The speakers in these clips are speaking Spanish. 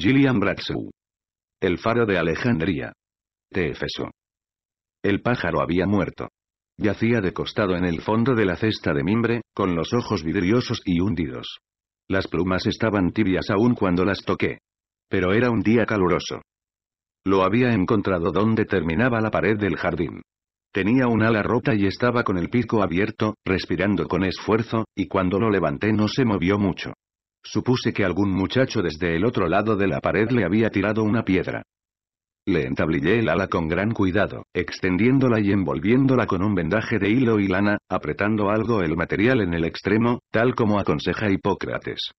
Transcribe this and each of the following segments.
Gillian Bradshaw. El faro de Alejandría. De El pájaro había muerto. Yacía de costado en el fondo de la cesta de mimbre, con los ojos vidriosos y hundidos. Las plumas estaban tibias aún cuando las toqué. Pero era un día caluroso. Lo había encontrado donde terminaba la pared del jardín. Tenía un ala rota y estaba con el pico abierto, respirando con esfuerzo, y cuando lo levanté no se movió mucho. Supuse que algún muchacho desde el otro lado de la pared le había tirado una piedra. Le entablillé el ala con gran cuidado, extendiéndola y envolviéndola con un vendaje de hilo y lana, apretando algo el material en el extremo, tal como aconseja Hipócrates.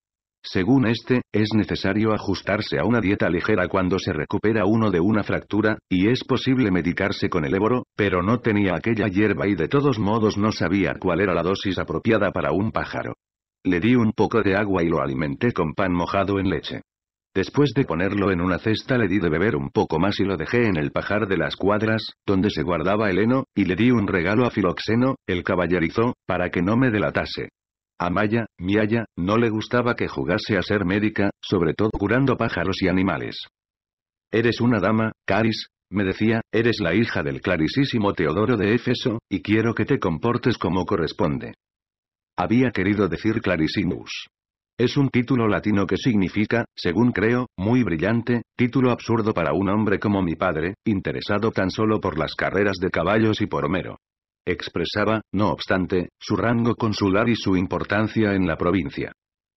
Según este, es necesario ajustarse a una dieta ligera cuando se recupera uno de una fractura, y es posible medicarse con el éboro, pero no tenía aquella hierba y de todos modos no sabía cuál era la dosis apropiada para un pájaro. Le di un poco de agua y lo alimenté con pan mojado en leche. Después de ponerlo en una cesta le di de beber un poco más y lo dejé en el pajar de las cuadras, donde se guardaba el heno, y le di un regalo a Filoxeno, el caballerizo, para que no me delatase. A Maya, mi Aya, no le gustaba que jugase a ser médica, sobre todo curando pájaros y animales. Eres una dama, Caris, me decía, eres la hija del clarisísimo Teodoro de Éfeso, y quiero que te comportes como corresponde había querido decir clarissimus. Es un título latino que significa, según creo, muy brillante, título absurdo para un hombre como mi padre, interesado tan solo por las carreras de caballos y por Homero. Expresaba, no obstante, su rango consular y su importancia en la provincia.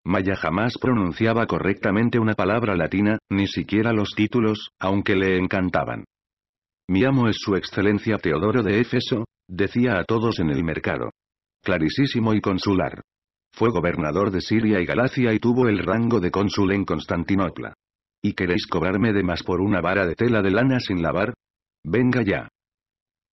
Maya jamás pronunciaba correctamente una palabra latina, ni siquiera los títulos, aunque le encantaban. Mi amo es su excelencia Teodoro de Éfeso, decía a todos en el mercado clarísimo y consular. Fue gobernador de Siria y Galacia y tuvo el rango de cónsul en Constantinopla. ¿Y queréis cobrarme de más por una vara de tela de lana sin lavar? Venga ya.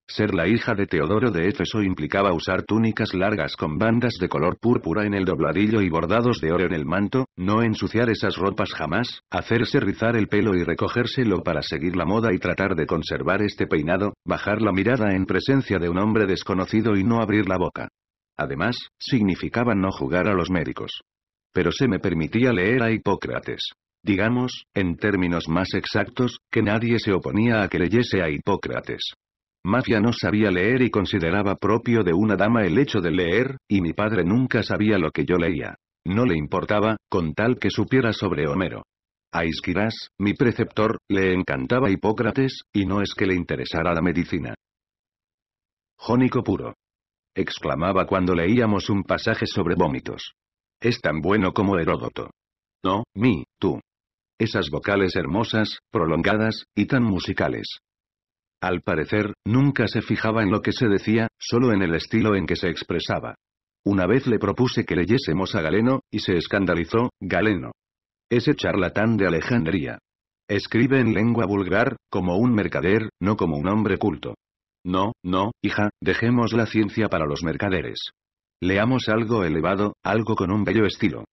Ser la hija de Teodoro de Éfeso implicaba usar túnicas largas con bandas de color púrpura en el dobladillo y bordados de oro en el manto, no ensuciar esas ropas jamás, hacerse rizar el pelo y recogérselo para seguir la moda y tratar de conservar este peinado, bajar la mirada en presencia de un hombre desconocido y no abrir la boca. Además, significaba no jugar a los médicos. Pero se me permitía leer a Hipócrates. Digamos, en términos más exactos, que nadie se oponía a que leyese a Hipócrates. Mafia no sabía leer y consideraba propio de una dama el hecho de leer, y mi padre nunca sabía lo que yo leía. No le importaba, con tal que supiera sobre Homero. A Isquirás, mi preceptor, le encantaba Hipócrates, y no es que le interesara la medicina. Jónico puro exclamaba cuando leíamos un pasaje sobre vómitos. Es tan bueno como Heródoto. No, mí, tú. Esas vocales hermosas, prolongadas, y tan musicales. Al parecer, nunca se fijaba en lo que se decía, solo en el estilo en que se expresaba. Una vez le propuse que leyésemos a Galeno, y se escandalizó, Galeno. Ese charlatán de Alejandría. Escribe en lengua vulgar, como un mercader, no como un hombre culto. No, no, hija, dejemos la ciencia para los mercaderes. Leamos algo elevado, algo con un bello estilo.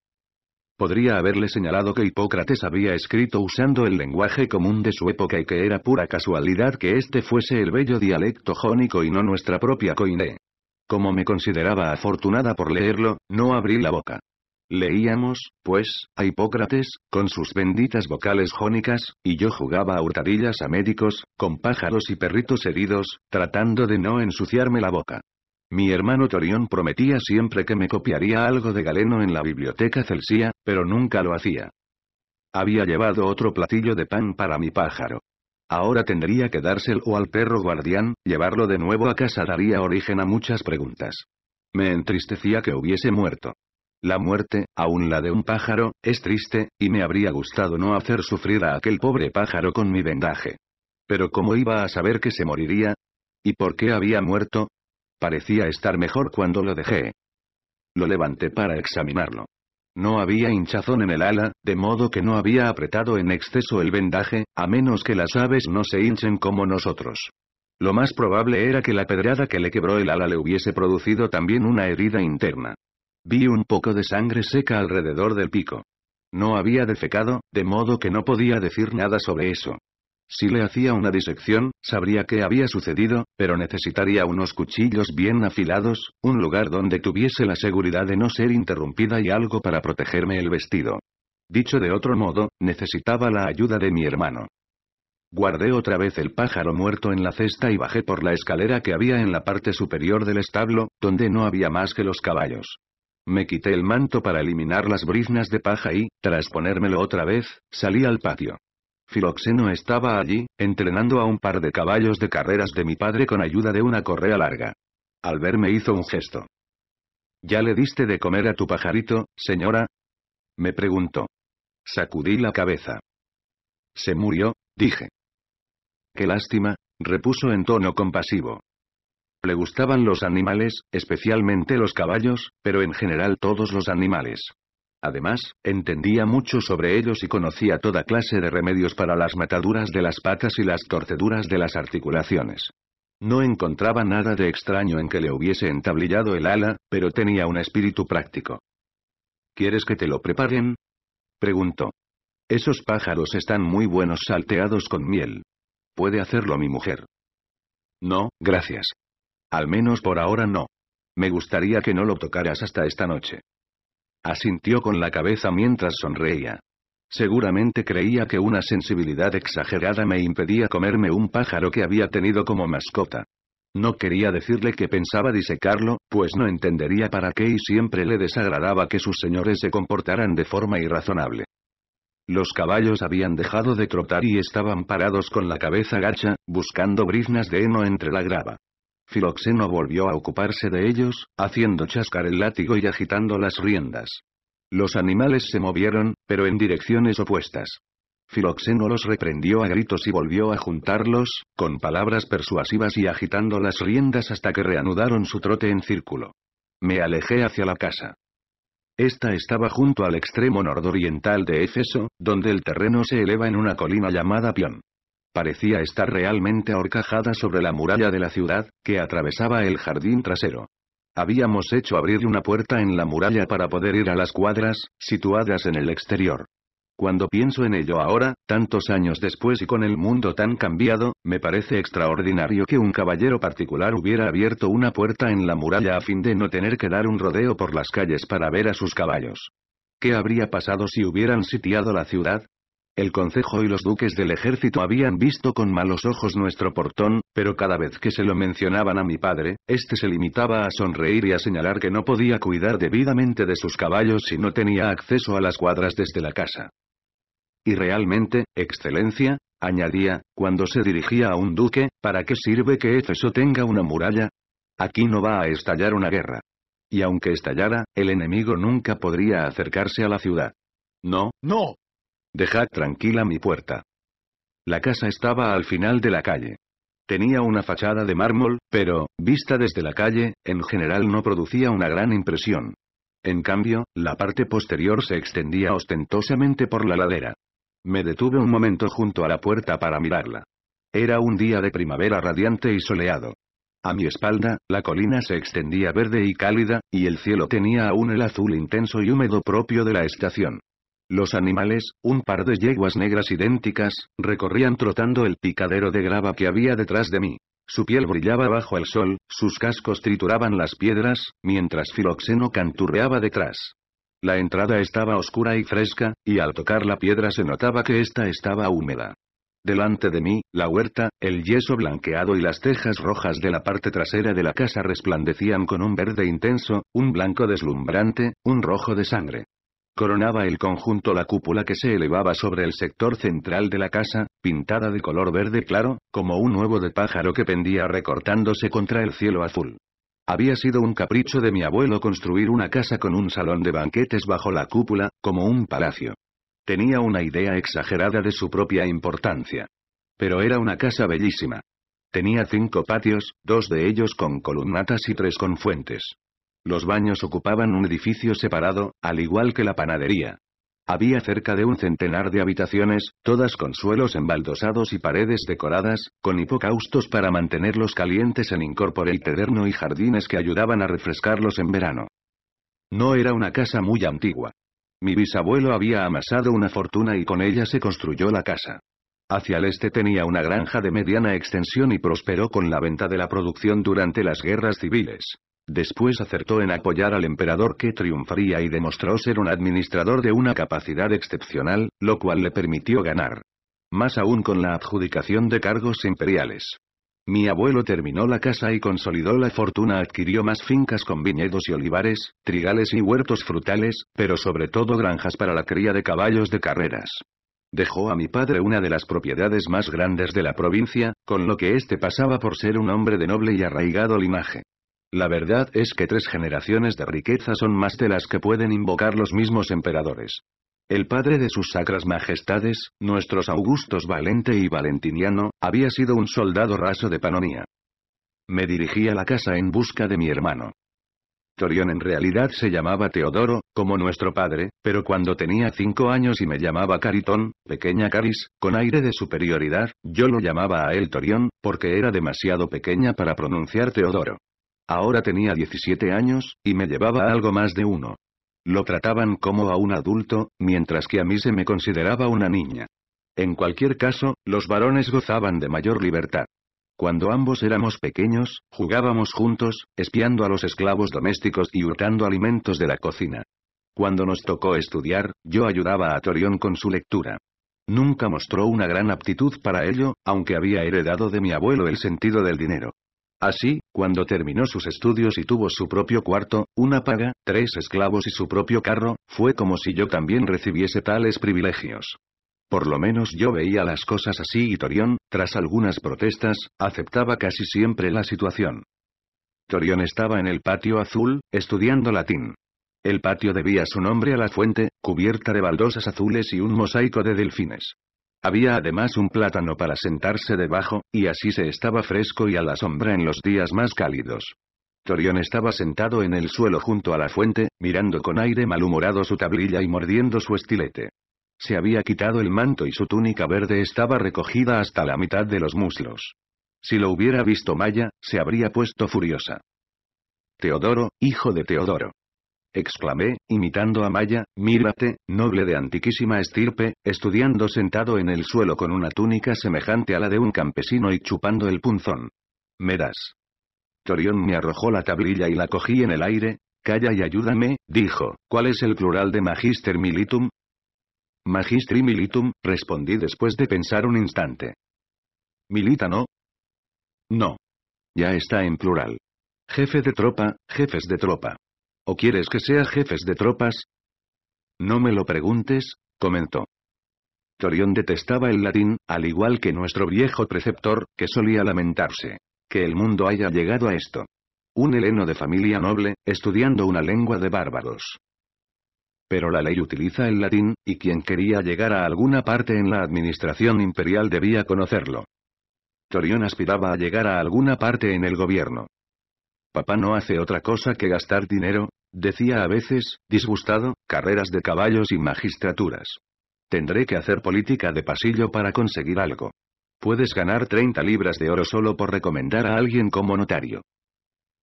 Podría haberle señalado que Hipócrates había escrito usando el lenguaje común de su época y que era pura casualidad que este fuese el bello dialecto jónico y no nuestra propia coine. Como me consideraba afortunada por leerlo, no abrí la boca. Leíamos, pues, a Hipócrates, con sus benditas vocales jónicas, y yo jugaba a hurtadillas a médicos, con pájaros y perritos heridos, tratando de no ensuciarme la boca. Mi hermano Torión prometía siempre que me copiaría algo de Galeno en la biblioteca Celsia, pero nunca lo hacía. Había llevado otro platillo de pan para mi pájaro. Ahora tendría que dárselo al perro guardián, llevarlo de nuevo a casa daría origen a muchas preguntas. Me entristecía que hubiese muerto. La muerte, aun la de un pájaro, es triste, y me habría gustado no hacer sufrir a aquel pobre pájaro con mi vendaje. Pero ¿cómo iba a saber que se moriría? ¿Y por qué había muerto? Parecía estar mejor cuando lo dejé. Lo levanté para examinarlo. No había hinchazón en el ala, de modo que no había apretado en exceso el vendaje, a menos que las aves no se hinchen como nosotros. Lo más probable era que la pedrada que le quebró el ala le hubiese producido también una herida interna. Vi un poco de sangre seca alrededor del pico. No había defecado, de modo que no podía decir nada sobre eso. Si le hacía una disección, sabría qué había sucedido, pero necesitaría unos cuchillos bien afilados, un lugar donde tuviese la seguridad de no ser interrumpida y algo para protegerme el vestido. Dicho de otro modo, necesitaba la ayuda de mi hermano. Guardé otra vez el pájaro muerto en la cesta y bajé por la escalera que había en la parte superior del establo, donde no había más que los caballos. Me quité el manto para eliminar las briznas de paja y, tras ponérmelo otra vez, salí al patio. Filoxeno estaba allí, entrenando a un par de caballos de carreras de mi padre con ayuda de una correa larga. Al verme hizo un gesto. ¿Ya le diste de comer a tu pajarito, señora? Me preguntó. Sacudí la cabeza. Se murió, dije. Qué lástima, repuso en tono compasivo. Le gustaban los animales, especialmente los caballos, pero en general todos los animales. Además, entendía mucho sobre ellos y conocía toda clase de remedios para las mataduras de las patas y las torceduras de las articulaciones. No encontraba nada de extraño en que le hubiese entablillado el ala, pero tenía un espíritu práctico. ¿Quieres que te lo preparen? preguntó. Esos pájaros están muy buenos salteados con miel. Puede hacerlo mi mujer. No, gracias. Al menos por ahora no. Me gustaría que no lo tocaras hasta esta noche. Asintió con la cabeza mientras sonreía. Seguramente creía que una sensibilidad exagerada me impedía comerme un pájaro que había tenido como mascota. No quería decirle que pensaba disecarlo, pues no entendería para qué y siempre le desagradaba que sus señores se comportaran de forma irrazonable. Los caballos habían dejado de trotar y estaban parados con la cabeza gacha, buscando briznas de heno entre la grava. Filoxeno volvió a ocuparse de ellos, haciendo chascar el látigo y agitando las riendas. Los animales se movieron, pero en direcciones opuestas. Filoxeno los reprendió a gritos y volvió a juntarlos, con palabras persuasivas y agitando las riendas hasta que reanudaron su trote en círculo. Me alejé hacia la casa. Esta estaba junto al extremo nordoriental de Éfeso, donde el terreno se eleva en una colina llamada Pion parecía estar realmente ahorcajada sobre la muralla de la ciudad, que atravesaba el jardín trasero. Habíamos hecho abrir una puerta en la muralla para poder ir a las cuadras, situadas en el exterior. Cuando pienso en ello ahora, tantos años después y con el mundo tan cambiado, me parece extraordinario que un caballero particular hubiera abierto una puerta en la muralla a fin de no tener que dar un rodeo por las calles para ver a sus caballos. ¿Qué habría pasado si hubieran sitiado la ciudad? El concejo y los duques del ejército habían visto con malos ojos nuestro portón, pero cada vez que se lo mencionaban a mi padre, este se limitaba a sonreír y a señalar que no podía cuidar debidamente de sus caballos si no tenía acceso a las cuadras desde la casa. Y realmente, excelencia, añadía, cuando se dirigía a un duque, ¿para qué sirve que Efeso tenga una muralla? Aquí no va a estallar una guerra. Y aunque estallara, el enemigo nunca podría acercarse a la ciudad. No, no, Dejad tranquila mi puerta. La casa estaba al final de la calle. Tenía una fachada de mármol, pero, vista desde la calle, en general no producía una gran impresión. En cambio, la parte posterior se extendía ostentosamente por la ladera. Me detuve un momento junto a la puerta para mirarla. Era un día de primavera radiante y soleado. A mi espalda, la colina se extendía verde y cálida, y el cielo tenía aún el azul intenso y húmedo propio de la estación. Los animales, un par de yeguas negras idénticas, recorrían trotando el picadero de grava que había detrás de mí. Su piel brillaba bajo el sol, sus cascos trituraban las piedras, mientras Filoxeno canturreaba detrás. La entrada estaba oscura y fresca, y al tocar la piedra se notaba que ésta estaba húmeda. Delante de mí, la huerta, el yeso blanqueado y las tejas rojas de la parte trasera de la casa resplandecían con un verde intenso, un blanco deslumbrante, un rojo de sangre. Coronaba el conjunto la cúpula que se elevaba sobre el sector central de la casa, pintada de color verde claro, como un huevo de pájaro que pendía recortándose contra el cielo azul. Había sido un capricho de mi abuelo construir una casa con un salón de banquetes bajo la cúpula, como un palacio. Tenía una idea exagerada de su propia importancia. Pero era una casa bellísima. Tenía cinco patios, dos de ellos con columnatas y tres con fuentes. Los baños ocupaban un edificio separado, al igual que la panadería. Había cerca de un centenar de habitaciones, todas con suelos embaldosados y paredes decoradas, con hipocaustos para mantenerlos calientes en y terreno y jardines que ayudaban a refrescarlos en verano. No era una casa muy antigua. Mi bisabuelo había amasado una fortuna y con ella se construyó la casa. Hacia el este tenía una granja de mediana extensión y prosperó con la venta de la producción durante las guerras civiles. Después acertó en apoyar al emperador que triunfaría y demostró ser un administrador de una capacidad excepcional, lo cual le permitió ganar. Más aún con la adjudicación de cargos imperiales. Mi abuelo terminó la casa y consolidó la fortuna, adquirió más fincas con viñedos y olivares, trigales y huertos frutales, pero sobre todo granjas para la cría de caballos de carreras. Dejó a mi padre una de las propiedades más grandes de la provincia, con lo que éste pasaba por ser un hombre de noble y arraigado linaje. La verdad es que tres generaciones de riqueza son más de las que pueden invocar los mismos emperadores. El padre de sus sacras majestades, nuestros augustos Valente y Valentiniano, había sido un soldado raso de Panonía. Me dirigí a la casa en busca de mi hermano. Torión en realidad se llamaba Teodoro, como nuestro padre, pero cuando tenía cinco años y me llamaba Caritón, pequeña Caris, con aire de superioridad, yo lo llamaba a él Torión, porque era demasiado pequeña para pronunciar Teodoro. Ahora tenía 17 años, y me llevaba algo más de uno. Lo trataban como a un adulto, mientras que a mí se me consideraba una niña. En cualquier caso, los varones gozaban de mayor libertad. Cuando ambos éramos pequeños, jugábamos juntos, espiando a los esclavos domésticos y hurtando alimentos de la cocina. Cuando nos tocó estudiar, yo ayudaba a Torión con su lectura. Nunca mostró una gran aptitud para ello, aunque había heredado de mi abuelo el sentido del dinero. Así, cuando terminó sus estudios y tuvo su propio cuarto, una paga, tres esclavos y su propio carro, fue como si yo también recibiese tales privilegios. Por lo menos yo veía las cosas así y Torión, tras algunas protestas, aceptaba casi siempre la situación. Torión estaba en el patio azul, estudiando latín. El patio debía su nombre a la fuente, cubierta de baldosas azules y un mosaico de delfines. Había además un plátano para sentarse debajo, y así se estaba fresco y a la sombra en los días más cálidos. Torión estaba sentado en el suelo junto a la fuente, mirando con aire malhumorado su tablilla y mordiendo su estilete. Se había quitado el manto y su túnica verde estaba recogida hasta la mitad de los muslos. Si lo hubiera visto Maya, se habría puesto furiosa. Teodoro, hijo de Teodoro exclamé, imitando a Maya, mírate, noble de antiquísima estirpe, estudiando sentado en el suelo con una túnica semejante a la de un campesino y chupando el punzón. ¿Me das? Torión me arrojó la tablilla y la cogí en el aire. Calla y ayúdame, dijo, ¿cuál es el plural de magister militum? Magistri militum, respondí después de pensar un instante. ¿Milita no? No. Ya está en plural. Jefe de tropa, jefes de tropa. ¿O quieres que sea jefes de tropas? No me lo preguntes, comentó. Torión detestaba el latín, al igual que nuestro viejo preceptor, que solía lamentarse. Que el mundo haya llegado a esto. Un heleno de familia noble, estudiando una lengua de bárbaros. Pero la ley utiliza el latín, y quien quería llegar a alguna parte en la administración imperial debía conocerlo. Torión aspiraba a llegar a alguna parte en el gobierno. Papá no hace otra cosa que gastar dinero, Decía a veces, disgustado, carreras de caballos y magistraturas. Tendré que hacer política de pasillo para conseguir algo. Puedes ganar 30 libras de oro solo por recomendar a alguien como notario.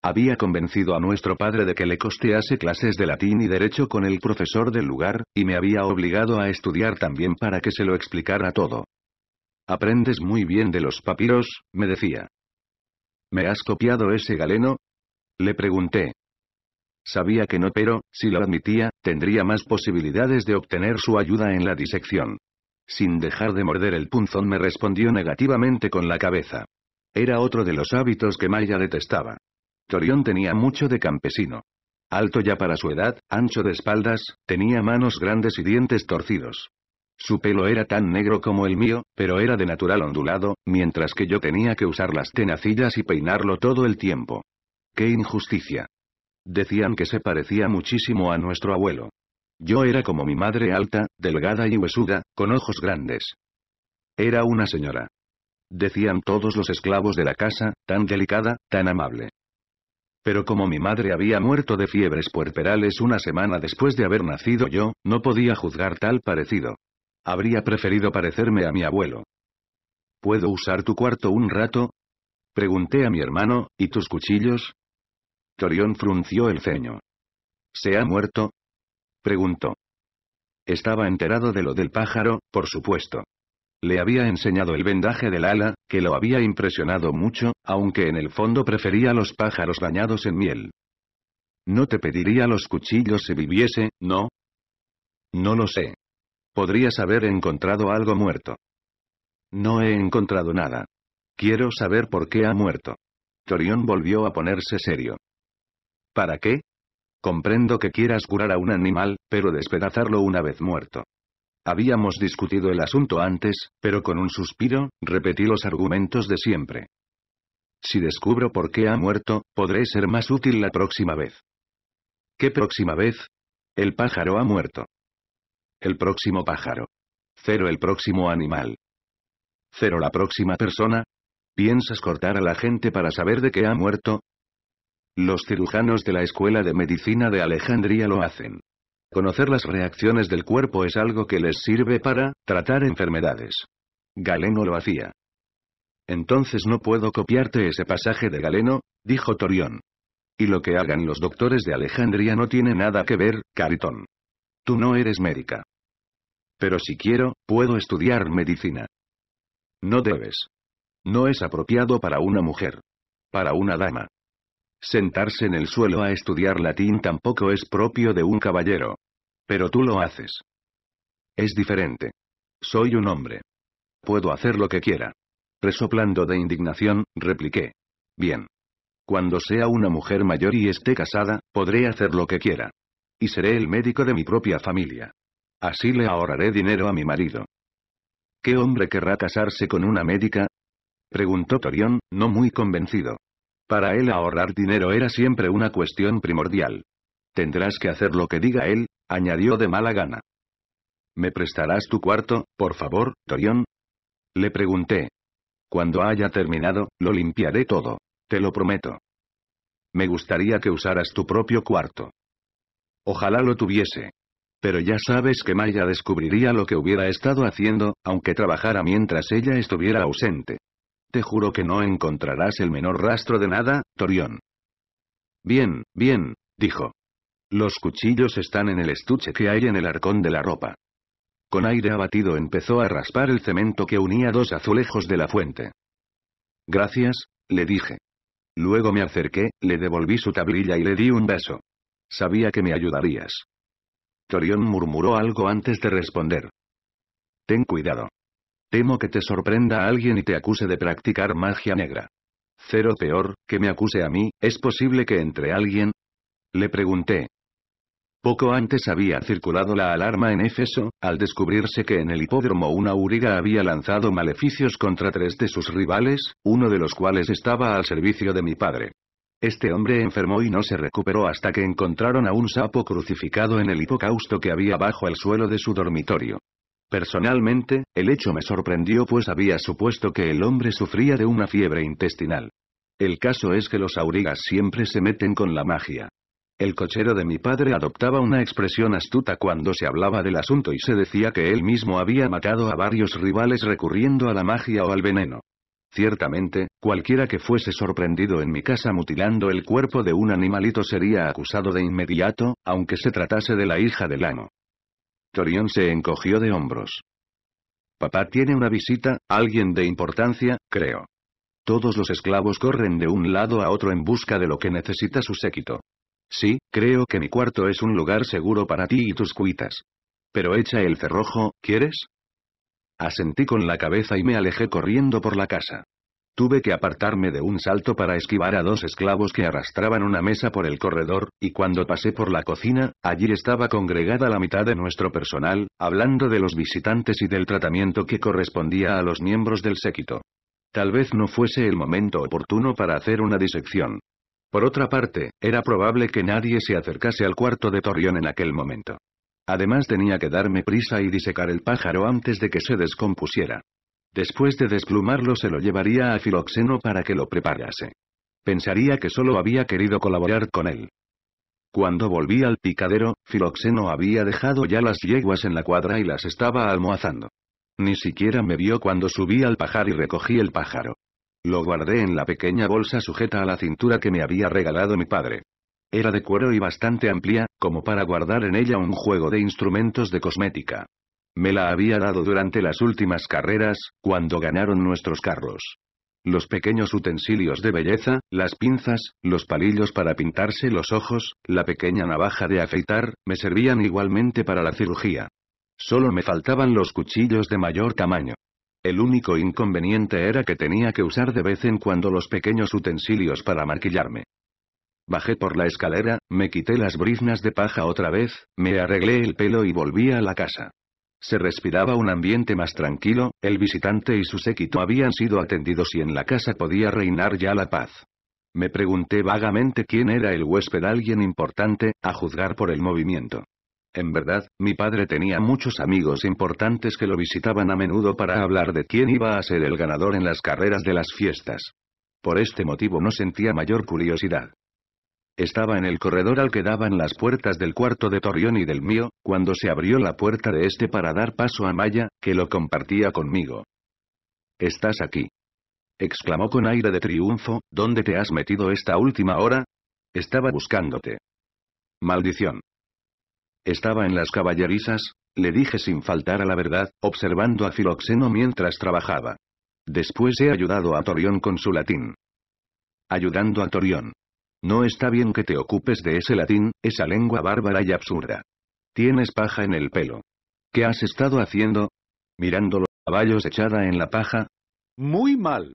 Había convencido a nuestro padre de que le costease clases de latín y derecho con el profesor del lugar, y me había obligado a estudiar también para que se lo explicara todo. Aprendes muy bien de los papiros, me decía. ¿Me has copiado ese galeno? Le pregunté. Sabía que no pero, si lo admitía, tendría más posibilidades de obtener su ayuda en la disección. Sin dejar de morder el punzón me respondió negativamente con la cabeza. Era otro de los hábitos que Maya detestaba. Torión tenía mucho de campesino. Alto ya para su edad, ancho de espaldas, tenía manos grandes y dientes torcidos. Su pelo era tan negro como el mío, pero era de natural ondulado, mientras que yo tenía que usar las tenacillas y peinarlo todo el tiempo. ¡Qué injusticia! Decían que se parecía muchísimo a nuestro abuelo. Yo era como mi madre alta, delgada y huesuda, con ojos grandes. Era una señora. Decían todos los esclavos de la casa, tan delicada, tan amable. Pero como mi madre había muerto de fiebres puerperales una semana después de haber nacido yo, no podía juzgar tal parecido. Habría preferido parecerme a mi abuelo. ¿Puedo usar tu cuarto un rato? Pregunté a mi hermano, ¿y tus cuchillos? Torión frunció el ceño. ¿Se ha muerto? Preguntó. Estaba enterado de lo del pájaro, por supuesto. Le había enseñado el vendaje del ala, que lo había impresionado mucho, aunque en el fondo prefería los pájaros bañados en miel. No te pediría los cuchillos si viviese, ¿no? No lo sé. Podrías haber encontrado algo muerto. No he encontrado nada. Quiero saber por qué ha muerto. Torión volvió a ponerse serio. ¿Para qué? Comprendo que quieras curar a un animal, pero despedazarlo una vez muerto. Habíamos discutido el asunto antes, pero con un suspiro, repetí los argumentos de siempre. Si descubro por qué ha muerto, podré ser más útil la próxima vez. ¿Qué próxima vez? El pájaro ha muerto. El próximo pájaro. Cero el próximo animal. Cero la próxima persona. ¿Piensas cortar a la gente para saber de qué ha muerto? Los cirujanos de la Escuela de Medicina de Alejandría lo hacen. Conocer las reacciones del cuerpo es algo que les sirve para tratar enfermedades. Galeno lo hacía. Entonces no puedo copiarte ese pasaje de Galeno, dijo Torión. Y lo que hagan los doctores de Alejandría no tiene nada que ver, Caritón. Tú no eres médica. Pero si quiero, puedo estudiar medicina. No debes. No es apropiado para una mujer. Para una dama. Sentarse en el suelo a estudiar latín tampoco es propio de un caballero. Pero tú lo haces. Es diferente. Soy un hombre. Puedo hacer lo que quiera. Resoplando de indignación, repliqué. Bien. Cuando sea una mujer mayor y esté casada, podré hacer lo que quiera. Y seré el médico de mi propia familia. Así le ahorraré dinero a mi marido. ¿Qué hombre querrá casarse con una médica? Preguntó Torión, no muy convencido. Para él ahorrar dinero era siempre una cuestión primordial. Tendrás que hacer lo que diga él, añadió de mala gana. ¿Me prestarás tu cuarto, por favor, Torión? Le pregunté. Cuando haya terminado, lo limpiaré todo. Te lo prometo. Me gustaría que usaras tu propio cuarto. Ojalá lo tuviese. Pero ya sabes que Maya descubriría lo que hubiera estado haciendo, aunque trabajara mientras ella estuviera ausente. Te juro que no encontrarás el menor rastro de nada, Torión. Bien, bien, dijo. Los cuchillos están en el estuche que hay en el arcón de la ropa. Con aire abatido empezó a raspar el cemento que unía dos azulejos de la fuente. Gracias, le dije. Luego me acerqué, le devolví su tablilla y le di un beso. Sabía que me ayudarías. Torión murmuró algo antes de responder. Ten cuidado. Temo que te sorprenda a alguien y te acuse de practicar magia negra. Cero peor, que me acuse a mí, ¿es posible que entre alguien? Le pregunté. Poco antes había circulado la alarma en Éfeso, al descubrirse que en el hipódromo una auriga había lanzado maleficios contra tres de sus rivales, uno de los cuales estaba al servicio de mi padre. Este hombre enfermó y no se recuperó hasta que encontraron a un sapo crucificado en el hipocausto que había bajo el suelo de su dormitorio. Personalmente, el hecho me sorprendió pues había supuesto que el hombre sufría de una fiebre intestinal. El caso es que los aurigas siempre se meten con la magia. El cochero de mi padre adoptaba una expresión astuta cuando se hablaba del asunto y se decía que él mismo había matado a varios rivales recurriendo a la magia o al veneno. Ciertamente, cualquiera que fuese sorprendido en mi casa mutilando el cuerpo de un animalito sería acusado de inmediato, aunque se tratase de la hija del amo. Torión se encogió de hombros. Papá tiene una visita, alguien de importancia, creo. Todos los esclavos corren de un lado a otro en busca de lo que necesita su séquito. Sí, creo que mi cuarto es un lugar seguro para ti y tus cuitas. Pero echa el cerrojo, ¿quieres? Asentí con la cabeza y me alejé corriendo por la casa. Tuve que apartarme de un salto para esquivar a dos esclavos que arrastraban una mesa por el corredor, y cuando pasé por la cocina, allí estaba congregada la mitad de nuestro personal, hablando de los visitantes y del tratamiento que correspondía a los miembros del séquito. Tal vez no fuese el momento oportuno para hacer una disección. Por otra parte, era probable que nadie se acercase al cuarto de Torreón en aquel momento. Además tenía que darme prisa y disecar el pájaro antes de que se descompusiera. Después de desplumarlo se lo llevaría a Filoxeno para que lo preparase. Pensaría que solo había querido colaborar con él. Cuando volví al picadero, Filoxeno había dejado ya las yeguas en la cuadra y las estaba almohazando. Ni siquiera me vio cuando subí al pajar y recogí el pájaro. Lo guardé en la pequeña bolsa sujeta a la cintura que me había regalado mi padre. Era de cuero y bastante amplia, como para guardar en ella un juego de instrumentos de cosmética. Me la había dado durante las últimas carreras, cuando ganaron nuestros carros. Los pequeños utensilios de belleza, las pinzas, los palillos para pintarse los ojos, la pequeña navaja de afeitar, me servían igualmente para la cirugía. Solo me faltaban los cuchillos de mayor tamaño. El único inconveniente era que tenía que usar de vez en cuando los pequeños utensilios para maquillarme. Bajé por la escalera, me quité las briznas de paja otra vez, me arreglé el pelo y volví a la casa. Se respiraba un ambiente más tranquilo, el visitante y su séquito habían sido atendidos y en la casa podía reinar ya la paz. Me pregunté vagamente quién era el huésped alguien importante, a juzgar por el movimiento. En verdad, mi padre tenía muchos amigos importantes que lo visitaban a menudo para hablar de quién iba a ser el ganador en las carreras de las fiestas. Por este motivo no sentía mayor curiosidad. Estaba en el corredor al que daban las puertas del cuarto de Torrión y del mío, cuando se abrió la puerta de este para dar paso a Maya, que lo compartía conmigo. Estás aquí. Exclamó con aire de triunfo, ¿dónde te has metido esta última hora? Estaba buscándote. Maldición. Estaba en las caballerizas, le dije sin faltar a la verdad, observando a Filoxeno mientras trabajaba. Después he ayudado a Torión con su latín. Ayudando a Torión. No está bien que te ocupes de ese latín, esa lengua bárbara y absurda. Tienes paja en el pelo. ¿Qué has estado haciendo? Mirando los caballos echada en la paja. Muy mal.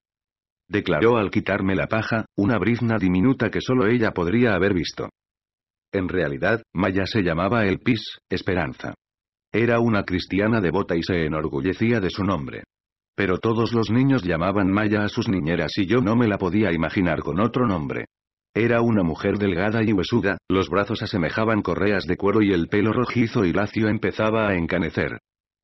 Declaró al quitarme la paja, una brizna diminuta que solo ella podría haber visto. En realidad, Maya se llamaba El Pis, Esperanza. Era una cristiana devota y se enorgullecía de su nombre. Pero todos los niños llamaban Maya a sus niñeras y yo no me la podía imaginar con otro nombre. Era una mujer delgada y huesuda, los brazos asemejaban correas de cuero y el pelo rojizo y lacio empezaba a encanecer.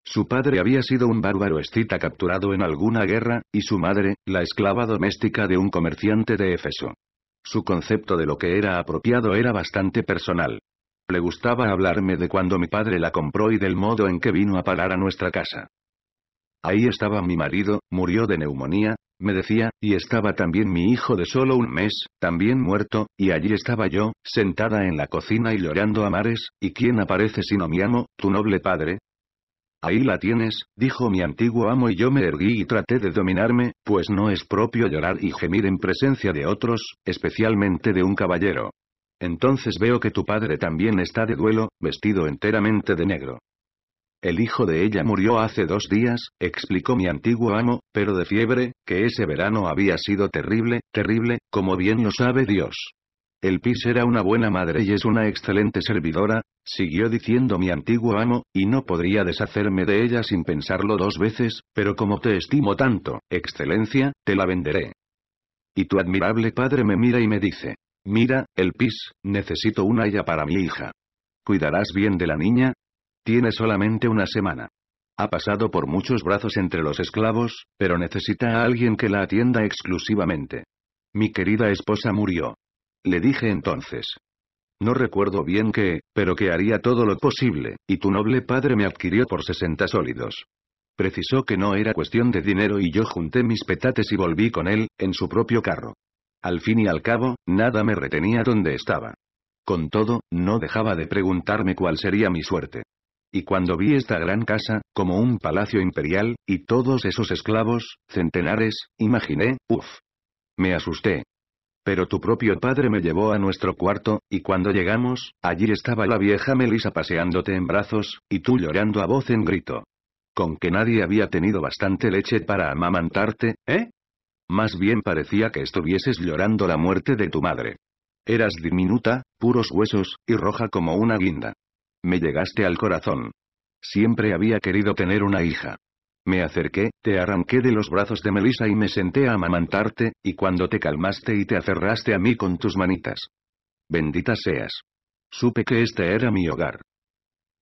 Su padre había sido un bárbaro escita capturado en alguna guerra, y su madre, la esclava doméstica de un comerciante de Éfeso. Su concepto de lo que era apropiado era bastante personal. Le gustaba hablarme de cuando mi padre la compró y del modo en que vino a parar a nuestra casa. Ahí estaba mi marido, murió de neumonía, me decía, y estaba también mi hijo de solo un mes, también muerto, y allí estaba yo, sentada en la cocina y llorando a mares, ¿y quién aparece sino mi amo, tu noble padre? Ahí la tienes, dijo mi antiguo amo y yo me erguí y traté de dominarme, pues no es propio llorar y gemir en presencia de otros, especialmente de un caballero. Entonces veo que tu padre también está de duelo, vestido enteramente de negro. El hijo de ella murió hace dos días, explicó mi antiguo amo, pero de fiebre, que ese verano había sido terrible, terrible, como bien lo sabe Dios. El Pis era una buena madre y es una excelente servidora, siguió diciendo mi antiguo amo, y no podría deshacerme de ella sin pensarlo dos veces, pero como te estimo tanto, excelencia, te la venderé. Y tu admirable padre me mira y me dice, mira, el Pis, necesito una ella para mi hija. ¿Cuidarás bien de la niña? Tiene solamente una semana. Ha pasado por muchos brazos entre los esclavos, pero necesita a alguien que la atienda exclusivamente. Mi querida esposa murió. Le dije entonces. No recuerdo bien qué, pero que haría todo lo posible, y tu noble padre me adquirió por 60 sólidos. Precisó que no era cuestión de dinero y yo junté mis petates y volví con él, en su propio carro. Al fin y al cabo, nada me retenía donde estaba. Con todo, no dejaba de preguntarme cuál sería mi suerte. Y cuando vi esta gran casa, como un palacio imperial, y todos esos esclavos, centenares, imaginé, uff. Me asusté. Pero tu propio padre me llevó a nuestro cuarto, y cuando llegamos, allí estaba la vieja Melisa paseándote en brazos, y tú llorando a voz en grito. Con que nadie había tenido bastante leche para amamantarte, ¿eh? Más bien parecía que estuvieses llorando la muerte de tu madre. Eras diminuta, puros huesos, y roja como una guinda. Me llegaste al corazón. Siempre había querido tener una hija. Me acerqué, te arranqué de los brazos de Melissa y me senté a amamantarte, y cuando te calmaste y te aferraste a mí con tus manitas. Bendita seas. Supe que este era mi hogar.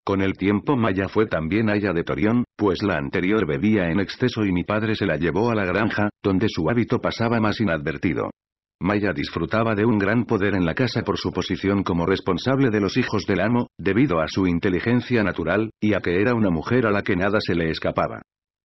Con el tiempo Maya fue también haya de Torión, pues la anterior bebía en exceso y mi padre se la llevó a la granja, donde su hábito pasaba más inadvertido. Maya disfrutaba de un gran poder en la casa por su posición como responsable de los hijos del amo, debido a su inteligencia natural, y a que era una mujer a la que nada se le escapaba.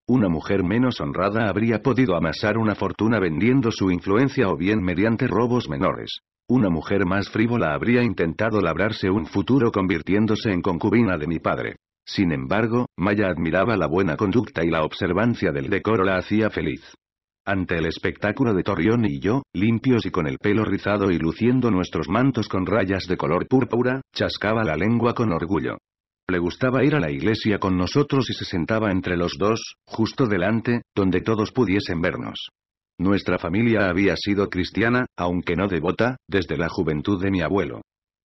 Una mujer menos honrada habría podido amasar una fortuna vendiendo su influencia o bien mediante robos menores. Una mujer más frívola habría intentado labrarse un futuro convirtiéndose en concubina de mi padre. Sin embargo, Maya admiraba la buena conducta y la observancia del decoro la hacía feliz. Ante el espectáculo de Torrión y yo, limpios y con el pelo rizado y luciendo nuestros mantos con rayas de color púrpura, chascaba la lengua con orgullo. Le gustaba ir a la iglesia con nosotros y se sentaba entre los dos, justo delante, donde todos pudiesen vernos. Nuestra familia había sido cristiana, aunque no devota, desde la juventud de mi abuelo.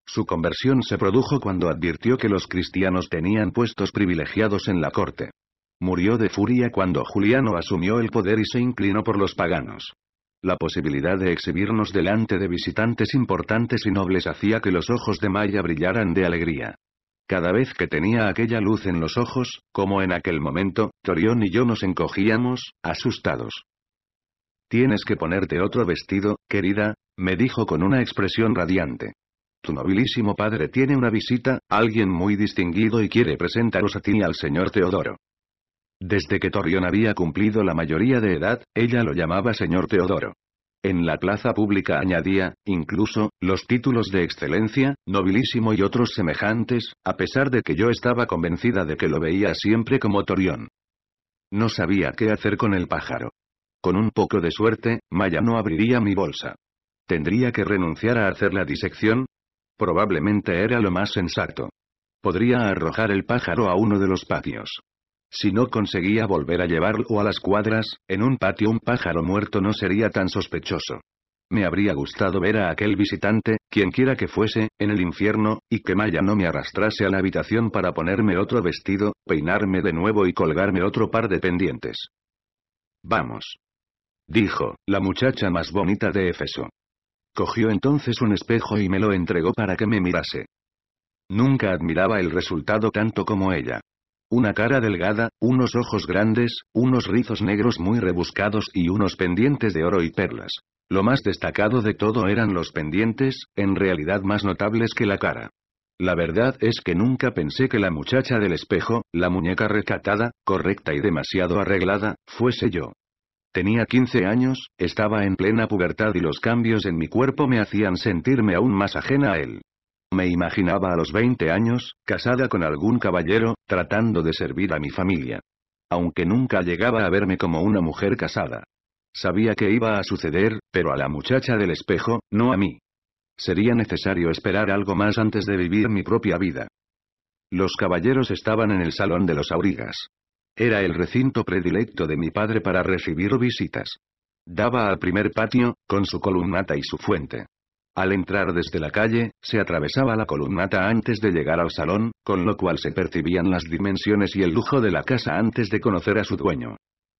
Su conversión se produjo cuando advirtió que los cristianos tenían puestos privilegiados en la corte. Murió de furia cuando Juliano asumió el poder y se inclinó por los paganos. La posibilidad de exhibirnos delante de visitantes importantes y nobles hacía que los ojos de Maya brillaran de alegría. Cada vez que tenía aquella luz en los ojos, como en aquel momento, Torión y yo nos encogíamos, asustados. Tienes que ponerte otro vestido, querida, me dijo con una expresión radiante. Tu nobilísimo padre tiene una visita, alguien muy distinguido y quiere presentaros a ti y al señor Teodoro. Desde que Torión había cumplido la mayoría de edad, ella lo llamaba señor Teodoro. En la plaza pública añadía, incluso, los títulos de excelencia, nobilísimo y otros semejantes, a pesar de que yo estaba convencida de que lo veía siempre como Torión. No sabía qué hacer con el pájaro. Con un poco de suerte, Maya no abriría mi bolsa. ¿Tendría que renunciar a hacer la disección? Probablemente era lo más sensato. Podría arrojar el pájaro a uno de los patios. Si no conseguía volver a llevarlo a las cuadras, en un patio un pájaro muerto no sería tan sospechoso. Me habría gustado ver a aquel visitante, quienquiera que fuese, en el infierno, y que Maya no me arrastrase a la habitación para ponerme otro vestido, peinarme de nuevo y colgarme otro par de pendientes. Vamos. Dijo, la muchacha más bonita de Efeso. Cogió entonces un espejo y me lo entregó para que me mirase. Nunca admiraba el resultado tanto como ella. Una cara delgada, unos ojos grandes, unos rizos negros muy rebuscados y unos pendientes de oro y perlas. Lo más destacado de todo eran los pendientes, en realidad más notables que la cara. La verdad es que nunca pensé que la muchacha del espejo, la muñeca recatada, correcta y demasiado arreglada, fuese yo. Tenía 15 años, estaba en plena pubertad y los cambios en mi cuerpo me hacían sentirme aún más ajena a él. Me imaginaba a los 20 años, casada con algún caballero, tratando de servir a mi familia. Aunque nunca llegaba a verme como una mujer casada. Sabía que iba a suceder, pero a la muchacha del espejo, no a mí. Sería necesario esperar algo más antes de vivir mi propia vida. Los caballeros estaban en el salón de los aurigas. Era el recinto predilecto de mi padre para recibir visitas. Daba al primer patio, con su columnata y su fuente. Al entrar desde la calle, se atravesaba la columnata antes de llegar al salón, con lo cual se percibían las dimensiones y el lujo de la casa antes de conocer a su dueño.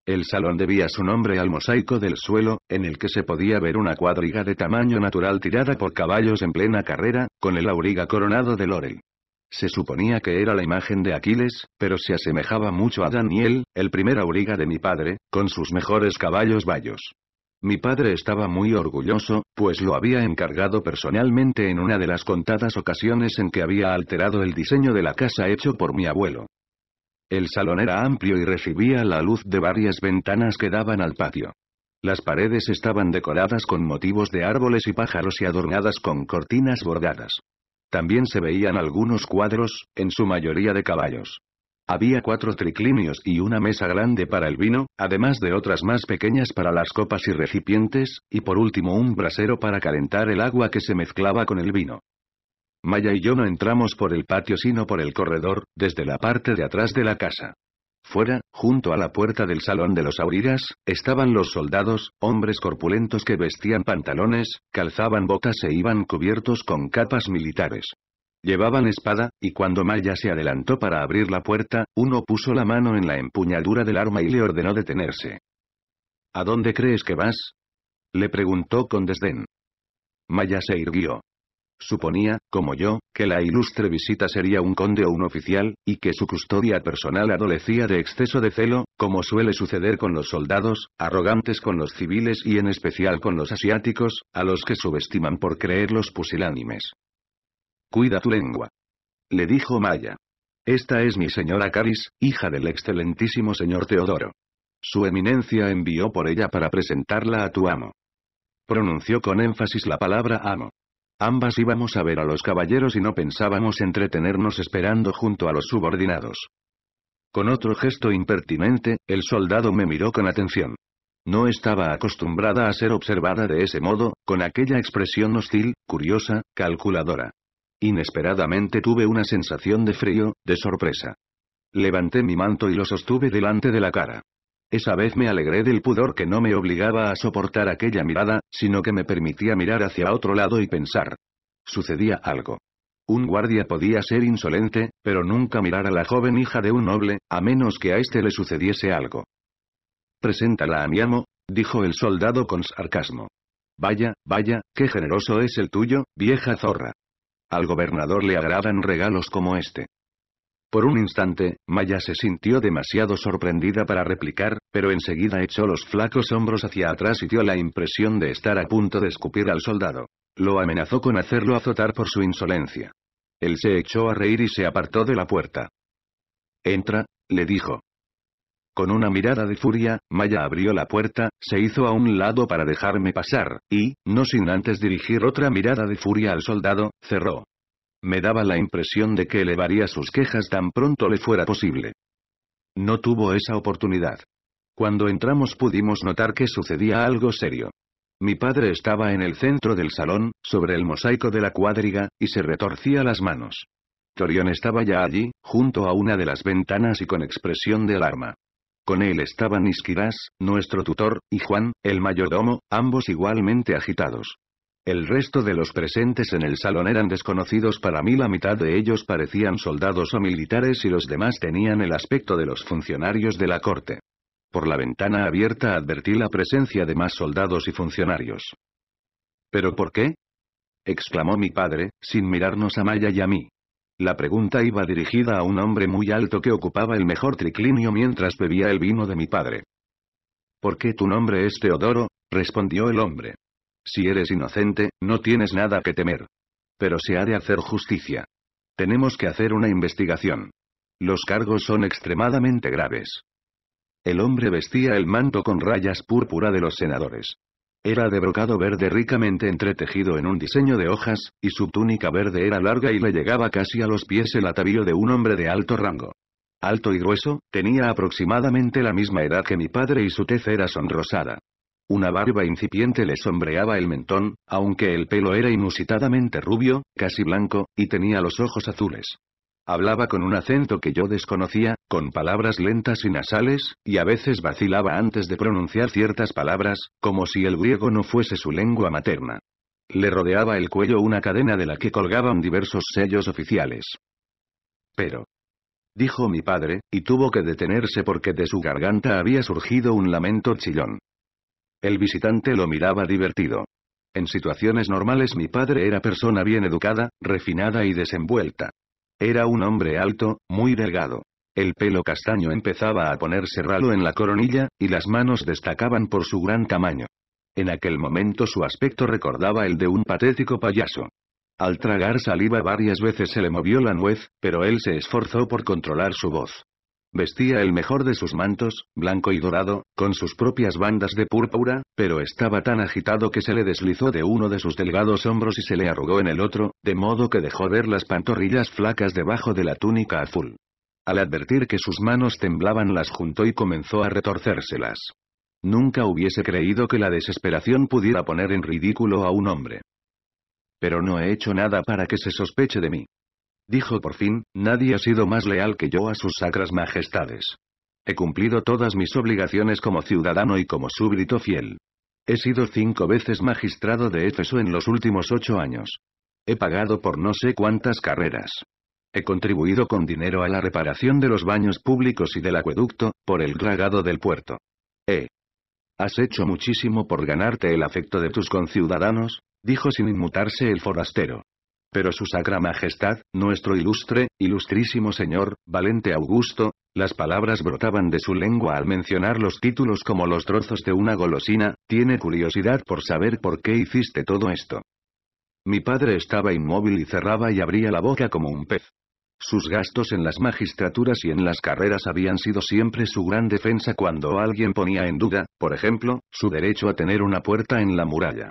El salón debía su nombre al mosaico del suelo, en el que se podía ver una cuadriga de tamaño natural tirada por caballos en plena carrera, con el auriga coronado de laurel. Se suponía que era la imagen de Aquiles, pero se asemejaba mucho a Daniel, el primer auriga de mi padre, con sus mejores caballos vallos. Mi padre estaba muy orgulloso, pues lo había encargado personalmente en una de las contadas ocasiones en que había alterado el diseño de la casa hecho por mi abuelo. El salón era amplio y recibía la luz de varias ventanas que daban al patio. Las paredes estaban decoradas con motivos de árboles y pájaros y adornadas con cortinas bordadas. También se veían algunos cuadros, en su mayoría de caballos. Había cuatro triclinios y una mesa grande para el vino, además de otras más pequeñas para las copas y recipientes, y por último un brasero para calentar el agua que se mezclaba con el vino. Maya y yo no entramos por el patio sino por el corredor, desde la parte de atrás de la casa. Fuera, junto a la puerta del salón de los auriras, estaban los soldados, hombres corpulentos que vestían pantalones, calzaban botas e iban cubiertos con capas militares. Llevaban espada, y cuando Maya se adelantó para abrir la puerta, uno puso la mano en la empuñadura del arma y le ordenó detenerse. ¿A dónde crees que vas? Le preguntó con desdén. Maya se irguió. Suponía, como yo, que la ilustre visita sería un conde o un oficial, y que su custodia personal adolecía de exceso de celo, como suele suceder con los soldados, arrogantes con los civiles y en especial con los asiáticos, a los que subestiman por creerlos pusilánimes. Cuida tu lengua. Le dijo Maya. Esta es mi señora Caris, hija del excelentísimo señor Teodoro. Su eminencia envió por ella para presentarla a tu amo. Pronunció con énfasis la palabra amo. Ambas íbamos a ver a los caballeros y no pensábamos entretenernos esperando junto a los subordinados. Con otro gesto impertinente, el soldado me miró con atención. No estaba acostumbrada a ser observada de ese modo, con aquella expresión hostil, curiosa, calculadora. Inesperadamente tuve una sensación de frío, de sorpresa. Levanté mi manto y lo sostuve delante de la cara. Esa vez me alegré del pudor que no me obligaba a soportar aquella mirada, sino que me permitía mirar hacia otro lado y pensar. Sucedía algo. Un guardia podía ser insolente, pero nunca mirar a la joven hija de un noble, a menos que a este le sucediese algo. Preséntala a mi amo, dijo el soldado con sarcasmo. Vaya, vaya, qué generoso es el tuyo, vieja zorra. Al gobernador le agradan regalos como este. Por un instante, Maya se sintió demasiado sorprendida para replicar, pero enseguida echó los flacos hombros hacia atrás y dio la impresión de estar a punto de escupir al soldado. Lo amenazó con hacerlo azotar por su insolencia. Él se echó a reír y se apartó de la puerta. Entra, le dijo. Con una mirada de furia, Maya abrió la puerta, se hizo a un lado para dejarme pasar, y, no sin antes dirigir otra mirada de furia al soldado, cerró. Me daba la impresión de que elevaría sus quejas tan pronto le fuera posible. No tuvo esa oportunidad. Cuando entramos pudimos notar que sucedía algo serio. Mi padre estaba en el centro del salón, sobre el mosaico de la cuadriga, y se retorcía las manos. Torión estaba ya allí, junto a una de las ventanas y con expresión de alarma. Con él estaban Isquirás, nuestro tutor, y Juan, el mayordomo, ambos igualmente agitados. El resto de los presentes en el salón eran desconocidos para mí, la mitad de ellos parecían soldados o militares y los demás tenían el aspecto de los funcionarios de la corte. Por la ventana abierta advertí la presencia de más soldados y funcionarios. ¿Pero por qué? exclamó mi padre, sin mirarnos a Maya y a mí. La pregunta iba dirigida a un hombre muy alto que ocupaba el mejor triclinio mientras bebía el vino de mi padre. ¿Por qué tu nombre es Teodoro? respondió el hombre. Si eres inocente, no tienes nada que temer. Pero se ha de hacer justicia. Tenemos que hacer una investigación. Los cargos son extremadamente graves. El hombre vestía el manto con rayas púrpura de los senadores. Era de brocado verde ricamente entretejido en un diseño de hojas, y su túnica verde era larga y le llegaba casi a los pies el atavío de un hombre de alto rango. Alto y grueso, tenía aproximadamente la misma edad que mi padre y su tez era sonrosada. Una barba incipiente le sombreaba el mentón, aunque el pelo era inusitadamente rubio, casi blanco, y tenía los ojos azules. Hablaba con un acento que yo desconocía, con palabras lentas y nasales, y a veces vacilaba antes de pronunciar ciertas palabras, como si el griego no fuese su lengua materna. Le rodeaba el cuello una cadena de la que colgaban diversos sellos oficiales. Pero. Dijo mi padre, y tuvo que detenerse porque de su garganta había surgido un lamento chillón. El visitante lo miraba divertido. En situaciones normales mi padre era persona bien educada, refinada y desenvuelta. Era un hombre alto, muy delgado. El pelo castaño empezaba a ponerse ralo en la coronilla, y las manos destacaban por su gran tamaño. En aquel momento su aspecto recordaba el de un patético payaso. Al tragar saliva varias veces se le movió la nuez, pero él se esforzó por controlar su voz. Vestía el mejor de sus mantos, blanco y dorado, con sus propias bandas de púrpura, pero estaba tan agitado que se le deslizó de uno de sus delgados hombros y se le arrugó en el otro, de modo que dejó ver las pantorrillas flacas debajo de la túnica azul. Al advertir que sus manos temblaban las juntó y comenzó a retorcérselas. Nunca hubiese creído que la desesperación pudiera poner en ridículo a un hombre. Pero no he hecho nada para que se sospeche de mí. Dijo por fin, nadie ha sido más leal que yo a sus sacras majestades. He cumplido todas mis obligaciones como ciudadano y como súbdito fiel. He sido cinco veces magistrado de Éfeso en los últimos ocho años. He pagado por no sé cuántas carreras. He contribuido con dinero a la reparación de los baños públicos y del acueducto, por el dragado del puerto. Eh. Has hecho muchísimo por ganarte el afecto de tus conciudadanos, dijo sin inmutarse el forastero. Pero su sacra majestad, nuestro ilustre, ilustrísimo señor, valente Augusto, las palabras brotaban de su lengua al mencionar los títulos como los trozos de una golosina, tiene curiosidad por saber por qué hiciste todo esto. Mi padre estaba inmóvil y cerraba y abría la boca como un pez. Sus gastos en las magistraturas y en las carreras habían sido siempre su gran defensa cuando alguien ponía en duda, por ejemplo, su derecho a tener una puerta en la muralla.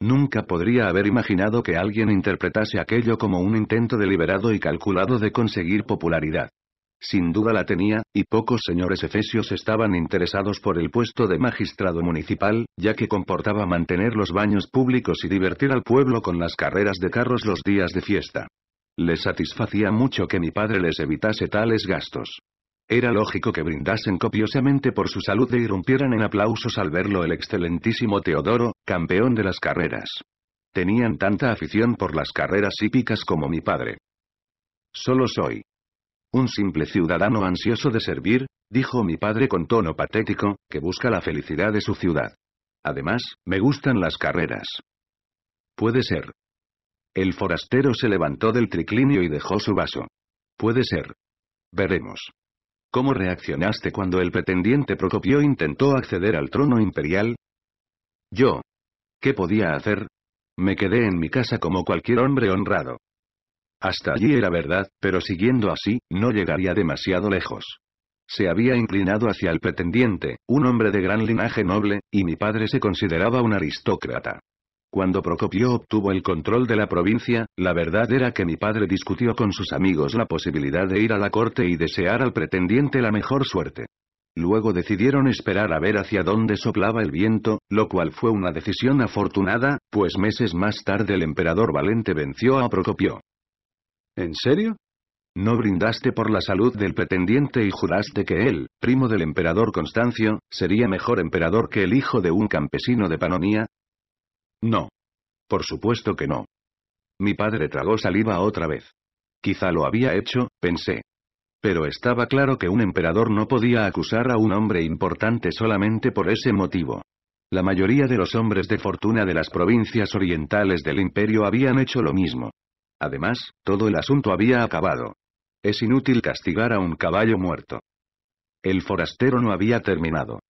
Nunca podría haber imaginado que alguien interpretase aquello como un intento deliberado y calculado de conseguir popularidad. Sin duda la tenía, y pocos señores efesios estaban interesados por el puesto de magistrado municipal, ya que comportaba mantener los baños públicos y divertir al pueblo con las carreras de carros los días de fiesta. Les satisfacía mucho que mi padre les evitase tales gastos. Era lógico que brindasen copiosamente por su salud e irrumpieran en aplausos al verlo el excelentísimo Teodoro, campeón de las carreras. Tenían tanta afición por las carreras hípicas como mi padre. Solo soy. Un simple ciudadano ansioso de servir, dijo mi padre con tono patético, que busca la felicidad de su ciudad. Además, me gustan las carreras. Puede ser. El forastero se levantó del triclinio y dejó su vaso. Puede ser. Veremos. ¿Cómo reaccionaste cuando el pretendiente Procopio intentó acceder al trono imperial? Yo. ¿Qué podía hacer? Me quedé en mi casa como cualquier hombre honrado. Hasta allí era verdad, pero siguiendo así, no llegaría demasiado lejos. Se había inclinado hacia el pretendiente, un hombre de gran linaje noble, y mi padre se consideraba un aristócrata. Cuando Procopio obtuvo el control de la provincia, la verdad era que mi padre discutió con sus amigos la posibilidad de ir a la corte y desear al pretendiente la mejor suerte. Luego decidieron esperar a ver hacia dónde soplaba el viento, lo cual fue una decisión afortunada, pues meses más tarde el emperador Valente venció a Procopio. ¿En serio? No brindaste por la salud del pretendiente y juraste que él, primo del emperador Constancio, sería mejor emperador que el hijo de un campesino de Panonía, no. Por supuesto que no. Mi padre tragó saliva otra vez. Quizá lo había hecho, pensé. Pero estaba claro que un emperador no podía acusar a un hombre importante solamente por ese motivo. La mayoría de los hombres de fortuna de las provincias orientales del imperio habían hecho lo mismo. Además, todo el asunto había acabado. Es inútil castigar a un caballo muerto. El forastero no había terminado.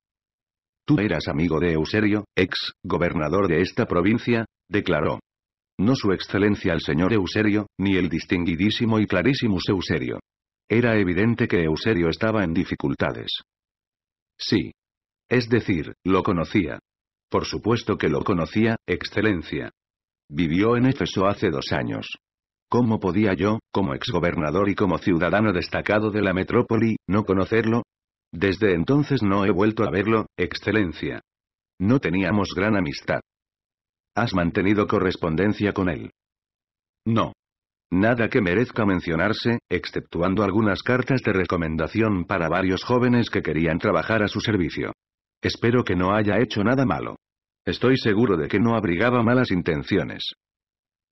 Tú eras amigo de Euserio, ex gobernador de esta provincia, declaró. No su excelencia el señor Euserio, ni el distinguidísimo y clarísimo Euserio». Era evidente que Euserio estaba en dificultades. Sí. Es decir, lo conocía. Por supuesto que lo conocía, excelencia. Vivió en Éfeso hace dos años. ¿Cómo podía yo, como ex-gobernador y como ciudadano destacado de la metrópoli, no conocerlo? Desde entonces no he vuelto a verlo, Excelencia. No teníamos gran amistad. ¿Has mantenido correspondencia con él? No. Nada que merezca mencionarse, exceptuando algunas cartas de recomendación para varios jóvenes que querían trabajar a su servicio. Espero que no haya hecho nada malo. Estoy seguro de que no abrigaba malas intenciones.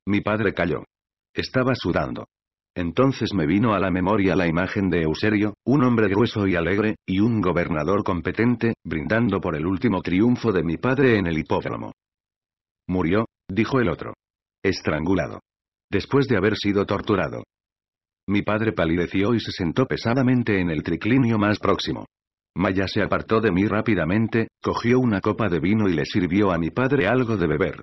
Mi padre calló. Estaba sudando. Entonces me vino a la memoria la imagen de Euserio, un hombre grueso y alegre, y un gobernador competente, brindando por el último triunfo de mi padre en el hipódromo. Murió, dijo el otro. Estrangulado. Después de haber sido torturado. Mi padre palideció y se sentó pesadamente en el triclinio más próximo. Maya se apartó de mí rápidamente, cogió una copa de vino y le sirvió a mi padre algo de beber.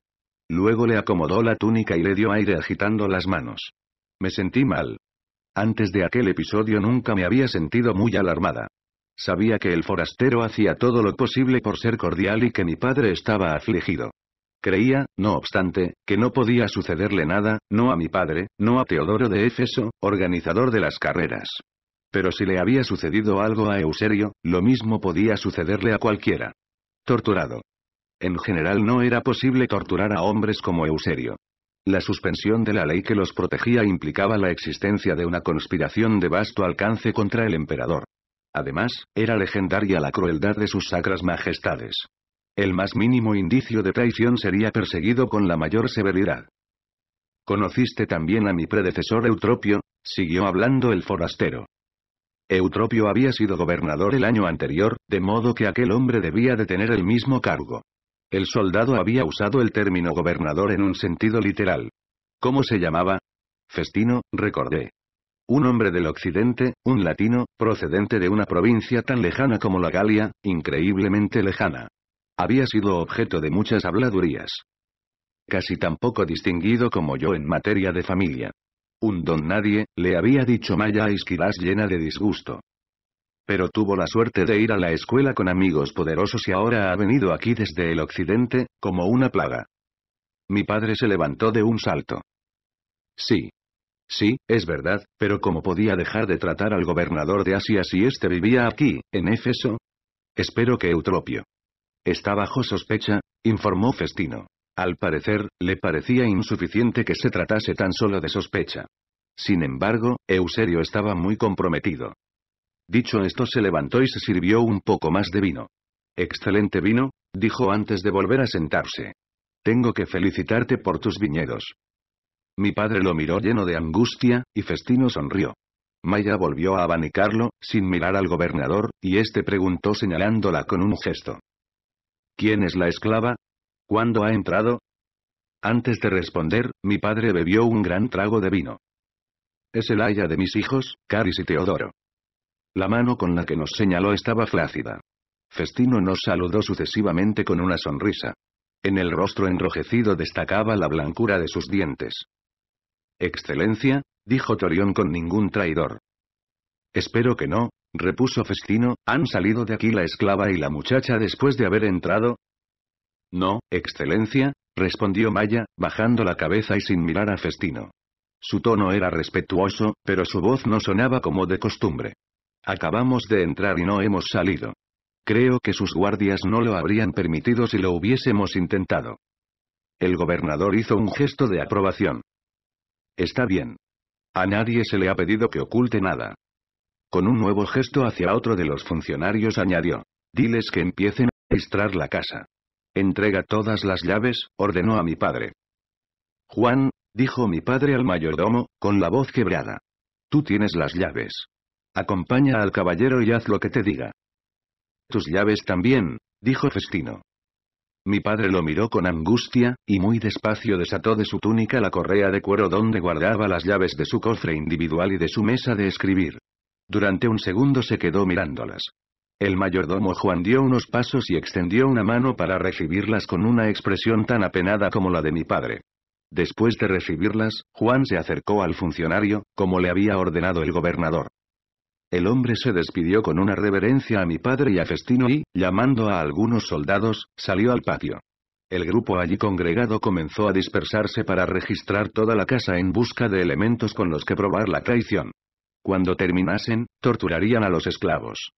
Luego le acomodó la túnica y le dio aire agitando las manos. Me sentí mal. Antes de aquel episodio nunca me había sentido muy alarmada. Sabía que el forastero hacía todo lo posible por ser cordial y que mi padre estaba afligido. Creía, no obstante, que no podía sucederle nada, no a mi padre, no a Teodoro de Éfeso, organizador de las carreras. Pero si le había sucedido algo a Euserio, lo mismo podía sucederle a cualquiera. Torturado. En general no era posible torturar a hombres como Euserio. La suspensión de la ley que los protegía implicaba la existencia de una conspiración de vasto alcance contra el emperador. Además, era legendaria la crueldad de sus sacras majestades. El más mínimo indicio de traición sería perseguido con la mayor severidad. ¿Conociste también a mi predecesor Eutropio? siguió hablando el forastero. Eutropio había sido gobernador el año anterior, de modo que aquel hombre debía de tener el mismo cargo. El soldado había usado el término gobernador en un sentido literal. ¿Cómo se llamaba? Festino, recordé. Un hombre del occidente, un latino, procedente de una provincia tan lejana como la Galia, increíblemente lejana. Había sido objeto de muchas habladurías. Casi tan poco distinguido como yo en materia de familia. Un don nadie, le había dicho Maya a llena de disgusto. Pero tuvo la suerte de ir a la escuela con amigos poderosos y ahora ha venido aquí desde el occidente, como una plaga. Mi padre se levantó de un salto. Sí. Sí, es verdad, pero ¿cómo podía dejar de tratar al gobernador de Asia si éste vivía aquí, en Éfeso? Espero que Eutropio. Está bajo sospecha, informó Festino. Al parecer, le parecía insuficiente que se tratase tan solo de sospecha. Sin embargo, Euserio estaba muy comprometido. Dicho esto se levantó y se sirvió un poco más de vino. Excelente vino, dijo antes de volver a sentarse. Tengo que felicitarte por tus viñedos. Mi padre lo miró lleno de angustia, y Festino sonrió. Maya volvió a abanicarlo, sin mirar al gobernador, y éste preguntó señalándola con un gesto. ¿Quién es la esclava? ¿Cuándo ha entrado? Antes de responder, mi padre bebió un gran trago de vino. Es el aya de mis hijos, Caris y Teodoro. La mano con la que nos señaló estaba flácida. Festino nos saludó sucesivamente con una sonrisa. En el rostro enrojecido destacaba la blancura de sus dientes. Excelencia, dijo Torión con ningún traidor. Espero que no, repuso Festino, ¿han salido de aquí la esclava y la muchacha después de haber entrado? No, Excelencia, respondió Maya, bajando la cabeza y sin mirar a Festino. Su tono era respetuoso, pero su voz no sonaba como de costumbre. Acabamos de entrar y no hemos salido. Creo que sus guardias no lo habrían permitido si lo hubiésemos intentado. El gobernador hizo un gesto de aprobación. Está bien. A nadie se le ha pedido que oculte nada. Con un nuevo gesto hacia otro de los funcionarios añadió. Diles que empiecen a registrar la casa. Entrega todas las llaves, ordenó a mi padre. Juan, dijo mi padre al mayordomo, con la voz quebrada. Tú tienes las llaves. Acompaña al caballero y haz lo que te diga. Tus llaves también, dijo Festino. Mi padre lo miró con angustia, y muy despacio desató de su túnica la correa de cuero donde guardaba las llaves de su cofre individual y de su mesa de escribir. Durante un segundo se quedó mirándolas. El mayordomo Juan dio unos pasos y extendió una mano para recibirlas con una expresión tan apenada como la de mi padre. Después de recibirlas, Juan se acercó al funcionario, como le había ordenado el gobernador. El hombre se despidió con una reverencia a mi padre y a Festino y, llamando a algunos soldados, salió al patio. El grupo allí congregado comenzó a dispersarse para registrar toda la casa en busca de elementos con los que probar la traición. Cuando terminasen, torturarían a los esclavos.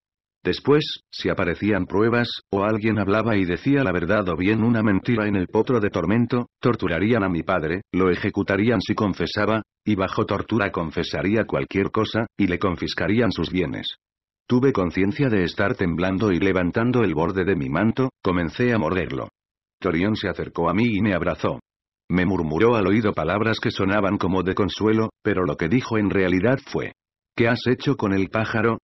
Después, si aparecían pruebas, o alguien hablaba y decía la verdad o bien una mentira en el potro de tormento, torturarían a mi padre, lo ejecutarían si confesaba, y bajo tortura confesaría cualquier cosa, y le confiscarían sus bienes. Tuve conciencia de estar temblando y levantando el borde de mi manto, comencé a morderlo. Torión se acercó a mí y me abrazó. Me murmuró al oído palabras que sonaban como de consuelo, pero lo que dijo en realidad fue. ¿Qué has hecho con el pájaro?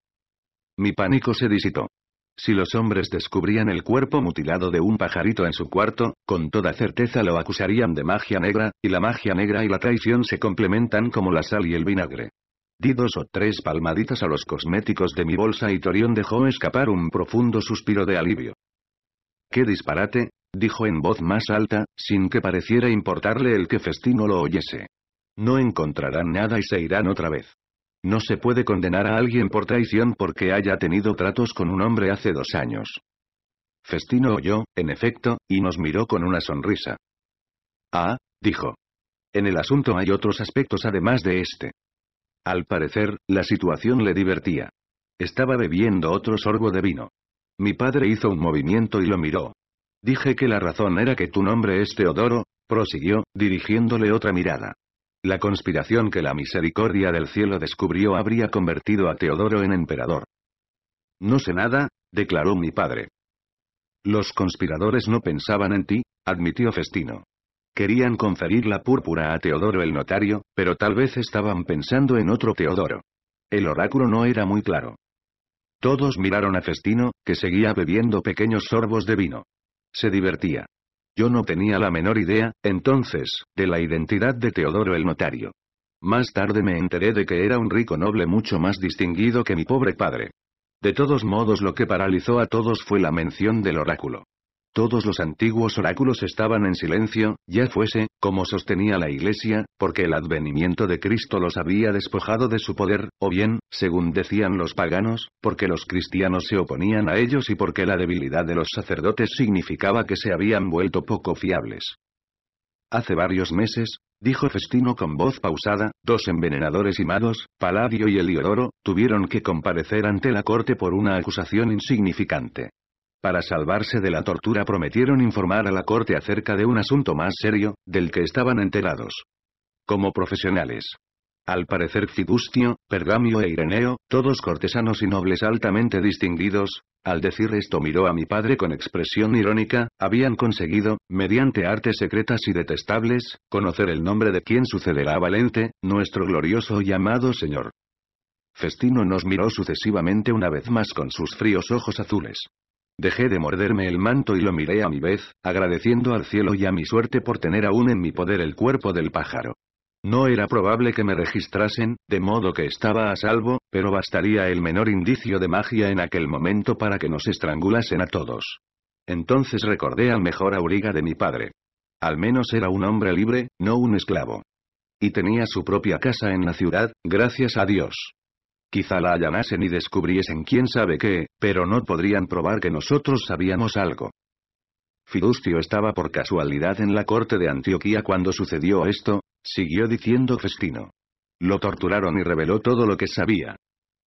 Mi pánico se disipó. Si los hombres descubrían el cuerpo mutilado de un pajarito en su cuarto, con toda certeza lo acusarían de magia negra, y la magia negra y la traición se complementan como la sal y el vinagre. Di dos o tres palmaditas a los cosméticos de mi bolsa y Torión dejó escapar un profundo suspiro de alivio. ¡Qué disparate! dijo en voz más alta, sin que pareciera importarle el que Festino lo oyese. No encontrarán nada y se irán otra vez. No se puede condenar a alguien por traición porque haya tenido tratos con un hombre hace dos años. Festino oyó, en efecto, y nos miró con una sonrisa. Ah, dijo. En el asunto hay otros aspectos además de este. Al parecer, la situación le divertía. Estaba bebiendo otro sorbo de vino. Mi padre hizo un movimiento y lo miró. Dije que la razón era que tu nombre es Teodoro, prosiguió, dirigiéndole otra mirada. La conspiración que la misericordia del cielo descubrió habría convertido a Teodoro en emperador. No sé nada, declaró mi padre. Los conspiradores no pensaban en ti, admitió Festino. Querían conferir la púrpura a Teodoro el notario, pero tal vez estaban pensando en otro Teodoro. El oráculo no era muy claro. Todos miraron a Festino, que seguía bebiendo pequeños sorbos de vino. Se divertía. Yo no tenía la menor idea, entonces, de la identidad de Teodoro el notario. Más tarde me enteré de que era un rico noble mucho más distinguido que mi pobre padre. De todos modos lo que paralizó a todos fue la mención del oráculo. Todos los antiguos oráculos estaban en silencio, ya fuese, como sostenía la Iglesia, porque el advenimiento de Cristo los había despojado de su poder, o bien, según decían los paganos, porque los cristianos se oponían a ellos y porque la debilidad de los sacerdotes significaba que se habían vuelto poco fiables. Hace varios meses, dijo Festino con voz pausada, dos envenenadores y magos, Paladio y Heliodoro, tuvieron que comparecer ante la corte por una acusación insignificante. Para salvarse de la tortura prometieron informar a la corte acerca de un asunto más serio, del que estaban enterados. Como profesionales. Al parecer Cibustio, Pergamio e Ireneo, todos cortesanos y nobles altamente distinguidos, al decir esto miró a mi padre con expresión irónica, habían conseguido, mediante artes secretas y detestables, conocer el nombre de quien sucederá a Valente, nuestro glorioso y amado señor. Festino nos miró sucesivamente una vez más con sus fríos ojos azules. Dejé de morderme el manto y lo miré a mi vez, agradeciendo al cielo y a mi suerte por tener aún en mi poder el cuerpo del pájaro. No era probable que me registrasen, de modo que estaba a salvo, pero bastaría el menor indicio de magia en aquel momento para que nos estrangulasen a todos. Entonces recordé al mejor auriga de mi padre. Al menos era un hombre libre, no un esclavo. Y tenía su propia casa en la ciudad, gracias a Dios. Quizá la allanasen y descubriesen quién sabe qué, pero no podrían probar que nosotros sabíamos algo. Fiducio estaba por casualidad en la corte de Antioquía cuando sucedió esto, siguió diciendo Festino. Lo torturaron y reveló todo lo que sabía.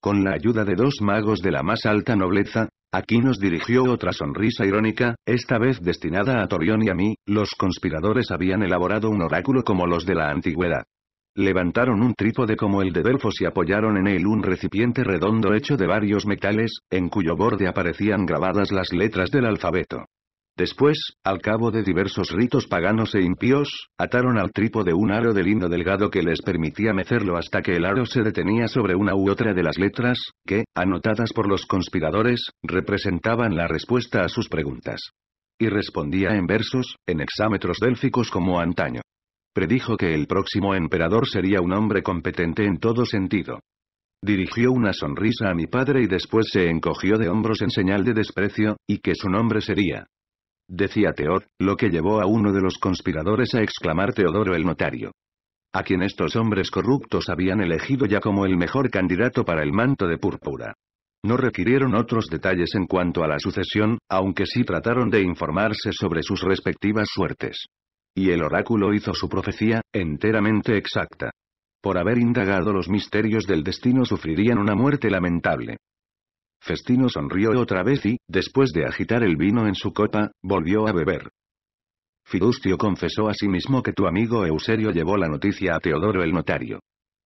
Con la ayuda de dos magos de la más alta nobleza, aquí nos dirigió otra sonrisa irónica, esta vez destinada a Torión y a mí, los conspiradores habían elaborado un oráculo como los de la antigüedad. Levantaron un trípode como el de Delfos y apoyaron en él un recipiente redondo hecho de varios metales, en cuyo borde aparecían grabadas las letras del alfabeto. Después, al cabo de diversos ritos paganos e impíos, ataron al trípode un aro de lino delgado que les permitía mecerlo hasta que el aro se detenía sobre una u otra de las letras, que, anotadas por los conspiradores, representaban la respuesta a sus preguntas. Y respondía en versos, en hexámetros délficos como antaño. Predijo que el próximo emperador sería un hombre competente en todo sentido. Dirigió una sonrisa a mi padre y después se encogió de hombros en señal de desprecio, y que su nombre sería. Decía Teod, lo que llevó a uno de los conspiradores a exclamar Teodoro el notario. A quien estos hombres corruptos habían elegido ya como el mejor candidato para el manto de púrpura. No requirieron otros detalles en cuanto a la sucesión, aunque sí trataron de informarse sobre sus respectivas suertes. Y el oráculo hizo su profecía, enteramente exacta. Por haber indagado los misterios del destino sufrirían una muerte lamentable. Festino sonrió otra vez y, después de agitar el vino en su copa, volvió a beber. Fidustio confesó a sí mismo que tu amigo Euserio llevó la noticia a Teodoro el notario.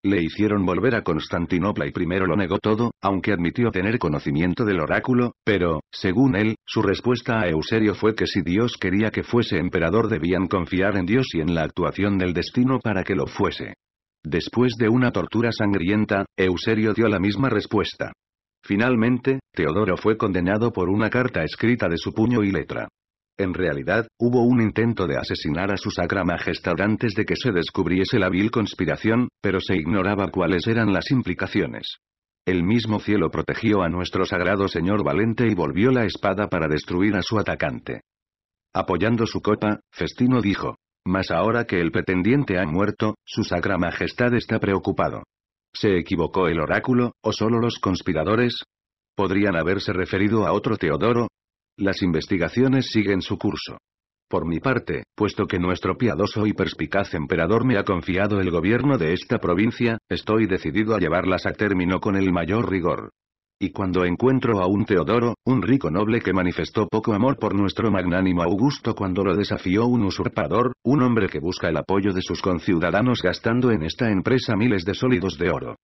Le hicieron volver a Constantinopla y primero lo negó todo, aunque admitió tener conocimiento del oráculo, pero, según él, su respuesta a Euserio fue que si Dios quería que fuese emperador debían confiar en Dios y en la actuación del destino para que lo fuese. Después de una tortura sangrienta, Euserio dio la misma respuesta. Finalmente, Teodoro fue condenado por una carta escrita de su puño y letra. En realidad, hubo un intento de asesinar a su Sacra Majestad antes de que se descubriese la vil conspiración, pero se ignoraba cuáles eran las implicaciones. El mismo cielo protegió a nuestro sagrado señor valente y volvió la espada para destruir a su atacante. Apoyando su copa, Festino dijo. Mas ahora que el pretendiente ha muerto, su Sacra Majestad está preocupado. ¿Se equivocó el oráculo, o solo los conspiradores? Podrían haberse referido a otro Teodoro, las investigaciones siguen su curso. Por mi parte, puesto que nuestro piadoso y perspicaz emperador me ha confiado el gobierno de esta provincia, estoy decidido a llevarlas a término con el mayor rigor. Y cuando encuentro a un Teodoro, un rico noble que manifestó poco amor por nuestro magnánimo Augusto cuando lo desafió un usurpador, un hombre que busca el apoyo de sus conciudadanos gastando en esta empresa miles de sólidos de oro.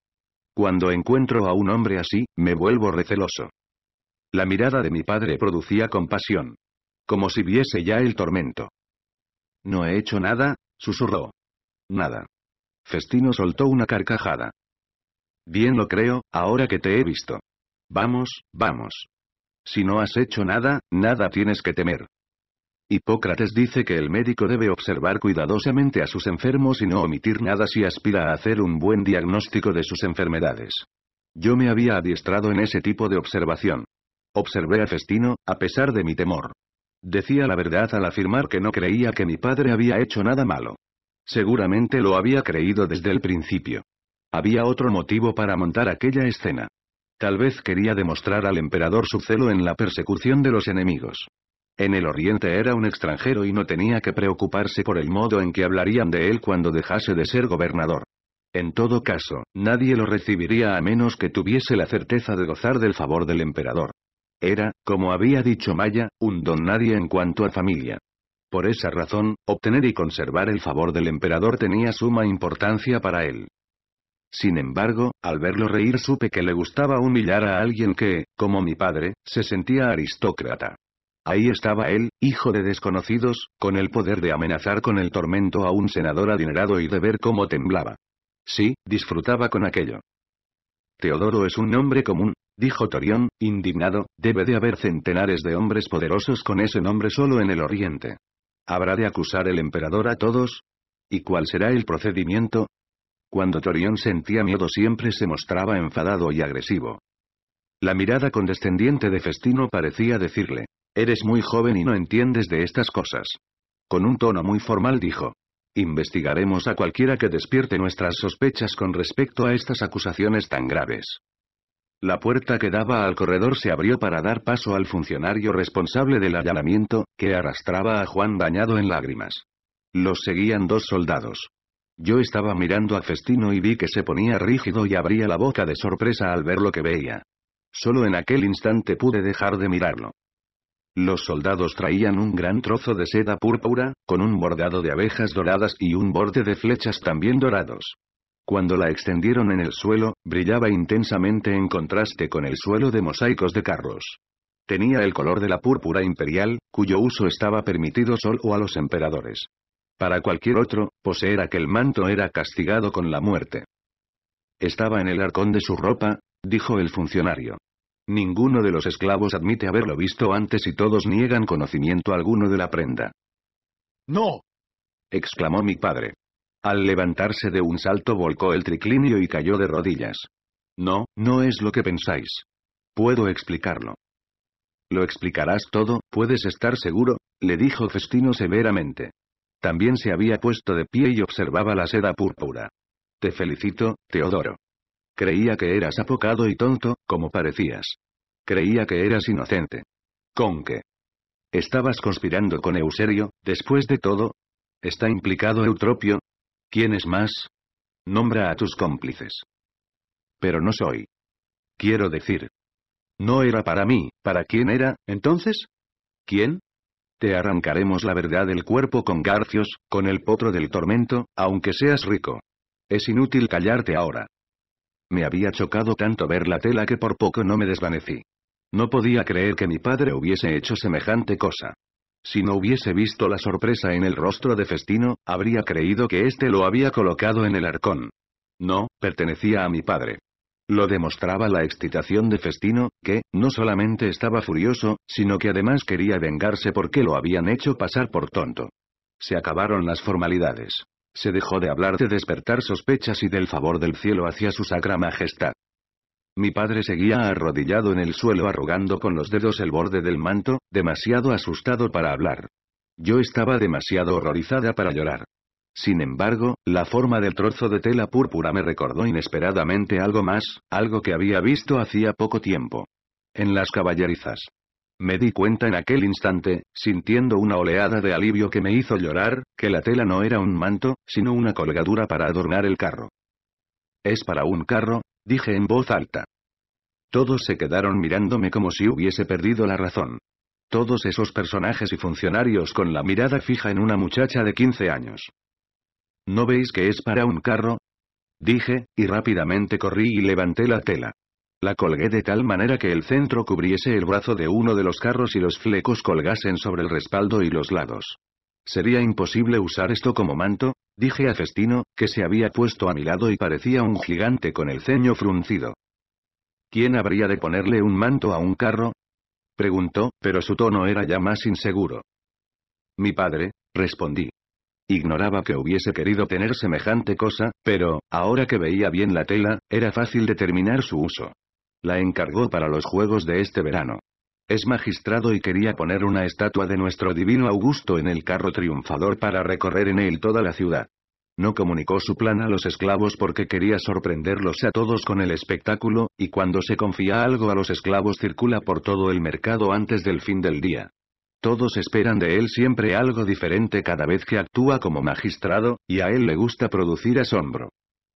Cuando encuentro a un hombre así, me vuelvo receloso. La mirada de mi padre producía compasión. Como si viese ya el tormento. No he hecho nada, susurró. Nada. Festino soltó una carcajada. Bien lo creo, ahora que te he visto. Vamos, vamos. Si no has hecho nada, nada tienes que temer. Hipócrates dice que el médico debe observar cuidadosamente a sus enfermos y no omitir nada si aspira a hacer un buen diagnóstico de sus enfermedades. Yo me había adiestrado en ese tipo de observación. Observé a Festino, a pesar de mi temor. Decía la verdad al afirmar que no creía que mi padre había hecho nada malo. Seguramente lo había creído desde el principio. Había otro motivo para montar aquella escena. Tal vez quería demostrar al emperador su celo en la persecución de los enemigos. En el oriente era un extranjero y no tenía que preocuparse por el modo en que hablarían de él cuando dejase de ser gobernador. En todo caso, nadie lo recibiría a menos que tuviese la certeza de gozar del favor del emperador. Era, como había dicho Maya, un don nadie en cuanto a familia. Por esa razón, obtener y conservar el favor del emperador tenía suma importancia para él. Sin embargo, al verlo reír supe que le gustaba humillar a alguien que, como mi padre, se sentía aristócrata. Ahí estaba él, hijo de desconocidos, con el poder de amenazar con el tormento a un senador adinerado y de ver cómo temblaba. Sí, disfrutaba con aquello. Teodoro es un nombre común, dijo Torión, indignado, debe de haber centenares de hombres poderosos con ese nombre solo en el oriente. ¿Habrá de acusar el emperador a todos? ¿Y cuál será el procedimiento? Cuando Torión sentía miedo siempre se mostraba enfadado y agresivo. La mirada condescendiente de Festino parecía decirle, eres muy joven y no entiendes de estas cosas. Con un tono muy formal dijo, investigaremos a cualquiera que despierte nuestras sospechas con respecto a estas acusaciones tan graves. La puerta que daba al corredor se abrió para dar paso al funcionario responsable del allanamiento, que arrastraba a Juan bañado en lágrimas. Los seguían dos soldados. Yo estaba mirando a Festino y vi que se ponía rígido y abría la boca de sorpresa al ver lo que veía. Solo en aquel instante pude dejar de mirarlo. Los soldados traían un gran trozo de seda púrpura, con un bordado de abejas doradas y un borde de flechas también dorados. Cuando la extendieron en el suelo, brillaba intensamente en contraste con el suelo de mosaicos de carros. Tenía el color de la púrpura imperial, cuyo uso estaba permitido solo a los emperadores. Para cualquier otro, poseer aquel manto era castigado con la muerte. Estaba en el arcón de su ropa, dijo el funcionario. Ninguno de los esclavos admite haberlo visto antes y todos niegan conocimiento alguno de la prenda. ¡No! exclamó mi padre. Al levantarse de un salto volcó el triclinio y cayó de rodillas. No, no es lo que pensáis. Puedo explicarlo. Lo explicarás todo, puedes estar seguro, le dijo Festino severamente. También se había puesto de pie y observaba la seda púrpura. Te felicito, Teodoro. Creía que eras apocado y tonto, como parecías. Creía que eras inocente. ¿Con qué? ¿Estabas conspirando con Euserio, después de todo? ¿Está implicado Eutropio? es más? Nombra a tus cómplices. Pero no soy. Quiero decir. No era para mí, ¿para quién era, entonces? ¿Quién? Te arrancaremos la verdad del cuerpo con garcios, con el potro del tormento, aunque seas rico. Es inútil callarte ahora. Me había chocado tanto ver la tela que por poco no me desvanecí. No podía creer que mi padre hubiese hecho semejante cosa. Si no hubiese visto la sorpresa en el rostro de Festino, habría creído que éste lo había colocado en el arcón. No, pertenecía a mi padre. Lo demostraba la excitación de Festino, que, no solamente estaba furioso, sino que además quería vengarse porque lo habían hecho pasar por tonto. Se acabaron las formalidades. Se dejó de hablar de despertar sospechas y del favor del cielo hacia su sacra majestad. Mi padre seguía arrodillado en el suelo arrugando con los dedos el borde del manto, demasiado asustado para hablar. Yo estaba demasiado horrorizada para llorar. Sin embargo, la forma del trozo de tela púrpura me recordó inesperadamente algo más, algo que había visto hacía poco tiempo. En las caballerizas. Me di cuenta en aquel instante, sintiendo una oleada de alivio que me hizo llorar, que la tela no era un manto, sino una colgadura para adornar el carro. Es para un carro, dije en voz alta. Todos se quedaron mirándome como si hubiese perdido la razón. Todos esos personajes y funcionarios con la mirada fija en una muchacha de 15 años. ¿No veis que es para un carro? Dije, y rápidamente corrí y levanté la tela. La colgué de tal manera que el centro cubriese el brazo de uno de los carros y los flecos colgasen sobre el respaldo y los lados. ¿Sería imposible usar esto como manto? Dije a Festino, que se había puesto a mi lado y parecía un gigante con el ceño fruncido. ¿Quién habría de ponerle un manto a un carro? Preguntó, pero su tono era ya más inseguro. Mi padre, respondí. Ignoraba que hubiese querido tener semejante cosa, pero, ahora que veía bien la tela, era fácil determinar su uso. La encargó para los juegos de este verano. Es magistrado y quería poner una estatua de nuestro divino Augusto en el carro triunfador para recorrer en él toda la ciudad. No comunicó su plan a los esclavos porque quería sorprenderlos a todos con el espectáculo, y cuando se confía algo a los esclavos circula por todo el mercado antes del fin del día. Todos esperan de él siempre algo diferente cada vez que actúa como magistrado, y a él le gusta producir asombro.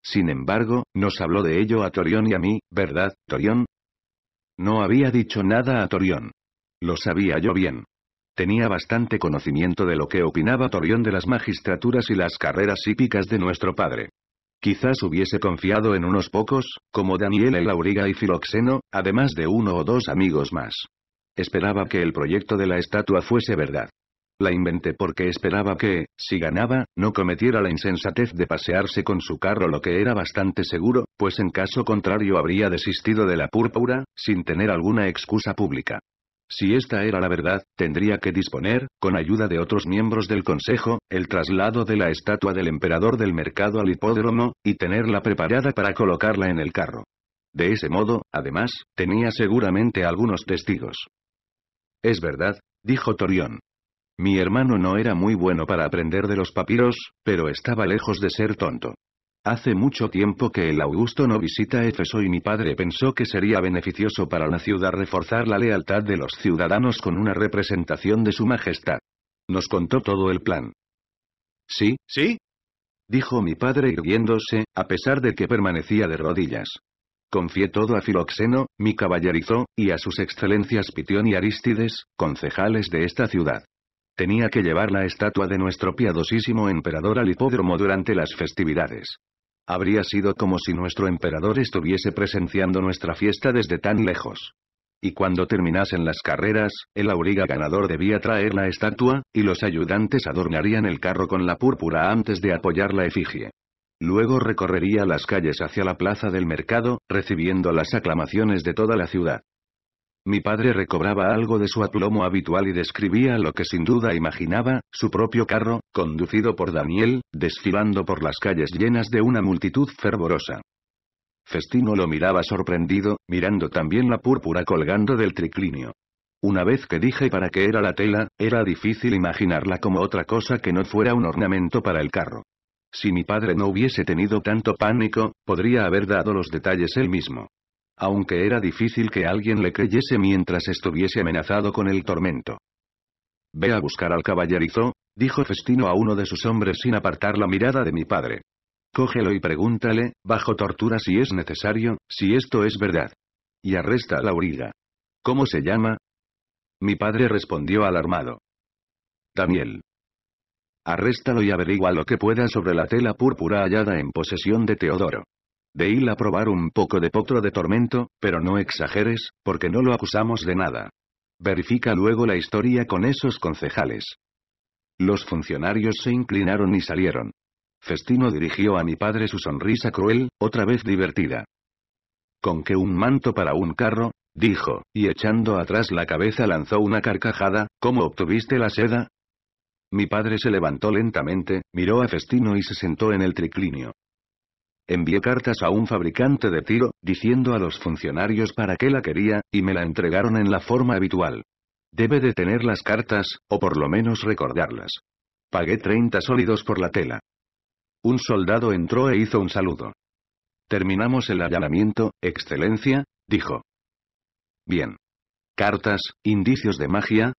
Sin embargo, nos habló de ello a Torión y a mí, ¿verdad, Torión? No había dicho nada a Torión. Lo sabía yo bien. Tenía bastante conocimiento de lo que opinaba Torión de las magistraturas y las carreras hípicas de nuestro padre. Quizás hubiese confiado en unos pocos, como Daniel el Auriga y Filoxeno, además de uno o dos amigos más. Esperaba que el proyecto de la estatua fuese verdad. La inventé porque esperaba que, si ganaba, no cometiera la insensatez de pasearse con su carro lo que era bastante seguro, pues en caso contrario habría desistido de la púrpura, sin tener alguna excusa pública. Si esta era la verdad, tendría que disponer, con ayuda de otros miembros del consejo, el traslado de la estatua del emperador del mercado al hipódromo, y tenerla preparada para colocarla en el carro. De ese modo, además, tenía seguramente algunos testigos. Es verdad, dijo Torión. Mi hermano no era muy bueno para aprender de los papiros, pero estaba lejos de ser tonto. Hace mucho tiempo que el Augusto no visita Éfeso y mi padre pensó que sería beneficioso para la ciudad reforzar la lealtad de los ciudadanos con una representación de su majestad. Nos contó todo el plan. ¿Sí, sí? Dijo mi padre irguiéndose, a pesar de que permanecía de rodillas. Confié todo a Filoxeno, mi caballerizo, y a sus excelencias Pitión y Arístides, concejales de esta ciudad. Tenía que llevar la estatua de nuestro piadosísimo emperador al hipódromo durante las festividades. Habría sido como si nuestro emperador estuviese presenciando nuestra fiesta desde tan lejos. Y cuando terminasen las carreras, el auriga ganador debía traer la estatua, y los ayudantes adornarían el carro con la púrpura antes de apoyar la efigie. Luego recorrería las calles hacia la plaza del mercado, recibiendo las aclamaciones de toda la ciudad. Mi padre recobraba algo de su aplomo habitual y describía lo que sin duda imaginaba, su propio carro, conducido por Daniel, desfilando por las calles llenas de una multitud fervorosa. Festino lo miraba sorprendido, mirando también la púrpura colgando del triclinio. Una vez que dije para qué era la tela, era difícil imaginarla como otra cosa que no fuera un ornamento para el carro. Si mi padre no hubiese tenido tanto pánico, podría haber dado los detalles él mismo. Aunque era difícil que alguien le creyese mientras estuviese amenazado con el tormento. Ve a buscar al caballerizo, dijo Festino a uno de sus hombres sin apartar la mirada de mi padre. Cógelo y pregúntale, bajo tortura si es necesario, si esto es verdad. Y arresta a la ¿Cómo se llama? Mi padre respondió alarmado. Daniel. Arréstalo y averigua lo que pueda sobre la tela púrpura hallada en posesión de Teodoro a probar un poco de potro de tormento, pero no exageres, porque no lo acusamos de nada. Verifica luego la historia con esos concejales. Los funcionarios se inclinaron y salieron. Festino dirigió a mi padre su sonrisa cruel, otra vez divertida. ¿Con qué un manto para un carro? dijo, y echando atrás la cabeza lanzó una carcajada, ¿cómo obtuviste la seda? Mi padre se levantó lentamente, miró a Festino y se sentó en el triclinio. Envié cartas a un fabricante de tiro, diciendo a los funcionarios para qué la quería, y me la entregaron en la forma habitual. Debe de tener las cartas, o por lo menos recordarlas. Pagué 30 sólidos por la tela. Un soldado entró e hizo un saludo. Terminamos el allanamiento, Excelencia, dijo. Bien. Cartas, indicios de magia.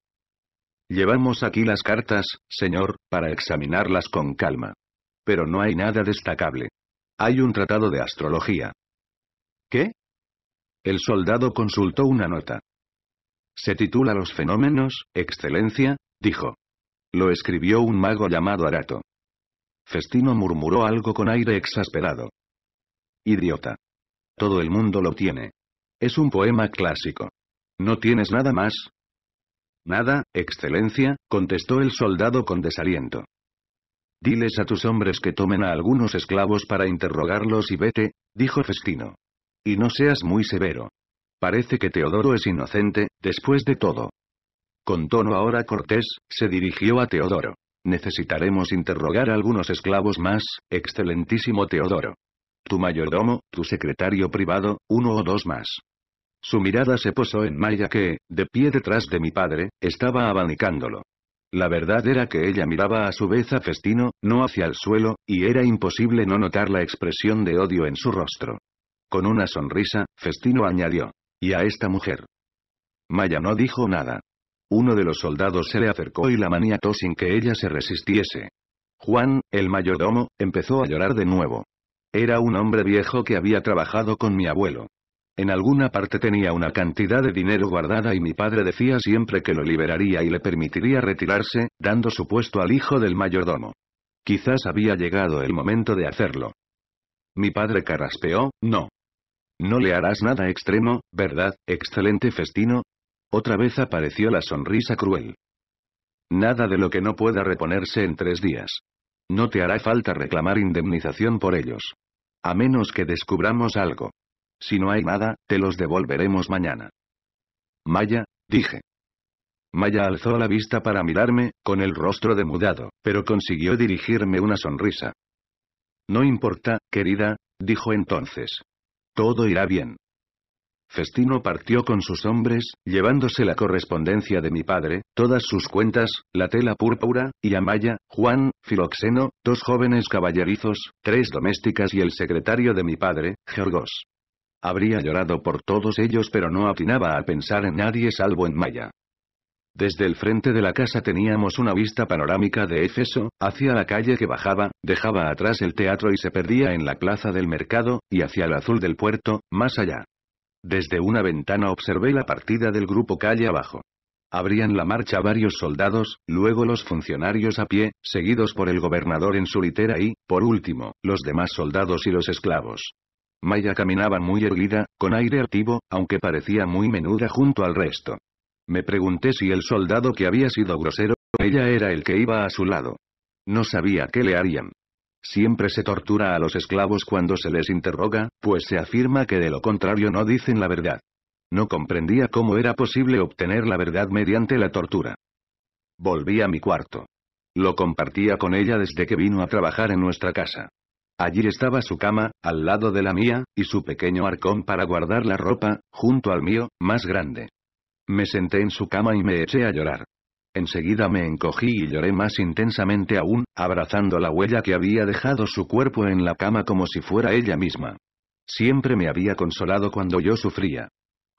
Llevamos aquí las cartas, señor, para examinarlas con calma. Pero no hay nada destacable. Hay un tratado de astrología. ¿Qué? El soldado consultó una nota. Se titula Los fenómenos, excelencia, dijo. Lo escribió un mago llamado Arato. Festino murmuró algo con aire exasperado. Idiota. Todo el mundo lo tiene. Es un poema clásico. ¿No tienes nada más? Nada, excelencia, contestó el soldado con desaliento. Diles a tus hombres que tomen a algunos esclavos para interrogarlos y vete, dijo Festino. Y no seas muy severo. Parece que Teodoro es inocente, después de todo. Con tono ahora cortés, se dirigió a Teodoro. Necesitaremos interrogar a algunos esclavos más, excelentísimo Teodoro. Tu mayordomo, tu secretario privado, uno o dos más. Su mirada se posó en Maya que, de pie detrás de mi padre, estaba abanicándolo. La verdad era que ella miraba a su vez a Festino, no hacia el suelo, y era imposible no notar la expresión de odio en su rostro. Con una sonrisa, Festino añadió. ¿Y a esta mujer? Maya no dijo nada. Uno de los soldados se le acercó y la maniató sin que ella se resistiese. Juan, el mayordomo, empezó a llorar de nuevo. Era un hombre viejo que había trabajado con mi abuelo. En alguna parte tenía una cantidad de dinero guardada y mi padre decía siempre que lo liberaría y le permitiría retirarse, dando su puesto al hijo del mayordomo. Quizás había llegado el momento de hacerlo. Mi padre carraspeó, no. No le harás nada extremo, ¿verdad, excelente festino? Otra vez apareció la sonrisa cruel. Nada de lo que no pueda reponerse en tres días. No te hará falta reclamar indemnización por ellos. A menos que descubramos algo. Si no hay nada, te los devolveremos mañana. Maya, dije. Maya alzó la vista para mirarme, con el rostro demudado, pero consiguió dirigirme una sonrisa. No importa, querida, dijo entonces. Todo irá bien. Festino partió con sus hombres, llevándose la correspondencia de mi padre, todas sus cuentas, la tela púrpura, y a Maya, Juan, Filoxeno, dos jóvenes caballerizos, tres domésticas y el secretario de mi padre, Georgos. Habría llorado por todos ellos pero no atinaba a pensar en nadie salvo en Maya. Desde el frente de la casa teníamos una vista panorámica de Éfeso, hacia la calle que bajaba, dejaba atrás el teatro y se perdía en la plaza del mercado, y hacia el azul del puerto, más allá. Desde una ventana observé la partida del grupo calle abajo. Abrían la marcha varios soldados, luego los funcionarios a pie, seguidos por el gobernador en su litera y, por último, los demás soldados y los esclavos. Maya caminaba muy erguida, con aire activo, aunque parecía muy menuda junto al resto. Me pregunté si el soldado que había sido grosero, ella era el que iba a su lado. No sabía qué le harían. Siempre se tortura a los esclavos cuando se les interroga, pues se afirma que de lo contrario no dicen la verdad. No comprendía cómo era posible obtener la verdad mediante la tortura. Volví a mi cuarto. Lo compartía con ella desde que vino a trabajar en nuestra casa. Allí estaba su cama, al lado de la mía, y su pequeño arcón para guardar la ropa, junto al mío, más grande. Me senté en su cama y me eché a llorar. Enseguida me encogí y lloré más intensamente aún, abrazando la huella que había dejado su cuerpo en la cama como si fuera ella misma. Siempre me había consolado cuando yo sufría.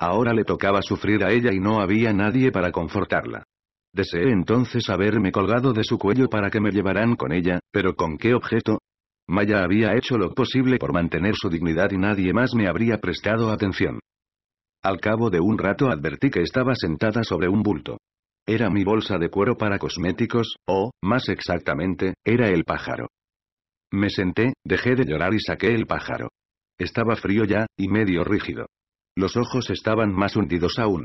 Ahora le tocaba sufrir a ella y no había nadie para confortarla. Deseé entonces haberme colgado de su cuello para que me llevaran con ella, pero ¿con qué objeto? Maya había hecho lo posible por mantener su dignidad y nadie más me habría prestado atención. Al cabo de un rato advertí que estaba sentada sobre un bulto. Era mi bolsa de cuero para cosméticos, o, más exactamente, era el pájaro. Me senté, dejé de llorar y saqué el pájaro. Estaba frío ya, y medio rígido. Los ojos estaban más hundidos aún.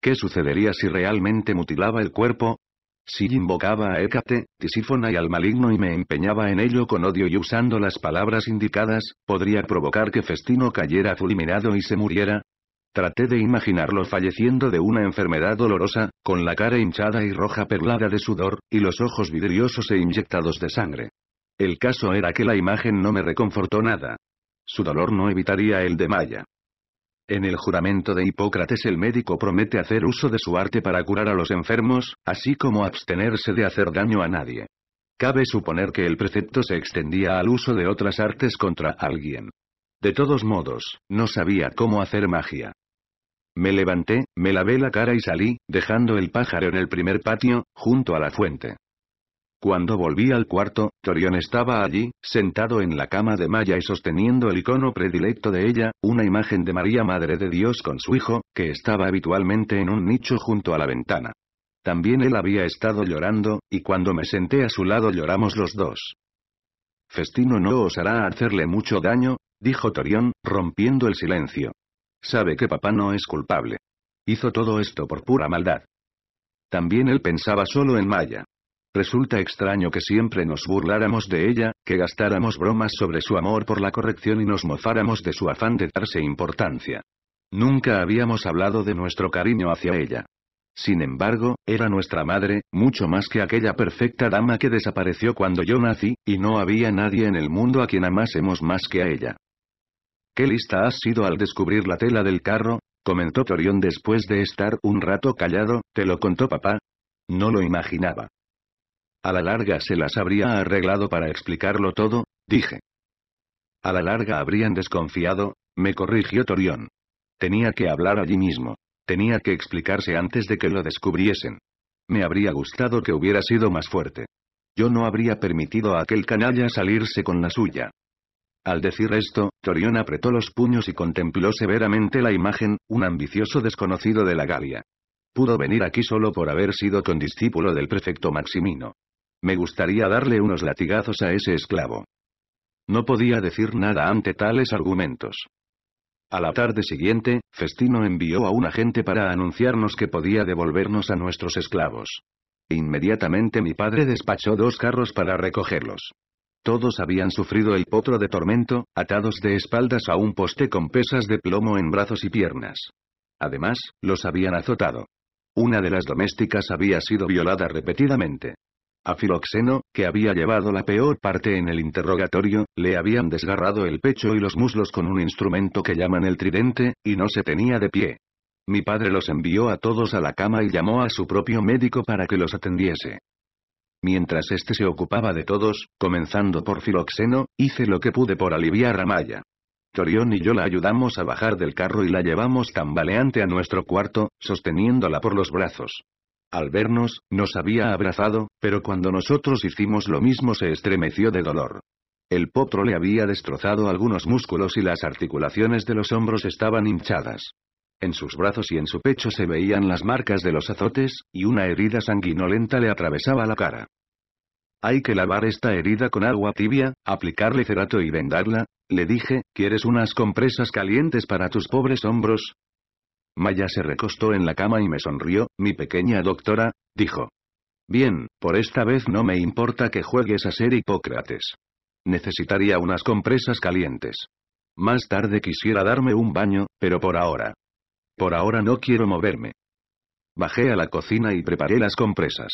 ¿Qué sucedería si realmente mutilaba el cuerpo? Si invocaba a Hécate, Tisífona y al maligno y me empeñaba en ello con odio y usando las palabras indicadas, podría provocar que Festino cayera fulminado y se muriera. Traté de imaginarlo falleciendo de una enfermedad dolorosa, con la cara hinchada y roja perlada de sudor, y los ojos vidriosos e inyectados de sangre. El caso era que la imagen no me reconfortó nada. Su dolor no evitaría el de Maya. En el juramento de Hipócrates el médico promete hacer uso de su arte para curar a los enfermos, así como abstenerse de hacer daño a nadie. Cabe suponer que el precepto se extendía al uso de otras artes contra alguien. De todos modos, no sabía cómo hacer magia. Me levanté, me lavé la cara y salí, dejando el pájaro en el primer patio, junto a la fuente. Cuando volví al cuarto, Torión estaba allí, sentado en la cama de Maya y sosteniendo el icono predilecto de ella, una imagen de María Madre de Dios con su hijo, que estaba habitualmente en un nicho junto a la ventana. También él había estado llorando, y cuando me senté a su lado lloramos los dos. Festino no osará hacerle mucho daño, dijo Torión, rompiendo el silencio. Sabe que papá no es culpable. Hizo todo esto por pura maldad. También él pensaba solo en Maya. Resulta extraño que siempre nos burláramos de ella, que gastáramos bromas sobre su amor por la corrección y nos mofáramos de su afán de darse importancia. Nunca habíamos hablado de nuestro cariño hacia ella. Sin embargo, era nuestra madre, mucho más que aquella perfecta dama que desapareció cuando yo nací, y no había nadie en el mundo a quien amásemos más que a ella. ¿Qué lista has sido al descubrir la tela del carro? comentó Torión después de estar un rato callado, ¿te lo contó papá? No lo imaginaba. A la larga se las habría arreglado para explicarlo todo, dije. A la larga habrían desconfiado, me corrigió Torión. Tenía que hablar allí mismo. Tenía que explicarse antes de que lo descubriesen. Me habría gustado que hubiera sido más fuerte. Yo no habría permitido a aquel canalla salirse con la suya. Al decir esto, Torión apretó los puños y contempló severamente la imagen, un ambicioso desconocido de la Galia. Pudo venir aquí solo por haber sido condiscípulo del prefecto Maximino. Me gustaría darle unos latigazos a ese esclavo. No podía decir nada ante tales argumentos. A la tarde siguiente, Festino envió a un agente para anunciarnos que podía devolvernos a nuestros esclavos. Inmediatamente mi padre despachó dos carros para recogerlos. Todos habían sufrido el potro de tormento, atados de espaldas a un poste con pesas de plomo en brazos y piernas. Además, los habían azotado. Una de las domésticas había sido violada repetidamente. A Filoxeno, que había llevado la peor parte en el interrogatorio, le habían desgarrado el pecho y los muslos con un instrumento que llaman el tridente, y no se tenía de pie. Mi padre los envió a todos a la cama y llamó a su propio médico para que los atendiese. Mientras este se ocupaba de todos, comenzando por Filoxeno, hice lo que pude por aliviar a Maya. Torión y yo la ayudamos a bajar del carro y la llevamos tambaleante a nuestro cuarto, sosteniéndola por los brazos. Al vernos, nos había abrazado, pero cuando nosotros hicimos lo mismo se estremeció de dolor. El potro le había destrozado algunos músculos y las articulaciones de los hombros estaban hinchadas. En sus brazos y en su pecho se veían las marcas de los azotes, y una herida sanguinolenta le atravesaba la cara. Hay que lavar esta herida con agua tibia, aplicarle cerato y vendarla, le dije, ¿quieres unas compresas calientes para tus pobres hombros? Maya se recostó en la cama y me sonrió, mi pequeña doctora, dijo. Bien, por esta vez no me importa que juegues a ser Hipócrates. Necesitaría unas compresas calientes. Más tarde quisiera darme un baño, pero por ahora. Por ahora no quiero moverme. Bajé a la cocina y preparé las compresas.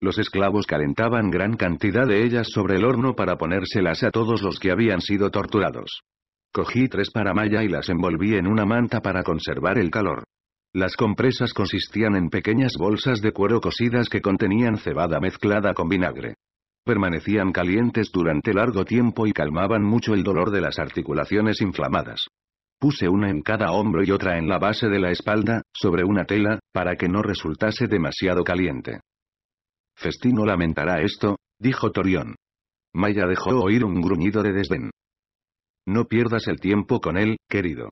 Los esclavos calentaban gran cantidad de ellas sobre el horno para ponérselas a todos los que habían sido torturados. Cogí tres para Maya y las envolví en una manta para conservar el calor. Las compresas consistían en pequeñas bolsas de cuero cosidas que contenían cebada mezclada con vinagre. Permanecían calientes durante largo tiempo y calmaban mucho el dolor de las articulaciones inflamadas. Puse una en cada hombro y otra en la base de la espalda, sobre una tela, para que no resultase demasiado caliente. «Festino lamentará esto, dijo Torión. Maya dejó oír un gruñido de desdén. No pierdas el tiempo con él, querido.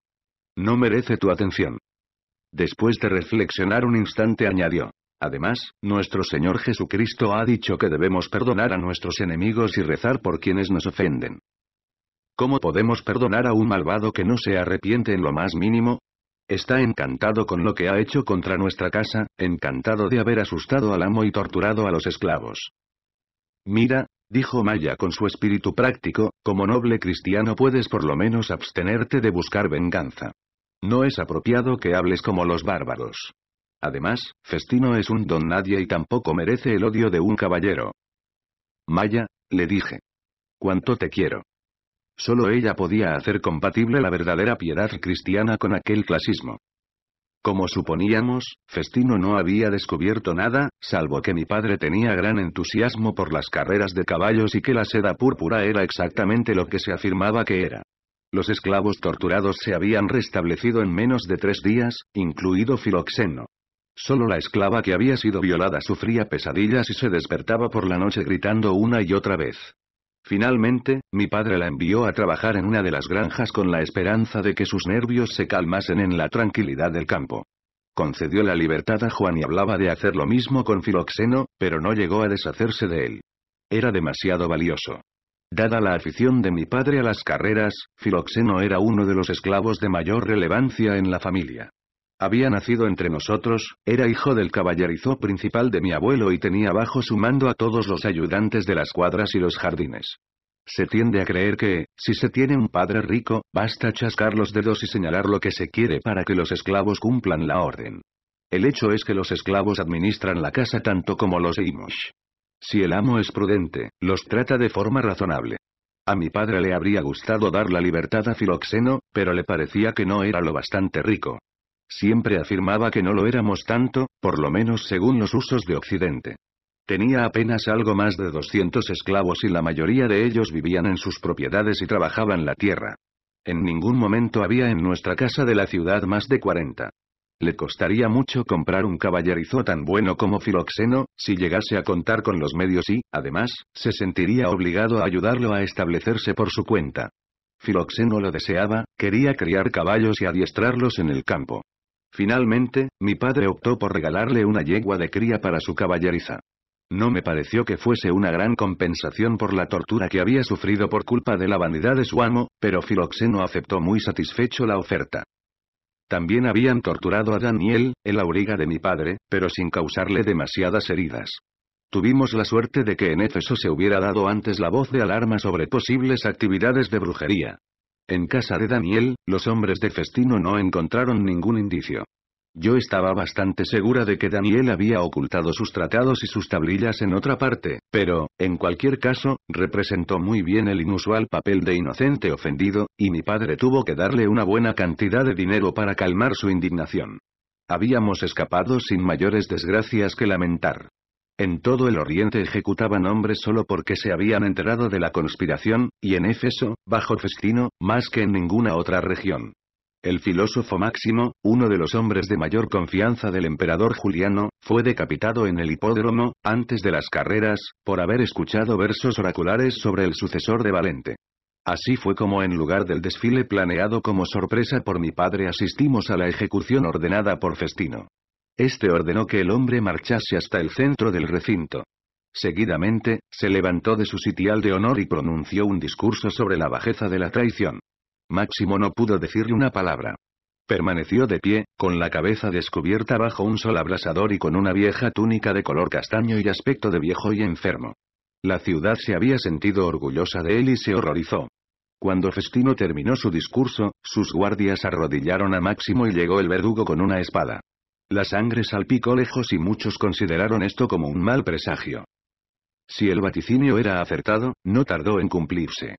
No merece tu atención. Después de reflexionar un instante añadió. Además, nuestro Señor Jesucristo ha dicho que debemos perdonar a nuestros enemigos y rezar por quienes nos ofenden. ¿Cómo podemos perdonar a un malvado que no se arrepiente en lo más mínimo? Está encantado con lo que ha hecho contra nuestra casa, encantado de haber asustado al amo y torturado a los esclavos. Mira, dijo Maya con su espíritu práctico, como noble cristiano puedes por lo menos abstenerte de buscar venganza. No es apropiado que hables como los bárbaros. Además, Festino es un don nadie y tampoco merece el odio de un caballero. Maya, le dije. Cuánto te quiero. Solo ella podía hacer compatible la verdadera piedad cristiana con aquel clasismo. Como suponíamos, Festino no había descubierto nada, salvo que mi padre tenía gran entusiasmo por las carreras de caballos y que la seda púrpura era exactamente lo que se afirmaba que era. Los esclavos torturados se habían restablecido en menos de tres días, incluido Filoxeno. Solo la esclava que había sido violada sufría pesadillas y se despertaba por la noche gritando una y otra vez. Finalmente, mi padre la envió a trabajar en una de las granjas con la esperanza de que sus nervios se calmasen en la tranquilidad del campo. Concedió la libertad a Juan y hablaba de hacer lo mismo con Filoxeno, pero no llegó a deshacerse de él. Era demasiado valioso. Dada la afición de mi padre a las carreras, Filoxeno era uno de los esclavos de mayor relevancia en la familia. Había nacido entre nosotros, era hijo del caballerizo principal de mi abuelo y tenía bajo su mando a todos los ayudantes de las cuadras y los jardines. Se tiende a creer que, si se tiene un padre rico, basta chascar los dedos y señalar lo que se quiere para que los esclavos cumplan la orden. El hecho es que los esclavos administran la casa tanto como los eimush. Si el amo es prudente, los trata de forma razonable. A mi padre le habría gustado dar la libertad a Filoxeno, pero le parecía que no era lo bastante rico, siempre afirmaba que no lo éramos tanto, por lo menos según los usos de Occidente. Tenía apenas algo más de 200 esclavos y la mayoría de ellos vivían en sus propiedades y trabajaban la tierra. En ningún momento había en nuestra casa de la ciudad más de 40. Le costaría mucho comprar un caballerizo tan bueno como Filoxeno, si llegase a contar con los medios y, además, se sentiría obligado a ayudarlo a establecerse por su cuenta. Filoxeno lo deseaba, quería criar caballos y adiestrarlos en el campo. Finalmente, mi padre optó por regalarle una yegua de cría para su caballeriza. No me pareció que fuese una gran compensación por la tortura que había sufrido por culpa de la vanidad de su amo, pero Filoxeno aceptó muy satisfecho la oferta. También habían torturado a Daniel, el auriga de mi padre, pero sin causarle demasiadas heridas. Tuvimos la suerte de que en Éfeso se hubiera dado antes la voz de alarma sobre posibles actividades de brujería, en casa de Daniel, los hombres de Festino no encontraron ningún indicio. Yo estaba bastante segura de que Daniel había ocultado sus tratados y sus tablillas en otra parte, pero, en cualquier caso, representó muy bien el inusual papel de inocente ofendido, y mi padre tuvo que darle una buena cantidad de dinero para calmar su indignación. Habíamos escapado sin mayores desgracias que lamentar. En todo el oriente ejecutaban hombres solo porque se habían enterado de la conspiración, y en Éfeso, bajo Festino, más que en ninguna otra región. El filósofo Máximo, uno de los hombres de mayor confianza del emperador Juliano, fue decapitado en el hipódromo, antes de las carreras, por haber escuchado versos oraculares sobre el sucesor de Valente. Así fue como en lugar del desfile planeado como sorpresa por mi padre asistimos a la ejecución ordenada por Festino. Este ordenó que el hombre marchase hasta el centro del recinto. Seguidamente, se levantó de su sitial de honor y pronunció un discurso sobre la bajeza de la traición. Máximo no pudo decirle una palabra. Permaneció de pie, con la cabeza descubierta bajo un sol abrasador y con una vieja túnica de color castaño y aspecto de viejo y enfermo. La ciudad se había sentido orgullosa de él y se horrorizó. Cuando Festino terminó su discurso, sus guardias arrodillaron a Máximo y llegó el verdugo con una espada. La sangre salpicó lejos y muchos consideraron esto como un mal presagio. Si el vaticinio era acertado, no tardó en cumplirse.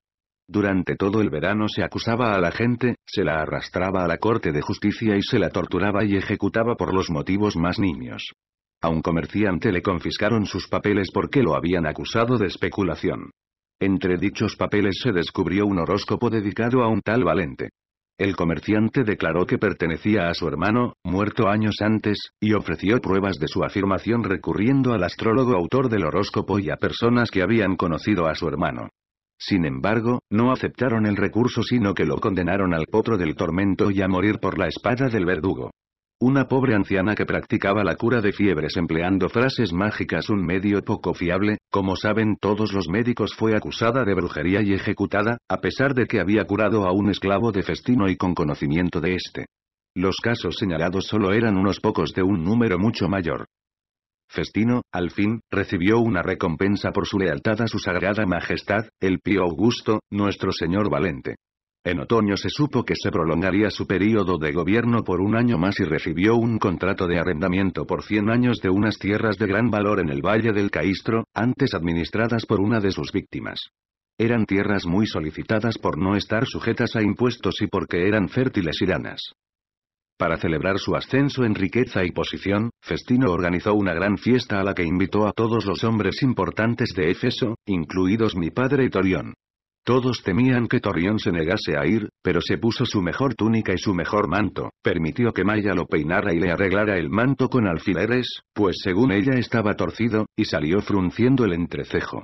Durante todo el verano se acusaba a la gente, se la arrastraba a la corte de justicia y se la torturaba y ejecutaba por los motivos más niños. A un comerciante le confiscaron sus papeles porque lo habían acusado de especulación. Entre dichos papeles se descubrió un horóscopo dedicado a un tal Valente. El comerciante declaró que pertenecía a su hermano, muerto años antes, y ofreció pruebas de su afirmación recurriendo al astrólogo autor del horóscopo y a personas que habían conocido a su hermano. Sin embargo, no aceptaron el recurso sino que lo condenaron al potro del tormento y a morir por la espada del verdugo. Una pobre anciana que practicaba la cura de fiebres empleando frases mágicas un medio poco fiable, como saben todos los médicos fue acusada de brujería y ejecutada, a pesar de que había curado a un esclavo de festino y con conocimiento de éste. Los casos señalados solo eran unos pocos de un número mucho mayor. Festino, al fin, recibió una recompensa por su lealtad a su sagrada majestad, el pío Augusto, nuestro señor valente. En otoño se supo que se prolongaría su periodo de gobierno por un año más y recibió un contrato de arrendamiento por 100 años de unas tierras de gran valor en el Valle del Caistro, antes administradas por una de sus víctimas. Eran tierras muy solicitadas por no estar sujetas a impuestos y porque eran fértiles y danas. Para celebrar su ascenso en riqueza y posición, Festino organizó una gran fiesta a la que invitó a todos los hombres importantes de Éfeso, incluidos mi padre y Torión. Todos temían que Torrión se negase a ir, pero se puso su mejor túnica y su mejor manto, permitió que Maya lo peinara y le arreglara el manto con alfileres, pues según ella estaba torcido, y salió frunciendo el entrecejo.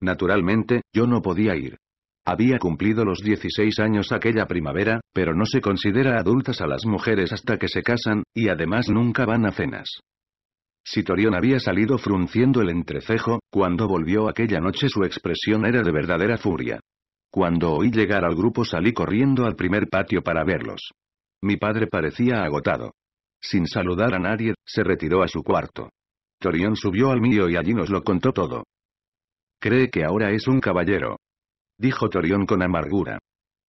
Naturalmente, yo no podía ir. Había cumplido los 16 años aquella primavera, pero no se considera adultas a las mujeres hasta que se casan, y además nunca van a cenas. Si Torión había salido frunciendo el entrecejo, cuando volvió aquella noche su expresión era de verdadera furia. Cuando oí llegar al grupo salí corriendo al primer patio para verlos. Mi padre parecía agotado. Sin saludar a nadie, se retiró a su cuarto. Torión subió al mío y allí nos lo contó todo. Cree que ahora es un caballero. Dijo Torión con amargura.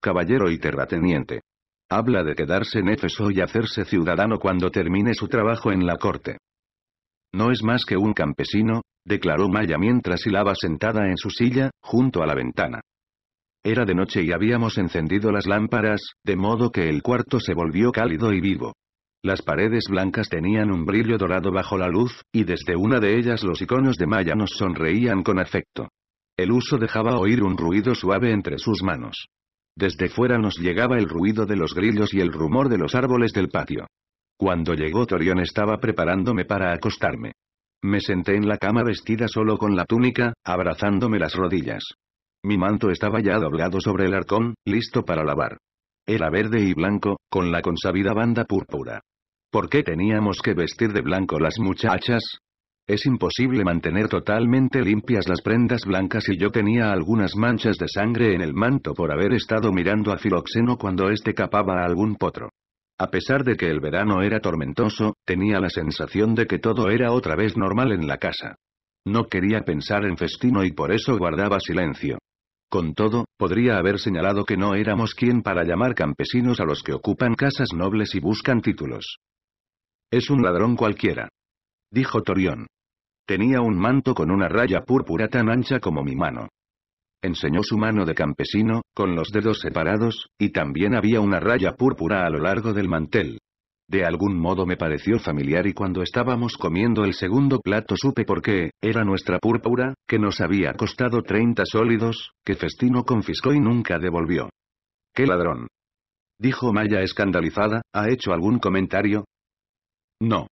Caballero y terrateniente. Habla de quedarse en Éfeso y hacerse ciudadano cuando termine su trabajo en la corte. No es más que un campesino, declaró Maya mientras hilaba sentada en su silla, junto a la ventana. Era de noche y habíamos encendido las lámparas, de modo que el cuarto se volvió cálido y vivo. Las paredes blancas tenían un brillo dorado bajo la luz, y desde una de ellas los iconos de Maya nos sonreían con afecto. El uso dejaba oír un ruido suave entre sus manos. Desde fuera nos llegaba el ruido de los grillos y el rumor de los árboles del patio. Cuando llegó Torión estaba preparándome para acostarme. Me senté en la cama vestida solo con la túnica, abrazándome las rodillas. Mi manto estaba ya doblado sobre el arcón, listo para lavar. Era verde y blanco, con la consabida banda púrpura. ¿Por qué teníamos que vestir de blanco las muchachas? Es imposible mantener totalmente limpias las prendas blancas y yo tenía algunas manchas de sangre en el manto por haber estado mirando a Filoxeno cuando éste capaba a algún potro. A pesar de que el verano era tormentoso, tenía la sensación de que todo era otra vez normal en la casa. No quería pensar en festino y por eso guardaba silencio. Con todo, podría haber señalado que no éramos quien para llamar campesinos a los que ocupan casas nobles y buscan títulos. Es un ladrón cualquiera. Dijo Torión. Tenía un manto con una raya púrpura tan ancha como mi mano. Enseñó su mano de campesino, con los dedos separados, y también había una raya púrpura a lo largo del mantel. De algún modo me pareció familiar y cuando estábamos comiendo el segundo plato supe por qué, era nuestra púrpura, que nos había costado 30 sólidos, que Festino confiscó y nunca devolvió. ¡Qué ladrón! Dijo Maya escandalizada, ¿ha hecho algún comentario? No.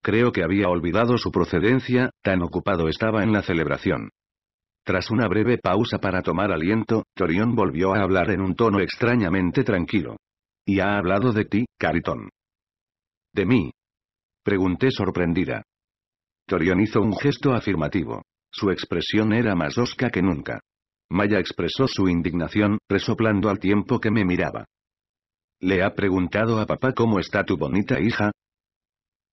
Creo que había olvidado su procedencia, tan ocupado estaba en la celebración. Tras una breve pausa para tomar aliento, Torión volvió a hablar en un tono extrañamente tranquilo. Y ha hablado de ti, Caritón. ¿De mí? Pregunté sorprendida. Torion hizo un gesto afirmativo. Su expresión era más osca que nunca. Maya expresó su indignación, resoplando al tiempo que me miraba. ¿Le ha preguntado a papá cómo está tu bonita hija?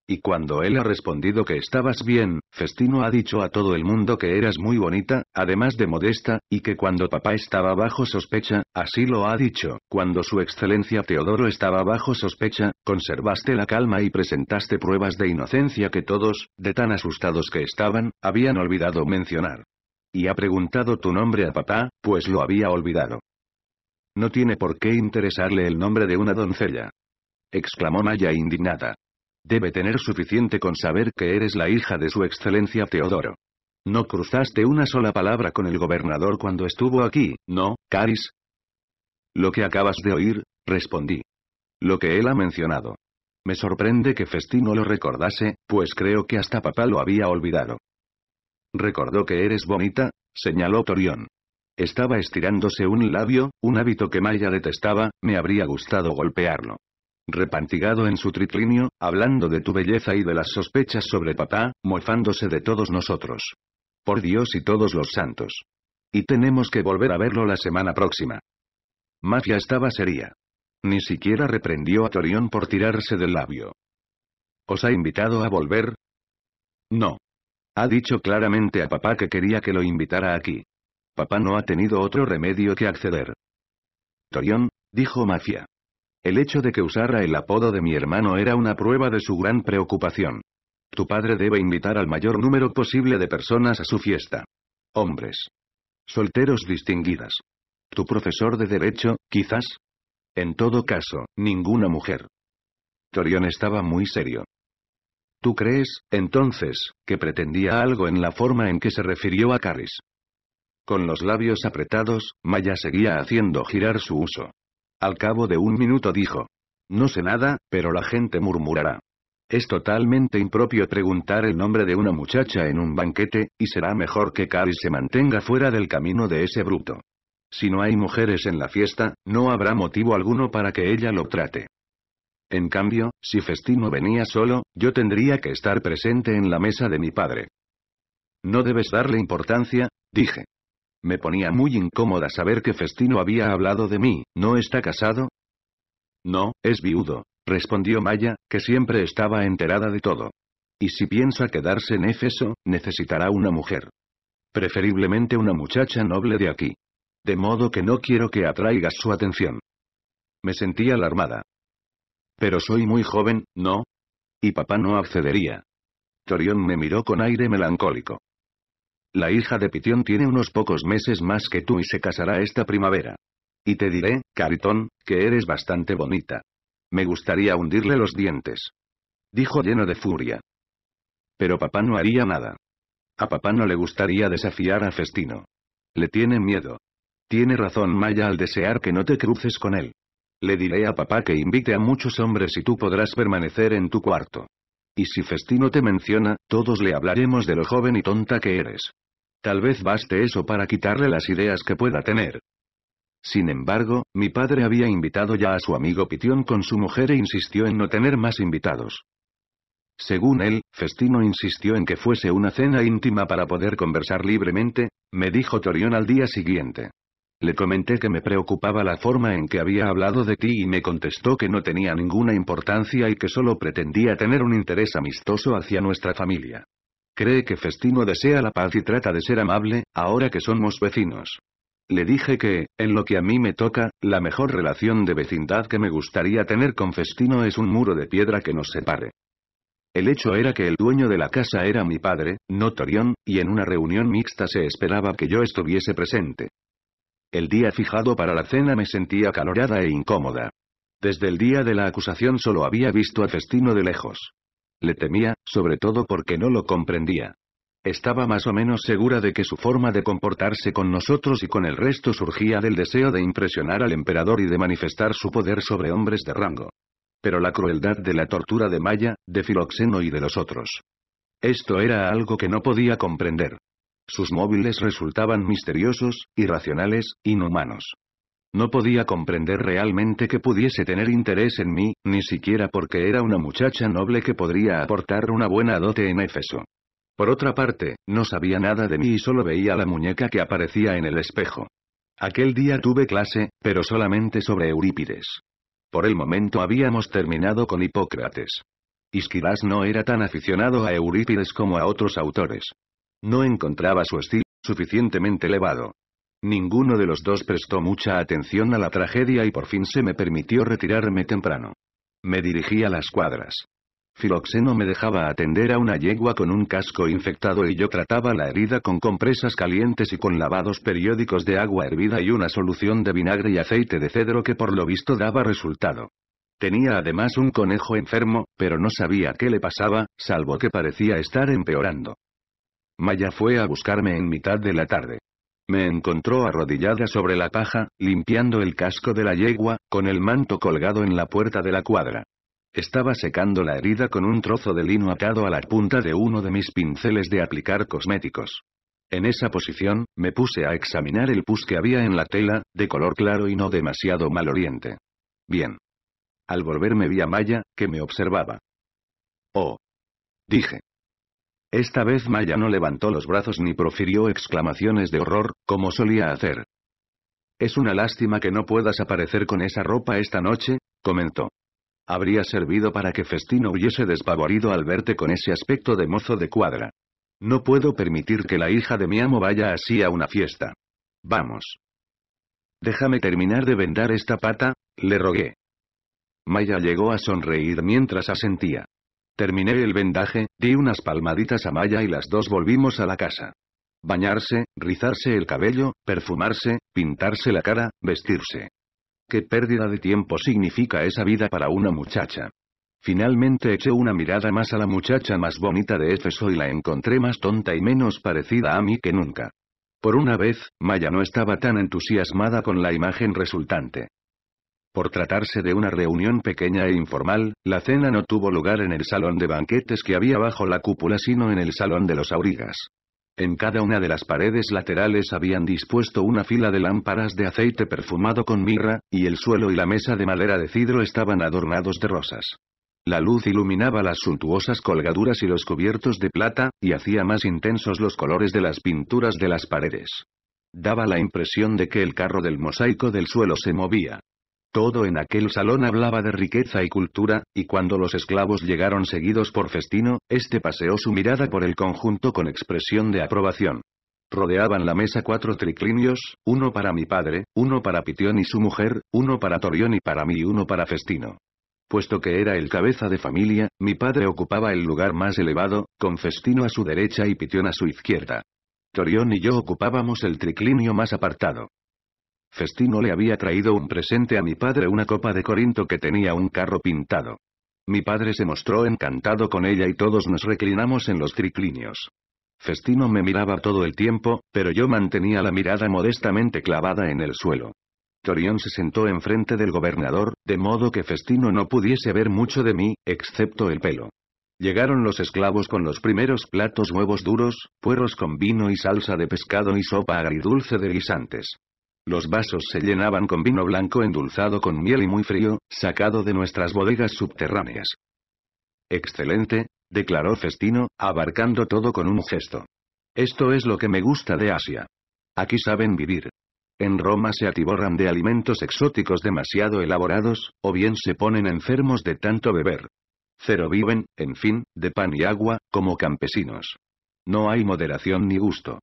Y cuando él ha respondido que estabas bien, Festino ha dicho a todo el mundo que eras muy bonita, además de modesta, y que cuando papá estaba bajo sospecha, así lo ha dicho, cuando su excelencia Teodoro estaba bajo sospecha, conservaste la calma y presentaste pruebas de inocencia que todos, de tan asustados que estaban, habían olvidado mencionar. Y ha preguntado tu nombre a papá, pues lo había olvidado. No tiene por qué interesarle el nombre de una doncella. Exclamó Maya indignada. Debe tener suficiente con saber que eres la hija de su excelencia Teodoro. No cruzaste una sola palabra con el gobernador cuando estuvo aquí, ¿no, Caris? Lo que acabas de oír, respondí. Lo que él ha mencionado. Me sorprende que Festino lo recordase, pues creo que hasta papá lo había olvidado. Recordó que eres bonita, señaló Torión. Estaba estirándose un labio, un hábito que Maya detestaba, me habría gustado golpearlo repantigado en su triclinio, hablando de tu belleza y de las sospechas sobre papá, mofándose de todos nosotros. Por Dios y todos los santos. Y tenemos que volver a verlo la semana próxima. Mafia estaba seria. Ni siquiera reprendió a Torión por tirarse del labio. ¿Os ha invitado a volver? No. Ha dicho claramente a papá que quería que lo invitara aquí. Papá no ha tenido otro remedio que acceder. Torión, dijo Mafia. El hecho de que usara el apodo de mi hermano era una prueba de su gran preocupación. Tu padre debe invitar al mayor número posible de personas a su fiesta. Hombres. Solteros distinguidas. Tu profesor de derecho, quizás. En todo caso, ninguna mujer. Torión estaba muy serio. ¿Tú crees, entonces, que pretendía algo en la forma en que se refirió a Caris? Con los labios apretados, Maya seguía haciendo girar su uso. Al cabo de un minuto dijo. No sé nada, pero la gente murmurará. Es totalmente impropio preguntar el nombre de una muchacha en un banquete, y será mejor que Cari se mantenga fuera del camino de ese bruto. Si no hay mujeres en la fiesta, no habrá motivo alguno para que ella lo trate. En cambio, si Festino venía solo, yo tendría que estar presente en la mesa de mi padre. No debes darle importancia, dije. Me ponía muy incómoda saber que Festino había hablado de mí, ¿no está casado? No, es viudo, respondió Maya, que siempre estaba enterada de todo. Y si piensa quedarse en Éfeso, necesitará una mujer. Preferiblemente una muchacha noble de aquí. De modo que no quiero que atraigas su atención. Me sentí alarmada. Pero soy muy joven, ¿no? Y papá no accedería. Torión me miró con aire melancólico. La hija de Pitión tiene unos pocos meses más que tú y se casará esta primavera. Y te diré, Caritón, que eres bastante bonita. Me gustaría hundirle los dientes. Dijo lleno de furia. Pero papá no haría nada. A papá no le gustaría desafiar a Festino. Le tiene miedo. Tiene razón Maya al desear que no te cruces con él. Le diré a papá que invite a muchos hombres y tú podrás permanecer en tu cuarto. Y si Festino te menciona, todos le hablaremos de lo joven y tonta que eres. Tal vez baste eso para quitarle las ideas que pueda tener. Sin embargo, mi padre había invitado ya a su amigo Pitión con su mujer e insistió en no tener más invitados. Según él, Festino insistió en que fuese una cena íntima para poder conversar libremente, me dijo Torión al día siguiente. Le comenté que me preocupaba la forma en que había hablado de ti y me contestó que no tenía ninguna importancia y que solo pretendía tener un interés amistoso hacia nuestra familia. Cree que Festino desea la paz y trata de ser amable, ahora que somos vecinos. Le dije que, en lo que a mí me toca, la mejor relación de vecindad que me gustaría tener con Festino es un muro de piedra que nos separe. El hecho era que el dueño de la casa era mi padre, no Torión, y en una reunión mixta se esperaba que yo estuviese presente. El día fijado para la cena me sentía calorada e incómoda. Desde el día de la acusación solo había visto a Festino de lejos. Le temía, sobre todo porque no lo comprendía. Estaba más o menos segura de que su forma de comportarse con nosotros y con el resto surgía del deseo de impresionar al emperador y de manifestar su poder sobre hombres de rango. Pero la crueldad de la tortura de Maya, de Filoxeno y de los otros. Esto era algo que no podía comprender. Sus móviles resultaban misteriosos, irracionales, inhumanos. No podía comprender realmente que pudiese tener interés en mí, ni siquiera porque era una muchacha noble que podría aportar una buena dote en Éfeso. Por otra parte, no sabía nada de mí y solo veía la muñeca que aparecía en el espejo. Aquel día tuve clase, pero solamente sobre Eurípides. Por el momento habíamos terminado con Hipócrates. Isquilas no era tan aficionado a Eurípides como a otros autores. No encontraba su estilo suficientemente elevado. Ninguno de los dos prestó mucha atención a la tragedia y por fin se me permitió retirarme temprano. Me dirigí a las cuadras. Filoxeno me dejaba atender a una yegua con un casco infectado y yo trataba la herida con compresas calientes y con lavados periódicos de agua hervida y una solución de vinagre y aceite de cedro que por lo visto daba resultado. Tenía además un conejo enfermo, pero no sabía qué le pasaba, salvo que parecía estar empeorando. Maya fue a buscarme en mitad de la tarde. Me encontró arrodillada sobre la paja, limpiando el casco de la yegua, con el manto colgado en la puerta de la cuadra. Estaba secando la herida con un trozo de lino atado a la punta de uno de mis pinceles de aplicar cosméticos. En esa posición, me puse a examinar el pus que había en la tela, de color claro y no demasiado mal oriente. Bien. Al volverme vi a Maya, que me observaba. Oh. Dije. Esta vez Maya no levantó los brazos ni profirió exclamaciones de horror, como solía hacer. Es una lástima que no puedas aparecer con esa ropa esta noche, comentó. Habría servido para que Festino hubiese despavorido al verte con ese aspecto de mozo de cuadra. No puedo permitir que la hija de mi amo vaya así a una fiesta. Vamos. Déjame terminar de vendar esta pata, le rogué. Maya llegó a sonreír mientras asentía. Terminé el vendaje, di unas palmaditas a Maya y las dos volvimos a la casa. Bañarse, rizarse el cabello, perfumarse, pintarse la cara, vestirse. Qué pérdida de tiempo significa esa vida para una muchacha. Finalmente eché una mirada más a la muchacha más bonita de Éfeso y la encontré más tonta y menos parecida a mí que nunca. Por una vez, Maya no estaba tan entusiasmada con la imagen resultante. Por tratarse de una reunión pequeña e informal, la cena no tuvo lugar en el salón de banquetes que había bajo la cúpula sino en el salón de los aurigas. En cada una de las paredes laterales habían dispuesto una fila de lámparas de aceite perfumado con mirra, y el suelo y la mesa de madera de cidro estaban adornados de rosas. La luz iluminaba las suntuosas colgaduras y los cubiertos de plata, y hacía más intensos los colores de las pinturas de las paredes. Daba la impresión de que el carro del mosaico del suelo se movía. Todo en aquel salón hablaba de riqueza y cultura, y cuando los esclavos llegaron seguidos por Festino, este paseó su mirada por el conjunto con expresión de aprobación. Rodeaban la mesa cuatro triclinios, uno para mi padre, uno para Pitión y su mujer, uno para Torión y para mí y uno para Festino. Puesto que era el cabeza de familia, mi padre ocupaba el lugar más elevado, con Festino a su derecha y Pitión a su izquierda. Torión y yo ocupábamos el triclinio más apartado. Festino le había traído un presente a mi padre una copa de Corinto que tenía un carro pintado. Mi padre se mostró encantado con ella y todos nos reclinamos en los triclinios. Festino me miraba todo el tiempo, pero yo mantenía la mirada modestamente clavada en el suelo. Torión se sentó enfrente del gobernador, de modo que Festino no pudiese ver mucho de mí, excepto el pelo. Llegaron los esclavos con los primeros platos huevos duros, puerros con vino y salsa de pescado y sopa agridulce de guisantes. Los vasos se llenaban con vino blanco endulzado con miel y muy frío, sacado de nuestras bodegas subterráneas. Excelente, declaró Festino, abarcando todo con un gesto. Esto es lo que me gusta de Asia. Aquí saben vivir. En Roma se atiborran de alimentos exóticos demasiado elaborados, o bien se ponen enfermos de tanto beber. Cero viven, en fin, de pan y agua, como campesinos. No hay moderación ni gusto.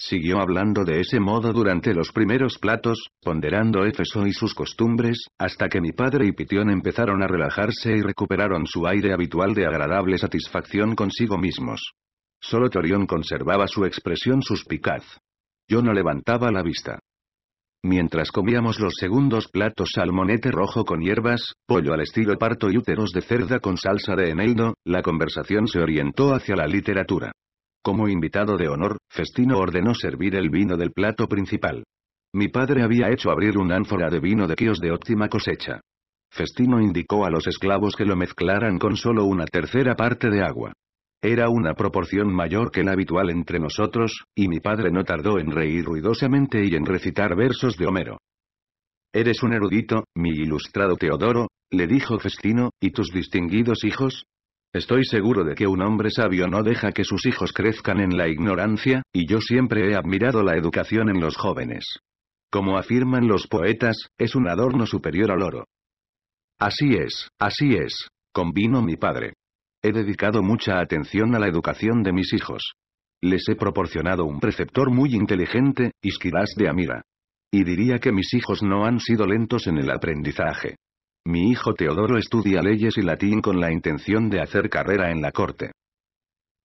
Siguió hablando de ese modo durante los primeros platos, ponderando Éfeso y sus costumbres, hasta que mi padre y Pitión empezaron a relajarse y recuperaron su aire habitual de agradable satisfacción consigo mismos. Solo Torión conservaba su expresión suspicaz. Yo no levantaba la vista. Mientras comíamos los segundos platos salmonete rojo con hierbas, pollo al estilo parto y úteros de cerda con salsa de eneldo, la conversación se orientó hacia la literatura. Como invitado de honor, Festino ordenó servir el vino del plato principal. Mi padre había hecho abrir un ánfora de vino de quios de óptima cosecha. Festino indicó a los esclavos que lo mezclaran con solo una tercera parte de agua. Era una proporción mayor que la habitual entre nosotros, y mi padre no tardó en reír ruidosamente y en recitar versos de Homero. Eres un erudito, mi ilustrado Teodoro, le dijo Festino, ¿y tus distinguidos hijos? Estoy seguro de que un hombre sabio no deja que sus hijos crezcan en la ignorancia, y yo siempre he admirado la educación en los jóvenes. Como afirman los poetas, es un adorno superior al oro. Así es, así es, convino mi padre. He dedicado mucha atención a la educación de mis hijos. Les he proporcionado un preceptor muy inteligente, Isquilás de Amira. Y diría que mis hijos no han sido lentos en el aprendizaje. Mi hijo Teodoro estudia leyes y latín con la intención de hacer carrera en la corte.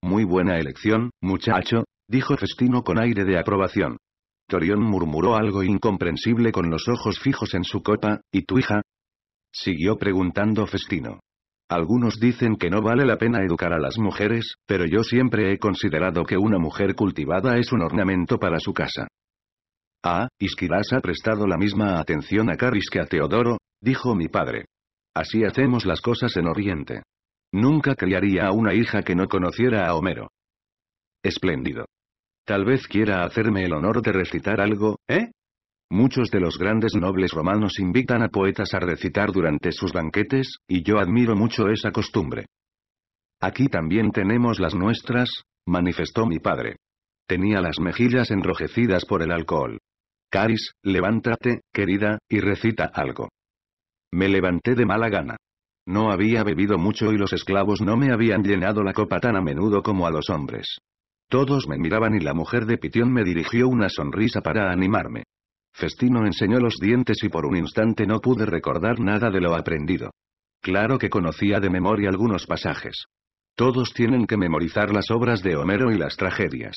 Muy buena elección, muchacho, dijo Festino con aire de aprobación. Torión murmuró algo incomprensible con los ojos fijos en su copa, ¿y tu hija? Siguió preguntando Festino. Algunos dicen que no vale la pena educar a las mujeres, pero yo siempre he considerado que una mujer cultivada es un ornamento para su casa. Ah, Isquilas ha prestado la misma atención a Caris que a Teodoro, dijo mi padre. Así hacemos las cosas en Oriente. Nunca criaría a una hija que no conociera a Homero. Espléndido. Tal vez quiera hacerme el honor de recitar algo, ¿eh? Muchos de los grandes nobles romanos invitan a poetas a recitar durante sus banquetes, y yo admiro mucho esa costumbre. Aquí también tenemos las nuestras, manifestó mi padre. Tenía las mejillas enrojecidas por el alcohol. Caris, levántate, querida, y recita algo. Me levanté de mala gana. No había bebido mucho y los esclavos no me habían llenado la copa tan a menudo como a los hombres. Todos me miraban y la mujer de Pitión me dirigió una sonrisa para animarme. Festino enseñó los dientes y por un instante no pude recordar nada de lo aprendido. Claro que conocía de memoria algunos pasajes. Todos tienen que memorizar las obras de Homero y las tragedias.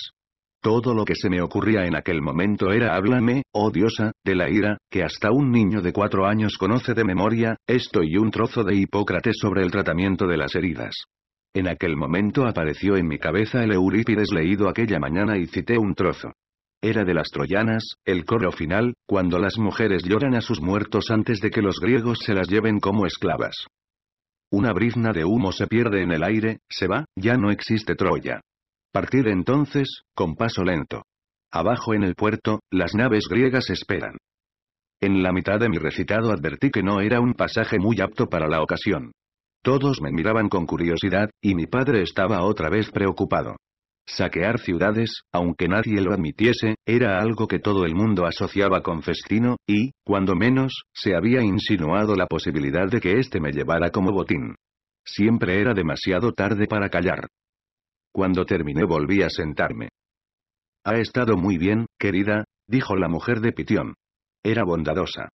Todo lo que se me ocurría en aquel momento era háblame, oh diosa, de la ira, que hasta un niño de cuatro años conoce de memoria, esto y un trozo de Hipócrates sobre el tratamiento de las heridas. En aquel momento apareció en mi cabeza el Eurípides leído aquella mañana y cité un trozo. Era de las troyanas, el coro final, cuando las mujeres lloran a sus muertos antes de que los griegos se las lleven como esclavas. Una brizna de humo se pierde en el aire, se va, ya no existe Troya. Partir entonces, con paso lento. Abajo en el puerto, las naves griegas esperan. En la mitad de mi recitado advertí que no era un pasaje muy apto para la ocasión. Todos me miraban con curiosidad, y mi padre estaba otra vez preocupado. Saquear ciudades, aunque nadie lo admitiese, era algo que todo el mundo asociaba con festino, y, cuando menos, se había insinuado la posibilidad de que éste me llevara como botín. Siempre era demasiado tarde para callar. Cuando terminé volví a sentarme. Ha estado muy bien, querida, dijo la mujer de Pitión. Era bondadosa.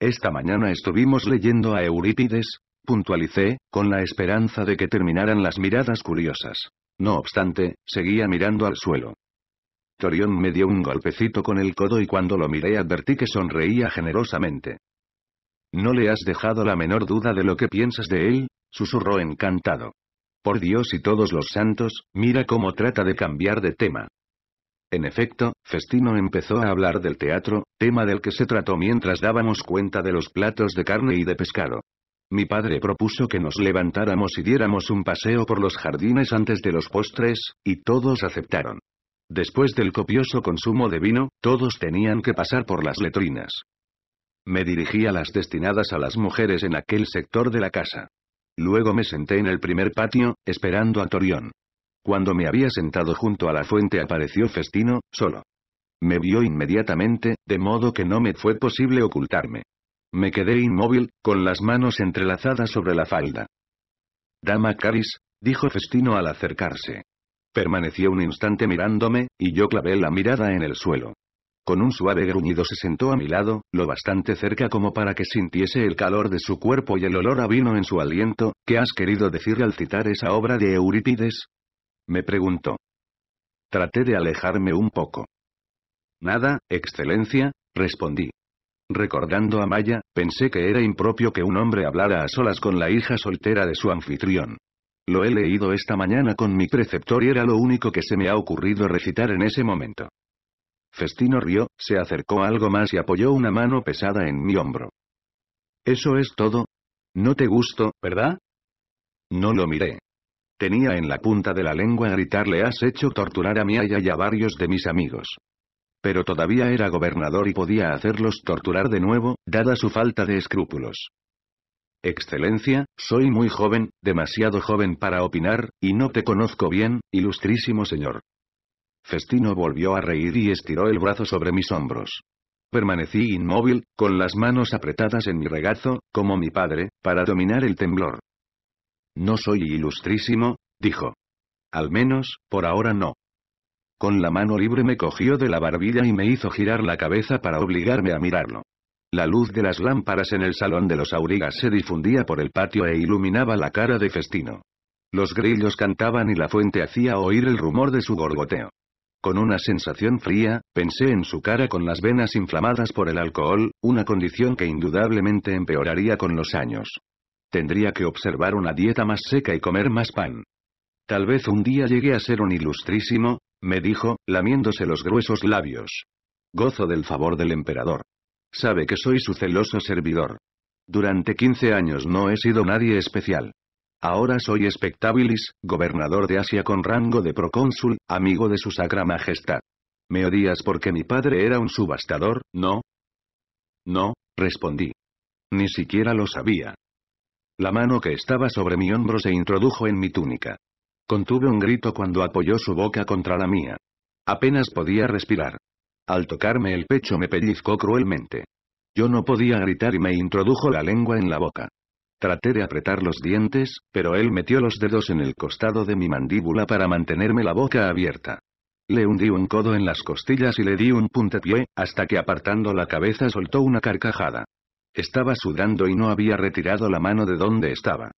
Esta mañana estuvimos leyendo a Eurípides, puntualicé, con la esperanza de que terminaran las miradas curiosas. No obstante, seguía mirando al suelo. Torión me dio un golpecito con el codo y cuando lo miré advertí que sonreía generosamente. ¿No le has dejado la menor duda de lo que piensas de él? susurró encantado. Por Dios y todos los santos, mira cómo trata de cambiar de tema. En efecto, Festino empezó a hablar del teatro, tema del que se trató mientras dábamos cuenta de los platos de carne y de pescado. Mi padre propuso que nos levantáramos y diéramos un paseo por los jardines antes de los postres, y todos aceptaron. Después del copioso consumo de vino, todos tenían que pasar por las letrinas. Me dirigí a las destinadas a las mujeres en aquel sector de la casa. Luego me senté en el primer patio, esperando a Torión. Cuando me había sentado junto a la fuente apareció Festino, solo. Me vio inmediatamente, de modo que no me fue posible ocultarme. Me quedé inmóvil, con las manos entrelazadas sobre la falda. Dama Caris, dijo Festino al acercarse. Permaneció un instante mirándome, y yo clavé la mirada en el suelo. Con un suave gruñido se sentó a mi lado, lo bastante cerca como para que sintiese el calor de su cuerpo y el olor a vino en su aliento. ¿Qué has querido decir al citar esa obra de Eurípides? Me preguntó. Traté de alejarme un poco. Nada, excelencia, respondí. Recordando a Maya, pensé que era impropio que un hombre hablara a solas con la hija soltera de su anfitrión. Lo he leído esta mañana con mi preceptor y era lo único que se me ha ocurrido recitar en ese momento. Festino rió, se acercó algo más y apoyó una mano pesada en mi hombro. ¿Eso es todo? No te gusto, ¿verdad? No lo miré. Tenía en la punta de la lengua gritarle has hecho torturar a mi Aya y a varios de mis amigos. Pero todavía era gobernador y podía hacerlos torturar de nuevo, dada su falta de escrúpulos. Excelencia, soy muy joven, demasiado joven para opinar, y no te conozco bien, ilustrísimo señor. Festino volvió a reír y estiró el brazo sobre mis hombros. Permanecí inmóvil, con las manos apretadas en mi regazo, como mi padre, para dominar el temblor. No soy ilustrísimo, dijo. Al menos, por ahora no. Con la mano libre me cogió de la barbilla y me hizo girar la cabeza para obligarme a mirarlo. La luz de las lámparas en el salón de los aurigas se difundía por el patio e iluminaba la cara de Festino. Los grillos cantaban y la fuente hacía oír el rumor de su gorgoteo. Con una sensación fría, pensé en su cara con las venas inflamadas por el alcohol, una condición que indudablemente empeoraría con los años. Tendría que observar una dieta más seca y comer más pan. Tal vez un día llegué a ser un ilustrísimo, me dijo, lamiéndose los gruesos labios. Gozo del favor del emperador. Sabe que soy su celoso servidor. Durante 15 años no he sido nadie especial. Ahora soy Spectabilis, gobernador de Asia con rango de procónsul, amigo de su sacra majestad. ¿Me odias porque mi padre era un subastador, no? No, respondí. Ni siquiera lo sabía. La mano que estaba sobre mi hombro se introdujo en mi túnica. Contuve un grito cuando apoyó su boca contra la mía. Apenas podía respirar. Al tocarme el pecho me pellizcó cruelmente. Yo no podía gritar y me introdujo la lengua en la boca. Traté de apretar los dientes, pero él metió los dedos en el costado de mi mandíbula para mantenerme la boca abierta. Le hundí un codo en las costillas y le di un puntapié, hasta que apartando la cabeza soltó una carcajada. Estaba sudando y no había retirado la mano de donde estaba.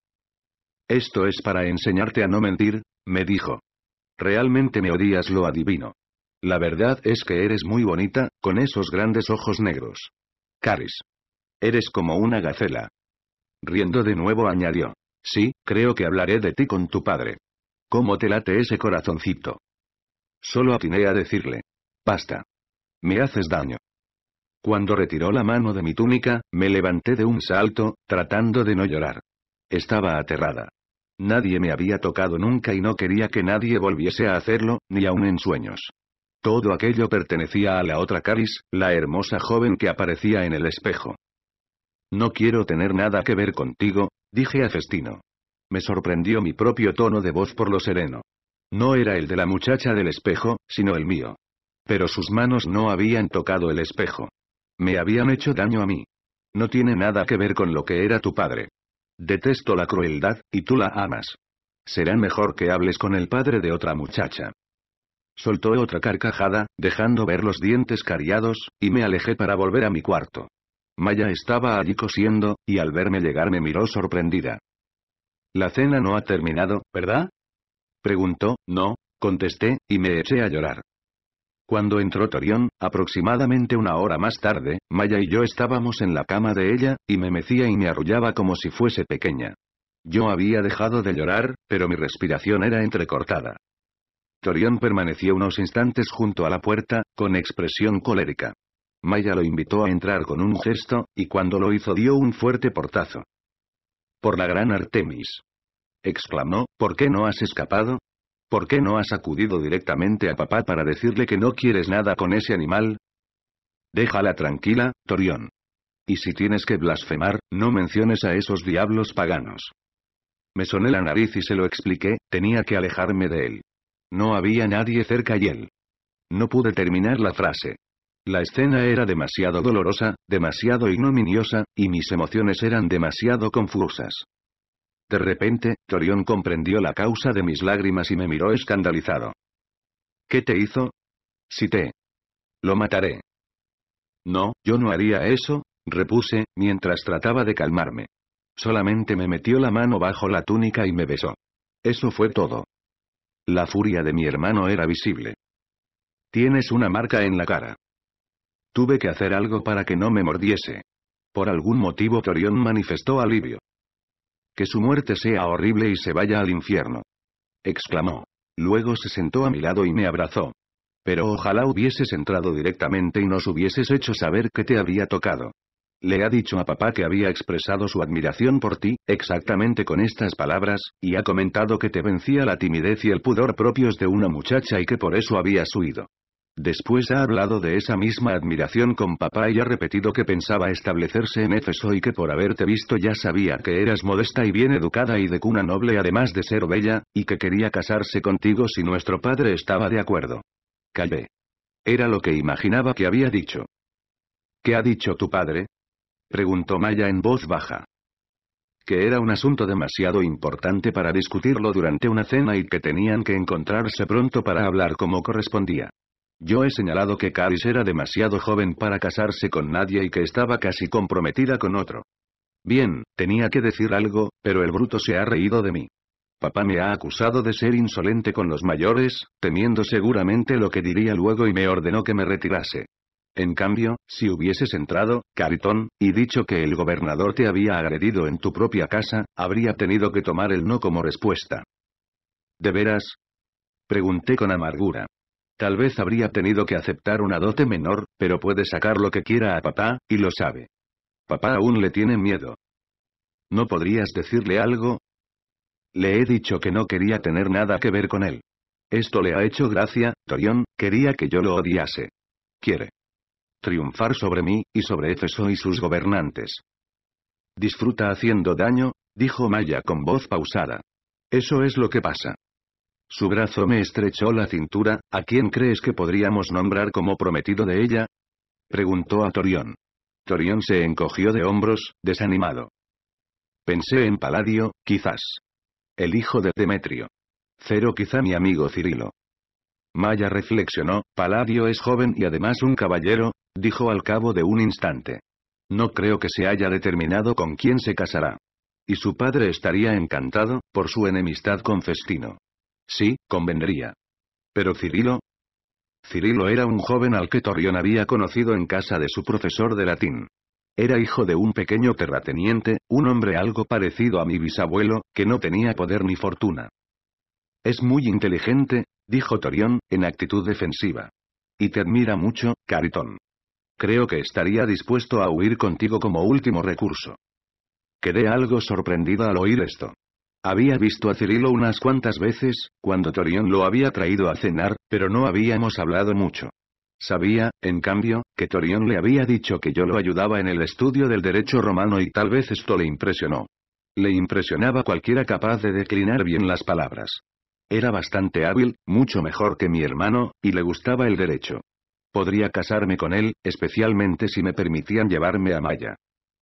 Esto es para enseñarte a no mentir, me dijo. Realmente me odias, lo adivino. La verdad es que eres muy bonita, con esos grandes ojos negros. Caris. Eres como una gacela. Riendo de nuevo añadió. Sí, creo que hablaré de ti con tu padre. ¿Cómo te late ese corazoncito? Solo atiné a decirle. Basta. Me haces daño. Cuando retiró la mano de mi túnica, me levanté de un salto, tratando de no llorar. Estaba aterrada. Nadie me había tocado nunca y no quería que nadie volviese a hacerlo, ni aun en sueños. Todo aquello pertenecía a la otra Caris, la hermosa joven que aparecía en el espejo. No quiero tener nada que ver contigo, dije a Festino. Me sorprendió mi propio tono de voz por lo sereno. No era el de la muchacha del espejo, sino el mío. Pero sus manos no habían tocado el espejo. Me habían hecho daño a mí. No tiene nada que ver con lo que era tu padre. Detesto la crueldad, y tú la amas. Será mejor que hables con el padre de otra muchacha. Soltó otra carcajada, dejando ver los dientes cariados, y me alejé para volver a mi cuarto. Maya estaba allí cosiendo, y al verme llegar me miró sorprendida. La cena no ha terminado, ¿verdad? Preguntó, no, contesté, y me eché a llorar. Cuando entró Torión, aproximadamente una hora más tarde, Maya y yo estábamos en la cama de ella, y me mecía y me arrullaba como si fuese pequeña. Yo había dejado de llorar, pero mi respiración era entrecortada. Torión permaneció unos instantes junto a la puerta, con expresión colérica. Maya lo invitó a entrar con un gesto, y cuando lo hizo dio un fuerte portazo. Por la gran Artemis. Exclamó, ¿por qué no has escapado? ¿Por qué no has acudido directamente a papá para decirle que no quieres nada con ese animal? Déjala tranquila, Torión. Y si tienes que blasfemar, no menciones a esos diablos paganos. Me soné la nariz y se lo expliqué, tenía que alejarme de él. No había nadie cerca y él. No pude terminar la frase. La escena era demasiado dolorosa, demasiado ignominiosa, y mis emociones eran demasiado confusas. De repente, Torión comprendió la causa de mis lágrimas y me miró escandalizado. ¿Qué te hizo? Si te... Lo mataré. No, yo no haría eso, repuse, mientras trataba de calmarme. Solamente me metió la mano bajo la túnica y me besó. Eso fue todo. La furia de mi hermano era visible. Tienes una marca en la cara. Tuve que hacer algo para que no me mordiese. Por algún motivo Torión manifestó alivio. Que su muerte sea horrible y se vaya al infierno. Exclamó. Luego se sentó a mi lado y me abrazó. Pero ojalá hubieses entrado directamente y nos hubieses hecho saber que te había tocado. Le ha dicho a papá que había expresado su admiración por ti, exactamente con estas palabras, y ha comentado que te vencía la timidez y el pudor propios de una muchacha y que por eso habías huido. Después ha hablado de esa misma admiración con papá y ha repetido que pensaba establecerse en Éfeso y que por haberte visto ya sabía que eras modesta y bien educada y de cuna noble además de ser bella, y que quería casarse contigo si nuestro padre estaba de acuerdo. Callé. Era lo que imaginaba que había dicho. ¿Qué ha dicho tu padre? Preguntó Maya en voz baja. Que era un asunto demasiado importante para discutirlo durante una cena y que tenían que encontrarse pronto para hablar como correspondía. Yo he señalado que Caris era demasiado joven para casarse con nadie y que estaba casi comprometida con otro. Bien, tenía que decir algo, pero el bruto se ha reído de mí. Papá me ha acusado de ser insolente con los mayores, temiendo seguramente lo que diría luego y me ordenó que me retirase. En cambio, si hubieses entrado, Caritón, y dicho que el gobernador te había agredido en tu propia casa, habría tenido que tomar el no como respuesta. ¿De veras? Pregunté con amargura. Tal vez habría tenido que aceptar una dote menor, pero puede sacar lo que quiera a papá, y lo sabe. Papá aún le tiene miedo. ¿No podrías decirle algo? Le he dicho que no quería tener nada que ver con él. Esto le ha hecho gracia, Torión, quería que yo lo odiase. Quiere. Triunfar sobre mí, y sobre Efeso y sus gobernantes. Disfruta haciendo daño, dijo Maya con voz pausada. Eso es lo que pasa. Su brazo me estrechó la cintura, ¿a quién crees que podríamos nombrar como prometido de ella? Preguntó a Torión. Torión se encogió de hombros, desanimado. Pensé en Paladio, quizás. El hijo de Demetrio. Cero quizá mi amigo Cirilo. Maya reflexionó, Paladio es joven y además un caballero, dijo al cabo de un instante. No creo que se haya determinado con quién se casará. Y su padre estaría encantado, por su enemistad con Festino. Sí, convendría. Pero Cirilo. Cirilo era un joven al que Torrión había conocido en casa de su profesor de latín. Era hijo de un pequeño terrateniente, un hombre algo parecido a mi bisabuelo, que no tenía poder ni fortuna. Es muy inteligente, dijo Torión, en actitud defensiva. Y te admira mucho, Caritón. Creo que estaría dispuesto a huir contigo como último recurso. Quedé algo sorprendida al oír esto. Había visto a Cirilo unas cuantas veces, cuando Torión lo había traído a cenar, pero no habíamos hablado mucho. Sabía, en cambio, que Torión le había dicho que yo lo ayudaba en el estudio del derecho romano y tal vez esto le impresionó. Le impresionaba cualquiera capaz de declinar bien las palabras. Era bastante hábil, mucho mejor que mi hermano, y le gustaba el derecho. Podría casarme con él, especialmente si me permitían llevarme a Maya.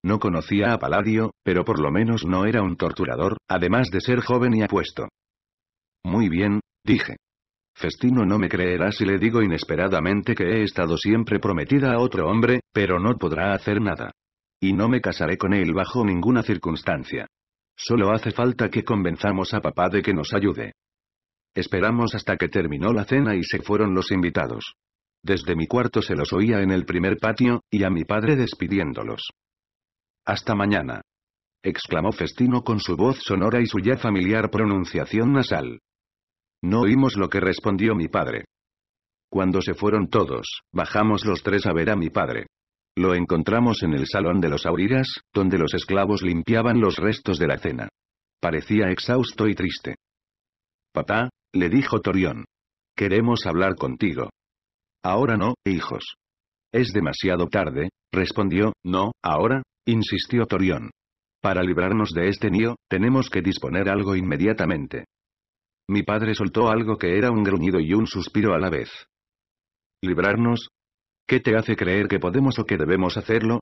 No conocía a Paladio, pero por lo menos no era un torturador, además de ser joven y apuesto. Muy bien, dije. Festino no me creerá si le digo inesperadamente que he estado siempre prometida a otro hombre, pero no podrá hacer nada. Y no me casaré con él bajo ninguna circunstancia. Solo hace falta que convenzamos a papá de que nos ayude. Esperamos hasta que terminó la cena y se fueron los invitados. Desde mi cuarto se los oía en el primer patio, y a mi padre despidiéndolos. Hasta mañana. exclamó Festino con su voz sonora y su ya familiar pronunciación nasal. No oímos lo que respondió mi padre. Cuando se fueron todos, bajamos los tres a ver a mi padre. Lo encontramos en el salón de los aurigas, donde los esclavos limpiaban los restos de la cena. Parecía exhausto y triste. Papá, le dijo Torión. Queremos hablar contigo. Ahora no, hijos. Es demasiado tarde, respondió, no, ahora, insistió Torión. Para librarnos de este nio tenemos que disponer algo inmediatamente. Mi padre soltó algo que era un gruñido y un suspiro a la vez. ¿Librarnos? ¿Qué te hace creer que podemos o que debemos hacerlo?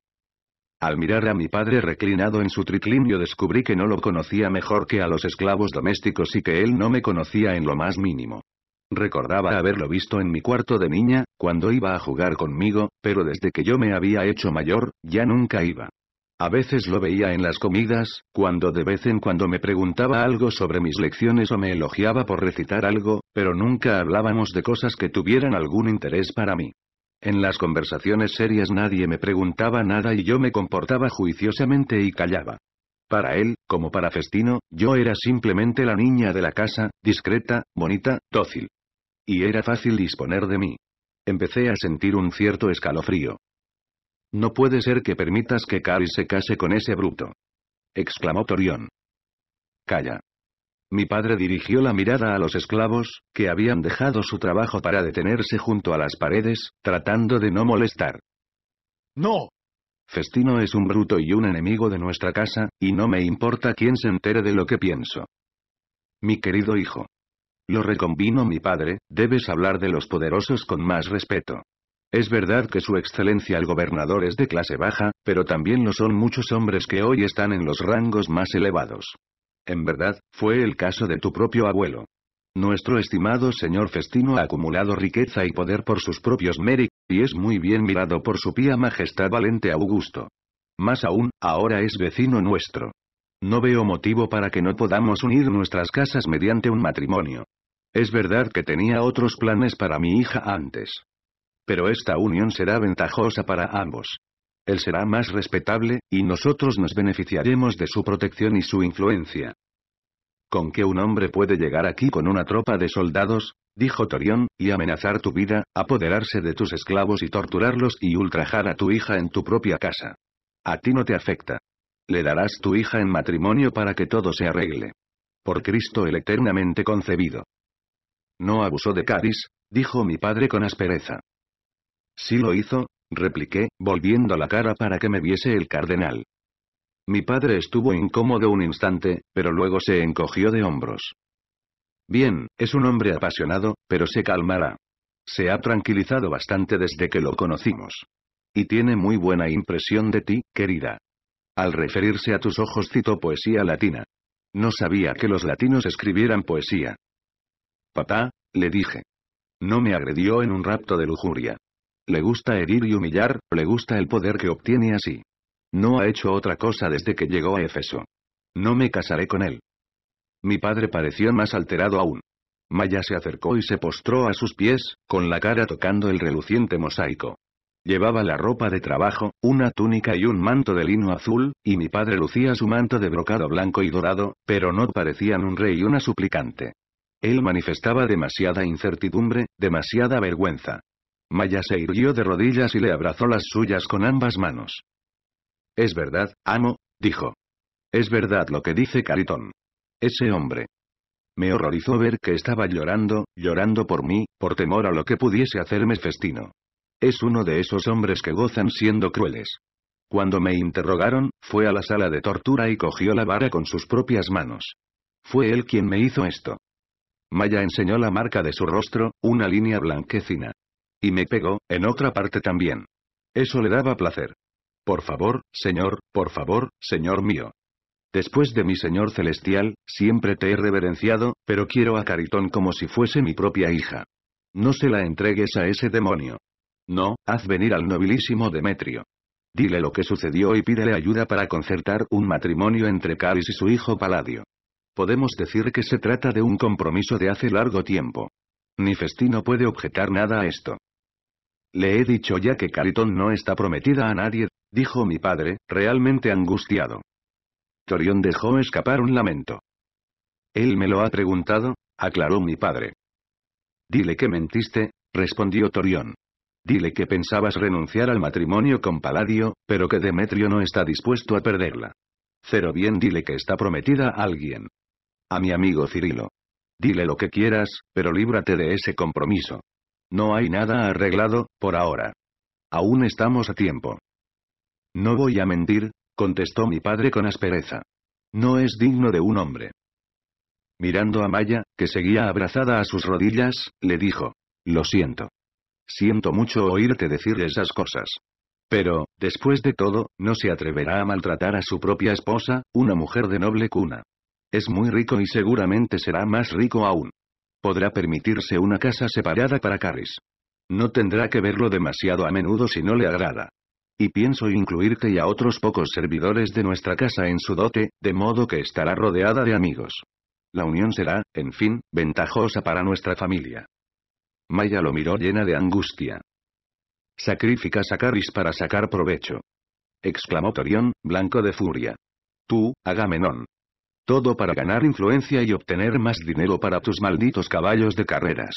Al mirar a mi padre reclinado en su triclinio descubrí que no lo conocía mejor que a los esclavos domésticos y que él no me conocía en lo más mínimo. Recordaba haberlo visto en mi cuarto de niña, cuando iba a jugar conmigo, pero desde que yo me había hecho mayor, ya nunca iba. A veces lo veía en las comidas, cuando de vez en cuando me preguntaba algo sobre mis lecciones o me elogiaba por recitar algo, pero nunca hablábamos de cosas que tuvieran algún interés para mí. En las conversaciones serias nadie me preguntaba nada y yo me comportaba juiciosamente y callaba. Para él, como para Festino, yo era simplemente la niña de la casa, discreta, bonita, dócil. Y era fácil disponer de mí. Empecé a sentir un cierto escalofrío. No puede ser que permitas que Cari se case con ese bruto. exclamó Torión. Calla. Mi padre dirigió la mirada a los esclavos, que habían dejado su trabajo para detenerse junto a las paredes, tratando de no molestar. ¡No! Festino es un bruto y un enemigo de nuestra casa, y no me importa quién se entere de lo que pienso. Mi querido hijo. Lo recombino mi padre, debes hablar de los poderosos con más respeto. Es verdad que su excelencia el gobernador es de clase baja, pero también lo son muchos hombres que hoy están en los rangos más elevados. En verdad, fue el caso de tu propio abuelo. Nuestro estimado señor Festino ha acumulado riqueza y poder por sus propios méritos, y es muy bien mirado por su pía majestad valente Augusto. Más aún, ahora es vecino nuestro. No veo motivo para que no podamos unir nuestras casas mediante un matrimonio. Es verdad que tenía otros planes para mi hija antes pero esta unión será ventajosa para ambos. Él será más respetable, y nosotros nos beneficiaremos de su protección y su influencia. ¿Con qué un hombre puede llegar aquí con una tropa de soldados? dijo Torión, y amenazar tu vida, apoderarse de tus esclavos y torturarlos y ultrajar a tu hija en tu propia casa. A ti no te afecta. Le darás tu hija en matrimonio para que todo se arregle. Por Cristo el eternamente concebido. No abusó de Cádiz, dijo mi padre con aspereza. Sí lo hizo, repliqué, volviendo la cara para que me viese el cardenal. Mi padre estuvo incómodo un instante, pero luego se encogió de hombros. Bien, es un hombre apasionado, pero se calmará. Se ha tranquilizado bastante desde que lo conocimos. Y tiene muy buena impresión de ti, querida. Al referirse a tus ojos citó poesía latina. No sabía que los latinos escribieran poesía. Papá, le dije. No me agredió en un rapto de lujuria. Le gusta herir y humillar, le gusta el poder que obtiene así. No ha hecho otra cosa desde que llegó a Éfeso. No me casaré con él. Mi padre pareció más alterado aún. Maya se acercó y se postró a sus pies, con la cara tocando el reluciente mosaico. Llevaba la ropa de trabajo, una túnica y un manto de lino azul, y mi padre lucía su manto de brocado blanco y dorado, pero no parecían un rey y una suplicante. Él manifestaba demasiada incertidumbre, demasiada vergüenza. Maya se irguió de rodillas y le abrazó las suyas con ambas manos. Es verdad, amo, dijo. Es verdad lo que dice Caritón. Ese hombre. Me horrorizó ver que estaba llorando, llorando por mí, por temor a lo que pudiese hacerme festino. Es uno de esos hombres que gozan siendo crueles. Cuando me interrogaron, fue a la sala de tortura y cogió la vara con sus propias manos. Fue él quien me hizo esto. Maya enseñó la marca de su rostro, una línea blanquecina. Y me pegó, en otra parte también. Eso le daba placer. Por favor, Señor, por favor, Señor mío. Después de mi Señor Celestial, siempre te he reverenciado, pero quiero a Caritón como si fuese mi propia hija. No se la entregues a ese demonio. No, haz venir al nobilísimo Demetrio. Dile lo que sucedió y pídele ayuda para concertar un matrimonio entre Caris y su hijo Paladio. Podemos decir que se trata de un compromiso de hace largo tiempo. Ni Festino puede objetar nada a esto. Le he dicho ya que Caritón no está prometida a nadie, dijo mi padre, realmente angustiado. Torión dejó escapar un lamento. Él me lo ha preguntado, aclaró mi padre. Dile que mentiste, respondió Torión. Dile que pensabas renunciar al matrimonio con Paladio, pero que Demetrio no está dispuesto a perderla. Cero bien dile que está prometida a alguien. A mi amigo Cirilo. Dile lo que quieras, pero líbrate de ese compromiso. No hay nada arreglado, por ahora. Aún estamos a tiempo. No voy a mentir, contestó mi padre con aspereza. No es digno de un hombre. Mirando a Maya, que seguía abrazada a sus rodillas, le dijo. Lo siento. Siento mucho oírte decir esas cosas. Pero, después de todo, no se atreverá a maltratar a su propia esposa, una mujer de noble cuna. Es muy rico y seguramente será más rico aún. Podrá permitirse una casa separada para Caris. No tendrá que verlo demasiado a menudo si no le agrada. Y pienso incluirte y a otros pocos servidores de nuestra casa en su dote, de modo que estará rodeada de amigos. La unión será, en fin, ventajosa para nuestra familia. Maya lo miró llena de angustia. Sacrificas a Caris para sacar provecho. Exclamó Torión, blanco de furia. Tú, Agamenón, todo para ganar influencia y obtener más dinero para tus malditos caballos de carreras.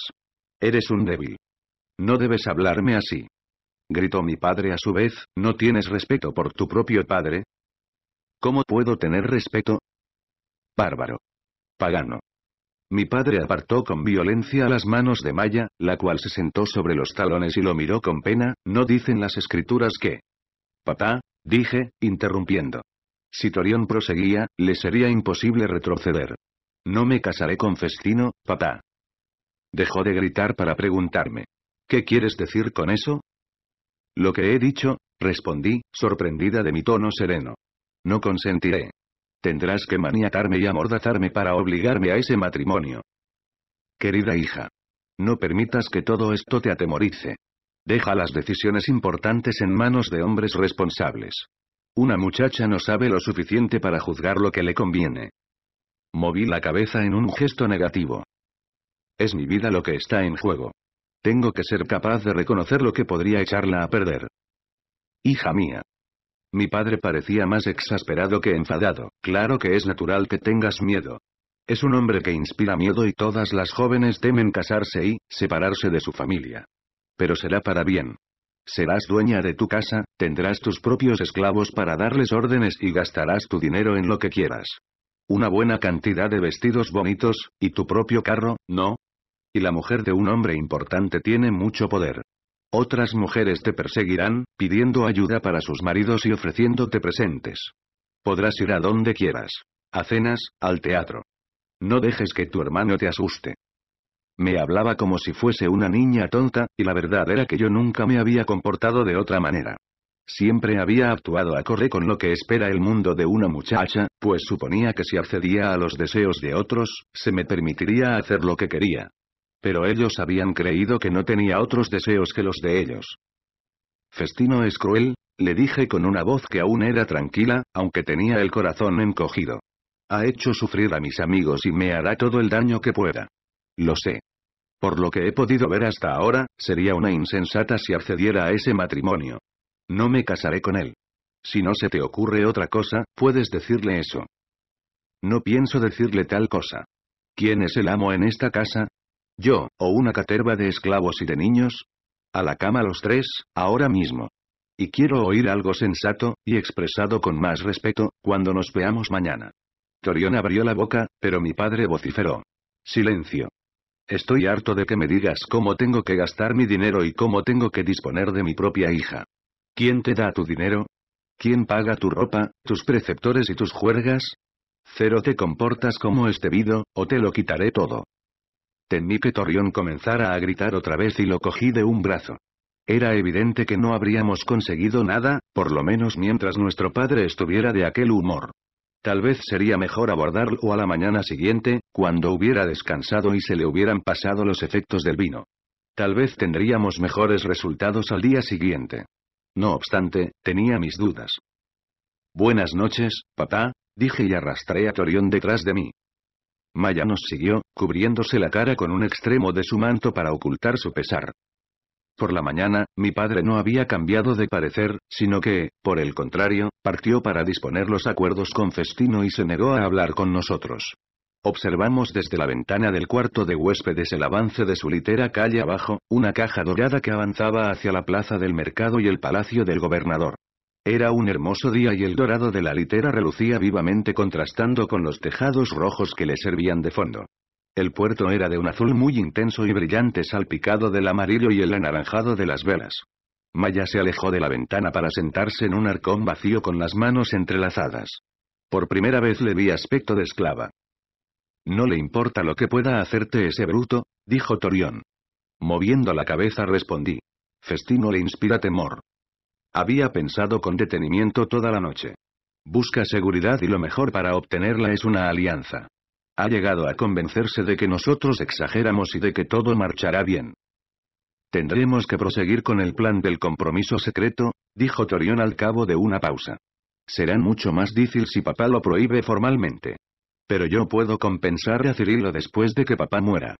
Eres un débil. No debes hablarme así. Gritó mi padre a su vez, ¿no tienes respeto por tu propio padre? ¿Cómo puedo tener respeto? Bárbaro. Pagano. Mi padre apartó con violencia las manos de Maya, la cual se sentó sobre los talones y lo miró con pena, ¿no dicen las escrituras que... Papá, dije, interrumpiendo. Si Torión proseguía, le sería imposible retroceder. No me casaré con Festino, papá. Dejó de gritar para preguntarme. ¿Qué quieres decir con eso? Lo que he dicho, respondí, sorprendida de mi tono sereno. No consentiré. Tendrás que maniatarme y amordazarme para obligarme a ese matrimonio. Querida hija. No permitas que todo esto te atemorice. Deja las decisiones importantes en manos de hombres responsables. Una muchacha no sabe lo suficiente para juzgar lo que le conviene. Moví la cabeza en un gesto negativo. Es mi vida lo que está en juego. Tengo que ser capaz de reconocer lo que podría echarla a perder. Hija mía. Mi padre parecía más exasperado que enfadado. Claro que es natural que tengas miedo. Es un hombre que inspira miedo y todas las jóvenes temen casarse y separarse de su familia. Pero será para bien. Serás dueña de tu casa, tendrás tus propios esclavos para darles órdenes y gastarás tu dinero en lo que quieras. Una buena cantidad de vestidos bonitos, y tu propio carro, ¿no? Y la mujer de un hombre importante tiene mucho poder. Otras mujeres te perseguirán, pidiendo ayuda para sus maridos y ofreciéndote presentes. Podrás ir a donde quieras. A cenas, al teatro. No dejes que tu hermano te asuste. Me hablaba como si fuese una niña tonta, y la verdad era que yo nunca me había comportado de otra manera. Siempre había actuado a acorde con lo que espera el mundo de una muchacha, pues suponía que si accedía a los deseos de otros, se me permitiría hacer lo que quería. Pero ellos habían creído que no tenía otros deseos que los de ellos. Festino es cruel, le dije con una voz que aún era tranquila, aunque tenía el corazón encogido. Ha hecho sufrir a mis amigos y me hará todo el daño que pueda. Lo sé. Por lo que he podido ver hasta ahora, sería una insensata si accediera a ese matrimonio. No me casaré con él. Si no se te ocurre otra cosa, puedes decirle eso. No pienso decirle tal cosa. ¿Quién es el amo en esta casa? ¿Yo, o una caterva de esclavos y de niños? A la cama los tres, ahora mismo. Y quiero oír algo sensato, y expresado con más respeto, cuando nos veamos mañana. Torión abrió la boca, pero mi padre vociferó. Silencio. Estoy harto de que me digas cómo tengo que gastar mi dinero y cómo tengo que disponer de mi propia hija. ¿Quién te da tu dinero? ¿Quién paga tu ropa, tus preceptores y tus juergas? Cero te comportas como este debido, o te lo quitaré todo. Tení que Torrión comenzara a gritar otra vez y lo cogí de un brazo. Era evidente que no habríamos conseguido nada, por lo menos mientras nuestro padre estuviera de aquel humor. Tal vez sería mejor abordarlo a la mañana siguiente, cuando hubiera descansado y se le hubieran pasado los efectos del vino. Tal vez tendríamos mejores resultados al día siguiente. No obstante, tenía mis dudas. Buenas noches, papá, dije y arrastré a Torión detrás de mí. Maya nos siguió, cubriéndose la cara con un extremo de su manto para ocultar su pesar. Por la mañana, mi padre no había cambiado de parecer, sino que, por el contrario, partió para disponer los acuerdos con Festino y se negó a hablar con nosotros. Observamos desde la ventana del cuarto de huéspedes el avance de su litera calle abajo, una caja dorada que avanzaba hacia la plaza del mercado y el palacio del gobernador. Era un hermoso día y el dorado de la litera relucía vivamente contrastando con los tejados rojos que le servían de fondo. El puerto era de un azul muy intenso y brillante salpicado del amarillo y el anaranjado de las velas. Maya se alejó de la ventana para sentarse en un arcón vacío con las manos entrelazadas. Por primera vez le vi aspecto de esclava. No le importa lo que pueda hacerte ese bruto, dijo Torión. Moviendo la cabeza respondí. Festino le inspira temor. Había pensado con detenimiento toda la noche. Busca seguridad y lo mejor para obtenerla es una alianza. Ha llegado a convencerse de que nosotros exageramos y de que todo marchará bien. Tendremos que proseguir con el plan del compromiso secreto, dijo Torión al cabo de una pausa. Será mucho más difícil si papá lo prohíbe formalmente. Pero yo puedo compensar a Cirilo después de que papá muera.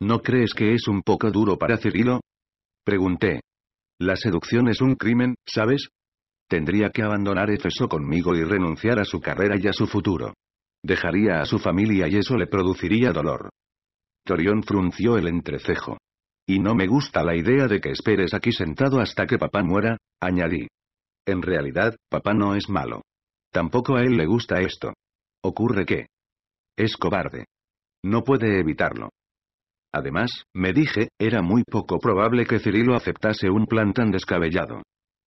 ¿No crees que es un poco duro para Cirilo? Pregunté. La seducción es un crimen, ¿sabes? Tendría que abandonar Efeso conmigo y renunciar a su carrera y a su futuro. Dejaría a su familia y eso le produciría dolor. Torión frunció el entrecejo. Y no me gusta la idea de que esperes aquí sentado hasta que papá muera, añadí. En realidad, papá no es malo. Tampoco a él le gusta esto. Ocurre que... Es cobarde. No puede evitarlo. Además, me dije, era muy poco probable que Cirilo aceptase un plan tan descabellado.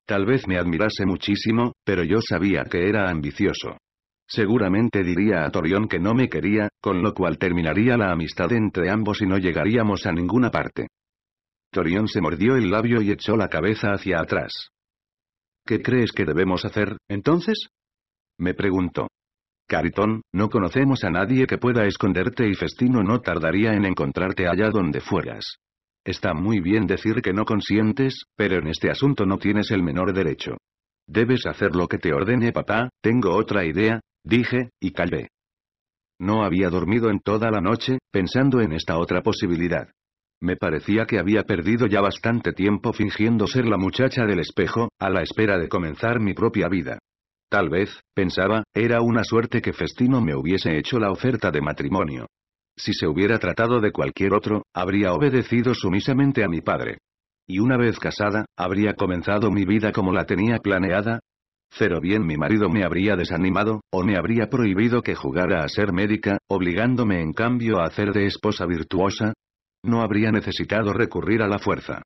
Tal vez me admirase muchísimo, pero yo sabía que era ambicioso. Seguramente diría a Torión que no me quería, con lo cual terminaría la amistad entre ambos y no llegaríamos a ninguna parte. Torión se mordió el labio y echó la cabeza hacia atrás. ¿Qué crees que debemos hacer, entonces? Me preguntó. Caritón, no conocemos a nadie que pueda esconderte y Festino no tardaría en encontrarte allá donde fueras. Está muy bien decir que no consientes, pero en este asunto no tienes el menor derecho. Debes hacer lo que te ordene papá, tengo otra idea, Dije, y callé. No había dormido en toda la noche, pensando en esta otra posibilidad. Me parecía que había perdido ya bastante tiempo fingiendo ser la muchacha del espejo, a la espera de comenzar mi propia vida. Tal vez, pensaba, era una suerte que Festino me hubiese hecho la oferta de matrimonio. Si se hubiera tratado de cualquier otro, habría obedecido sumisamente a mi padre. Y una vez casada, habría comenzado mi vida como la tenía planeada, Cero bien mi marido me habría desanimado, o me habría prohibido que jugara a ser médica, obligándome en cambio a hacer de esposa virtuosa. No habría necesitado recurrir a la fuerza.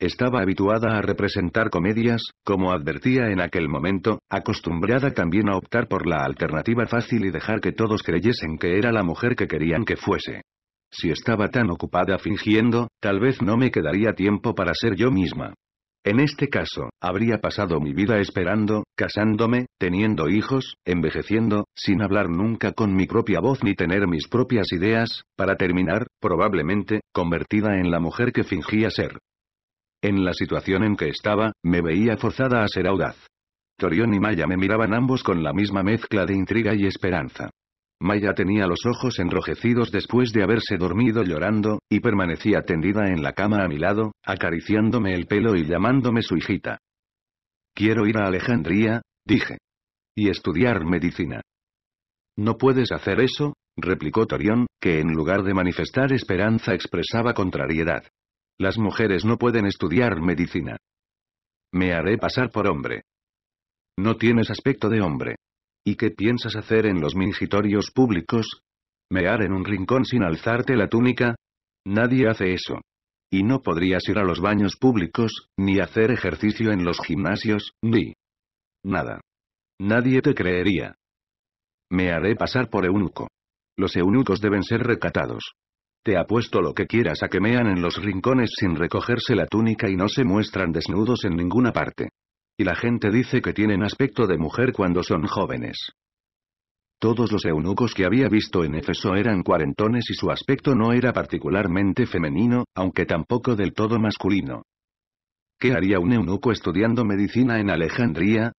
Estaba habituada a representar comedias, como advertía en aquel momento, acostumbrada también a optar por la alternativa fácil y dejar que todos creyesen que era la mujer que querían que fuese. Si estaba tan ocupada fingiendo, tal vez no me quedaría tiempo para ser yo misma. En este caso, habría pasado mi vida esperando, casándome, teniendo hijos, envejeciendo, sin hablar nunca con mi propia voz ni tener mis propias ideas, para terminar, probablemente, convertida en la mujer que fingía ser. En la situación en que estaba, me veía forzada a ser audaz. Torión y Maya me miraban ambos con la misma mezcla de intriga y esperanza. Maya tenía los ojos enrojecidos después de haberse dormido llorando, y permanecía tendida en la cama a mi lado, acariciándome el pelo y llamándome su hijita. Quiero ir a Alejandría, dije. Y estudiar medicina. No puedes hacer eso, replicó Torión, que en lugar de manifestar esperanza expresaba contrariedad. Las mujeres no pueden estudiar medicina. Me haré pasar por hombre. No tienes aspecto de hombre. ¿Y qué piensas hacer en los mingitorios públicos? ¿Mear en un rincón sin alzarte la túnica? Nadie hace eso. Y no podrías ir a los baños públicos, ni hacer ejercicio en los gimnasios, ni... Nada. Nadie te creería. Me haré pasar por eunuco. Los eunucos deben ser recatados. Te apuesto lo que quieras a que mean en los rincones sin recogerse la túnica y no se muestran desnudos en ninguna parte la gente dice que tienen aspecto de mujer cuando son jóvenes. Todos los eunucos que había visto en Éfeso eran cuarentones y su aspecto no era particularmente femenino, aunque tampoco del todo masculino. ¿Qué haría un eunuco estudiando medicina en Alejandría?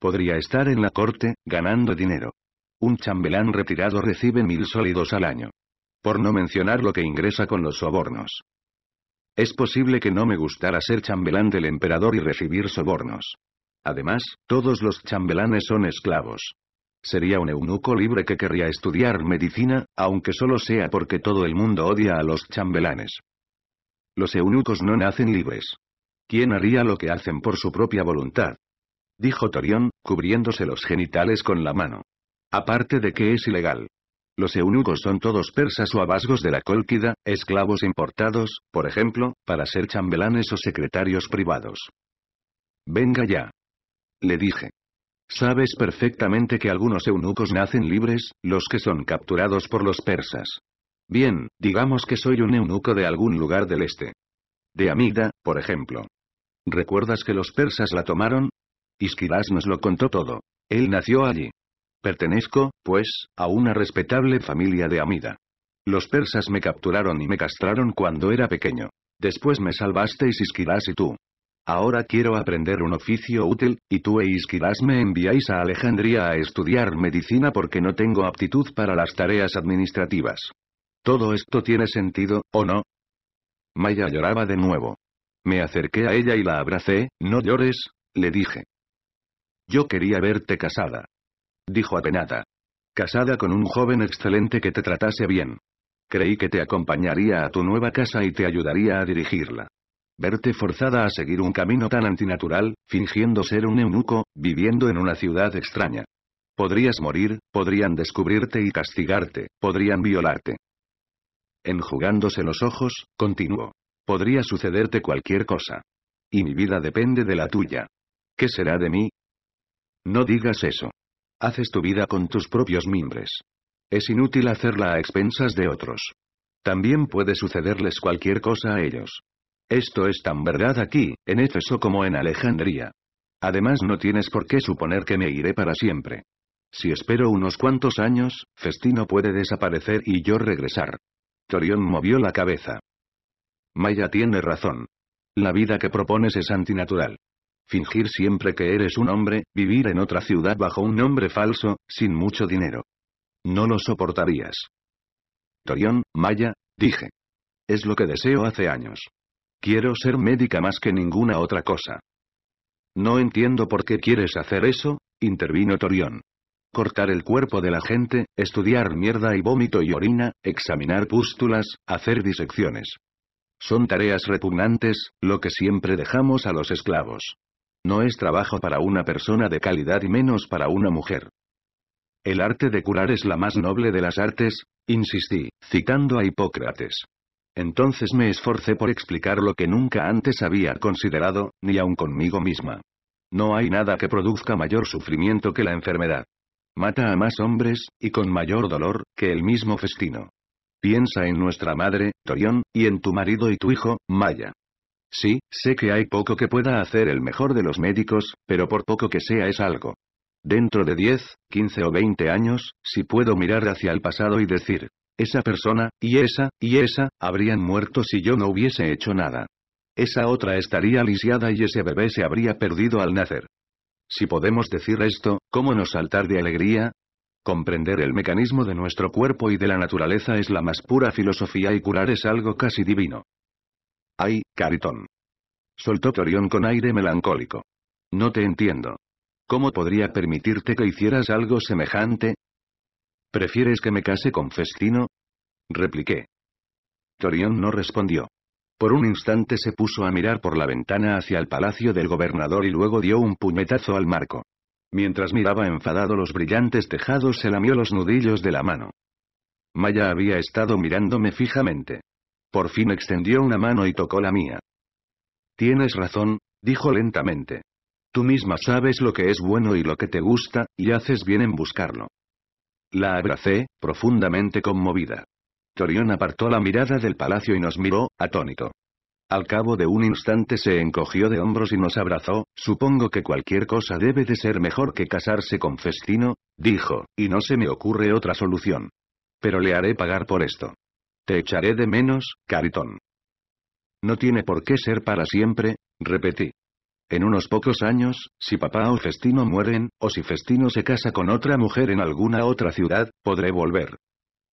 Podría estar en la corte, ganando dinero. Un chambelán retirado recibe mil sólidos al año. Por no mencionar lo que ingresa con los sobornos. Es posible que no me gustara ser chambelán del emperador y recibir sobornos. Además, todos los chambelanes son esclavos. Sería un eunuco libre que querría estudiar medicina, aunque solo sea porque todo el mundo odia a los chambelanes. Los eunucos no nacen libres. ¿Quién haría lo que hacen por su propia voluntad? Dijo Torión, cubriéndose los genitales con la mano. Aparte de que es ilegal. Los eunucos son todos persas o abasgos de la Cólquida, esclavos importados, por ejemplo, para ser chambelanes o secretarios privados. Venga ya. Le dije. Sabes perfectamente que algunos eunucos nacen libres, los que son capturados por los persas. Bien, digamos que soy un eunuco de algún lugar del este. De Amida, por ejemplo. ¿Recuerdas que los persas la tomaron? Isquilas nos lo contó todo. Él nació allí. Pertenezco, pues, a una respetable familia de Amida. Los persas me capturaron y me castraron cuando era pequeño. Después me salvasteis Isquilas y tú. Ahora quiero aprender un oficio útil, y tú e quizás me enviáis a Alejandría a estudiar medicina porque no tengo aptitud para las tareas administrativas. ¿Todo esto tiene sentido, o no? Maya lloraba de nuevo. Me acerqué a ella y la abracé, no llores, le dije. Yo quería verte casada. Dijo apenada. Casada con un joven excelente que te tratase bien. Creí que te acompañaría a tu nueva casa y te ayudaría a dirigirla. Verte forzada a seguir un camino tan antinatural, fingiendo ser un eunuco, viviendo en una ciudad extraña. Podrías morir, podrían descubrirte y castigarte, podrían violarte. Enjugándose los ojos, continuó. Podría sucederte cualquier cosa. Y mi vida depende de la tuya. ¿Qué será de mí? No digas eso. Haces tu vida con tus propios mimbres. Es inútil hacerla a expensas de otros. También puede sucederles cualquier cosa a ellos. Esto es tan verdad aquí, en Éfeso como en Alejandría. Además no tienes por qué suponer que me iré para siempre. Si espero unos cuantos años, Festino puede desaparecer y yo regresar. Torión movió la cabeza. Maya tiene razón. La vida que propones es antinatural. Fingir siempre que eres un hombre, vivir en otra ciudad bajo un nombre falso, sin mucho dinero. No lo soportarías. Torión, Maya, dije. Es lo que deseo hace años. Quiero ser médica más que ninguna otra cosa. No entiendo por qué quieres hacer eso, intervino Torión. Cortar el cuerpo de la gente, estudiar mierda y vómito y orina, examinar pústulas, hacer disecciones. Son tareas repugnantes, lo que siempre dejamos a los esclavos. No es trabajo para una persona de calidad y menos para una mujer. El arte de curar es la más noble de las artes, insistí, citando a Hipócrates. Entonces me esforcé por explicar lo que nunca antes había considerado, ni aun conmigo misma. No hay nada que produzca mayor sufrimiento que la enfermedad. Mata a más hombres, y con mayor dolor, que el mismo festino. Piensa en nuestra madre, Torión, y en tu marido y tu hijo, Maya. Sí, sé que hay poco que pueda hacer el mejor de los médicos, pero por poco que sea es algo. Dentro de 10, 15 o 20 años, si puedo mirar hacia el pasado y decir, esa persona, y esa, y esa, habrían muerto si yo no hubiese hecho nada. Esa otra estaría lisiada y ese bebé se habría perdido al nacer. Si podemos decir esto, ¿cómo no saltar de alegría? Comprender el mecanismo de nuestro cuerpo y de la naturaleza es la más pura filosofía y curar es algo casi divino. Ay, Caritón. Soltó Torión con aire melancólico. No te entiendo. ¿Cómo podría permitirte que hicieras algo semejante? ¿Prefieres que me case con Festino? Repliqué. Torión no respondió. Por un instante se puso a mirar por la ventana hacia el palacio del gobernador y luego dio un puñetazo al marco. Mientras miraba enfadado los brillantes tejados se lamió los nudillos de la mano. Maya había estado mirándome fijamente. Por fin extendió una mano y tocó la mía. Tienes razón, dijo lentamente. Tú misma sabes lo que es bueno y lo que te gusta, y haces bien en buscarlo. La abracé, profundamente conmovida. Torión apartó la mirada del palacio y nos miró, atónito. Al cabo de un instante se encogió de hombros y nos abrazó, supongo que cualquier cosa debe de ser mejor que casarse con Festino, dijo, y no se me ocurre otra solución. Pero le haré pagar por esto. Te echaré de menos, Caritón. No tiene por qué ser para siempre, repetí. En unos pocos años, si papá o Festino mueren, o si Festino se casa con otra mujer en alguna otra ciudad, podré volver.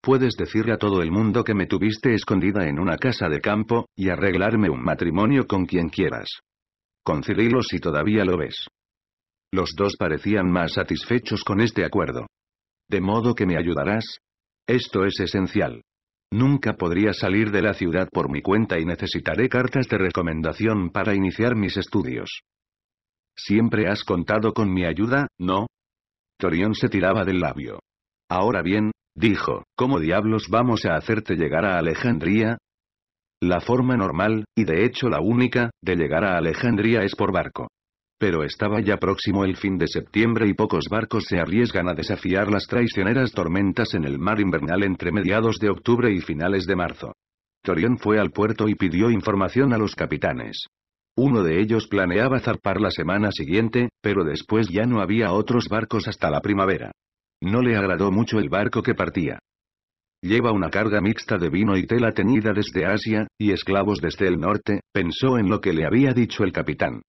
Puedes decirle a todo el mundo que me tuviste escondida en una casa de campo, y arreglarme un matrimonio con quien quieras. Con si todavía lo ves. Los dos parecían más satisfechos con este acuerdo. ¿De modo que me ayudarás? Esto es esencial. Nunca podría salir de la ciudad por mi cuenta y necesitaré cartas de recomendación para iniciar mis estudios. Siempre has contado con mi ayuda, ¿no? Torión se tiraba del labio. Ahora bien, dijo, ¿cómo diablos vamos a hacerte llegar a Alejandría? La forma normal, y de hecho la única, de llegar a Alejandría es por barco. Pero estaba ya próximo el fin de septiembre y pocos barcos se arriesgan a desafiar las traicioneras tormentas en el mar invernal entre mediados de octubre y finales de marzo. Torión fue al puerto y pidió información a los capitanes. Uno de ellos planeaba zarpar la semana siguiente, pero después ya no había otros barcos hasta la primavera. No le agradó mucho el barco que partía. Lleva una carga mixta de vino y tela tenida desde Asia, y esclavos desde el norte, pensó en lo que le había dicho el capitán.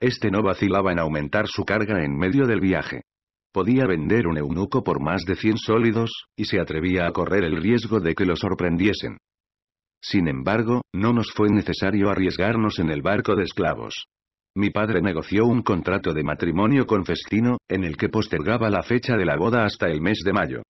Este no vacilaba en aumentar su carga en medio del viaje. Podía vender un eunuco por más de 100 sólidos, y se atrevía a correr el riesgo de que lo sorprendiesen. Sin embargo, no nos fue necesario arriesgarnos en el barco de esclavos. Mi padre negoció un contrato de matrimonio con Festino, en el que postergaba la fecha de la boda hasta el mes de mayo.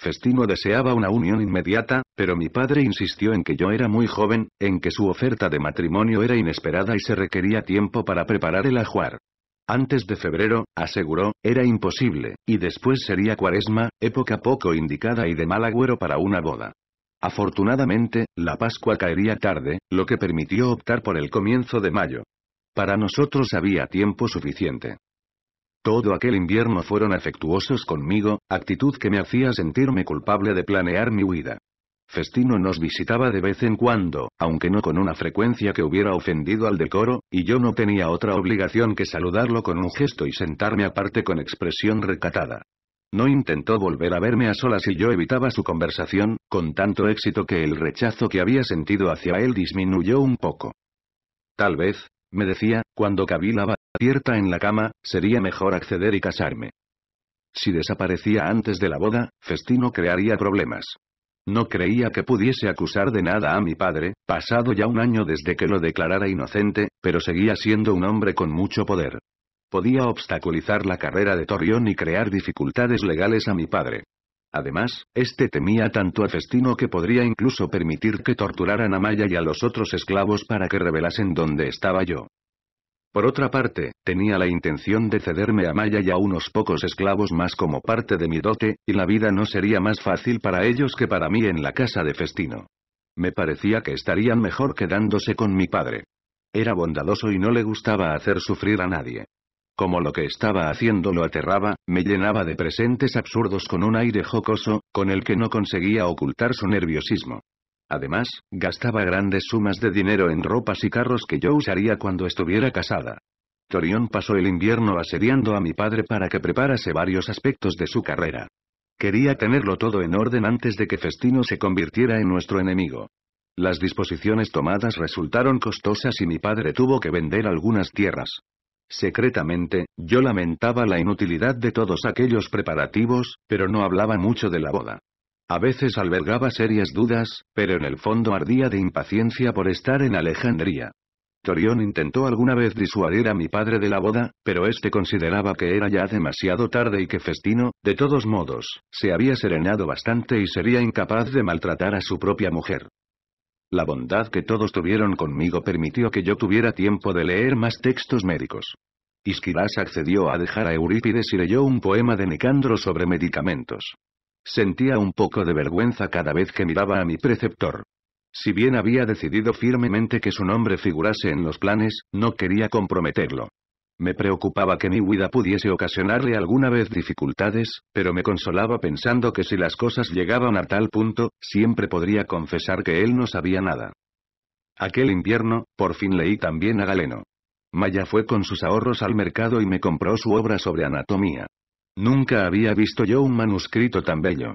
Festino deseaba una unión inmediata, pero mi padre insistió en que yo era muy joven, en que su oferta de matrimonio era inesperada y se requería tiempo para preparar el ajuar. Antes de febrero, aseguró, era imposible, y después sería cuaresma, época poco indicada y de mal agüero para una boda. Afortunadamente, la Pascua caería tarde, lo que permitió optar por el comienzo de mayo. Para nosotros había tiempo suficiente. Todo aquel invierno fueron afectuosos conmigo, actitud que me hacía sentirme culpable de planear mi huida. Festino nos visitaba de vez en cuando, aunque no con una frecuencia que hubiera ofendido al decoro, y yo no tenía otra obligación que saludarlo con un gesto y sentarme aparte con expresión recatada. No intentó volver a verme a solas y yo evitaba su conversación, con tanto éxito que el rechazo que había sentido hacia él disminuyó un poco. Tal vez, me decía, cuando cavilaba abierta en la cama, sería mejor acceder y casarme. Si desaparecía antes de la boda, Festino crearía problemas. No creía que pudiese acusar de nada a mi padre, pasado ya un año desde que lo declarara inocente, pero seguía siendo un hombre con mucho poder. Podía obstaculizar la carrera de Torrión y crear dificultades legales a mi padre. Además, este temía tanto a Festino que podría incluso permitir que torturaran a Maya y a los otros esclavos para que revelasen dónde estaba yo. Por otra parte, tenía la intención de cederme a Maya y a unos pocos esclavos más como parte de mi dote, y la vida no sería más fácil para ellos que para mí en la casa de festino. Me parecía que estarían mejor quedándose con mi padre. Era bondadoso y no le gustaba hacer sufrir a nadie. Como lo que estaba haciendo lo aterraba, me llenaba de presentes absurdos con un aire jocoso, con el que no conseguía ocultar su nerviosismo. Además, gastaba grandes sumas de dinero en ropas y carros que yo usaría cuando estuviera casada. Torión pasó el invierno asediando a mi padre para que preparase varios aspectos de su carrera. Quería tenerlo todo en orden antes de que Festino se convirtiera en nuestro enemigo. Las disposiciones tomadas resultaron costosas y mi padre tuvo que vender algunas tierras. Secretamente, yo lamentaba la inutilidad de todos aquellos preparativos, pero no hablaba mucho de la boda. A veces albergaba serias dudas, pero en el fondo ardía de impaciencia por estar en Alejandría. Torión intentó alguna vez disuadir a mi padre de la boda, pero éste consideraba que era ya demasiado tarde y que Festino, de todos modos, se había serenado bastante y sería incapaz de maltratar a su propia mujer. La bondad que todos tuvieron conmigo permitió que yo tuviera tiempo de leer más textos médicos. Isquilas accedió a dejar a Eurípides y leyó un poema de Nicandro sobre medicamentos. Sentía un poco de vergüenza cada vez que miraba a mi preceptor. Si bien había decidido firmemente que su nombre figurase en los planes, no quería comprometerlo. Me preocupaba que mi huida pudiese ocasionarle alguna vez dificultades, pero me consolaba pensando que si las cosas llegaban a tal punto, siempre podría confesar que él no sabía nada. Aquel invierno, por fin leí también a Galeno. Maya fue con sus ahorros al mercado y me compró su obra sobre anatomía. Nunca había visto yo un manuscrito tan bello.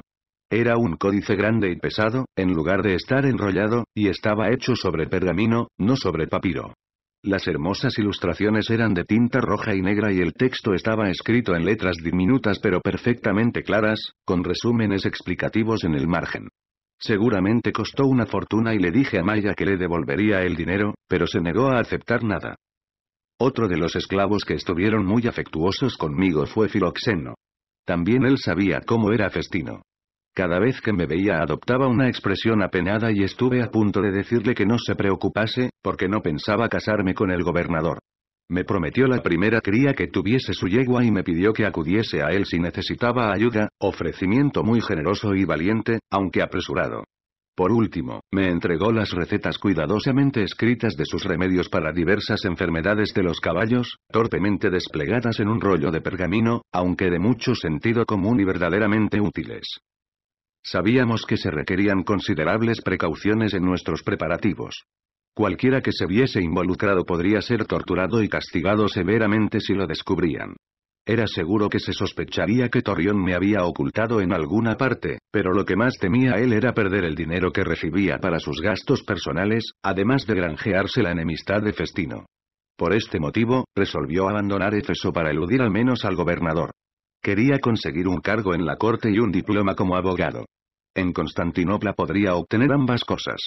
Era un códice grande y pesado, en lugar de estar enrollado, y estaba hecho sobre pergamino, no sobre papiro. Las hermosas ilustraciones eran de tinta roja y negra y el texto estaba escrito en letras diminutas pero perfectamente claras, con resúmenes explicativos en el margen. Seguramente costó una fortuna y le dije a Maya que le devolvería el dinero, pero se negó a aceptar nada. Otro de los esclavos que estuvieron muy afectuosos conmigo fue Filoxeno. También él sabía cómo era Festino. Cada vez que me veía adoptaba una expresión apenada y estuve a punto de decirle que no se preocupase, porque no pensaba casarme con el gobernador. Me prometió la primera cría que tuviese su yegua y me pidió que acudiese a él si necesitaba ayuda, ofrecimiento muy generoso y valiente, aunque apresurado. Por último, me entregó las recetas cuidadosamente escritas de sus remedios para diversas enfermedades de los caballos, torpemente desplegadas en un rollo de pergamino, aunque de mucho sentido común y verdaderamente útiles. Sabíamos que se requerían considerables precauciones en nuestros preparativos. Cualquiera que se viese involucrado podría ser torturado y castigado severamente si lo descubrían. Era seguro que se sospecharía que Torrión me había ocultado en alguna parte, pero lo que más temía él era perder el dinero que recibía para sus gastos personales, además de granjearse la enemistad de Festino. Por este motivo, resolvió abandonar Éfeso para eludir al menos al gobernador. Quería conseguir un cargo en la corte y un diploma como abogado. En Constantinopla podría obtener ambas cosas.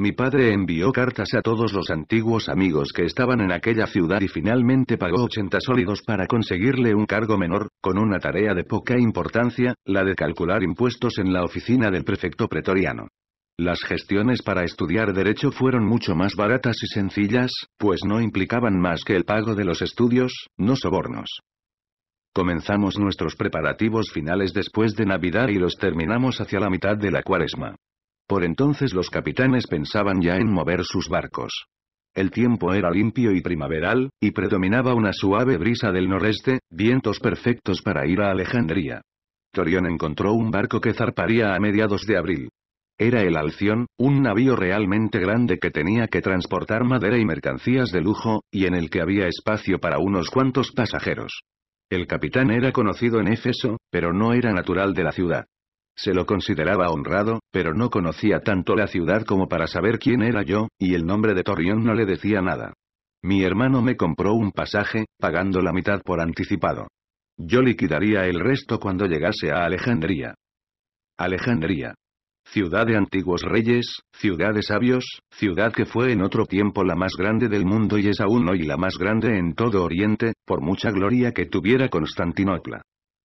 Mi padre envió cartas a todos los antiguos amigos que estaban en aquella ciudad y finalmente pagó 80 sólidos para conseguirle un cargo menor, con una tarea de poca importancia, la de calcular impuestos en la oficina del prefecto pretoriano. Las gestiones para estudiar derecho fueron mucho más baratas y sencillas, pues no implicaban más que el pago de los estudios, no sobornos. Comenzamos nuestros preparativos finales después de Navidad y los terminamos hacia la mitad de la cuaresma. Por entonces los capitanes pensaban ya en mover sus barcos. El tiempo era limpio y primaveral, y predominaba una suave brisa del noreste, vientos perfectos para ir a Alejandría. Torión encontró un barco que zarparía a mediados de abril. Era el Alción, un navío realmente grande que tenía que transportar madera y mercancías de lujo, y en el que había espacio para unos cuantos pasajeros. El capitán era conocido en Éfeso, pero no era natural de la ciudad. Se lo consideraba honrado, pero no conocía tanto la ciudad como para saber quién era yo, y el nombre de Torrión no le decía nada. Mi hermano me compró un pasaje, pagando la mitad por anticipado. Yo liquidaría el resto cuando llegase a Alejandría. Alejandría. Ciudad de antiguos reyes, ciudad de sabios, ciudad que fue en otro tiempo la más grande del mundo y es aún hoy la más grande en todo Oriente, por mucha gloria que tuviera Constantinopla.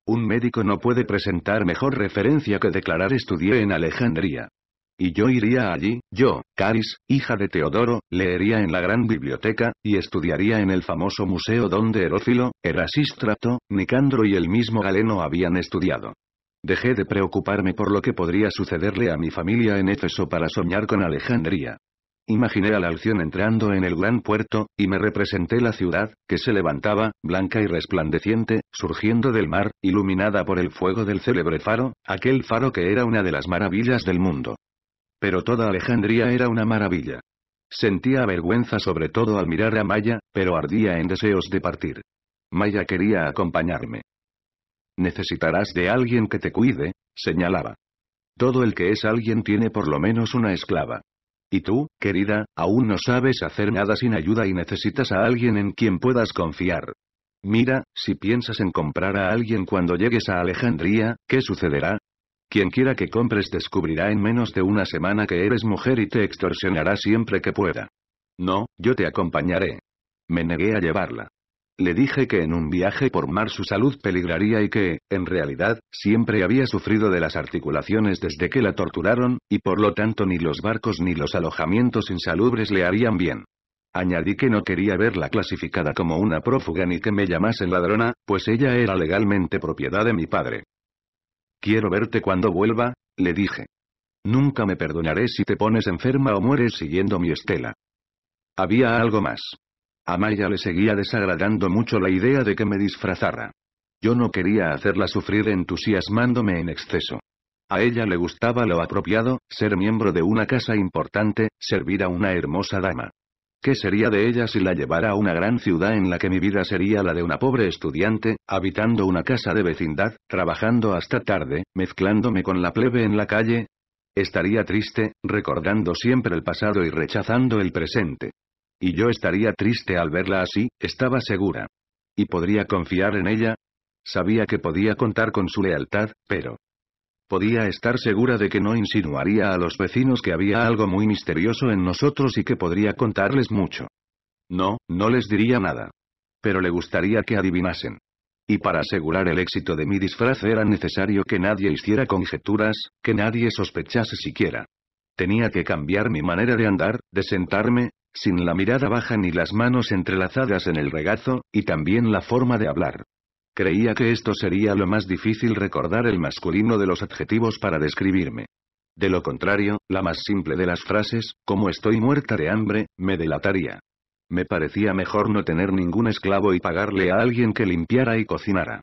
Un médico no puede presentar mejor referencia que declarar estudié en Alejandría. Y yo iría allí, yo, Caris, hija de Teodoro, leería en la gran biblioteca, y estudiaría en el famoso museo donde Herófilo, Erasístrato, Nicandro y el mismo Galeno habían estudiado. Dejé de preocuparme por lo que podría sucederle a mi familia en Éfeso para soñar con Alejandría. Imaginé a la alción entrando en el gran puerto, y me representé la ciudad, que se levantaba, blanca y resplandeciente, surgiendo del mar, iluminada por el fuego del célebre faro, aquel faro que era una de las maravillas del mundo. Pero toda Alejandría era una maravilla. Sentía vergüenza sobre todo al mirar a Maya, pero ardía en deseos de partir. Maya quería acompañarme. Necesitarás de alguien que te cuide, señalaba. Todo el que es alguien tiene por lo menos una esclava. Y tú, querida, aún no sabes hacer nada sin ayuda y necesitas a alguien en quien puedas confiar. Mira, si piensas en comprar a alguien cuando llegues a Alejandría, ¿qué sucederá? Quien quiera que compres descubrirá en menos de una semana que eres mujer y te extorsionará siempre que pueda. No, yo te acompañaré. Me negué a llevarla. Le dije que en un viaje por mar su salud peligraría y que, en realidad, siempre había sufrido de las articulaciones desde que la torturaron, y por lo tanto ni los barcos ni los alojamientos insalubres le harían bien. Añadí que no quería verla clasificada como una prófuga ni que me llamasen ladrona, pues ella era legalmente propiedad de mi padre. Quiero verte cuando vuelva, le dije. Nunca me perdonaré si te pones enferma o mueres siguiendo mi estela. Había algo más. A Maya le seguía desagradando mucho la idea de que me disfrazara. Yo no quería hacerla sufrir entusiasmándome en exceso. A ella le gustaba lo apropiado, ser miembro de una casa importante, servir a una hermosa dama. ¿Qué sería de ella si la llevara a una gran ciudad en la que mi vida sería la de una pobre estudiante, habitando una casa de vecindad, trabajando hasta tarde, mezclándome con la plebe en la calle? Estaría triste, recordando siempre el pasado y rechazando el presente. Y yo estaría triste al verla así, estaba segura. ¿Y podría confiar en ella? Sabía que podía contar con su lealtad, pero... Podía estar segura de que no insinuaría a los vecinos que había algo muy misterioso en nosotros y que podría contarles mucho. No, no les diría nada. Pero le gustaría que adivinasen. Y para asegurar el éxito de mi disfraz era necesario que nadie hiciera conjeturas, que nadie sospechase siquiera. Tenía que cambiar mi manera de andar, de sentarme, sin la mirada baja ni las manos entrelazadas en el regazo, y también la forma de hablar. Creía que esto sería lo más difícil recordar el masculino de los adjetivos para describirme. De lo contrario, la más simple de las frases, como estoy muerta de hambre, me delataría. Me parecía mejor no tener ningún esclavo y pagarle a alguien que limpiara y cocinara.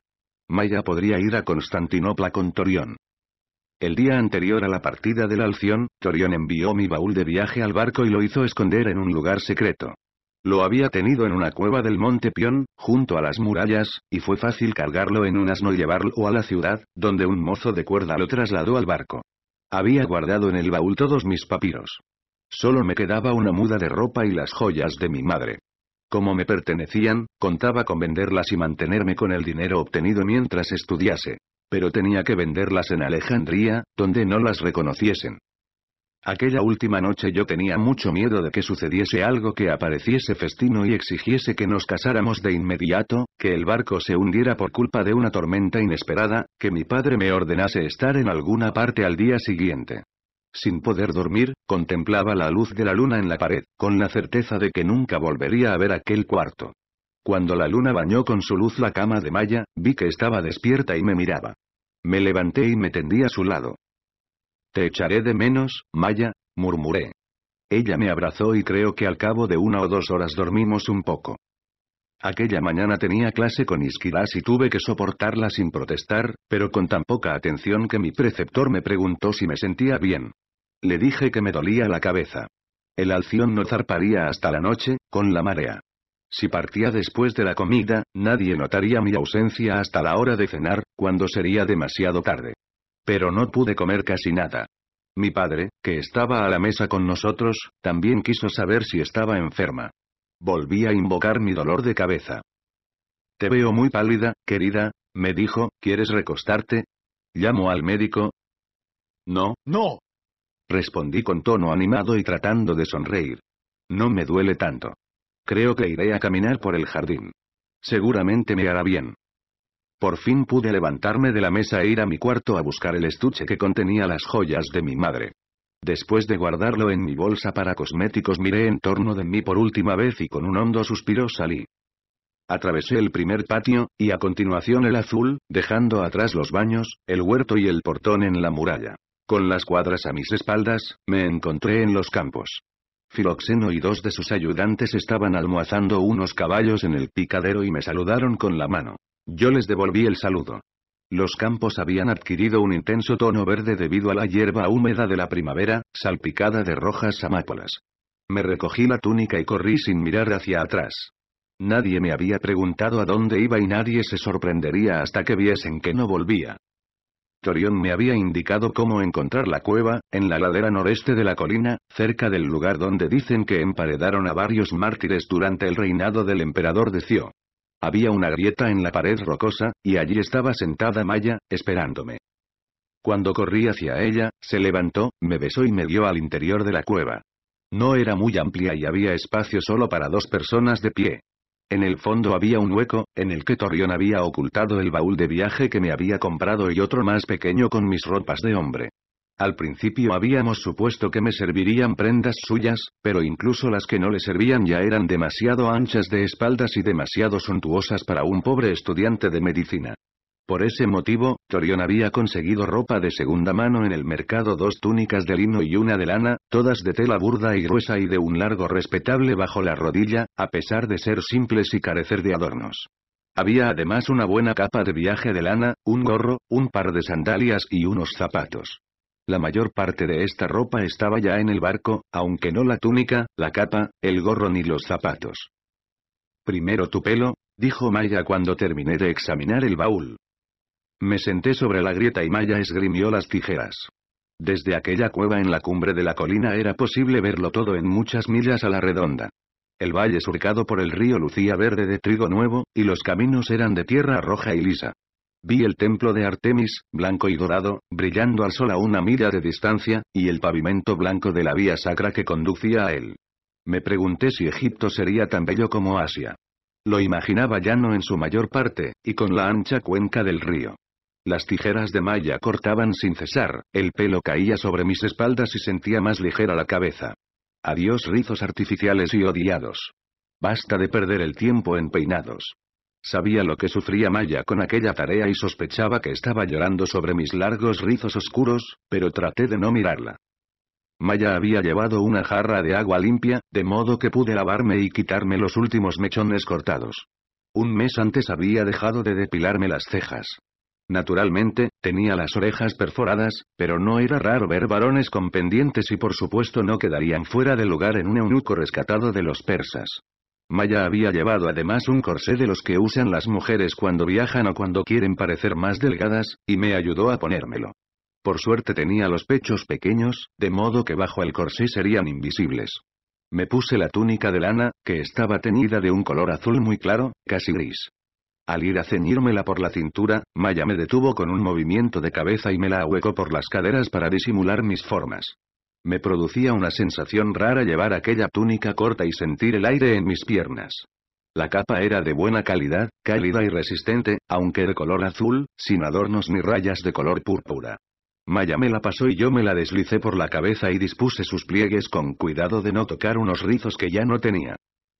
Maya podría ir a Constantinopla con Torión. El día anterior a la partida de la Alción, Torión envió mi baúl de viaje al barco y lo hizo esconder en un lugar secreto. Lo había tenido en una cueva del monte Pion, junto a las murallas, y fue fácil cargarlo en un asno y llevarlo a la ciudad, donde un mozo de cuerda lo trasladó al barco. Había guardado en el baúl todos mis papiros. Solo me quedaba una muda de ropa y las joyas de mi madre. Como me pertenecían, contaba con venderlas y mantenerme con el dinero obtenido mientras estudiase pero tenía que venderlas en Alejandría, donde no las reconociesen. Aquella última noche yo tenía mucho miedo de que sucediese algo que apareciese festino y exigiese que nos casáramos de inmediato, que el barco se hundiera por culpa de una tormenta inesperada, que mi padre me ordenase estar en alguna parte al día siguiente. Sin poder dormir, contemplaba la luz de la luna en la pared, con la certeza de que nunca volvería a ver aquel cuarto. Cuando la luna bañó con su luz la cama de Maya, vi que estaba despierta y me miraba. Me levanté y me tendí a su lado. Te echaré de menos, Maya, murmuré. Ella me abrazó y creo que al cabo de una o dos horas dormimos un poco. Aquella mañana tenía clase con Isquilas y tuve que soportarla sin protestar, pero con tan poca atención que mi preceptor me preguntó si me sentía bien. Le dije que me dolía la cabeza. El alción no zarparía hasta la noche, con la marea. Si partía después de la comida, nadie notaría mi ausencia hasta la hora de cenar, cuando sería demasiado tarde. Pero no pude comer casi nada. Mi padre, que estaba a la mesa con nosotros, también quiso saber si estaba enferma. Volví a invocar mi dolor de cabeza. Te veo muy pálida, querida, me dijo, ¿quieres recostarte? ¿Llamo al médico? No, no. Respondí con tono animado y tratando de sonreír. No me duele tanto. Creo que iré a caminar por el jardín. Seguramente me hará bien. Por fin pude levantarme de la mesa e ir a mi cuarto a buscar el estuche que contenía las joyas de mi madre. Después de guardarlo en mi bolsa para cosméticos miré en torno de mí por última vez y con un hondo suspiro salí. Atravesé el primer patio, y a continuación el azul, dejando atrás los baños, el huerto y el portón en la muralla. Con las cuadras a mis espaldas, me encontré en los campos. Filoxeno y dos de sus ayudantes estaban almohazando unos caballos en el picadero y me saludaron con la mano. Yo les devolví el saludo. Los campos habían adquirido un intenso tono verde debido a la hierba húmeda de la primavera, salpicada de rojas amápolas. Me recogí la túnica y corrí sin mirar hacia atrás. Nadie me había preguntado a dónde iba y nadie se sorprendería hasta que viesen que no volvía. Torión me había indicado cómo encontrar la cueva, en la ladera noreste de la colina, cerca del lugar donde dicen que emparedaron a varios mártires durante el reinado del emperador de Decio. Había una grieta en la pared rocosa, y allí estaba sentada Maya, esperándome. Cuando corrí hacia ella, se levantó, me besó y me dio al interior de la cueva. No era muy amplia y había espacio solo para dos personas de pie. En el fondo había un hueco, en el que Torrión había ocultado el baúl de viaje que me había comprado y otro más pequeño con mis ropas de hombre. Al principio habíamos supuesto que me servirían prendas suyas, pero incluso las que no le servían ya eran demasiado anchas de espaldas y demasiado suntuosas para un pobre estudiante de medicina. Por ese motivo, Torión había conseguido ropa de segunda mano en el mercado dos túnicas de lino y una de lana, todas de tela burda y gruesa y de un largo respetable bajo la rodilla, a pesar de ser simples y carecer de adornos. Había además una buena capa de viaje de lana, un gorro, un par de sandalias y unos zapatos. La mayor parte de esta ropa estaba ya en el barco, aunque no la túnica, la capa, el gorro ni los zapatos. Primero tu pelo, dijo Maya cuando terminé de examinar el baúl. Me senté sobre la grieta y Maya esgrimió las tijeras. Desde aquella cueva en la cumbre de la colina era posible verlo todo en muchas millas a la redonda. El valle surcado por el río lucía verde de trigo nuevo, y los caminos eran de tierra roja y lisa. Vi el templo de Artemis, blanco y dorado, brillando al sol a una milla de distancia, y el pavimento blanco de la vía sacra que conducía a él. Me pregunté si Egipto sería tan bello como Asia. Lo imaginaba llano en su mayor parte, y con la ancha cuenca del río. Las tijeras de Maya cortaban sin cesar, el pelo caía sobre mis espaldas y sentía más ligera la cabeza. Adiós rizos artificiales y odiados. Basta de perder el tiempo en peinados. Sabía lo que sufría Maya con aquella tarea y sospechaba que estaba llorando sobre mis largos rizos oscuros, pero traté de no mirarla. Maya había llevado una jarra de agua limpia, de modo que pude lavarme y quitarme los últimos mechones cortados. Un mes antes había dejado de depilarme las cejas. Naturalmente, tenía las orejas perforadas, pero no era raro ver varones con pendientes y por supuesto no quedarían fuera de lugar en un eunuco rescatado de los persas. Maya había llevado además un corsé de los que usan las mujeres cuando viajan o cuando quieren parecer más delgadas, y me ayudó a ponérmelo. Por suerte tenía los pechos pequeños, de modo que bajo el corsé serían invisibles. Me puse la túnica de lana, que estaba teñida de un color azul muy claro, casi gris. Al ir a ceñírmela por la cintura, Maya me detuvo con un movimiento de cabeza y me la ahuecó por las caderas para disimular mis formas. Me producía una sensación rara llevar aquella túnica corta y sentir el aire en mis piernas. La capa era de buena calidad, cálida y resistente, aunque de color azul, sin adornos ni rayas de color púrpura. Maya me la pasó y yo me la deslicé por la cabeza y dispuse sus pliegues con cuidado de no tocar unos rizos que ya no tenía.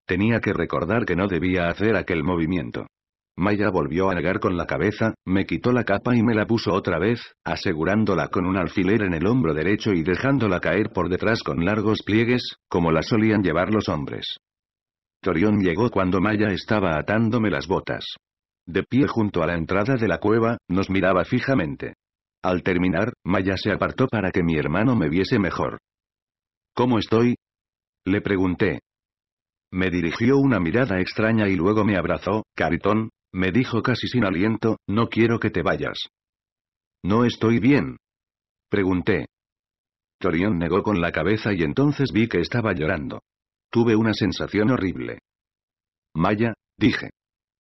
Tenía que recordar que no debía hacer aquel movimiento. Maya volvió a negar con la cabeza, me quitó la capa y me la puso otra vez, asegurándola con un alfiler en el hombro derecho y dejándola caer por detrás con largos pliegues, como la solían llevar los hombres. Torión llegó cuando Maya estaba atándome las botas. De pie junto a la entrada de la cueva, nos miraba fijamente. Al terminar, Maya se apartó para que mi hermano me viese mejor. ¿Cómo estoy? Le pregunté. Me dirigió una mirada extraña y luego me abrazó, Caritón, me dijo casi sin aliento, no quiero que te vayas. No estoy bien. Pregunté. Torión negó con la cabeza y entonces vi que estaba llorando. Tuve una sensación horrible. Maya, dije.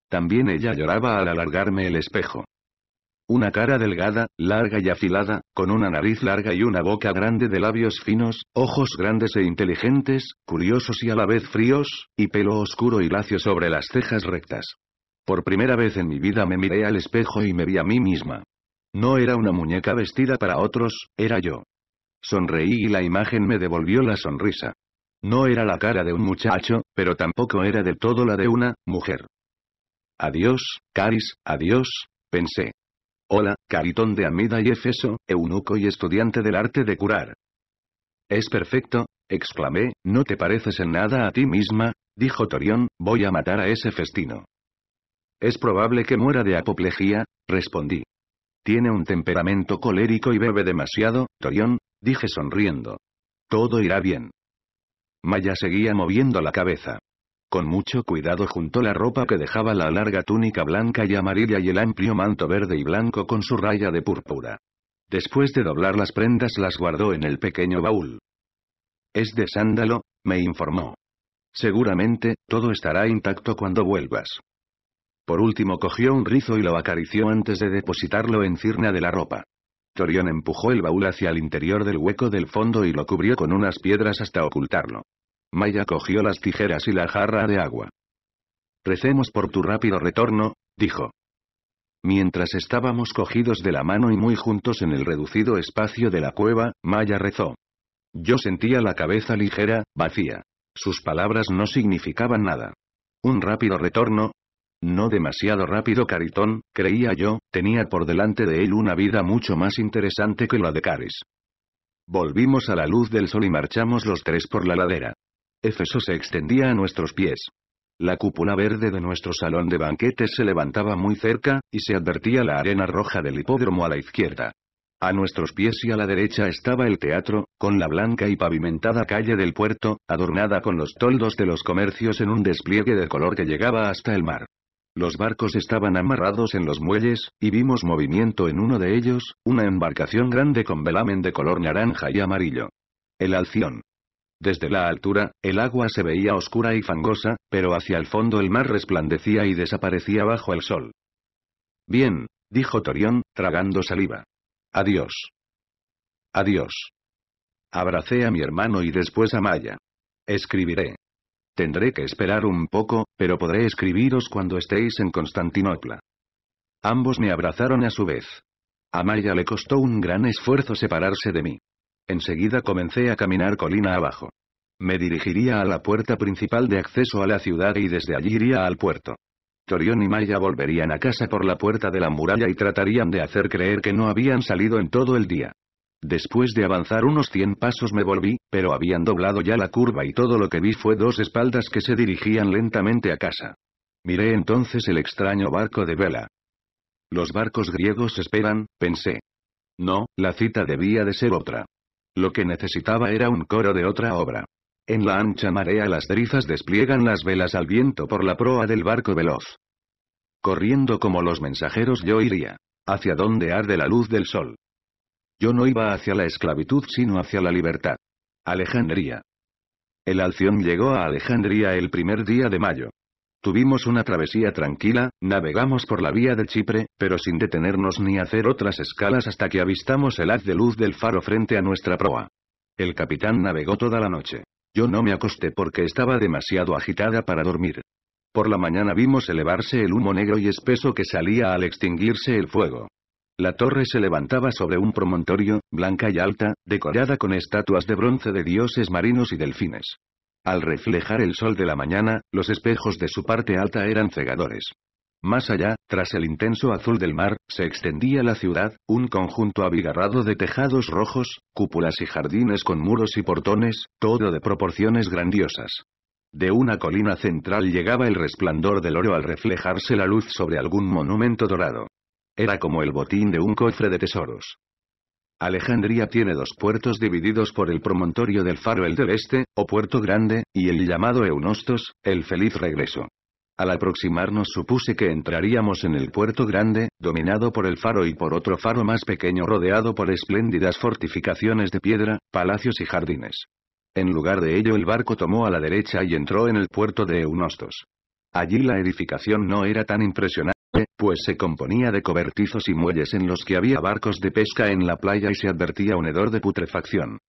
También ella lloraba al alargarme el espejo. Una cara delgada, larga y afilada, con una nariz larga y una boca grande de labios finos, ojos grandes e inteligentes, curiosos y a la vez fríos, y pelo oscuro y lacio sobre las cejas rectas. Por primera vez en mi vida me miré al espejo y me vi a mí misma. No era una muñeca vestida para otros, era yo. Sonreí y la imagen me devolvió la sonrisa. No era la cara de un muchacho, pero tampoco era del todo la de una mujer. Adiós, Caris, adiós, pensé. Hola, Caritón de Amida y Efeso, eunuco y estudiante del arte de curar. Es perfecto, exclamé, no te pareces en nada a ti misma, dijo Torión, voy a matar a ese festino. Es probable que muera de apoplejía, respondí. Tiene un temperamento colérico y bebe demasiado, Torión, dije sonriendo. Todo irá bien. Maya seguía moviendo la cabeza. Con mucho cuidado juntó la ropa que dejaba la larga túnica blanca y amarilla y el amplio manto verde y blanco con su raya de púrpura. Después de doblar las prendas las guardó en el pequeño baúl. Es de sándalo, me informó. Seguramente, todo estará intacto cuando vuelvas. Por último cogió un rizo y lo acarició antes de depositarlo en cirna de la ropa. Torión empujó el baúl hacia el interior del hueco del fondo y lo cubrió con unas piedras hasta ocultarlo. Maya cogió las tijeras y la jarra de agua. Recemos por tu rápido retorno, dijo. Mientras estábamos cogidos de la mano y muy juntos en el reducido espacio de la cueva, Maya rezó. Yo sentía la cabeza ligera, vacía. Sus palabras no significaban nada. Un rápido retorno, no demasiado rápido Caritón, creía yo, tenía por delante de él una vida mucho más interesante que la de Caris. Volvimos a la luz del sol y marchamos los tres por la ladera. Éfeso se extendía a nuestros pies. La cúpula verde de nuestro salón de banquetes se levantaba muy cerca, y se advertía la arena roja del hipódromo a la izquierda. A nuestros pies y a la derecha estaba el teatro, con la blanca y pavimentada calle del puerto, adornada con los toldos de los comercios en un despliegue de color que llegaba hasta el mar. Los barcos estaban amarrados en los muelles, y vimos movimiento en uno de ellos, una embarcación grande con velamen de color naranja y amarillo. El Alción. Desde la altura, el agua se veía oscura y fangosa, pero hacia el fondo el mar resplandecía y desaparecía bajo el sol. Bien, dijo Torión, tragando saliva. Adiós. Adiós. Abracé a mi hermano y después a Maya. Escribiré. Tendré que esperar un poco, pero podré escribiros cuando estéis en Constantinopla. Ambos me abrazaron a su vez. A Maya le costó un gran esfuerzo separarse de mí. Enseguida comencé a caminar colina abajo. Me dirigiría a la puerta principal de acceso a la ciudad y desde allí iría al puerto. Torión y Maya volverían a casa por la puerta de la muralla y tratarían de hacer creer que no habían salido en todo el día. Después de avanzar unos 100 pasos me volví, pero habían doblado ya la curva y todo lo que vi fue dos espaldas que se dirigían lentamente a casa. Miré entonces el extraño barco de vela. Los barcos griegos esperan, pensé. No, la cita debía de ser otra. Lo que necesitaba era un coro de otra obra. En la ancha marea las drizas despliegan las velas al viento por la proa del barco veloz. Corriendo como los mensajeros yo iría. Hacia donde arde la luz del sol. Yo no iba hacia la esclavitud sino hacia la libertad. Alejandría. El Alción llegó a Alejandría el primer día de mayo. Tuvimos una travesía tranquila, navegamos por la vía de Chipre, pero sin detenernos ni hacer otras escalas hasta que avistamos el haz de luz del faro frente a nuestra proa. El capitán navegó toda la noche. Yo no me acosté porque estaba demasiado agitada para dormir. Por la mañana vimos elevarse el humo negro y espeso que salía al extinguirse el fuego. La torre se levantaba sobre un promontorio, blanca y alta, decorada con estatuas de bronce de dioses marinos y delfines. Al reflejar el sol de la mañana, los espejos de su parte alta eran cegadores. Más allá, tras el intenso azul del mar, se extendía la ciudad, un conjunto abigarrado de tejados rojos, cúpulas y jardines con muros y portones, todo de proporciones grandiosas. De una colina central llegaba el resplandor del oro al reflejarse la luz sobre algún monumento dorado. Era como el botín de un cofre de tesoros. Alejandría tiene dos puertos divididos por el promontorio del faro el del este, o puerto grande, y el llamado Eunostos, el feliz regreso. Al aproximarnos supuse que entraríamos en el puerto grande, dominado por el faro y por otro faro más pequeño rodeado por espléndidas fortificaciones de piedra, palacios y jardines. En lugar de ello el barco tomó a la derecha y entró en el puerto de Eunostos. Allí la edificación no era tan impresionante pues se componía de cobertizos y muelles en los que había barcos de pesca en la playa y se advertía un hedor de putrefacción.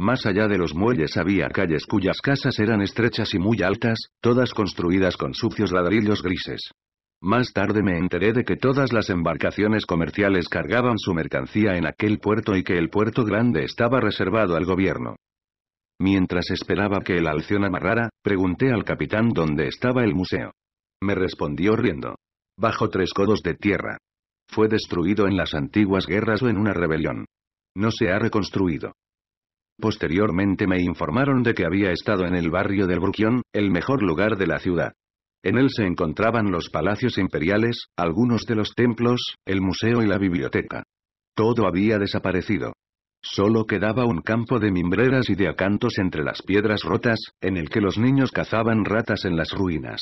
Más allá de los muelles había calles cuyas casas eran estrechas y muy altas, todas construidas con sucios ladrillos grises. Más tarde me enteré de que todas las embarcaciones comerciales cargaban su mercancía en aquel puerto y que el puerto grande estaba reservado al gobierno. Mientras esperaba que el alción amarrara, pregunté al capitán dónde estaba el museo. Me respondió riendo bajo tres codos de tierra. Fue destruido en las antiguas guerras o en una rebelión. No se ha reconstruido. Posteriormente me informaron de que había estado en el barrio del Bruquión, el mejor lugar de la ciudad. En él se encontraban los palacios imperiales, algunos de los templos, el museo y la biblioteca. Todo había desaparecido. Solo quedaba un campo de mimbreras y de acantos entre las piedras rotas, en el que los niños cazaban ratas en las ruinas.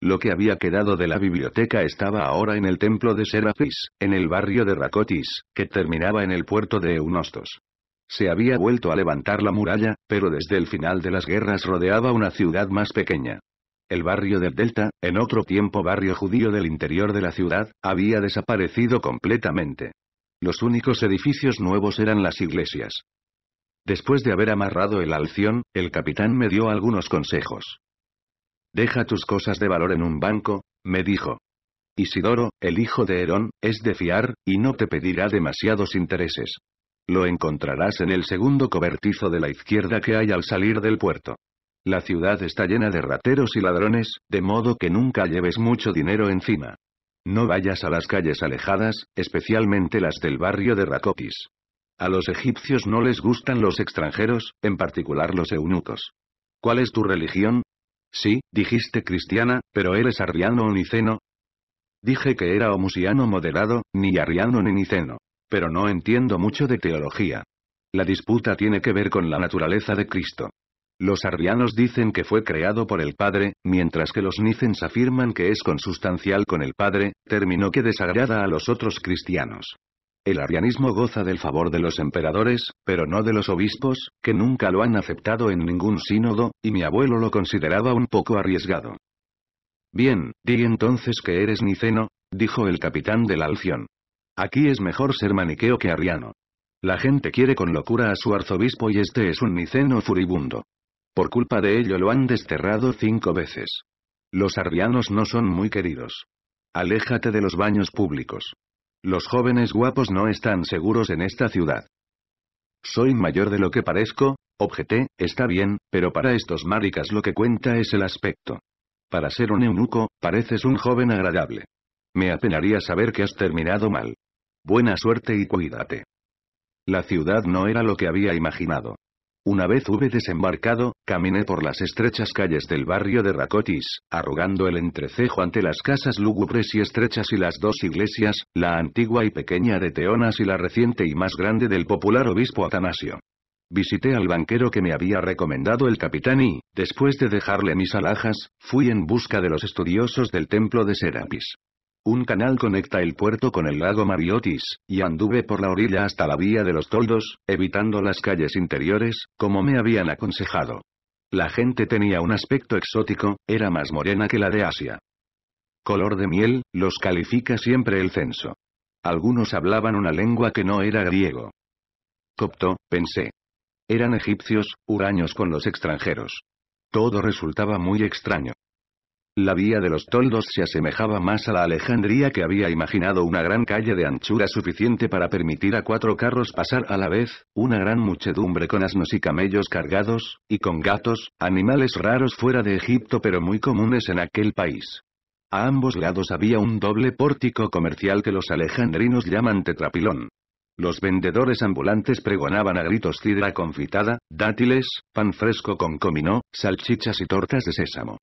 Lo que había quedado de la biblioteca estaba ahora en el templo de Serapis, en el barrio de Rakotis, que terminaba en el puerto de Eunostos. Se había vuelto a levantar la muralla, pero desde el final de las guerras rodeaba una ciudad más pequeña. El barrio del Delta, en otro tiempo barrio judío del interior de la ciudad, había desaparecido completamente. Los únicos edificios nuevos eran las iglesias. Después de haber amarrado el alción, el capitán me dio algunos consejos. Deja tus cosas de valor en un banco, me dijo. Isidoro, el hijo de Herón, es de fiar, y no te pedirá demasiados intereses. Lo encontrarás en el segundo cobertizo de la izquierda que hay al salir del puerto. La ciudad está llena de rateros y ladrones, de modo que nunca lleves mucho dinero encima. No vayas a las calles alejadas, especialmente las del barrio de Racotis. A los egipcios no les gustan los extranjeros, en particular los eunucos. ¿Cuál es tu religión, Sí, dijiste cristiana, pero eres arriano o niceno. Dije que era homusiano moderado, ni arriano ni niceno. Pero no entiendo mucho de teología. La disputa tiene que ver con la naturaleza de Cristo. Los arrianos dicen que fue creado por el Padre, mientras que los nicens afirman que es consustancial con el Padre, término que desagrada a los otros cristianos. El arianismo goza del favor de los emperadores, pero no de los obispos, que nunca lo han aceptado en ningún sínodo, y mi abuelo lo consideraba un poco arriesgado. Bien, di entonces que eres niceno, dijo el capitán de la alción. Aquí es mejor ser maniqueo que arriano. La gente quiere con locura a su arzobispo y este es un niceno furibundo. Por culpa de ello lo han desterrado cinco veces. Los arrianos no son muy queridos. Aléjate de los baños públicos. Los jóvenes guapos no están seguros en esta ciudad. Soy mayor de lo que parezco, objeté, está bien, pero para estos maricas lo que cuenta es el aspecto. Para ser un eunuco, pareces un joven agradable. Me apenaría saber que has terminado mal. Buena suerte y cuídate. La ciudad no era lo que había imaginado. Una vez hube desembarcado, caminé por las estrechas calles del barrio de Racotis, arrugando el entrecejo ante las casas lúgubres y estrechas y las dos iglesias, la antigua y pequeña de Teonas y la reciente y más grande del popular obispo Atanasio. Visité al banquero que me había recomendado el capitán y, después de dejarle mis alhajas, fui en busca de los estudiosos del templo de Serapis. Un canal conecta el puerto con el lago Mariotis, y anduve por la orilla hasta la vía de los toldos, evitando las calles interiores, como me habían aconsejado. La gente tenía un aspecto exótico, era más morena que la de Asia. Color de miel, los califica siempre el censo. Algunos hablaban una lengua que no era griego. Copto, pensé. Eran egipcios, huraños con los extranjeros. Todo resultaba muy extraño. La vía de los toldos se asemejaba más a la Alejandría que había imaginado una gran calle de anchura suficiente para permitir a cuatro carros pasar a la vez, una gran muchedumbre con asnos y camellos cargados, y con gatos, animales raros fuera de Egipto pero muy comunes en aquel país. A ambos lados había un doble pórtico comercial que los alejandrinos llaman tetrapilón. Los vendedores ambulantes pregonaban a gritos cidra confitada, dátiles, pan fresco con comino, salchichas y tortas de sésamo.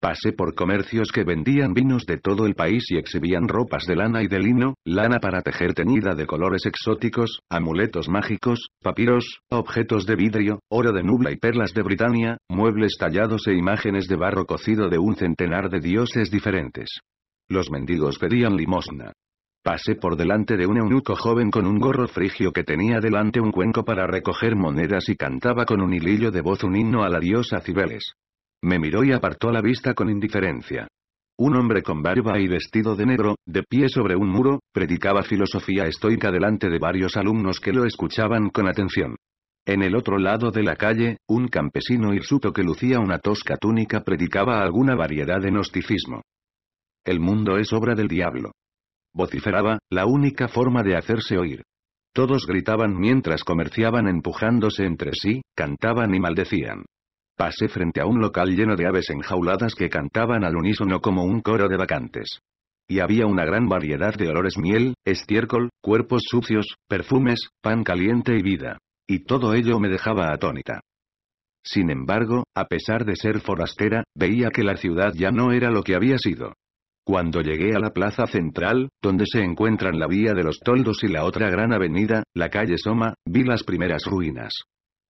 Pasé por comercios que vendían vinos de todo el país y exhibían ropas de lana y de lino, lana para tejer teñida de colores exóticos, amuletos mágicos, papiros, objetos de vidrio, oro de nubla y perlas de Britania, muebles tallados e imágenes de barro cocido de un centenar de dioses diferentes. Los mendigos pedían limosna. Pasé por delante de un eunuco joven con un gorro frigio que tenía delante un cuenco para recoger monedas y cantaba con un hilillo de voz un himno a la diosa Cibeles. Me miró y apartó la vista con indiferencia. Un hombre con barba y vestido de negro, de pie sobre un muro, predicaba filosofía estoica delante de varios alumnos que lo escuchaban con atención. En el otro lado de la calle, un campesino hirsuto que lucía una tosca túnica predicaba alguna variedad de gnosticismo. El mundo es obra del diablo. Vociferaba, la única forma de hacerse oír. Todos gritaban mientras comerciaban empujándose entre sí, cantaban y maldecían. Pasé frente a un local lleno de aves enjauladas que cantaban al unísono como un coro de vacantes. Y había una gran variedad de olores miel, estiércol, cuerpos sucios, perfumes, pan caliente y vida. Y todo ello me dejaba atónita. Sin embargo, a pesar de ser forastera, veía que la ciudad ya no era lo que había sido. Cuando llegué a la plaza central, donde se encuentran la vía de los toldos y la otra gran avenida, la calle Soma, vi las primeras ruinas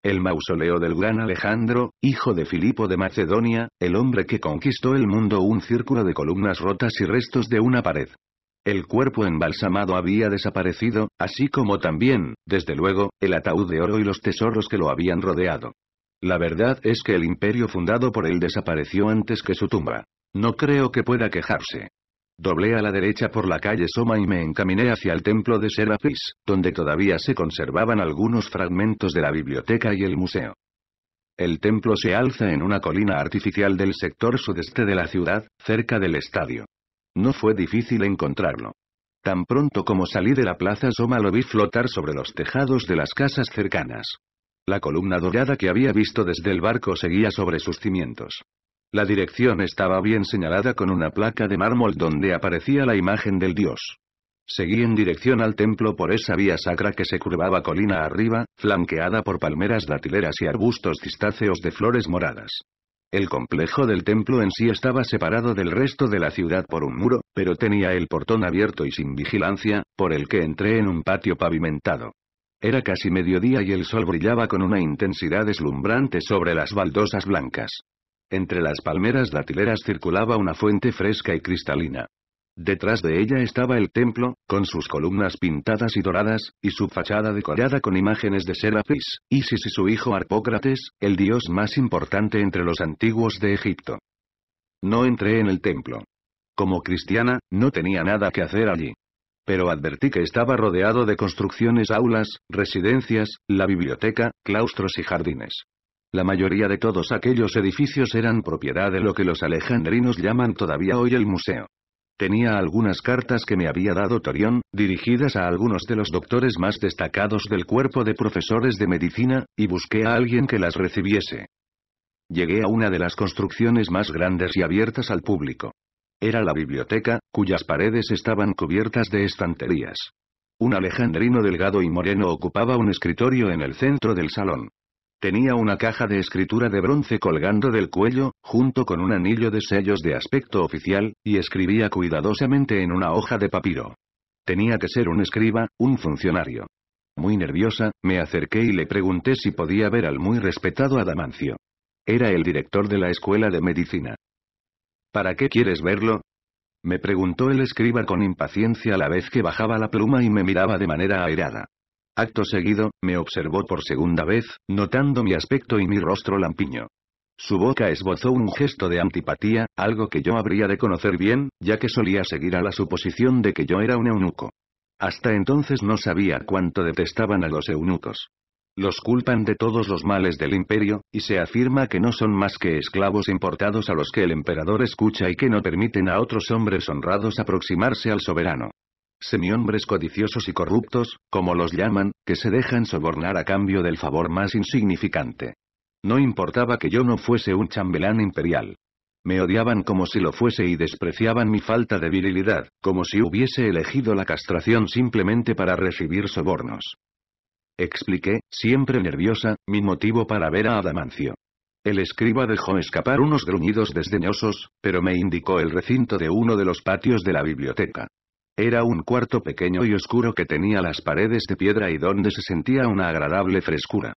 el mausoleo del gran Alejandro, hijo de Filipo de Macedonia, el hombre que conquistó el mundo un círculo de columnas rotas y restos de una pared. El cuerpo embalsamado había desaparecido, así como también, desde luego, el ataúd de oro y los tesoros que lo habían rodeado. La verdad es que el imperio fundado por él desapareció antes que su tumba. No creo que pueda quejarse. Doblé a la derecha por la calle Soma y me encaminé hacia el templo de Serapis, donde todavía se conservaban algunos fragmentos de la biblioteca y el museo. El templo se alza en una colina artificial del sector sudeste de la ciudad, cerca del estadio. No fue difícil encontrarlo. Tan pronto como salí de la plaza Soma lo vi flotar sobre los tejados de las casas cercanas. La columna dorada que había visto desde el barco seguía sobre sus cimientos. La dirección estaba bien señalada con una placa de mármol donde aparecía la imagen del dios. Seguí en dirección al templo por esa vía sacra que se curvaba colina arriba, flanqueada por palmeras datileras y arbustos cistáceos de flores moradas. El complejo del templo en sí estaba separado del resto de la ciudad por un muro, pero tenía el portón abierto y sin vigilancia, por el que entré en un patio pavimentado. Era casi mediodía y el sol brillaba con una intensidad deslumbrante sobre las baldosas blancas. Entre las palmeras datileras circulaba una fuente fresca y cristalina. Detrás de ella estaba el templo, con sus columnas pintadas y doradas, y su fachada decorada con imágenes de Serapis, Isis y su hijo Arpócrates, el dios más importante entre los antiguos de Egipto. No entré en el templo. Como cristiana, no tenía nada que hacer allí. Pero advertí que estaba rodeado de construcciones aulas, residencias, la biblioteca, claustros y jardines. La mayoría de todos aquellos edificios eran propiedad de lo que los alejandrinos llaman todavía hoy el museo. Tenía algunas cartas que me había dado Torión, dirigidas a algunos de los doctores más destacados del cuerpo de profesores de medicina, y busqué a alguien que las recibiese. Llegué a una de las construcciones más grandes y abiertas al público. Era la biblioteca, cuyas paredes estaban cubiertas de estanterías. Un alejandrino delgado y moreno ocupaba un escritorio en el centro del salón. Tenía una caja de escritura de bronce colgando del cuello, junto con un anillo de sellos de aspecto oficial, y escribía cuidadosamente en una hoja de papiro. Tenía que ser un escriba, un funcionario. Muy nerviosa, me acerqué y le pregunté si podía ver al muy respetado Adamancio. Era el director de la escuela de medicina. ¿Para qué quieres verlo? Me preguntó el escriba con impaciencia a la vez que bajaba la pluma y me miraba de manera airada. Acto seguido, me observó por segunda vez, notando mi aspecto y mi rostro lampiño. Su boca esbozó un gesto de antipatía, algo que yo habría de conocer bien, ya que solía seguir a la suposición de que yo era un eunuco. Hasta entonces no sabía cuánto detestaban a los eunucos. Los culpan de todos los males del imperio, y se afirma que no son más que esclavos importados a los que el emperador escucha y que no permiten a otros hombres honrados aproximarse al soberano semihombres codiciosos y corruptos, como los llaman, que se dejan sobornar a cambio del favor más insignificante. No importaba que yo no fuese un chambelán imperial. Me odiaban como si lo fuese y despreciaban mi falta de virilidad, como si hubiese elegido la castración simplemente para recibir sobornos. Expliqué, siempre nerviosa, mi motivo para ver a Adamancio. El escriba dejó escapar unos gruñidos desdeñosos, pero me indicó el recinto de uno de los patios de la biblioteca. Era un cuarto pequeño y oscuro que tenía las paredes de piedra y donde se sentía una agradable frescura.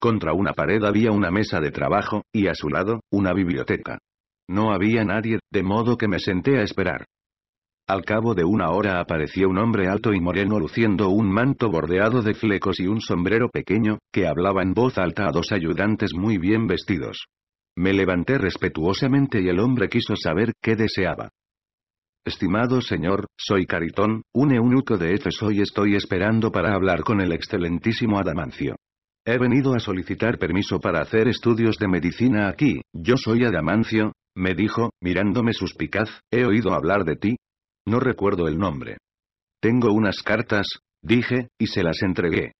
Contra una pared había una mesa de trabajo, y a su lado, una biblioteca. No había nadie, de modo que me senté a esperar. Al cabo de una hora apareció un hombre alto y moreno luciendo un manto bordeado de flecos y un sombrero pequeño, que hablaba en voz alta a dos ayudantes muy bien vestidos. Me levanté respetuosamente y el hombre quiso saber qué deseaba. Estimado señor, soy Caritón, un eunuco de Efeso y estoy esperando para hablar con el excelentísimo Adamancio. He venido a solicitar permiso para hacer estudios de medicina aquí, yo soy Adamancio, me dijo, mirándome suspicaz, he oído hablar de ti. No recuerdo el nombre. Tengo unas cartas, dije, y se las entregué.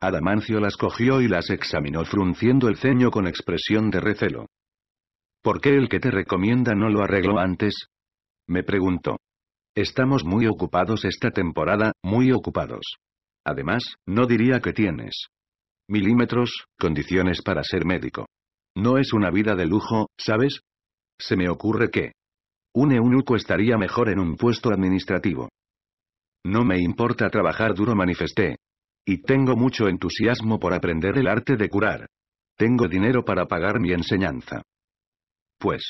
Adamancio las cogió y las examinó frunciendo el ceño con expresión de recelo. ¿Por qué el que te recomienda no lo arregló antes? Me preguntó. Estamos muy ocupados esta temporada, muy ocupados. Además, no diría que tienes. Milímetros, condiciones para ser médico. No es una vida de lujo, ¿sabes? Se me ocurre que... Un eunuco estaría mejor en un puesto administrativo. No me importa trabajar duro, manifesté. Y tengo mucho entusiasmo por aprender el arte de curar. Tengo dinero para pagar mi enseñanza. Pues,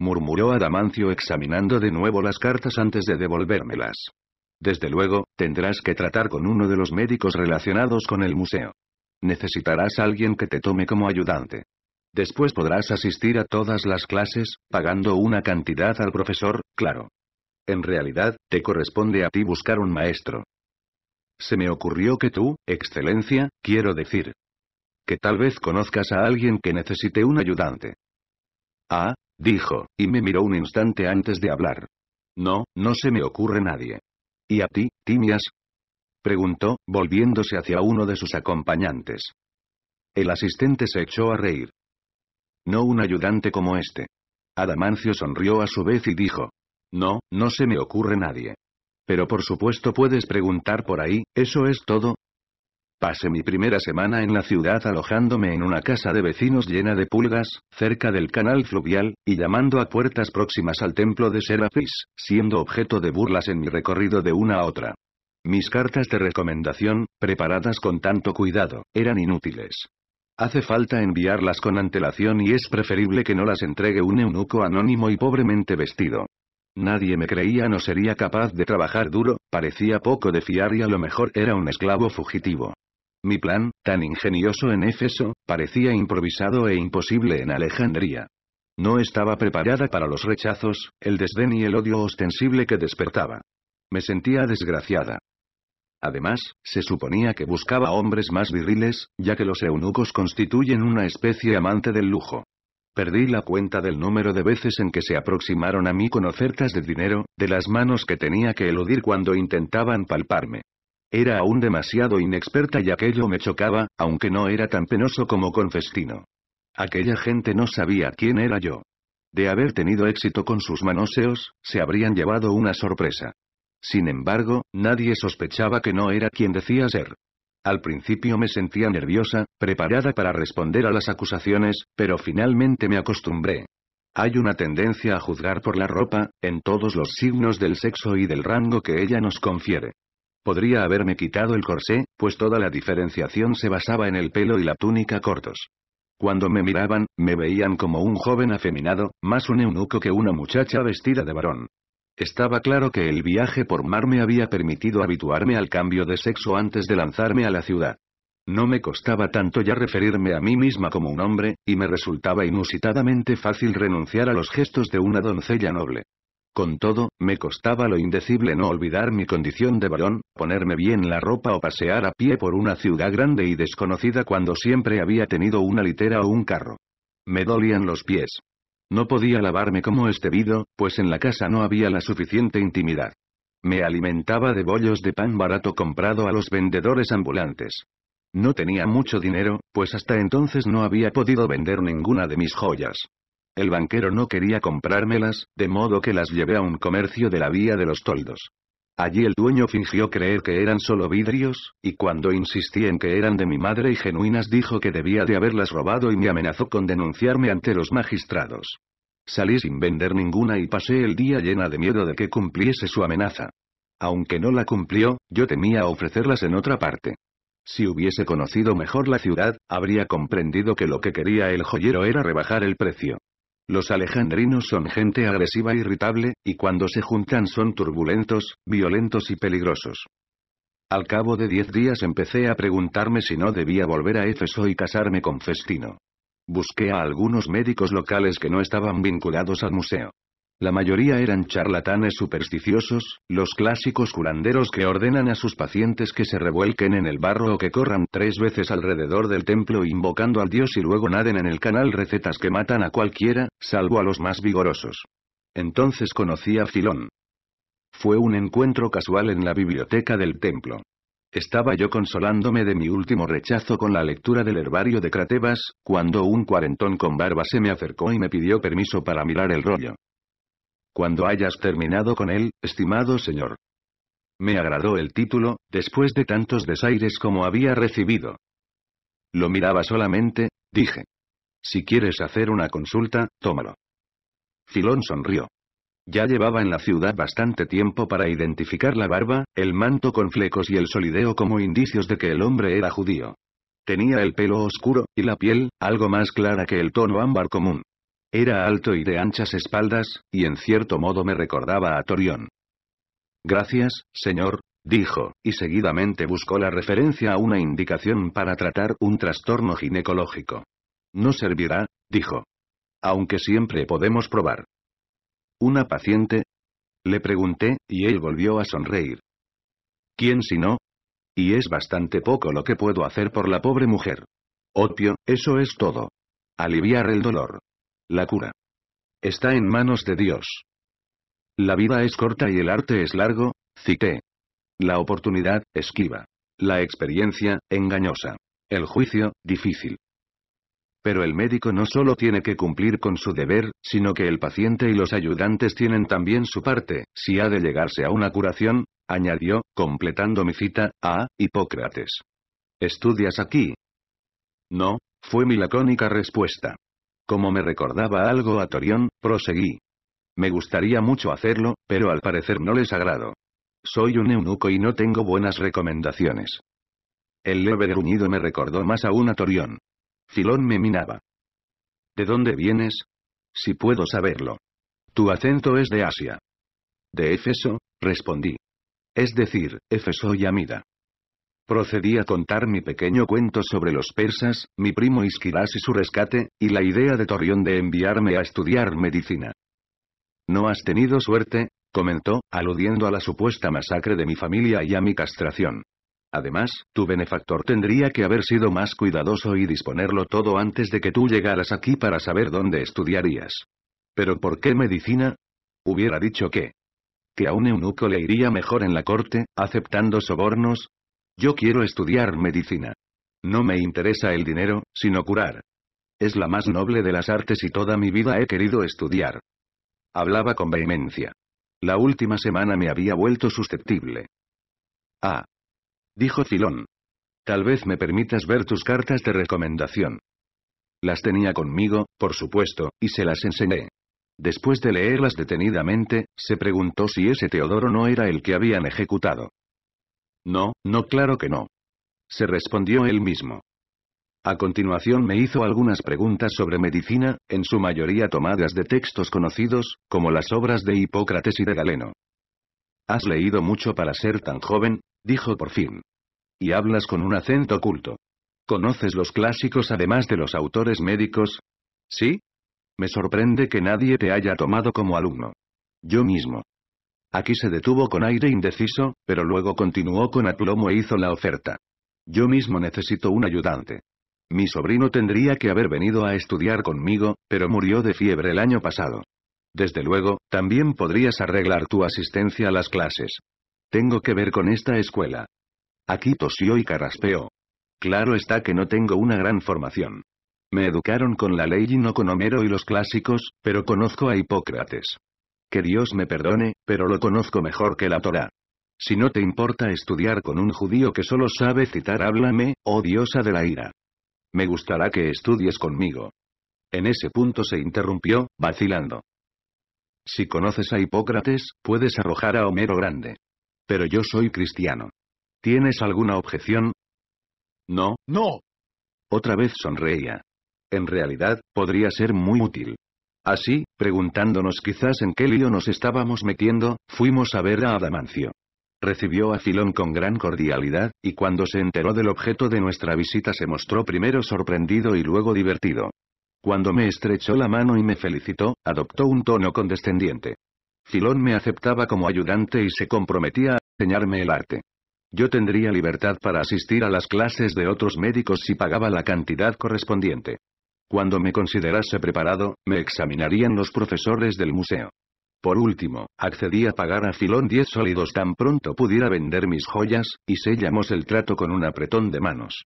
murmuró Adamancio examinando de nuevo las cartas antes de devolvérmelas. Desde luego, tendrás que tratar con uno de los médicos relacionados con el museo. Necesitarás a alguien que te tome como ayudante. Después podrás asistir a todas las clases, pagando una cantidad al profesor, claro. En realidad, te corresponde a ti buscar un maestro. Se me ocurrió que tú, excelencia, quiero decir. Que tal vez conozcas a alguien que necesite un ayudante. Ah, Dijo, y me miró un instante antes de hablar. No, no se me ocurre nadie. ¿Y a ti, Timias? Preguntó, volviéndose hacia uno de sus acompañantes. El asistente se echó a reír. No un ayudante como este. Adamancio sonrió a su vez y dijo. No, no se me ocurre nadie. Pero por supuesto puedes preguntar por ahí, eso es todo, Pasé mi primera semana en la ciudad alojándome en una casa de vecinos llena de pulgas, cerca del canal fluvial, y llamando a puertas próximas al templo de Serapis, siendo objeto de burlas en mi recorrido de una a otra. Mis cartas de recomendación, preparadas con tanto cuidado, eran inútiles. Hace falta enviarlas con antelación y es preferible que no las entregue un eunuco anónimo y pobremente vestido. Nadie me creía no sería capaz de trabajar duro, parecía poco de fiar y a lo mejor era un esclavo fugitivo. Mi plan, tan ingenioso en Éfeso, parecía improvisado e imposible en Alejandría. No estaba preparada para los rechazos, el desdén y el odio ostensible que despertaba. Me sentía desgraciada. Además, se suponía que buscaba hombres más viriles, ya que los eunucos constituyen una especie amante del lujo. Perdí la cuenta del número de veces en que se aproximaron a mí con ofertas de dinero, de las manos que tenía que eludir cuando intentaban palparme. Era aún demasiado inexperta y aquello me chocaba, aunque no era tan penoso como con Festino. Aquella gente no sabía quién era yo. De haber tenido éxito con sus manoseos, se habrían llevado una sorpresa. Sin embargo, nadie sospechaba que no era quien decía ser. Al principio me sentía nerviosa, preparada para responder a las acusaciones, pero finalmente me acostumbré. Hay una tendencia a juzgar por la ropa, en todos los signos del sexo y del rango que ella nos confiere podría haberme quitado el corsé, pues toda la diferenciación se basaba en el pelo y la túnica cortos. Cuando me miraban, me veían como un joven afeminado, más un eunuco que una muchacha vestida de varón. Estaba claro que el viaje por mar me había permitido habituarme al cambio de sexo antes de lanzarme a la ciudad. No me costaba tanto ya referirme a mí misma como un hombre, y me resultaba inusitadamente fácil renunciar a los gestos de una doncella noble. Con todo, me costaba lo indecible no olvidar mi condición de varón, ponerme bien la ropa o pasear a pie por una ciudad grande y desconocida cuando siempre había tenido una litera o un carro. Me dolían los pies. No podía lavarme como este pues en la casa no había la suficiente intimidad. Me alimentaba de bollos de pan barato comprado a los vendedores ambulantes. No tenía mucho dinero, pues hasta entonces no había podido vender ninguna de mis joyas. El banquero no quería comprármelas, de modo que las llevé a un comercio de la vía de los toldos. Allí el dueño fingió creer que eran solo vidrios, y cuando insistí en que eran de mi madre y genuinas dijo que debía de haberlas robado y me amenazó con denunciarme ante los magistrados. Salí sin vender ninguna y pasé el día llena de miedo de que cumpliese su amenaza. Aunque no la cumplió, yo temía ofrecerlas en otra parte. Si hubiese conocido mejor la ciudad, habría comprendido que lo que quería el joyero era rebajar el precio. Los alejandrinos son gente agresiva e irritable, y cuando se juntan son turbulentos, violentos y peligrosos. Al cabo de diez días empecé a preguntarme si no debía volver a Éfeso y casarme con Festino. Busqué a algunos médicos locales que no estaban vinculados al museo. La mayoría eran charlatanes supersticiosos, los clásicos curanderos que ordenan a sus pacientes que se revuelquen en el barro o que corran tres veces alrededor del templo invocando al dios y luego naden en el canal recetas que matan a cualquiera, salvo a los más vigorosos. Entonces conocí a Filón. Fue un encuentro casual en la biblioteca del templo. Estaba yo consolándome de mi último rechazo con la lectura del herbario de Cratebas, cuando un cuarentón con barba se me acercó y me pidió permiso para mirar el rollo. Cuando hayas terminado con él, estimado señor. Me agradó el título, después de tantos desaires como había recibido. Lo miraba solamente, dije. Si quieres hacer una consulta, tómalo. Filón sonrió. Ya llevaba en la ciudad bastante tiempo para identificar la barba, el manto con flecos y el solideo como indicios de que el hombre era judío. Tenía el pelo oscuro, y la piel, algo más clara que el tono ámbar común. Era alto y de anchas espaldas, y en cierto modo me recordaba a Torión. Gracias, señor, dijo, y seguidamente buscó la referencia a una indicación para tratar un trastorno ginecológico. No servirá, dijo. Aunque siempre podemos probar. ¿Una paciente? Le pregunté, y él volvió a sonreír. ¿Quién si no? Y es bastante poco lo que puedo hacer por la pobre mujer. Opio, eso es todo. Aliviar el dolor. La cura. Está en manos de Dios. La vida es corta y el arte es largo, cité. La oportunidad, esquiva. La experiencia, engañosa. El juicio, difícil. Pero el médico no solo tiene que cumplir con su deber, sino que el paciente y los ayudantes tienen también su parte, si ha de llegarse a una curación, añadió, completando mi cita, a Hipócrates. ¿Estudias aquí? No, fue mi lacónica respuesta. Como me recordaba algo a Torión, proseguí. Me gustaría mucho hacerlo, pero al parecer no les agrado. Soy un eunuco y no tengo buenas recomendaciones. El leve gruñido me recordó más aún a Torión. Filón me minaba. ¿De dónde vienes? Si puedo saberlo. Tu acento es de Asia. De Éfeso, respondí. Es decir, Éfeso y Amida. Procedí a contar mi pequeño cuento sobre los persas, mi primo isquirás y su rescate, y la idea de Torrión de enviarme a estudiar medicina. No has tenido suerte, comentó, aludiendo a la supuesta masacre de mi familia y a mi castración. Además, tu benefactor tendría que haber sido más cuidadoso y disponerlo todo antes de que tú llegaras aquí para saber dónde estudiarías. ¿Pero por qué medicina? Hubiera dicho que, que a un eunuco le iría mejor en la corte, aceptando sobornos, yo quiero estudiar medicina. No me interesa el dinero, sino curar. Es la más noble de las artes y toda mi vida he querido estudiar. Hablaba con vehemencia. La última semana me había vuelto susceptible. Ah. Dijo Filón. Tal vez me permitas ver tus cartas de recomendación. Las tenía conmigo, por supuesto, y se las enseñé. Después de leerlas detenidamente, se preguntó si ese Teodoro no era el que habían ejecutado. No, no claro que no. Se respondió él mismo. A continuación me hizo algunas preguntas sobre medicina, en su mayoría tomadas de textos conocidos, como las obras de Hipócrates y de Galeno. Has leído mucho para ser tan joven, dijo por fin. Y hablas con un acento culto. ¿Conoces los clásicos además de los autores médicos? ¿Sí? Me sorprende que nadie te haya tomado como alumno. Yo mismo. Aquí se detuvo con aire indeciso, pero luego continuó con aplomo e hizo la oferta. Yo mismo necesito un ayudante. Mi sobrino tendría que haber venido a estudiar conmigo, pero murió de fiebre el año pasado. Desde luego, también podrías arreglar tu asistencia a las clases. Tengo que ver con esta escuela. Aquí tosió y carraspeó. Claro está que no tengo una gran formación. Me educaron con la ley y no con Homero y los clásicos, pero conozco a Hipócrates. Que Dios me perdone, pero lo conozco mejor que la Torah. Si no te importa estudiar con un judío que solo sabe citar háblame, oh diosa de la ira. Me gustará que estudies conmigo. En ese punto se interrumpió, vacilando. Si conoces a Hipócrates, puedes arrojar a Homero Grande. Pero yo soy cristiano. ¿Tienes alguna objeción? No, no. Otra vez sonreía. En realidad, podría ser muy útil. Así, preguntándonos quizás en qué lío nos estábamos metiendo, fuimos a ver a Adamancio. Recibió a Filón con gran cordialidad, y cuando se enteró del objeto de nuestra visita se mostró primero sorprendido y luego divertido. Cuando me estrechó la mano y me felicitó, adoptó un tono condescendiente. Filón me aceptaba como ayudante y se comprometía a enseñarme el arte. Yo tendría libertad para asistir a las clases de otros médicos si pagaba la cantidad correspondiente. Cuando me considerase preparado, me examinarían los profesores del museo. Por último, accedí a pagar a Filón 10 sólidos tan pronto pudiera vender mis joyas, y sellamos el trato con un apretón de manos.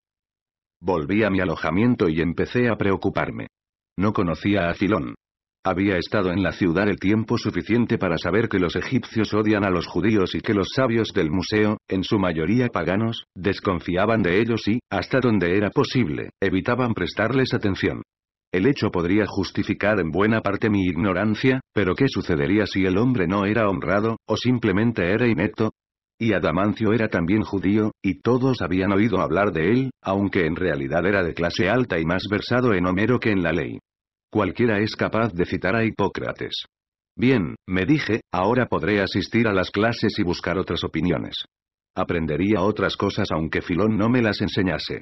Volví a mi alojamiento y empecé a preocuparme. No conocía a Filón. Había estado en la ciudad el tiempo suficiente para saber que los egipcios odian a los judíos y que los sabios del museo, en su mayoría paganos, desconfiaban de ellos y, hasta donde era posible, evitaban prestarles atención. El hecho podría justificar en buena parte mi ignorancia, pero ¿qué sucedería si el hombre no era honrado, o simplemente era inepto? Y Adamancio era también judío, y todos habían oído hablar de él, aunque en realidad era de clase alta y más versado en Homero que en la ley. Cualquiera es capaz de citar a Hipócrates. Bien, me dije, ahora podré asistir a las clases y buscar otras opiniones. Aprendería otras cosas aunque Filón no me las enseñase.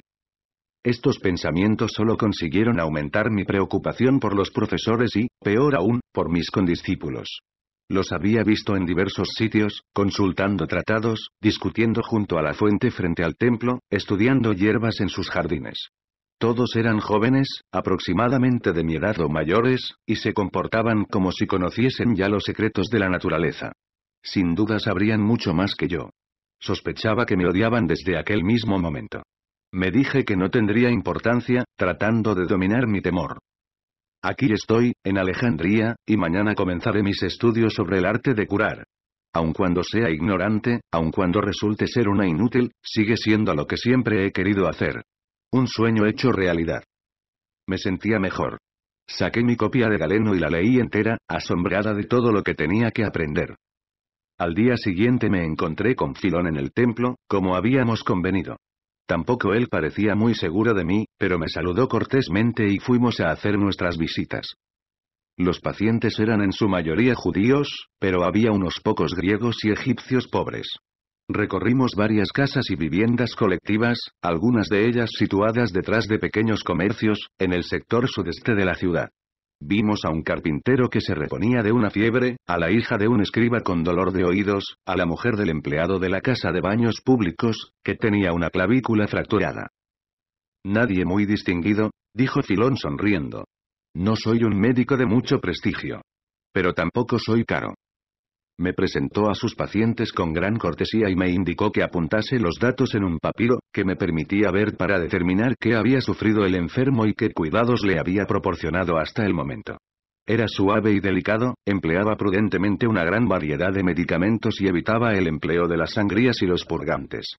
Estos pensamientos solo consiguieron aumentar mi preocupación por los profesores y, peor aún, por mis condiscípulos. Los había visto en diversos sitios, consultando tratados, discutiendo junto a la fuente frente al templo, estudiando hierbas en sus jardines. Todos eran jóvenes, aproximadamente de mi edad o mayores, y se comportaban como si conociesen ya los secretos de la naturaleza. Sin duda sabrían mucho más que yo. Sospechaba que me odiaban desde aquel mismo momento. Me dije que no tendría importancia, tratando de dominar mi temor. Aquí estoy, en Alejandría, y mañana comenzaré mis estudios sobre el arte de curar. Aun cuando sea ignorante, aun cuando resulte ser una inútil, sigue siendo lo que siempre he querido hacer. Un sueño hecho realidad. Me sentía mejor. Saqué mi copia de Galeno y la leí entera, asombrada de todo lo que tenía que aprender. Al día siguiente me encontré con Filón en el templo, como habíamos convenido. Tampoco él parecía muy seguro de mí, pero me saludó cortésmente y fuimos a hacer nuestras visitas. Los pacientes eran en su mayoría judíos, pero había unos pocos griegos y egipcios pobres. Recorrimos varias casas y viviendas colectivas, algunas de ellas situadas detrás de pequeños comercios, en el sector sudeste de la ciudad. Vimos a un carpintero que se reponía de una fiebre, a la hija de un escriba con dolor de oídos, a la mujer del empleado de la casa de baños públicos, que tenía una clavícula fracturada. Nadie muy distinguido, dijo Filón sonriendo. No soy un médico de mucho prestigio. Pero tampoco soy caro. Me presentó a sus pacientes con gran cortesía y me indicó que apuntase los datos en un papiro, que me permitía ver para determinar qué había sufrido el enfermo y qué cuidados le había proporcionado hasta el momento. Era suave y delicado, empleaba prudentemente una gran variedad de medicamentos y evitaba el empleo de las sangrías y los purgantes.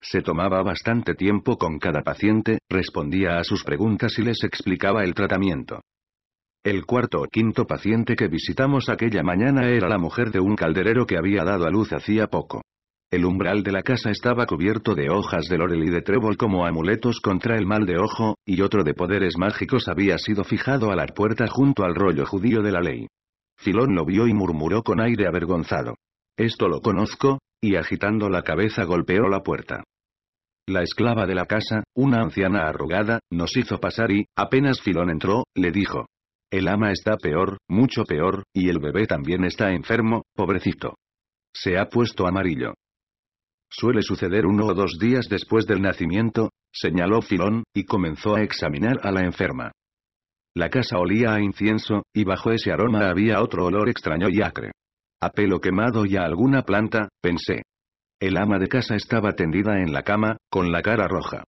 Se tomaba bastante tiempo con cada paciente, respondía a sus preguntas y les explicaba el tratamiento. El cuarto o quinto paciente que visitamos aquella mañana era la mujer de un calderero que había dado a luz hacía poco. El umbral de la casa estaba cubierto de hojas de laurel y de trébol como amuletos contra el mal de ojo, y otro de poderes mágicos había sido fijado a la puerta junto al rollo judío de la ley. Filón lo vio y murmuró con aire avergonzado. Esto lo conozco, y agitando la cabeza golpeó la puerta. La esclava de la casa, una anciana arrugada, nos hizo pasar y, apenas Filón entró, le dijo, el ama está peor, mucho peor, y el bebé también está enfermo, pobrecito. Se ha puesto amarillo. Suele suceder uno o dos días después del nacimiento, señaló Filón, y comenzó a examinar a la enferma. La casa olía a incienso, y bajo ese aroma había otro olor extraño y acre. A pelo quemado y a alguna planta, pensé. El ama de casa estaba tendida en la cama, con la cara roja.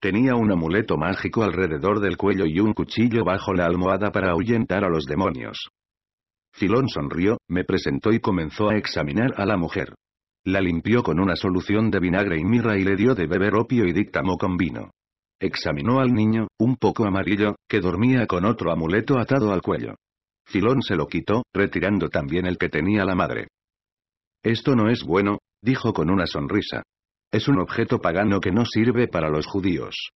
Tenía un amuleto mágico alrededor del cuello y un cuchillo bajo la almohada para ahuyentar a los demonios. Filón sonrió, me presentó y comenzó a examinar a la mujer. La limpió con una solución de vinagre y mirra y le dio de beber opio y dictamó con vino. Examinó al niño, un poco amarillo, que dormía con otro amuleto atado al cuello. Filón se lo quitó, retirando también el que tenía la madre. Esto no es bueno, dijo con una sonrisa. Es un objeto pagano que no sirve para los judíos.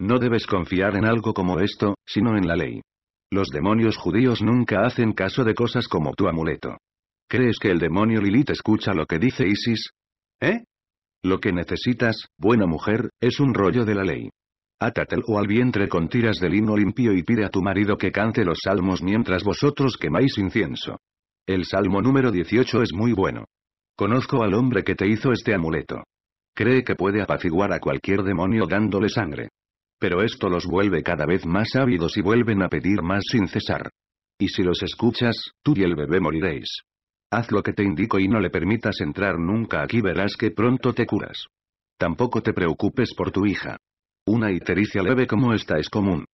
No debes confiar en algo como esto, sino en la ley. Los demonios judíos nunca hacen caso de cosas como tu amuleto. ¿Crees que el demonio Lilith escucha lo que dice Isis? ¿Eh? Lo que necesitas, buena mujer, es un rollo de la ley. o al vientre con tiras de lino limpio y pide a tu marido que cante los salmos mientras vosotros quemáis incienso. El salmo número 18 es muy bueno. Conozco al hombre que te hizo este amuleto. Cree que puede apaciguar a cualquier demonio dándole sangre. Pero esto los vuelve cada vez más ávidos y vuelven a pedir más sin cesar. Y si los escuchas, tú y el bebé moriréis. Haz lo que te indico y no le permitas entrar nunca aquí verás que pronto te curas. Tampoco te preocupes por tu hija. Una itericia leve como esta es común.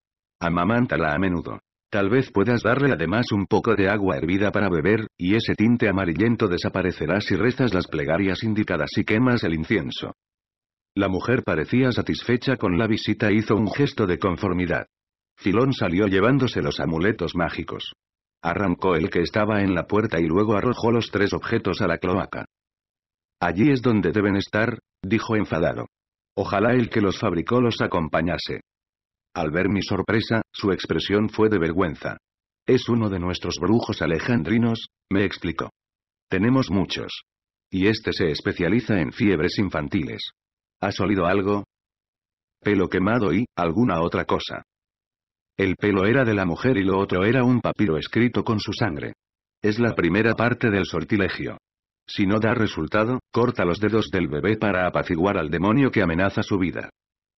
Amamántala a menudo. Tal vez puedas darle además un poco de agua hervida para beber, y ese tinte amarillento desaparecerá si rezas las plegarias indicadas y quemas el incienso. La mujer parecía satisfecha con la visita e hizo un gesto de conformidad. Filón salió llevándose los amuletos mágicos. Arrancó el que estaba en la puerta y luego arrojó los tres objetos a la cloaca. Allí es donde deben estar, dijo enfadado. Ojalá el que los fabricó los acompañase. Al ver mi sorpresa, su expresión fue de vergüenza. Es uno de nuestros brujos alejandrinos, me explicó. Tenemos muchos. Y este se especializa en fiebres infantiles. ¿Ha solido algo? Pelo quemado y, alguna otra cosa. El pelo era de la mujer y lo otro era un papiro escrito con su sangre. Es la primera parte del sortilegio. Si no da resultado, corta los dedos del bebé para apaciguar al demonio que amenaza su vida.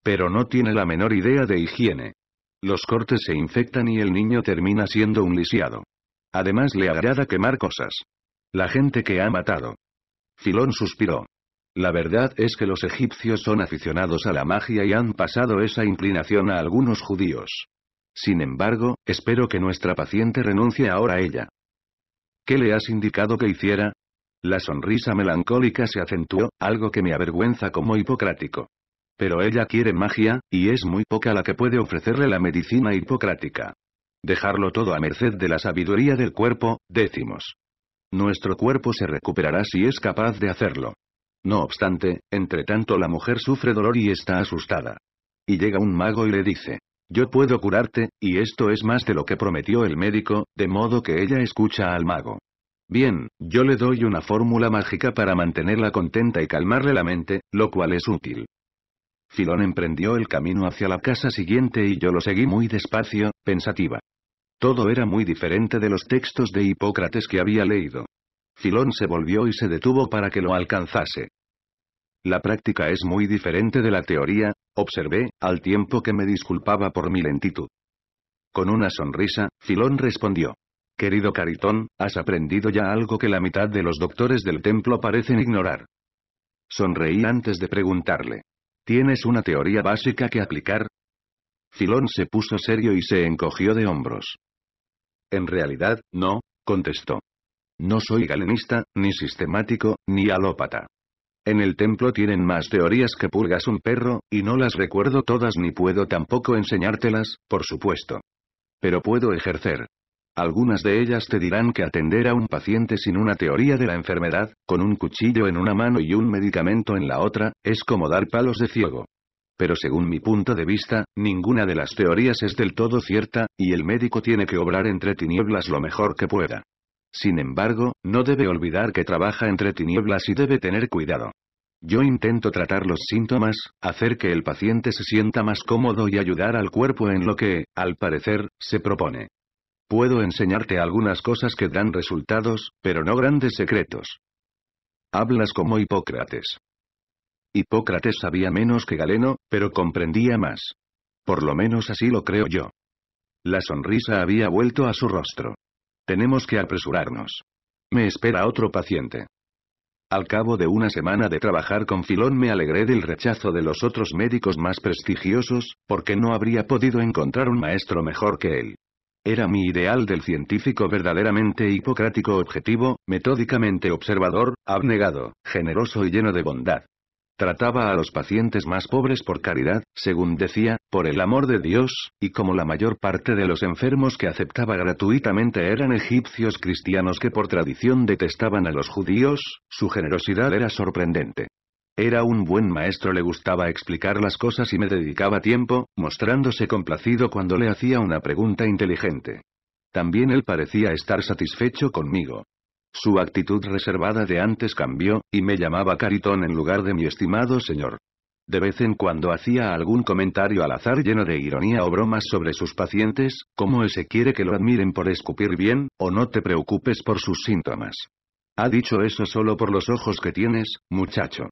Pero no tiene la menor idea de higiene. Los cortes se infectan y el niño termina siendo un lisiado. Además le agrada quemar cosas. La gente que ha matado. Filón suspiró. La verdad es que los egipcios son aficionados a la magia y han pasado esa inclinación a algunos judíos. Sin embargo, espero que nuestra paciente renuncie ahora a ella. ¿Qué le has indicado que hiciera? La sonrisa melancólica se acentuó, algo que me avergüenza como hipocrático. Pero ella quiere magia, y es muy poca la que puede ofrecerle la medicina hipocrática. Dejarlo todo a merced de la sabiduría del cuerpo, decimos. Nuestro cuerpo se recuperará si es capaz de hacerlo. No obstante, entre tanto la mujer sufre dolor y está asustada. Y llega un mago y le dice, yo puedo curarte, y esto es más de lo que prometió el médico, de modo que ella escucha al mago. Bien, yo le doy una fórmula mágica para mantenerla contenta y calmarle la mente, lo cual es útil. Filón emprendió el camino hacia la casa siguiente y yo lo seguí muy despacio, pensativa. Todo era muy diferente de los textos de Hipócrates que había leído. Filón se volvió y se detuvo para que lo alcanzase. La práctica es muy diferente de la teoría, observé, al tiempo que me disculpaba por mi lentitud. Con una sonrisa, Filón respondió. Querido Caritón, has aprendido ya algo que la mitad de los doctores del templo parecen ignorar. Sonreí antes de preguntarle. ¿Tienes una teoría básica que aplicar? Filón se puso serio y se encogió de hombros. En realidad, no, contestó. No soy galenista, ni sistemático, ni alópata. En el templo tienen más teorías que pulgas un perro, y no las recuerdo todas ni puedo tampoco enseñártelas, por supuesto. Pero puedo ejercer algunas de ellas te dirán que atender a un paciente sin una teoría de la enfermedad, con un cuchillo en una mano y un medicamento en la otra, es como dar palos de ciego. Pero según mi punto de vista, ninguna de las teorías es del todo cierta, y el médico tiene que obrar entre tinieblas lo mejor que pueda. Sin embargo, no debe olvidar que trabaja entre tinieblas y debe tener cuidado. Yo intento tratar los síntomas, hacer que el paciente se sienta más cómodo y ayudar al cuerpo en lo que, al parecer, se propone. Puedo enseñarte algunas cosas que dan resultados, pero no grandes secretos. Hablas como Hipócrates. Hipócrates sabía menos que Galeno, pero comprendía más. Por lo menos así lo creo yo. La sonrisa había vuelto a su rostro. Tenemos que apresurarnos. Me espera otro paciente. Al cabo de una semana de trabajar con Filón me alegré del rechazo de los otros médicos más prestigiosos, porque no habría podido encontrar un maestro mejor que él. Era mi ideal del científico verdaderamente hipocrático objetivo, metódicamente observador, abnegado, generoso y lleno de bondad. Trataba a los pacientes más pobres por caridad, según decía, por el amor de Dios, y como la mayor parte de los enfermos que aceptaba gratuitamente eran egipcios cristianos que por tradición detestaban a los judíos, su generosidad era sorprendente. Era un buen maestro, le gustaba explicar las cosas y me dedicaba tiempo, mostrándose complacido cuando le hacía una pregunta inteligente. También él parecía estar satisfecho conmigo. Su actitud reservada de antes cambió, y me llamaba Caritón en lugar de mi estimado señor. De vez en cuando hacía algún comentario al azar lleno de ironía o bromas sobre sus pacientes, como ese quiere que lo admiren por escupir bien, o no te preocupes por sus síntomas. Ha dicho eso solo por los ojos que tienes, muchacho.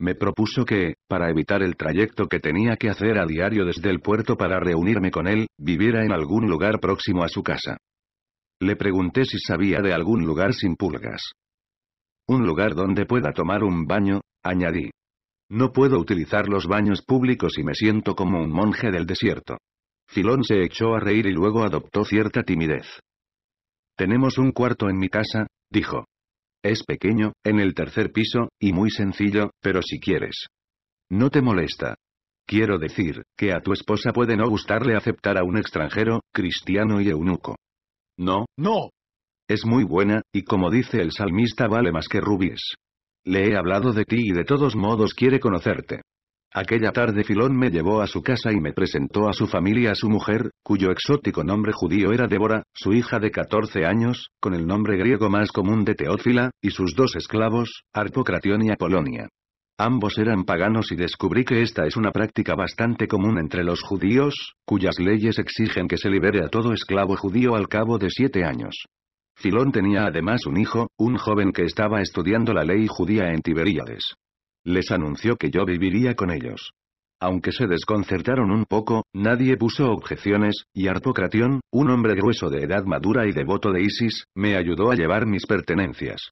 Me propuso que, para evitar el trayecto que tenía que hacer a diario desde el puerto para reunirme con él, viviera en algún lugar próximo a su casa. Le pregunté si sabía de algún lugar sin pulgas. Un lugar donde pueda tomar un baño, añadí. No puedo utilizar los baños públicos y me siento como un monje del desierto. Filón se echó a reír y luego adoptó cierta timidez. Tenemos un cuarto en mi casa, dijo. Es pequeño, en el tercer piso, y muy sencillo, pero si quieres. No te molesta. Quiero decir, que a tu esposa puede no gustarle aceptar a un extranjero, cristiano y eunuco. No, no. Es muy buena, y como dice el salmista vale más que rubies. Le he hablado de ti y de todos modos quiere conocerte. Aquella tarde Filón me llevó a su casa y me presentó a su familia a su mujer, cuyo exótico nombre judío era Débora, su hija de 14 años, con el nombre griego más común de Teófila, y sus dos esclavos, Arpocratión y Apolonia. Ambos eran paganos y descubrí que esta es una práctica bastante común entre los judíos, cuyas leyes exigen que se libere a todo esclavo judío al cabo de siete años. Filón tenía además un hijo, un joven que estaba estudiando la ley judía en Tiberíades. Les anunció que yo viviría con ellos. Aunque se desconcertaron un poco, nadie puso objeciones, y Arpocratión, un hombre grueso de edad madura y devoto de Isis, me ayudó a llevar mis pertenencias.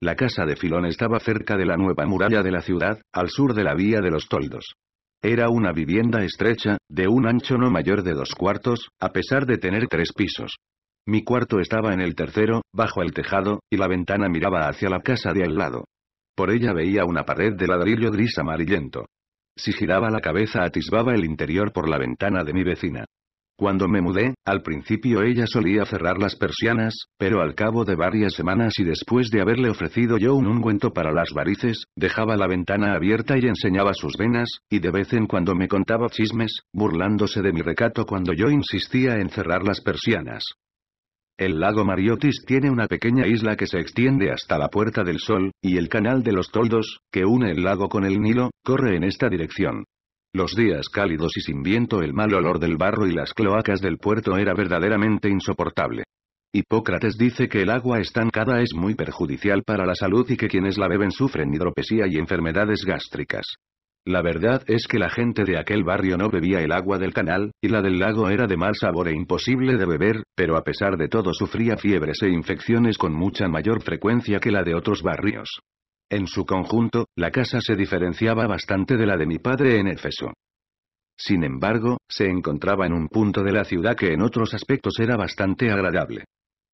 La casa de Filón estaba cerca de la nueva muralla de la ciudad, al sur de la vía de los toldos. Era una vivienda estrecha, de un ancho no mayor de dos cuartos, a pesar de tener tres pisos. Mi cuarto estaba en el tercero, bajo el tejado, y la ventana miraba hacia la casa de al lado. Por ella veía una pared de ladrillo gris amarillento. Si giraba la cabeza atisbaba el interior por la ventana de mi vecina. Cuando me mudé, al principio ella solía cerrar las persianas, pero al cabo de varias semanas y después de haberle ofrecido yo un ungüento para las varices, dejaba la ventana abierta y enseñaba sus venas, y de vez en cuando me contaba chismes, burlándose de mi recato cuando yo insistía en cerrar las persianas. El lago Mariotis tiene una pequeña isla que se extiende hasta la Puerta del Sol, y el canal de los Toldos, que une el lago con el Nilo, corre en esta dirección. Los días cálidos y sin viento el mal olor del barro y las cloacas del puerto era verdaderamente insoportable. Hipócrates dice que el agua estancada es muy perjudicial para la salud y que quienes la beben sufren hidropesía y enfermedades gástricas. La verdad es que la gente de aquel barrio no bebía el agua del canal, y la del lago era de mal sabor e imposible de beber, pero a pesar de todo sufría fiebres e infecciones con mucha mayor frecuencia que la de otros barrios. En su conjunto, la casa se diferenciaba bastante de la de mi padre en Éfeso. Sin embargo, se encontraba en un punto de la ciudad que en otros aspectos era bastante agradable.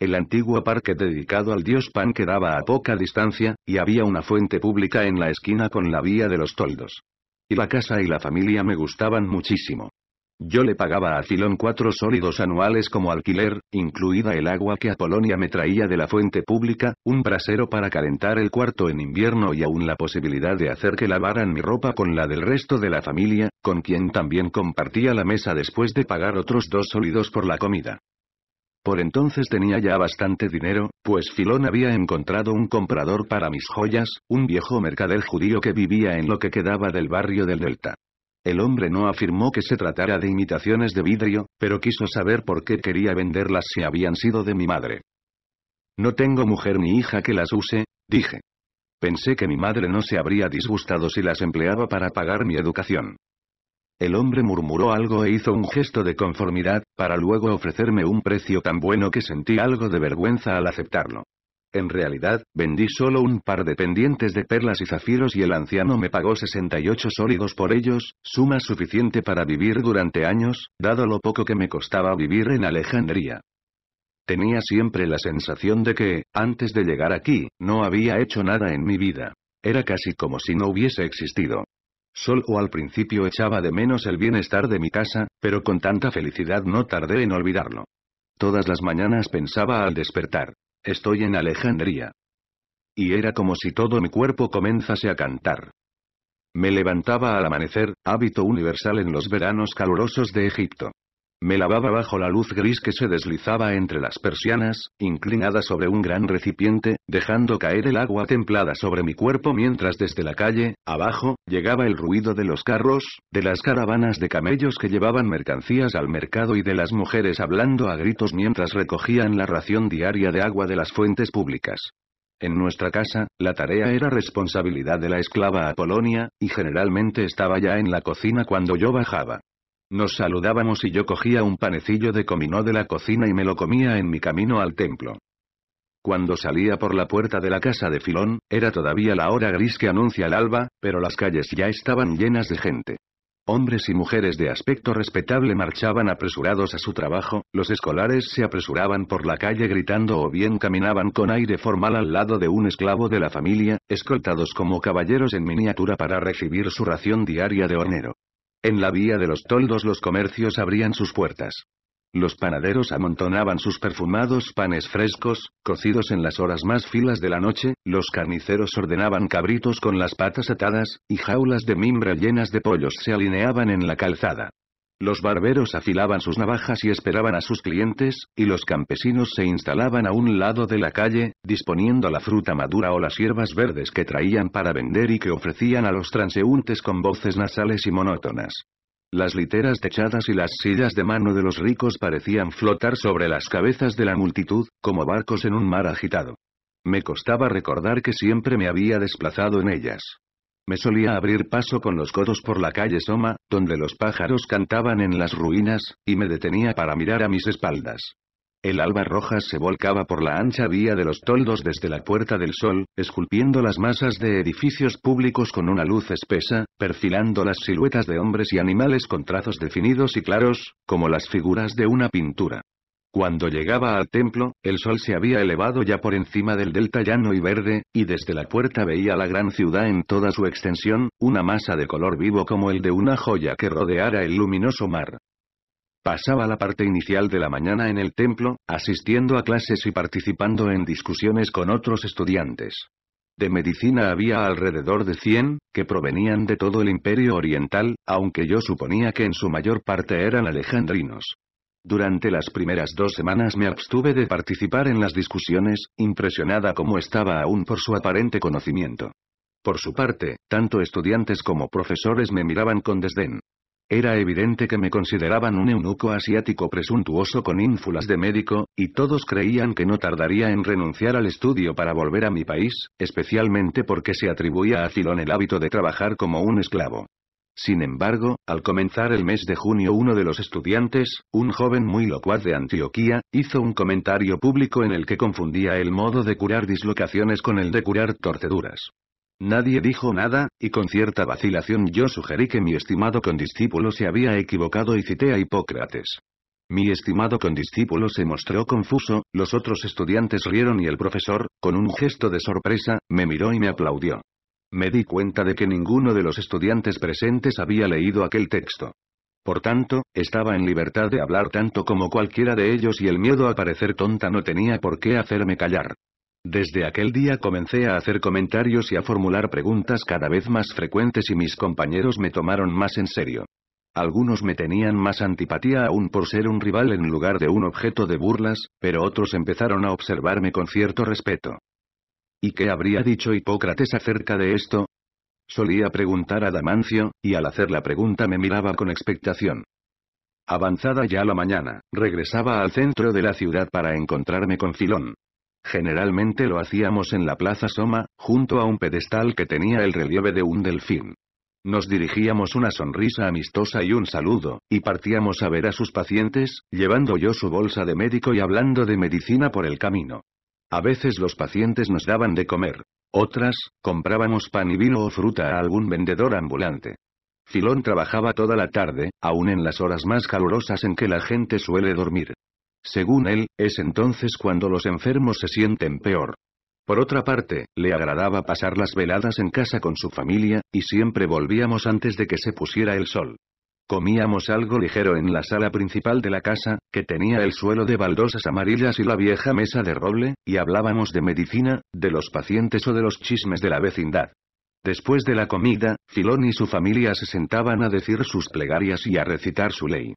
El antiguo parque dedicado al dios Pan quedaba a poca distancia, y había una fuente pública en la esquina con la vía de los toldos. Y la casa y la familia me gustaban muchísimo. Yo le pagaba a Filón cuatro sólidos anuales como alquiler, incluida el agua que a Polonia me traía de la fuente pública, un brasero para calentar el cuarto en invierno y aún la posibilidad de hacer que lavaran mi ropa con la del resto de la familia, con quien también compartía la mesa después de pagar otros dos sólidos por la comida. Por entonces tenía ya bastante dinero, pues Filón había encontrado un comprador para mis joyas, un viejo mercader judío que vivía en lo que quedaba del barrio del Delta. El hombre no afirmó que se tratara de imitaciones de vidrio, pero quiso saber por qué quería venderlas si habían sido de mi madre. No tengo mujer ni hija que las use, dije. Pensé que mi madre no se habría disgustado si las empleaba para pagar mi educación. El hombre murmuró algo e hizo un gesto de conformidad, para luego ofrecerme un precio tan bueno que sentí algo de vergüenza al aceptarlo. En realidad, vendí solo un par de pendientes de perlas y zafiros y el anciano me pagó 68 sólidos por ellos, suma suficiente para vivir durante años, dado lo poco que me costaba vivir en Alejandría. Tenía siempre la sensación de que, antes de llegar aquí, no había hecho nada en mi vida. Era casi como si no hubiese existido. Sol o al principio echaba de menos el bienestar de mi casa, pero con tanta felicidad no tardé en olvidarlo. Todas las mañanas pensaba al despertar. Estoy en Alejandría. Y era como si todo mi cuerpo comenzase a cantar. Me levantaba al amanecer, hábito universal en los veranos calurosos de Egipto. Me lavaba bajo la luz gris que se deslizaba entre las persianas, inclinada sobre un gran recipiente, dejando caer el agua templada sobre mi cuerpo mientras desde la calle, abajo, llegaba el ruido de los carros, de las caravanas de camellos que llevaban mercancías al mercado y de las mujeres hablando a gritos mientras recogían la ración diaria de agua de las fuentes públicas. En nuestra casa, la tarea era responsabilidad de la esclava Apolonia, y generalmente estaba ya en la cocina cuando yo bajaba. Nos saludábamos y yo cogía un panecillo de comino de la cocina y me lo comía en mi camino al templo. Cuando salía por la puerta de la casa de Filón, era todavía la hora gris que anuncia el alba, pero las calles ya estaban llenas de gente. Hombres y mujeres de aspecto respetable marchaban apresurados a su trabajo, los escolares se apresuraban por la calle gritando o bien caminaban con aire formal al lado de un esclavo de la familia, escoltados como caballeros en miniatura para recibir su ración diaria de hornero. En la vía de los toldos los comercios abrían sus puertas. Los panaderos amontonaban sus perfumados panes frescos, cocidos en las horas más filas de la noche, los carniceros ordenaban cabritos con las patas atadas, y jaulas de mimbra llenas de pollos se alineaban en la calzada. Los barberos afilaban sus navajas y esperaban a sus clientes, y los campesinos se instalaban a un lado de la calle, disponiendo la fruta madura o las hierbas verdes que traían para vender y que ofrecían a los transeúntes con voces nasales y monótonas. Las literas techadas y las sillas de mano de los ricos parecían flotar sobre las cabezas de la multitud, como barcos en un mar agitado. Me costaba recordar que siempre me había desplazado en ellas. Me solía abrir paso con los codos por la calle Soma, donde los pájaros cantaban en las ruinas, y me detenía para mirar a mis espaldas. El alba roja se volcaba por la ancha vía de los toldos desde la Puerta del Sol, esculpiendo las masas de edificios públicos con una luz espesa, perfilando las siluetas de hombres y animales con trazos definidos y claros, como las figuras de una pintura. Cuando llegaba al templo, el sol se había elevado ya por encima del delta llano y verde, y desde la puerta veía la gran ciudad en toda su extensión, una masa de color vivo como el de una joya que rodeara el luminoso mar. Pasaba la parte inicial de la mañana en el templo, asistiendo a clases y participando en discusiones con otros estudiantes. De medicina había alrededor de 100, que provenían de todo el imperio oriental, aunque yo suponía que en su mayor parte eran alejandrinos. Durante las primeras dos semanas me abstuve de participar en las discusiones, impresionada como estaba aún por su aparente conocimiento. Por su parte, tanto estudiantes como profesores me miraban con desdén. Era evidente que me consideraban un eunuco asiático presuntuoso con ínfulas de médico, y todos creían que no tardaría en renunciar al estudio para volver a mi país, especialmente porque se atribuía a Cilón el hábito de trabajar como un esclavo. Sin embargo, al comenzar el mes de junio uno de los estudiantes, un joven muy locuaz de Antioquía, hizo un comentario público en el que confundía el modo de curar dislocaciones con el de curar torceduras. Nadie dijo nada, y con cierta vacilación yo sugerí que mi estimado condiscípulo se había equivocado y cité a Hipócrates. Mi estimado condiscípulo se mostró confuso, los otros estudiantes rieron y el profesor, con un gesto de sorpresa, me miró y me aplaudió. Me di cuenta de que ninguno de los estudiantes presentes había leído aquel texto. Por tanto, estaba en libertad de hablar tanto como cualquiera de ellos y el miedo a parecer tonta no tenía por qué hacerme callar. Desde aquel día comencé a hacer comentarios y a formular preguntas cada vez más frecuentes y mis compañeros me tomaron más en serio. Algunos me tenían más antipatía aún por ser un rival en lugar de un objeto de burlas, pero otros empezaron a observarme con cierto respeto. ¿Y qué habría dicho Hipócrates acerca de esto? Solía preguntar a Damancio, y al hacer la pregunta me miraba con expectación. Avanzada ya la mañana, regresaba al centro de la ciudad para encontrarme con Filón. Generalmente lo hacíamos en la plaza Soma, junto a un pedestal que tenía el relieve de un delfín. Nos dirigíamos una sonrisa amistosa y un saludo, y partíamos a ver a sus pacientes, llevando yo su bolsa de médico y hablando de medicina por el camino. A veces los pacientes nos daban de comer. Otras, comprábamos pan y vino o fruta a algún vendedor ambulante. Filón trabajaba toda la tarde, aun en las horas más calurosas en que la gente suele dormir. Según él, es entonces cuando los enfermos se sienten peor. Por otra parte, le agradaba pasar las veladas en casa con su familia, y siempre volvíamos antes de que se pusiera el sol. Comíamos algo ligero en la sala principal de la casa, que tenía el suelo de baldosas amarillas y la vieja mesa de roble, y hablábamos de medicina, de los pacientes o de los chismes de la vecindad. Después de la comida, Filón y su familia se sentaban a decir sus plegarias y a recitar su ley.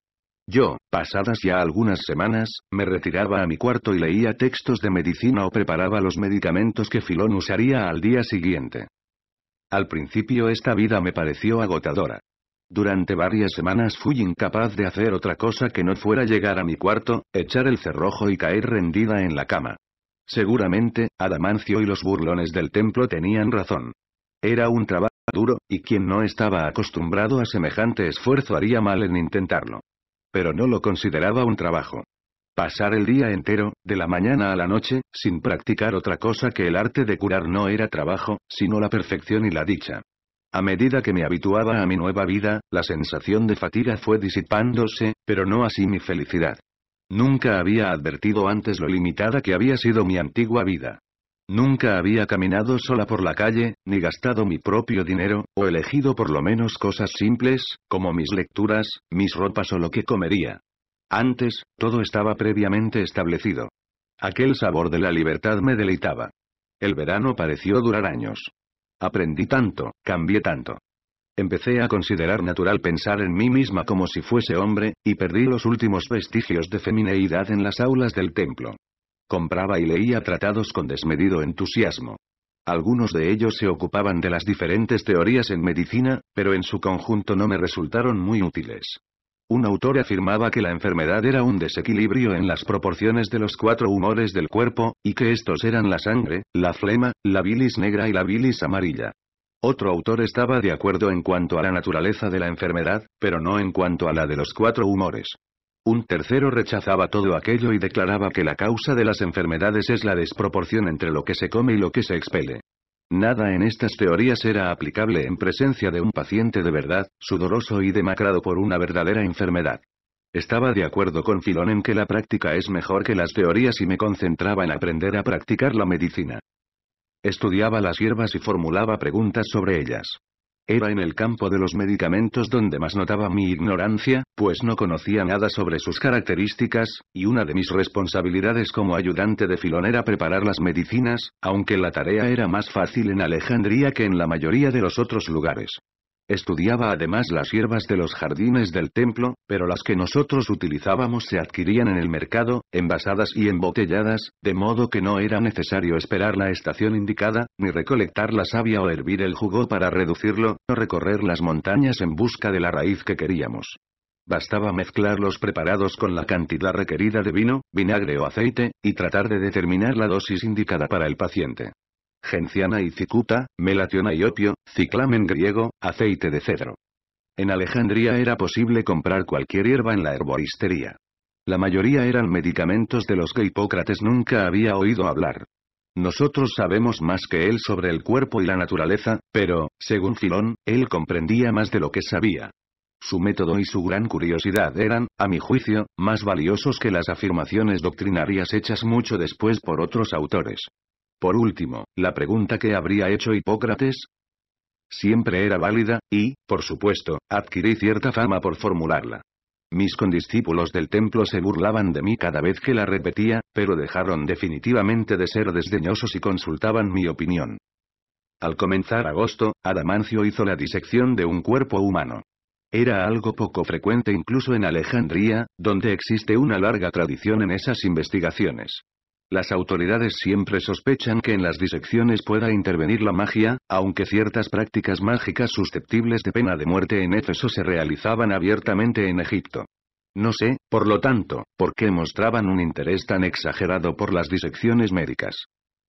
Yo, pasadas ya algunas semanas, me retiraba a mi cuarto y leía textos de medicina o preparaba los medicamentos que Filón usaría al día siguiente. Al principio esta vida me pareció agotadora. Durante varias semanas fui incapaz de hacer otra cosa que no fuera llegar a mi cuarto, echar el cerrojo y caer rendida en la cama. Seguramente, Adamancio y los burlones del templo tenían razón. Era un trabajo duro, y quien no estaba acostumbrado a semejante esfuerzo haría mal en intentarlo. Pero no lo consideraba un trabajo. Pasar el día entero, de la mañana a la noche, sin practicar otra cosa que el arte de curar no era trabajo, sino la perfección y la dicha. A medida que me habituaba a mi nueva vida, la sensación de fatiga fue disipándose, pero no así mi felicidad. Nunca había advertido antes lo limitada que había sido mi antigua vida. Nunca había caminado sola por la calle, ni gastado mi propio dinero, o elegido por lo menos cosas simples, como mis lecturas, mis ropas o lo que comería. Antes, todo estaba previamente establecido. Aquel sabor de la libertad me deleitaba. El verano pareció durar años. Aprendí tanto, cambié tanto. Empecé a considerar natural pensar en mí misma como si fuese hombre, y perdí los últimos vestigios de femineidad en las aulas del templo. Compraba y leía tratados con desmedido entusiasmo. Algunos de ellos se ocupaban de las diferentes teorías en medicina, pero en su conjunto no me resultaron muy útiles. Un autor afirmaba que la enfermedad era un desequilibrio en las proporciones de los cuatro humores del cuerpo, y que estos eran la sangre, la flema, la bilis negra y la bilis amarilla. Otro autor estaba de acuerdo en cuanto a la naturaleza de la enfermedad, pero no en cuanto a la de los cuatro humores. Un tercero rechazaba todo aquello y declaraba que la causa de las enfermedades es la desproporción entre lo que se come y lo que se expele. Nada en estas teorías era aplicable en presencia de un paciente de verdad, sudoroso y demacrado por una verdadera enfermedad. Estaba de acuerdo con Filón en que la práctica es mejor que las teorías y me concentraba en aprender a practicar la medicina. Estudiaba las hierbas y formulaba preguntas sobre ellas. Era en el campo de los medicamentos donde más notaba mi ignorancia, pues no conocía nada sobre sus características, y una de mis responsabilidades como ayudante de Filón era preparar las medicinas, aunque la tarea era más fácil en Alejandría que en la mayoría de los otros lugares. Estudiaba además las hierbas de los jardines del templo, pero las que nosotros utilizábamos se adquirían en el mercado, envasadas y embotelladas, de modo que no era necesario esperar la estación indicada, ni recolectar la savia o hervir el jugo para reducirlo, o recorrer las montañas en busca de la raíz que queríamos. Bastaba mezclar los preparados con la cantidad requerida de vino, vinagre o aceite, y tratar de determinar la dosis indicada para el paciente genciana y cicuta, melationa y opio, ciclamen griego, aceite de cedro. En Alejandría era posible comprar cualquier hierba en la herboristería. La mayoría eran medicamentos de los que Hipócrates nunca había oído hablar. Nosotros sabemos más que él sobre el cuerpo y la naturaleza, pero, según Filón, él comprendía más de lo que sabía. Su método y su gran curiosidad eran, a mi juicio, más valiosos que las afirmaciones doctrinarias hechas mucho después por otros autores. Por último, la pregunta que habría hecho Hipócrates, siempre era válida, y, por supuesto, adquirí cierta fama por formularla. Mis condiscípulos del templo se burlaban de mí cada vez que la repetía, pero dejaron definitivamente de ser desdeñosos y consultaban mi opinión. Al comenzar agosto, Adamancio hizo la disección de un cuerpo humano. Era algo poco frecuente incluso en Alejandría, donde existe una larga tradición en esas investigaciones. Las autoridades siempre sospechan que en las disecciones pueda intervenir la magia, aunque ciertas prácticas mágicas susceptibles de pena de muerte en Éfeso se realizaban abiertamente en Egipto. No sé, por lo tanto, por qué mostraban un interés tan exagerado por las disecciones médicas.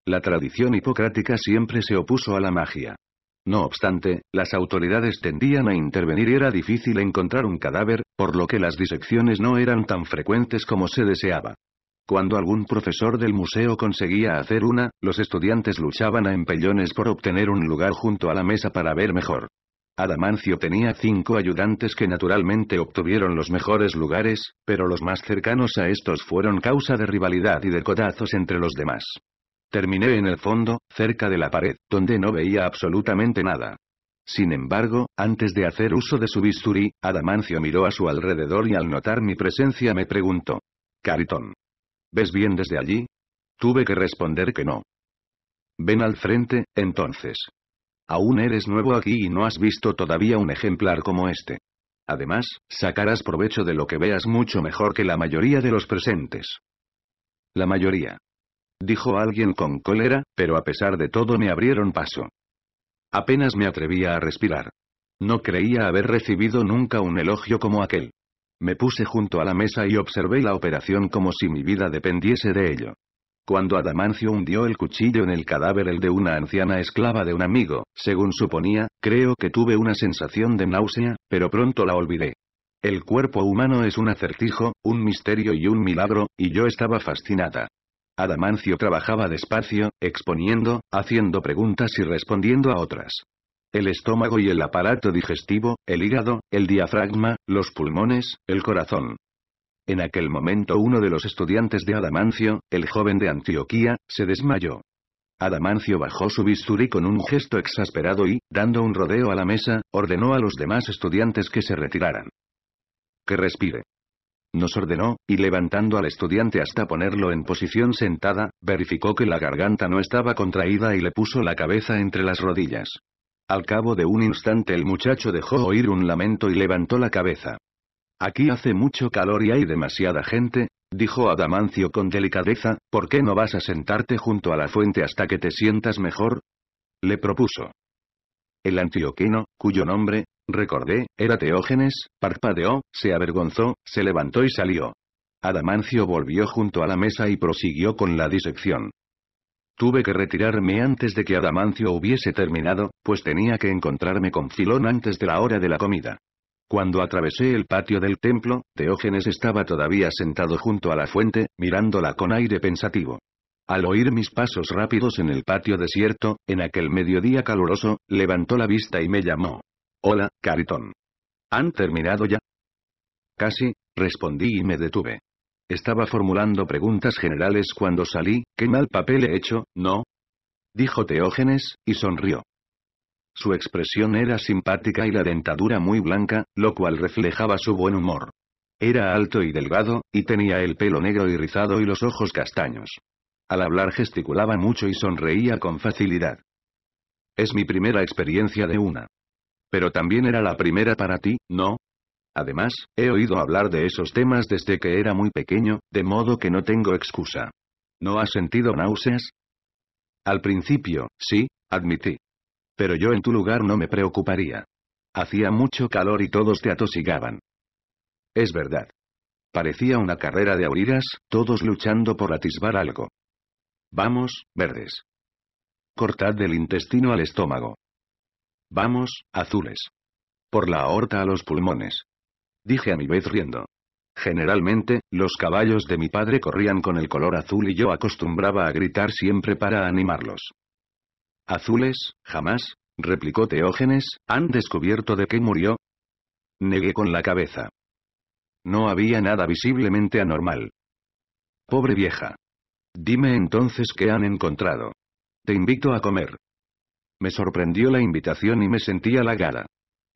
La tradición hipocrática siempre se opuso a la magia. No obstante, las autoridades tendían a intervenir y era difícil encontrar un cadáver, por lo que las disecciones no eran tan frecuentes como se deseaba. Cuando algún profesor del museo conseguía hacer una, los estudiantes luchaban a empellones por obtener un lugar junto a la mesa para ver mejor. Adamancio tenía cinco ayudantes que naturalmente obtuvieron los mejores lugares, pero los más cercanos a estos fueron causa de rivalidad y de codazos entre los demás. Terminé en el fondo, cerca de la pared, donde no veía absolutamente nada. Sin embargo, antes de hacer uso de su bisturí, Adamancio miró a su alrededor y al notar mi presencia me preguntó. Caritón. ¿Ves bien desde allí? Tuve que responder que no. Ven al frente, entonces. Aún eres nuevo aquí y no has visto todavía un ejemplar como este. Además, sacarás provecho de lo que veas mucho mejor que la mayoría de los presentes. La mayoría. Dijo alguien con cólera, pero a pesar de todo me abrieron paso. Apenas me atrevía a respirar. No creía haber recibido nunca un elogio como aquel. Me puse junto a la mesa y observé la operación como si mi vida dependiese de ello. Cuando Adamancio hundió el cuchillo en el cadáver el de una anciana esclava de un amigo, según suponía, creo que tuve una sensación de náusea, pero pronto la olvidé. El cuerpo humano es un acertijo, un misterio y un milagro, y yo estaba fascinada. Adamancio trabajaba despacio, exponiendo, haciendo preguntas y respondiendo a otras. El estómago y el aparato digestivo, el hígado, el diafragma, los pulmones, el corazón. En aquel momento uno de los estudiantes de Adamancio, el joven de Antioquía, se desmayó. Adamancio bajó su bisturí con un gesto exasperado y, dando un rodeo a la mesa, ordenó a los demás estudiantes que se retiraran. Que respire. Nos ordenó, y levantando al estudiante hasta ponerlo en posición sentada, verificó que la garganta no estaba contraída y le puso la cabeza entre las rodillas. Al cabo de un instante el muchacho dejó oír un lamento y levantó la cabeza. Aquí hace mucho calor y hay demasiada gente, dijo Adamancio con delicadeza, ¿por qué no vas a sentarte junto a la fuente hasta que te sientas mejor? Le propuso. El antioquino, cuyo nombre, recordé, era Teógenes, parpadeó, se avergonzó, se levantó y salió. Adamancio volvió junto a la mesa y prosiguió con la disección. Tuve que retirarme antes de que Adamancio hubiese terminado, pues tenía que encontrarme con Filón antes de la hora de la comida. Cuando atravesé el patio del templo, Teógenes estaba todavía sentado junto a la fuente, mirándola con aire pensativo. Al oír mis pasos rápidos en el patio desierto, en aquel mediodía caluroso, levantó la vista y me llamó. Hola, Caritón. ¿Han terminado ya? Casi, respondí y me detuve. Estaba formulando preguntas generales cuando salí, ¿qué mal papel he hecho, no? Dijo Teógenes, y sonrió. Su expresión era simpática y la dentadura muy blanca, lo cual reflejaba su buen humor. Era alto y delgado, y tenía el pelo negro y rizado y los ojos castaños. Al hablar gesticulaba mucho y sonreía con facilidad. Es mi primera experiencia de una. Pero también era la primera para ti, ¿no? Además, he oído hablar de esos temas desde que era muy pequeño, de modo que no tengo excusa. ¿No has sentido náuseas? Al principio, sí, admití. Pero yo en tu lugar no me preocuparía. Hacía mucho calor y todos te atosigaban. Es verdad. Parecía una carrera de aurigas, todos luchando por atisbar algo. Vamos, verdes. Cortad del intestino al estómago. Vamos, azules. Por la aorta a los pulmones. Dije a mi vez riendo. Generalmente, los caballos de mi padre corrían con el color azul y yo acostumbraba a gritar siempre para animarlos. Azules, jamás, replicó Teógenes, ¿han descubierto de qué murió? Negué con la cabeza. No había nada visiblemente anormal. Pobre vieja. Dime entonces qué han encontrado. Te invito a comer. Me sorprendió la invitación y me sentí halagada.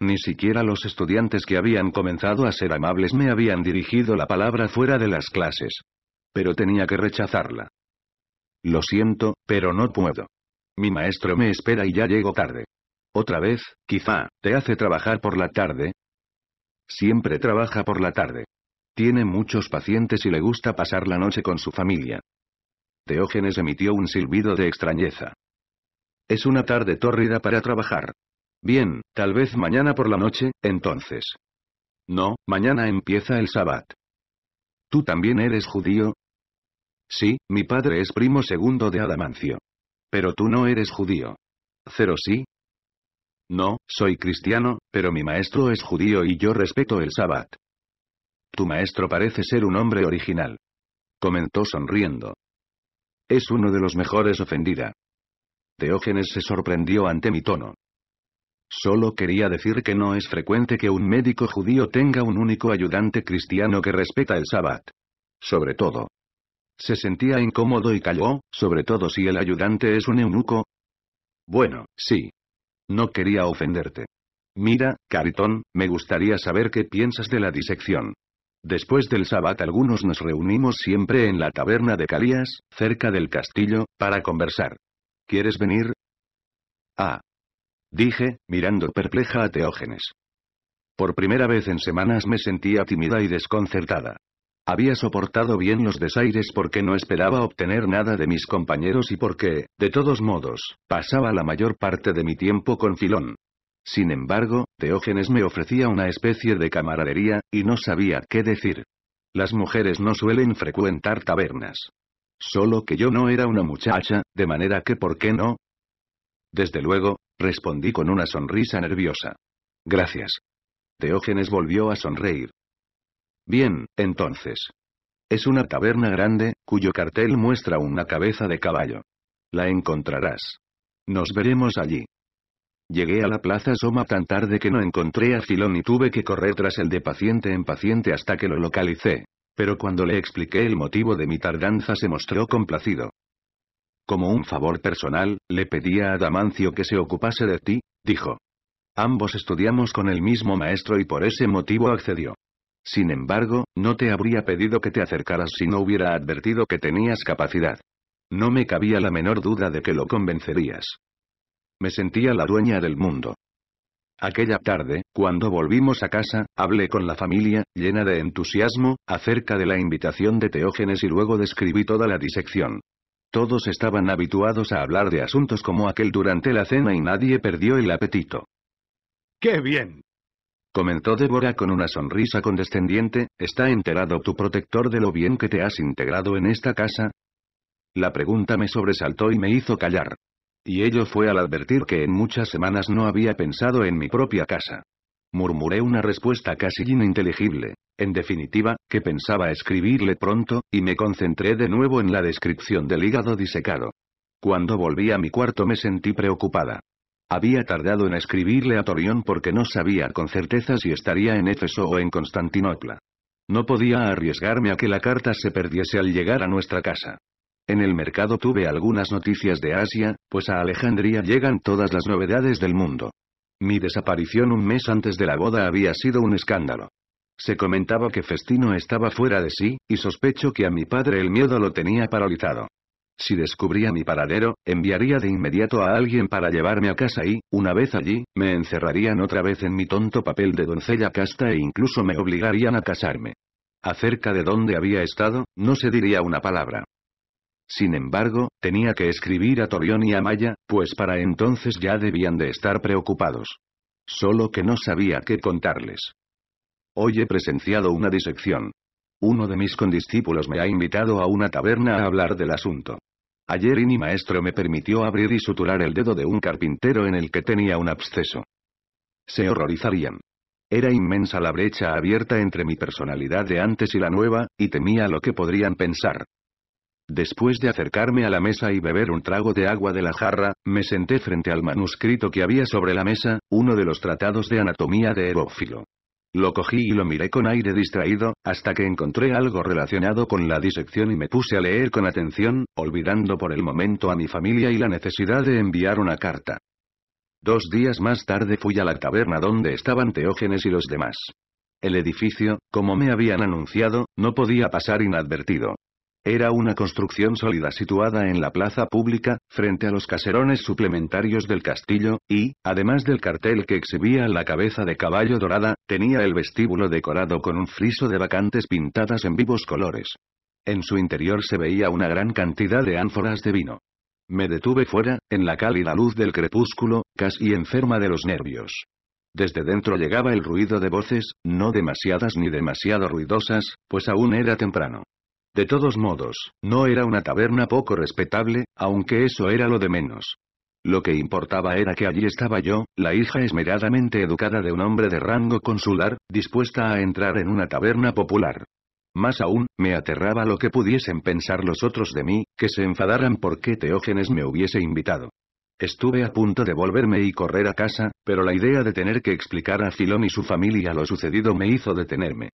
Ni siquiera los estudiantes que habían comenzado a ser amables me habían dirigido la palabra fuera de las clases. Pero tenía que rechazarla. Lo siento, pero no puedo. Mi maestro me espera y ya llego tarde. Otra vez, quizá, ¿te hace trabajar por la tarde? Siempre trabaja por la tarde. Tiene muchos pacientes y le gusta pasar la noche con su familia. Teógenes emitió un silbido de extrañeza. Es una tarde tórrida para trabajar. Bien, tal vez mañana por la noche, entonces. No, mañana empieza el sabbat. ¿Tú también eres judío? Sí, mi padre es primo segundo de Adamancio. Pero tú no eres judío. Cero sí. No, soy cristiano, pero mi maestro es judío y yo respeto el sabbat. Tu maestro parece ser un hombre original. Comentó sonriendo. Es uno de los mejores ofendida. Teógenes se sorprendió ante mi tono. Solo quería decir que no es frecuente que un médico judío tenga un único ayudante cristiano que respeta el Sabbat. Sobre todo. Se sentía incómodo y calló, sobre todo si el ayudante es un eunuco. Bueno, sí. No quería ofenderte. Mira, Caritón, me gustaría saber qué piensas de la disección. Después del Sabbat algunos nos reunimos siempre en la taberna de Calías, cerca del castillo, para conversar. ¿Quieres venir? Ah, Dije, mirando perpleja a Teógenes. Por primera vez en semanas me sentía tímida y desconcertada. Había soportado bien los desaires porque no esperaba obtener nada de mis compañeros y porque, de todos modos, pasaba la mayor parte de mi tiempo con Filón. Sin embargo, Teógenes me ofrecía una especie de camaradería, y no sabía qué decir. Las mujeres no suelen frecuentar tabernas. Solo que yo no era una muchacha, de manera que ¿por qué no? Desde luego, respondí con una sonrisa nerviosa. Gracias. Teógenes volvió a sonreír. Bien, entonces. Es una taberna grande, cuyo cartel muestra una cabeza de caballo. La encontrarás. Nos veremos allí. Llegué a la plaza Soma tan tarde que no encontré a Filón y tuve que correr tras él de paciente en paciente hasta que lo localicé. Pero cuando le expliqué el motivo de mi tardanza se mostró complacido. Como un favor personal, le pedía a Damancio que se ocupase de ti, dijo. Ambos estudiamos con el mismo maestro y por ese motivo accedió. Sin embargo, no te habría pedido que te acercaras si no hubiera advertido que tenías capacidad. No me cabía la menor duda de que lo convencerías. Me sentía la dueña del mundo. Aquella tarde, cuando volvimos a casa, hablé con la familia, llena de entusiasmo, acerca de la invitación de Teógenes y luego describí toda la disección. Todos estaban habituados a hablar de asuntos como aquel durante la cena y nadie perdió el apetito. ¡Qué bien! comentó Débora con una sonrisa condescendiente, ¿está enterado tu protector de lo bien que te has integrado en esta casa? La pregunta me sobresaltó y me hizo callar. Y ello fue al advertir que en muchas semanas no había pensado en mi propia casa murmuré una respuesta casi ininteligible. En definitiva, que pensaba escribirle pronto, y me concentré de nuevo en la descripción del hígado disecado. Cuando volví a mi cuarto me sentí preocupada. Había tardado en escribirle a Torión porque no sabía con certeza si estaría en Éfeso o en Constantinopla. No podía arriesgarme a que la carta se perdiese al llegar a nuestra casa. En el mercado tuve algunas noticias de Asia, pues a Alejandría llegan todas las novedades del mundo. Mi desaparición un mes antes de la boda había sido un escándalo. Se comentaba que Festino estaba fuera de sí, y sospecho que a mi padre el miedo lo tenía paralizado. Si descubría mi paradero, enviaría de inmediato a alguien para llevarme a casa y, una vez allí, me encerrarían otra vez en mi tonto papel de doncella casta e incluso me obligarían a casarme. Acerca de dónde había estado, no se diría una palabra. Sin embargo, tenía que escribir a Torión y a Maya, pues para entonces ya debían de estar preocupados. Solo que no sabía qué contarles. Hoy he presenciado una disección. Uno de mis condiscípulos me ha invitado a una taberna a hablar del asunto. Ayer mi maestro me permitió abrir y suturar el dedo de un carpintero en el que tenía un absceso. Se horrorizarían. Era inmensa la brecha abierta entre mi personalidad de antes y la nueva, y temía lo que podrían pensar. Después de acercarme a la mesa y beber un trago de agua de la jarra, me senté frente al manuscrito que había sobre la mesa, uno de los tratados de anatomía de Herófilo. Lo cogí y lo miré con aire distraído, hasta que encontré algo relacionado con la disección y me puse a leer con atención, olvidando por el momento a mi familia y la necesidad de enviar una carta. Dos días más tarde fui a la taberna donde estaban Teógenes y los demás. El edificio, como me habían anunciado, no podía pasar inadvertido. Era una construcción sólida situada en la plaza pública, frente a los caserones suplementarios del castillo, y, además del cartel que exhibía la cabeza de caballo dorada, tenía el vestíbulo decorado con un friso de vacantes pintadas en vivos colores. En su interior se veía una gran cantidad de ánforas de vino. Me detuve fuera, en la cálida luz del crepúsculo, casi enferma de los nervios. Desde dentro llegaba el ruido de voces, no demasiadas ni demasiado ruidosas, pues aún era temprano. De todos modos, no era una taberna poco respetable, aunque eso era lo de menos. Lo que importaba era que allí estaba yo, la hija esmeradamente educada de un hombre de rango consular, dispuesta a entrar en una taberna popular. Más aún, me aterraba lo que pudiesen pensar los otros de mí, que se enfadaran porque Teógenes me hubiese invitado. Estuve a punto de volverme y correr a casa, pero la idea de tener que explicar a Filón y su familia lo sucedido me hizo detenerme.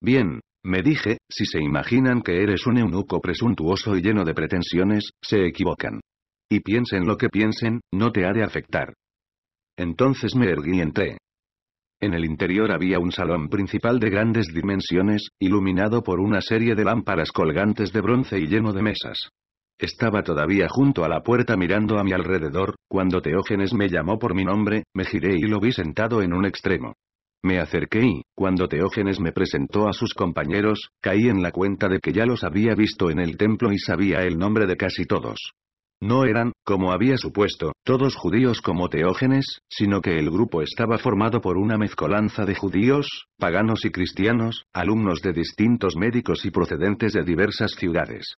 Bien, me dije, si se imaginan que eres un eunuco presuntuoso y lleno de pretensiones, se equivocan. Y piensen lo que piensen, no te ha de afectar. Entonces me erguí y entré. En el interior había un salón principal de grandes dimensiones, iluminado por una serie de lámparas colgantes de bronce y lleno de mesas. Estaba todavía junto a la puerta mirando a mi alrededor, cuando Teógenes me llamó por mi nombre, me giré y lo vi sentado en un extremo. Me acerqué y, cuando Teógenes me presentó a sus compañeros, caí en la cuenta de que ya los había visto en el templo y sabía el nombre de casi todos. No eran, como había supuesto, todos judíos como Teógenes, sino que el grupo estaba formado por una mezcolanza de judíos, paganos y cristianos, alumnos de distintos médicos y procedentes de diversas ciudades.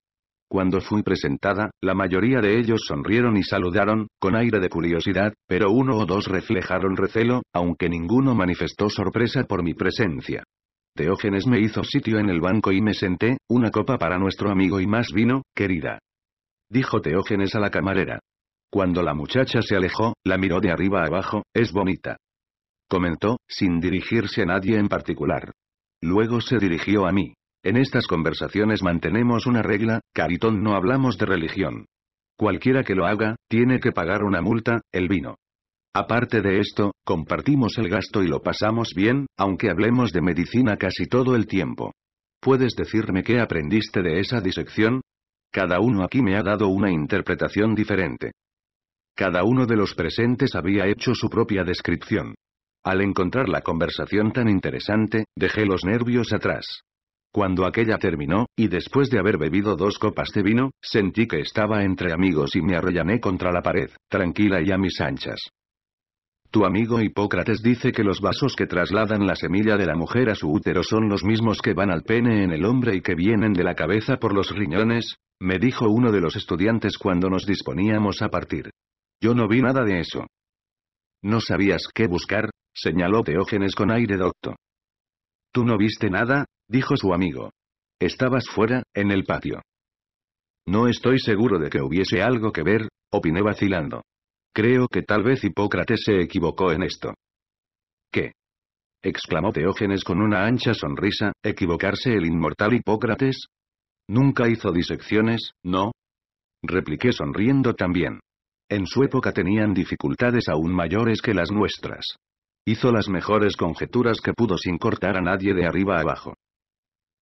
Cuando fui presentada, la mayoría de ellos sonrieron y saludaron, con aire de curiosidad, pero uno o dos reflejaron recelo, aunque ninguno manifestó sorpresa por mi presencia. Teógenes me hizo sitio en el banco y me senté, una copa para nuestro amigo y más vino, querida. Dijo Teógenes a la camarera. Cuando la muchacha se alejó, la miró de arriba abajo, es bonita. Comentó, sin dirigirse a nadie en particular. Luego se dirigió a mí. En estas conversaciones mantenemos una regla, Caritón no hablamos de religión. Cualquiera que lo haga, tiene que pagar una multa, el vino. Aparte de esto, compartimos el gasto y lo pasamos bien, aunque hablemos de medicina casi todo el tiempo. ¿Puedes decirme qué aprendiste de esa disección? Cada uno aquí me ha dado una interpretación diferente. Cada uno de los presentes había hecho su propia descripción. Al encontrar la conversación tan interesante, dejé los nervios atrás. Cuando aquella terminó, y después de haber bebido dos copas de vino, sentí que estaba entre amigos y me arrollané contra la pared, tranquila y a mis anchas. Tu amigo Hipócrates dice que los vasos que trasladan la semilla de la mujer a su útero son los mismos que van al pene en el hombre y que vienen de la cabeza por los riñones, me dijo uno de los estudiantes cuando nos disponíamos a partir. Yo no vi nada de eso. ¿No sabías qué buscar? señaló Teógenes con aire docto. ¿Tú no viste nada? dijo su amigo. Estabas fuera, en el patio. No estoy seguro de que hubiese algo que ver, opiné vacilando. Creo que tal vez Hipócrates se equivocó en esto. ¿Qué? exclamó Teógenes con una ancha sonrisa, ¿equivocarse el inmortal Hipócrates? Nunca hizo disecciones, ¿no? Repliqué sonriendo también. En su época tenían dificultades aún mayores que las nuestras. Hizo las mejores conjeturas que pudo sin cortar a nadie de arriba abajo.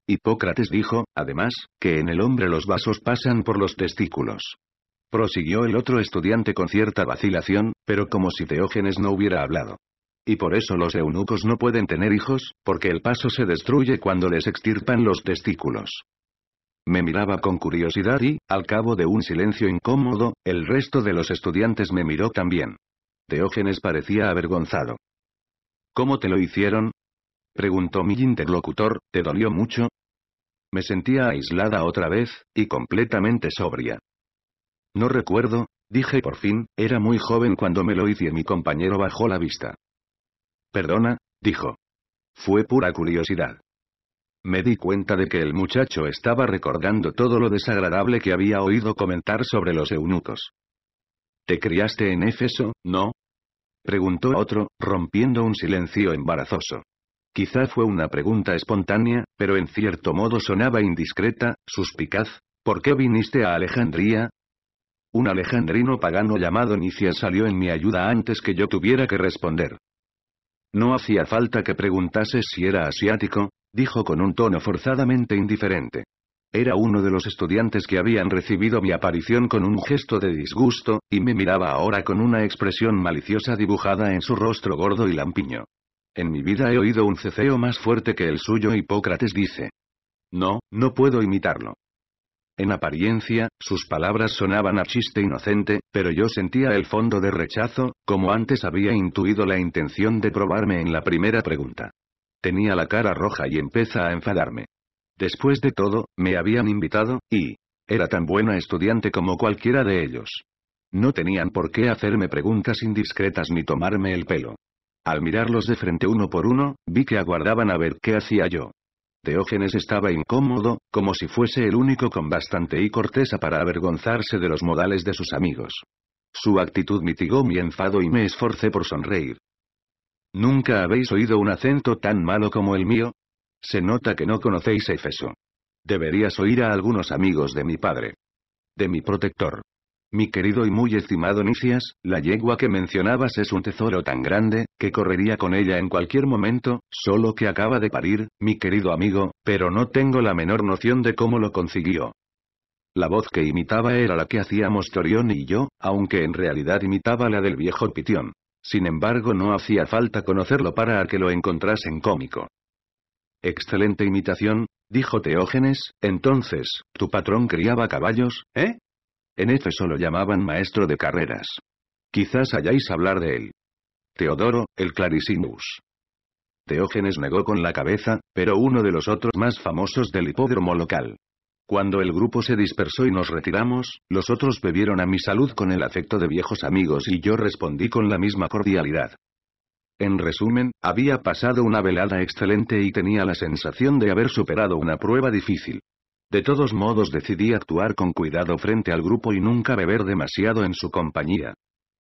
Hipócrates dijo, además, que en el hombre los vasos pasan por los testículos. Prosiguió el otro estudiante con cierta vacilación, pero como si Teógenes no hubiera hablado. Y por eso los eunucos no pueden tener hijos, porque el paso se destruye cuando les extirpan los testículos. Me miraba con curiosidad y, al cabo de un silencio incómodo, el resto de los estudiantes me miró también. Teógenes parecía avergonzado. ¿Cómo te lo hicieron? Preguntó mi interlocutor, ¿te dolió mucho? Me sentía aislada otra vez, y completamente sobria. No recuerdo, dije por fin, era muy joven cuando me lo hice. y Mi compañero bajó la vista. Perdona, dijo. Fue pura curiosidad. Me di cuenta de que el muchacho estaba recordando todo lo desagradable que había oído comentar sobre los eunucos. ¿Te criaste en Éfeso, no? Preguntó otro, rompiendo un silencio embarazoso. Quizá fue una pregunta espontánea, pero en cierto modo sonaba indiscreta, suspicaz. ¿Por qué viniste a Alejandría? Un alejandrino pagano llamado Nicia salió en mi ayuda antes que yo tuviera que responder. No hacía falta que preguntase si era asiático, dijo con un tono forzadamente indiferente. Era uno de los estudiantes que habían recibido mi aparición con un gesto de disgusto, y me miraba ahora con una expresión maliciosa dibujada en su rostro gordo y lampiño. En mi vida he oído un ceceo más fuerte que el suyo Hipócrates dice. No, no puedo imitarlo. En apariencia, sus palabras sonaban a chiste inocente, pero yo sentía el fondo de rechazo, como antes había intuido la intención de probarme en la primera pregunta. Tenía la cara roja y empieza a enfadarme. Después de todo, me habían invitado, y... Era tan buena estudiante como cualquiera de ellos. No tenían por qué hacerme preguntas indiscretas ni tomarme el pelo. Al mirarlos de frente uno por uno, vi que aguardaban a ver qué hacía yo. Teógenes estaba incómodo, como si fuese el único con bastante y corteza para avergonzarse de los modales de sus amigos. Su actitud mitigó mi enfado y me esforcé por sonreír. Nunca habéis oído un acento tan malo como el mío, se nota que no conocéis Efeso. Deberías oír a algunos amigos de mi padre. De mi protector. Mi querido y muy estimado Nicias, la yegua que mencionabas es un tesoro tan grande, que correría con ella en cualquier momento, solo que acaba de parir, mi querido amigo, pero no tengo la menor noción de cómo lo consiguió. La voz que imitaba era la que hacíamos Torión y yo, aunque en realidad imitaba la del viejo Pitión. Sin embargo no hacía falta conocerlo para que lo encontrasen cómico. Excelente imitación, dijo Teógenes, entonces, tu patrón criaba caballos, ¿eh? En Éfeso lo llamaban maestro de carreras. Quizás hayáis hablar de él. Teodoro, el Clarísimus. Teógenes negó con la cabeza, pero uno de los otros más famosos del hipódromo local. Cuando el grupo se dispersó y nos retiramos, los otros bebieron a mi salud con el afecto de viejos amigos y yo respondí con la misma cordialidad. En resumen, había pasado una velada excelente y tenía la sensación de haber superado una prueba difícil. De todos modos decidí actuar con cuidado frente al grupo y nunca beber demasiado en su compañía.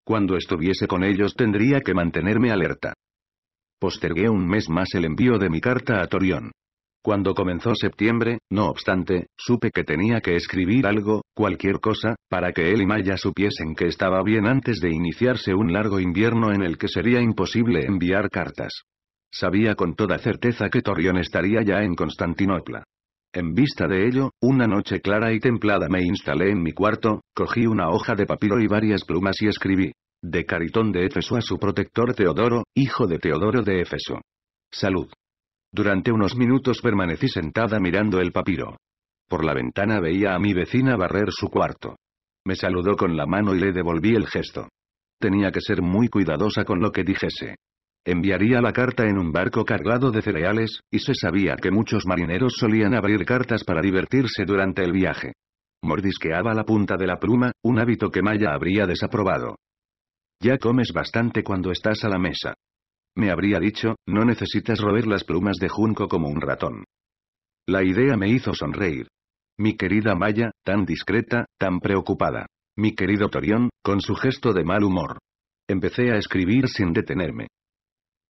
Cuando estuviese con ellos tendría que mantenerme alerta. Postergué un mes más el envío de mi carta a Torión. Cuando comenzó septiembre, no obstante, supe que tenía que escribir algo, cualquier cosa, para que él y Maya supiesen que estaba bien antes de iniciarse un largo invierno en el que sería imposible enviar cartas. Sabía con toda certeza que Torrión estaría ya en Constantinopla. En vista de ello, una noche clara y templada me instalé en mi cuarto, cogí una hoja de papiro y varias plumas y escribí. De Caritón de Éfeso a su protector Teodoro, hijo de Teodoro de Éfeso. Salud. Durante unos minutos permanecí sentada mirando el papiro. Por la ventana veía a mi vecina barrer su cuarto. Me saludó con la mano y le devolví el gesto. Tenía que ser muy cuidadosa con lo que dijese. Enviaría la carta en un barco cargado de cereales, y se sabía que muchos marineros solían abrir cartas para divertirse durante el viaje. Mordisqueaba la punta de la pluma, un hábito que Maya habría desaprobado. Ya comes bastante cuando estás a la mesa. Me habría dicho, no necesitas roer las plumas de Junco como un ratón. La idea me hizo sonreír. Mi querida Maya, tan discreta, tan preocupada. Mi querido Torión, con su gesto de mal humor. Empecé a escribir sin detenerme.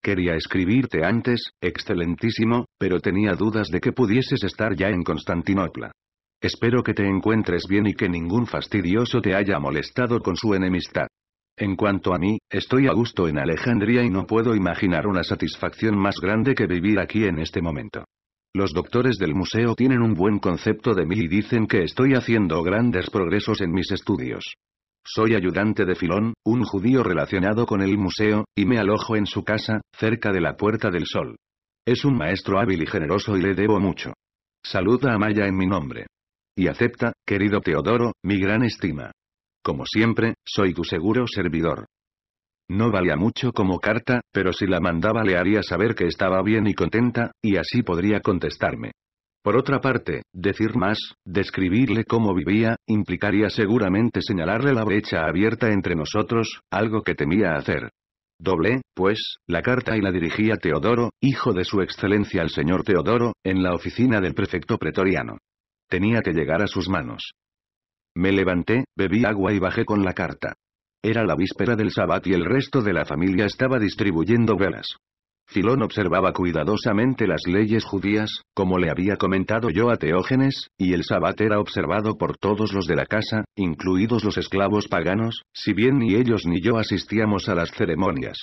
Quería escribirte antes, excelentísimo, pero tenía dudas de que pudieses estar ya en Constantinopla. Espero que te encuentres bien y que ningún fastidioso te haya molestado con su enemistad. En cuanto a mí, estoy a gusto en Alejandría y no puedo imaginar una satisfacción más grande que vivir aquí en este momento. Los doctores del museo tienen un buen concepto de mí y dicen que estoy haciendo grandes progresos en mis estudios. Soy ayudante de Filón, un judío relacionado con el museo, y me alojo en su casa, cerca de la Puerta del Sol. Es un maestro hábil y generoso y le debo mucho. Saluda a Maya en mi nombre. Y acepta, querido Teodoro, mi gran estima. Como siempre, soy tu seguro servidor. No valía mucho como carta, pero si la mandaba le haría saber que estaba bien y contenta, y así podría contestarme. Por otra parte, decir más, describirle cómo vivía, implicaría seguramente señalarle la brecha abierta entre nosotros, algo que temía hacer. Doblé, pues, la carta y la dirigí a Teodoro, hijo de su excelencia el señor Teodoro, en la oficina del prefecto pretoriano. Tenía que llegar a sus manos. Me levanté, bebí agua y bajé con la carta. Era la víspera del sabbat y el resto de la familia estaba distribuyendo velas. Filón observaba cuidadosamente las leyes judías, como le había comentado yo a Teógenes, y el sabbat era observado por todos los de la casa, incluidos los esclavos paganos, si bien ni ellos ni yo asistíamos a las ceremonias.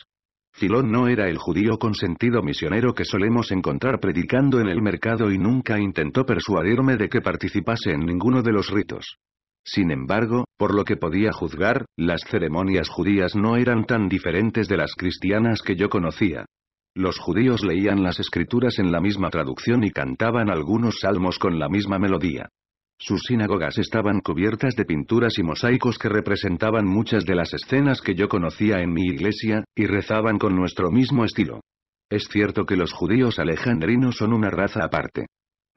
Filón no era el judío consentido misionero que solemos encontrar predicando en el mercado y nunca intentó persuadirme de que participase en ninguno de los ritos. Sin embargo, por lo que podía juzgar, las ceremonias judías no eran tan diferentes de las cristianas que yo conocía. Los judíos leían las escrituras en la misma traducción y cantaban algunos salmos con la misma melodía. Sus sinagogas estaban cubiertas de pinturas y mosaicos que representaban muchas de las escenas que yo conocía en mi iglesia, y rezaban con nuestro mismo estilo. Es cierto que los judíos alejandrinos son una raza aparte.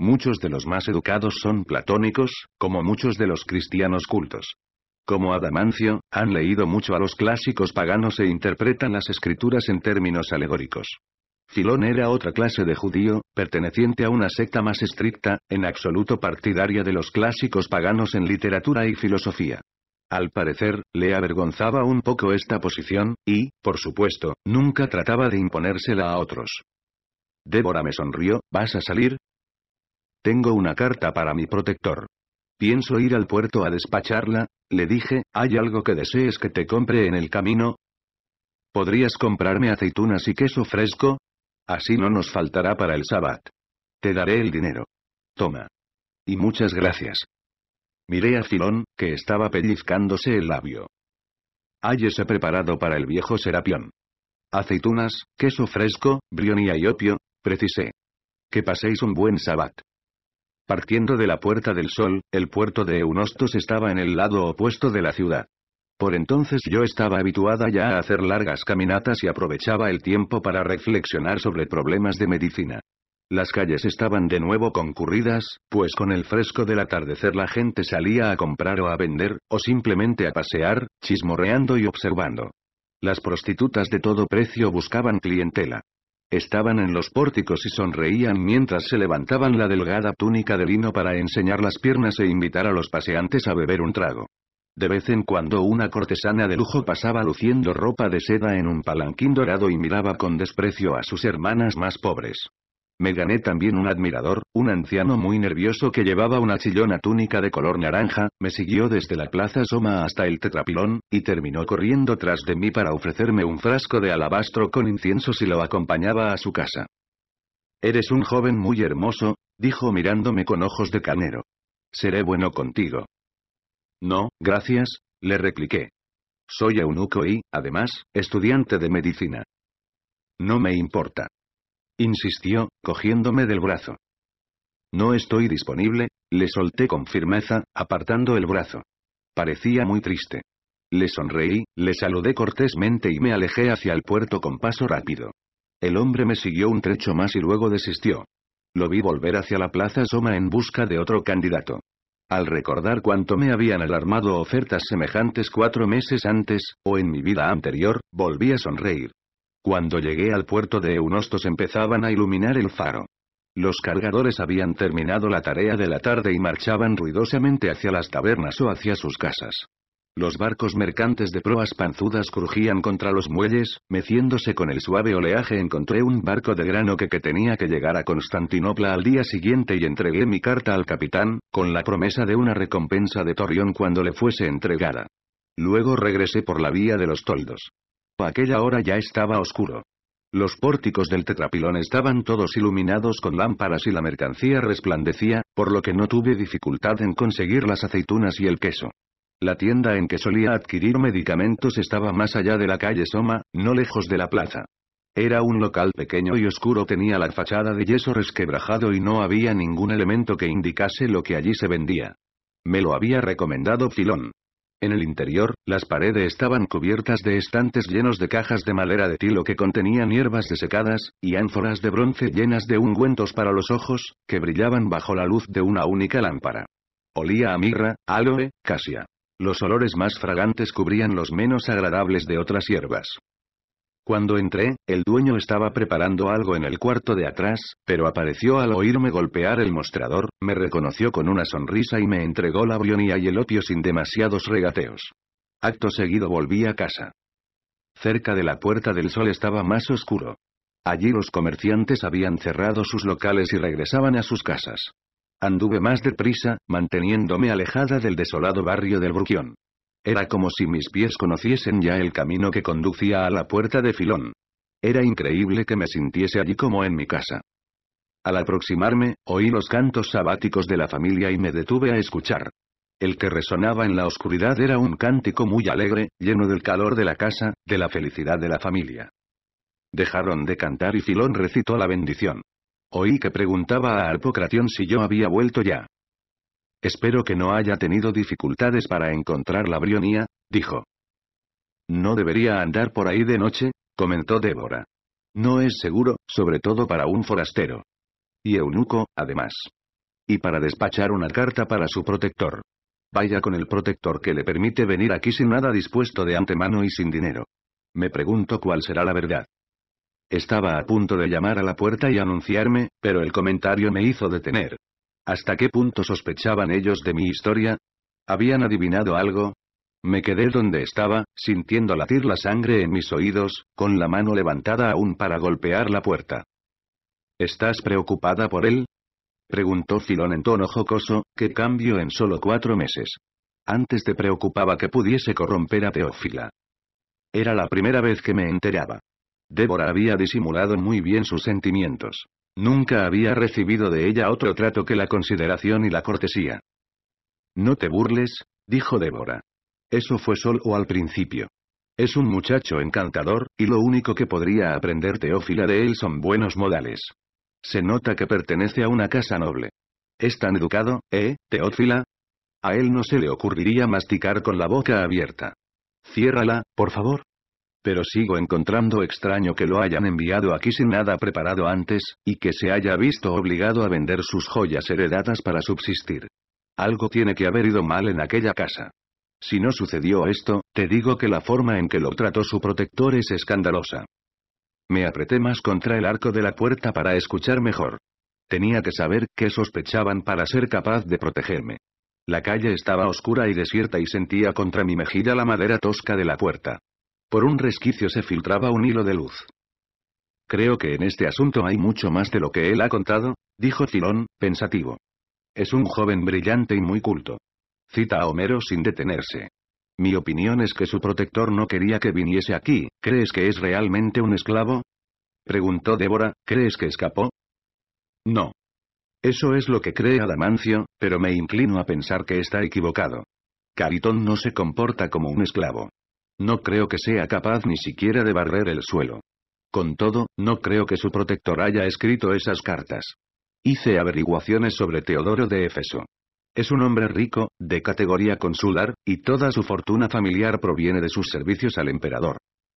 Muchos de los más educados son platónicos, como muchos de los cristianos cultos. Como Adamancio, han leído mucho a los clásicos paganos e interpretan las escrituras en términos alegóricos. Filón era otra clase de judío, perteneciente a una secta más estricta, en absoluto partidaria de los clásicos paganos en literatura y filosofía. Al parecer, le avergonzaba un poco esta posición, y, por supuesto, nunca trataba de imponérsela a otros. Débora me sonrió, ¿vas a salir? Tengo una carta para mi protector. Pienso ir al puerto a despacharla, le dije, ¿hay algo que desees que te compre en el camino? ¿Podrías comprarme aceitunas y queso fresco? Así no nos faltará para el sabbat. Te daré el dinero. Toma. Y muchas gracias. Miré a Filón, que estaba pellizcándose el labio. Háyese preparado para el viejo Serapión. Aceitunas, queso fresco, brionía y opio, precisé. Que paséis un buen sabbat. Partiendo de la Puerta del Sol, el puerto de Eunostos estaba en el lado opuesto de la ciudad. Por entonces yo estaba habituada ya a hacer largas caminatas y aprovechaba el tiempo para reflexionar sobre problemas de medicina. Las calles estaban de nuevo concurridas, pues con el fresco del atardecer la gente salía a comprar o a vender, o simplemente a pasear, chismorreando y observando. Las prostitutas de todo precio buscaban clientela estaban en los pórticos y sonreían mientras se levantaban la delgada túnica de lino para enseñar las piernas e invitar a los paseantes a beber un trago. De vez en cuando una cortesana de lujo pasaba luciendo ropa de seda en un palanquín dorado y miraba con desprecio a sus hermanas más pobres. Me gané también un admirador, un anciano muy nervioso que llevaba una chillona túnica de color naranja, me siguió desde la plaza Soma hasta el tetrapilón, y terminó corriendo tras de mí para ofrecerme un frasco de alabastro con incienso si lo acompañaba a su casa. Eres un joven muy hermoso, dijo mirándome con ojos de canero. Seré bueno contigo. No, gracias, le repliqué. Soy eunuco y, además, estudiante de medicina. No me importa. Insistió, cogiéndome del brazo. No estoy disponible, le solté con firmeza, apartando el brazo. Parecía muy triste. Le sonreí, le saludé cortésmente y me alejé hacia el puerto con paso rápido. El hombre me siguió un trecho más y luego desistió. Lo vi volver hacia la plaza Soma en busca de otro candidato. Al recordar cuánto me habían alarmado ofertas semejantes cuatro meses antes, o en mi vida anterior, volví a sonreír. Cuando llegué al puerto de Eunostos empezaban a iluminar el faro. Los cargadores habían terminado la tarea de la tarde y marchaban ruidosamente hacia las tabernas o hacia sus casas. Los barcos mercantes de proas panzudas crujían contra los muelles, meciéndose con el suave oleaje encontré un barco de grano que, tenía que llegar a Constantinopla al día siguiente y entregué mi carta al capitán, con la promesa de una recompensa de Torreón cuando le fuese entregada. Luego regresé por la vía de los toldos aquella hora ya estaba oscuro. Los pórticos del tetrapilón estaban todos iluminados con lámparas y la mercancía resplandecía, por lo que no tuve dificultad en conseguir las aceitunas y el queso. La tienda en que solía adquirir medicamentos estaba más allá de la calle Soma, no lejos de la plaza. Era un local pequeño y oscuro tenía la fachada de yeso resquebrajado y no había ningún elemento que indicase lo que allí se vendía. Me lo había recomendado Filón. En el interior, las paredes estaban cubiertas de estantes llenos de cajas de madera de tilo que contenían hierbas desecadas, y ánforas de bronce llenas de ungüentos para los ojos, que brillaban bajo la luz de una única lámpara. Olía a mirra, aloe, casia. Los olores más fragantes cubrían los menos agradables de otras hierbas. Cuando entré, el dueño estaba preparando algo en el cuarto de atrás, pero apareció al oírme golpear el mostrador, me reconoció con una sonrisa y me entregó la brionía y el opio sin demasiados regateos. Acto seguido volví a casa. Cerca de la Puerta del Sol estaba más oscuro. Allí los comerciantes habían cerrado sus locales y regresaban a sus casas. Anduve más deprisa, manteniéndome alejada del desolado barrio del Bruquión. Era como si mis pies conociesen ya el camino que conducía a la puerta de Filón. Era increíble que me sintiese allí como en mi casa. Al aproximarme, oí los cantos sabáticos de la familia y me detuve a escuchar. El que resonaba en la oscuridad era un cántico muy alegre, lleno del calor de la casa, de la felicidad de la familia. Dejaron de cantar y Filón recitó la bendición. Oí que preguntaba a Alpocratión si yo había vuelto ya. Espero que no haya tenido dificultades para encontrar la brionía, dijo. No debería andar por ahí de noche, comentó Débora. No es seguro, sobre todo para un forastero. Y eunuco, además. Y para despachar una carta para su protector. Vaya con el protector que le permite venir aquí sin nada dispuesto de antemano y sin dinero. Me pregunto cuál será la verdad. Estaba a punto de llamar a la puerta y anunciarme, pero el comentario me hizo detener. ¿Hasta qué punto sospechaban ellos de mi historia? ¿Habían adivinado algo? Me quedé donde estaba, sintiendo latir la sangre en mis oídos, con la mano levantada aún para golpear la puerta. ¿Estás preocupada por él? Preguntó Filón en tono jocoso, que cambió en solo cuatro meses. Antes te preocupaba que pudiese corromper a Teófila. Era la primera vez que me enteraba. Débora había disimulado muy bien sus sentimientos. Nunca había recibido de ella otro trato que la consideración y la cortesía. No te burles, dijo Débora. Eso fue solo al principio. Es un muchacho encantador, y lo único que podría aprender Teófila de él son buenos modales. Se nota que pertenece a una casa noble. Es tan educado, ¿eh, Teófila? A él no se le ocurriría masticar con la boca abierta. Ciérrala, por favor, pero sigo encontrando extraño que lo hayan enviado aquí sin nada preparado antes, y que se haya visto obligado a vender sus joyas heredadas para subsistir. Algo tiene que haber ido mal en aquella casa. Si no sucedió esto, te digo que la forma en que lo trató su protector es escandalosa. Me apreté más contra el arco de la puerta para escuchar mejor. Tenía que saber qué sospechaban para ser capaz de protegerme. La calle estaba oscura y desierta y sentía contra mi mejilla la madera tosca de la puerta. Por un resquicio se filtraba un hilo de luz. Creo que en este asunto hay mucho más de lo que él ha contado, dijo Cilón, pensativo. Es un joven brillante y muy culto. Cita a Homero sin detenerse. Mi opinión es que su protector no quería que viniese aquí, ¿crees que es realmente un esclavo? Preguntó Débora, ¿crees que escapó? No. Eso es lo que cree Adamancio, pero me inclino a pensar que está equivocado. Caritón no se comporta como un esclavo. No creo que sea capaz ni siquiera de barrer el suelo. Con todo, no creo que su protector haya escrito esas cartas. Hice averiguaciones sobre Teodoro de Éfeso. Es un hombre rico, de categoría consular, y toda su fortuna familiar proviene de sus servicios al emperador.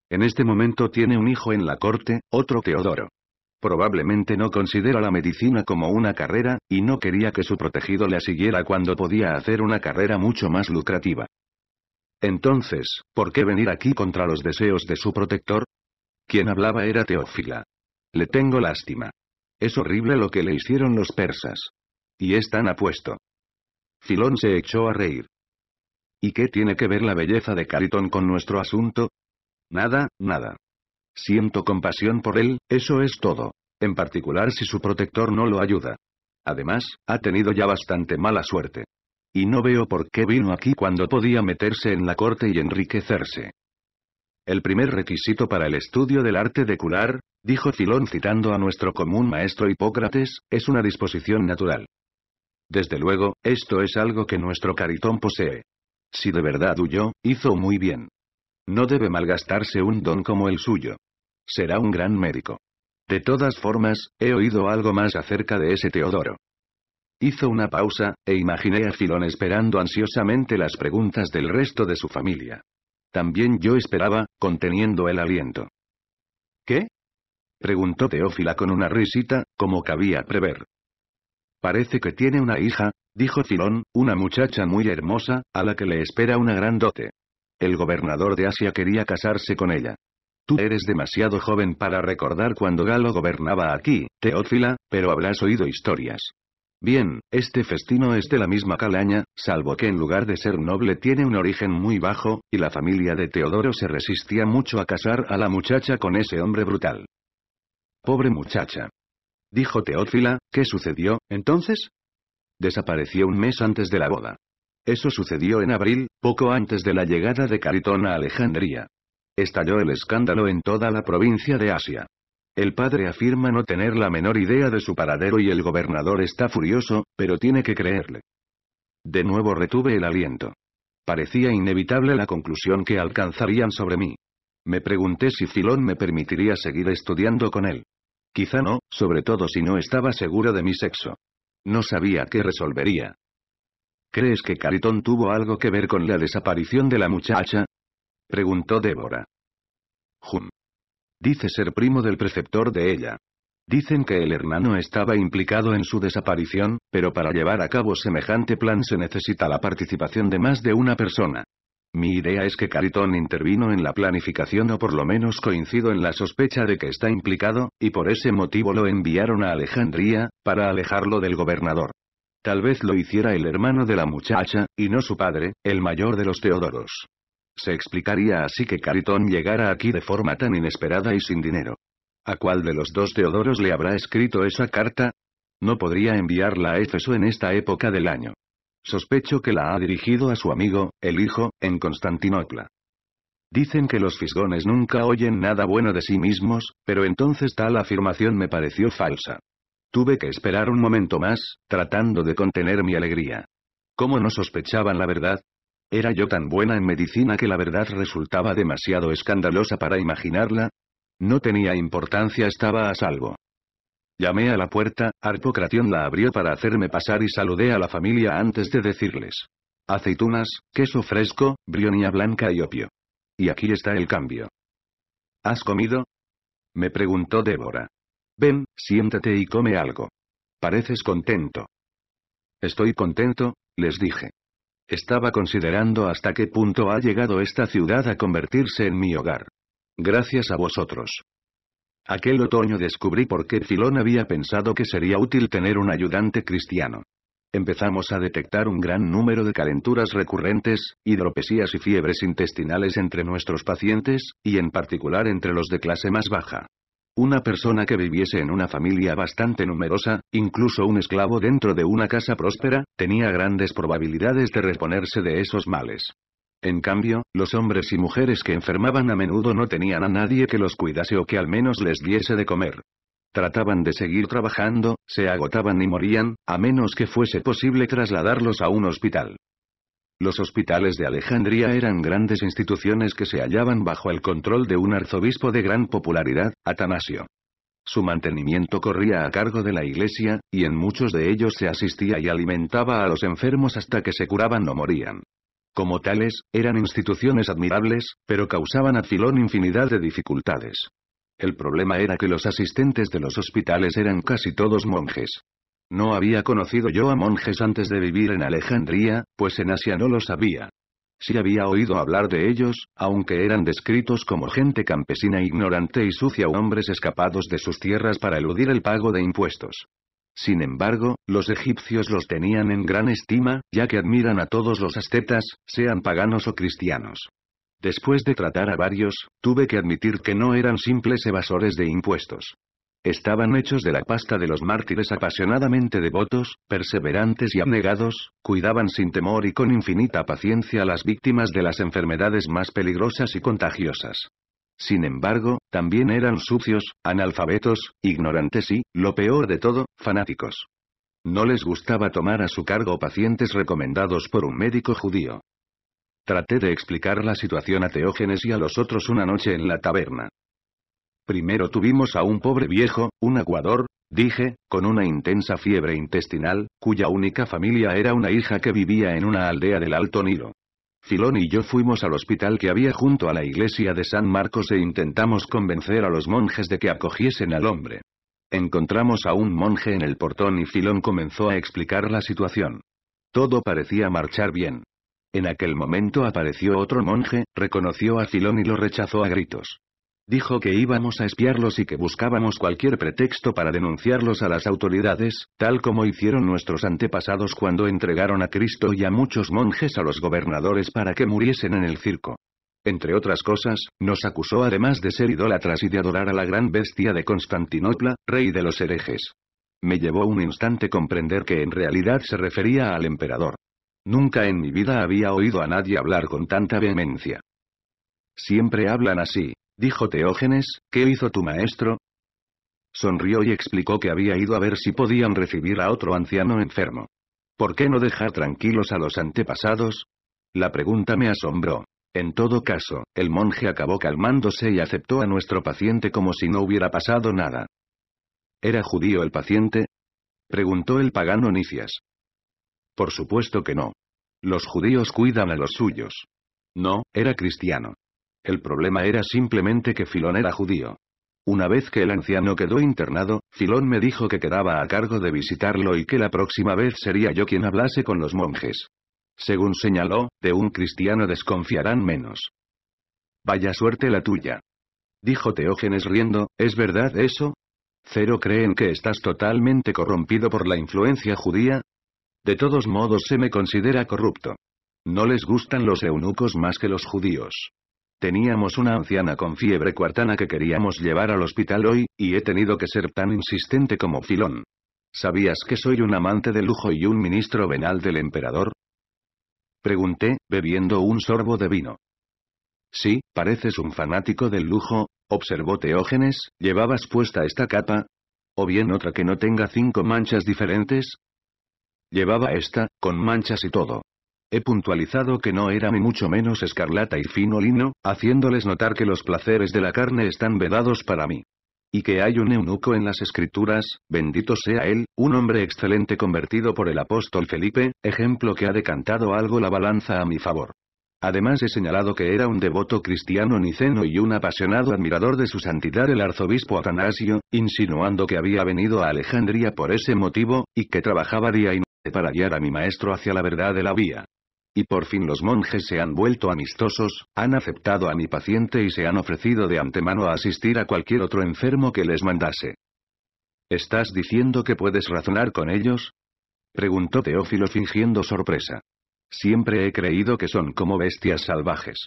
En este momento tiene un hijo en la corte, otro Teodoro. Probablemente no considera la medicina como una carrera, y no quería que su protegido la siguiera cuando podía hacer una carrera mucho más lucrativa. Entonces, ¿por qué venir aquí contra los deseos de su protector? Quien hablaba era Teófila. Le tengo lástima. Es horrible lo que le hicieron los persas. Y es tan apuesto. Filón se echó a reír. ¿Y qué tiene que ver la belleza de Caritón con nuestro asunto? Nada, nada. Siento compasión por él, eso es todo. En particular si su protector no lo ayuda. Además, ha tenido ya bastante mala suerte. Y no veo por qué vino aquí cuando podía meterse en la corte y enriquecerse. El primer requisito para el estudio del arte de curar, dijo Filón citando a nuestro común maestro Hipócrates, es una disposición natural. Desde luego, esto es algo que nuestro caritón posee. Si de verdad huyó, hizo muy bien. No debe malgastarse un don como el suyo. Será un gran médico. De todas formas, he oído algo más acerca de ese Teodoro. Hizo una pausa, e imaginé a Filón esperando ansiosamente las preguntas del resto de su familia. También yo esperaba, conteniendo el aliento. ¿Qué? Preguntó Teófila con una risita, como cabía prever. Parece que tiene una hija, dijo Filón, una muchacha muy hermosa, a la que le espera una gran dote. El gobernador de Asia quería casarse con ella. Tú eres demasiado joven para recordar cuando Galo gobernaba aquí, Teófila, pero habrás oído historias. Bien, este festino es de la misma calaña, salvo que en lugar de ser noble tiene un origen muy bajo, y la familia de Teodoro se resistía mucho a casar a la muchacha con ese hombre brutal. Pobre muchacha. Dijo Teófila, ¿qué sucedió, entonces? Desapareció un mes antes de la boda. Eso sucedió en abril, poco antes de la llegada de Caritón a Alejandría. Estalló el escándalo en toda la provincia de Asia. El padre afirma no tener la menor idea de su paradero y el gobernador está furioso, pero tiene que creerle. De nuevo retuve el aliento. Parecía inevitable la conclusión que alcanzarían sobre mí. Me pregunté si Filón me permitiría seguir estudiando con él. Quizá no, sobre todo si no estaba seguro de mi sexo. No sabía qué resolvería. ¿Crees que Caritón tuvo algo que ver con la desaparición de la muchacha? Preguntó Débora. Jum. Dice ser primo del preceptor de ella. Dicen que el hermano estaba implicado en su desaparición, pero para llevar a cabo semejante plan se necesita la participación de más de una persona. Mi idea es que Caritón intervino en la planificación o por lo menos coincido en la sospecha de que está implicado, y por ese motivo lo enviaron a Alejandría, para alejarlo del gobernador. Tal vez lo hiciera el hermano de la muchacha, y no su padre, el mayor de los Teodoros. Se explicaría así que Caritón llegara aquí de forma tan inesperada y sin dinero. ¿A cuál de los dos Teodoros le habrá escrito esa carta? No podría enviarla a Éfeso en esta época del año. Sospecho que la ha dirigido a su amigo, el hijo, en Constantinopla. Dicen que los fisgones nunca oyen nada bueno de sí mismos, pero entonces tal afirmación me pareció falsa. Tuve que esperar un momento más, tratando de contener mi alegría. ¿Cómo no sospechaban la verdad? ¿Era yo tan buena en medicina que la verdad resultaba demasiado escandalosa para imaginarla? No tenía importancia, estaba a salvo. Llamé a la puerta, Arpocratión la abrió para hacerme pasar y saludé a la familia antes de decirles. Aceitunas, queso fresco, brionía blanca y opio. Y aquí está el cambio. ¿Has comido? Me preguntó Débora. Ven, siéntate y come algo. Pareces contento. Estoy contento, les dije. Estaba considerando hasta qué punto ha llegado esta ciudad a convertirse en mi hogar. Gracias a vosotros. Aquel otoño descubrí por qué Filón había pensado que sería útil tener un ayudante cristiano. Empezamos a detectar un gran número de calenturas recurrentes, hidropesías y fiebres intestinales entre nuestros pacientes, y en particular entre los de clase más baja. Una persona que viviese en una familia bastante numerosa, incluso un esclavo dentro de una casa próspera, tenía grandes probabilidades de reponerse de esos males. En cambio, los hombres y mujeres que enfermaban a menudo no tenían a nadie que los cuidase o que al menos les diese de comer. Trataban de seguir trabajando, se agotaban y morían, a menos que fuese posible trasladarlos a un hospital. Los hospitales de Alejandría eran grandes instituciones que se hallaban bajo el control de un arzobispo de gran popularidad, Atanasio. Su mantenimiento corría a cargo de la iglesia, y en muchos de ellos se asistía y alimentaba a los enfermos hasta que se curaban o morían. Como tales, eran instituciones admirables, pero causaban a Filón infinidad de dificultades. El problema era que los asistentes de los hospitales eran casi todos monjes. No había conocido yo a monjes antes de vivir en Alejandría, pues en Asia no los había. Sí había oído hablar de ellos, aunque eran descritos como gente campesina ignorante y sucia o hombres escapados de sus tierras para eludir el pago de impuestos. Sin embargo, los egipcios los tenían en gran estima, ya que admiran a todos los ascetas, sean paganos o cristianos. Después de tratar a varios, tuve que admitir que no eran simples evasores de impuestos estaban hechos de la pasta de los mártires apasionadamente devotos, perseverantes y abnegados, cuidaban sin temor y con infinita paciencia a las víctimas de las enfermedades más peligrosas y contagiosas. Sin embargo, también eran sucios, analfabetos, ignorantes y, lo peor de todo, fanáticos. No les gustaba tomar a su cargo pacientes recomendados por un médico judío. Traté de explicar la situación a Teógenes y a los otros una noche en la taberna. Primero tuvimos a un pobre viejo, un aguador, dije, con una intensa fiebre intestinal, cuya única familia era una hija que vivía en una aldea del Alto Nilo. Filón y yo fuimos al hospital que había junto a la iglesia de San Marcos e intentamos convencer a los monjes de que acogiesen al hombre. Encontramos a un monje en el portón y Filón comenzó a explicar la situación. Todo parecía marchar bien. En aquel momento apareció otro monje, reconoció a Filón y lo rechazó a gritos. Dijo que íbamos a espiarlos y que buscábamos cualquier pretexto para denunciarlos a las autoridades, tal como hicieron nuestros antepasados cuando entregaron a Cristo y a muchos monjes a los gobernadores para que muriesen en el circo. Entre otras cosas, nos acusó además de ser idólatras y de adorar a la gran bestia de Constantinopla, rey de los herejes. Me llevó un instante comprender que en realidad se refería al emperador. Nunca en mi vida había oído a nadie hablar con tanta vehemencia. Siempre hablan así, Dijo Teógenes, ¿qué hizo tu maestro? Sonrió y explicó que había ido a ver si podían recibir a otro anciano enfermo. ¿Por qué no dejar tranquilos a los antepasados? La pregunta me asombró. En todo caso, el monje acabó calmándose y aceptó a nuestro paciente como si no hubiera pasado nada. ¿Era judío el paciente? Preguntó el pagano Nicias. Por supuesto que no. Los judíos cuidan a los suyos. No, era cristiano. El problema era simplemente que Filón era judío. Una vez que el anciano quedó internado, Filón me dijo que quedaba a cargo de visitarlo y que la próxima vez sería yo quien hablase con los monjes. Según señaló, de un cristiano desconfiarán menos. Vaya suerte la tuya. Dijo Teógenes riendo, ¿es verdad eso? Cero creen que estás totalmente corrompido por la influencia judía. De todos modos se me considera corrupto. No les gustan los eunucos más que los judíos. Teníamos una anciana con fiebre cuartana que queríamos llevar al hospital hoy, y he tenido que ser tan insistente como Filón. ¿Sabías que soy un amante de lujo y un ministro venal del emperador? Pregunté, bebiendo un sorbo de vino. Sí, pareces un fanático del lujo, observó Teógenes, ¿llevabas puesta esta capa? ¿O bien otra que no tenga cinco manchas diferentes? Llevaba esta, con manchas y todo. He puntualizado que no era ni mucho menos escarlata y fino lino, haciéndoles notar que los placeres de la carne están vedados para mí. Y que hay un eunuco en las escrituras, bendito sea él, un hombre excelente convertido por el apóstol Felipe, ejemplo que ha decantado algo la balanza a mi favor. Además he señalado que era un devoto cristiano niceno y un apasionado admirador de su santidad el arzobispo Atanasio, insinuando que había venido a Alejandría por ese motivo, y que trabajaba día y noche para guiar a mi maestro hacia la verdad de la vía. Y por fin los monjes se han vuelto amistosos, han aceptado a mi paciente y se han ofrecido de antemano a asistir a cualquier otro enfermo que les mandase. ¿Estás diciendo que puedes razonar con ellos? Preguntó Teófilo fingiendo sorpresa. Siempre he creído que son como bestias salvajes.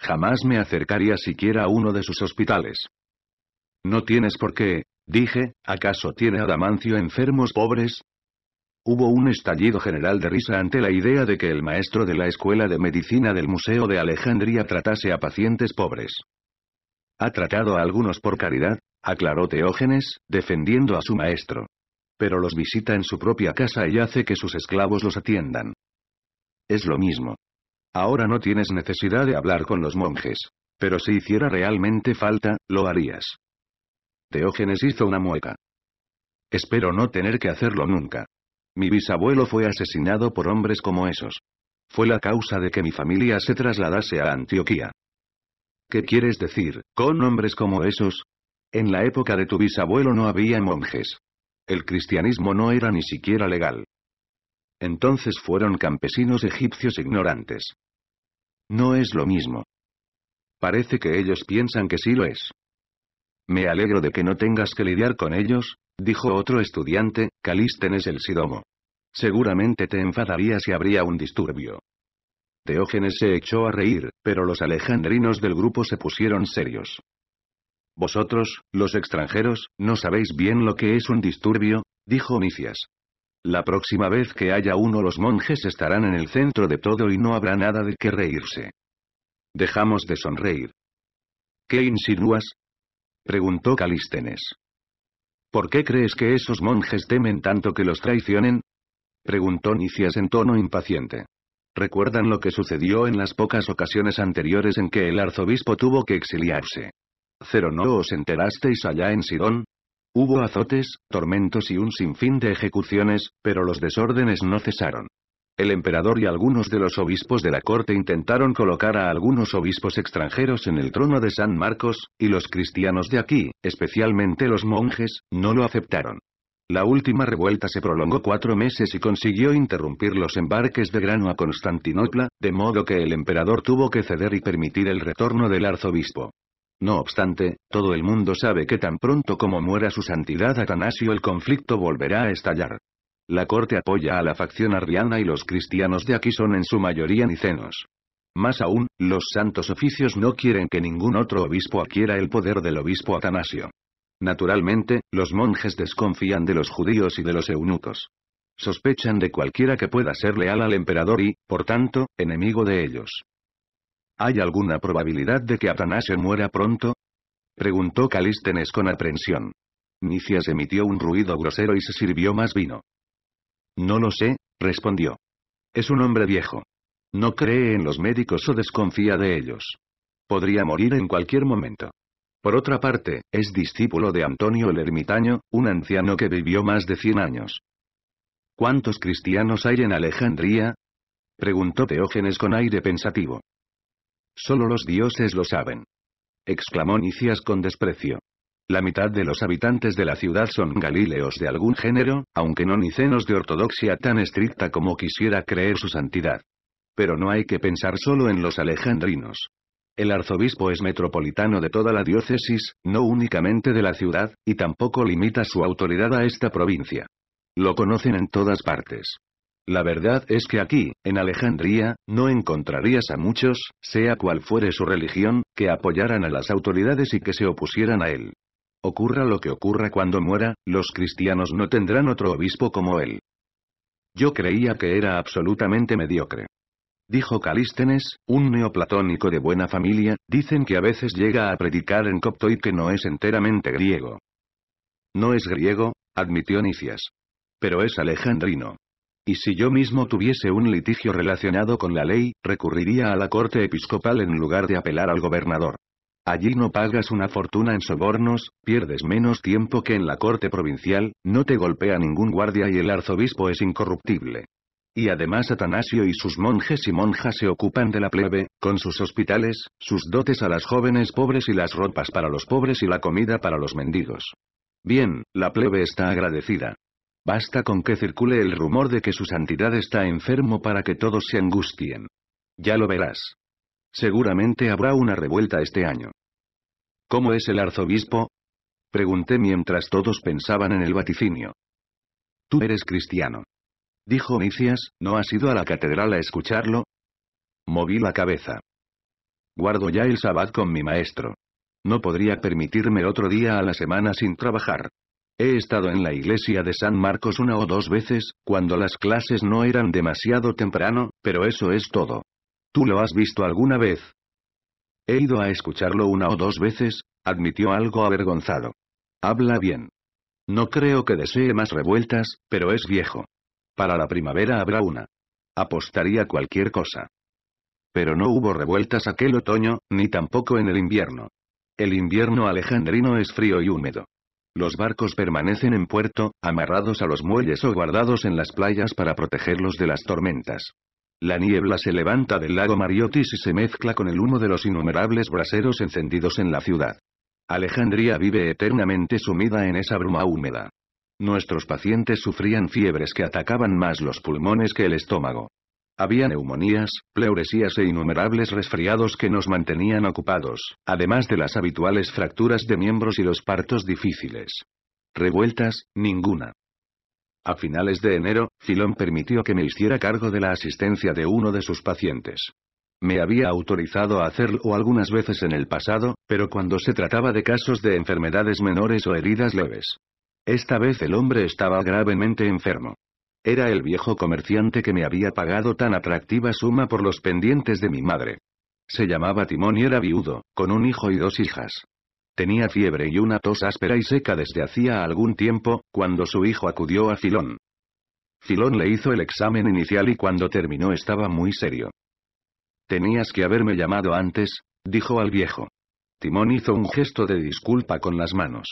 Jamás me acercaría siquiera a uno de sus hospitales. No tienes por qué, dije, ¿acaso tiene Adamancio enfermos pobres? Hubo un estallido general de risa ante la idea de que el maestro de la Escuela de Medicina del Museo de Alejandría tratase a pacientes pobres. Ha tratado a algunos por caridad, aclaró Teógenes, defendiendo a su maestro. Pero los visita en su propia casa y hace que sus esclavos los atiendan. Es lo mismo. Ahora no tienes necesidad de hablar con los monjes. Pero si hiciera realmente falta, lo harías. Teógenes hizo una mueca. Espero no tener que hacerlo nunca. Mi bisabuelo fue asesinado por hombres como esos. Fue la causa de que mi familia se trasladase a Antioquía. ¿Qué quieres decir, con hombres como esos? En la época de tu bisabuelo no había monjes. El cristianismo no era ni siquiera legal. Entonces fueron campesinos egipcios ignorantes. No es lo mismo. Parece que ellos piensan que sí lo es. Me alegro de que no tengas que lidiar con ellos, Dijo otro estudiante, Calístenes el Sidomo. Seguramente te enfadaría si habría un disturbio. Teógenes se echó a reír, pero los alejandrinos del grupo se pusieron serios. Vosotros, los extranjeros, no sabéis bien lo que es un disturbio, dijo Micias La próxima vez que haya uno los monjes estarán en el centro de todo y no habrá nada de qué reírse. Dejamos de sonreír. ¿Qué insinúas? preguntó Calístenes. ¿Por qué crees que esos monjes temen tanto que los traicionen? Preguntó Nicias en tono impaciente. ¿Recuerdan lo que sucedió en las pocas ocasiones anteriores en que el arzobispo tuvo que exiliarse? ¿Cero no os enterasteis allá en Sidón? Hubo azotes, tormentos y un sinfín de ejecuciones, pero los desórdenes no cesaron. El emperador y algunos de los obispos de la corte intentaron colocar a algunos obispos extranjeros en el trono de San Marcos, y los cristianos de aquí, especialmente los monjes, no lo aceptaron. La última revuelta se prolongó cuatro meses y consiguió interrumpir los embarques de grano a Constantinopla, de modo que el emperador tuvo que ceder y permitir el retorno del arzobispo. No obstante, todo el mundo sabe que tan pronto como muera su santidad Atanasio el conflicto volverá a estallar. La corte apoya a la facción arriana y los cristianos de aquí son en su mayoría nicenos. Más aún, los santos oficios no quieren que ningún otro obispo adquiera el poder del obispo Atanasio. Naturalmente, los monjes desconfían de los judíos y de los eunucos. Sospechan de cualquiera que pueda ser leal al emperador y, por tanto, enemigo de ellos. ¿Hay alguna probabilidad de que Atanasio muera pronto? Preguntó Calístenes con aprensión. Nicias emitió un ruido grosero y se sirvió más vino. No lo sé, respondió. Es un hombre viejo. No cree en los médicos o desconfía de ellos. Podría morir en cualquier momento. Por otra parte, es discípulo de Antonio el Ermitaño, un anciano que vivió más de 100 años. ¿Cuántos cristianos hay en Alejandría? Preguntó Teógenes con aire pensativo. Solo los dioses lo saben. Exclamó Nicias con desprecio. La mitad de los habitantes de la ciudad son galileos de algún género, aunque no nicenos de ortodoxia tan estricta como quisiera creer su santidad. Pero no hay que pensar solo en los alejandrinos. El arzobispo es metropolitano de toda la diócesis, no únicamente de la ciudad, y tampoco limita su autoridad a esta provincia. Lo conocen en todas partes. La verdad es que aquí, en Alejandría, no encontrarías a muchos, sea cual fuere su religión, que apoyaran a las autoridades y que se opusieran a él. Ocurra lo que ocurra cuando muera, los cristianos no tendrán otro obispo como él. Yo creía que era absolutamente mediocre. Dijo Calístenes, un neoplatónico de buena familia, dicen que a veces llega a predicar en copto y que no es enteramente griego. No es griego, admitió Nicias. Pero es alejandrino. Y si yo mismo tuviese un litigio relacionado con la ley, recurriría a la corte episcopal en lugar de apelar al gobernador. Allí no pagas una fortuna en sobornos, pierdes menos tiempo que en la corte provincial, no te golpea ningún guardia y el arzobispo es incorruptible. Y además Atanasio y sus monjes y monjas se ocupan de la plebe, con sus hospitales, sus dotes a las jóvenes pobres y las ropas para los pobres y la comida para los mendigos. Bien, la plebe está agradecida. Basta con que circule el rumor de que su santidad está enfermo para que todos se angustien. Ya lo verás. Seguramente habrá una revuelta este año. ¿Cómo es el arzobispo? Pregunté mientras todos pensaban en el vaticinio. Tú eres cristiano. Dijo Nicias, ¿no has ido a la catedral a escucharlo? Moví la cabeza. Guardo ya el sabbat con mi maestro. No podría permitirme otro día a la semana sin trabajar. He estado en la iglesia de San Marcos una o dos veces, cuando las clases no eran demasiado temprano, pero eso es todo. ¿Tú lo has visto alguna vez? He ido a escucharlo una o dos veces, admitió algo avergonzado. Habla bien. No creo que desee más revueltas, pero es viejo. Para la primavera habrá una. Apostaría cualquier cosa. Pero no hubo revueltas aquel otoño, ni tampoco en el invierno. El invierno alejandrino es frío y húmedo. Los barcos permanecen en puerto, amarrados a los muelles o guardados en las playas para protegerlos de las tormentas. La niebla se levanta del lago Mariotis y se mezcla con el humo de los innumerables braseros encendidos en la ciudad. Alejandría vive eternamente sumida en esa bruma húmeda. Nuestros pacientes sufrían fiebres que atacaban más los pulmones que el estómago. Había neumonías, pleuresías e innumerables resfriados que nos mantenían ocupados, además de las habituales fracturas de miembros y los partos difíciles. Revueltas, ninguna. A finales de enero, Filón permitió que me hiciera cargo de la asistencia de uno de sus pacientes. Me había autorizado a hacerlo algunas veces en el pasado, pero cuando se trataba de casos de enfermedades menores o heridas leves. Esta vez el hombre estaba gravemente enfermo. Era el viejo comerciante que me había pagado tan atractiva suma por los pendientes de mi madre. Se llamaba Timón y era viudo, con un hijo y dos hijas. Tenía fiebre y una tos áspera y seca desde hacía algún tiempo, cuando su hijo acudió a Filón. Filón le hizo el examen inicial y cuando terminó estaba muy serio. Tenías que haberme llamado antes, dijo al viejo. Timón hizo un gesto de disculpa con las manos.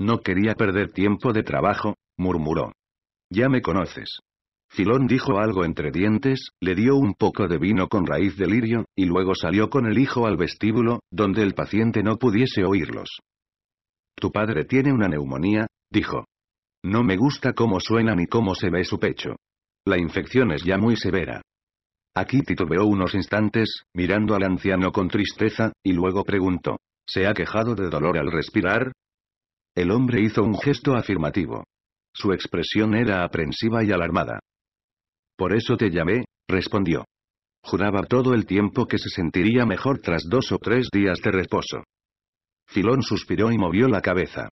No quería perder tiempo de trabajo, murmuró. Ya me conoces. Filón dijo algo entre dientes, le dio un poco de vino con raíz de lirio, y luego salió con el hijo al vestíbulo, donde el paciente no pudiese oírlos. Tu padre tiene una neumonía, dijo. No me gusta cómo suena ni cómo se ve su pecho. La infección es ya muy severa. Aquí titubeó unos instantes, mirando al anciano con tristeza, y luego preguntó. ¿Se ha quejado de dolor al respirar? El hombre hizo un gesto afirmativo. Su expresión era aprensiva y alarmada. Por eso te llamé, respondió. Juraba todo el tiempo que se sentiría mejor tras dos o tres días de reposo. Filón suspiró y movió la cabeza.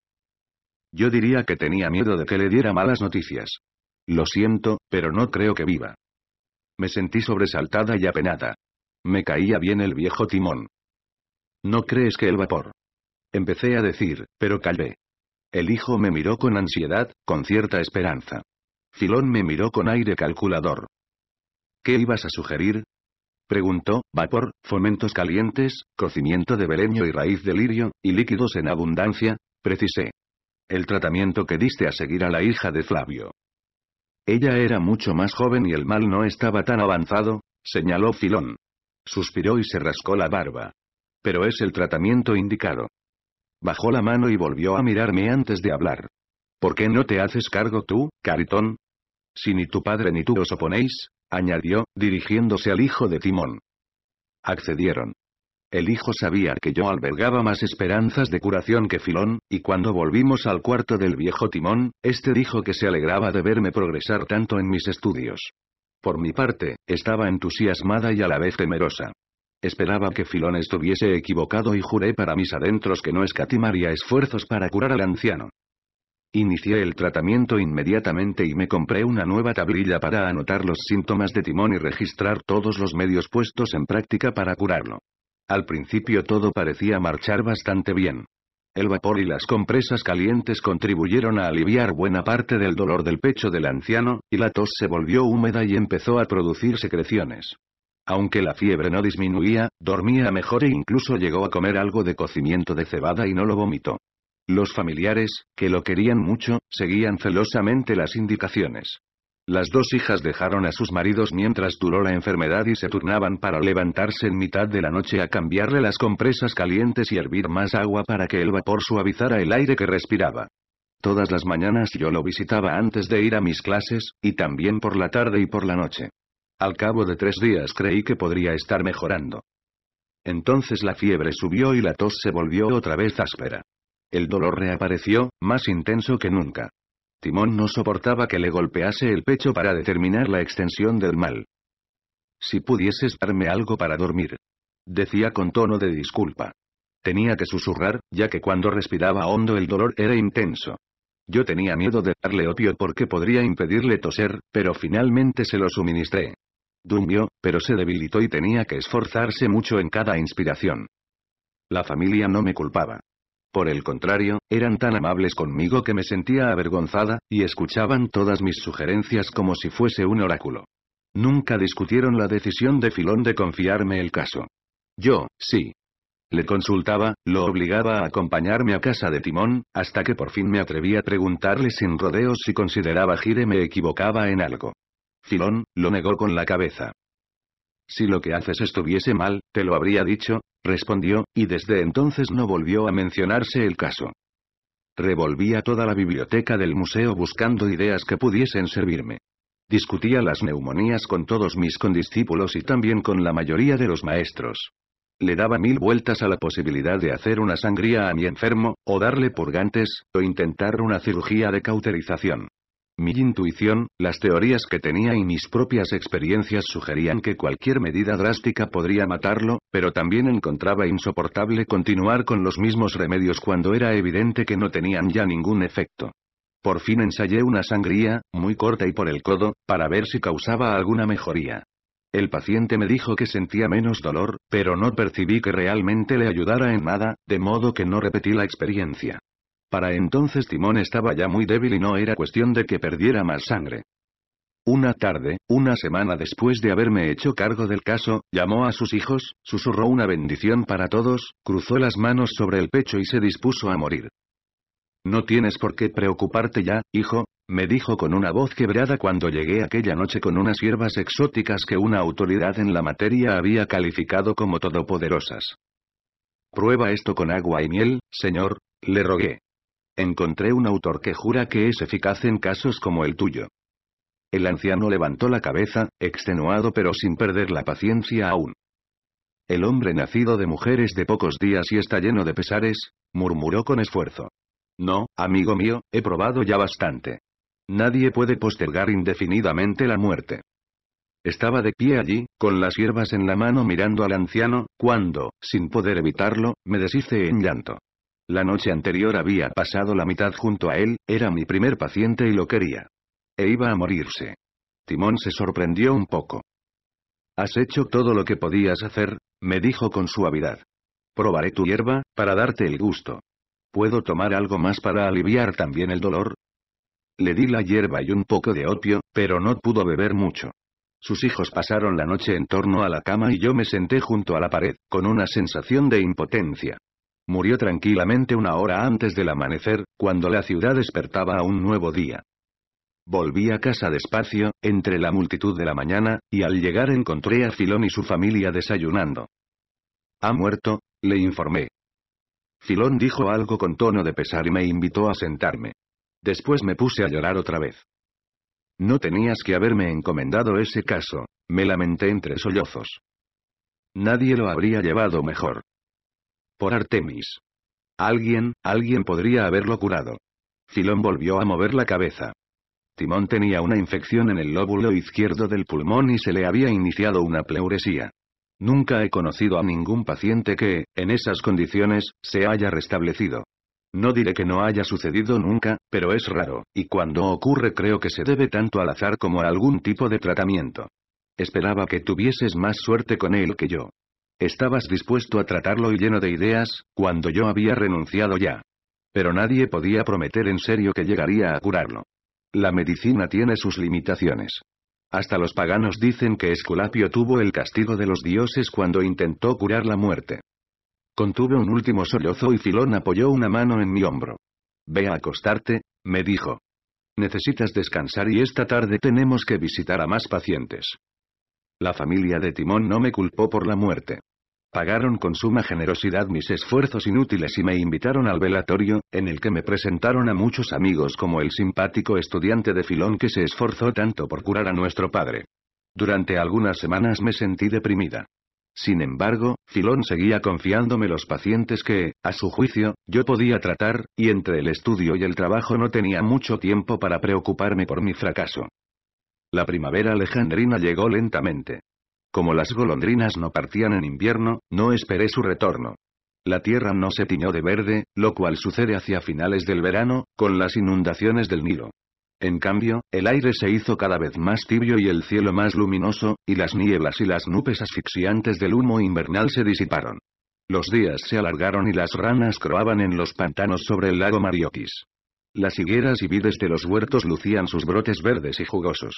Yo diría que tenía miedo de que le diera malas noticias. Lo siento, pero no creo que viva. Me sentí sobresaltada y apenada. Me caía bien el viejo timón. ¿No crees que el vapor? Empecé a decir, pero calvé. El hijo me miró con ansiedad, con cierta esperanza. Filón me miró con aire calculador. ¿Qué ibas a sugerir? Preguntó, vapor, fomentos calientes, cocimiento de bereño y raíz de lirio, y líquidos en abundancia, precisé. El tratamiento que diste a seguir a la hija de Flavio. Ella era mucho más joven y el mal no estaba tan avanzado, señaló Filón. Suspiró y se rascó la barba. Pero es el tratamiento indicado. Bajó la mano y volvió a mirarme antes de hablar. ¿Por qué no te haces cargo tú, Caritón? Si ni tu padre ni tú os oponéis, añadió, dirigiéndose al hijo de Timón. Accedieron. El hijo sabía que yo albergaba más esperanzas de curación que Filón, y cuando volvimos al cuarto del viejo Timón, este dijo que se alegraba de verme progresar tanto en mis estudios. Por mi parte, estaba entusiasmada y a la vez temerosa. Esperaba que Filón estuviese equivocado y juré para mis adentros que no escatimaría esfuerzos para curar al anciano. Inicié el tratamiento inmediatamente y me compré una nueva tablilla para anotar los síntomas de timón y registrar todos los medios puestos en práctica para curarlo. Al principio todo parecía marchar bastante bien. El vapor y las compresas calientes contribuyeron a aliviar buena parte del dolor del pecho del anciano, y la tos se volvió húmeda y empezó a producir secreciones. Aunque la fiebre no disminuía, dormía mejor e incluso llegó a comer algo de cocimiento de cebada y no lo vomitó. Los familiares, que lo querían mucho, seguían celosamente las indicaciones. Las dos hijas dejaron a sus maridos mientras duró la enfermedad y se turnaban para levantarse en mitad de la noche a cambiarle las compresas calientes y hervir más agua para que el vapor suavizara el aire que respiraba. Todas las mañanas yo lo visitaba antes de ir a mis clases, y también por la tarde y por la noche. Al cabo de tres días creí que podría estar mejorando. Entonces la fiebre subió y la tos se volvió otra vez áspera. El dolor reapareció, más intenso que nunca. Timón no soportaba que le golpease el pecho para determinar la extensión del mal. Si pudieses darme algo para dormir. Decía con tono de disculpa. Tenía que susurrar, ya que cuando respiraba hondo el dolor era intenso. Yo tenía miedo de darle opio porque podría impedirle toser, pero finalmente se lo suministré. Dumbió, pero se debilitó y tenía que esforzarse mucho en cada inspiración. La familia no me culpaba. Por el contrario, eran tan amables conmigo que me sentía avergonzada, y escuchaban todas mis sugerencias como si fuese un oráculo. Nunca discutieron la decisión de Filón de confiarme el caso. Yo, sí. Le consultaba, lo obligaba a acompañarme a casa de Timón, hasta que por fin me atreví a preguntarle sin rodeos si consideraba Gire me equivocaba en algo. Filón, lo negó con la cabeza. Si lo que haces estuviese mal, te lo habría dicho, respondió, y desde entonces no volvió a mencionarse el caso. Revolvía toda la biblioteca del museo buscando ideas que pudiesen servirme. Discutía las neumonías con todos mis condiscípulos y también con la mayoría de los maestros. Le daba mil vueltas a la posibilidad de hacer una sangría a mi enfermo, o darle purgantes, o intentar una cirugía de cauterización. Mi intuición, las teorías que tenía y mis propias experiencias sugerían que cualquier medida drástica podría matarlo, pero también encontraba insoportable continuar con los mismos remedios cuando era evidente que no tenían ya ningún efecto. Por fin ensayé una sangría, muy corta y por el codo, para ver si causaba alguna mejoría. El paciente me dijo que sentía menos dolor, pero no percibí que realmente le ayudara en nada, de modo que no repetí la experiencia. Para entonces Timón estaba ya muy débil y no era cuestión de que perdiera más sangre. Una tarde, una semana después de haberme hecho cargo del caso, llamó a sus hijos, susurró una bendición para todos, cruzó las manos sobre el pecho y se dispuso a morir. No tienes por qué preocuparte ya, hijo, me dijo con una voz quebrada cuando llegué aquella noche con unas hierbas exóticas que una autoridad en la materia había calificado como todopoderosas. Prueba esto con agua y miel, señor, le rogué. Encontré un autor que jura que es eficaz en casos como el tuyo. El anciano levantó la cabeza, extenuado pero sin perder la paciencia aún. El hombre nacido de mujeres de pocos días y está lleno de pesares, murmuró con esfuerzo. No, amigo mío, he probado ya bastante. Nadie puede postergar indefinidamente la muerte. Estaba de pie allí, con las hierbas en la mano mirando al anciano, cuando, sin poder evitarlo, me deshice en llanto. La noche anterior había pasado la mitad junto a él, era mi primer paciente y lo quería. E iba a morirse. Timón se sorprendió un poco. Has hecho todo lo que podías hacer, me dijo con suavidad. Probaré tu hierba, para darte el gusto. ¿Puedo tomar algo más para aliviar también el dolor? Le di la hierba y un poco de opio, pero no pudo beber mucho. Sus hijos pasaron la noche en torno a la cama y yo me senté junto a la pared, con una sensación de impotencia. Murió tranquilamente una hora antes del amanecer, cuando la ciudad despertaba a un nuevo día. Volví a casa despacio, entre la multitud de la mañana, y al llegar encontré a Filón y su familia desayunando. ¿Ha muerto? le informé. Filón dijo algo con tono de pesar y me invitó a sentarme. Después me puse a llorar otra vez. No tenías que haberme encomendado ese caso, me lamenté entre sollozos. Nadie lo habría llevado mejor por Artemis. Alguien, alguien podría haberlo curado. Filón volvió a mover la cabeza. Timón tenía una infección en el lóbulo izquierdo del pulmón y se le había iniciado una pleuresía. Nunca he conocido a ningún paciente que, en esas condiciones, se haya restablecido. No diré que no haya sucedido nunca, pero es raro, y cuando ocurre creo que se debe tanto al azar como a algún tipo de tratamiento. Esperaba que tuvieses más suerte con él que yo. Estabas dispuesto a tratarlo y lleno de ideas, cuando yo había renunciado ya. Pero nadie podía prometer en serio que llegaría a curarlo. La medicina tiene sus limitaciones. Hasta los paganos dicen que Esculapio tuvo el castigo de los dioses cuando intentó curar la muerte. Contuve un último sollozo y Filón apoyó una mano en mi hombro. Ve a acostarte, me dijo. Necesitas descansar y esta tarde tenemos que visitar a más pacientes. La familia de Timón no me culpó por la muerte. Pagaron con suma generosidad mis esfuerzos inútiles y me invitaron al velatorio, en el que me presentaron a muchos amigos como el simpático estudiante de Filón que se esforzó tanto por curar a nuestro padre. Durante algunas semanas me sentí deprimida. Sin embargo, Filón seguía confiándome los pacientes que, a su juicio, yo podía tratar, y entre el estudio y el trabajo no tenía mucho tiempo para preocuparme por mi fracaso. La primavera alejandrina llegó lentamente. Como las golondrinas no partían en invierno, no esperé su retorno. La tierra no se tiñó de verde, lo cual sucede hacia finales del verano, con las inundaciones del Nilo. En cambio, el aire se hizo cada vez más tibio y el cielo más luminoso, y las nieblas y las nubes asfixiantes del humo invernal se disiparon. Los días se alargaron y las ranas croaban en los pantanos sobre el lago Mariotis. Las higueras y vides de los huertos lucían sus brotes verdes y jugosos.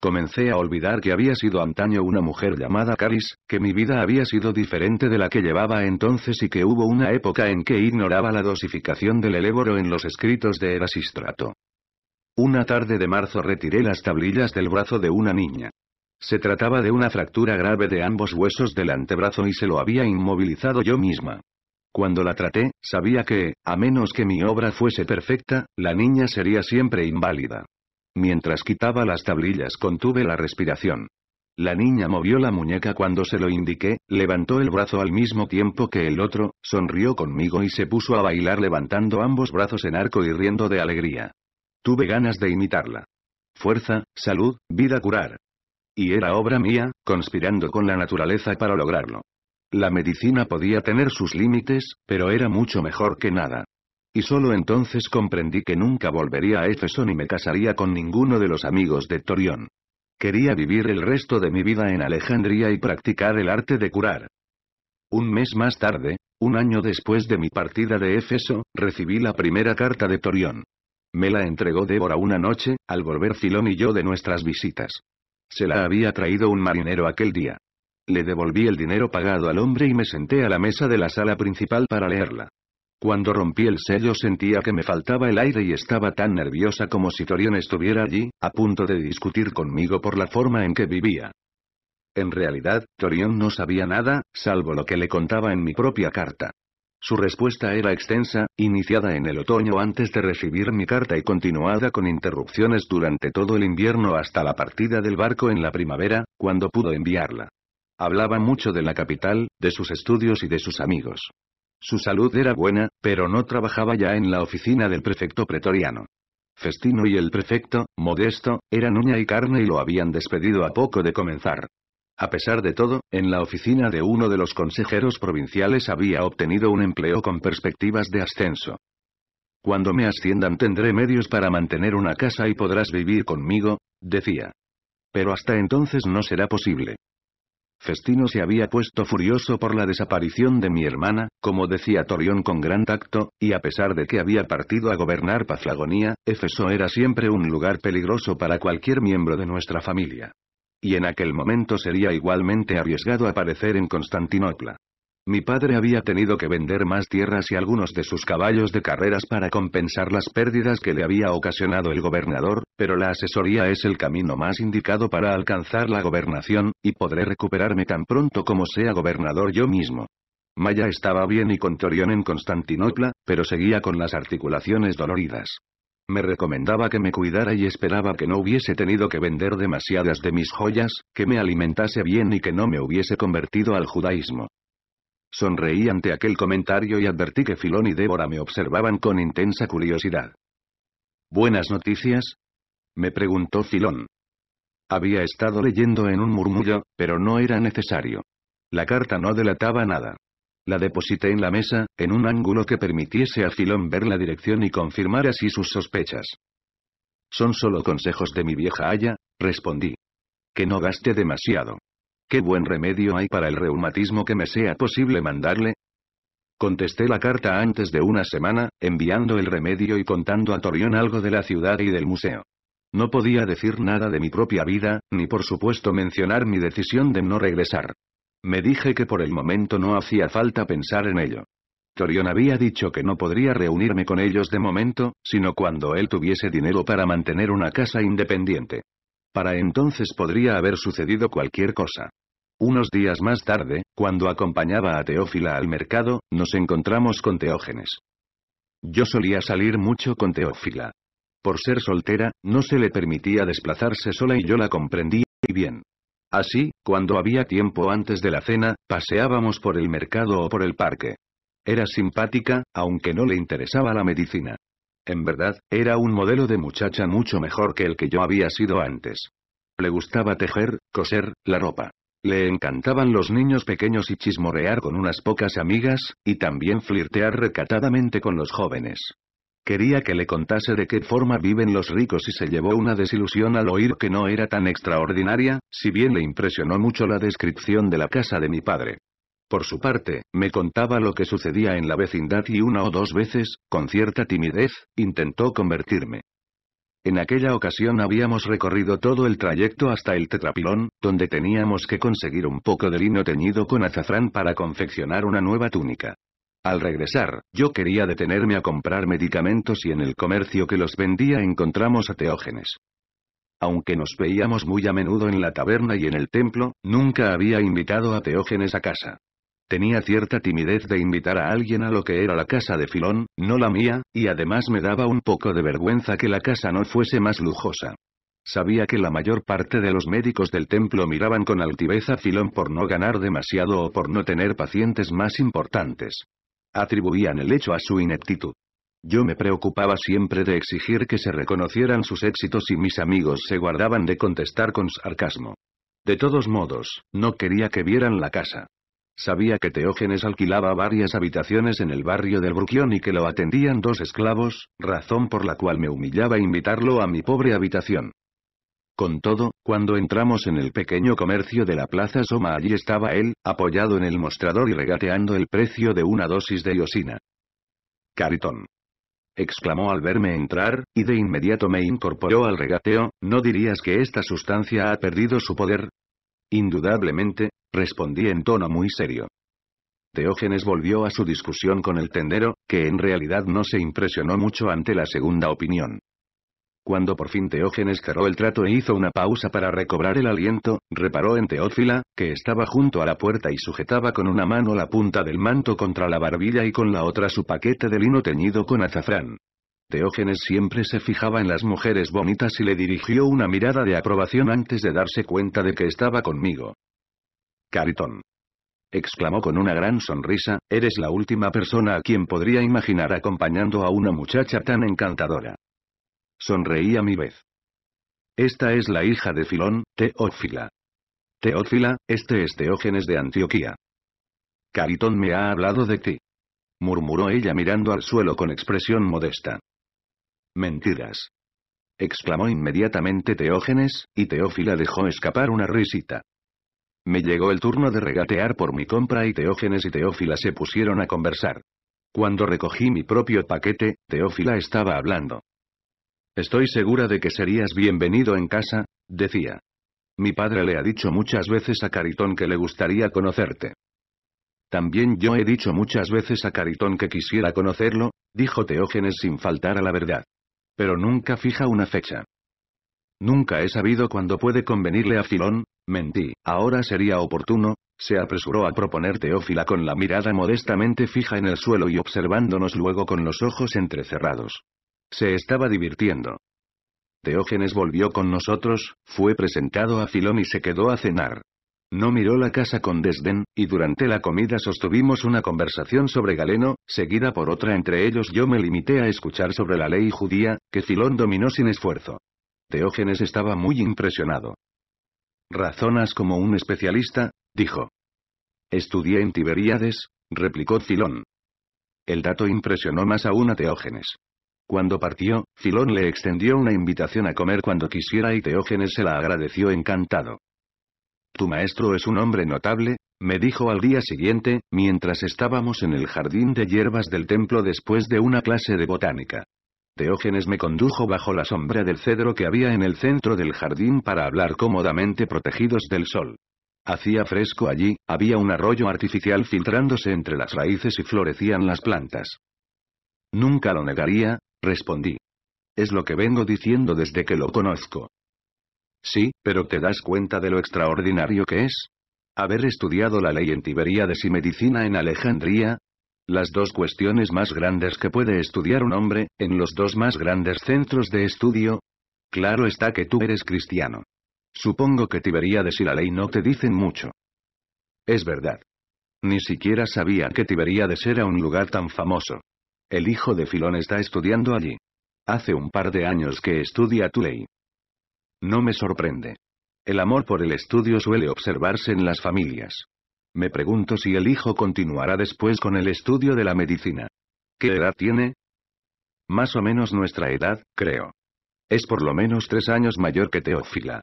Comencé a olvidar que había sido antaño una mujer llamada Caris, que mi vida había sido diferente de la que llevaba entonces y que hubo una época en que ignoraba la dosificación del eléboro en los escritos de Erasistrato. Una tarde de marzo retiré las tablillas del brazo de una niña. Se trataba de una fractura grave de ambos huesos del antebrazo y se lo había inmovilizado yo misma. Cuando la traté, sabía que, a menos que mi obra fuese perfecta, la niña sería siempre inválida. Mientras quitaba las tablillas contuve la respiración. La niña movió la muñeca cuando se lo indiqué, levantó el brazo al mismo tiempo que el otro, sonrió conmigo y se puso a bailar levantando ambos brazos en arco y riendo de alegría. Tuve ganas de imitarla. Fuerza, salud, vida curar. Y era obra mía, conspirando con la naturaleza para lograrlo. La medicina podía tener sus límites, pero era mucho mejor que nada. Y solo entonces comprendí que nunca volvería a Éfeso ni me casaría con ninguno de los amigos de Torión. Quería vivir el resto de mi vida en Alejandría y practicar el arte de curar. Un mes más tarde, un año después de mi partida de Éfeso, recibí la primera carta de Torión. Me la entregó Débora una noche, al volver Filón y yo de nuestras visitas. Se la había traído un marinero aquel día. Le devolví el dinero pagado al hombre y me senté a la mesa de la sala principal para leerla. Cuando rompí el sello sentía que me faltaba el aire y estaba tan nerviosa como si Torión estuviera allí, a punto de discutir conmigo por la forma en que vivía. En realidad, Torión no sabía nada, salvo lo que le contaba en mi propia carta. Su respuesta era extensa, iniciada en el otoño antes de recibir mi carta y continuada con interrupciones durante todo el invierno hasta la partida del barco en la primavera, cuando pudo enviarla. Hablaba mucho de la capital, de sus estudios y de sus amigos. Su salud era buena, pero no trabajaba ya en la oficina del prefecto pretoriano. Festino y el prefecto, modesto, eran uña y carne y lo habían despedido a poco de comenzar. A pesar de todo, en la oficina de uno de los consejeros provinciales había obtenido un empleo con perspectivas de ascenso. Cuando me asciendan tendré medios para mantener una casa y podrás vivir conmigo, decía. Pero hasta entonces no será posible. Festino se había puesto furioso por la desaparición de mi hermana, como decía Torión con gran tacto, y a pesar de que había partido a gobernar Paflagonía, Efeso era siempre un lugar peligroso para cualquier miembro de nuestra familia. Y en aquel momento sería igualmente arriesgado aparecer en Constantinopla. Mi padre había tenido que vender más tierras y algunos de sus caballos de carreras para compensar las pérdidas que le había ocasionado el gobernador, pero la asesoría es el camino más indicado para alcanzar la gobernación, y podré recuperarme tan pronto como sea gobernador yo mismo. Maya estaba bien y con Torión en Constantinopla, pero seguía con las articulaciones doloridas. Me recomendaba que me cuidara y esperaba que no hubiese tenido que vender demasiadas de mis joyas, que me alimentase bien y que no me hubiese convertido al judaísmo. Sonreí ante aquel comentario y advertí que Filón y Débora me observaban con intensa curiosidad. ¿Buenas noticias? me preguntó Filón. Había estado leyendo en un murmullo, pero no era necesario. La carta no delataba nada. La deposité en la mesa, en un ángulo que permitiese a Filón ver la dirección y confirmar así sus sospechas. Son solo consejos de mi vieja Haya, respondí. Que no gaste demasiado. ¿Qué buen remedio hay para el reumatismo que me sea posible mandarle? Contesté la carta antes de una semana, enviando el remedio y contando a Torión algo de la ciudad y del museo. No podía decir nada de mi propia vida, ni por supuesto mencionar mi decisión de no regresar. Me dije que por el momento no hacía falta pensar en ello. Torión había dicho que no podría reunirme con ellos de momento, sino cuando él tuviese dinero para mantener una casa independiente. Para entonces podría haber sucedido cualquier cosa. Unos días más tarde, cuando acompañaba a Teófila al mercado, nos encontramos con Teógenes. Yo solía salir mucho con Teófila. Por ser soltera, no se le permitía desplazarse sola y yo la comprendí bien. Así, cuando había tiempo antes de la cena, paseábamos por el mercado o por el parque. Era simpática, aunque no le interesaba la medicina en verdad, era un modelo de muchacha mucho mejor que el que yo había sido antes. Le gustaba tejer, coser, la ropa. Le encantaban los niños pequeños y chismorear con unas pocas amigas, y también flirtear recatadamente con los jóvenes. Quería que le contase de qué forma viven los ricos y se llevó una desilusión al oír que no era tan extraordinaria, si bien le impresionó mucho la descripción de la casa de mi padre. Por su parte, me contaba lo que sucedía en la vecindad y una o dos veces, con cierta timidez, intentó convertirme. En aquella ocasión habíamos recorrido todo el trayecto hasta el tetrapilón, donde teníamos que conseguir un poco de lino teñido con azafrán para confeccionar una nueva túnica. Al regresar, yo quería detenerme a comprar medicamentos y en el comercio que los vendía encontramos a Teógenes. Aunque nos veíamos muy a menudo en la taberna y en el templo, nunca había invitado a Teógenes a casa. Tenía cierta timidez de invitar a alguien a lo que era la casa de Filón, no la mía, y además me daba un poco de vergüenza que la casa no fuese más lujosa. Sabía que la mayor parte de los médicos del templo miraban con altivez a Filón por no ganar demasiado o por no tener pacientes más importantes. Atribuían el hecho a su ineptitud. Yo me preocupaba siempre de exigir que se reconocieran sus éxitos y mis amigos se guardaban de contestar con sarcasmo. De todos modos, no quería que vieran la casa. Sabía que Teógenes alquilaba varias habitaciones en el barrio del Bruquión y que lo atendían dos esclavos, razón por la cual me humillaba invitarlo a mi pobre habitación. Con todo, cuando entramos en el pequeño comercio de la Plaza Soma allí estaba él, apoyado en el mostrador y regateando el precio de una dosis de iosina. Caritón. Exclamó al verme entrar, y de inmediato me incorporó al regateo, ¿no dirías que esta sustancia ha perdido su poder? Indudablemente, respondí en tono muy serio. Teógenes volvió a su discusión con el tendero, que en realidad no se impresionó mucho ante la segunda opinión. Cuando por fin Teógenes cerró el trato e hizo una pausa para recobrar el aliento, reparó en Teófila, que estaba junto a la puerta y sujetaba con una mano la punta del manto contra la barbilla y con la otra su paquete de lino teñido con azafrán. Teógenes siempre se fijaba en las mujeres bonitas y le dirigió una mirada de aprobación antes de darse cuenta de que estaba conmigo. Caritón. Exclamó con una gran sonrisa, eres la última persona a quien podría imaginar acompañando a una muchacha tan encantadora. Sonreí a mi vez. Esta es la hija de Filón, Teófila. Teófila, este es Teógenes de Antioquía. Caritón me ha hablado de ti. Murmuró ella mirando al suelo con expresión modesta. Mentiras. exclamó inmediatamente Teógenes, y Teófila dejó escapar una risita. Me llegó el turno de regatear por mi compra y Teógenes y Teófila se pusieron a conversar. Cuando recogí mi propio paquete, Teófila estaba hablando. Estoy segura de que serías bienvenido en casa, decía. Mi padre le ha dicho muchas veces a Caritón que le gustaría conocerte. También yo he dicho muchas veces a Caritón que quisiera conocerlo, dijo Teógenes sin faltar a la verdad pero nunca fija una fecha. Nunca he sabido cuándo puede convenirle a Filón, mentí, ahora sería oportuno, se apresuró a proponer Teófila con la mirada modestamente fija en el suelo y observándonos luego con los ojos entrecerrados. Se estaba divirtiendo. Teógenes volvió con nosotros, fue presentado a Filón y se quedó a cenar. No miró la casa con desdén, y durante la comida sostuvimos una conversación sobre Galeno, seguida por otra entre ellos yo me limité a escuchar sobre la ley judía, que Filón dominó sin esfuerzo. Teógenes estaba muy impresionado. Razonas como un especialista, dijo. Estudié en Tiberíades, replicó Filón. El dato impresionó más aún a Teógenes. Cuando partió, Filón le extendió una invitación a comer cuando quisiera y Teógenes se la agradeció encantado. Tu maestro es un hombre notable, me dijo al día siguiente, mientras estábamos en el jardín de hierbas del templo después de una clase de botánica. Teógenes me condujo bajo la sombra del cedro que había en el centro del jardín para hablar cómodamente protegidos del sol. Hacía fresco allí, había un arroyo artificial filtrándose entre las raíces y florecían las plantas. Nunca lo negaría, respondí. Es lo que vengo diciendo desde que lo conozco. Sí, pero ¿te das cuenta de lo extraordinario que es? Haber estudiado la ley en Tiberíades y medicina en Alejandría. Las dos cuestiones más grandes que puede estudiar un hombre, en los dos más grandes centros de estudio. Claro está que tú eres cristiano. Supongo que Tiberíades y la ley no te dicen mucho. Es verdad. Ni siquiera sabía que Tiberíades era un lugar tan famoso. El hijo de Filón está estudiando allí. Hace un par de años que estudia tu ley. No me sorprende. El amor por el estudio suele observarse en las familias. Me pregunto si el hijo continuará después con el estudio de la medicina. ¿Qué edad tiene? Más o menos nuestra edad, creo. Es por lo menos tres años mayor que Teófila.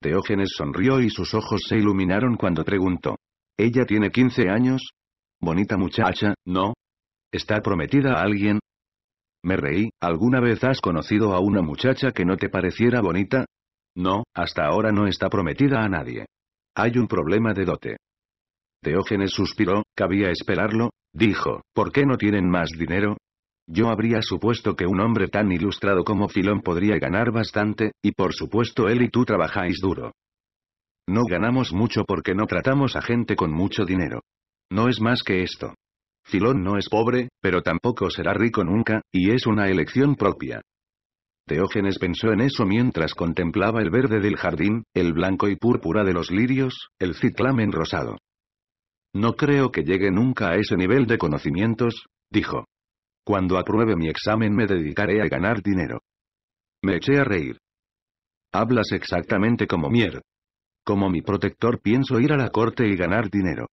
Teógenes sonrió y sus ojos se iluminaron cuando preguntó. ¿Ella tiene 15 años? Bonita muchacha, ¿no? ¿Está prometida a alguien? Me reí, ¿alguna vez has conocido a una muchacha que no te pareciera bonita? No, hasta ahora no está prometida a nadie. Hay un problema de dote. Teógenes suspiró, cabía esperarlo, dijo, ¿por qué no tienen más dinero? Yo habría supuesto que un hombre tan ilustrado como Filón podría ganar bastante, y por supuesto él y tú trabajáis duro. No ganamos mucho porque no tratamos a gente con mucho dinero. No es más que esto. Filón no es pobre, pero tampoco será rico nunca, y es una elección propia. Teógenes pensó en eso mientras contemplaba el verde del jardín, el blanco y púrpura de los lirios, el ciclamen rosado. No creo que llegue nunca a ese nivel de conocimientos, dijo. Cuando apruebe mi examen me dedicaré a ganar dinero. Me eché a reír. Hablas exactamente como Mier. Como mi protector pienso ir a la corte y ganar dinero.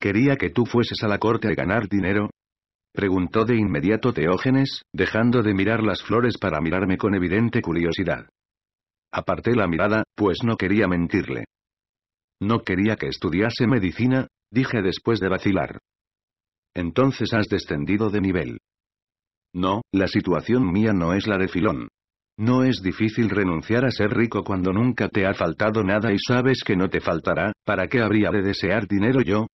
¿Quería que tú fueses a la corte a ganar dinero? Preguntó de inmediato Teógenes, dejando de mirar las flores para mirarme con evidente curiosidad. Aparté la mirada, pues no quería mentirle. No quería que estudiase medicina, dije después de vacilar. Entonces has descendido de nivel. No, la situación mía no es la de Filón. No es difícil renunciar a ser rico cuando nunca te ha faltado nada y sabes que no te faltará, ¿para qué habría de desear dinero yo?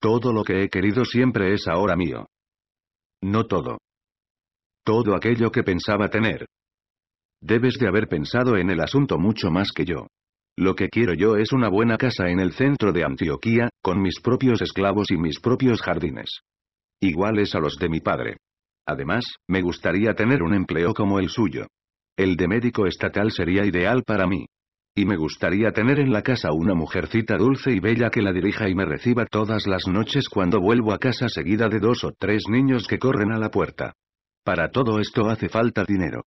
Todo lo que he querido siempre es ahora mío. No todo. Todo aquello que pensaba tener. Debes de haber pensado en el asunto mucho más que yo. Lo que quiero yo es una buena casa en el centro de Antioquía, con mis propios esclavos y mis propios jardines. Iguales a los de mi padre. Además, me gustaría tener un empleo como el suyo. El de médico estatal sería ideal para mí y me gustaría tener en la casa una mujercita dulce y bella que la dirija y me reciba todas las noches cuando vuelvo a casa seguida de dos o tres niños que corren a la puerta. Para todo esto hace falta dinero.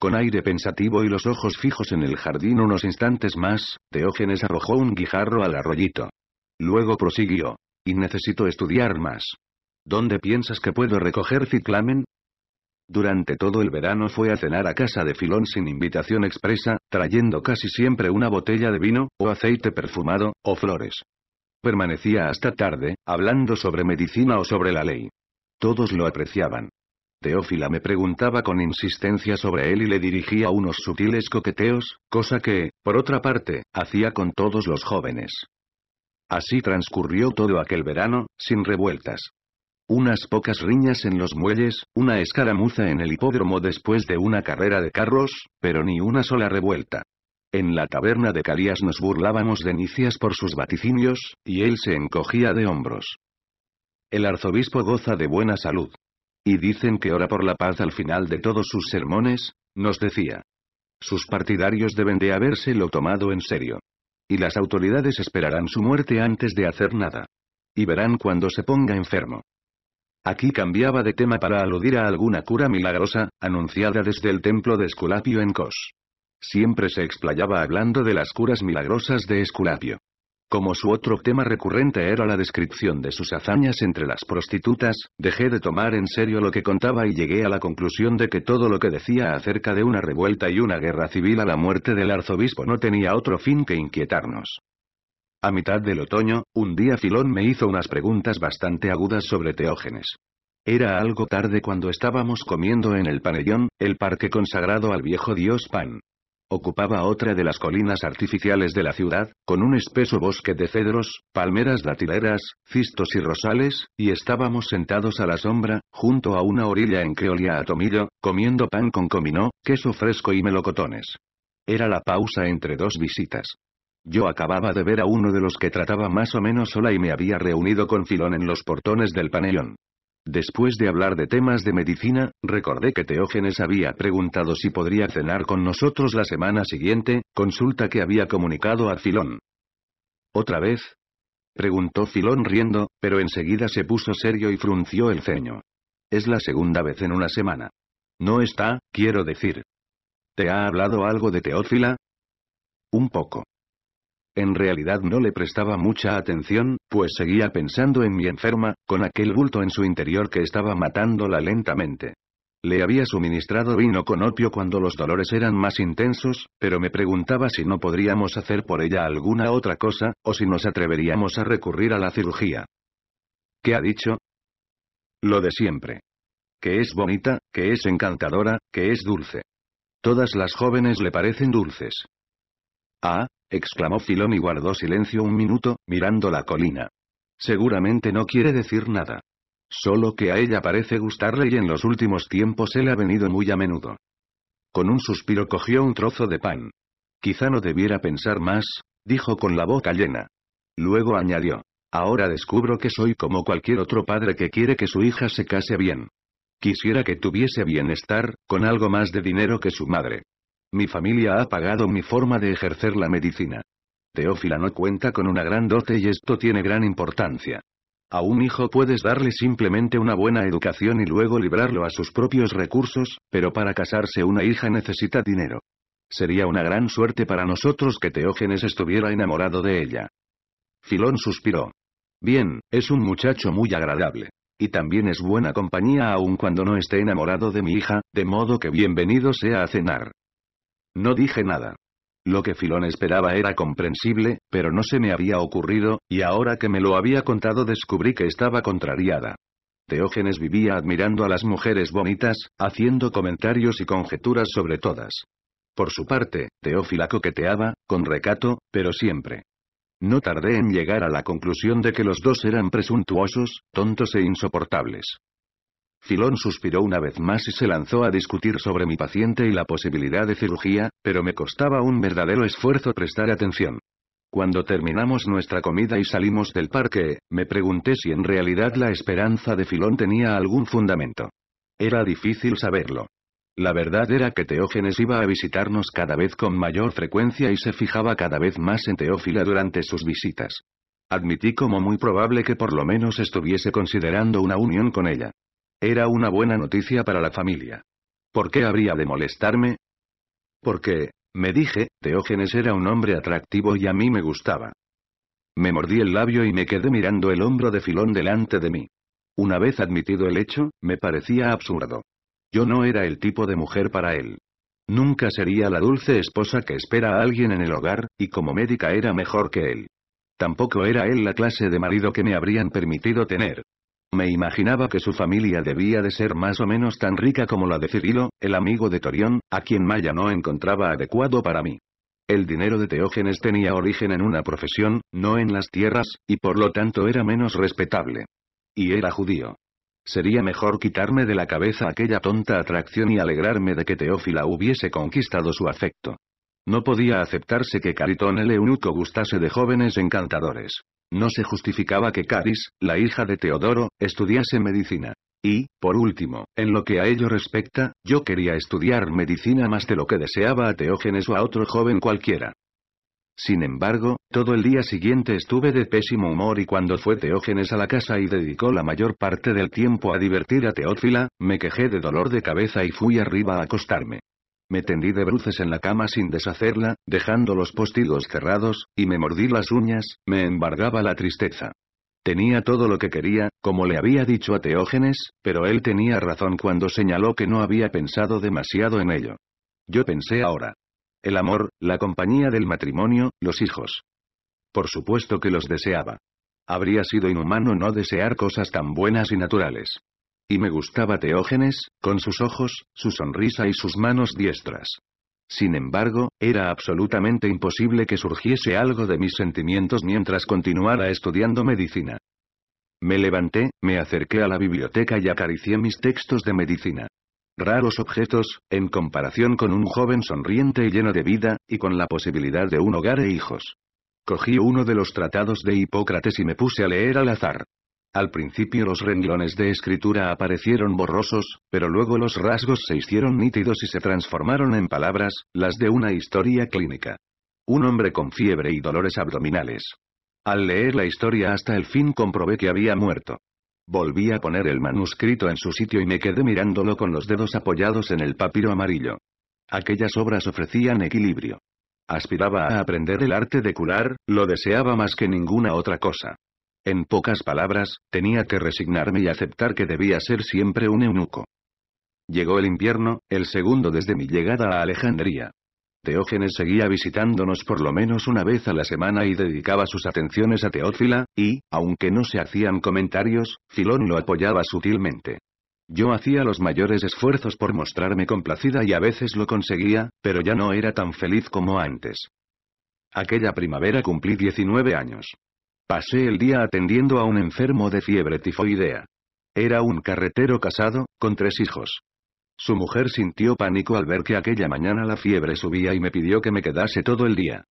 Con aire pensativo y los ojos fijos en el jardín unos instantes más, Teógenes arrojó un guijarro al arroyito. Luego prosiguió. Y necesito estudiar más. ¿Dónde piensas que puedo recoger ciclamen? Durante todo el verano fue a cenar a casa de Filón sin invitación expresa, trayendo casi siempre una botella de vino, o aceite perfumado, o flores. Permanecía hasta tarde, hablando sobre medicina o sobre la ley. Todos lo apreciaban. Teófila me preguntaba con insistencia sobre él y le dirigía unos sutiles coqueteos, cosa que, por otra parte, hacía con todos los jóvenes. Así transcurrió todo aquel verano, sin revueltas unas pocas riñas en los muelles, una escaramuza en el hipódromo después de una carrera de carros, pero ni una sola revuelta. En la taberna de Calías nos burlábamos de Nicias por sus vaticinios, y él se encogía de hombros. El arzobispo goza de buena salud. Y dicen que ora por la paz al final de todos sus sermones, nos decía. Sus partidarios deben de habérselo tomado en serio. Y las autoridades esperarán su muerte antes de hacer nada. Y verán cuando se ponga enfermo. Aquí cambiaba de tema para aludir a alguna cura milagrosa, anunciada desde el templo de Esculapio en Kos. Siempre se explayaba hablando de las curas milagrosas de Esculapio. Como su otro tema recurrente era la descripción de sus hazañas entre las prostitutas, dejé de tomar en serio lo que contaba y llegué a la conclusión de que todo lo que decía acerca de una revuelta y una guerra civil a la muerte del arzobispo no tenía otro fin que inquietarnos. A mitad del otoño, un día Filón me hizo unas preguntas bastante agudas sobre Teógenes. Era algo tarde cuando estábamos comiendo en el Panellón, el parque consagrado al viejo dios Pan. Ocupaba otra de las colinas artificiales de la ciudad, con un espeso bosque de cedros, palmeras datileras, cistos y rosales, y estábamos sentados a la sombra, junto a una orilla en que olía a tomillo, comiendo pan con comino, queso fresco y melocotones. Era la pausa entre dos visitas. Yo acababa de ver a uno de los que trataba más o menos sola y me había reunido con Filón en los portones del panelón. Después de hablar de temas de medicina, recordé que Teógenes había preguntado si podría cenar con nosotros la semana siguiente, consulta que había comunicado a Filón. ¿Otra vez? Preguntó Filón riendo, pero enseguida se puso serio y frunció el ceño. Es la segunda vez en una semana. No está, quiero decir. ¿Te ha hablado algo de Teófila? Un poco. En realidad no le prestaba mucha atención, pues seguía pensando en mi enferma, con aquel bulto en su interior que estaba matándola lentamente. Le había suministrado vino con opio cuando los dolores eran más intensos, pero me preguntaba si no podríamos hacer por ella alguna otra cosa, o si nos atreveríamos a recurrir a la cirugía. ¿Qué ha dicho? Lo de siempre. Que es bonita, que es encantadora, que es dulce. Todas las jóvenes le parecen dulces. Ah, exclamó Filón y guardó silencio un minuto, mirando la colina. Seguramente no quiere decir nada. Solo que a ella parece gustarle y en los últimos tiempos él ha venido muy a menudo. Con un suspiro cogió un trozo de pan. Quizá no debiera pensar más, dijo con la boca llena. Luego añadió. Ahora descubro que soy como cualquier otro padre que quiere que su hija se case bien. Quisiera que tuviese bienestar, con algo más de dinero que su madre. Mi familia ha pagado mi forma de ejercer la medicina. Teófila no cuenta con una gran dote y esto tiene gran importancia. A un hijo puedes darle simplemente una buena educación y luego librarlo a sus propios recursos, pero para casarse una hija necesita dinero. Sería una gran suerte para nosotros que Teógenes estuviera enamorado de ella. Filón suspiró. Bien, es un muchacho muy agradable. Y también es buena compañía aun cuando no esté enamorado de mi hija, de modo que bienvenido sea a cenar. No dije nada. Lo que Filón esperaba era comprensible, pero no se me había ocurrido, y ahora que me lo había contado descubrí que estaba contrariada. Teógenes vivía admirando a las mujeres bonitas, haciendo comentarios y conjeturas sobre todas. Por su parte, Teófila coqueteaba, con recato, pero siempre. No tardé en llegar a la conclusión de que los dos eran presuntuosos, tontos e insoportables. Filón suspiró una vez más y se lanzó a discutir sobre mi paciente y la posibilidad de cirugía, pero me costaba un verdadero esfuerzo prestar atención. Cuando terminamos nuestra comida y salimos del parque, me pregunté si en realidad la esperanza de Filón tenía algún fundamento. Era difícil saberlo. La verdad era que Teógenes iba a visitarnos cada vez con mayor frecuencia y se fijaba cada vez más en Teófila durante sus visitas. Admití como muy probable que por lo menos estuviese considerando una unión con ella. Era una buena noticia para la familia. ¿Por qué habría de molestarme? Porque, me dije, Teógenes era un hombre atractivo y a mí me gustaba. Me mordí el labio y me quedé mirando el hombro de Filón delante de mí. Una vez admitido el hecho, me parecía absurdo. Yo no era el tipo de mujer para él. Nunca sería la dulce esposa que espera a alguien en el hogar, y como médica era mejor que él. Tampoco era él la clase de marido que me habrían permitido tener. Me imaginaba que su familia debía de ser más o menos tan rica como la de Cirilo, el amigo de Torión, a quien Maya no encontraba adecuado para mí. El dinero de Teógenes tenía origen en una profesión, no en las tierras, y por lo tanto era menos respetable. Y era judío. Sería mejor quitarme de la cabeza aquella tonta atracción y alegrarme de que Teófila hubiese conquistado su afecto. No podía aceptarse que Caritón el eunuco gustase de jóvenes encantadores. No se justificaba que Caris, la hija de Teodoro, estudiase medicina. Y, por último, en lo que a ello respecta, yo quería estudiar medicina más de lo que deseaba a Teógenes o a otro joven cualquiera. Sin embargo, todo el día siguiente estuve de pésimo humor y cuando fue Teógenes a la casa y dedicó la mayor parte del tiempo a divertir a Teófila, me quejé de dolor de cabeza y fui arriba a acostarme. Me tendí de bruces en la cama sin deshacerla, dejando los postigos cerrados, y me mordí las uñas, me embargaba la tristeza. Tenía todo lo que quería, como le había dicho a Teógenes, pero él tenía razón cuando señaló que no había pensado demasiado en ello. Yo pensé ahora. El amor, la compañía del matrimonio, los hijos. Por supuesto que los deseaba. Habría sido inhumano no desear cosas tan buenas y naturales. Y me gustaba Teógenes, con sus ojos, su sonrisa y sus manos diestras. Sin embargo, era absolutamente imposible que surgiese algo de mis sentimientos mientras continuara estudiando medicina. Me levanté, me acerqué a la biblioteca y acaricié mis textos de medicina. Raros objetos, en comparación con un joven sonriente y lleno de vida, y con la posibilidad de un hogar e hijos. Cogí uno de los tratados de Hipócrates y me puse a leer al azar. Al principio los renglones de escritura aparecieron borrosos, pero luego los rasgos se hicieron nítidos y se transformaron en palabras, las de una historia clínica. Un hombre con fiebre y dolores abdominales. Al leer la historia hasta el fin comprobé que había muerto. Volví a poner el manuscrito en su sitio y me quedé mirándolo con los dedos apoyados en el papiro amarillo. Aquellas obras ofrecían equilibrio. Aspiraba a aprender el arte de curar, lo deseaba más que ninguna otra cosa. En pocas palabras, tenía que resignarme y aceptar que debía ser siempre un eunuco. Llegó el invierno, el segundo desde mi llegada a Alejandría. Teógenes seguía visitándonos por lo menos una vez a la semana y dedicaba sus atenciones a Teófila, y, aunque no se hacían comentarios, Filón lo apoyaba sutilmente. Yo hacía los mayores esfuerzos por mostrarme complacida y a veces lo conseguía, pero ya no era tan feliz como antes. Aquella primavera cumplí 19 años. Pasé el día atendiendo a un enfermo de fiebre tifoidea. Era un carretero casado, con tres hijos. Su mujer sintió pánico al ver que aquella mañana la fiebre subía y me pidió que me quedase todo el día.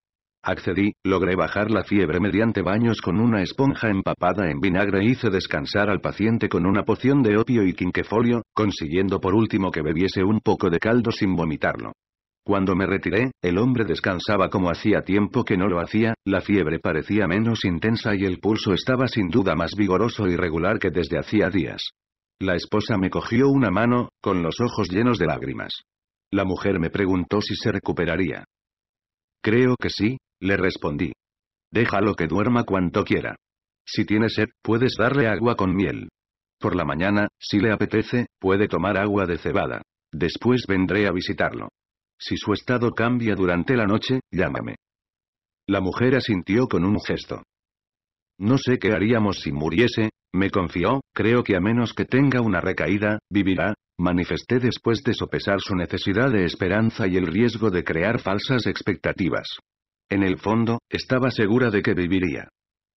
Accedí, logré bajar la fiebre mediante baños con una esponja empapada en vinagre e hice descansar al paciente con una poción de opio y quinquefolio, consiguiendo por último que bebiese un poco de caldo sin vomitarlo. Cuando me retiré, el hombre descansaba como hacía tiempo que no lo hacía, la fiebre parecía menos intensa y el pulso estaba sin duda más vigoroso y regular que desde hacía días. La esposa me cogió una mano, con los ojos llenos de lágrimas. La mujer me preguntó si se recuperaría. Creo que sí, le respondí. Déjalo que duerma cuanto quiera. Si tiene sed, puedes darle agua con miel. Por la mañana, si le apetece, puede tomar agua de cebada. Después vendré a visitarlo. Si su estado cambia durante la noche, llámame. La mujer asintió con un gesto. No sé qué haríamos si muriese, me confió, creo que a menos que tenga una recaída, vivirá, manifesté después de sopesar su necesidad de esperanza y el riesgo de crear falsas expectativas. En el fondo, estaba segura de que viviría.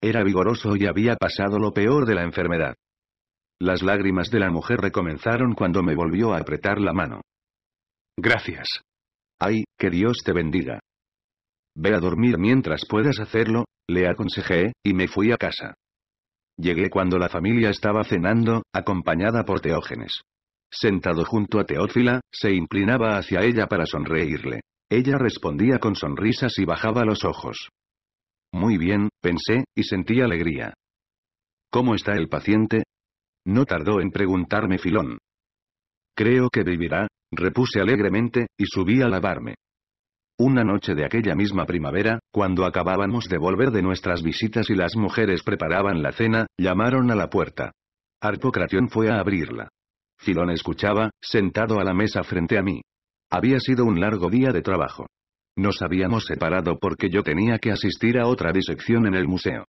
Era vigoroso y había pasado lo peor de la enfermedad. Las lágrimas de la mujer recomenzaron cuando me volvió a apretar la mano. Gracias. Ay, que Dios te bendiga. Ve a dormir mientras puedas hacerlo, le aconsejé, y me fui a casa. Llegué cuando la familia estaba cenando, acompañada por Teógenes. Sentado junto a Teófila, se inclinaba hacia ella para sonreírle. Ella respondía con sonrisas y bajaba los ojos. Muy bien, pensé, y sentí alegría. ¿Cómo está el paciente? No tardó en preguntarme Filón. Creo que vivirá, repuse alegremente, y subí a lavarme. Una noche de aquella misma primavera, cuando acabábamos de volver de nuestras visitas y las mujeres preparaban la cena, llamaron a la puerta. Arpocratión fue a abrirla. Filón escuchaba, sentado a la mesa frente a mí. Había sido un largo día de trabajo. Nos habíamos separado porque yo tenía que asistir a otra disección en el museo.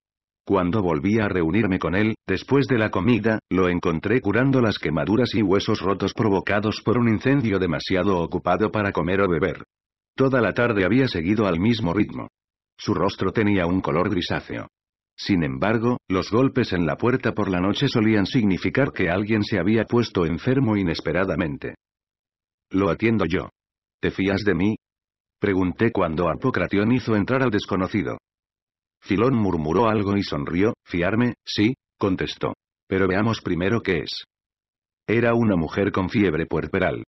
Cuando volví a reunirme con él, después de la comida, lo encontré curando las quemaduras y huesos rotos provocados por un incendio demasiado ocupado para comer o beber. Toda la tarde había seguido al mismo ritmo. Su rostro tenía un color grisáceo. Sin embargo, los golpes en la puerta por la noche solían significar que alguien se había puesto enfermo inesperadamente. Lo atiendo yo. ¿Te fías de mí? Pregunté cuando Apocratión hizo entrar al desconocido. Filón murmuró algo y sonrió, fiarme, sí, contestó. Pero veamos primero qué es. Era una mujer con fiebre puerperal.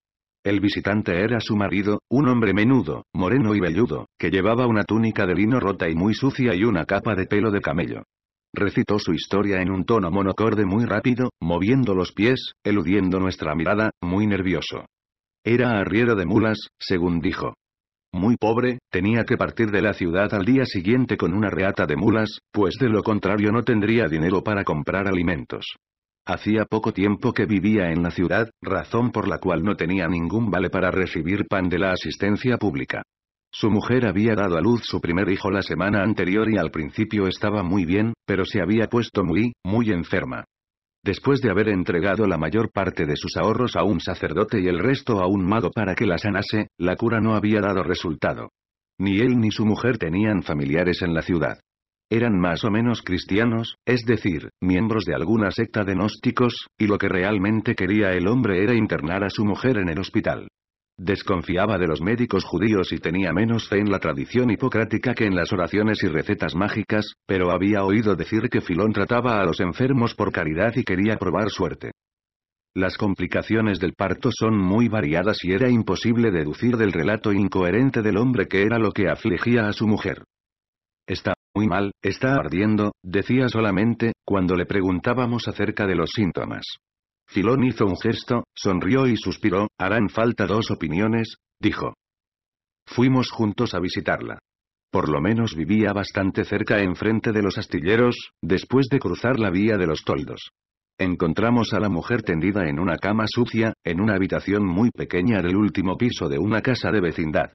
El visitante era su marido, un hombre menudo, moreno y velludo, que llevaba una túnica de lino rota y muy sucia y una capa de pelo de camello. Recitó su historia en un tono monocorde muy rápido, moviendo los pies, eludiendo nuestra mirada, muy nervioso. Era arriero de mulas, según dijo muy pobre, tenía que partir de la ciudad al día siguiente con una reata de mulas, pues de lo contrario no tendría dinero para comprar alimentos. Hacía poco tiempo que vivía en la ciudad, razón por la cual no tenía ningún vale para recibir pan de la asistencia pública. Su mujer había dado a luz su primer hijo la semana anterior y al principio estaba muy bien, pero se había puesto muy, muy enferma después de haber entregado la mayor parte de sus ahorros a un sacerdote y el resto a un mago para que la sanase, la cura no había dado resultado. Ni él ni su mujer tenían familiares en la ciudad. Eran más o menos cristianos, es decir, miembros de alguna secta de gnósticos, y lo que realmente quería el hombre era internar a su mujer en el hospital. Desconfiaba de los médicos judíos y tenía menos fe en la tradición hipocrática que en las oraciones y recetas mágicas, pero había oído decir que Filón trataba a los enfermos por caridad y quería probar suerte. Las complicaciones del parto son muy variadas y era imposible deducir del relato incoherente del hombre que era lo que afligía a su mujer. Está muy mal, está ardiendo, decía solamente, cuando le preguntábamos acerca de los síntomas. Filón hizo un gesto, sonrió y suspiró, harán falta dos opiniones, dijo. Fuimos juntos a visitarla. Por lo menos vivía bastante cerca enfrente de los astilleros, después de cruzar la vía de los toldos. Encontramos a la mujer tendida en una cama sucia, en una habitación muy pequeña del último piso de una casa de vecindad.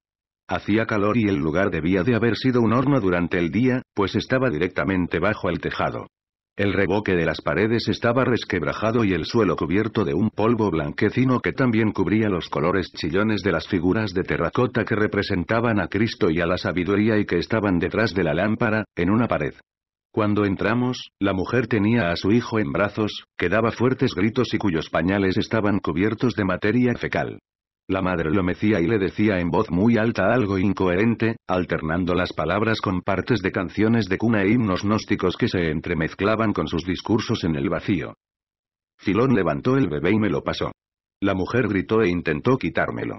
Hacía calor y el lugar debía de haber sido un horno durante el día, pues estaba directamente bajo el tejado. El reboque de las paredes estaba resquebrajado y el suelo cubierto de un polvo blanquecino que también cubría los colores chillones de las figuras de terracota que representaban a Cristo y a la sabiduría y que estaban detrás de la lámpara, en una pared. Cuando entramos, la mujer tenía a su hijo en brazos, que daba fuertes gritos y cuyos pañales estaban cubiertos de materia fecal. La madre lo mecía y le decía en voz muy alta algo incoherente, alternando las palabras con partes de canciones de cuna e himnos gnósticos que se entremezclaban con sus discursos en el vacío. Filón levantó el bebé y me lo pasó. La mujer gritó e intentó quitármelo.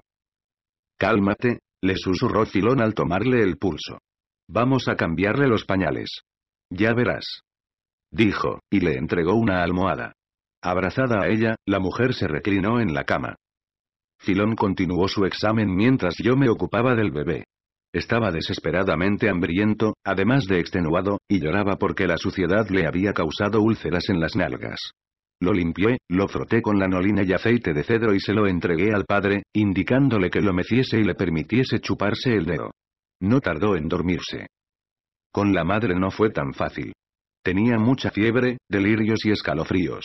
Cálmate, le susurró Filón al tomarle el pulso. Vamos a cambiarle los pañales. Ya verás. Dijo, y le entregó una almohada. Abrazada a ella, la mujer se reclinó en la cama. Filón continuó su examen mientras yo me ocupaba del bebé. Estaba desesperadamente hambriento, además de extenuado, y lloraba porque la suciedad le había causado úlceras en las nalgas. Lo limpié, lo froté con lanolina y aceite de cedro y se lo entregué al padre, indicándole que lo meciese y le permitiese chuparse el dedo. No tardó en dormirse. Con la madre no fue tan fácil. Tenía mucha fiebre, delirios y escalofríos.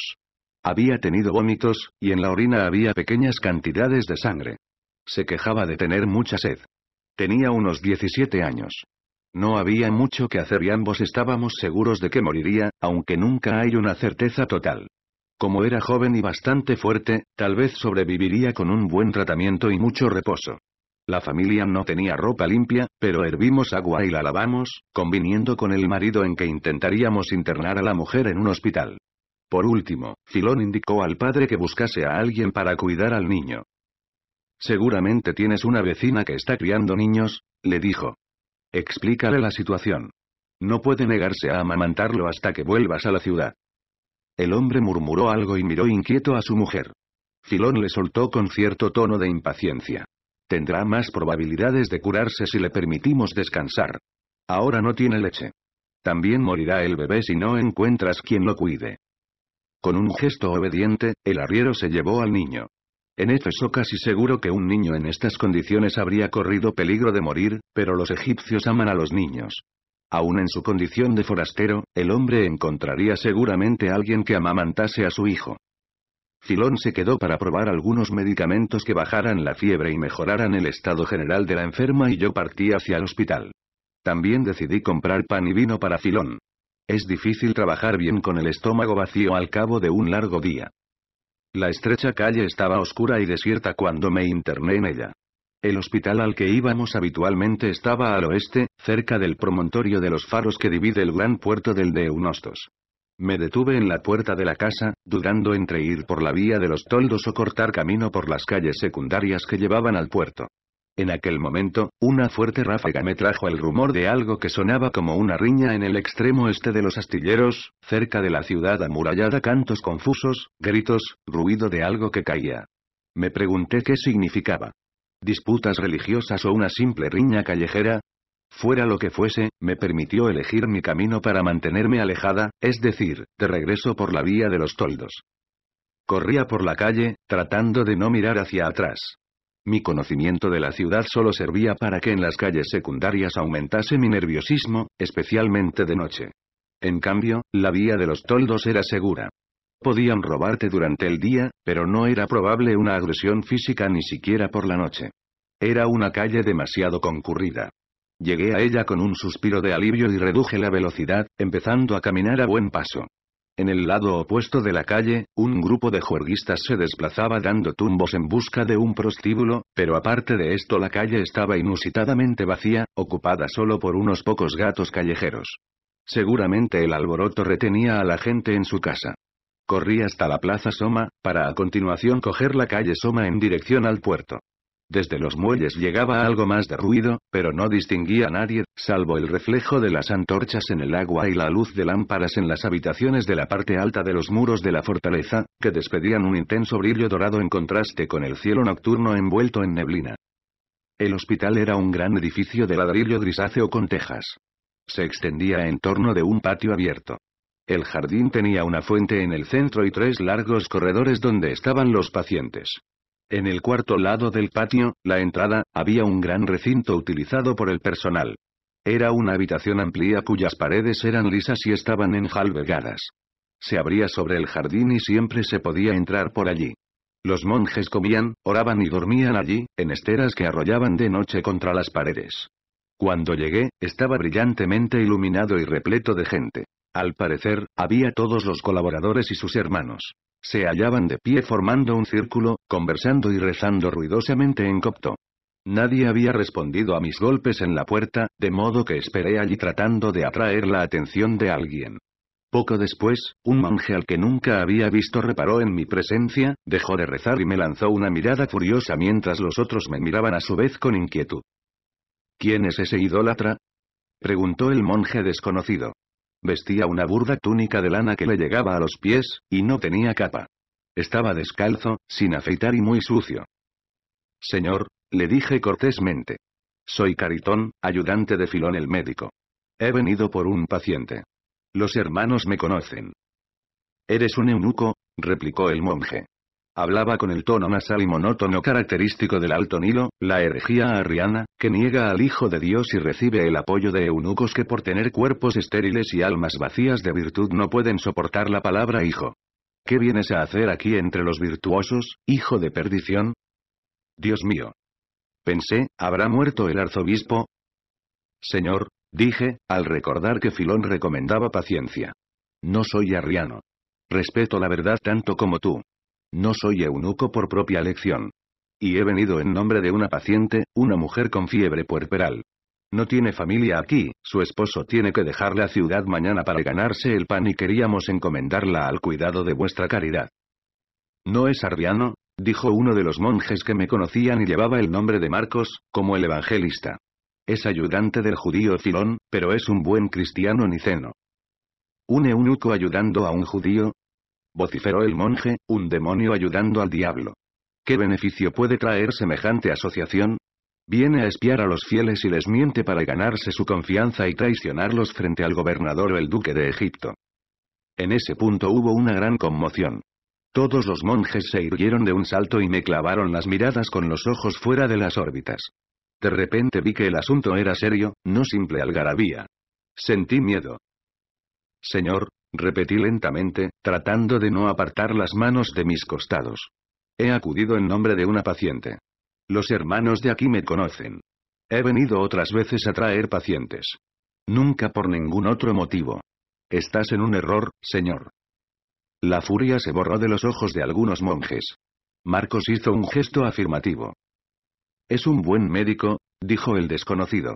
Había tenido vómitos, y en la orina había pequeñas cantidades de sangre. Se quejaba de tener mucha sed. Tenía unos 17 años. No había mucho que hacer y ambos estábamos seguros de que moriría, aunque nunca hay una certeza total. Como era joven y bastante fuerte, tal vez sobreviviría con un buen tratamiento y mucho reposo. La familia no tenía ropa limpia, pero hervimos agua y la lavamos, conviniendo con el marido en que intentaríamos internar a la mujer en un hospital. Por último, Filón indicó al padre que buscase a alguien para cuidar al niño. Seguramente tienes una vecina que está criando niños, le dijo. Explícale la situación. No puede negarse a amamantarlo hasta que vuelvas a la ciudad. El hombre murmuró algo y miró inquieto a su mujer. Filón le soltó con cierto tono de impaciencia. Tendrá más probabilidades de curarse si le permitimos descansar. Ahora no tiene leche. También morirá el bebé si no encuentras quien lo cuide. Con un gesto obediente, el arriero se llevó al niño. En Efeso casi seguro que un niño en estas condiciones habría corrido peligro de morir, pero los egipcios aman a los niños. Aún en su condición de forastero, el hombre encontraría seguramente a alguien que amamantase a su hijo. Filón se quedó para probar algunos medicamentos que bajaran la fiebre y mejoraran el estado general de la enferma y yo partí hacia el hospital. También decidí comprar pan y vino para Filón. Es difícil trabajar bien con el estómago vacío al cabo de un largo día. La estrecha calle estaba oscura y desierta cuando me interné en ella. El hospital al que íbamos habitualmente estaba al oeste, cerca del promontorio de los faros que divide el gran puerto del de Eunostos. Me detuve en la puerta de la casa, dudando entre ir por la vía de los toldos o cortar camino por las calles secundarias que llevaban al puerto. En aquel momento, una fuerte ráfaga me trajo el rumor de algo que sonaba como una riña en el extremo este de los astilleros, cerca de la ciudad amurallada cantos confusos, gritos, ruido de algo que caía. Me pregunté qué significaba. ¿Disputas religiosas o una simple riña callejera? Fuera lo que fuese, me permitió elegir mi camino para mantenerme alejada, es decir, de regreso por la vía de los toldos. Corría por la calle, tratando de no mirar hacia atrás. Mi conocimiento de la ciudad solo servía para que en las calles secundarias aumentase mi nerviosismo, especialmente de noche. En cambio, la vía de los toldos era segura. Podían robarte durante el día, pero no era probable una agresión física ni siquiera por la noche. Era una calle demasiado concurrida. Llegué a ella con un suspiro de alivio y reduje la velocidad, empezando a caminar a buen paso. En el lado opuesto de la calle, un grupo de juerguistas se desplazaba dando tumbos en busca de un prostíbulo, pero aparte de esto la calle estaba inusitadamente vacía, ocupada solo por unos pocos gatos callejeros. Seguramente el alboroto retenía a la gente en su casa. Corrí hasta la plaza Soma, para a continuación coger la calle Soma en dirección al puerto. Desde los muelles llegaba algo más de ruido, pero no distinguía a nadie, salvo el reflejo de las antorchas en el agua y la luz de lámparas en las habitaciones de la parte alta de los muros de la fortaleza, que despedían un intenso brillo dorado en contraste con el cielo nocturno envuelto en neblina. El hospital era un gran edificio de ladrillo grisáceo con tejas. Se extendía en torno de un patio abierto. El jardín tenía una fuente en el centro y tres largos corredores donde estaban los pacientes. En el cuarto lado del patio, la entrada, había un gran recinto utilizado por el personal. Era una habitación amplia cuyas paredes eran lisas y estaban enjalbegadas. Se abría sobre el jardín y siempre se podía entrar por allí. Los monjes comían, oraban y dormían allí, en esteras que arrollaban de noche contra las paredes. Cuando llegué, estaba brillantemente iluminado y repleto de gente. Al parecer, había todos los colaboradores y sus hermanos se hallaban de pie formando un círculo, conversando y rezando ruidosamente en copto. Nadie había respondido a mis golpes en la puerta, de modo que esperé allí tratando de atraer la atención de alguien. Poco después, un monje al que nunca había visto reparó en mi presencia, dejó de rezar y me lanzó una mirada furiosa mientras los otros me miraban a su vez con inquietud. ¿Quién es ese idólatra? preguntó el monje desconocido. Vestía una burda túnica de lana que le llegaba a los pies, y no tenía capa. Estaba descalzo, sin afeitar y muy sucio. Señor, le dije cortésmente. Soy Caritón, ayudante de Filón el médico. He venido por un paciente. Los hermanos me conocen. ¿Eres un eunuco? replicó el monje. Hablaba con el tono nasal y monótono característico del alto Nilo, la herejía arriana, que niega al Hijo de Dios y recibe el apoyo de eunucos que por tener cuerpos estériles y almas vacías de virtud no pueden soportar la palabra Hijo. ¿Qué vienes a hacer aquí entre los virtuosos, hijo de perdición? Dios mío. Pensé, ¿habrá muerto el arzobispo? Señor, dije, al recordar que Filón recomendaba paciencia. No soy arriano. Respeto la verdad tanto como tú. No soy eunuco por propia elección. Y he venido en nombre de una paciente, una mujer con fiebre puerperal. No tiene familia aquí, su esposo tiene que dejar la ciudad mañana para ganarse el pan y queríamos encomendarla al cuidado de vuestra caridad. ¿No es arriano? dijo uno de los monjes que me conocían y llevaba el nombre de Marcos, como el evangelista. Es ayudante del judío Filón, pero es un buen cristiano niceno. ¿Un eunuco ayudando a un judío? vociferó el monje, un demonio ayudando al diablo. ¿Qué beneficio puede traer semejante asociación? Viene a espiar a los fieles y les miente para ganarse su confianza y traicionarlos frente al gobernador o el duque de Egipto. En ese punto hubo una gran conmoción. Todos los monjes se irguieron de un salto y me clavaron las miradas con los ojos fuera de las órbitas. De repente vi que el asunto era serio, no simple algarabía. Sentí miedo. Señor, repetí lentamente, tratando de no apartar las manos de mis costados. He acudido en nombre de una paciente. Los hermanos de aquí me conocen. He venido otras veces a traer pacientes. Nunca por ningún otro motivo. Estás en un error, señor. La furia se borró de los ojos de algunos monjes. Marcos hizo un gesto afirmativo. Es un buen médico, dijo el desconocido.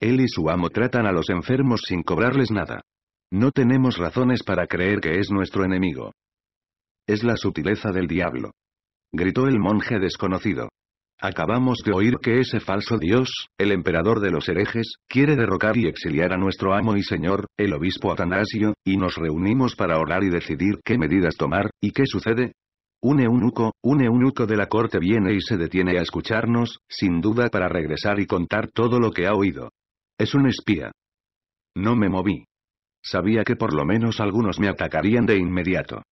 Él y su amo tratan a los enfermos sin cobrarles nada. No tenemos razones para creer que es nuestro enemigo. Es la sutileza del diablo. Gritó el monje desconocido. Acabamos de oír que ese falso dios, el emperador de los herejes, quiere derrocar y exiliar a nuestro amo y señor, el obispo Atanasio, y nos reunimos para orar y decidir qué medidas tomar, ¿y qué sucede? Un eunuco, un eunuco de la corte viene y se detiene a escucharnos, sin duda para regresar y contar todo lo que ha oído. Es un espía. No me moví. Sabía que por lo menos algunos me atacarían de inmediato.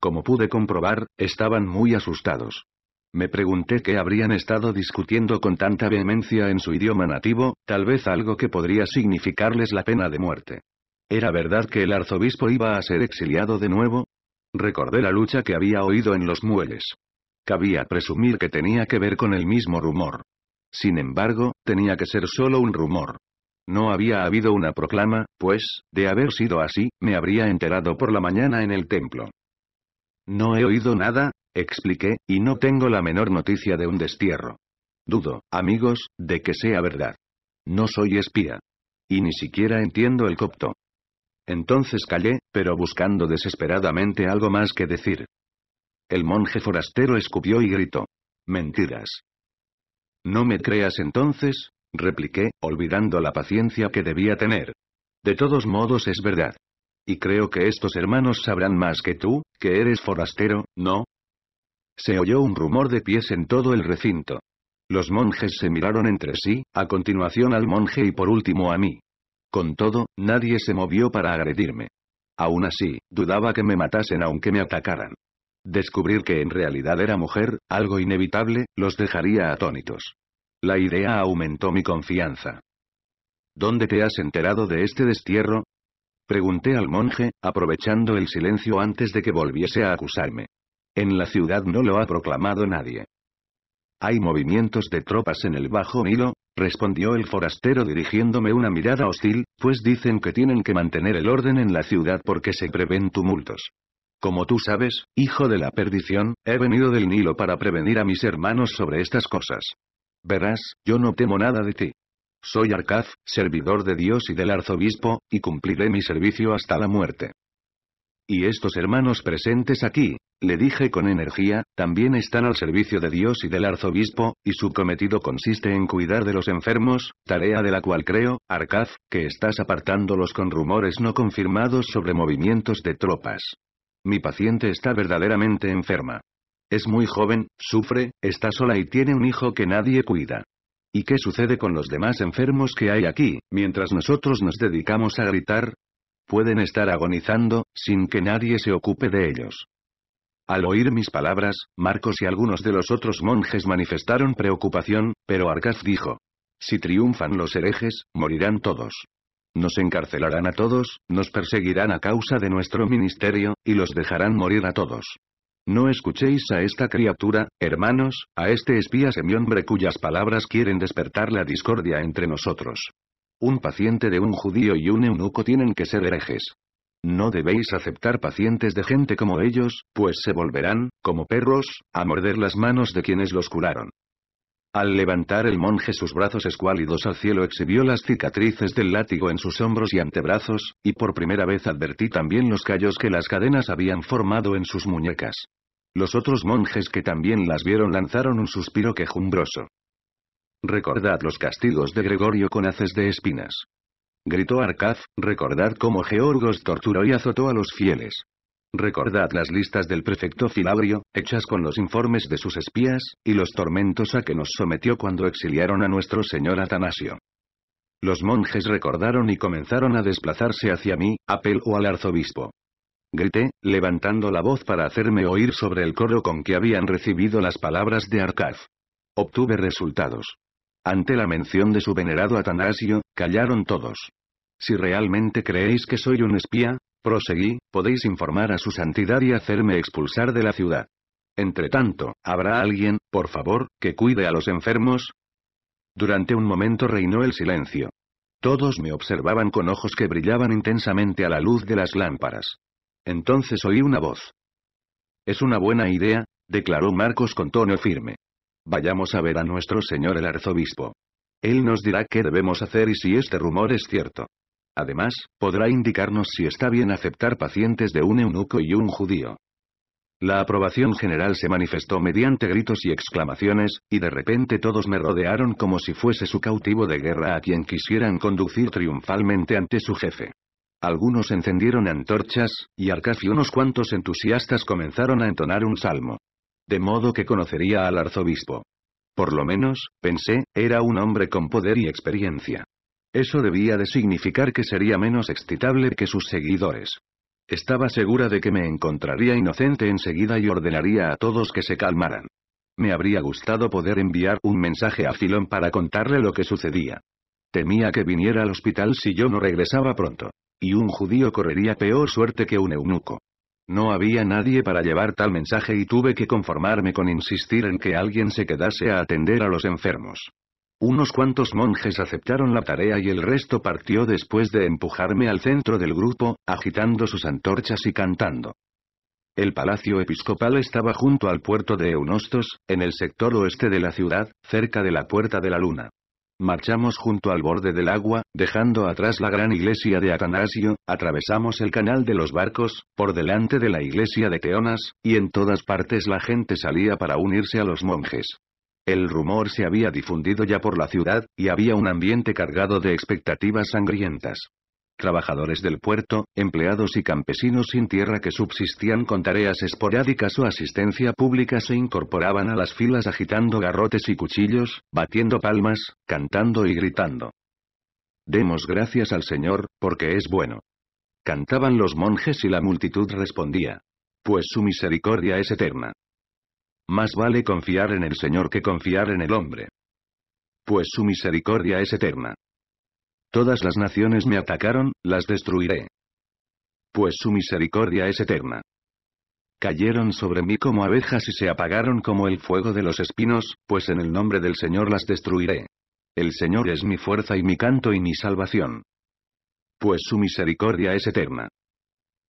Como pude comprobar, estaban muy asustados. Me pregunté qué habrían estado discutiendo con tanta vehemencia en su idioma nativo, tal vez algo que podría significarles la pena de muerte. ¿Era verdad que el arzobispo iba a ser exiliado de nuevo? Recordé la lucha que había oído en los muelles. Cabía presumir que tenía que ver con el mismo rumor. Sin embargo, tenía que ser solo un rumor. No había habido una proclama, pues, de haber sido así, me habría enterado por la mañana en el templo. No he oído nada, expliqué, y no tengo la menor noticia de un destierro. Dudo, amigos, de que sea verdad. No soy espía. Y ni siquiera entiendo el copto. Entonces callé, pero buscando desesperadamente algo más que decir. El monje forastero escupió y gritó. Mentiras. No me creas entonces, repliqué, olvidando la paciencia que debía tener. De todos modos es verdad. Y creo que estos hermanos sabrán más que tú, que eres forastero, ¿no? Se oyó un rumor de pies en todo el recinto. Los monjes se miraron entre sí, a continuación al monje y por último a mí. Con todo, nadie se movió para agredirme. Aún así, dudaba que me matasen aunque me atacaran. Descubrir que en realidad era mujer, algo inevitable, los dejaría atónitos. La idea aumentó mi confianza. ¿Dónde te has enterado de este destierro? Pregunté al monje, aprovechando el silencio antes de que volviese a acusarme. En la ciudad no lo ha proclamado nadie. Hay movimientos de tropas en el Bajo Nilo, respondió el forastero dirigiéndome una mirada hostil, pues dicen que tienen que mantener el orden en la ciudad porque se prevén tumultos. Como tú sabes, hijo de la perdición, he venido del Nilo para prevenir a mis hermanos sobre estas cosas. Verás, yo no temo nada de ti. Soy Arcaz, servidor de Dios y del arzobispo, y cumpliré mi servicio hasta la muerte. Y estos hermanos presentes aquí, le dije con energía, también están al servicio de Dios y del arzobispo, y su cometido consiste en cuidar de los enfermos, tarea de la cual creo, Arcaz, que estás apartándolos con rumores no confirmados sobre movimientos de tropas. Mi paciente está verdaderamente enferma. Es muy joven, sufre, está sola y tiene un hijo que nadie cuida. ¿Y qué sucede con los demás enfermos que hay aquí, mientras nosotros nos dedicamos a gritar? Pueden estar agonizando, sin que nadie se ocupe de ellos. Al oír mis palabras, Marcos y algunos de los otros monjes manifestaron preocupación, pero Arcaz dijo, si triunfan los herejes, morirán todos. Nos encarcelarán a todos, nos perseguirán a causa de nuestro ministerio, y los dejarán morir a todos. No escuchéis a esta criatura, hermanos, a este espía semihombre cuyas palabras quieren despertar la discordia entre nosotros. Un paciente de un judío y un eunuco tienen que ser herejes. No debéis aceptar pacientes de gente como ellos, pues se volverán, como perros, a morder las manos de quienes los curaron. Al levantar el monje sus brazos escuálidos al cielo exhibió las cicatrices del látigo en sus hombros y antebrazos, y por primera vez advertí también los callos que las cadenas habían formado en sus muñecas. Los otros monjes que también las vieron lanzaron un suspiro quejumbroso. Recordad los castigos de Gregorio con haces de espinas. Gritó Arcaz, recordad cómo Georgos torturó y azotó a los fieles. Recordad las listas del prefecto Filabrio, hechas con los informes de sus espías, y los tormentos a que nos sometió cuando exiliaron a nuestro señor Atanasio. Los monjes recordaron y comenzaron a desplazarse hacia mí, o al arzobispo. Grité, levantando la voz para hacerme oír sobre el coro con que habían recibido las palabras de Arcaz. Obtuve resultados. Ante la mención de su venerado Atanasio, callaron todos. Si realmente creéis que soy un espía, proseguí, podéis informar a su santidad y hacerme expulsar de la ciudad. Entretanto, ¿habrá alguien, por favor, que cuide a los enfermos? Durante un momento reinó el silencio. Todos me observaban con ojos que brillaban intensamente a la luz de las lámparas. Entonces oí una voz. Es una buena idea, declaró Marcos con tono firme. Vayamos a ver a nuestro señor el arzobispo. Él nos dirá qué debemos hacer y si este rumor es cierto. Además, podrá indicarnos si está bien aceptar pacientes de un eunuco y un judío. La aprobación general se manifestó mediante gritos y exclamaciones, y de repente todos me rodearon como si fuese su cautivo de guerra a quien quisieran conducir triunfalmente ante su jefe. Algunos encendieron antorchas, y y unos cuantos entusiastas comenzaron a entonar un salmo. De modo que conocería al arzobispo. Por lo menos, pensé, era un hombre con poder y experiencia. Eso debía de significar que sería menos excitable que sus seguidores. Estaba segura de que me encontraría inocente enseguida y ordenaría a todos que se calmaran. Me habría gustado poder enviar un mensaje a Filón para contarle lo que sucedía. Temía que viniera al hospital si yo no regresaba pronto. Y un judío correría peor suerte que un eunuco. No había nadie para llevar tal mensaje y tuve que conformarme con insistir en que alguien se quedase a atender a los enfermos. Unos cuantos monjes aceptaron la tarea y el resto partió después de empujarme al centro del grupo, agitando sus antorchas y cantando. El palacio episcopal estaba junto al puerto de Eunostos, en el sector oeste de la ciudad, cerca de la Puerta de la Luna. Marchamos junto al borde del agua, dejando atrás la gran iglesia de Atanasio, atravesamos el canal de los barcos, por delante de la iglesia de Teonas, y en todas partes la gente salía para unirse a los monjes. El rumor se había difundido ya por la ciudad, y había un ambiente cargado de expectativas sangrientas trabajadores del puerto, empleados y campesinos sin tierra que subsistían con tareas esporádicas o asistencia pública se incorporaban a las filas agitando garrotes y cuchillos, batiendo palmas, cantando y gritando. Demos gracias al Señor, porque es bueno. Cantaban los monjes y la multitud respondía. Pues su misericordia es eterna. Más vale confiar en el Señor que confiar en el hombre. Pues su misericordia es eterna. Todas las naciones me atacaron, las destruiré. Pues su misericordia es eterna. Cayeron sobre mí como abejas y se apagaron como el fuego de los espinos, pues en el nombre del Señor las destruiré. El Señor es mi fuerza y mi canto y mi salvación. Pues su misericordia es eterna.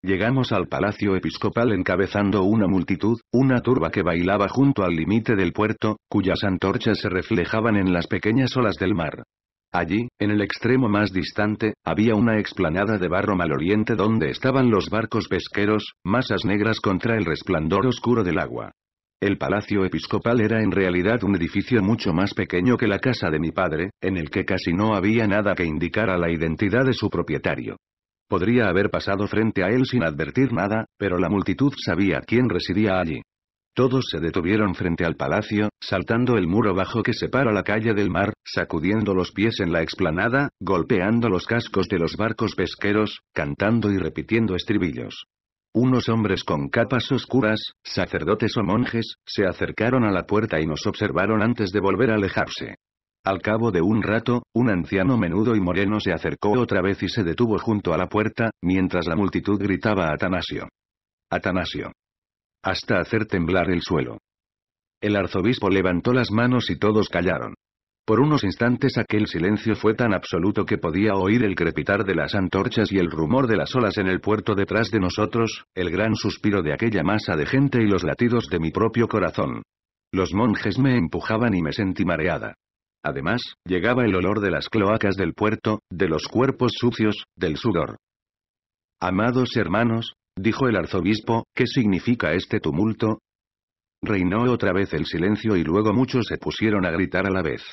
Llegamos al palacio episcopal encabezando una multitud, una turba que bailaba junto al límite del puerto, cuyas antorchas se reflejaban en las pequeñas olas del mar. Allí, en el extremo más distante, había una explanada de barro maloliente donde estaban los barcos pesqueros, masas negras contra el resplandor oscuro del agua. El palacio episcopal era en realidad un edificio mucho más pequeño que la casa de mi padre, en el que casi no había nada que indicara la identidad de su propietario. Podría haber pasado frente a él sin advertir nada, pero la multitud sabía quién residía allí. Todos se detuvieron frente al palacio, saltando el muro bajo que separa la calle del mar, sacudiendo los pies en la explanada, golpeando los cascos de los barcos pesqueros, cantando y repitiendo estribillos. Unos hombres con capas oscuras, sacerdotes o monjes, se acercaron a la puerta y nos observaron antes de volver a alejarse. Al cabo de un rato, un anciano menudo y moreno se acercó otra vez y se detuvo junto a la puerta, mientras la multitud gritaba a Atanasio. Atanasio hasta hacer temblar el suelo. El arzobispo levantó las manos y todos callaron. Por unos instantes aquel silencio fue tan absoluto que podía oír el crepitar de las antorchas y el rumor de las olas en el puerto detrás de nosotros, el gran suspiro de aquella masa de gente y los latidos de mi propio corazón. Los monjes me empujaban y me sentí mareada. Además, llegaba el olor de las cloacas del puerto, de los cuerpos sucios, del sudor. Amados hermanos, dijo el arzobispo, ¿qué significa este tumulto? Reinó otra vez el silencio y luego muchos se pusieron a gritar a la vez.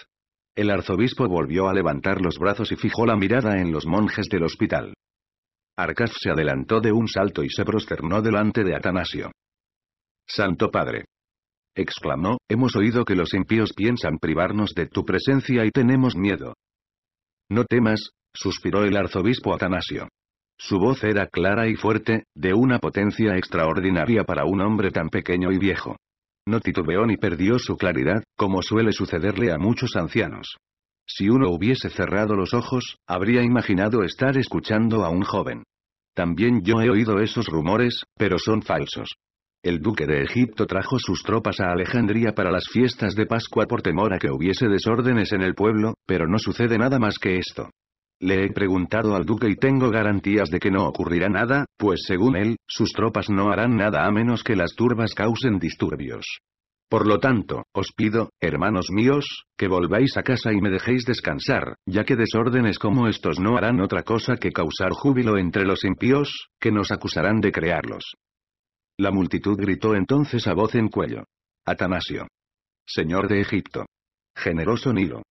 El arzobispo volvió a levantar los brazos y fijó la mirada en los monjes del hospital. Arcaz se adelantó de un salto y se prosternó delante de Atanasio. Santo Padre. exclamó, hemos oído que los impíos piensan privarnos de tu presencia y tenemos miedo. No temas, suspiró el arzobispo Atanasio. Su voz era clara y fuerte, de una potencia extraordinaria para un hombre tan pequeño y viejo. No titubeó ni perdió su claridad, como suele sucederle a muchos ancianos. Si uno hubiese cerrado los ojos, habría imaginado estar escuchando a un joven. También yo he oído esos rumores, pero son falsos. El duque de Egipto trajo sus tropas a Alejandría para las fiestas de Pascua por temor a que hubiese desórdenes en el pueblo, pero no sucede nada más que esto. Le he preguntado al duque y tengo garantías de que no ocurrirá nada, pues según él, sus tropas no harán nada a menos que las turbas causen disturbios. Por lo tanto, os pido, hermanos míos, que volváis a casa y me dejéis descansar, ya que desórdenes como estos no harán otra cosa que causar júbilo entre los impíos, que nos acusarán de crearlos. La multitud gritó entonces a voz en cuello. Atanasio. Señor de Egipto. Generoso Nilo.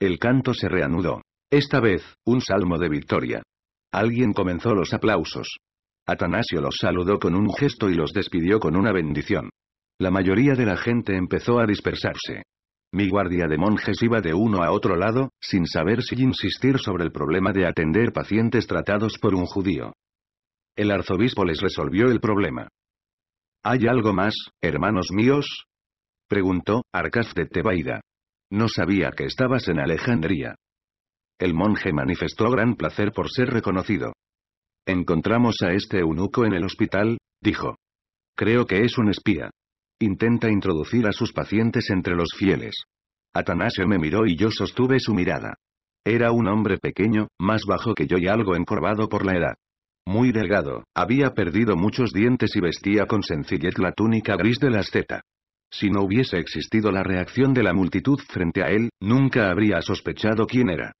El canto se reanudó. Esta vez, un salmo de victoria. Alguien comenzó los aplausos. Atanasio los saludó con un gesto y los despidió con una bendición. La mayoría de la gente empezó a dispersarse. Mi guardia de monjes iba de uno a otro lado, sin saber si insistir sobre el problema de atender pacientes tratados por un judío. El arzobispo les resolvió el problema. ¿Hay algo más, hermanos míos? preguntó, Arcas de Tebaida. No sabía que estabas en Alejandría. El monje manifestó gran placer por ser reconocido. Encontramos a este eunuco en el hospital, dijo. Creo que es un espía. Intenta introducir a sus pacientes entre los fieles. Atanasio me miró y yo sostuve su mirada. Era un hombre pequeño, más bajo que yo y algo encorvado por la edad. Muy delgado, había perdido muchos dientes y vestía con sencillez la túnica gris de la zeta. Si no hubiese existido la reacción de la multitud frente a él, nunca habría sospechado quién era.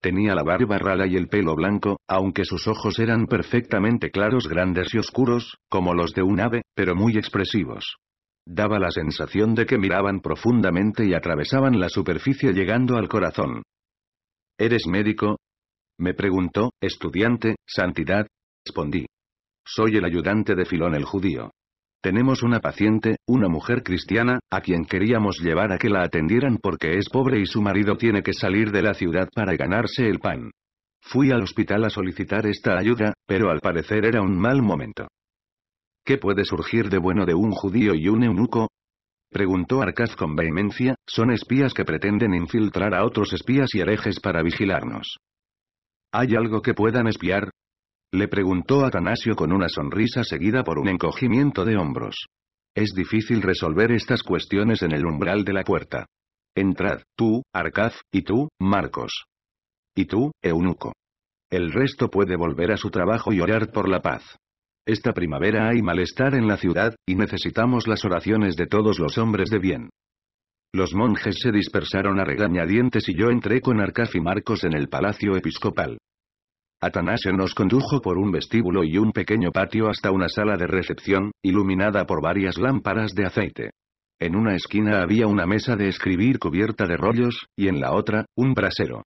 Tenía la barba rala y el pelo blanco, aunque sus ojos eran perfectamente claros, grandes y oscuros, como los de un ave, pero muy expresivos. Daba la sensación de que miraban profundamente y atravesaban la superficie llegando al corazón. ¿Eres médico? Me preguntó, estudiante, santidad. Respondí. Soy el ayudante de Filón el judío. Tenemos una paciente, una mujer cristiana, a quien queríamos llevar a que la atendieran porque es pobre y su marido tiene que salir de la ciudad para ganarse el pan. Fui al hospital a solicitar esta ayuda, pero al parecer era un mal momento. ¿Qué puede surgir de bueno de un judío y un eunuco? Preguntó Arcaz con vehemencia, son espías que pretenden infiltrar a otros espías y herejes para vigilarnos. ¿Hay algo que puedan espiar? Le preguntó Atanasio con una sonrisa seguida por un encogimiento de hombros. Es difícil resolver estas cuestiones en el umbral de la puerta. Entrad, tú, Arcaz, y tú, Marcos. Y tú, Eunuco. El resto puede volver a su trabajo y orar por la paz. Esta primavera hay malestar en la ciudad, y necesitamos las oraciones de todos los hombres de bien. Los monjes se dispersaron a regañadientes y yo entré con Arcaz y Marcos en el palacio episcopal. Atanasio nos condujo por un vestíbulo y un pequeño patio hasta una sala de recepción, iluminada por varias lámparas de aceite. En una esquina había una mesa de escribir cubierta de rollos, y en la otra, un brasero.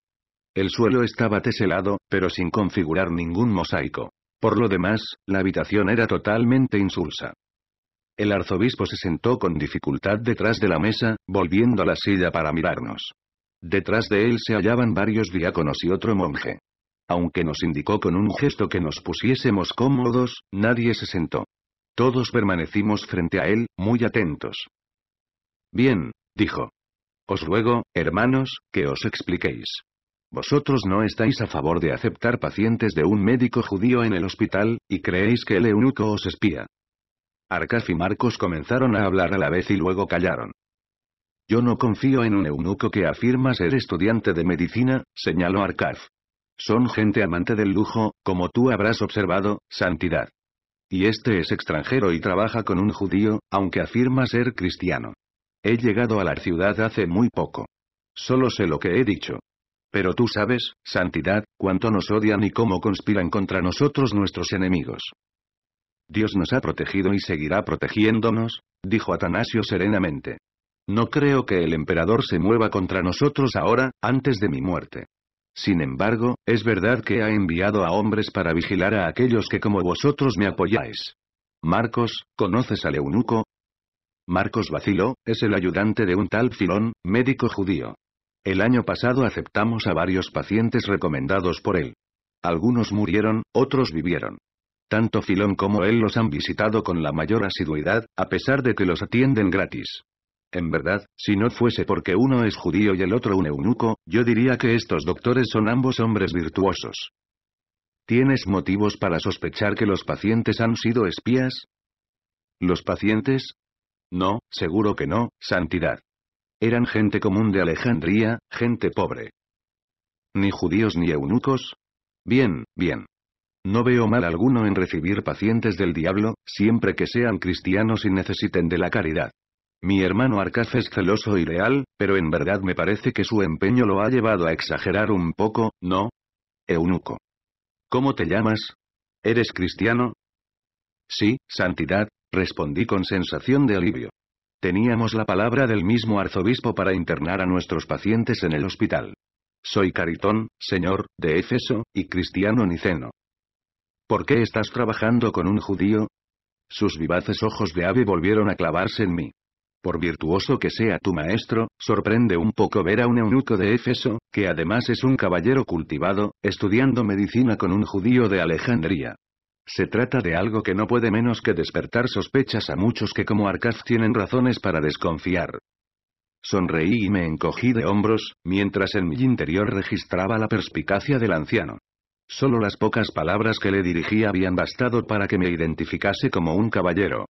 El suelo estaba teselado, pero sin configurar ningún mosaico. Por lo demás, la habitación era totalmente insulsa. El arzobispo se sentó con dificultad detrás de la mesa, volviendo la silla para mirarnos. Detrás de él se hallaban varios diáconos y otro monje. Aunque nos indicó con un gesto que nos pusiésemos cómodos, nadie se sentó. Todos permanecimos frente a él, muy atentos. Bien, dijo. Os ruego, hermanos, que os expliquéis. Vosotros no estáis a favor de aceptar pacientes de un médico judío en el hospital, y creéis que el eunuco os espía. Arcaf y Marcos comenzaron a hablar a la vez y luego callaron. Yo no confío en un eunuco que afirma ser estudiante de medicina, señaló Arcaf. Son gente amante del lujo, como tú habrás observado, santidad. Y este es extranjero y trabaja con un judío, aunque afirma ser cristiano. He llegado a la ciudad hace muy poco. Solo sé lo que he dicho. Pero tú sabes, santidad, cuánto nos odian y cómo conspiran contra nosotros nuestros enemigos. Dios nos ha protegido y seguirá protegiéndonos, dijo Atanasio serenamente. No creo que el emperador se mueva contra nosotros ahora, antes de mi muerte. Sin embargo, es verdad que ha enviado a hombres para vigilar a aquellos que como vosotros me apoyáis. Marcos, ¿conoces al eunuco? Marcos Bacilo, es el ayudante de un tal Filón, médico judío. El año pasado aceptamos a varios pacientes recomendados por él. Algunos murieron, otros vivieron. Tanto Filón como él los han visitado con la mayor asiduidad, a pesar de que los atienden gratis. En verdad, si no fuese porque uno es judío y el otro un eunuco, yo diría que estos doctores son ambos hombres virtuosos. ¿Tienes motivos para sospechar que los pacientes han sido espías? ¿Los pacientes? No, seguro que no, santidad. Eran gente común de Alejandría, gente pobre. Ni judíos ni eunucos. Bien, bien. No veo mal alguno en recibir pacientes del diablo, siempre que sean cristianos y necesiten de la caridad. Mi hermano Arcaz es celoso y leal, pero en verdad me parece que su empeño lo ha llevado a exagerar un poco, ¿no? Eunuco. ¿Cómo te llamas? ¿Eres cristiano? Sí, santidad, respondí con sensación de alivio. Teníamos la palabra del mismo arzobispo para internar a nuestros pacientes en el hospital. Soy Caritón, señor, de Éfeso, y cristiano niceno. ¿Por qué estás trabajando con un judío? Sus vivaces ojos de ave volvieron a clavarse en mí. Por virtuoso que sea tu maestro, sorprende un poco ver a un eunuco de Éfeso, que además es un caballero cultivado, estudiando medicina con un judío de Alejandría. Se trata de algo que no puede menos que despertar sospechas a muchos que como Arcaz tienen razones para desconfiar. Sonreí y me encogí de hombros, mientras en mi interior registraba la perspicacia del anciano. Solo las pocas palabras que le dirigí habían bastado para que me identificase como un caballero.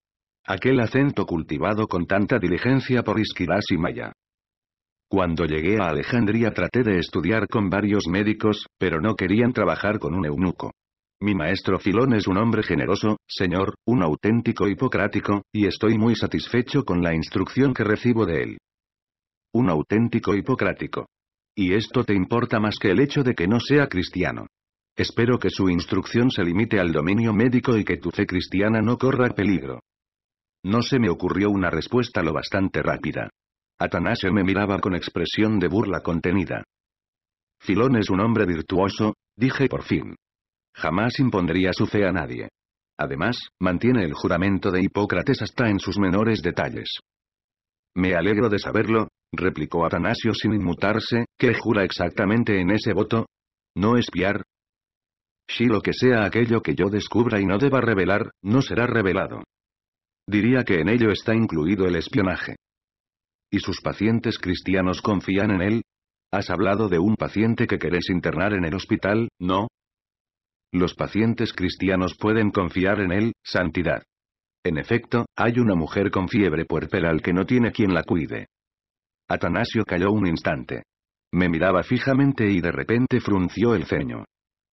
Aquel acento cultivado con tanta diligencia por Isquilás y Maya. Cuando llegué a Alejandría traté de estudiar con varios médicos, pero no querían trabajar con un eunuco. Mi maestro Filón es un hombre generoso, señor, un auténtico hipocrático, y estoy muy satisfecho con la instrucción que recibo de él. Un auténtico hipocrático. Y esto te importa más que el hecho de que no sea cristiano. Espero que su instrucción se limite al dominio médico y que tu fe cristiana no corra peligro. No se me ocurrió una respuesta lo bastante rápida. Atanasio me miraba con expresión de burla contenida. Filón es un hombre virtuoso, dije por fin. Jamás impondría su fe a nadie. Además, mantiene el juramento de Hipócrates hasta en sus menores detalles. Me alegro de saberlo, replicó Atanasio sin inmutarse, ¿qué jura exactamente en ese voto? ¿No espiar? Si lo que sea aquello que yo descubra y no deba revelar, no será revelado. Diría que en ello está incluido el espionaje. ¿Y sus pacientes cristianos confían en él? Has hablado de un paciente que querés internar en el hospital, ¿no? Los pacientes cristianos pueden confiar en él, santidad. En efecto, hay una mujer con fiebre puerperal que no tiene quien la cuide. Atanasio calló un instante. Me miraba fijamente y de repente frunció el ceño.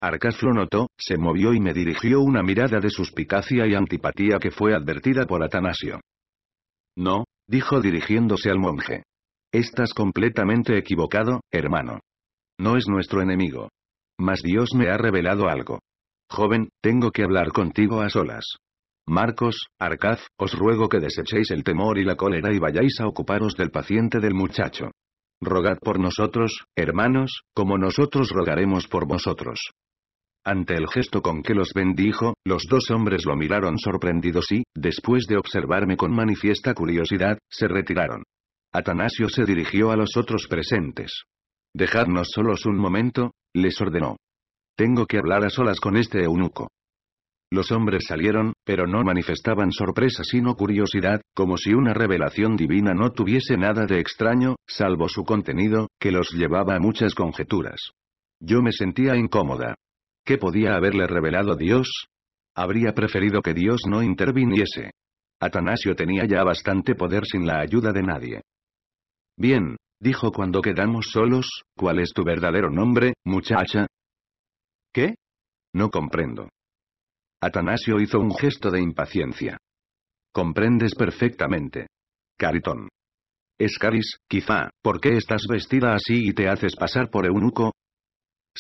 Arcas lo notó, se movió y me dirigió una mirada de suspicacia y antipatía que fue advertida por Atanasio. No, dijo dirigiéndose al monje. Estás completamente equivocado, hermano. No es nuestro enemigo. Mas Dios me ha revelado algo. Joven, tengo que hablar contigo a solas. Marcos, Arcaz, os ruego que desechéis el temor y la cólera y vayáis a ocuparos del paciente del muchacho. Rogad por nosotros, hermanos, como nosotros rogaremos por vosotros. Ante el gesto con que los bendijo, los dos hombres lo miraron sorprendidos y, después de observarme con manifiesta curiosidad, se retiraron. Atanasio se dirigió a los otros presentes. Dejadnos solos un momento, les ordenó. Tengo que hablar a solas con este eunuco. Los hombres salieron, pero no manifestaban sorpresa sino curiosidad, como si una revelación divina no tuviese nada de extraño, salvo su contenido, que los llevaba a muchas conjeturas. Yo me sentía incómoda. ¿Qué podía haberle revelado Dios? Habría preferido que Dios no interviniese. Atanasio tenía ya bastante poder sin la ayuda de nadie. Bien, dijo cuando quedamos solos, ¿cuál es tu verdadero nombre, muchacha? ¿Qué? No comprendo. Atanasio hizo un gesto de impaciencia. Comprendes perfectamente. Caritón. Escaris, quizá, ¿por qué estás vestida así y te haces pasar por eunuco?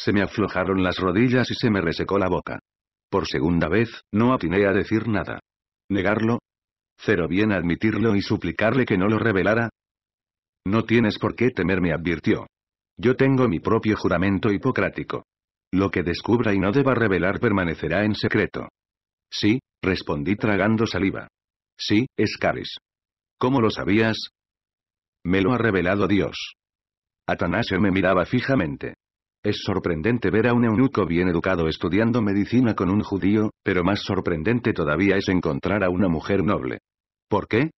Se me aflojaron las rodillas y se me resecó la boca. Por segunda vez, no atiné a decir nada. ¿Negarlo? ¿Cero bien admitirlo y suplicarle que no lo revelara? No tienes por qué temer, me advirtió. Yo tengo mi propio juramento hipocrático. Lo que descubra y no deba revelar permanecerá en secreto. Sí, respondí tragando saliva. Sí, Escaris. ¿Cómo lo sabías? Me lo ha revelado Dios. Atanasio me miraba fijamente. Es sorprendente ver a un eunuco bien educado estudiando medicina con un judío, pero más sorprendente todavía es encontrar a una mujer noble. ¿Por qué?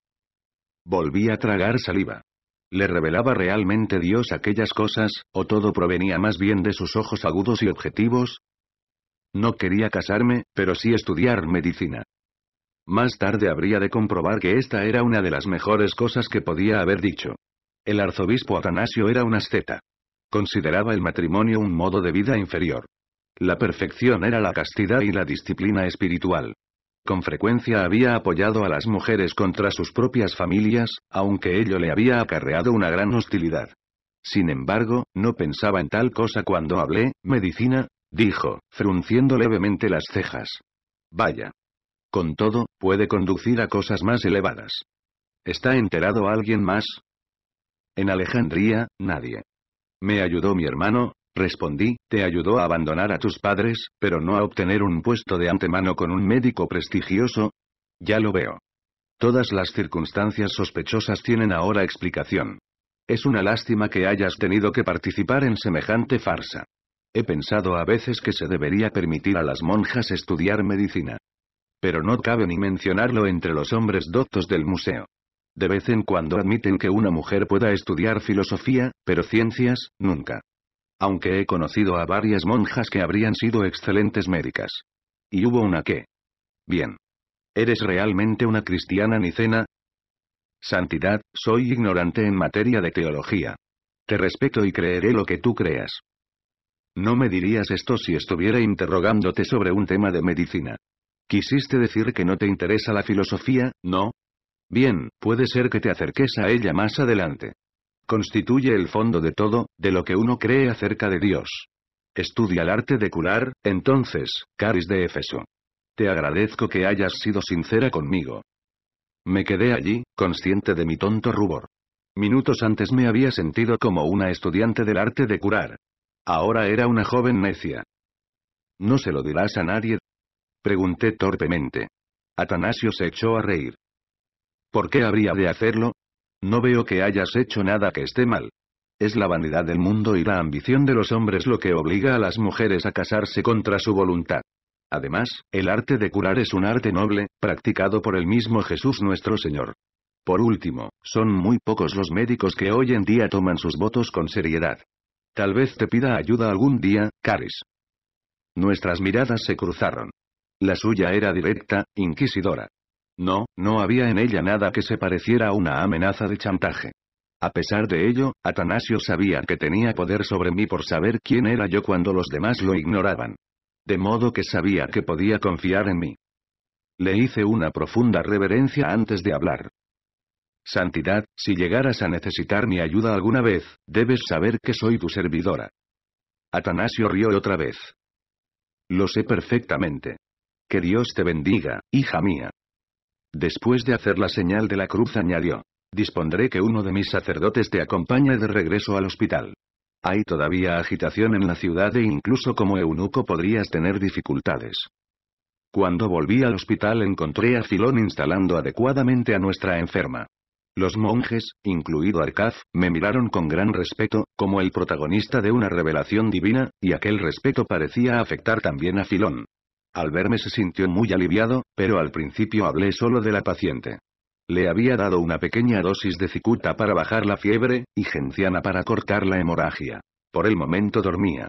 Volví a tragar saliva. ¿Le revelaba realmente Dios aquellas cosas, o todo provenía más bien de sus ojos agudos y objetivos? No quería casarme, pero sí estudiar medicina. Más tarde habría de comprobar que esta era una de las mejores cosas que podía haber dicho. El arzobispo Atanasio era un asceta. Consideraba el matrimonio un modo de vida inferior. La perfección era la castidad y la disciplina espiritual. Con frecuencia había apoyado a las mujeres contra sus propias familias, aunque ello le había acarreado una gran hostilidad. Sin embargo, no pensaba en tal cosa cuando hablé, medicina, dijo, frunciendo levemente las cejas. Vaya. Con todo, puede conducir a cosas más elevadas. ¿Está enterado alguien más? En Alejandría, nadie. Me ayudó mi hermano, respondí, te ayudó a abandonar a tus padres, pero no a obtener un puesto de antemano con un médico prestigioso. Ya lo veo. Todas las circunstancias sospechosas tienen ahora explicación. Es una lástima que hayas tenido que participar en semejante farsa. He pensado a veces que se debería permitir a las monjas estudiar medicina. Pero no cabe ni mencionarlo entre los hombres doctos del museo. De vez en cuando admiten que una mujer pueda estudiar filosofía, pero ciencias, nunca. Aunque he conocido a varias monjas que habrían sido excelentes médicas. Y hubo una que. Bien. ¿Eres realmente una cristiana nicena? Santidad, soy ignorante en materia de teología. Te respeto y creeré lo que tú creas. No me dirías esto si estuviera interrogándote sobre un tema de medicina. Quisiste decir que no te interesa la filosofía, ¿no? Bien, puede ser que te acerques a ella más adelante. Constituye el fondo de todo, de lo que uno cree acerca de Dios. Estudia el arte de curar, entonces, Caris de Éfeso. Te agradezco que hayas sido sincera conmigo. Me quedé allí, consciente de mi tonto rubor. Minutos antes me había sentido como una estudiante del arte de curar. Ahora era una joven necia. ¿No se lo dirás a nadie? Pregunté torpemente. Atanasio se echó a reír. ¿Por qué habría de hacerlo? No veo que hayas hecho nada que esté mal. Es la vanidad del mundo y la ambición de los hombres lo que obliga a las mujeres a casarse contra su voluntad. Además, el arte de curar es un arte noble, practicado por el mismo Jesús nuestro Señor. Por último, son muy pocos los médicos que hoy en día toman sus votos con seriedad. Tal vez te pida ayuda algún día, Caris. Nuestras miradas se cruzaron. La suya era directa, inquisidora. No, no había en ella nada que se pareciera a una amenaza de chantaje. A pesar de ello, Atanasio sabía que tenía poder sobre mí por saber quién era yo cuando los demás lo ignoraban. De modo que sabía que podía confiar en mí. Le hice una profunda reverencia antes de hablar. Santidad, si llegaras a necesitar mi ayuda alguna vez, debes saber que soy tu servidora. Atanasio rió otra vez. Lo sé perfectamente. Que Dios te bendiga, hija mía. Después de hacer la señal de la cruz añadió. Dispondré que uno de mis sacerdotes te acompañe de regreso al hospital. Hay todavía agitación en la ciudad e incluso como eunuco podrías tener dificultades. Cuando volví al hospital encontré a Filón instalando adecuadamente a nuestra enferma. Los monjes, incluido Arcaz, me miraron con gran respeto, como el protagonista de una revelación divina, y aquel respeto parecía afectar también a Filón. Al verme se sintió muy aliviado, pero al principio hablé solo de la paciente. Le había dado una pequeña dosis de cicuta para bajar la fiebre, y genciana para cortar la hemorragia. Por el momento dormía.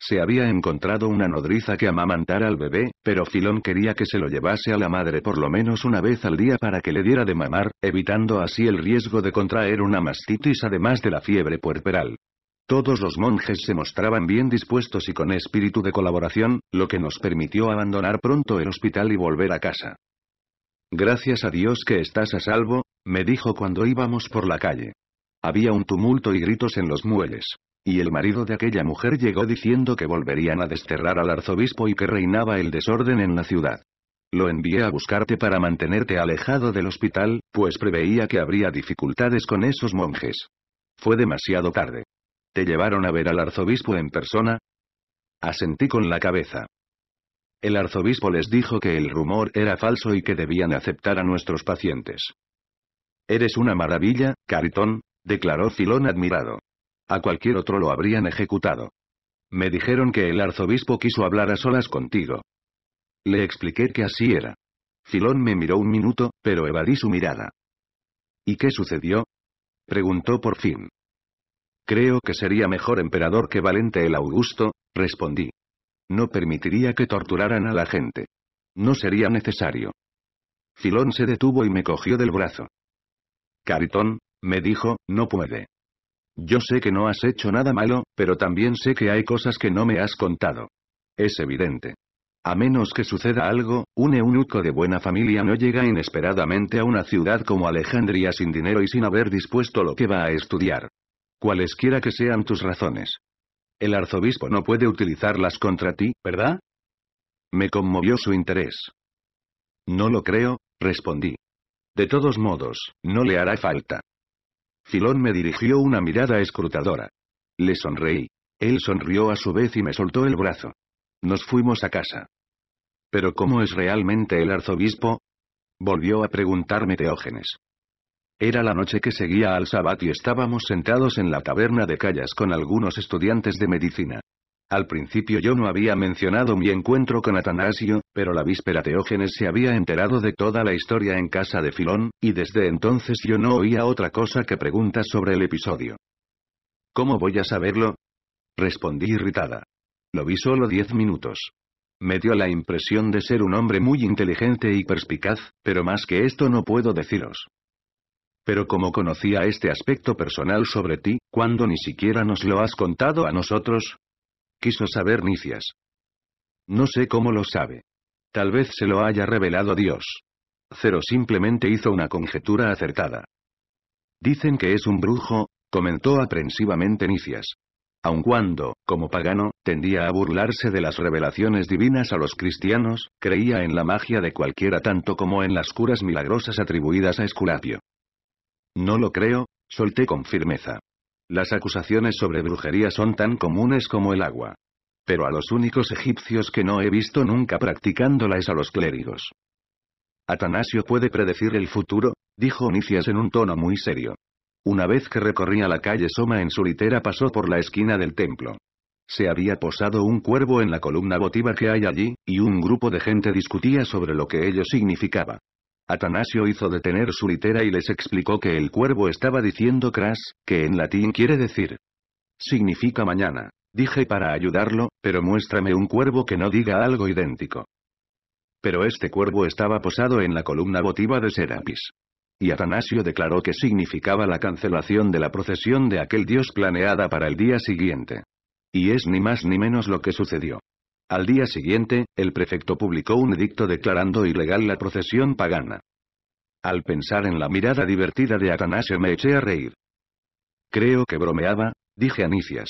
Se había encontrado una nodriza que amamantara al bebé, pero Filón quería que se lo llevase a la madre por lo menos una vez al día para que le diera de mamar, evitando así el riesgo de contraer una mastitis además de la fiebre puerperal. Todos los monjes se mostraban bien dispuestos y con espíritu de colaboración, lo que nos permitió abandonar pronto el hospital y volver a casa. Gracias a Dios que estás a salvo, me dijo cuando íbamos por la calle. Había un tumulto y gritos en los muelles. Y el marido de aquella mujer llegó diciendo que volverían a desterrar al arzobispo y que reinaba el desorden en la ciudad. Lo envié a buscarte para mantenerte alejado del hospital, pues preveía que habría dificultades con esos monjes. Fue demasiado tarde. ¿Te llevaron a ver al arzobispo en persona? Asentí con la cabeza. El arzobispo les dijo que el rumor era falso y que debían aceptar a nuestros pacientes. Eres una maravilla, Caritón, declaró Filón admirado. A cualquier otro lo habrían ejecutado. Me dijeron que el arzobispo quiso hablar a solas contigo. Le expliqué que así era. Filón me miró un minuto, pero evadí su mirada. ¿Y qué sucedió? Preguntó por fin. Creo que sería mejor emperador que Valente el Augusto, respondí. No permitiría que torturaran a la gente. No sería necesario. Filón se detuvo y me cogió del brazo. Caritón, me dijo, no puede. Yo sé que no has hecho nada malo, pero también sé que hay cosas que no me has contado. Es evidente. A menos que suceda algo, un eunuco de buena familia no llega inesperadamente a una ciudad como Alejandría sin dinero y sin haber dispuesto lo que va a estudiar. Cualesquiera que sean tus razones. El arzobispo no puede utilizarlas contra ti, ¿verdad? Me conmovió su interés. No lo creo, respondí. De todos modos, no le hará falta. Filón me dirigió una mirada escrutadora. Le sonreí. Él sonrió a su vez y me soltó el brazo. Nos fuimos a casa. ¿Pero cómo es realmente el arzobispo? Volvió a preguntarme Teógenes. Era la noche que seguía al sabbat y estábamos sentados en la taberna de Callas con algunos estudiantes de medicina. Al principio yo no había mencionado mi encuentro con Atanasio, pero la víspera Teógenes se había enterado de toda la historia en casa de Filón, y desde entonces yo no oía otra cosa que preguntas sobre el episodio. ¿Cómo voy a saberlo? Respondí irritada. Lo vi solo diez minutos. Me dio la impresión de ser un hombre muy inteligente y perspicaz, pero más que esto no puedo deciros. Pero como conocía este aspecto personal sobre ti, cuando ni siquiera nos lo has contado a nosotros? Quiso saber Nicias. No sé cómo lo sabe. Tal vez se lo haya revelado Dios. Cero simplemente hizo una conjetura acertada. Dicen que es un brujo, comentó aprensivamente Nicias. Aun cuando, como pagano, tendía a burlarse de las revelaciones divinas a los cristianos, creía en la magia de cualquiera tanto como en las curas milagrosas atribuidas a Esculapio. No lo creo, solté con firmeza. Las acusaciones sobre brujería son tan comunes como el agua. Pero a los únicos egipcios que no he visto nunca practicándola es a los clérigos. Atanasio puede predecir el futuro, dijo Onicias en un tono muy serio. Una vez que recorría la calle Soma en su litera pasó por la esquina del templo. Se había posado un cuervo en la columna votiva que hay allí, y un grupo de gente discutía sobre lo que ello significaba. Atanasio hizo detener su litera y les explicó que el cuervo estaba diciendo cras, que en latín quiere decir. Significa mañana. Dije para ayudarlo, pero muéstrame un cuervo que no diga algo idéntico. Pero este cuervo estaba posado en la columna votiva de Serapis. Y Atanasio declaró que significaba la cancelación de la procesión de aquel dios planeada para el día siguiente. Y es ni más ni menos lo que sucedió. Al día siguiente, el prefecto publicó un edicto declarando ilegal la procesión pagana. Al pensar en la mirada divertida de Atanasio me eché a reír. Creo que bromeaba, dije a Nicias.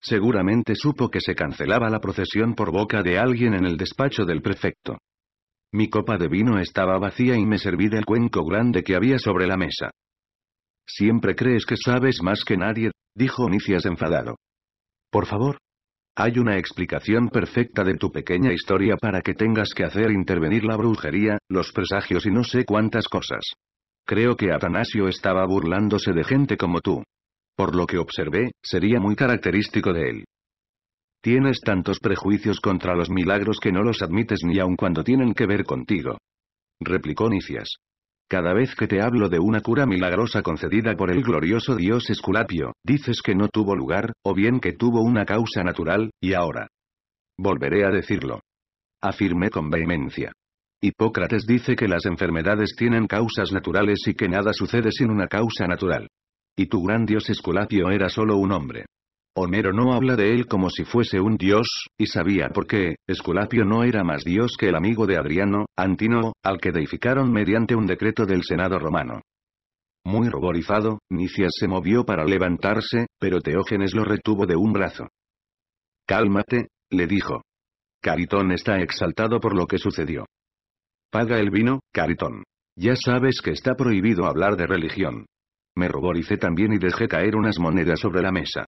Seguramente supo que se cancelaba la procesión por boca de alguien en el despacho del prefecto. Mi copa de vino estaba vacía y me serví del cuenco grande que había sobre la mesa. Siempre crees que sabes más que nadie, dijo Nicias enfadado. Por favor, hay una explicación perfecta de tu pequeña historia para que tengas que hacer intervenir la brujería, los presagios y no sé cuántas cosas. Creo que Atanasio estaba burlándose de gente como tú. Por lo que observé, sería muy característico de él. Tienes tantos prejuicios contra los milagros que no los admites ni aun cuando tienen que ver contigo. Replicó Nicias. Cada vez que te hablo de una cura milagrosa concedida por el glorioso dios Esculapio, dices que no tuvo lugar, o bien que tuvo una causa natural, y ahora. Volveré a decirlo. Afirmé con vehemencia. Hipócrates dice que las enfermedades tienen causas naturales y que nada sucede sin una causa natural. Y tu gran dios Esculapio era solo un hombre. Homero no habla de él como si fuese un dios, y sabía por qué, Esculapio no era más dios que el amigo de Adriano, Antínoo, al que deificaron mediante un decreto del Senado romano. Muy ruborizado, Nicias se movió para levantarse, pero Teógenes lo retuvo de un brazo. Cálmate, le dijo. Caritón está exaltado por lo que sucedió. Paga el vino, Caritón. Ya sabes que está prohibido hablar de religión. Me ruboricé también y dejé caer unas monedas sobre la mesa.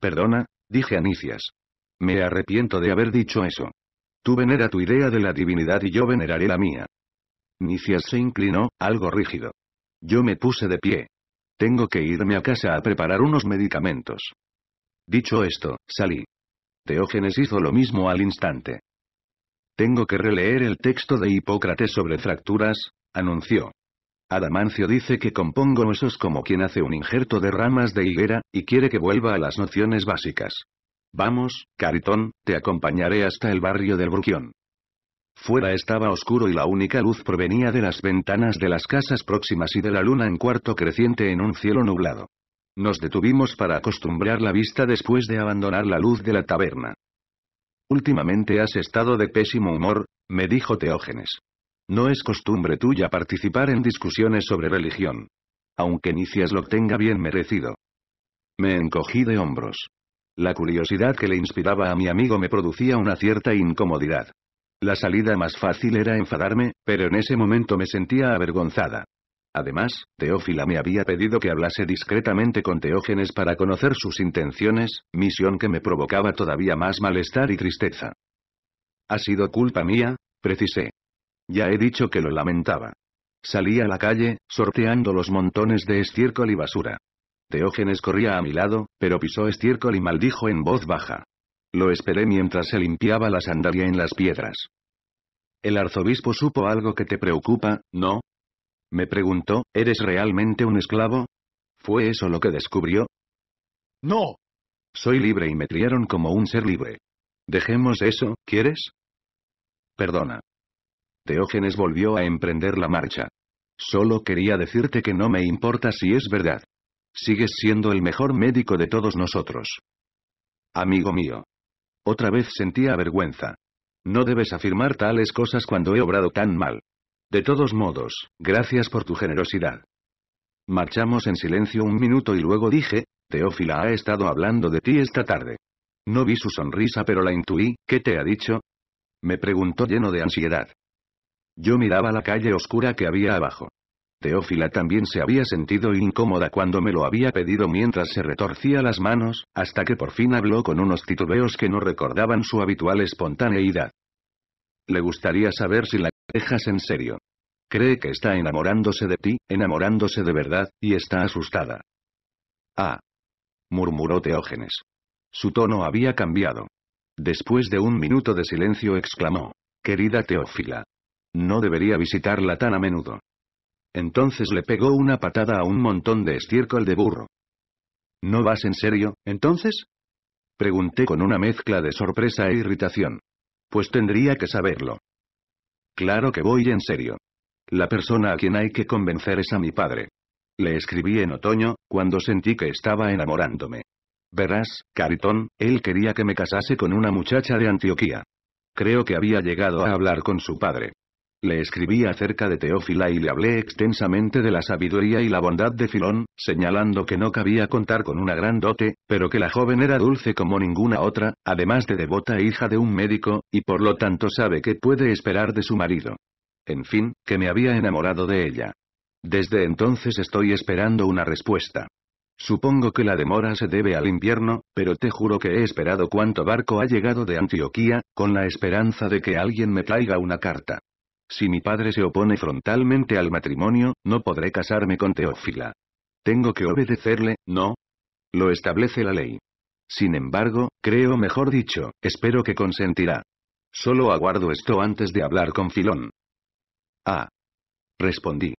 Perdona, dije a Nicias. Me arrepiento de haber dicho eso. Tú venera tu idea de la divinidad y yo veneraré la mía. Nicias se inclinó, algo rígido. Yo me puse de pie. Tengo que irme a casa a preparar unos medicamentos. Dicho esto, salí. Teógenes hizo lo mismo al instante. Tengo que releer el texto de Hipócrates sobre fracturas, anunció. Adamancio dice que compongo huesos como quien hace un injerto de ramas de higuera, y quiere que vuelva a las nociones básicas. Vamos, Caritón, te acompañaré hasta el barrio del Bruquión. Fuera estaba oscuro y la única luz provenía de las ventanas de las casas próximas y de la luna en cuarto creciente en un cielo nublado. Nos detuvimos para acostumbrar la vista después de abandonar la luz de la taberna. Últimamente has estado de pésimo humor, me dijo Teógenes. No es costumbre tuya participar en discusiones sobre religión. Aunque Nicias lo tenga bien merecido. Me encogí de hombros. La curiosidad que le inspiraba a mi amigo me producía una cierta incomodidad. La salida más fácil era enfadarme, pero en ese momento me sentía avergonzada. Además, Teófila me había pedido que hablase discretamente con Teógenes para conocer sus intenciones, misión que me provocaba todavía más malestar y tristeza. ¿Ha sido culpa mía? precisé. Ya he dicho que lo lamentaba. Salí a la calle, sorteando los montones de estiércol y basura. Teógenes corría a mi lado, pero pisó estiércol y maldijo en voz baja. Lo esperé mientras se limpiaba la sandalia en las piedras. El arzobispo supo algo que te preocupa, ¿no? Me preguntó, ¿eres realmente un esclavo? ¿Fue eso lo que descubrió? No. Soy libre y me criaron como un ser libre. Dejemos eso, ¿quieres? Perdona. Teógenes volvió a emprender la marcha. Solo quería decirte que no me importa si es verdad. Sigues siendo el mejor médico de todos nosotros. Amigo mío. Otra vez sentía vergüenza. No debes afirmar tales cosas cuando he obrado tan mal. De todos modos, gracias por tu generosidad. Marchamos en silencio un minuto y luego dije, Teófila ha estado hablando de ti esta tarde. No vi su sonrisa pero la intuí, ¿qué te ha dicho? Me preguntó lleno de ansiedad. Yo miraba la calle oscura que había abajo. Teófila también se había sentido incómoda cuando me lo había pedido mientras se retorcía las manos, hasta que por fin habló con unos titubeos que no recordaban su habitual espontaneidad. Le gustaría saber si la dejas en serio. Cree que está enamorándose de ti, enamorándose de verdad, y está asustada. Ah. murmuró Teógenes. Su tono había cambiado. Después de un minuto de silencio exclamó. Querida Teófila, no debería visitarla tan a menudo. Entonces le pegó una patada a un montón de estiércol de burro. ¿No vas en serio, entonces? Pregunté con una mezcla de sorpresa e irritación. Pues tendría que saberlo. Claro que voy en serio. La persona a quien hay que convencer es a mi padre. Le escribí en otoño, cuando sentí que estaba enamorándome. Verás, Caritón, él quería que me casase con una muchacha de Antioquía. Creo que había llegado a hablar con su padre. Le escribí acerca de Teófila y le hablé extensamente de la sabiduría y la bondad de Filón, señalando que no cabía contar con una gran dote, pero que la joven era dulce como ninguna otra, además de devota e hija de un médico, y por lo tanto sabe qué puede esperar de su marido. En fin, que me había enamorado de ella. Desde entonces estoy esperando una respuesta. Supongo que la demora se debe al invierno, pero te juro que he esperado cuánto barco ha llegado de Antioquía, con la esperanza de que alguien me traiga una carta. Si mi padre se opone frontalmente al matrimonio, no podré casarme con Teófila. Tengo que obedecerle, ¿no? Lo establece la ley. Sin embargo, creo mejor dicho, espero que consentirá. Solo aguardo esto antes de hablar con Filón. Ah. Respondí.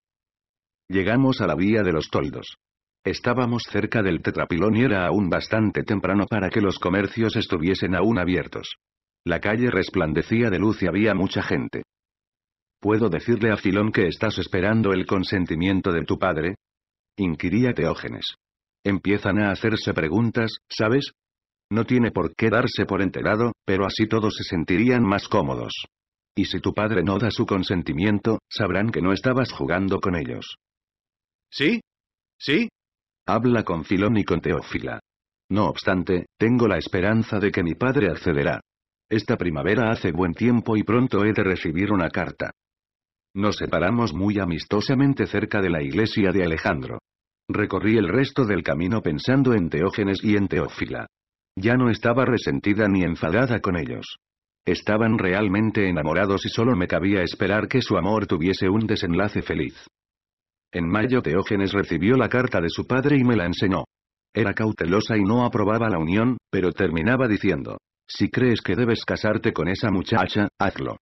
Llegamos a la vía de los toldos. Estábamos cerca del tetrapilón y era aún bastante temprano para que los comercios estuviesen aún abiertos. La calle resplandecía de luz y había mucha gente. ¿Puedo decirle a Filón que estás esperando el consentimiento de tu padre? Inquiría Teógenes. Empiezan a hacerse preguntas, ¿sabes? No tiene por qué darse por enterado, pero así todos se sentirían más cómodos. Y si tu padre no da su consentimiento, sabrán que no estabas jugando con ellos. ¿Sí? ¿Sí? Habla con Filón y con Teófila. No obstante, tengo la esperanza de que mi padre accederá. Esta primavera hace buen tiempo y pronto he de recibir una carta. Nos separamos muy amistosamente cerca de la iglesia de Alejandro. Recorrí el resto del camino pensando en Teógenes y en Teófila. Ya no estaba resentida ni enfadada con ellos. Estaban realmente enamorados y solo me cabía esperar que su amor tuviese un desenlace feliz. En mayo Teógenes recibió la carta de su padre y me la enseñó. Era cautelosa y no aprobaba la unión, pero terminaba diciendo, si crees que debes casarte con esa muchacha, hazlo.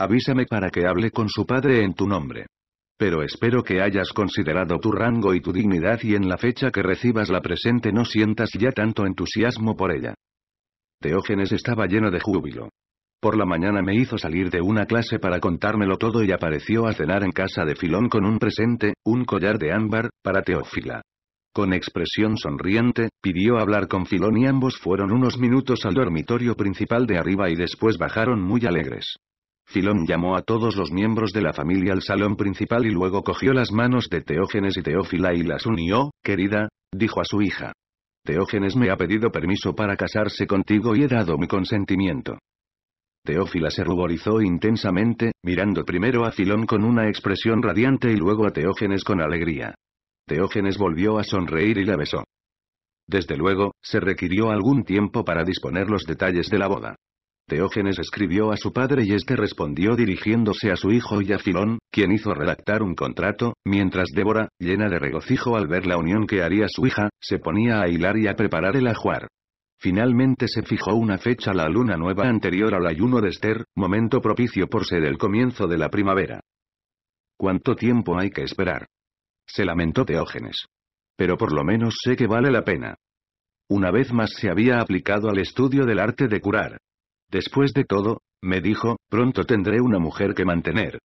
Avísame para que hable con su padre en tu nombre. Pero espero que hayas considerado tu rango y tu dignidad y en la fecha que recibas la presente no sientas ya tanto entusiasmo por ella. Teógenes estaba lleno de júbilo. Por la mañana me hizo salir de una clase para contármelo todo y apareció a cenar en casa de Filón con un presente, un collar de ámbar, para Teófila. Con expresión sonriente, pidió hablar con Filón y ambos fueron unos minutos al dormitorio principal de arriba y después bajaron muy alegres. Filón llamó a todos los miembros de la familia al salón principal y luego cogió las manos de Teógenes y Teófila y las unió, querida, dijo a su hija. Teógenes me ha pedido permiso para casarse contigo y he dado mi consentimiento. Teófila se ruborizó intensamente, mirando primero a Filón con una expresión radiante y luego a Teógenes con alegría. Teógenes volvió a sonreír y la besó. Desde luego, se requirió algún tiempo para disponer los detalles de la boda. Teógenes escribió a su padre y este respondió dirigiéndose a su hijo y a Filón, quien hizo redactar un contrato, mientras Débora, llena de regocijo al ver la unión que haría su hija, se ponía a hilar y a preparar el ajuar. Finalmente se fijó una fecha la luna nueva anterior al ayuno de Esther, momento propicio por ser el comienzo de la primavera. ¿Cuánto tiempo hay que esperar? Se lamentó Teógenes. Pero por lo menos sé que vale la pena. Una vez más se había aplicado al estudio del arte de curar. Después de todo, me dijo, pronto tendré una mujer que mantener.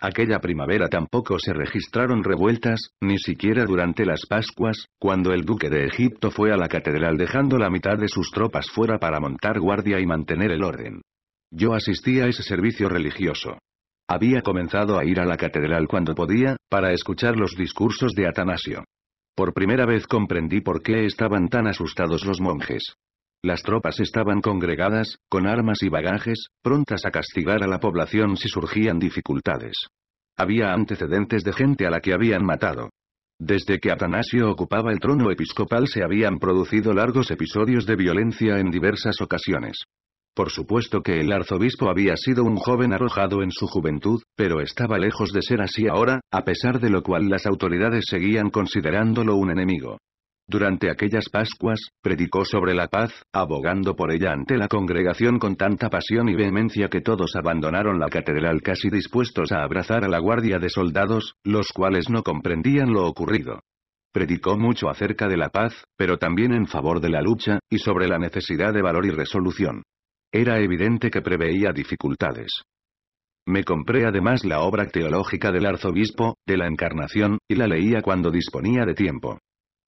Aquella primavera tampoco se registraron revueltas, ni siquiera durante las Pascuas, cuando el duque de Egipto fue a la catedral dejando la mitad de sus tropas fuera para montar guardia y mantener el orden. Yo asistí a ese servicio religioso. Había comenzado a ir a la catedral cuando podía, para escuchar los discursos de Atanasio. Por primera vez comprendí por qué estaban tan asustados los monjes. Las tropas estaban congregadas, con armas y bagajes, prontas a castigar a la población si surgían dificultades. Había antecedentes de gente a la que habían matado. Desde que Atanasio ocupaba el trono episcopal se habían producido largos episodios de violencia en diversas ocasiones. Por supuesto que el arzobispo había sido un joven arrojado en su juventud, pero estaba lejos de ser así ahora, a pesar de lo cual las autoridades seguían considerándolo un enemigo. Durante aquellas Pascuas, predicó sobre la paz, abogando por ella ante la congregación con tanta pasión y vehemencia que todos abandonaron la catedral casi dispuestos a abrazar a la guardia de soldados, los cuales no comprendían lo ocurrido. Predicó mucho acerca de la paz, pero también en favor de la lucha, y sobre la necesidad de valor y resolución. Era evidente que preveía dificultades. Me compré además la obra teológica del arzobispo, de la Encarnación, y la leía cuando disponía de tiempo.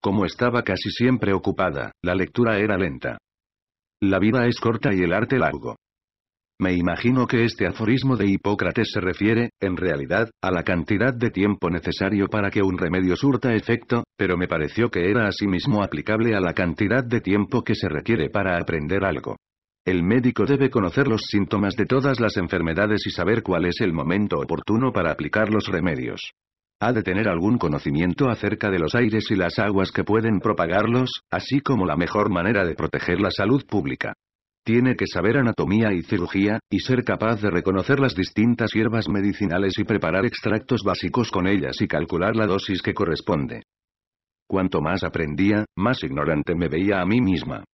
Como estaba casi siempre ocupada, la lectura era lenta. La vida es corta y el arte largo. Me imagino que este aforismo de Hipócrates se refiere, en realidad, a la cantidad de tiempo necesario para que un remedio surta efecto, pero me pareció que era asimismo aplicable a la cantidad de tiempo que se requiere para aprender algo. El médico debe conocer los síntomas de todas las enfermedades y saber cuál es el momento oportuno para aplicar los remedios. Ha de tener algún conocimiento acerca de los aires y las aguas que pueden propagarlos, así como la mejor manera de proteger la salud pública. Tiene que saber anatomía y cirugía, y ser capaz de reconocer las distintas hierbas medicinales y preparar extractos básicos con ellas y calcular la dosis que corresponde. Cuanto más aprendía, más ignorante me veía a mí misma.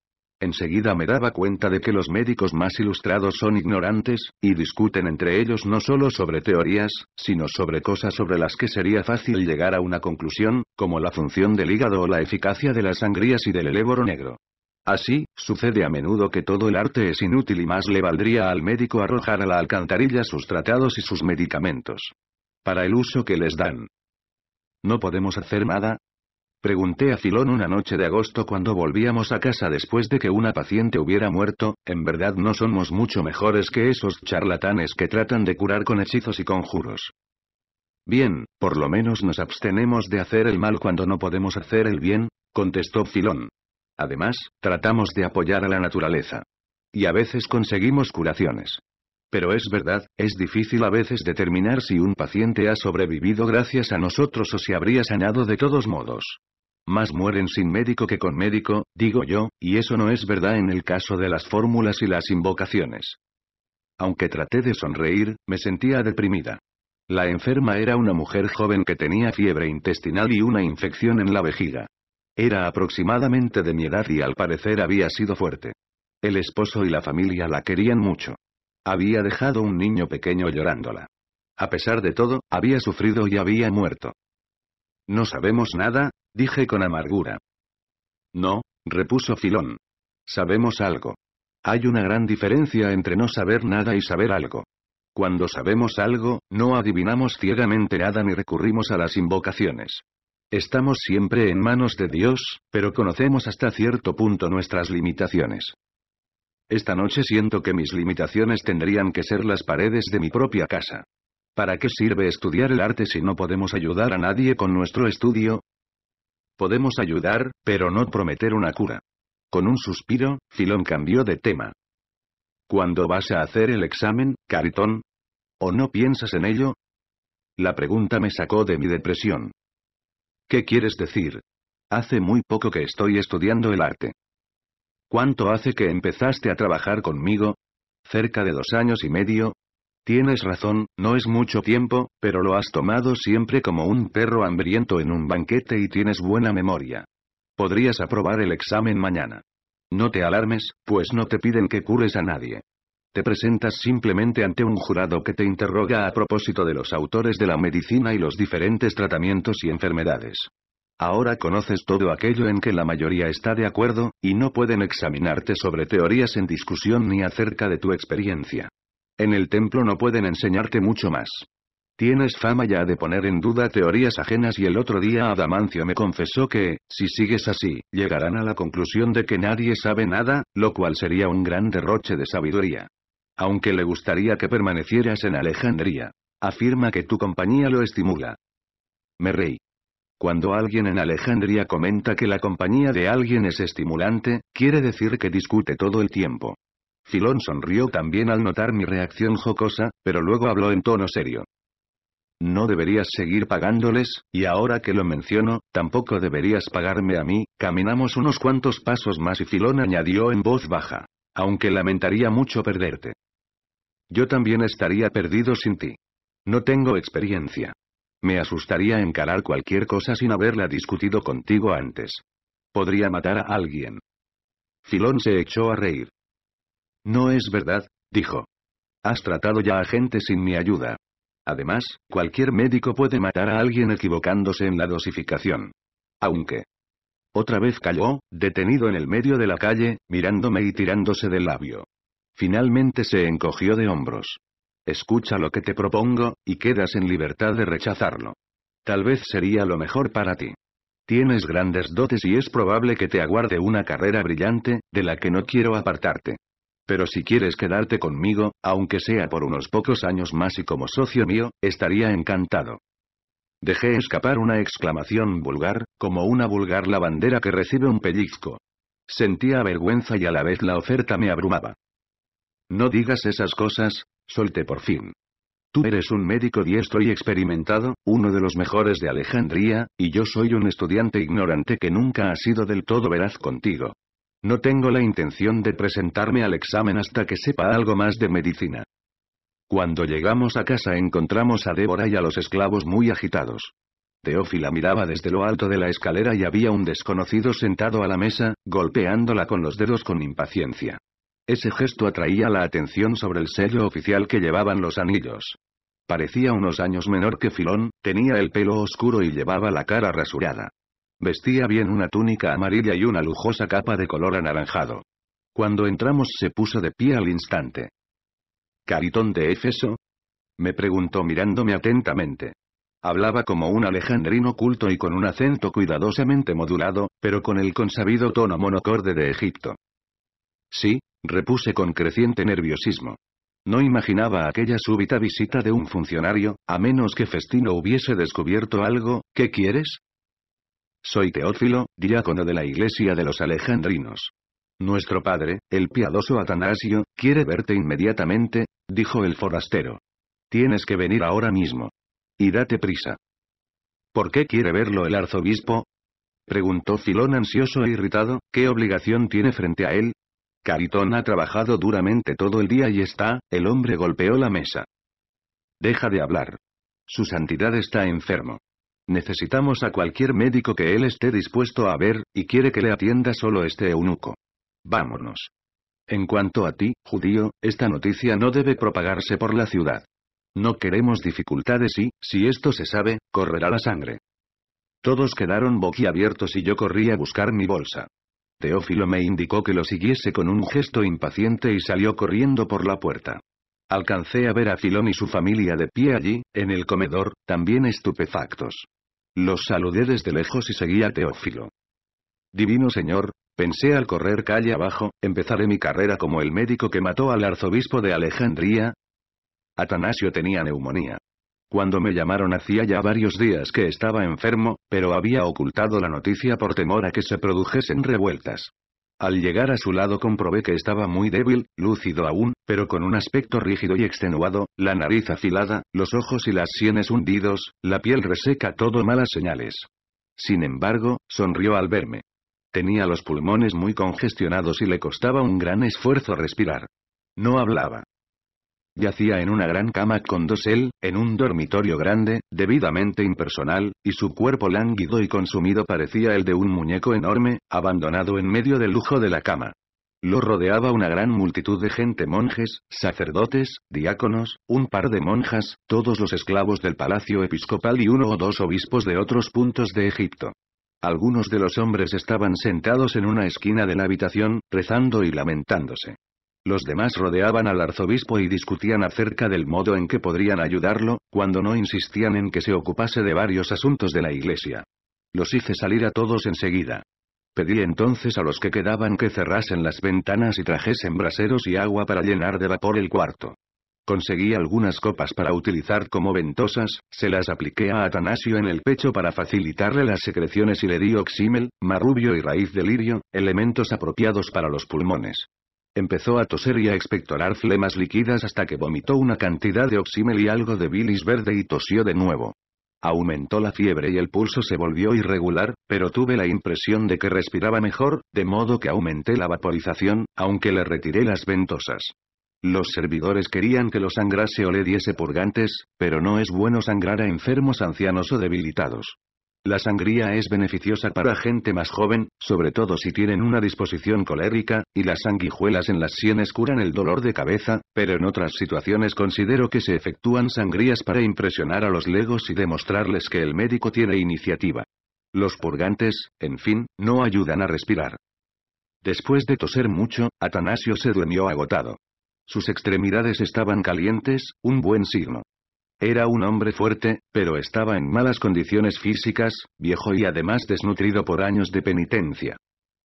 Enseguida me daba cuenta de que los médicos más ilustrados son ignorantes, y discuten entre ellos no solo sobre teorías, sino sobre cosas sobre las que sería fácil llegar a una conclusión, como la función del hígado o la eficacia de las sangrías y del elevoro negro. Así, sucede a menudo que todo el arte es inútil y más le valdría al médico arrojar a la alcantarilla sus tratados y sus medicamentos. Para el uso que les dan. No podemos hacer nada, Pregunté a Filón una noche de agosto cuando volvíamos a casa después de que una paciente hubiera muerto, en verdad no somos mucho mejores que esos charlatanes que tratan de curar con hechizos y conjuros. Bien, por lo menos nos abstenemos de hacer el mal cuando no podemos hacer el bien, contestó Filón. Además, tratamos de apoyar a la naturaleza. Y a veces conseguimos curaciones. Pero es verdad, es difícil a veces determinar si un paciente ha sobrevivido gracias a nosotros o si habría sanado de todos modos. Más mueren sin médico que con médico, digo yo, y eso no es verdad en el caso de las fórmulas y las invocaciones. Aunque traté de sonreír, me sentía deprimida. La enferma era una mujer joven que tenía fiebre intestinal y una infección en la vejiga. Era aproximadamente de mi edad y al parecer había sido fuerte. El esposo y la familia la querían mucho. Había dejado un niño pequeño llorándola. A pesar de todo, había sufrido y había muerto. No sabemos nada, dije con amargura. No, repuso Filón. Sabemos algo. Hay una gran diferencia entre no saber nada y saber algo. Cuando sabemos algo, no adivinamos ciegamente nada ni recurrimos a las invocaciones. Estamos siempre en manos de Dios, pero conocemos hasta cierto punto nuestras limitaciones. Esta noche siento que mis limitaciones tendrían que ser las paredes de mi propia casa. ¿Para qué sirve estudiar el arte si no podemos ayudar a nadie con nuestro estudio? Podemos ayudar, pero no prometer una cura. Con un suspiro, Filón cambió de tema. ¿Cuándo vas a hacer el examen, Caritón? ¿O no piensas en ello? La pregunta me sacó de mi depresión. ¿Qué quieres decir? Hace muy poco que estoy estudiando el arte. ¿Cuánto hace que empezaste a trabajar conmigo? Cerca de dos años y medio, Tienes razón, no es mucho tiempo, pero lo has tomado siempre como un perro hambriento en un banquete y tienes buena memoria. Podrías aprobar el examen mañana. No te alarmes, pues no te piden que cures a nadie. Te presentas simplemente ante un jurado que te interroga a propósito de los autores de la medicina y los diferentes tratamientos y enfermedades. Ahora conoces todo aquello en que la mayoría está de acuerdo, y no pueden examinarte sobre teorías en discusión ni acerca de tu experiencia. En el templo no pueden enseñarte mucho más. Tienes fama ya de poner en duda teorías ajenas y el otro día Adamancio me confesó que, si sigues así, llegarán a la conclusión de que nadie sabe nada, lo cual sería un gran derroche de sabiduría. Aunque le gustaría que permanecieras en Alejandría. Afirma que tu compañía lo estimula. Me reí. Cuando alguien en Alejandría comenta que la compañía de alguien es estimulante, quiere decir que discute todo el tiempo. Filón sonrió también al notar mi reacción jocosa, pero luego habló en tono serio. No deberías seguir pagándoles, y ahora que lo menciono, tampoco deberías pagarme a mí, caminamos unos cuantos pasos más y Filón añadió en voz baja. Aunque lamentaría mucho perderte. Yo también estaría perdido sin ti. No tengo experiencia. Me asustaría encarar cualquier cosa sin haberla discutido contigo antes. Podría matar a alguien. Filón se echó a reír. No es verdad, dijo. Has tratado ya a gente sin mi ayuda. Además, cualquier médico puede matar a alguien equivocándose en la dosificación. Aunque... Otra vez cayó, detenido en el medio de la calle, mirándome y tirándose del labio. Finalmente se encogió de hombros. Escucha lo que te propongo, y quedas en libertad de rechazarlo. Tal vez sería lo mejor para ti. Tienes grandes dotes y es probable que te aguarde una carrera brillante, de la que no quiero apartarte pero si quieres quedarte conmigo, aunque sea por unos pocos años más y como socio mío, estaría encantado. Dejé escapar una exclamación vulgar, como una vulgar lavandera que recibe un pellizco. Sentía vergüenza y a la vez la oferta me abrumaba. No digas esas cosas, solté por fin. Tú eres un médico diestro y experimentado, uno de los mejores de Alejandría, y yo soy un estudiante ignorante que nunca ha sido del todo veraz contigo. No tengo la intención de presentarme al examen hasta que sepa algo más de medicina. Cuando llegamos a casa encontramos a Débora y a los esclavos muy agitados. Teófila miraba desde lo alto de la escalera y había un desconocido sentado a la mesa, golpeándola con los dedos con impaciencia. Ese gesto atraía la atención sobre el sello oficial que llevaban los anillos. Parecía unos años menor que Filón, tenía el pelo oscuro y llevaba la cara rasurada. Vestía bien una túnica amarilla y una lujosa capa de color anaranjado. Cuando entramos se puso de pie al instante. ¿Caritón de Éfeso? Me preguntó mirándome atentamente. Hablaba como un alejandrino culto y con un acento cuidadosamente modulado, pero con el consabido tono monocorde de Egipto. Sí, repuse con creciente nerviosismo. No imaginaba aquella súbita visita de un funcionario, a menos que Festino hubiese descubierto algo, ¿qué quieres? Soy Teófilo, diácono de la iglesia de los alejandrinos. Nuestro padre, el piadoso Atanasio, quiere verte inmediatamente, dijo el forastero. Tienes que venir ahora mismo. Y date prisa. ¿Por qué quiere verlo el arzobispo? Preguntó Filón ansioso e irritado, ¿qué obligación tiene frente a él? Caritón ha trabajado duramente todo el día y está, el hombre golpeó la mesa. Deja de hablar. Su santidad está enfermo. Necesitamos a cualquier médico que él esté dispuesto a ver, y quiere que le atienda solo este eunuco. Vámonos. En cuanto a ti, judío, esta noticia no debe propagarse por la ciudad. No queremos dificultades y, si esto se sabe, correrá la sangre. Todos quedaron boquiabiertos y yo corrí a buscar mi bolsa. Teófilo me indicó que lo siguiese con un gesto impaciente y salió corriendo por la puerta. Alcancé a ver a Filón y su familia de pie allí, en el comedor, también estupefactos. Los saludé desde lejos y seguí a Teófilo. Divino Señor, pensé al correr calle abajo, empezaré mi carrera como el médico que mató al arzobispo de Alejandría. Atanasio tenía neumonía. Cuando me llamaron hacía ya varios días que estaba enfermo, pero había ocultado la noticia por temor a que se produjesen revueltas. Al llegar a su lado comprobé que estaba muy débil, lúcido aún, pero con un aspecto rígido y extenuado, la nariz afilada, los ojos y las sienes hundidos, la piel reseca, todo malas señales. Sin embargo, sonrió al verme. Tenía los pulmones muy congestionados y le costaba un gran esfuerzo respirar. No hablaba. Yacía en una gran cama con dosel, en un dormitorio grande, debidamente impersonal, y su cuerpo lánguido y consumido parecía el de un muñeco enorme, abandonado en medio del lujo de la cama. Lo rodeaba una gran multitud de gente monjes, sacerdotes, diáconos, un par de monjas, todos los esclavos del palacio episcopal y uno o dos obispos de otros puntos de Egipto. Algunos de los hombres estaban sentados en una esquina de la habitación, rezando y lamentándose. Los demás rodeaban al arzobispo y discutían acerca del modo en que podrían ayudarlo, cuando no insistían en que se ocupase de varios asuntos de la iglesia. Los hice salir a todos enseguida. Pedí entonces a los que quedaban que cerrasen las ventanas y trajesen braseros y agua para llenar de vapor el cuarto. Conseguí algunas copas para utilizar como ventosas, se las apliqué a Atanasio en el pecho para facilitarle las secreciones y le di oxímel, marrubio y raíz de lirio, elementos apropiados para los pulmones. Empezó a toser y a expectorar flemas líquidas hasta que vomitó una cantidad de oxímel y algo de bilis verde y tosió de nuevo. Aumentó la fiebre y el pulso se volvió irregular, pero tuve la impresión de que respiraba mejor, de modo que aumenté la vaporización, aunque le retiré las ventosas. Los servidores querían que lo sangrase o le diese purgantes, pero no es bueno sangrar a enfermos ancianos o debilitados. La sangría es beneficiosa para gente más joven, sobre todo si tienen una disposición colérica, y las sanguijuelas en las sienes curan el dolor de cabeza, pero en otras situaciones considero que se efectúan sangrías para impresionar a los legos y demostrarles que el médico tiene iniciativa. Los purgantes, en fin, no ayudan a respirar. Después de toser mucho, Atanasio se durmió agotado. Sus extremidades estaban calientes, un buen signo. Era un hombre fuerte, pero estaba en malas condiciones físicas, viejo y además desnutrido por años de penitencia.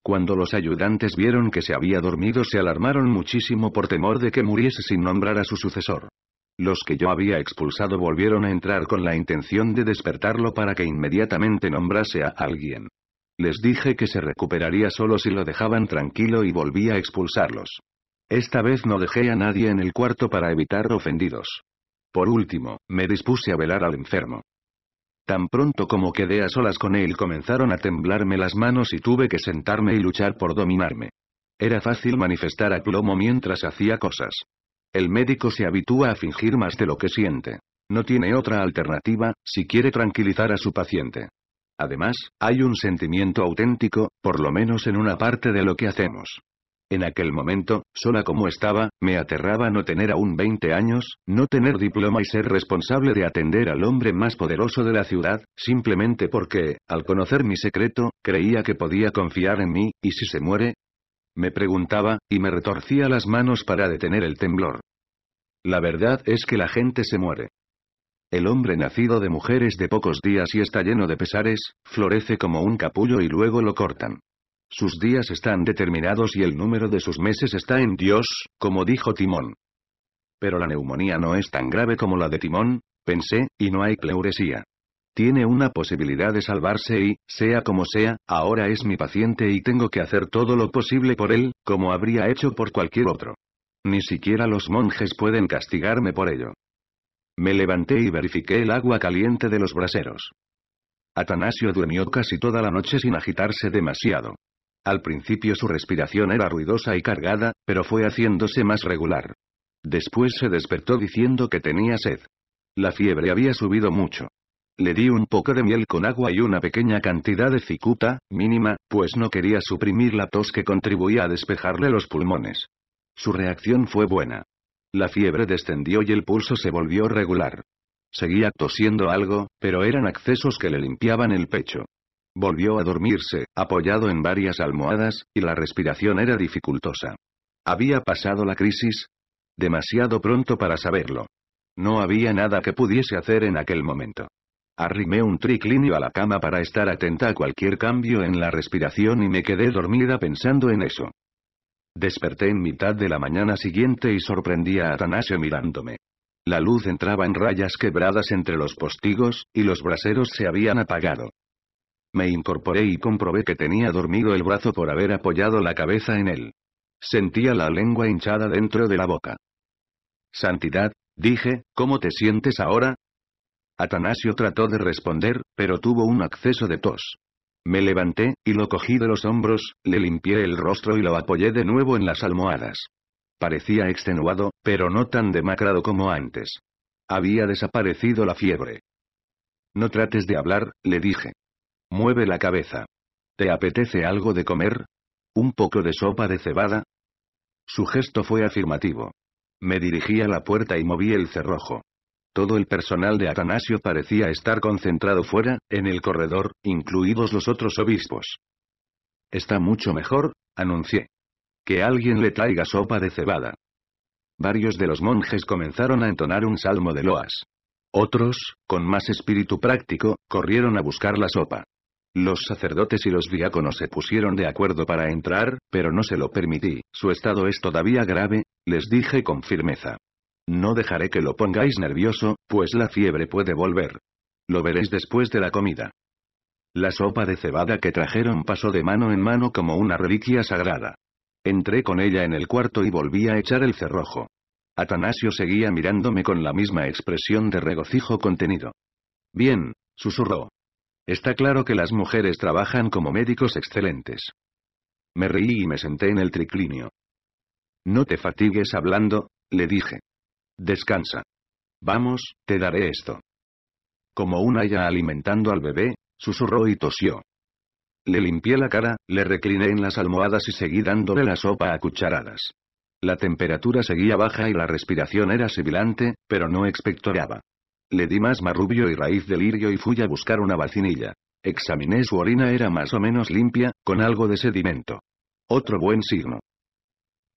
Cuando los ayudantes vieron que se había dormido se alarmaron muchísimo por temor de que muriese sin nombrar a su sucesor. Los que yo había expulsado volvieron a entrar con la intención de despertarlo para que inmediatamente nombrase a alguien. Les dije que se recuperaría solo si lo dejaban tranquilo y volví a expulsarlos. Esta vez no dejé a nadie en el cuarto para evitar ofendidos. Por último, me dispuse a velar al enfermo. Tan pronto como quedé a solas con él comenzaron a temblarme las manos y tuve que sentarme y luchar por dominarme. Era fácil manifestar a plomo mientras hacía cosas. El médico se habitúa a fingir más de lo que siente. No tiene otra alternativa, si quiere tranquilizar a su paciente. Además, hay un sentimiento auténtico, por lo menos en una parte de lo que hacemos. En aquel momento, sola como estaba, me aterraba no tener aún 20 años, no tener diploma y ser responsable de atender al hombre más poderoso de la ciudad, simplemente porque, al conocer mi secreto, creía que podía confiar en mí, y si se muere, me preguntaba, y me retorcía las manos para detener el temblor. La verdad es que la gente se muere. El hombre nacido de mujeres de pocos días y está lleno de pesares, florece como un capullo y luego lo cortan. Sus días están determinados y el número de sus meses está en Dios, como dijo Timón. Pero la neumonía no es tan grave como la de Timón, pensé, y no hay pleuresía. Tiene una posibilidad de salvarse y, sea como sea, ahora es mi paciente y tengo que hacer todo lo posible por él, como habría hecho por cualquier otro. Ni siquiera los monjes pueden castigarme por ello. Me levanté y verifiqué el agua caliente de los braseros. Atanasio durmió casi toda la noche sin agitarse demasiado. Al principio su respiración era ruidosa y cargada, pero fue haciéndose más regular. Después se despertó diciendo que tenía sed. La fiebre había subido mucho. Le di un poco de miel con agua y una pequeña cantidad de cicuta, mínima, pues no quería suprimir la tos que contribuía a despejarle los pulmones. Su reacción fue buena. La fiebre descendió y el pulso se volvió regular. Seguía tosiendo algo, pero eran accesos que le limpiaban el pecho. Volvió a dormirse, apoyado en varias almohadas, y la respiración era dificultosa. ¿Había pasado la crisis? Demasiado pronto para saberlo. No había nada que pudiese hacer en aquel momento. Arrimé un triclinio a la cama para estar atenta a cualquier cambio en la respiración y me quedé dormida pensando en eso. Desperté en mitad de la mañana siguiente y sorprendí a Atanasio mirándome. La luz entraba en rayas quebradas entre los postigos, y los braseros se habían apagado. Me incorporé y comprobé que tenía dormido el brazo por haber apoyado la cabeza en él. Sentía la lengua hinchada dentro de la boca. Santidad, dije, ¿cómo te sientes ahora? Atanasio trató de responder, pero tuvo un acceso de tos. Me levanté, y lo cogí de los hombros, le limpié el rostro y lo apoyé de nuevo en las almohadas. Parecía extenuado, pero no tan demacrado como antes. Había desaparecido la fiebre. No trates de hablar, le dije. Mueve la cabeza. ¿Te apetece algo de comer? ¿Un poco de sopa de cebada? Su gesto fue afirmativo. Me dirigí a la puerta y moví el cerrojo. Todo el personal de Atanasio parecía estar concentrado fuera, en el corredor, incluidos los otros obispos. Está mucho mejor, anuncié. Que alguien le traiga sopa de cebada. Varios de los monjes comenzaron a entonar un salmo de loas. Otros, con más espíritu práctico, corrieron a buscar la sopa. Los sacerdotes y los diáconos se pusieron de acuerdo para entrar, pero no se lo permití, su estado es todavía grave, les dije con firmeza. No dejaré que lo pongáis nervioso, pues la fiebre puede volver. Lo veréis después de la comida. La sopa de cebada que trajeron pasó de mano en mano como una reliquia sagrada. Entré con ella en el cuarto y volví a echar el cerrojo. Atanasio seguía mirándome con la misma expresión de regocijo contenido. Bien, susurró, Está claro que las mujeres trabajan como médicos excelentes. Me reí y me senté en el triclinio. No te fatigues hablando, le dije. Descansa. Vamos, te daré esto. Como un haya alimentando al bebé, susurró y tosió. Le limpié la cara, le recliné en las almohadas y seguí dándole la sopa a cucharadas. La temperatura seguía baja y la respiración era sibilante, pero no expectoraba. Le di más marrubio y raíz de lirio y fui a buscar una vacinilla. Examiné su orina era más o menos limpia, con algo de sedimento. Otro buen signo.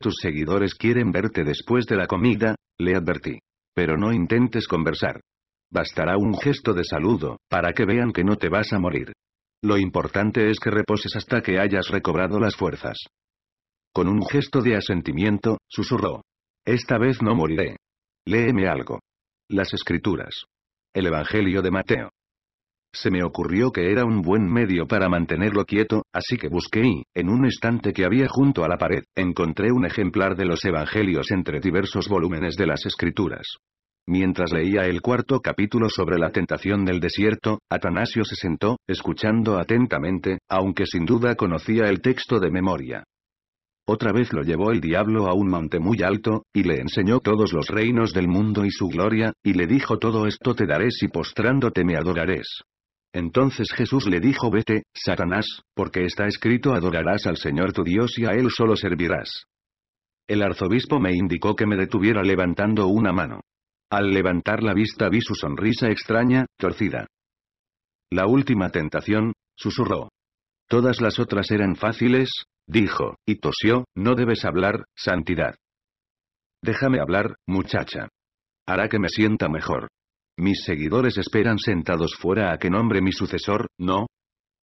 Tus seguidores quieren verte después de la comida, le advertí. Pero no intentes conversar. Bastará un gesto de saludo, para que vean que no te vas a morir. Lo importante es que reposes hasta que hayas recobrado las fuerzas. Con un gesto de asentimiento, susurró. Esta vez no moriré. Léeme algo. Las Escrituras. El Evangelio de Mateo. Se me ocurrió que era un buen medio para mantenerlo quieto, así que busqué y, en un estante que había junto a la pared, encontré un ejemplar de los Evangelios entre diversos volúmenes de las Escrituras. Mientras leía el cuarto capítulo sobre la tentación del desierto, Atanasio se sentó, escuchando atentamente, aunque sin duda conocía el texto de memoria. Otra vez lo llevó el diablo a un monte muy alto, y le enseñó todos los reinos del mundo y su gloria, y le dijo todo esto te daré si postrándote me adorarás. Entonces Jesús le dijo vete, Satanás, porque está escrito adorarás al Señor tu Dios y a él solo servirás. El arzobispo me indicó que me detuviera levantando una mano. Al levantar la vista vi su sonrisa extraña, torcida. La última tentación, susurró. Todas las otras eran fáciles, Dijo, y tosió, no debes hablar, santidad. Déjame hablar, muchacha. Hará que me sienta mejor. Mis seguidores esperan sentados fuera a que nombre mi sucesor, ¿no?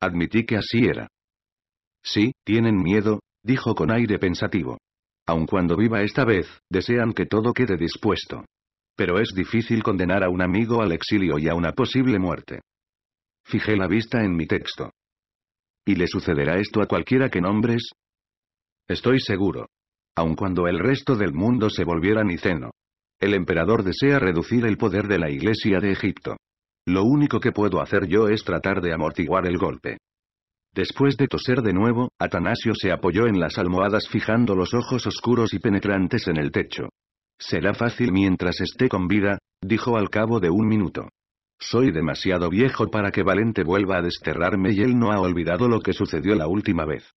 Admití que así era. Sí, tienen miedo, dijo con aire pensativo. Aun cuando viva esta vez, desean que todo quede dispuesto. Pero es difícil condenar a un amigo al exilio y a una posible muerte. Fijé la vista en mi texto. ¿Y le sucederá esto a cualquiera que nombres? Estoy seguro. Aun cuando el resto del mundo se volviera niceno. El emperador desea reducir el poder de la iglesia de Egipto. Lo único que puedo hacer yo es tratar de amortiguar el golpe. Después de toser de nuevo, Atanasio se apoyó en las almohadas fijando los ojos oscuros y penetrantes en el techo. Será fácil mientras esté con vida, dijo al cabo de un minuto. Soy demasiado viejo para que Valente vuelva a desterrarme y él no ha olvidado lo que sucedió la última vez.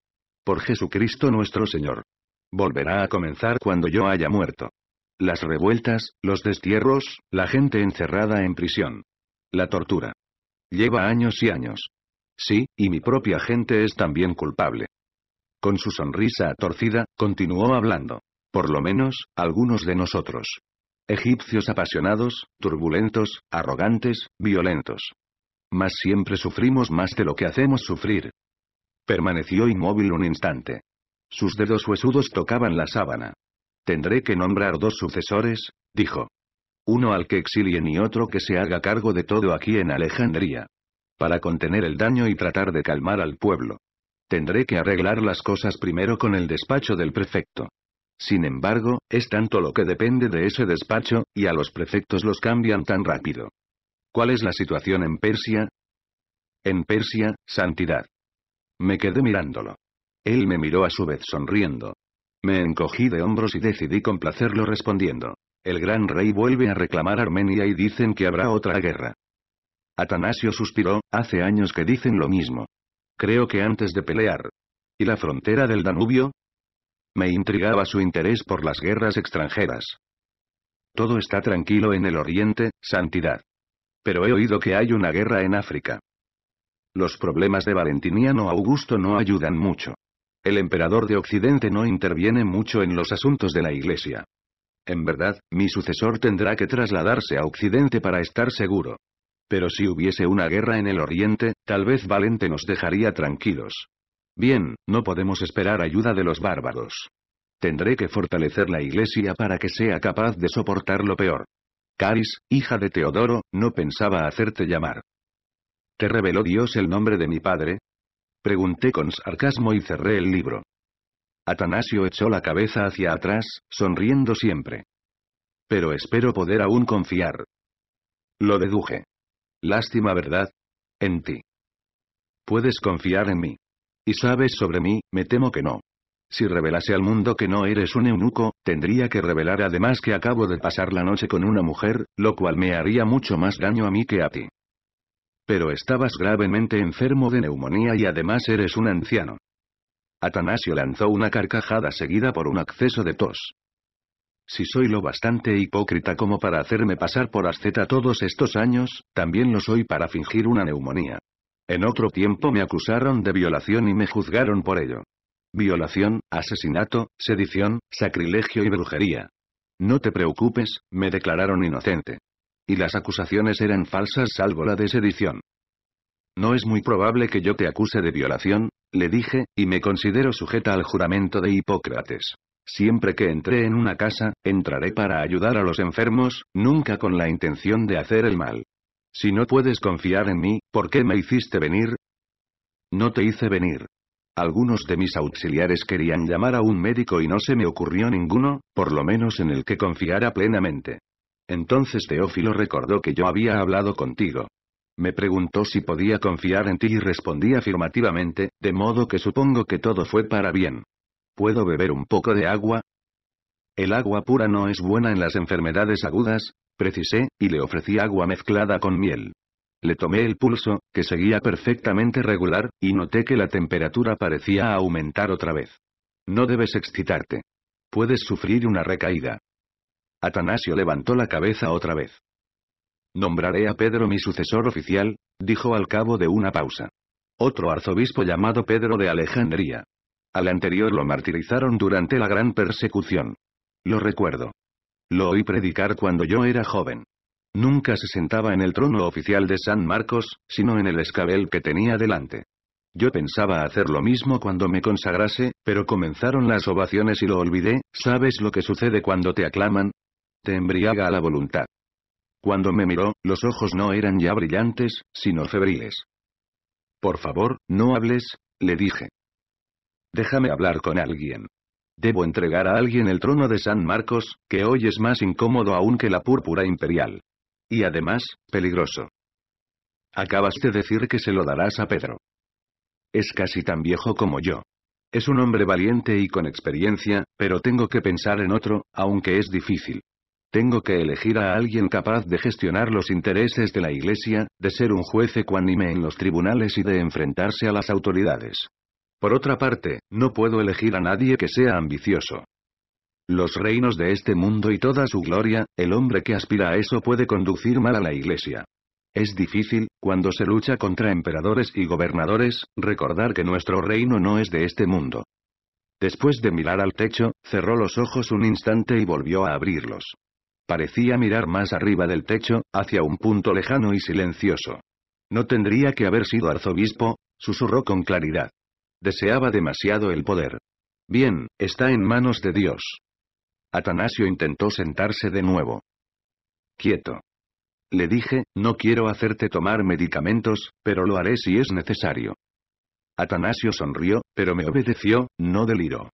Por Jesucristo nuestro Señor. Volverá a comenzar cuando yo haya muerto. Las revueltas, los destierros, la gente encerrada en prisión. La tortura. Lleva años y años. Sí, y mi propia gente es también culpable. Con su sonrisa torcida, continuó hablando. Por lo menos, algunos de nosotros egipcios apasionados, turbulentos, arrogantes, violentos. Mas siempre sufrimos más de lo que hacemos sufrir. Permaneció inmóvil un instante. Sus dedos huesudos tocaban la sábana. Tendré que nombrar dos sucesores, dijo. Uno al que exilien y otro que se haga cargo de todo aquí en Alejandría. Para contener el daño y tratar de calmar al pueblo. Tendré que arreglar las cosas primero con el despacho del prefecto. Sin embargo, es tanto lo que depende de ese despacho, y a los prefectos los cambian tan rápido. ¿Cuál es la situación en Persia? En Persia, santidad. Me quedé mirándolo. Él me miró a su vez sonriendo. Me encogí de hombros y decidí complacerlo respondiendo. El gran rey vuelve a reclamar Armenia y dicen que habrá otra guerra. Atanasio suspiró, hace años que dicen lo mismo. Creo que antes de pelear. ¿Y la frontera del Danubio? Me intrigaba su interés por las guerras extranjeras. Todo está tranquilo en el Oriente, Santidad. Pero he oído que hay una guerra en África. Los problemas de Valentiniano Augusto no ayudan mucho. El emperador de Occidente no interviene mucho en los asuntos de la Iglesia. En verdad, mi sucesor tendrá que trasladarse a Occidente para estar seguro. Pero si hubiese una guerra en el Oriente, tal vez Valente nos dejaría tranquilos. Bien, no podemos esperar ayuda de los bárbaros. Tendré que fortalecer la iglesia para que sea capaz de soportar lo peor. Caris, hija de Teodoro, no pensaba hacerte llamar. ¿Te reveló Dios el nombre de mi padre? Pregunté con sarcasmo y cerré el libro. Atanasio echó la cabeza hacia atrás, sonriendo siempre. Pero espero poder aún confiar. Lo deduje. Lástima, ¿verdad? En ti. Puedes confiar en mí. ¿Y sabes sobre mí? Me temo que no. Si revelase al mundo que no eres un eunuco, tendría que revelar además que acabo de pasar la noche con una mujer, lo cual me haría mucho más daño a mí que a ti. Pero estabas gravemente enfermo de neumonía y además eres un anciano. Atanasio lanzó una carcajada seguida por un acceso de tos. Si soy lo bastante hipócrita como para hacerme pasar por asceta todos estos años, también lo soy para fingir una neumonía. En otro tiempo me acusaron de violación y me juzgaron por ello. Violación, asesinato, sedición, sacrilegio y brujería. No te preocupes, me declararon inocente. Y las acusaciones eran falsas salvo la de sedición. No es muy probable que yo te acuse de violación, le dije, y me considero sujeta al juramento de Hipócrates. Siempre que entré en una casa, entraré para ayudar a los enfermos, nunca con la intención de hacer el mal. Si no puedes confiar en mí, ¿por qué me hiciste venir? No te hice venir. Algunos de mis auxiliares querían llamar a un médico y no se me ocurrió ninguno, por lo menos en el que confiara plenamente. Entonces Teófilo recordó que yo había hablado contigo. Me preguntó si podía confiar en ti y respondí afirmativamente, de modo que supongo que todo fue para bien. ¿Puedo beber un poco de agua? El agua pura no es buena en las enfermedades agudas, precisé, y le ofrecí agua mezclada con miel. Le tomé el pulso, que seguía perfectamente regular, y noté que la temperatura parecía aumentar otra vez. No debes excitarte. Puedes sufrir una recaída. Atanasio levantó la cabeza otra vez. Nombraré a Pedro mi sucesor oficial, dijo al cabo de una pausa. Otro arzobispo llamado Pedro de Alejandría. Al anterior lo martirizaron durante la gran persecución. Lo recuerdo. Lo oí predicar cuando yo era joven. Nunca se sentaba en el trono oficial de San Marcos, sino en el escabel que tenía delante. Yo pensaba hacer lo mismo cuando me consagrase, pero comenzaron las ovaciones y lo olvidé, ¿sabes lo que sucede cuando te aclaman? Te embriaga la voluntad. Cuando me miró, los ojos no eran ya brillantes, sino febriles. Por favor, no hables, le dije. Déjame hablar con alguien. Debo entregar a alguien el trono de San Marcos, que hoy es más incómodo aún que la púrpura imperial. Y además, peligroso. Acabas de decir que se lo darás a Pedro. Es casi tan viejo como yo. Es un hombre valiente y con experiencia, pero tengo que pensar en otro, aunque es difícil. Tengo que elegir a alguien capaz de gestionar los intereses de la Iglesia, de ser un juez ecuánime en los tribunales y de enfrentarse a las autoridades. Por otra parte, no puedo elegir a nadie que sea ambicioso. Los reinos de este mundo y toda su gloria, el hombre que aspira a eso puede conducir mal a la iglesia. Es difícil, cuando se lucha contra emperadores y gobernadores, recordar que nuestro reino no es de este mundo. Después de mirar al techo, cerró los ojos un instante y volvió a abrirlos. Parecía mirar más arriba del techo, hacia un punto lejano y silencioso. No tendría que haber sido arzobispo, susurró con claridad. Deseaba demasiado el poder. Bien, está en manos de Dios. Atanasio intentó sentarse de nuevo. Quieto. Le dije, no quiero hacerte tomar medicamentos, pero lo haré si es necesario. Atanasio sonrió, pero me obedeció, no deliró.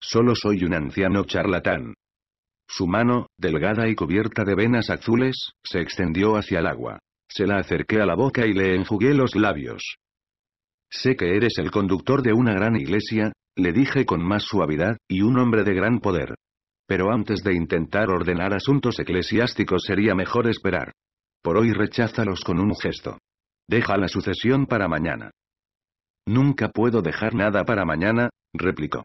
Solo soy un anciano charlatán. Su mano, delgada y cubierta de venas azules, se extendió hacia el agua. Se la acerqué a la boca y le enjugué los labios. Sé que eres el conductor de una gran iglesia, le dije con más suavidad, y un hombre de gran poder. Pero antes de intentar ordenar asuntos eclesiásticos sería mejor esperar. Por hoy recházalos con un gesto. Deja la sucesión para mañana. Nunca puedo dejar nada para mañana, replicó.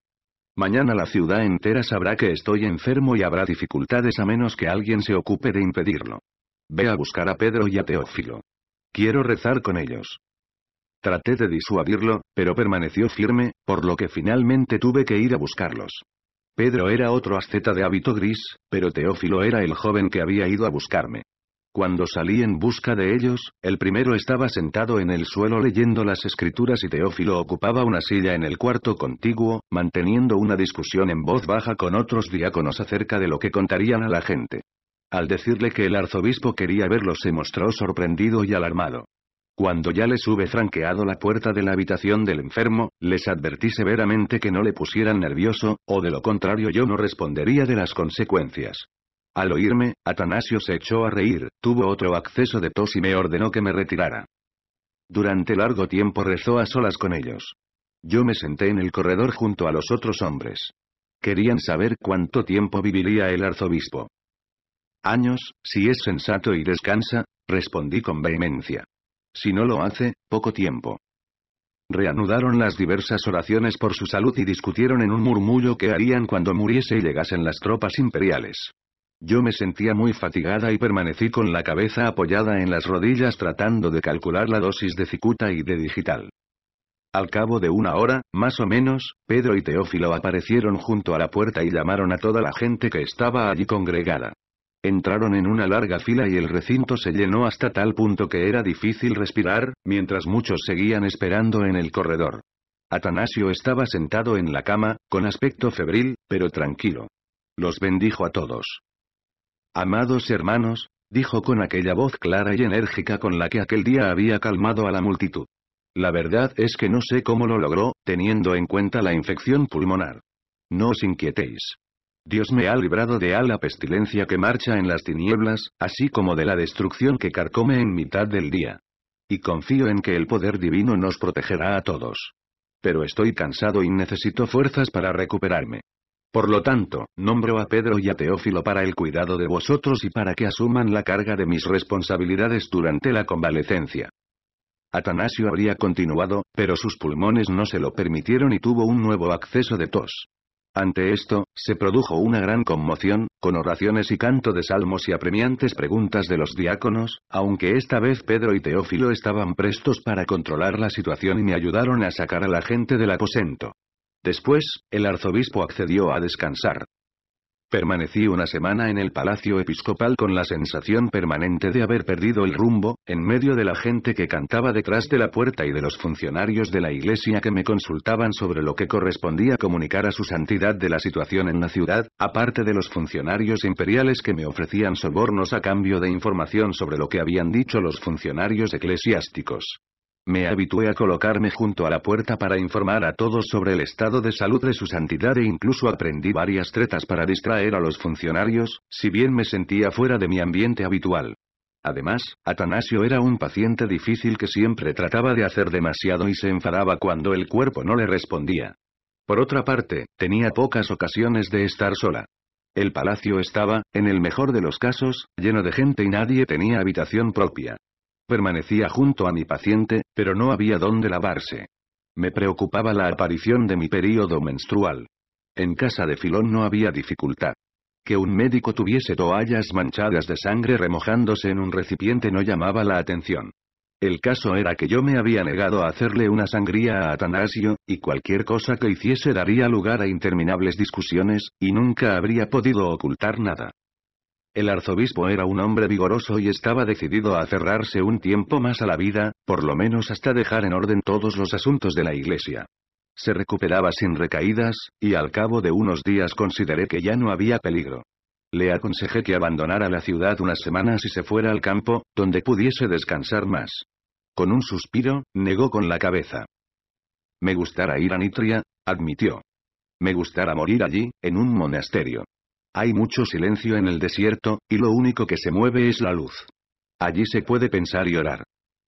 Mañana la ciudad entera sabrá que estoy enfermo y habrá dificultades a menos que alguien se ocupe de impedirlo. Ve a buscar a Pedro y a Teófilo. Quiero rezar con ellos. Traté de disuadirlo, pero permaneció firme, por lo que finalmente tuve que ir a buscarlos. Pedro era otro asceta de hábito gris, pero Teófilo era el joven que había ido a buscarme. Cuando salí en busca de ellos, el primero estaba sentado en el suelo leyendo las escrituras y Teófilo ocupaba una silla en el cuarto contiguo, manteniendo una discusión en voz baja con otros diáconos acerca de lo que contarían a la gente. Al decirle que el arzobispo quería verlo se mostró sorprendido y alarmado. Cuando ya les hube franqueado la puerta de la habitación del enfermo, les advertí severamente que no le pusieran nervioso, o de lo contrario yo no respondería de las consecuencias. Al oírme, Atanasio se echó a reír, tuvo otro acceso de tos y me ordenó que me retirara. Durante largo tiempo rezó a solas con ellos. Yo me senté en el corredor junto a los otros hombres. Querían saber cuánto tiempo viviría el arzobispo. Años, si es sensato y descansa, respondí con vehemencia si no lo hace, poco tiempo. Reanudaron las diversas oraciones por su salud y discutieron en un murmullo qué harían cuando muriese y llegasen las tropas imperiales. Yo me sentía muy fatigada y permanecí con la cabeza apoyada en las rodillas tratando de calcular la dosis de cicuta y de digital. Al cabo de una hora, más o menos, Pedro y Teófilo aparecieron junto a la puerta y llamaron a toda la gente que estaba allí congregada. Entraron en una larga fila y el recinto se llenó hasta tal punto que era difícil respirar, mientras muchos seguían esperando en el corredor. Atanasio estaba sentado en la cama, con aspecto febril, pero tranquilo. Los bendijo a todos. Amados hermanos, dijo con aquella voz clara y enérgica con la que aquel día había calmado a la multitud. La verdad es que no sé cómo lo logró, teniendo en cuenta la infección pulmonar. No os inquietéis. Dios me ha librado de a la pestilencia que marcha en las tinieblas, así como de la destrucción que carcome en mitad del día. Y confío en que el poder divino nos protegerá a todos. Pero estoy cansado y necesito fuerzas para recuperarme. Por lo tanto, nombro a Pedro y a Teófilo para el cuidado de vosotros y para que asuman la carga de mis responsabilidades durante la convalecencia. Atanasio habría continuado, pero sus pulmones no se lo permitieron y tuvo un nuevo acceso de tos. Ante esto, se produjo una gran conmoción, con oraciones y canto de salmos y apremiantes preguntas de los diáconos, aunque esta vez Pedro y Teófilo estaban prestos para controlar la situación y me ayudaron a sacar a la gente del aposento. Después, el arzobispo accedió a descansar. Permanecí una semana en el palacio episcopal con la sensación permanente de haber perdido el rumbo, en medio de la gente que cantaba detrás de la puerta y de los funcionarios de la iglesia que me consultaban sobre lo que correspondía comunicar a su santidad de la situación en la ciudad, aparte de los funcionarios imperiales que me ofrecían sobornos a cambio de información sobre lo que habían dicho los funcionarios eclesiásticos. Me habitué a colocarme junto a la puerta para informar a todos sobre el estado de salud de su santidad e incluso aprendí varias tretas para distraer a los funcionarios, si bien me sentía fuera de mi ambiente habitual. Además, Atanasio era un paciente difícil que siempre trataba de hacer demasiado y se enfadaba cuando el cuerpo no le respondía. Por otra parte, tenía pocas ocasiones de estar sola. El palacio estaba, en el mejor de los casos, lleno de gente y nadie tenía habitación propia. Permanecía junto a mi paciente, pero no había dónde lavarse. Me preocupaba la aparición de mi período menstrual. En casa de Filón no había dificultad. Que un médico tuviese toallas manchadas de sangre remojándose en un recipiente no llamaba la atención. El caso era que yo me había negado a hacerle una sangría a Atanasio, y cualquier cosa que hiciese daría lugar a interminables discusiones, y nunca habría podido ocultar nada. El arzobispo era un hombre vigoroso y estaba decidido a aferrarse un tiempo más a la vida, por lo menos hasta dejar en orden todos los asuntos de la iglesia. Se recuperaba sin recaídas, y al cabo de unos días consideré que ya no había peligro. Le aconsejé que abandonara la ciudad unas semanas y se fuera al campo, donde pudiese descansar más. Con un suspiro, negó con la cabeza. Me gustara ir a Nitria, admitió. Me gustara morir allí, en un monasterio. Hay mucho silencio en el desierto, y lo único que se mueve es la luz. Allí se puede pensar y orar.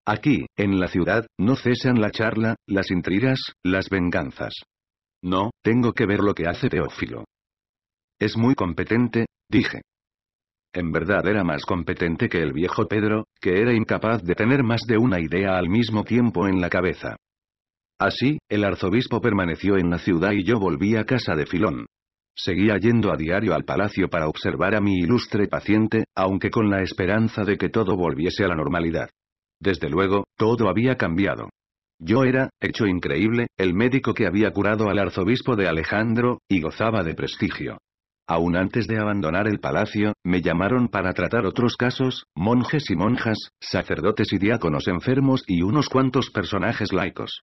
Aquí, en la ciudad, no cesan la charla, las intrigas, las venganzas. No, tengo que ver lo que hace Teófilo. Es muy competente, dije. En verdad era más competente que el viejo Pedro, que era incapaz de tener más de una idea al mismo tiempo en la cabeza. Así, el arzobispo permaneció en la ciudad y yo volví a casa de Filón. Seguía yendo a diario al palacio para observar a mi ilustre paciente, aunque con la esperanza de que todo volviese a la normalidad. Desde luego, todo había cambiado. Yo era, hecho increíble, el médico que había curado al arzobispo de Alejandro, y gozaba de prestigio. Aún antes de abandonar el palacio, me llamaron para tratar otros casos, monjes y monjas, sacerdotes y diáconos enfermos y unos cuantos personajes laicos.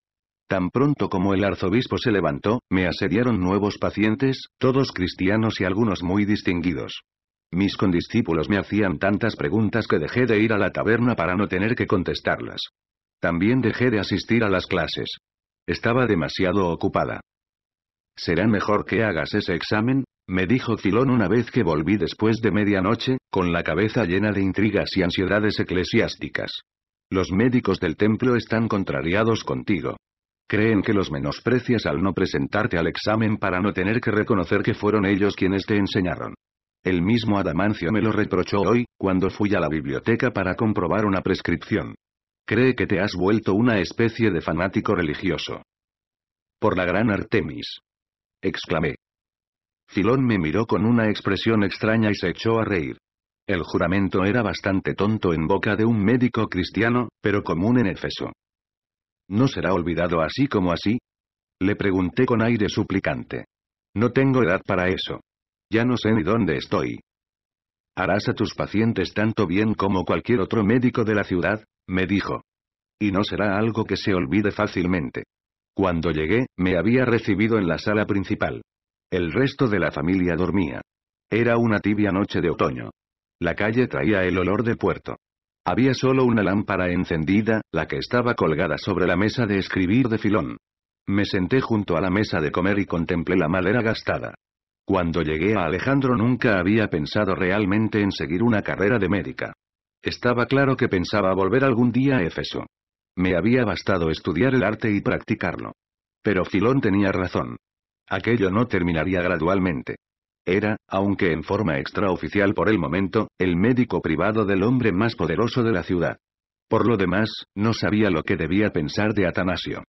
Tan pronto como el arzobispo se levantó, me asediaron nuevos pacientes, todos cristianos y algunos muy distinguidos. Mis condiscípulos me hacían tantas preguntas que dejé de ir a la taberna para no tener que contestarlas. También dejé de asistir a las clases. Estaba demasiado ocupada. Será mejor que hagas ese examen, me dijo Zilón una vez que volví después de medianoche, con la cabeza llena de intrigas y ansiedades eclesiásticas. Los médicos del templo están contrariados contigo. Creen que los menosprecias al no presentarte al examen para no tener que reconocer que fueron ellos quienes te enseñaron. El mismo Adamancio me lo reprochó hoy, cuando fui a la biblioteca para comprobar una prescripción. Cree que te has vuelto una especie de fanático religioso. Por la gran Artemis. Exclamé. Filón me miró con una expresión extraña y se echó a reír. El juramento era bastante tonto en boca de un médico cristiano, pero común en Éfeso. ¿No será olvidado así como así? Le pregunté con aire suplicante. No tengo edad para eso. Ya no sé ni dónde estoy. Harás a tus pacientes tanto bien como cualquier otro médico de la ciudad, me dijo. Y no será algo que se olvide fácilmente. Cuando llegué, me había recibido en la sala principal. El resto de la familia dormía. Era una tibia noche de otoño. La calle traía el olor de puerto. Había solo una lámpara encendida, la que estaba colgada sobre la mesa de escribir de Filón. Me senté junto a la mesa de comer y contemplé la madera gastada. Cuando llegué a Alejandro nunca había pensado realmente en seguir una carrera de médica. Estaba claro que pensaba volver algún día a Éfeso. Me había bastado estudiar el arte y practicarlo. Pero Filón tenía razón. Aquello no terminaría gradualmente. Era, aunque en forma extraoficial por el momento, el médico privado del hombre más poderoso de la ciudad. Por lo demás, no sabía lo que debía pensar de Atanasio.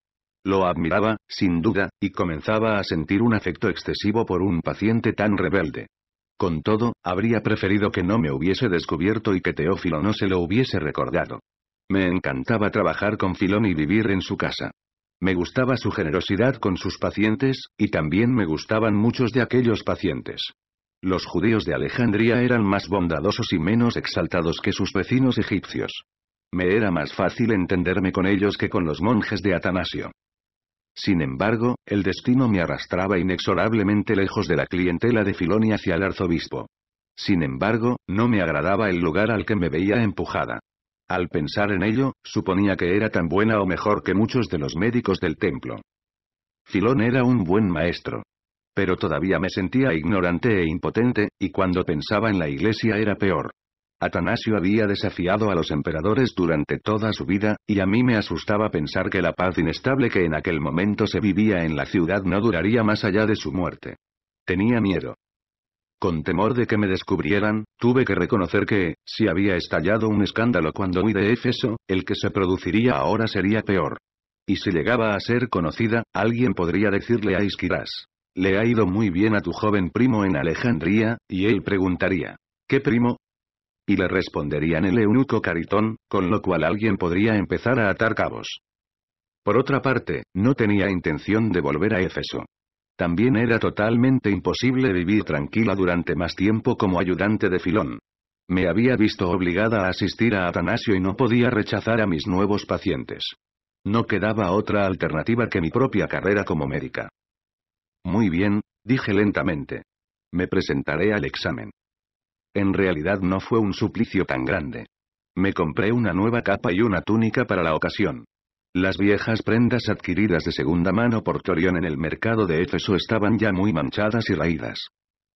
Lo admiraba, sin duda, y comenzaba a sentir un afecto excesivo por un paciente tan rebelde. Con todo, habría preferido que no me hubiese descubierto y que Teófilo no se lo hubiese recordado. Me encantaba trabajar con Filón y vivir en su casa. Me gustaba su generosidad con sus pacientes, y también me gustaban muchos de aquellos pacientes. Los judíos de Alejandría eran más bondadosos y menos exaltados que sus vecinos egipcios. Me era más fácil entenderme con ellos que con los monjes de Atanasio. Sin embargo, el destino me arrastraba inexorablemente lejos de la clientela de y hacia el arzobispo. Sin embargo, no me agradaba el lugar al que me veía empujada. Al pensar en ello, suponía que era tan buena o mejor que muchos de los médicos del templo. Filón era un buen maestro. Pero todavía me sentía ignorante e impotente, y cuando pensaba en la iglesia era peor. Atanasio había desafiado a los emperadores durante toda su vida, y a mí me asustaba pensar que la paz inestable que en aquel momento se vivía en la ciudad no duraría más allá de su muerte. Tenía miedo. Con temor de que me descubrieran, tuve que reconocer que, si había estallado un escándalo cuando huí de Éfeso, el que se produciría ahora sería peor. Y si llegaba a ser conocida, alguien podría decirle a Isquirás. Le ha ido muy bien a tu joven primo en Alejandría, y él preguntaría. ¿Qué primo? Y le responderían el eunuco Caritón, con lo cual alguien podría empezar a atar cabos. Por otra parte, no tenía intención de volver a Éfeso. También era totalmente imposible vivir tranquila durante más tiempo como ayudante de Filón. Me había visto obligada a asistir a Atanasio y no podía rechazar a mis nuevos pacientes. No quedaba otra alternativa que mi propia carrera como médica. Muy bien, dije lentamente. Me presentaré al examen. En realidad no fue un suplicio tan grande. Me compré una nueva capa y una túnica para la ocasión. Las viejas prendas adquiridas de segunda mano por Torión en el mercado de Éfeso estaban ya muy manchadas y raídas.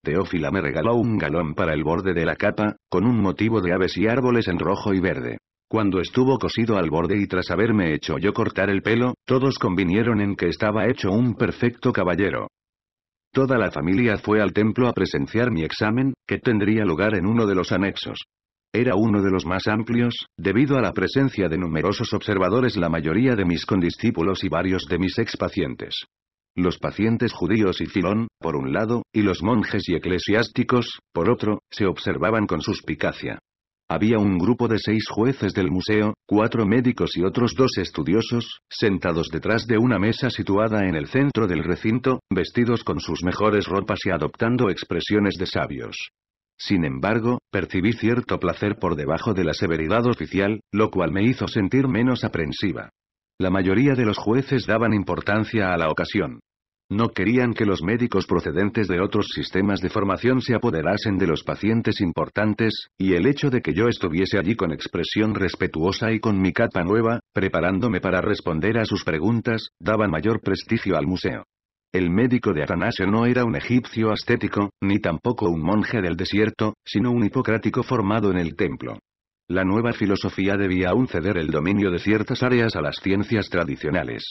Teófila me regaló un galón para el borde de la capa, con un motivo de aves y árboles en rojo y verde. Cuando estuvo cosido al borde y tras haberme hecho yo cortar el pelo, todos convinieron en que estaba hecho un perfecto caballero. Toda la familia fue al templo a presenciar mi examen, que tendría lugar en uno de los anexos. Era uno de los más amplios, debido a la presencia de numerosos observadores la mayoría de mis condiscípulos y varios de mis expacientes. Los pacientes judíos y Filón, por un lado, y los monjes y eclesiásticos, por otro, se observaban con suspicacia. Había un grupo de seis jueces del museo, cuatro médicos y otros dos estudiosos, sentados detrás de una mesa situada en el centro del recinto, vestidos con sus mejores ropas y adoptando expresiones de sabios. Sin embargo, percibí cierto placer por debajo de la severidad oficial, lo cual me hizo sentir menos aprensiva. La mayoría de los jueces daban importancia a la ocasión. No querían que los médicos procedentes de otros sistemas de formación se apoderasen de los pacientes importantes, y el hecho de que yo estuviese allí con expresión respetuosa y con mi capa nueva, preparándome para responder a sus preguntas, daba mayor prestigio al museo. El médico de Atanasio no era un egipcio ascético, ni tampoco un monje del desierto, sino un hipocrático formado en el templo. La nueva filosofía debía aún ceder el dominio de ciertas áreas a las ciencias tradicionales.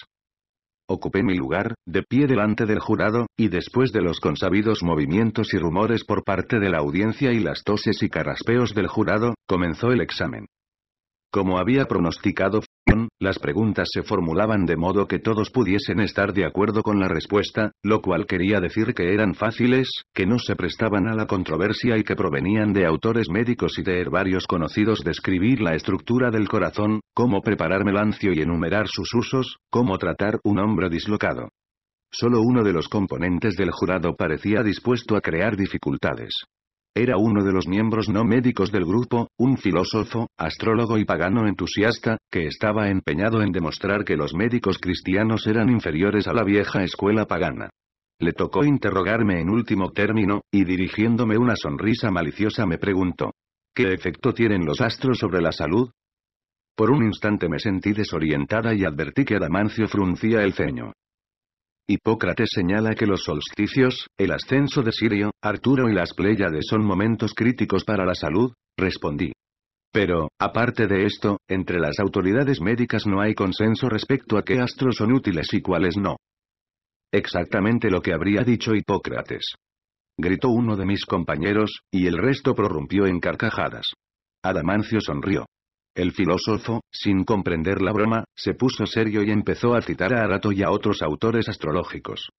Ocupé mi lugar, de pie delante del jurado, y después de los consabidos movimientos y rumores por parte de la audiencia y las toses y carraspeos del jurado, comenzó el examen. Como había pronosticado Fion, las preguntas se formulaban de modo que todos pudiesen estar de acuerdo con la respuesta, lo cual quería decir que eran fáciles, que no se prestaban a la controversia y que provenían de autores médicos y de herbarios conocidos describir la estructura del corazón, cómo preparar melancio y enumerar sus usos, cómo tratar un hombre dislocado. Solo uno de los componentes del jurado parecía dispuesto a crear dificultades. Era uno de los miembros no médicos del grupo, un filósofo, astrólogo y pagano entusiasta, que estaba empeñado en demostrar que los médicos cristianos eran inferiores a la vieja escuela pagana. Le tocó interrogarme en último término, y dirigiéndome una sonrisa maliciosa me preguntó, ¿qué efecto tienen los astros sobre la salud? Por un instante me sentí desorientada y advertí que Damancio fruncía el ceño. Hipócrates señala que los solsticios, el ascenso de Sirio, Arturo y las Pléyades son momentos críticos para la salud, respondí. Pero, aparte de esto, entre las autoridades médicas no hay consenso respecto a qué astros son útiles y cuáles no. Exactamente lo que habría dicho Hipócrates. Gritó uno de mis compañeros, y el resto prorrumpió en carcajadas. Adamancio sonrió. El filósofo, sin comprender la broma, se puso serio y empezó a citar a Arato y a otros autores astrológicos.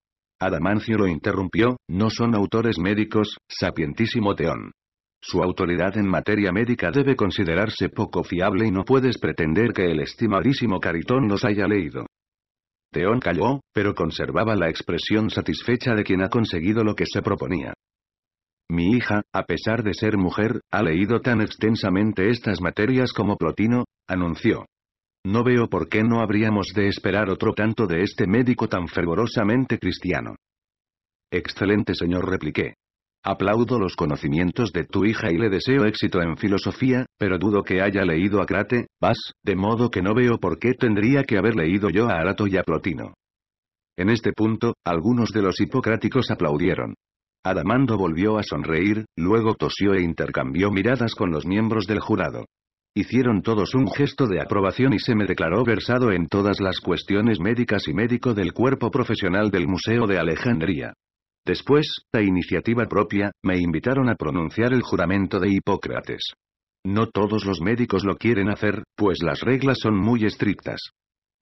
Adamancio lo interrumpió, no son autores médicos, sapientísimo Teón. Su autoridad en materia médica debe considerarse poco fiable y no puedes pretender que el estimadísimo Caritón los haya leído. Teón calló, pero conservaba la expresión satisfecha de quien ha conseguido lo que se proponía. Mi hija, a pesar de ser mujer, ha leído tan extensamente estas materias como Plotino, anunció. No veo por qué no habríamos de esperar otro tanto de este médico tan fervorosamente cristiano. Excelente señor, repliqué. Aplaudo los conocimientos de tu hija y le deseo éxito en filosofía, pero dudo que haya leído a Crate, Vas, de modo que no veo por qué tendría que haber leído yo a Arato y a Plotino. En este punto, algunos de los hipocráticos aplaudieron. Adamando volvió a sonreír, luego tosió e intercambió miradas con los miembros del jurado. Hicieron todos un gesto de aprobación y se me declaró versado en todas las cuestiones médicas y médico del cuerpo profesional del Museo de Alejandría. Después, a iniciativa propia, me invitaron a pronunciar el juramento de Hipócrates. No todos los médicos lo quieren hacer, pues las reglas son muy estrictas.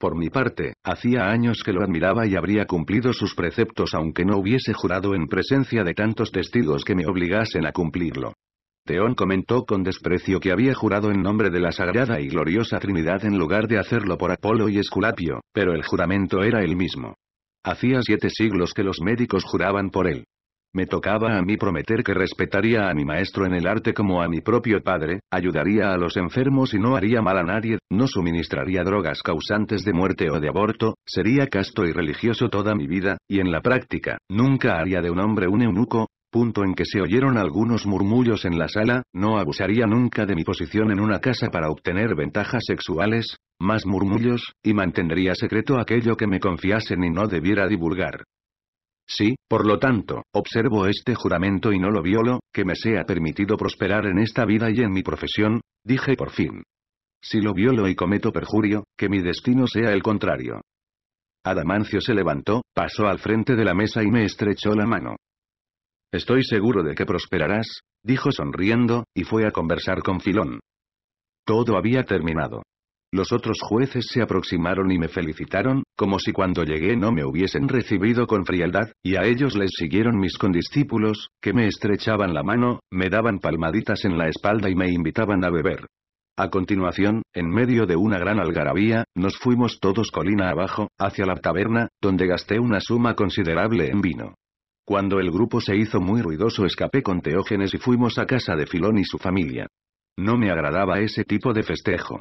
Por mi parte, hacía años que lo admiraba y habría cumplido sus preceptos aunque no hubiese jurado en presencia de tantos testigos que me obligasen a cumplirlo. Teón comentó con desprecio que había jurado en nombre de la sagrada y gloriosa Trinidad en lugar de hacerlo por Apolo y Esculapio, pero el juramento era el mismo. Hacía siete siglos que los médicos juraban por él. Me tocaba a mí prometer que respetaría a mi maestro en el arte como a mi propio padre, ayudaría a los enfermos y no haría mal a nadie, no suministraría drogas causantes de muerte o de aborto, sería casto y religioso toda mi vida, y en la práctica, nunca haría de un hombre un eunuco, punto en que se oyeron algunos murmullos en la sala, no abusaría nunca de mi posición en una casa para obtener ventajas sexuales, más murmullos, y mantendría secreto aquello que me confiasen y no debiera divulgar. «Sí, por lo tanto, observo este juramento y no lo violo, que me sea permitido prosperar en esta vida y en mi profesión, dije por fin. Si lo violo y cometo perjurio, que mi destino sea el contrario. Adamancio se levantó, pasó al frente de la mesa y me estrechó la mano. Estoy seguro de que prosperarás, dijo sonriendo, y fue a conversar con Filón. Todo había terminado. Los otros jueces se aproximaron y me felicitaron, como si cuando llegué no me hubiesen recibido con frialdad, y a ellos les siguieron mis condiscípulos, que me estrechaban la mano, me daban palmaditas en la espalda y me invitaban a beber. A continuación, en medio de una gran algarabía, nos fuimos todos colina abajo, hacia la taberna, donde gasté una suma considerable en vino. Cuando el grupo se hizo muy ruidoso escapé con Teógenes y fuimos a casa de Filón y su familia. No me agradaba ese tipo de festejo.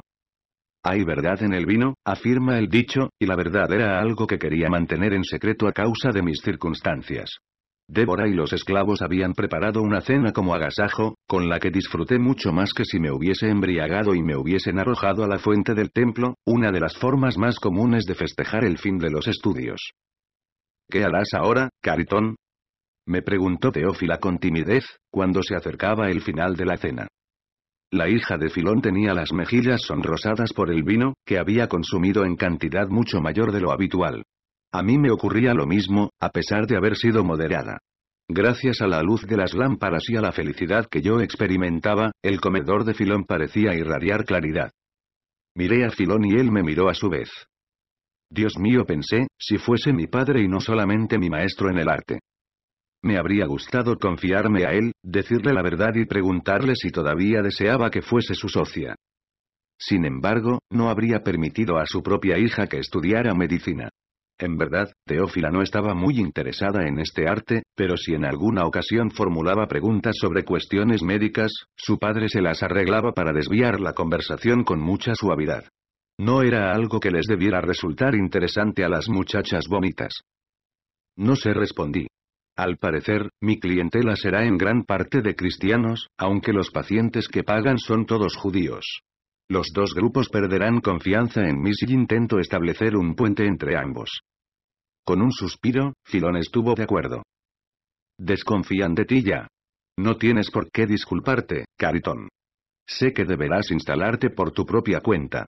Hay verdad en el vino, afirma el dicho, y la verdad era algo que quería mantener en secreto a causa de mis circunstancias. Débora y los esclavos habían preparado una cena como agasajo, con la que disfruté mucho más que si me hubiese embriagado y me hubiesen arrojado a la fuente del templo, una de las formas más comunes de festejar el fin de los estudios. ¿Qué harás ahora, Caritón? me preguntó Teófila con timidez, cuando se acercaba el final de la cena. La hija de Filón tenía las mejillas sonrosadas por el vino, que había consumido en cantidad mucho mayor de lo habitual. A mí me ocurría lo mismo, a pesar de haber sido moderada. Gracias a la luz de las lámparas y a la felicidad que yo experimentaba, el comedor de Filón parecía irradiar claridad. Miré a Filón y él me miró a su vez. Dios mío pensé, si fuese mi padre y no solamente mi maestro en el arte. Me habría gustado confiarme a él, decirle la verdad y preguntarle si todavía deseaba que fuese su socia. Sin embargo, no habría permitido a su propia hija que estudiara medicina. En verdad, Teófila no estaba muy interesada en este arte, pero si en alguna ocasión formulaba preguntas sobre cuestiones médicas, su padre se las arreglaba para desviar la conversación con mucha suavidad. No era algo que les debiera resultar interesante a las muchachas bonitas. No se respondí. Al parecer, mi clientela será en gran parte de cristianos, aunque los pacientes que pagan son todos judíos. Los dos grupos perderán confianza en mí si intento establecer un puente entre ambos. Con un suspiro, Filón estuvo de acuerdo. Desconfían de ti ya. No tienes por qué disculparte, Caritón. Sé que deberás instalarte por tu propia cuenta.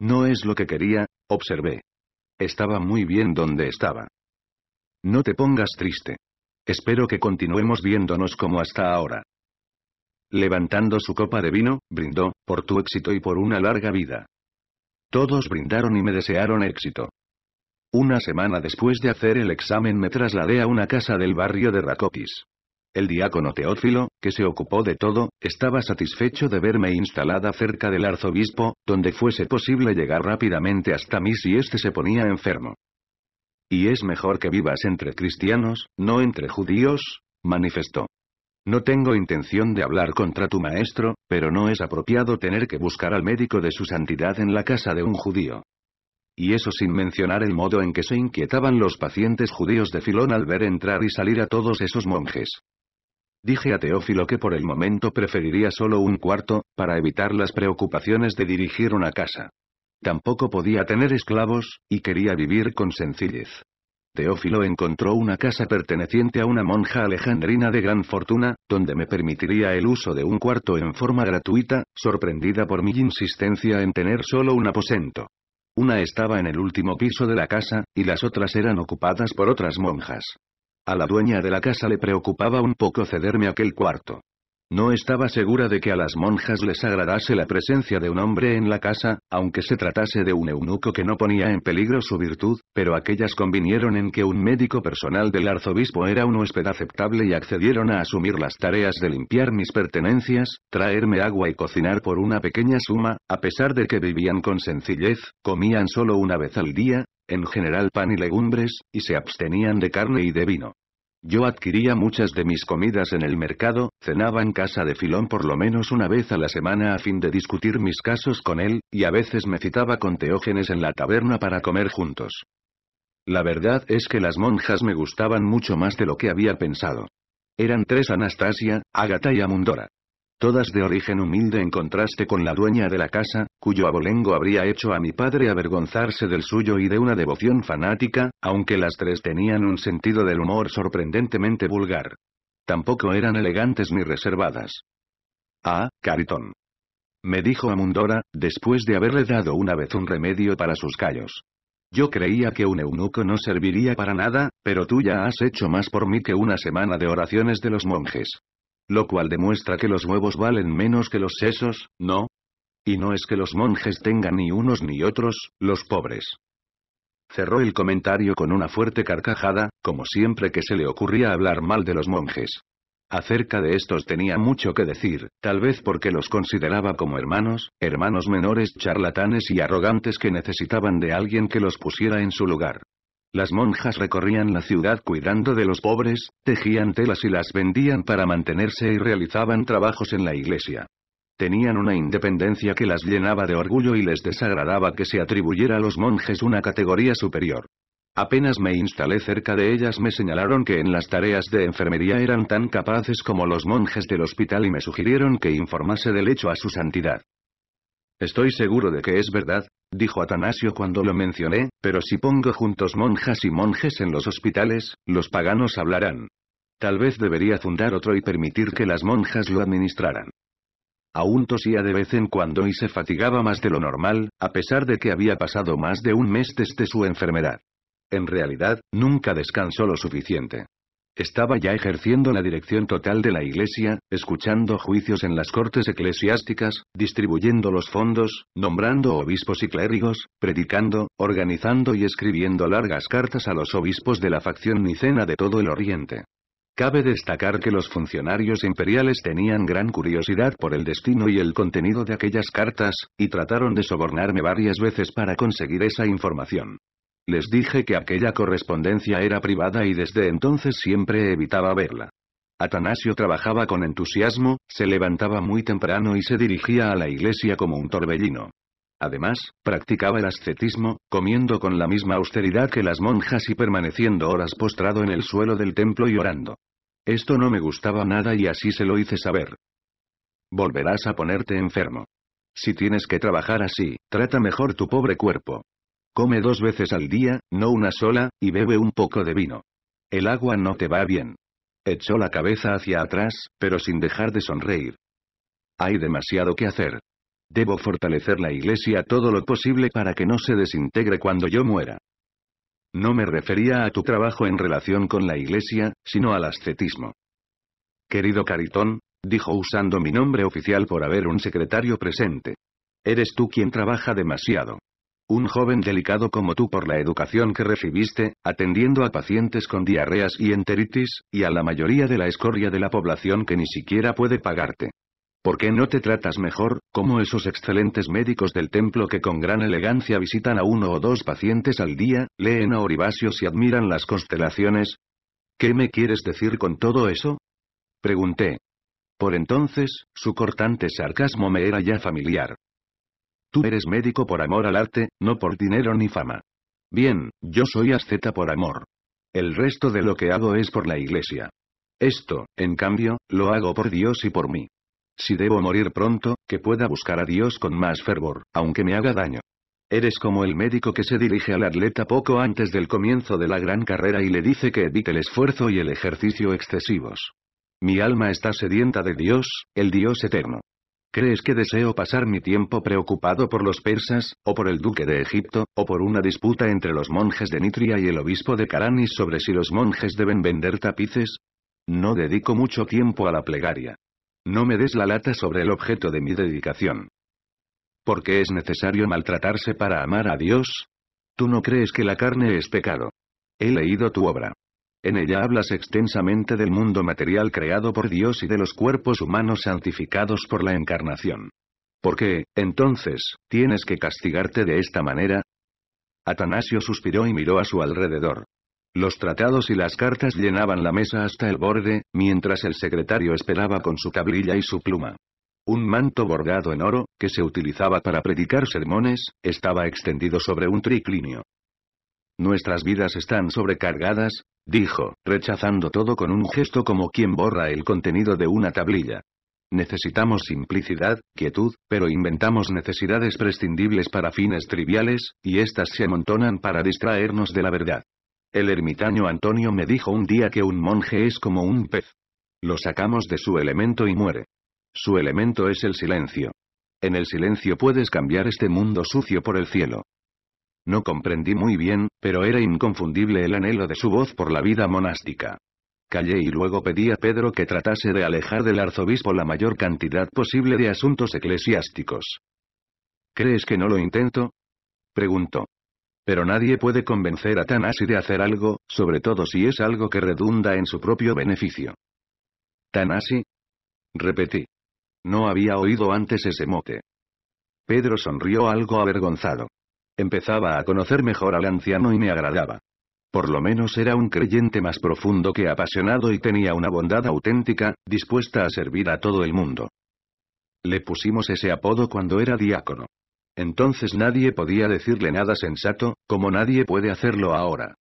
No es lo que quería, observé. Estaba muy bien donde estaba. No te pongas triste. Espero que continuemos viéndonos como hasta ahora. Levantando su copa de vino, brindó, por tu éxito y por una larga vida. Todos brindaron y me desearon éxito. Una semana después de hacer el examen me trasladé a una casa del barrio de Racopis. El diácono Teófilo, que se ocupó de todo, estaba satisfecho de verme instalada cerca del arzobispo, donde fuese posible llegar rápidamente hasta mí si éste se ponía enfermo. Y es mejor que vivas entre cristianos, no entre judíos, manifestó. No tengo intención de hablar contra tu maestro, pero no es apropiado tener que buscar al médico de su santidad en la casa de un judío. Y eso sin mencionar el modo en que se inquietaban los pacientes judíos de Filón al ver entrar y salir a todos esos monjes. Dije a Teófilo que por el momento preferiría solo un cuarto, para evitar las preocupaciones de dirigir una casa. Tampoco podía tener esclavos, y quería vivir con sencillez. Teófilo encontró una casa perteneciente a una monja alejandrina de gran fortuna, donde me permitiría el uso de un cuarto en forma gratuita, sorprendida por mi insistencia en tener solo un aposento. Una estaba en el último piso de la casa, y las otras eran ocupadas por otras monjas. A la dueña de la casa le preocupaba un poco cederme aquel cuarto. No estaba segura de que a las monjas les agradase la presencia de un hombre en la casa, aunque se tratase de un eunuco que no ponía en peligro su virtud, pero aquellas convinieron en que un médico personal del arzobispo era un huésped aceptable y accedieron a asumir las tareas de limpiar mis pertenencias, traerme agua y cocinar por una pequeña suma, a pesar de que vivían con sencillez, comían solo una vez al día, en general pan y legumbres, y se abstenían de carne y de vino. Yo adquiría muchas de mis comidas en el mercado, cenaba en casa de Filón por lo menos una vez a la semana a fin de discutir mis casos con él, y a veces me citaba con Teógenes en la taberna para comer juntos. La verdad es que las monjas me gustaban mucho más de lo que había pensado. Eran tres Anastasia, Agata y Amundora. Todas de origen humilde en contraste con la dueña de la casa, cuyo abolengo habría hecho a mi padre avergonzarse del suyo y de una devoción fanática, aunque las tres tenían un sentido del humor sorprendentemente vulgar. Tampoco eran elegantes ni reservadas. Ah, Caritón. Me dijo Amundora, después de haberle dado una vez un remedio para sus callos. Yo creía que un eunuco no serviría para nada, pero tú ya has hecho más por mí que una semana de oraciones de los monjes. Lo cual demuestra que los huevos valen menos que los sesos, ¿no? Y no es que los monjes tengan ni unos ni otros, los pobres. Cerró el comentario con una fuerte carcajada, como siempre que se le ocurría hablar mal de los monjes. Acerca de estos tenía mucho que decir, tal vez porque los consideraba como hermanos, hermanos menores charlatanes y arrogantes que necesitaban de alguien que los pusiera en su lugar. Las monjas recorrían la ciudad cuidando de los pobres, tejían telas y las vendían para mantenerse y realizaban trabajos en la iglesia. Tenían una independencia que las llenaba de orgullo y les desagradaba que se atribuyera a los monjes una categoría superior. Apenas me instalé cerca de ellas me señalaron que en las tareas de enfermería eran tan capaces como los monjes del hospital y me sugirieron que informase del hecho a su santidad. Estoy seguro de que es verdad, dijo Atanasio cuando lo mencioné, pero si pongo juntos monjas y monjes en los hospitales, los paganos hablarán. Tal vez debería fundar otro y permitir que las monjas lo administraran. Aún tosía de vez en cuando y se fatigaba más de lo normal, a pesar de que había pasado más de un mes desde su enfermedad. En realidad, nunca descansó lo suficiente. Estaba ya ejerciendo la dirección total de la Iglesia, escuchando juicios en las cortes eclesiásticas, distribuyendo los fondos, nombrando obispos y clérigos, predicando, organizando y escribiendo largas cartas a los obispos de la facción nicena de todo el Oriente. Cabe destacar que los funcionarios imperiales tenían gran curiosidad por el destino y el contenido de aquellas cartas, y trataron de sobornarme varias veces para conseguir esa información. Les dije que aquella correspondencia era privada y desde entonces siempre evitaba verla. Atanasio trabajaba con entusiasmo, se levantaba muy temprano y se dirigía a la iglesia como un torbellino. Además, practicaba el ascetismo, comiendo con la misma austeridad que las monjas y permaneciendo horas postrado en el suelo del templo y orando. Esto no me gustaba nada y así se lo hice saber. Volverás a ponerte enfermo. Si tienes que trabajar así, trata mejor tu pobre cuerpo. Come dos veces al día, no una sola, y bebe un poco de vino. El agua no te va bien. Echó la cabeza hacia atrás, pero sin dejar de sonreír. Hay demasiado que hacer. Debo fortalecer la iglesia todo lo posible para que no se desintegre cuando yo muera. No me refería a tu trabajo en relación con la iglesia, sino al ascetismo. Querido Caritón, dijo usando mi nombre oficial por haber un secretario presente. Eres tú quien trabaja demasiado. Un joven delicado como tú por la educación que recibiste, atendiendo a pacientes con diarreas y enteritis, y a la mayoría de la escoria de la población que ni siquiera puede pagarte. ¿Por qué no te tratas mejor, como esos excelentes médicos del templo que con gran elegancia visitan a uno o dos pacientes al día, leen a Oribasios y admiran las constelaciones? ¿Qué me quieres decir con todo eso? Pregunté. Por entonces, su cortante sarcasmo me era ya familiar. Tú eres médico por amor al arte, no por dinero ni fama. Bien, yo soy asceta por amor. El resto de lo que hago es por la iglesia. Esto, en cambio, lo hago por Dios y por mí. Si debo morir pronto, que pueda buscar a Dios con más fervor, aunque me haga daño. Eres como el médico que se dirige al atleta poco antes del comienzo de la gran carrera y le dice que evite el esfuerzo y el ejercicio excesivos. Mi alma está sedienta de Dios, el Dios eterno. ¿Crees que deseo pasar mi tiempo preocupado por los persas, o por el duque de Egipto, o por una disputa entre los monjes de Nitria y el obispo de Caranis sobre si los monjes deben vender tapices? No dedico mucho tiempo a la plegaria. No me des la lata sobre el objeto de mi dedicación. ¿Por qué es necesario maltratarse para amar a Dios? Tú no crees que la carne es pecado. He leído tu obra. En ella hablas extensamente del mundo material creado por Dios y de los cuerpos humanos santificados por la encarnación. ¿Por qué, entonces, tienes que castigarte de esta manera? Atanasio suspiró y miró a su alrededor. Los tratados y las cartas llenaban la mesa hasta el borde, mientras el secretario esperaba con su cabrilla y su pluma. Un manto bordado en oro, que se utilizaba para predicar sermones, estaba extendido sobre un triclinio. Nuestras vidas están sobrecargadas, dijo, rechazando todo con un gesto como quien borra el contenido de una tablilla. Necesitamos simplicidad, quietud, pero inventamos necesidades prescindibles para fines triviales, y éstas se amontonan para distraernos de la verdad. El ermitaño Antonio me dijo un día que un monje es como un pez. Lo sacamos de su elemento y muere. Su elemento es el silencio. En el silencio puedes cambiar este mundo sucio por el cielo. No comprendí muy bien, pero era inconfundible el anhelo de su voz por la vida monástica. Callé y luego pedí a Pedro que tratase de alejar del arzobispo la mayor cantidad posible de asuntos eclesiásticos. ¿Crees que no lo intento? preguntó. Pero nadie puede convencer a Tanasi de hacer algo, sobre todo si es algo que redunda en su propio beneficio. ¿Tanasi? Repetí. No había oído antes ese mote. Pedro sonrió algo avergonzado. Empezaba a conocer mejor al anciano y me agradaba. Por lo menos era un creyente más profundo que apasionado y tenía una bondad auténtica, dispuesta a servir a todo el mundo. Le pusimos ese apodo cuando era diácono. Entonces nadie podía decirle nada sensato, como nadie puede hacerlo ahora.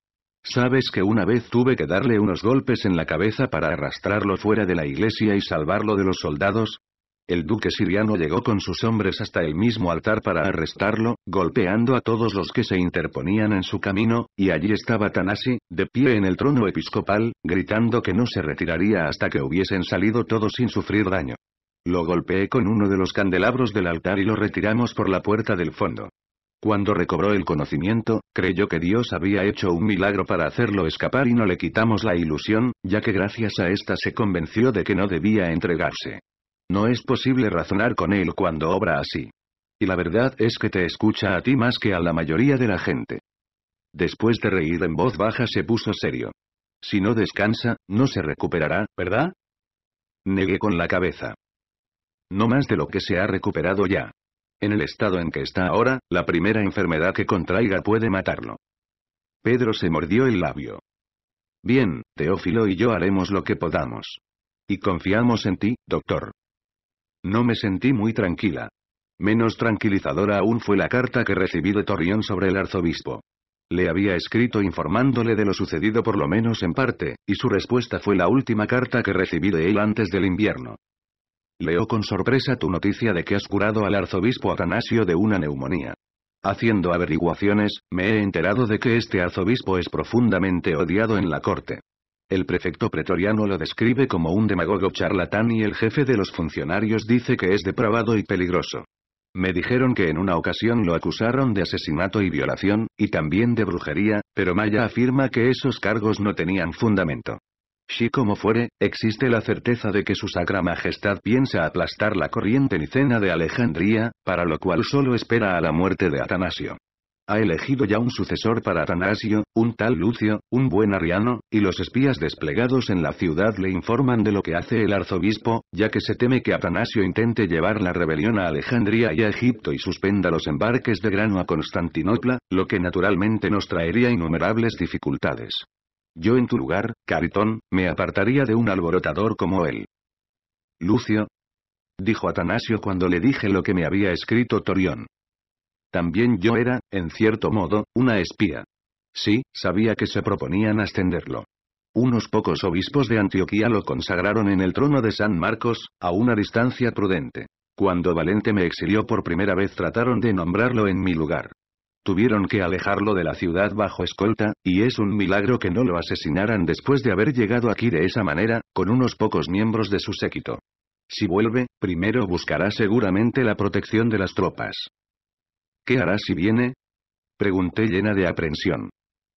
Sabes que una vez tuve que darle unos golpes en la cabeza para arrastrarlo fuera de la iglesia y salvarlo de los soldados, el duque siriano llegó con sus hombres hasta el mismo altar para arrestarlo, golpeando a todos los que se interponían en su camino, y allí estaba Tanasi, de pie en el trono episcopal, gritando que no se retiraría hasta que hubiesen salido todos sin sufrir daño. Lo golpeé con uno de los candelabros del altar y lo retiramos por la puerta del fondo. Cuando recobró el conocimiento, creyó que Dios había hecho un milagro para hacerlo escapar y no le quitamos la ilusión, ya que gracias a esta se convenció de que no debía entregarse. No es posible razonar con él cuando obra así. Y la verdad es que te escucha a ti más que a la mayoría de la gente. Después de reír en voz baja se puso serio. Si no descansa, no se recuperará, ¿verdad? Negué con la cabeza. No más de lo que se ha recuperado ya. En el estado en que está ahora, la primera enfermedad que contraiga puede matarlo. Pedro se mordió el labio. Bien, Teófilo y yo haremos lo que podamos. Y confiamos en ti, doctor. No me sentí muy tranquila. Menos tranquilizadora aún fue la carta que recibí de Torrión sobre el arzobispo. Le había escrito informándole de lo sucedido por lo menos en parte, y su respuesta fue la última carta que recibí de él antes del invierno. Leo con sorpresa tu noticia de que has curado al arzobispo Atanasio de una neumonía. Haciendo averiguaciones, me he enterado de que este arzobispo es profundamente odiado en la corte. El prefecto pretoriano lo describe como un demagogo charlatán y el jefe de los funcionarios dice que es depravado y peligroso. Me dijeron que en una ocasión lo acusaron de asesinato y violación, y también de brujería, pero Maya afirma que esos cargos no tenían fundamento. Si como fuere, existe la certeza de que su Sacra Majestad piensa aplastar la corriente nicena de Alejandría, para lo cual solo espera a la muerte de Atanasio. Ha elegido ya un sucesor para Atanasio, un tal Lucio, un buen ariano, y los espías desplegados en la ciudad le informan de lo que hace el arzobispo, ya que se teme que Atanasio intente llevar la rebelión a Alejandría y a Egipto y suspenda los embarques de grano a Constantinopla, lo que naturalmente nos traería innumerables dificultades. Yo en tu lugar, Caritón, me apartaría de un alborotador como él. Lucio, dijo Atanasio cuando le dije lo que me había escrito Torión. También yo era, en cierto modo, una espía. Sí, sabía que se proponían ascenderlo. Unos pocos obispos de Antioquía lo consagraron en el trono de San Marcos, a una distancia prudente. Cuando Valente me exilió por primera vez trataron de nombrarlo en mi lugar. Tuvieron que alejarlo de la ciudad bajo escolta, y es un milagro que no lo asesinaran después de haber llegado aquí de esa manera, con unos pocos miembros de su séquito. Si vuelve, primero buscará seguramente la protección de las tropas. ¿Qué hará si viene? Pregunté llena de aprensión.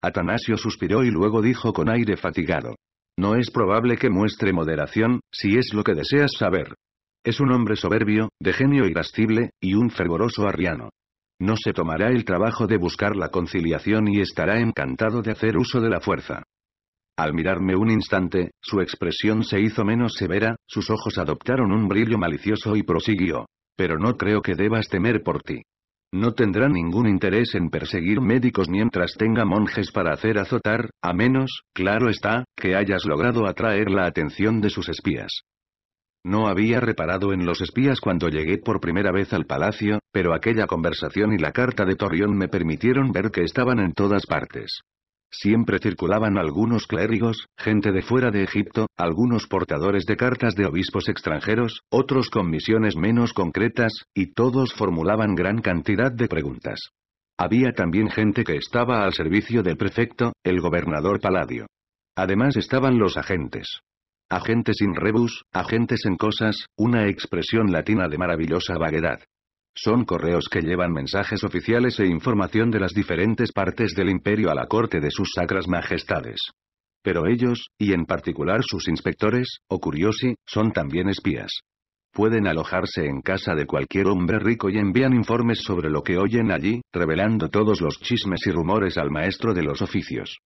Atanasio suspiró y luego dijo con aire fatigado. No es probable que muestre moderación, si es lo que deseas saber. Es un hombre soberbio, de genio irascible, y un fervoroso arriano. No se tomará el trabajo de buscar la conciliación y estará encantado de hacer uso de la fuerza. Al mirarme un instante, su expresión se hizo menos severa, sus ojos adoptaron un brillo malicioso y prosiguió. Pero no creo que debas temer por ti. No tendrá ningún interés en perseguir médicos mientras tenga monjes para hacer azotar, a menos, claro está, que hayas logrado atraer la atención de sus espías. No había reparado en los espías cuando llegué por primera vez al palacio, pero aquella conversación y la carta de Torrión me permitieron ver que estaban en todas partes. Siempre circulaban algunos clérigos, gente de fuera de Egipto, algunos portadores de cartas de obispos extranjeros, otros con misiones menos concretas, y todos formulaban gran cantidad de preguntas. Había también gente que estaba al servicio del prefecto, el gobernador Paladio. Además estaban los agentes. Agentes in rebus, agentes en cosas, una expresión latina de maravillosa vaguedad. Son correos que llevan mensajes oficiales e información de las diferentes partes del imperio a la corte de sus sacras majestades. Pero ellos, y en particular sus inspectores, o curiosi, son también espías. Pueden alojarse en casa de cualquier hombre rico y envían informes sobre lo que oyen allí, revelando todos los chismes y rumores al maestro de los oficios.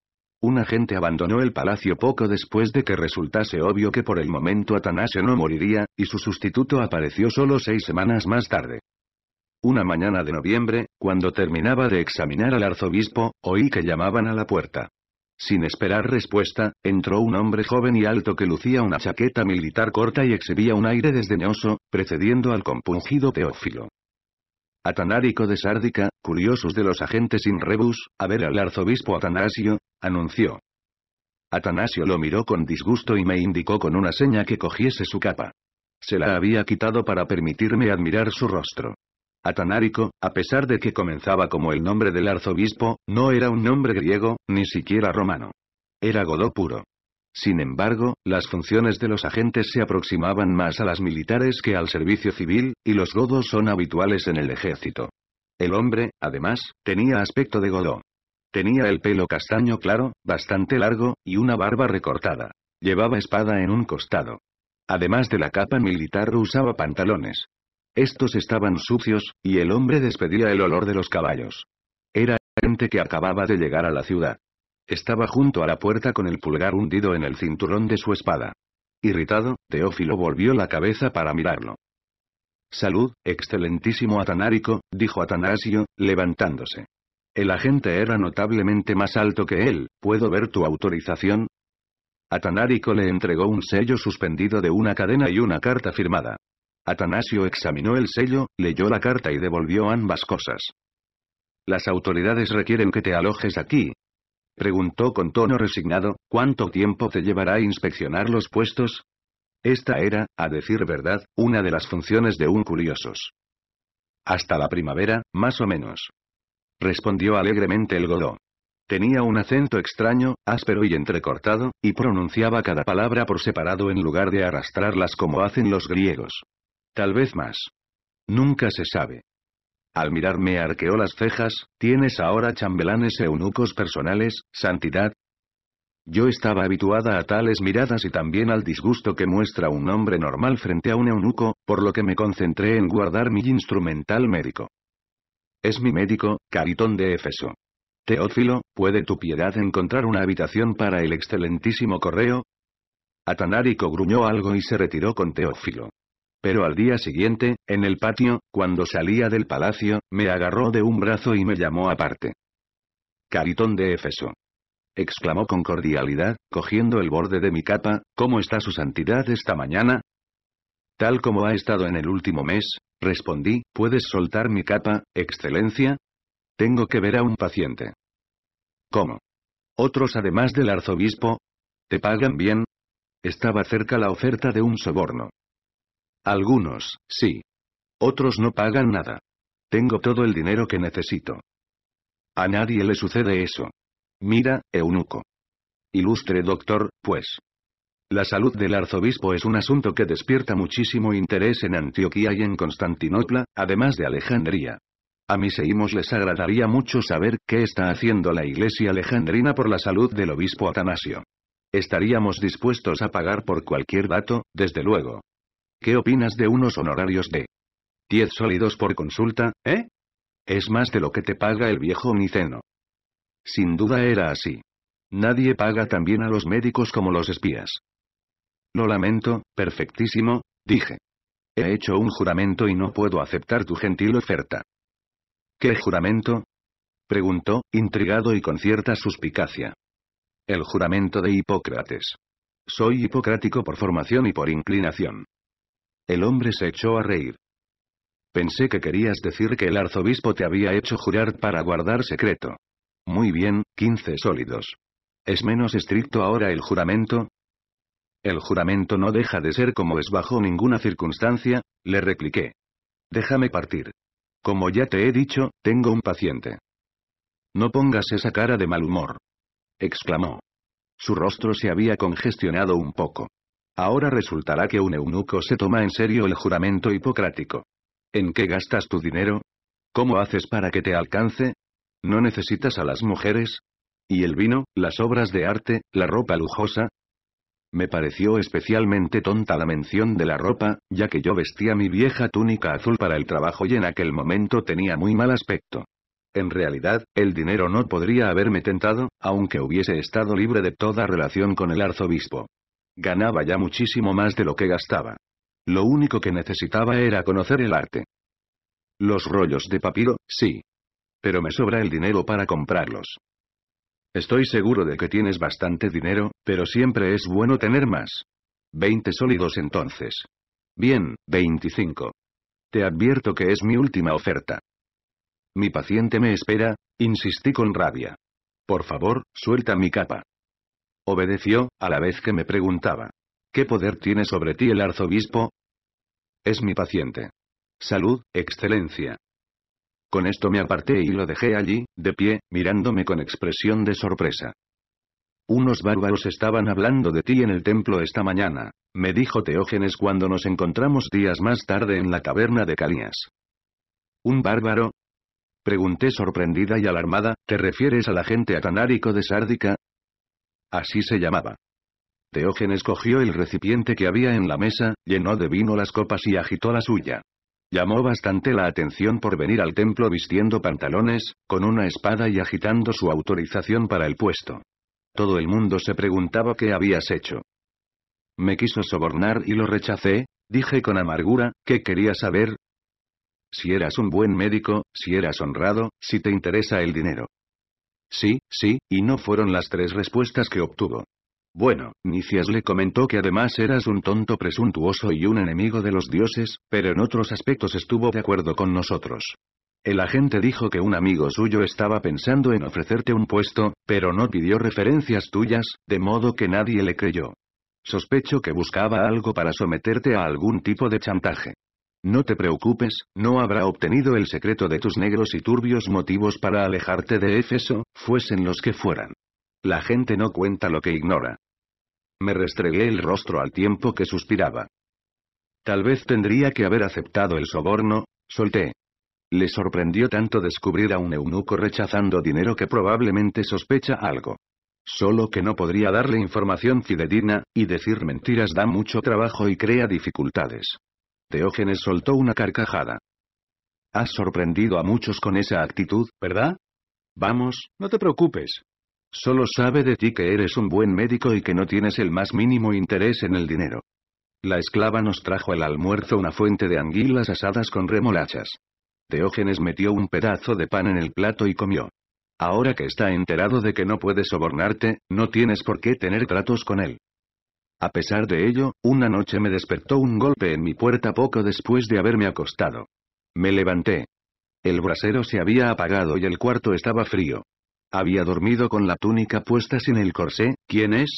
Un agente abandonó el palacio poco después de que resultase obvio que por el momento Atanase no moriría, y su sustituto apareció solo seis semanas más tarde. Una mañana de noviembre, cuando terminaba de examinar al arzobispo, oí que llamaban a la puerta. Sin esperar respuesta, entró un hombre joven y alto que lucía una chaqueta militar corta y exhibía un aire desdeñoso, precediendo al compungido Teófilo. Atanárico de Sárdica, curiosos de los agentes in rebus, a ver al arzobispo Atanasio, anunció. Atanasio lo miró con disgusto y me indicó con una seña que cogiese su capa. Se la había quitado para permitirme admirar su rostro. Atanárico, a pesar de que comenzaba como el nombre del arzobispo, no era un nombre griego, ni siquiera romano. Era Godó puro. Sin embargo, las funciones de los agentes se aproximaban más a las militares que al servicio civil, y los godos son habituales en el ejército. El hombre, además, tenía aspecto de Godó. Tenía el pelo castaño claro, bastante largo, y una barba recortada. Llevaba espada en un costado. Además de la capa militar usaba pantalones. Estos estaban sucios, y el hombre despedía el olor de los caballos. Era el agente que acababa de llegar a la ciudad. Estaba junto a la puerta con el pulgar hundido en el cinturón de su espada. Irritado, Teófilo volvió la cabeza para mirarlo. Salud, excelentísimo Atanárico, dijo Atanasio, levantándose. El agente era notablemente más alto que él, ¿puedo ver tu autorización? Atanárico le entregó un sello suspendido de una cadena y una carta firmada. Atanasio examinó el sello, leyó la carta y devolvió ambas cosas. Las autoridades requieren que te alojes aquí. Preguntó con tono resignado, ¿cuánto tiempo te llevará a inspeccionar los puestos? Esta era, a decir verdad, una de las funciones de un curiosos. Hasta la primavera, más o menos. Respondió alegremente el godó. Tenía un acento extraño, áspero y entrecortado, y pronunciaba cada palabra por separado en lugar de arrastrarlas como hacen los griegos. Tal vez más. Nunca se sabe. Al mirarme arqueó las cejas, ¿tienes ahora chambelanes eunucos personales, santidad? Yo estaba habituada a tales miradas y también al disgusto que muestra un hombre normal frente a un eunuco, por lo que me concentré en guardar mi instrumental médico. Es mi médico, Caritón de Éfeso. Teófilo, ¿puede tu piedad encontrar una habitación para el excelentísimo correo? Atanarico gruñó algo y se retiró con Teófilo. Pero al día siguiente, en el patio, cuando salía del palacio, me agarró de un brazo y me llamó aparte. Caritón de Éfeso. Exclamó con cordialidad, cogiendo el borde de mi capa, ¿cómo está su santidad esta mañana? Tal como ha estado en el último mes, respondí, ¿puedes soltar mi capa, excelencia? Tengo que ver a un paciente. ¿Cómo? ¿Otros además del arzobispo? ¿Te pagan bien? Estaba cerca la oferta de un soborno. Algunos, sí. Otros no pagan nada. Tengo todo el dinero que necesito. A nadie le sucede eso. Mira, eunuco. Ilustre doctor, pues. La salud del arzobispo es un asunto que despierta muchísimo interés en Antioquía y en Constantinopla, además de Alejandría. A mis eímos les agradaría mucho saber qué está haciendo la iglesia alejandrina por la salud del obispo Atanasio. Estaríamos dispuestos a pagar por cualquier dato, desde luego. ¿Qué opinas de unos honorarios de 10 sólidos por consulta, eh? Es más de lo que te paga el viejo miceno. Sin duda era así. Nadie paga tan bien a los médicos como los espías. Lo lamento, perfectísimo, dije. He hecho un juramento y no puedo aceptar tu gentil oferta. ¿Qué juramento? preguntó, intrigado y con cierta suspicacia. El juramento de Hipócrates. Soy hipocrático por formación y por inclinación. El hombre se echó a reír. Pensé que querías decir que el arzobispo te había hecho jurar para guardar secreto. Muy bien, 15 sólidos. ¿Es menos estricto ahora el juramento? El juramento no deja de ser como es bajo ninguna circunstancia, le repliqué. Déjame partir. Como ya te he dicho, tengo un paciente. No pongas esa cara de mal humor. exclamó. Su rostro se había congestionado un poco. Ahora resultará que un eunuco se toma en serio el juramento hipocrático. ¿En qué gastas tu dinero? ¿Cómo haces para que te alcance? ¿No necesitas a las mujeres? ¿Y el vino, las obras de arte, la ropa lujosa? Me pareció especialmente tonta la mención de la ropa, ya que yo vestía mi vieja túnica azul para el trabajo y en aquel momento tenía muy mal aspecto. En realidad, el dinero no podría haberme tentado, aunque hubiese estado libre de toda relación con el arzobispo. Ganaba ya muchísimo más de lo que gastaba. Lo único que necesitaba era conocer el arte. Los rollos de papiro, sí. Pero me sobra el dinero para comprarlos. Estoy seguro de que tienes bastante dinero, pero siempre es bueno tener más. 20 sólidos entonces. Bien, 25. Te advierto que es mi última oferta. Mi paciente me espera, insistí con rabia. Por favor, suelta mi capa. Obedeció, a la vez que me preguntaba. ¿Qué poder tiene sobre ti el arzobispo? Es mi paciente. Salud, excelencia. Con esto me aparté y lo dejé allí, de pie, mirándome con expresión de sorpresa. Unos bárbaros estaban hablando de ti en el templo esta mañana, me dijo Teógenes cuando nos encontramos días más tarde en la caverna de Calías. ¿Un bárbaro? Pregunté sorprendida y alarmada, ¿te refieres a la gente atanárico de Sárdica? Así se llamaba. Teógenes cogió el recipiente que había en la mesa, llenó de vino las copas y agitó la suya. Llamó bastante la atención por venir al templo vistiendo pantalones, con una espada y agitando su autorización para el puesto. Todo el mundo se preguntaba qué habías hecho. Me quiso sobornar y lo rechacé, dije con amargura, ¿qué quería saber? Si eras un buen médico, si eras honrado, si te interesa el dinero sí, sí, y no fueron las tres respuestas que obtuvo. Bueno, Nicias le comentó que además eras un tonto presuntuoso y un enemigo de los dioses, pero en otros aspectos estuvo de acuerdo con nosotros. El agente dijo que un amigo suyo estaba pensando en ofrecerte un puesto, pero no pidió referencias tuyas, de modo que nadie le creyó. Sospecho que buscaba algo para someterte a algún tipo de chantaje. No te preocupes, no habrá obtenido el secreto de tus negros y turbios motivos para alejarte de Éfeso, fuesen los que fueran. La gente no cuenta lo que ignora. Me restregué el rostro al tiempo que suspiraba. Tal vez tendría que haber aceptado el soborno, solté. Le sorprendió tanto descubrir a un eunuco rechazando dinero que probablemente sospecha algo. Solo que no podría darle información fidedigna, y decir mentiras da mucho trabajo y crea dificultades. Teógenes soltó una carcajada. Has sorprendido a muchos con esa actitud, ¿verdad? Vamos, no te preocupes. Solo sabe de ti que eres un buen médico y que no tienes el más mínimo interés en el dinero. La esclava nos trajo al almuerzo una fuente de anguilas asadas con remolachas. Teógenes metió un pedazo de pan en el plato y comió. Ahora que está enterado de que no puede sobornarte, no tienes por qué tener tratos con él. A pesar de ello, una noche me despertó un golpe en mi puerta poco después de haberme acostado. Me levanté. El brasero se había apagado y el cuarto estaba frío. Había dormido con la túnica puesta sin el corsé, ¿quién es?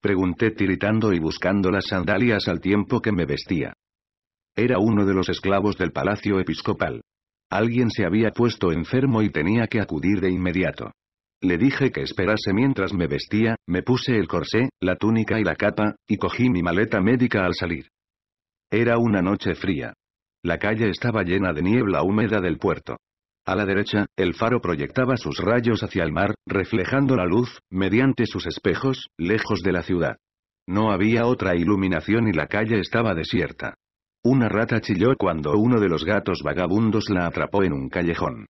Pregunté tiritando y buscando las sandalias al tiempo que me vestía. Era uno de los esclavos del palacio episcopal. Alguien se había puesto enfermo y tenía que acudir de inmediato. Le dije que esperase mientras me vestía, me puse el corsé, la túnica y la capa, y cogí mi maleta médica al salir. Era una noche fría. La calle estaba llena de niebla húmeda del puerto. A la derecha, el faro proyectaba sus rayos hacia el mar, reflejando la luz, mediante sus espejos, lejos de la ciudad. No había otra iluminación y la calle estaba desierta. Una rata chilló cuando uno de los gatos vagabundos la atrapó en un callejón.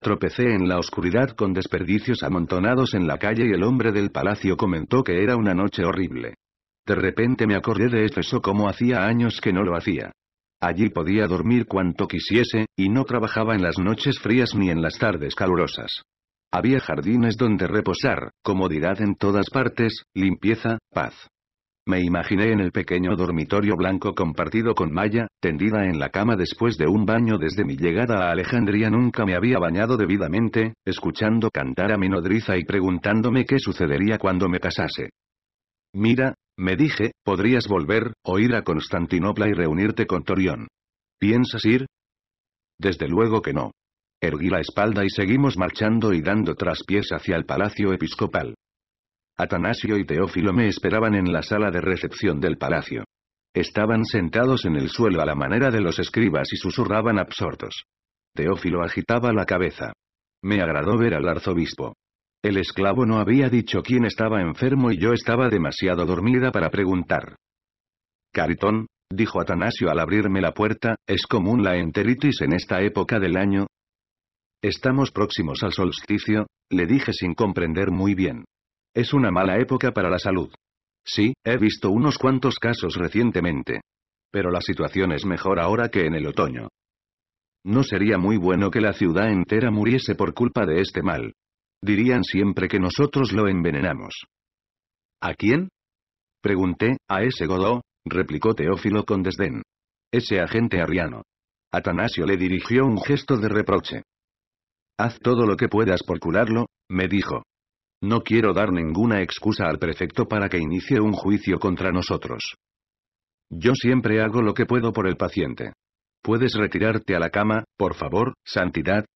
Tropecé en la oscuridad con desperdicios amontonados en la calle y el hombre del palacio comentó que era una noche horrible. De repente me acordé de Efeso como hacía años que no lo hacía. Allí podía dormir cuanto quisiese, y no trabajaba en las noches frías ni en las tardes calurosas. Había jardines donde reposar, comodidad en todas partes, limpieza, paz. Me imaginé en el pequeño dormitorio blanco compartido con Maya, tendida en la cama después de un baño desde mi llegada a Alejandría nunca me había bañado debidamente, escuchando cantar a mi nodriza y preguntándome qué sucedería cuando me casase. Mira, me dije, podrías volver, o ir a Constantinopla y reunirte con Torión. ¿Piensas ir? Desde luego que no. Erguí la espalda y seguimos marchando y dando traspiés hacia el palacio episcopal. Atanasio y Teófilo me esperaban en la sala de recepción del palacio. Estaban sentados en el suelo a la manera de los escribas y susurraban absortos. Teófilo agitaba la cabeza. Me agradó ver al arzobispo. El esclavo no había dicho quién estaba enfermo y yo estaba demasiado dormida para preguntar. Caritón, dijo Atanasio al abrirme la puerta, ¿es común la enteritis en esta época del año? Estamos próximos al solsticio, le dije sin comprender muy bien. Es una mala época para la salud. Sí, he visto unos cuantos casos recientemente. Pero la situación es mejor ahora que en el otoño. No sería muy bueno que la ciudad entera muriese por culpa de este mal. Dirían siempre que nosotros lo envenenamos. ¿A quién? Pregunté, a ese Godó, replicó Teófilo con desdén. Ese agente arriano. Atanasio le dirigió un gesto de reproche. Haz todo lo que puedas por curarlo, me dijo. No quiero dar ninguna excusa al prefecto para que inicie un juicio contra nosotros. Yo siempre hago lo que puedo por el paciente. ¿Puedes retirarte a la cama, por favor, Santidad?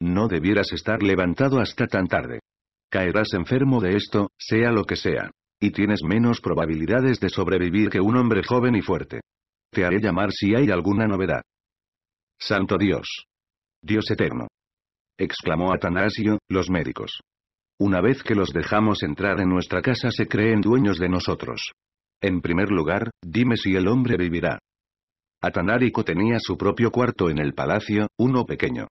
No debieras estar levantado hasta tan tarde. Caerás enfermo de esto, sea lo que sea. Y tienes menos probabilidades de sobrevivir que un hombre joven y fuerte. Te haré llamar si hay alguna novedad. Santo Dios. Dios eterno. exclamó Atanasio, los médicos. Una vez que los dejamos entrar en nuestra casa se creen dueños de nosotros. En primer lugar, dime si el hombre vivirá. Atanarico tenía su propio cuarto en el palacio, uno pequeño.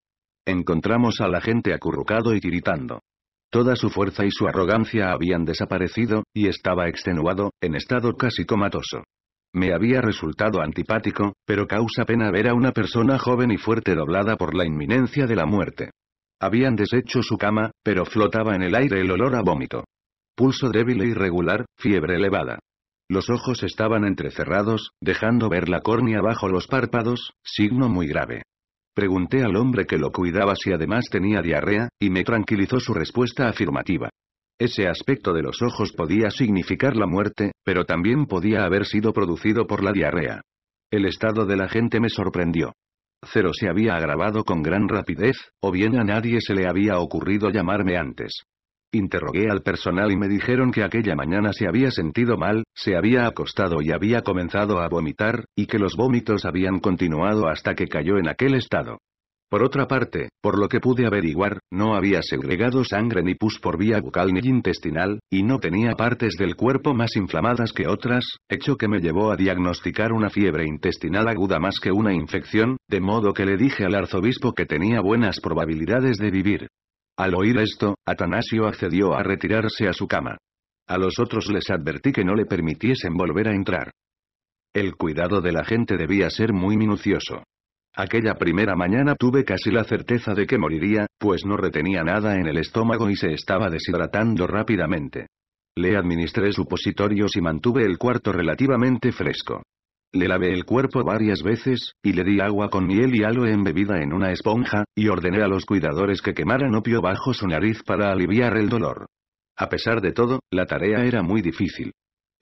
Encontramos a la gente acurrucado y tiritando. Toda su fuerza y su arrogancia habían desaparecido, y estaba extenuado, en estado casi comatoso. Me había resultado antipático, pero causa pena ver a una persona joven y fuerte doblada por la inminencia de la muerte. Habían deshecho su cama, pero flotaba en el aire el olor a vómito. Pulso débil e irregular, fiebre elevada. Los ojos estaban entrecerrados, dejando ver la córnea bajo los párpados, signo muy grave. Pregunté al hombre que lo cuidaba si además tenía diarrea, y me tranquilizó su respuesta afirmativa. Ese aspecto de los ojos podía significar la muerte, pero también podía haber sido producido por la diarrea. El estado de la gente me sorprendió. Cero se había agravado con gran rapidez, o bien a nadie se le había ocurrido llamarme antes. Interrogué al personal y me dijeron que aquella mañana se había sentido mal, se había acostado y había comenzado a vomitar, y que los vómitos habían continuado hasta que cayó en aquel estado. Por otra parte, por lo que pude averiguar, no había segregado sangre ni pus por vía bucal ni intestinal, y no tenía partes del cuerpo más inflamadas que otras, hecho que me llevó a diagnosticar una fiebre intestinal aguda más que una infección, de modo que le dije al arzobispo que tenía buenas probabilidades de vivir. Al oír esto, Atanasio accedió a retirarse a su cama. A los otros les advertí que no le permitiesen volver a entrar. El cuidado de la gente debía ser muy minucioso. Aquella primera mañana tuve casi la certeza de que moriría, pues no retenía nada en el estómago y se estaba deshidratando rápidamente. Le administré supositorios y mantuve el cuarto relativamente fresco. Le lavé el cuerpo varias veces, y le di agua con miel y aloe embebida en una esponja, y ordené a los cuidadores que quemaran opio bajo su nariz para aliviar el dolor. A pesar de todo, la tarea era muy difícil.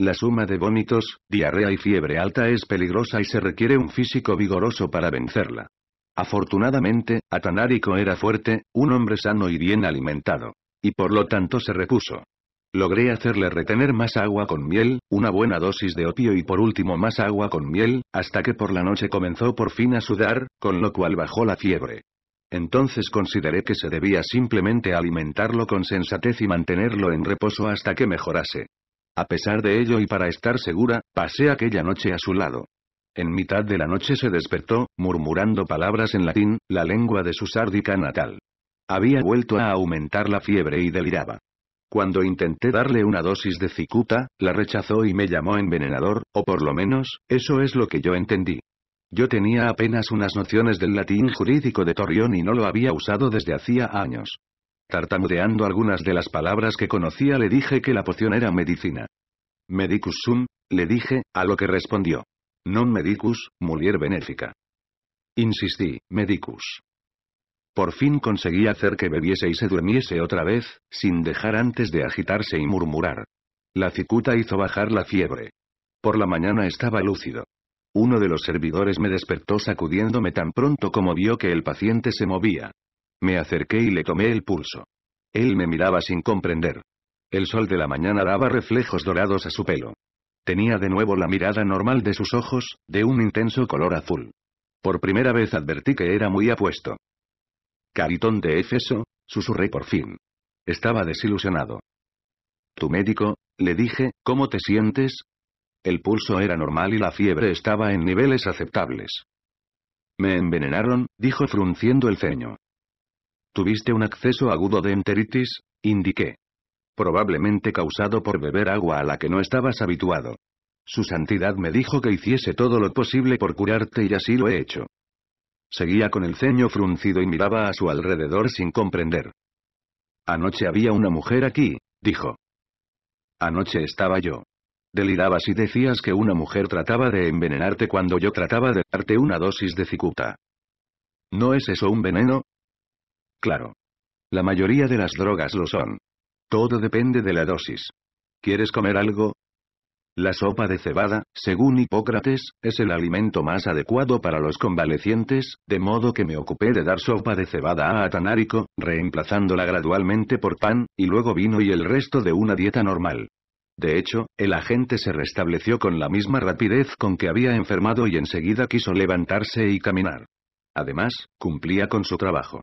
La suma de vómitos, diarrea y fiebre alta es peligrosa y se requiere un físico vigoroso para vencerla. Afortunadamente, Atanarico era fuerte, un hombre sano y bien alimentado. Y por lo tanto se repuso. Logré hacerle retener más agua con miel, una buena dosis de opio y por último más agua con miel, hasta que por la noche comenzó por fin a sudar, con lo cual bajó la fiebre. Entonces consideré que se debía simplemente alimentarlo con sensatez y mantenerlo en reposo hasta que mejorase. A pesar de ello y para estar segura, pasé aquella noche a su lado. En mitad de la noche se despertó, murmurando palabras en latín, la lengua de su sárdica natal. Había vuelto a aumentar la fiebre y deliraba. Cuando intenté darle una dosis de cicuta, la rechazó y me llamó envenenador, o por lo menos, eso es lo que yo entendí. Yo tenía apenas unas nociones del latín jurídico de Torrión y no lo había usado desde hacía años. Tartamudeando algunas de las palabras que conocía le dije que la poción era medicina. Medicus sum, le dije, a lo que respondió. Non medicus, mulier benéfica. Insistí, medicus. Por fin conseguí hacer que bebiese y se durmiese otra vez, sin dejar antes de agitarse y murmurar. La cicuta hizo bajar la fiebre. Por la mañana estaba lúcido. Uno de los servidores me despertó sacudiéndome tan pronto como vio que el paciente se movía. Me acerqué y le tomé el pulso. Él me miraba sin comprender. El sol de la mañana daba reflejos dorados a su pelo. Tenía de nuevo la mirada normal de sus ojos, de un intenso color azul. Por primera vez advertí que era muy apuesto. Caritón de Éfeso, susurré por fin. Estaba desilusionado. ¿Tu médico? Le dije, ¿cómo te sientes? El pulso era normal y la fiebre estaba en niveles aceptables. Me envenenaron, dijo frunciendo el ceño. ¿Tuviste un acceso agudo de enteritis? Indiqué. Probablemente causado por beber agua a la que no estabas habituado. Su santidad me dijo que hiciese todo lo posible por curarte y así lo he hecho. Seguía con el ceño fruncido y miraba a su alrededor sin comprender. Anoche había una mujer aquí, dijo. Anoche estaba yo. Delirabas y decías que una mujer trataba de envenenarte cuando yo trataba de darte una dosis de cicuta. ¿No es eso un veneno? Claro. La mayoría de las drogas lo son. Todo depende de la dosis. ¿Quieres comer algo? La sopa de cebada, según Hipócrates, es el alimento más adecuado para los convalecientes, de modo que me ocupé de dar sopa de cebada a Atanárico, reemplazándola gradualmente por pan, y luego vino y el resto de una dieta normal. De hecho, el agente se restableció con la misma rapidez con que había enfermado y enseguida quiso levantarse y caminar. Además, cumplía con su trabajo.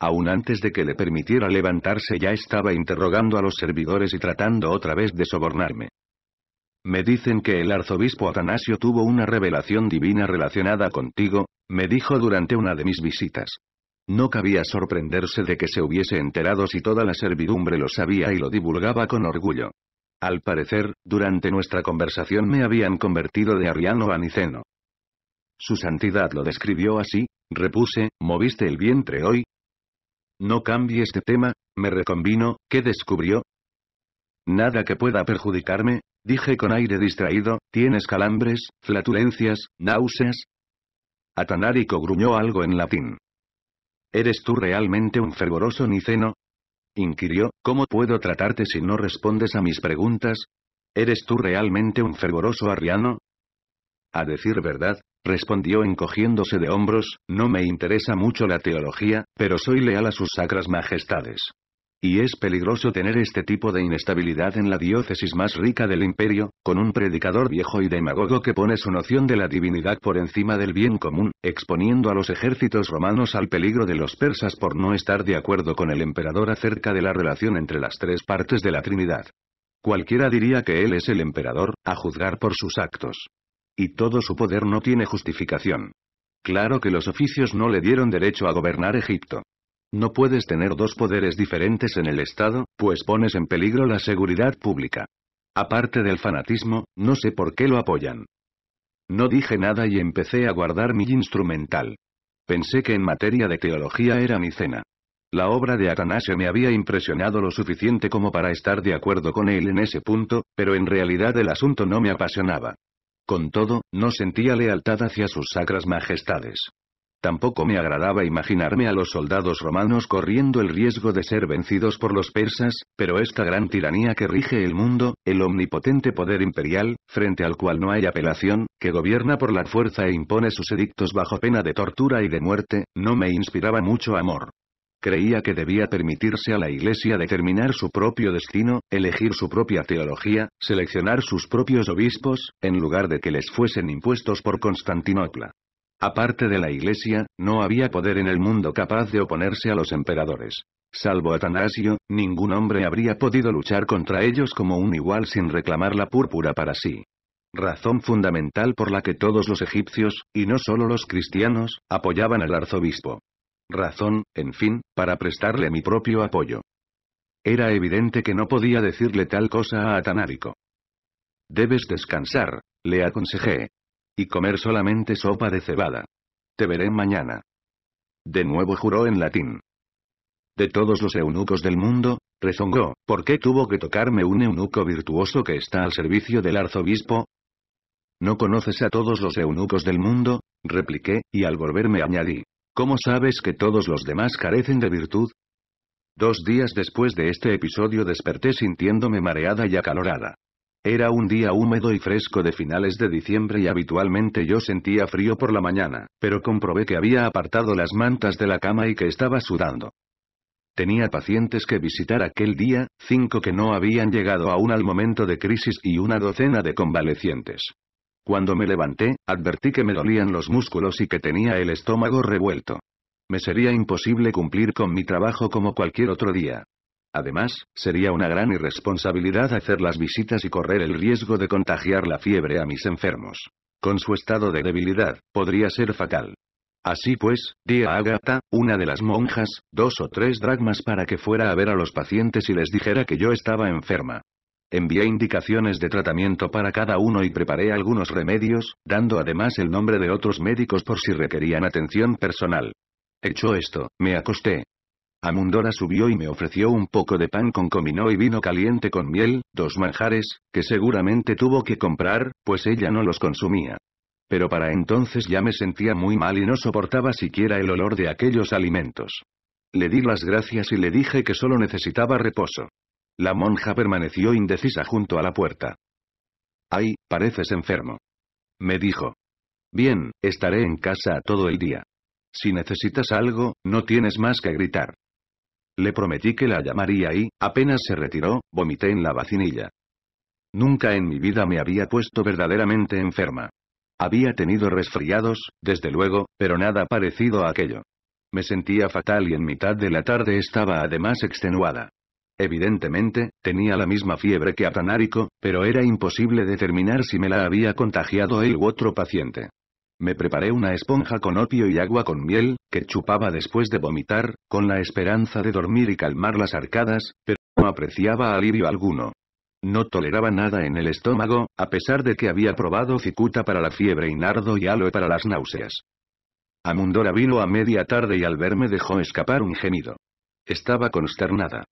Aún antes de que le permitiera levantarse ya estaba interrogando a los servidores y tratando otra vez de sobornarme. Me dicen que el arzobispo Atanasio tuvo una revelación divina relacionada contigo, me dijo durante una de mis visitas. No cabía sorprenderse de que se hubiese enterado si toda la servidumbre lo sabía y lo divulgaba con orgullo. Al parecer, durante nuestra conversación me habían convertido de arriano a niceno. Su santidad lo describió así, repuse, moviste el vientre hoy, no cambies este tema, me recombino, ¿qué descubrió? Nada que pueda perjudicarme, dije con aire distraído, ¿tienes calambres, flatulencias, náuseas? Atanarico gruñó algo en latín. ¿Eres tú realmente un fervoroso niceno? Inquirió, ¿cómo puedo tratarte si no respondes a mis preguntas? ¿Eres tú realmente un fervoroso arriano? A decir verdad, respondió encogiéndose de hombros, no me interesa mucho la teología, pero soy leal a sus sacras majestades. Y es peligroso tener este tipo de inestabilidad en la diócesis más rica del imperio, con un predicador viejo y demagogo que pone su noción de la divinidad por encima del bien común, exponiendo a los ejércitos romanos al peligro de los persas por no estar de acuerdo con el emperador acerca de la relación entre las tres partes de la Trinidad. Cualquiera diría que él es el emperador, a juzgar por sus actos. Y todo su poder no tiene justificación. Claro que los oficios no le dieron derecho a gobernar Egipto. No puedes tener dos poderes diferentes en el Estado, pues pones en peligro la seguridad pública. Aparte del fanatismo, no sé por qué lo apoyan. No dije nada y empecé a guardar mi instrumental. Pensé que en materia de teología era mi cena. La obra de Atanasio me había impresionado lo suficiente como para estar de acuerdo con él en ese punto, pero en realidad el asunto no me apasionaba. Con todo, no sentía lealtad hacia sus sacras majestades. Tampoco me agradaba imaginarme a los soldados romanos corriendo el riesgo de ser vencidos por los persas, pero esta gran tiranía que rige el mundo, el omnipotente poder imperial, frente al cual no hay apelación, que gobierna por la fuerza e impone sus edictos bajo pena de tortura y de muerte, no me inspiraba mucho amor. Creía que debía permitirse a la Iglesia determinar su propio destino, elegir su propia teología, seleccionar sus propios obispos, en lugar de que les fuesen impuestos por Constantinopla. Aparte de la Iglesia, no había poder en el mundo capaz de oponerse a los emperadores. Salvo Atanasio, ningún hombre habría podido luchar contra ellos como un igual sin reclamar la púrpura para sí razón fundamental por la que todos los egipcios, y no solo los cristianos, apoyaban al arzobispo razón, en fin, para prestarle mi propio apoyo. Era evidente que no podía decirle tal cosa a Atanárico. Debes descansar, le aconsejé. Y comer solamente sopa de cebada. Te veré mañana. De nuevo juró en latín. De todos los eunucos del mundo, rezongó, ¿por qué tuvo que tocarme un eunuco virtuoso que está al servicio del arzobispo? ¿No conoces a todos los eunucos del mundo? repliqué, y al volverme añadí, ¿Cómo sabes que todos los demás carecen de virtud? Dos días después de este episodio desperté sintiéndome mareada y acalorada. Era un día húmedo y fresco de finales de diciembre y habitualmente yo sentía frío por la mañana, pero comprobé que había apartado las mantas de la cama y que estaba sudando. Tenía pacientes que visitar aquel día, cinco que no habían llegado aún al momento de crisis y una docena de convalecientes. Cuando me levanté, advertí que me dolían los músculos y que tenía el estómago revuelto. Me sería imposible cumplir con mi trabajo como cualquier otro día. Además, sería una gran irresponsabilidad hacer las visitas y correr el riesgo de contagiar la fiebre a mis enfermos. Con su estado de debilidad, podría ser fatal. Así pues, di a Agatha, una de las monjas, dos o tres dracmas para que fuera a ver a los pacientes y les dijera que yo estaba enferma. Envié indicaciones de tratamiento para cada uno y preparé algunos remedios, dando además el nombre de otros médicos por si requerían atención personal. Hecho esto, me acosté. Amundora subió y me ofreció un poco de pan con comino y vino caliente con miel, dos manjares, que seguramente tuvo que comprar, pues ella no los consumía. Pero para entonces ya me sentía muy mal y no soportaba siquiera el olor de aquellos alimentos. Le di las gracias y le dije que solo necesitaba reposo. La monja permaneció indecisa junto a la puerta. Ay, pareces enfermo. Me dijo. Bien, estaré en casa todo el día. Si necesitas algo, no tienes más que gritar. Le prometí que la llamaría y, apenas se retiró, vomité en la vacinilla. Nunca en mi vida me había puesto verdaderamente enferma. Había tenido resfriados, desde luego, pero nada parecido a aquello. Me sentía fatal y en mitad de la tarde estaba además extenuada. Evidentemente, tenía la misma fiebre que Atanárico, pero era imposible determinar si me la había contagiado él u otro paciente. Me preparé una esponja con opio y agua con miel, que chupaba después de vomitar, con la esperanza de dormir y calmar las arcadas, pero no apreciaba alivio alguno. No toleraba nada en el estómago, a pesar de que había probado cicuta para la fiebre y nardo y aloe para las náuseas. Amundora vino a media tarde y al verme dejó escapar un gemido. Estaba consternada.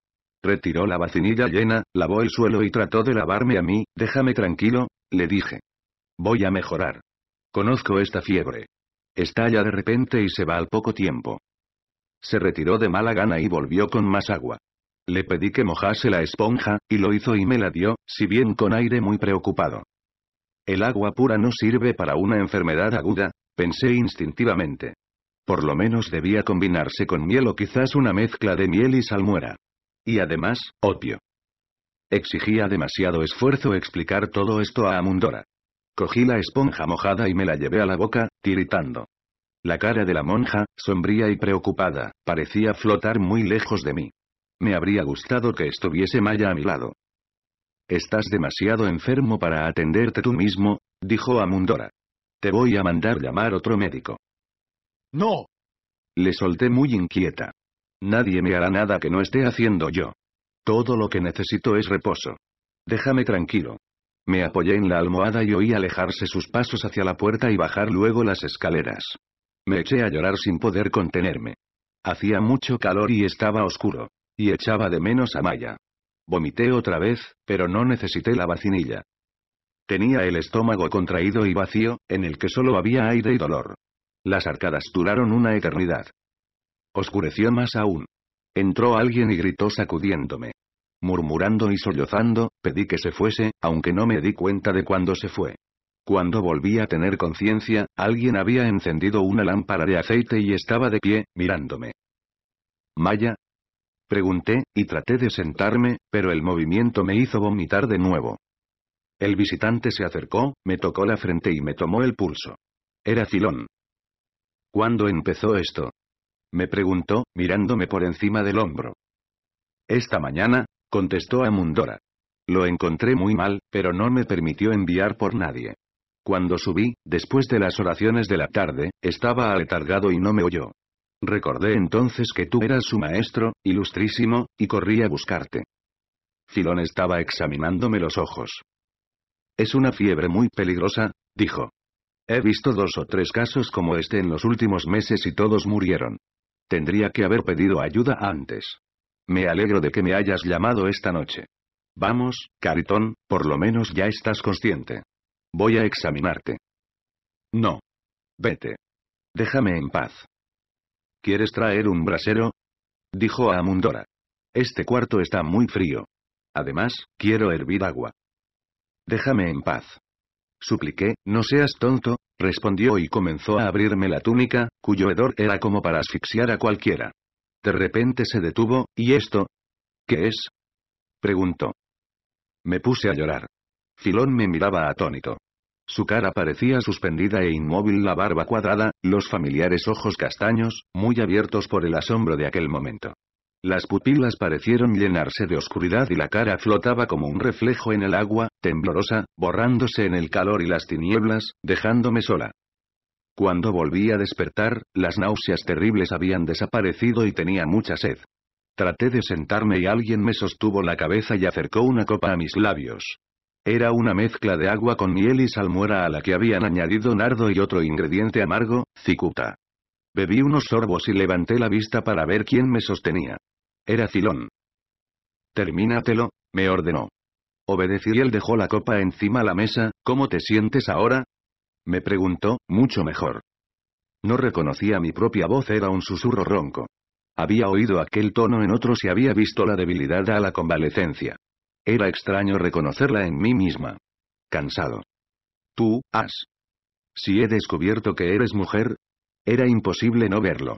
Retiró la vacinilla llena, lavó el suelo y trató de lavarme a mí, déjame tranquilo, le dije. Voy a mejorar. Conozco esta fiebre. Estalla de repente y se va al poco tiempo. Se retiró de mala gana y volvió con más agua. Le pedí que mojase la esponja, y lo hizo y me la dio, si bien con aire muy preocupado. El agua pura no sirve para una enfermedad aguda, pensé instintivamente. Por lo menos debía combinarse con miel o quizás una mezcla de miel y salmuera. Y además, opio. Exigía demasiado esfuerzo explicar todo esto a Amundora. Cogí la esponja mojada y me la llevé a la boca, tiritando. La cara de la monja, sombría y preocupada, parecía flotar muy lejos de mí. Me habría gustado que estuviese Maya a mi lado. Estás demasiado enfermo para atenderte tú mismo, dijo Amundora. Te voy a mandar llamar otro médico. No. Le solté muy inquieta. Nadie me hará nada que no esté haciendo yo. Todo lo que necesito es reposo. Déjame tranquilo. Me apoyé en la almohada y oí alejarse sus pasos hacia la puerta y bajar luego las escaleras. Me eché a llorar sin poder contenerme. Hacía mucho calor y estaba oscuro. Y echaba de menos a Maya. Vomité otra vez, pero no necesité la vacinilla. Tenía el estómago contraído y vacío, en el que solo había aire y dolor. Las arcadas duraron una eternidad. Oscureció más aún. Entró alguien y gritó sacudiéndome. Murmurando y sollozando, pedí que se fuese, aunque no me di cuenta de cuándo se fue. Cuando volví a tener conciencia, alguien había encendido una lámpara de aceite y estaba de pie, mirándome. Maya, Pregunté, y traté de sentarme, pero el movimiento me hizo vomitar de nuevo. El visitante se acercó, me tocó la frente y me tomó el pulso. Era Cilón. ¿Cuándo empezó esto? Me preguntó, mirándome por encima del hombro. Esta mañana, contestó Amundora. Lo encontré muy mal, pero no me permitió enviar por nadie. Cuando subí, después de las oraciones de la tarde, estaba aletargado y no me oyó. Recordé entonces que tú eras su maestro, ilustrísimo, y corrí a buscarte. Filón estaba examinándome los ojos. Es una fiebre muy peligrosa, dijo. He visto dos o tres casos como este en los últimos meses y todos murieron. Tendría que haber pedido ayuda antes. Me alegro de que me hayas llamado esta noche. Vamos, Caritón, por lo menos ya estás consciente. Voy a examinarte. No. Vete. Déjame en paz. ¿Quieres traer un brasero? Dijo a Amundora. Este cuarto está muy frío. Además, quiero hervir agua. Déjame en paz. Supliqué, no seas tonto, respondió y comenzó a abrirme la túnica, cuyo hedor era como para asfixiar a cualquiera. De repente se detuvo, ¿y esto? ¿Qué es? preguntó. Me puse a llorar. Filón me miraba atónito. Su cara parecía suspendida e inmóvil, la barba cuadrada, los familiares ojos castaños, muy abiertos por el asombro de aquel momento. Las pupilas parecieron llenarse de oscuridad y la cara flotaba como un reflejo en el agua, temblorosa, borrándose en el calor y las tinieblas, dejándome sola. Cuando volví a despertar, las náuseas terribles habían desaparecido y tenía mucha sed. Traté de sentarme y alguien me sostuvo la cabeza y acercó una copa a mis labios. Era una mezcla de agua con miel y salmuera a la que habían añadido nardo y otro ingrediente amargo, cicuta. Bebí unos sorbos y levanté la vista para ver quién me sostenía. Era Filón. Termínatelo, me ordenó. Obedecí y él dejó la copa encima la mesa, ¿cómo te sientes ahora? Me preguntó, mucho mejor. No reconocía mi propia voz, era un susurro ronco. Había oído aquel tono en otros y había visto la debilidad a la convalecencia. Era extraño reconocerla en mí misma. Cansado. Tú, has. Si he descubierto que eres mujer, era imposible no verlo.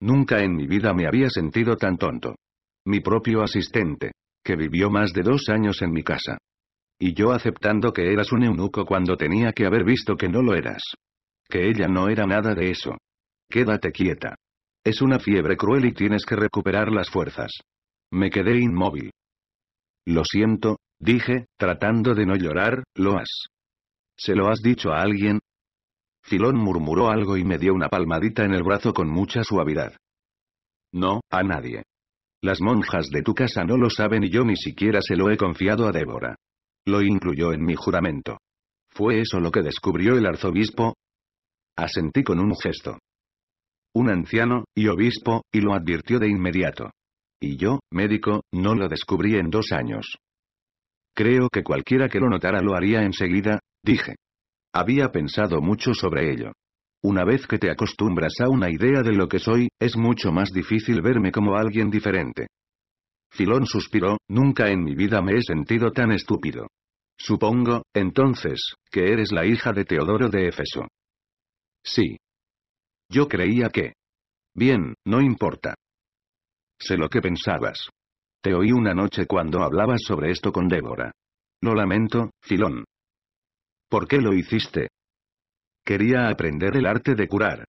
Nunca en mi vida me había sentido tan tonto mi propio asistente, que vivió más de dos años en mi casa. Y yo aceptando que eras un eunuco cuando tenía que haber visto que no lo eras. Que ella no era nada de eso. Quédate quieta. Es una fiebre cruel y tienes que recuperar las fuerzas. Me quedé inmóvil. Lo siento, dije, tratando de no llorar, lo has. ¿Se lo has dicho a alguien? Filón murmuró algo y me dio una palmadita en el brazo con mucha suavidad. No, a nadie. Las monjas de tu casa no lo saben y yo ni siquiera se lo he confiado a Débora. Lo incluyó en mi juramento. ¿Fue eso lo que descubrió el arzobispo? Asentí con un gesto. Un anciano, y obispo, y lo advirtió de inmediato. Y yo, médico, no lo descubrí en dos años. Creo que cualquiera que lo notara lo haría enseguida, dije. Había pensado mucho sobre ello. Una vez que te acostumbras a una idea de lo que soy, es mucho más difícil verme como alguien diferente. Filón suspiró, nunca en mi vida me he sentido tan estúpido. Supongo, entonces, que eres la hija de Teodoro de Éfeso. Sí. Yo creía que... Bien, no importa. Sé lo que pensabas. Te oí una noche cuando hablabas sobre esto con Débora. Lo lamento, Filón. ¿Por qué lo hiciste? Quería aprender el arte de curar.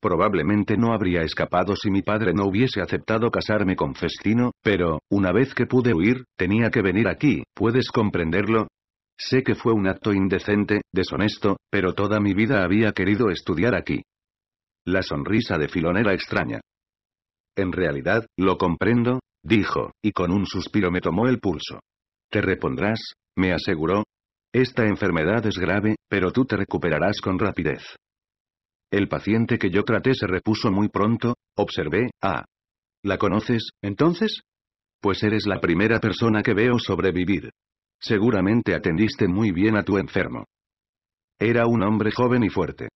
Probablemente no habría escapado si mi padre no hubiese aceptado casarme con Festino, pero, una vez que pude huir, tenía que venir aquí, ¿puedes comprenderlo? Sé que fue un acto indecente, deshonesto, pero toda mi vida había querido estudiar aquí. La sonrisa de Filón era extraña. En realidad, lo comprendo, dijo, y con un suspiro me tomó el pulso. ¿Te repondrás? me aseguró, esta enfermedad es grave, pero tú te recuperarás con rapidez. El paciente que yo traté se repuso muy pronto, observé, ah. ¿La conoces, entonces? Pues eres la primera persona que veo sobrevivir. Seguramente atendiste muy bien a tu enfermo. Era un hombre joven y fuerte.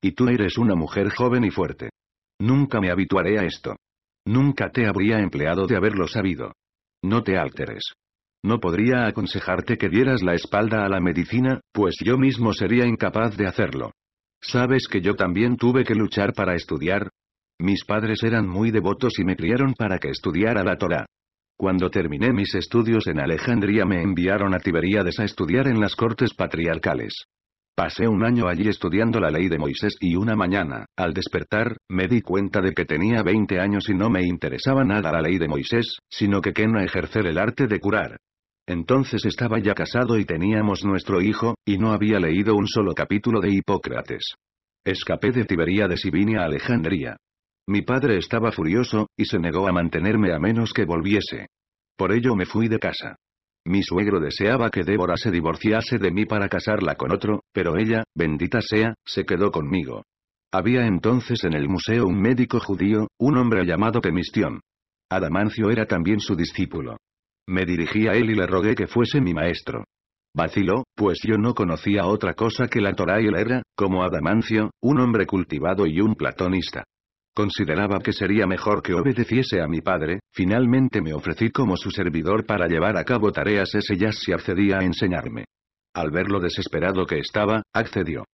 Y tú eres una mujer joven y fuerte. Nunca me habituaré a esto. Nunca te habría empleado de haberlo sabido. No te alteres. No podría aconsejarte que dieras la espalda a la medicina, pues yo mismo sería incapaz de hacerlo. ¿Sabes que yo también tuve que luchar para estudiar? Mis padres eran muy devotos y me criaron para que estudiara la Torah. Cuando terminé mis estudios en Alejandría me enviaron a Tiberíades a estudiar en las cortes patriarcales. Pasé un año allí estudiando la ley de Moisés y una mañana, al despertar, me di cuenta de que tenía 20 años y no me interesaba nada la ley de Moisés, sino que quería ejercer el arte de curar. Entonces estaba ya casado y teníamos nuestro hijo, y no había leído un solo capítulo de Hipócrates. Escapé de Tibería de Sibinia a Alejandría. Mi padre estaba furioso, y se negó a mantenerme a menos que volviese. Por ello me fui de casa. Mi suegro deseaba que Débora se divorciase de mí para casarla con otro, pero ella, bendita sea, se quedó conmigo. Había entonces en el museo un médico judío, un hombre llamado Temistión. Adamancio era también su discípulo. Me dirigí a él y le rogué que fuese mi maestro. Vaciló, pues yo no conocía otra cosa que la Torá y él era, como Adamancio, un hombre cultivado y un platonista. Consideraba que sería mejor que obedeciese a mi padre, finalmente me ofrecí como su servidor para llevar a cabo tareas ese si accedía a enseñarme. Al ver lo desesperado que estaba, accedió.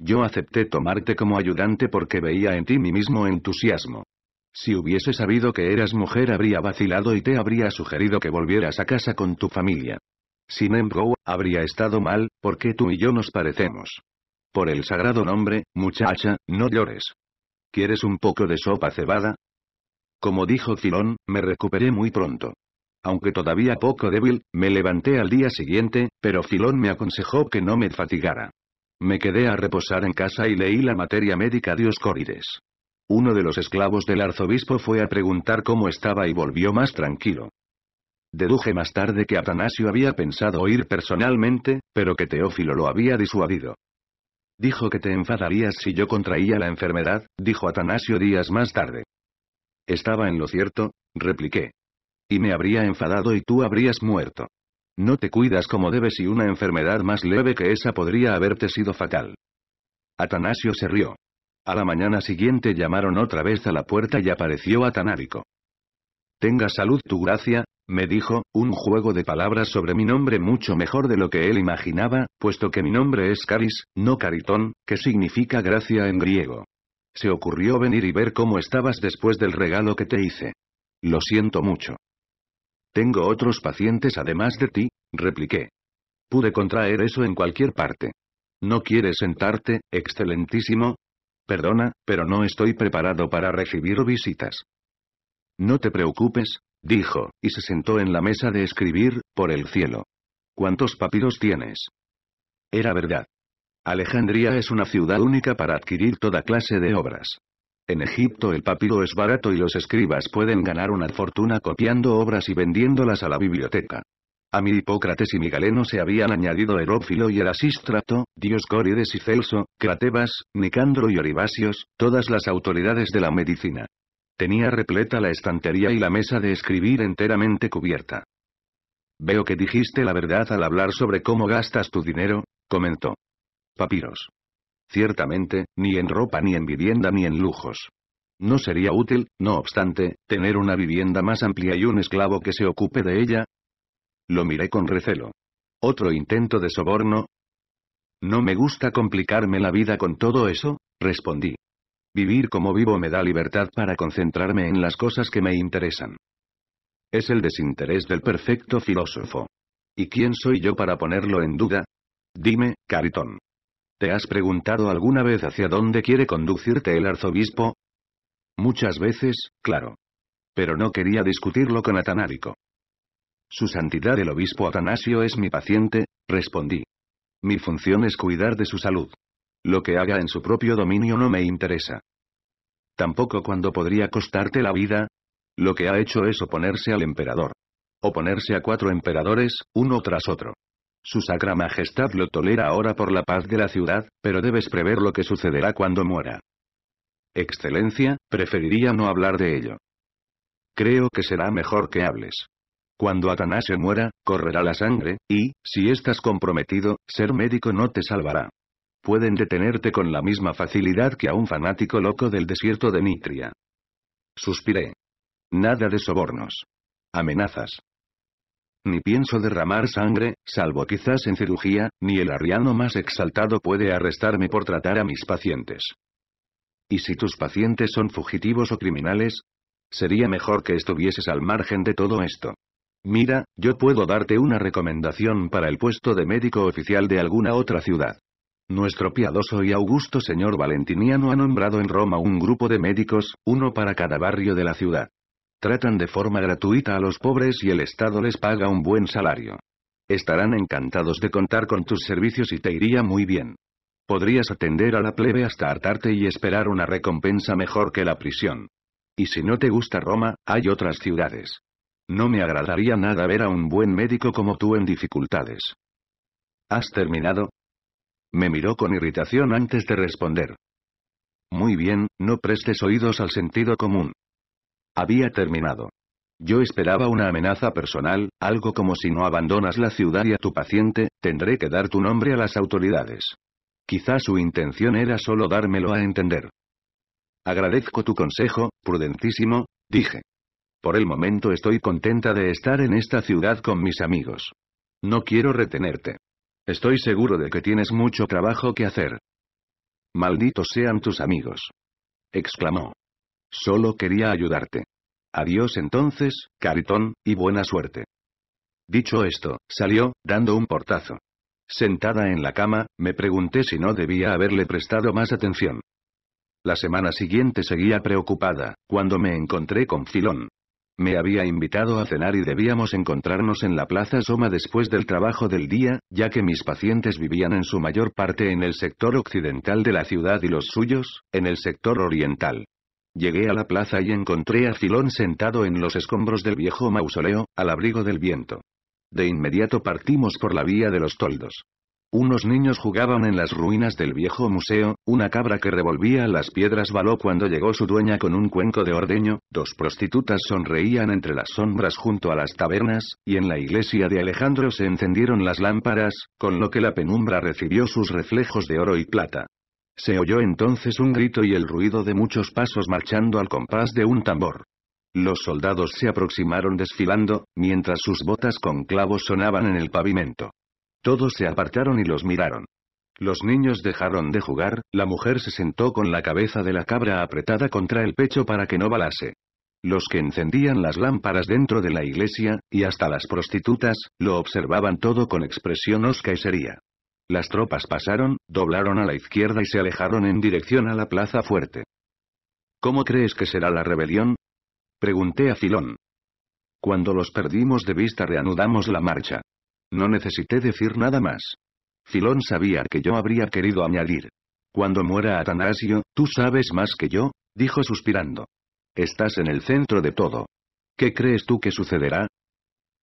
Yo acepté tomarte como ayudante porque veía en ti mi mismo entusiasmo. Si hubiese sabido que eras mujer habría vacilado y te habría sugerido que volvieras a casa con tu familia. Sin embargo, habría estado mal, porque tú y yo nos parecemos. Por el sagrado nombre, muchacha, no llores. ¿Quieres un poco de sopa cebada? Como dijo Filón, me recuperé muy pronto. Aunque todavía poco débil, me levanté al día siguiente, pero Filón me aconsejó que no me fatigara. Me quedé a reposar en casa y leí la materia médica de uno de los esclavos del arzobispo fue a preguntar cómo estaba y volvió más tranquilo. Deduje más tarde que Atanasio había pensado ir personalmente, pero que Teófilo lo había disuadido. Dijo que te enfadarías si yo contraía la enfermedad, dijo Atanasio días más tarde. Estaba en lo cierto, repliqué. Y me habría enfadado y tú habrías muerto. No te cuidas como debes y una enfermedad más leve que esa podría haberte sido fatal. Atanasio se rió. A la mañana siguiente llamaron otra vez a la puerta y apareció Atanárico. Tenga salud tu gracia, me dijo, un juego de palabras sobre mi nombre mucho mejor de lo que él imaginaba, puesto que mi nombre es Caris, no Caritón, que significa gracia en griego. Se ocurrió venir y ver cómo estabas después del regalo que te hice. Lo siento mucho. Tengo otros pacientes además de ti, repliqué. Pude contraer eso en cualquier parte. ¿No quieres sentarte, excelentísimo? Perdona, pero no estoy preparado para recibir visitas. No te preocupes, dijo, y se sentó en la mesa de escribir, por el cielo. ¿Cuántos papiros tienes? Era verdad. Alejandría es una ciudad única para adquirir toda clase de obras. En Egipto el papiro es barato y los escribas pueden ganar una fortuna copiando obras y vendiéndolas a la biblioteca. A mi Hipócrates y mi Galeno se habían añadido Herófilo y el Asístrato, Dioscórides y Celso, Cratebas, Nicandro y Oribasios, todas las autoridades de la medicina. Tenía repleta la estantería y la mesa de escribir enteramente cubierta. Veo que dijiste la verdad al hablar sobre cómo gastas tu dinero, comentó. Papiros. Ciertamente, ni en ropa ni en vivienda ni en lujos. No sería útil, no obstante, tener una vivienda más amplia y un esclavo que se ocupe de ella, lo miré con recelo. ¿Otro intento de soborno? No me gusta complicarme la vida con todo eso, respondí. Vivir como vivo me da libertad para concentrarme en las cosas que me interesan. Es el desinterés del perfecto filósofo. ¿Y quién soy yo para ponerlo en duda? Dime, Caritón. ¿Te has preguntado alguna vez hacia dónde quiere conducirte el arzobispo? Muchas veces, claro. Pero no quería discutirlo con Atanárico. Su Santidad el Obispo Atanasio es mi paciente, respondí. Mi función es cuidar de su salud. Lo que haga en su propio dominio no me interesa. Tampoco cuando podría costarte la vida. Lo que ha hecho es oponerse al emperador. Oponerse a cuatro emperadores, uno tras otro. Su Sacra Majestad lo tolera ahora por la paz de la ciudad, pero debes prever lo que sucederá cuando muera. Excelencia, preferiría no hablar de ello. Creo que será mejor que hables. Cuando Atanase muera, correrá la sangre, y, si estás comprometido, ser médico no te salvará. Pueden detenerte con la misma facilidad que a un fanático loco del desierto de Nitria. Suspiré. Nada de sobornos. Amenazas. Ni pienso derramar sangre, salvo quizás en cirugía, ni el arriano más exaltado puede arrestarme por tratar a mis pacientes. ¿Y si tus pacientes son fugitivos o criminales? Sería mejor que estuvieses al margen de todo esto. Mira, yo puedo darte una recomendación para el puesto de médico oficial de alguna otra ciudad. Nuestro piadoso y augusto señor Valentiniano ha nombrado en Roma un grupo de médicos, uno para cada barrio de la ciudad. Tratan de forma gratuita a los pobres y el Estado les paga un buen salario. Estarán encantados de contar con tus servicios y te iría muy bien. Podrías atender a la plebe hasta hartarte y esperar una recompensa mejor que la prisión. Y si no te gusta Roma, hay otras ciudades. No me agradaría nada ver a un buen médico como tú en dificultades. ¿Has terminado? Me miró con irritación antes de responder. Muy bien, no prestes oídos al sentido común. Había terminado. Yo esperaba una amenaza personal, algo como si no abandonas la ciudad y a tu paciente, tendré que dar tu nombre a las autoridades. Quizá su intención era solo dármelo a entender. Agradezco tu consejo, prudentísimo, dije. Por el momento estoy contenta de estar en esta ciudad con mis amigos. No quiero retenerte. Estoy seguro de que tienes mucho trabajo que hacer. Malditos sean tus amigos. Exclamó. Solo quería ayudarte. Adiós entonces, Caritón, y buena suerte. Dicho esto, salió, dando un portazo. Sentada en la cama, me pregunté si no debía haberle prestado más atención. La semana siguiente seguía preocupada, cuando me encontré con Filón. Me había invitado a cenar y debíamos encontrarnos en la Plaza Soma después del trabajo del día, ya que mis pacientes vivían en su mayor parte en el sector occidental de la ciudad y los suyos, en el sector oriental. Llegué a la plaza y encontré a Filón sentado en los escombros del viejo mausoleo, al abrigo del viento. De inmediato partimos por la vía de los toldos. Unos niños jugaban en las ruinas del viejo museo, una cabra que revolvía las piedras baló cuando llegó su dueña con un cuenco de ordeño, dos prostitutas sonreían entre las sombras junto a las tabernas, y en la iglesia de Alejandro se encendieron las lámparas, con lo que la penumbra recibió sus reflejos de oro y plata. Se oyó entonces un grito y el ruido de muchos pasos marchando al compás de un tambor. Los soldados se aproximaron desfilando, mientras sus botas con clavos sonaban en el pavimento. Todos se apartaron y los miraron. Los niños dejaron de jugar, la mujer se sentó con la cabeza de la cabra apretada contra el pecho para que no balase. Los que encendían las lámparas dentro de la iglesia, y hasta las prostitutas, lo observaban todo con expresión osca y seria. Las tropas pasaron, doblaron a la izquierda y se alejaron en dirección a la plaza fuerte. ¿Cómo crees que será la rebelión? Pregunté a Filón. Cuando los perdimos de vista reanudamos la marcha. No necesité decir nada más. Filón sabía que yo habría querido añadir. Cuando muera Atanasio, tú sabes más que yo, dijo suspirando. Estás en el centro de todo. ¿Qué crees tú que sucederá?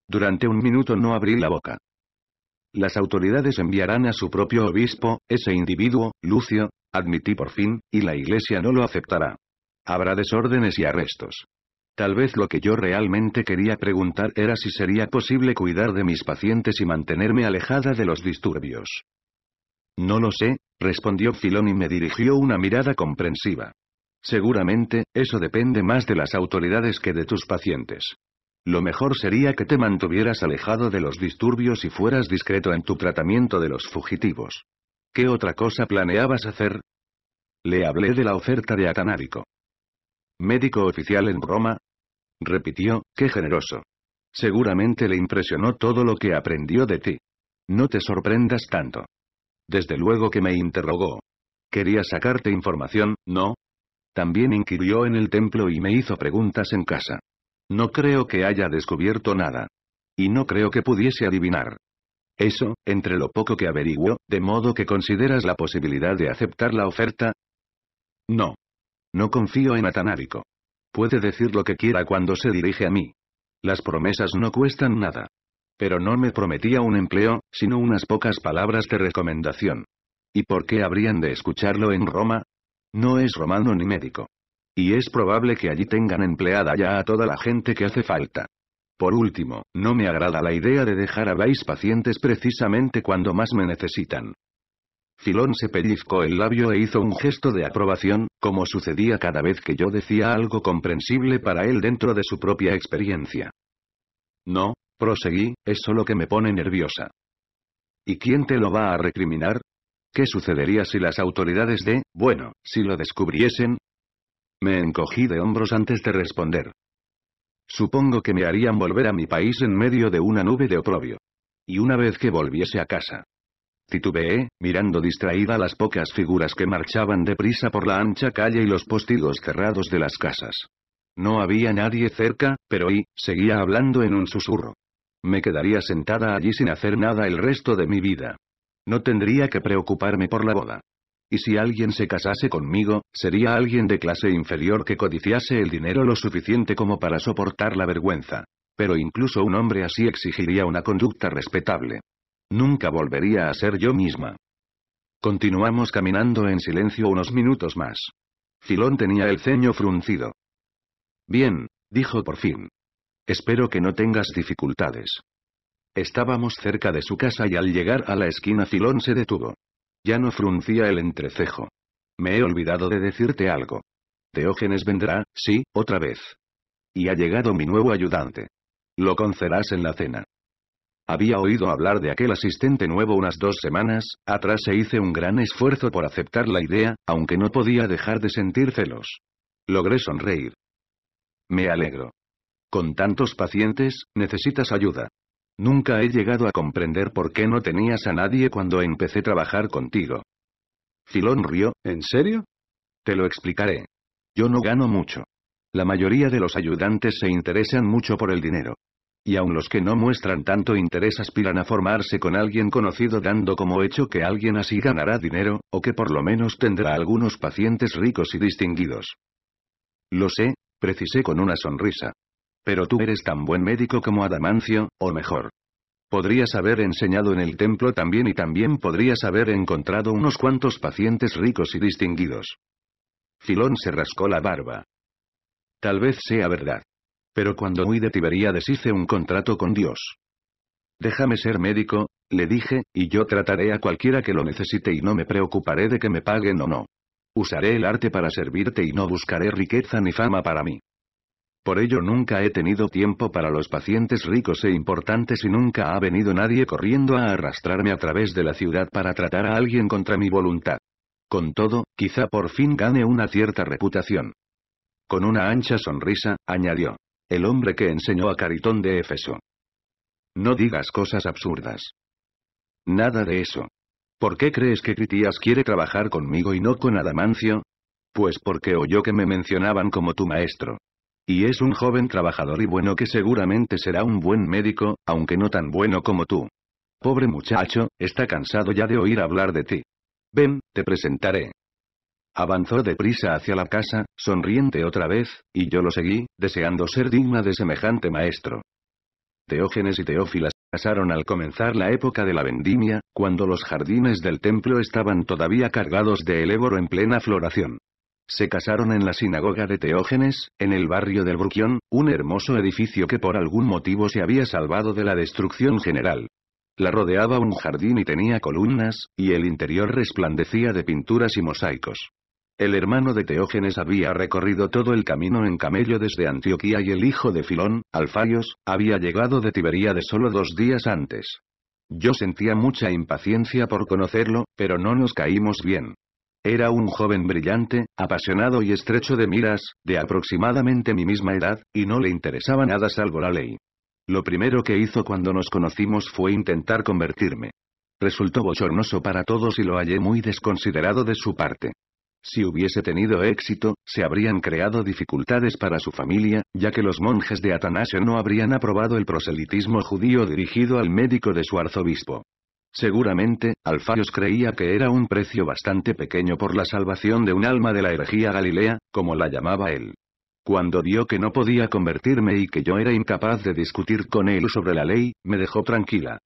Durante un minuto no abrí la boca. Las autoridades enviarán a su propio obispo, ese individuo, Lucio, admití por fin, y la iglesia no lo aceptará. Habrá desórdenes y arrestos. Tal vez lo que yo realmente quería preguntar era si sería posible cuidar de mis pacientes y mantenerme alejada de los disturbios. No lo sé, respondió Filón y me dirigió una mirada comprensiva. Seguramente, eso depende más de las autoridades que de tus pacientes. Lo mejor sería que te mantuvieras alejado de los disturbios y fueras discreto en tu tratamiento de los fugitivos. ¿Qué otra cosa planeabas hacer? Le hablé de la oferta de Atanárico médico oficial en Roma, repitió, qué generoso. Seguramente le impresionó todo lo que aprendió de ti. No te sorprendas tanto. Desde luego que me interrogó. Quería sacarte información, ¿no? También inquirió en el templo y me hizo preguntas en casa. No creo que haya descubierto nada. Y no creo que pudiese adivinar. Eso, entre lo poco que averiguó, de modo que consideras la posibilidad de aceptar la oferta. No. No confío en Atanárico. Puede decir lo que quiera cuando se dirige a mí. Las promesas no cuestan nada. Pero no me prometía un empleo, sino unas pocas palabras de recomendación. ¿Y por qué habrían de escucharlo en Roma? No es romano ni médico. Y es probable que allí tengan empleada ya a toda la gente que hace falta. Por último, no me agrada la idea de dejar a vais pacientes precisamente cuando más me necesitan. Filón se pellizcó el labio e hizo un gesto de aprobación, como sucedía cada vez que yo decía algo comprensible para él dentro de su propia experiencia. No, proseguí, es solo que me pone nerviosa. ¿Y quién te lo va a recriminar? ¿Qué sucedería si las autoridades de, bueno, si lo descubriesen? Me encogí de hombros antes de responder. Supongo que me harían volver a mi país en medio de una nube de oprobio. Y una vez que volviese a casa, Titubeé, eh, mirando distraída las pocas figuras que marchaban deprisa por la ancha calle y los postigos cerrados de las casas. No había nadie cerca, pero y, seguía hablando en un susurro. Me quedaría sentada allí sin hacer nada el resto de mi vida. No tendría que preocuparme por la boda. Y si alguien se casase conmigo, sería alguien de clase inferior que codiciase el dinero lo suficiente como para soportar la vergüenza. Pero incluso un hombre así exigiría una conducta respetable. Nunca volvería a ser yo misma. Continuamos caminando en silencio unos minutos más. Filón tenía el ceño fruncido. Bien, dijo por fin. Espero que no tengas dificultades. Estábamos cerca de su casa y al llegar a la esquina Filón se detuvo. Ya no fruncía el entrecejo. Me he olvidado de decirte algo. Teógenes vendrá, sí, otra vez. Y ha llegado mi nuevo ayudante. Lo conocerás en la cena. Había oído hablar de aquel asistente nuevo unas dos semanas, atrás Se hice un gran esfuerzo por aceptar la idea, aunque no podía dejar de sentir celos. Logré sonreír. Me alegro. Con tantos pacientes, necesitas ayuda. Nunca he llegado a comprender por qué no tenías a nadie cuando empecé a trabajar contigo. Filón rió, ¿en serio? Te lo explicaré. Yo no gano mucho. La mayoría de los ayudantes se interesan mucho por el dinero. Y aun los que no muestran tanto interés aspiran a formarse con alguien conocido dando como hecho que alguien así ganará dinero, o que por lo menos tendrá algunos pacientes ricos y distinguidos. Lo sé, precisé con una sonrisa. Pero tú eres tan buen médico como Adamancio, o mejor. Podrías haber enseñado en el templo también y también podrías haber encontrado unos cuantos pacientes ricos y distinguidos. Filón se rascó la barba. Tal vez sea verdad. Pero cuando muy de Tibería deshice un contrato con Dios. Déjame ser médico, le dije, y yo trataré a cualquiera que lo necesite y no me preocuparé de que me paguen o no. Usaré el arte para servirte y no buscaré riqueza ni fama para mí. Por ello nunca he tenido tiempo para los pacientes ricos e importantes y nunca ha venido nadie corriendo a arrastrarme a través de la ciudad para tratar a alguien contra mi voluntad. Con todo, quizá por fin gane una cierta reputación. Con una ancha sonrisa, añadió. El hombre que enseñó a Caritón de Éfeso. No digas cosas absurdas. Nada de eso. ¿Por qué crees que Critias quiere trabajar conmigo y no con Adamancio? Pues porque oyó que me mencionaban como tu maestro. Y es un joven trabajador y bueno que seguramente será un buen médico, aunque no tan bueno como tú. Pobre muchacho, está cansado ya de oír hablar de ti. Ven, te presentaré. Avanzó deprisa hacia la casa, sonriente otra vez, y yo lo seguí, deseando ser digna de semejante maestro. Teógenes y Teófilas casaron al comenzar la época de la vendimia, cuando los jardines del templo estaban todavía cargados de eléboro en plena floración. Se casaron en la sinagoga de Teógenes, en el barrio del Bruquión, un hermoso edificio que por algún motivo se había salvado de la destrucción general. La rodeaba un jardín y tenía columnas, y el interior resplandecía de pinturas y mosaicos. El hermano de Teógenes había recorrido todo el camino en camello desde Antioquía y el hijo de Filón, Alfaios, había llegado de Tibería de solo dos días antes. Yo sentía mucha impaciencia por conocerlo, pero no nos caímos bien. Era un joven brillante, apasionado y estrecho de miras, de aproximadamente mi misma edad, y no le interesaba nada salvo la ley. Lo primero que hizo cuando nos conocimos fue intentar convertirme. Resultó bochornoso para todos y lo hallé muy desconsiderado de su parte. Si hubiese tenido éxito, se habrían creado dificultades para su familia, ya que los monjes de Atanasio no habrían aprobado el proselitismo judío dirigido al médico de su arzobispo. Seguramente, Alfaios creía que era un precio bastante pequeño por la salvación de un alma de la herejía galilea, como la llamaba él. Cuando vio que no podía convertirme y que yo era incapaz de discutir con él sobre la ley, me dejó tranquila.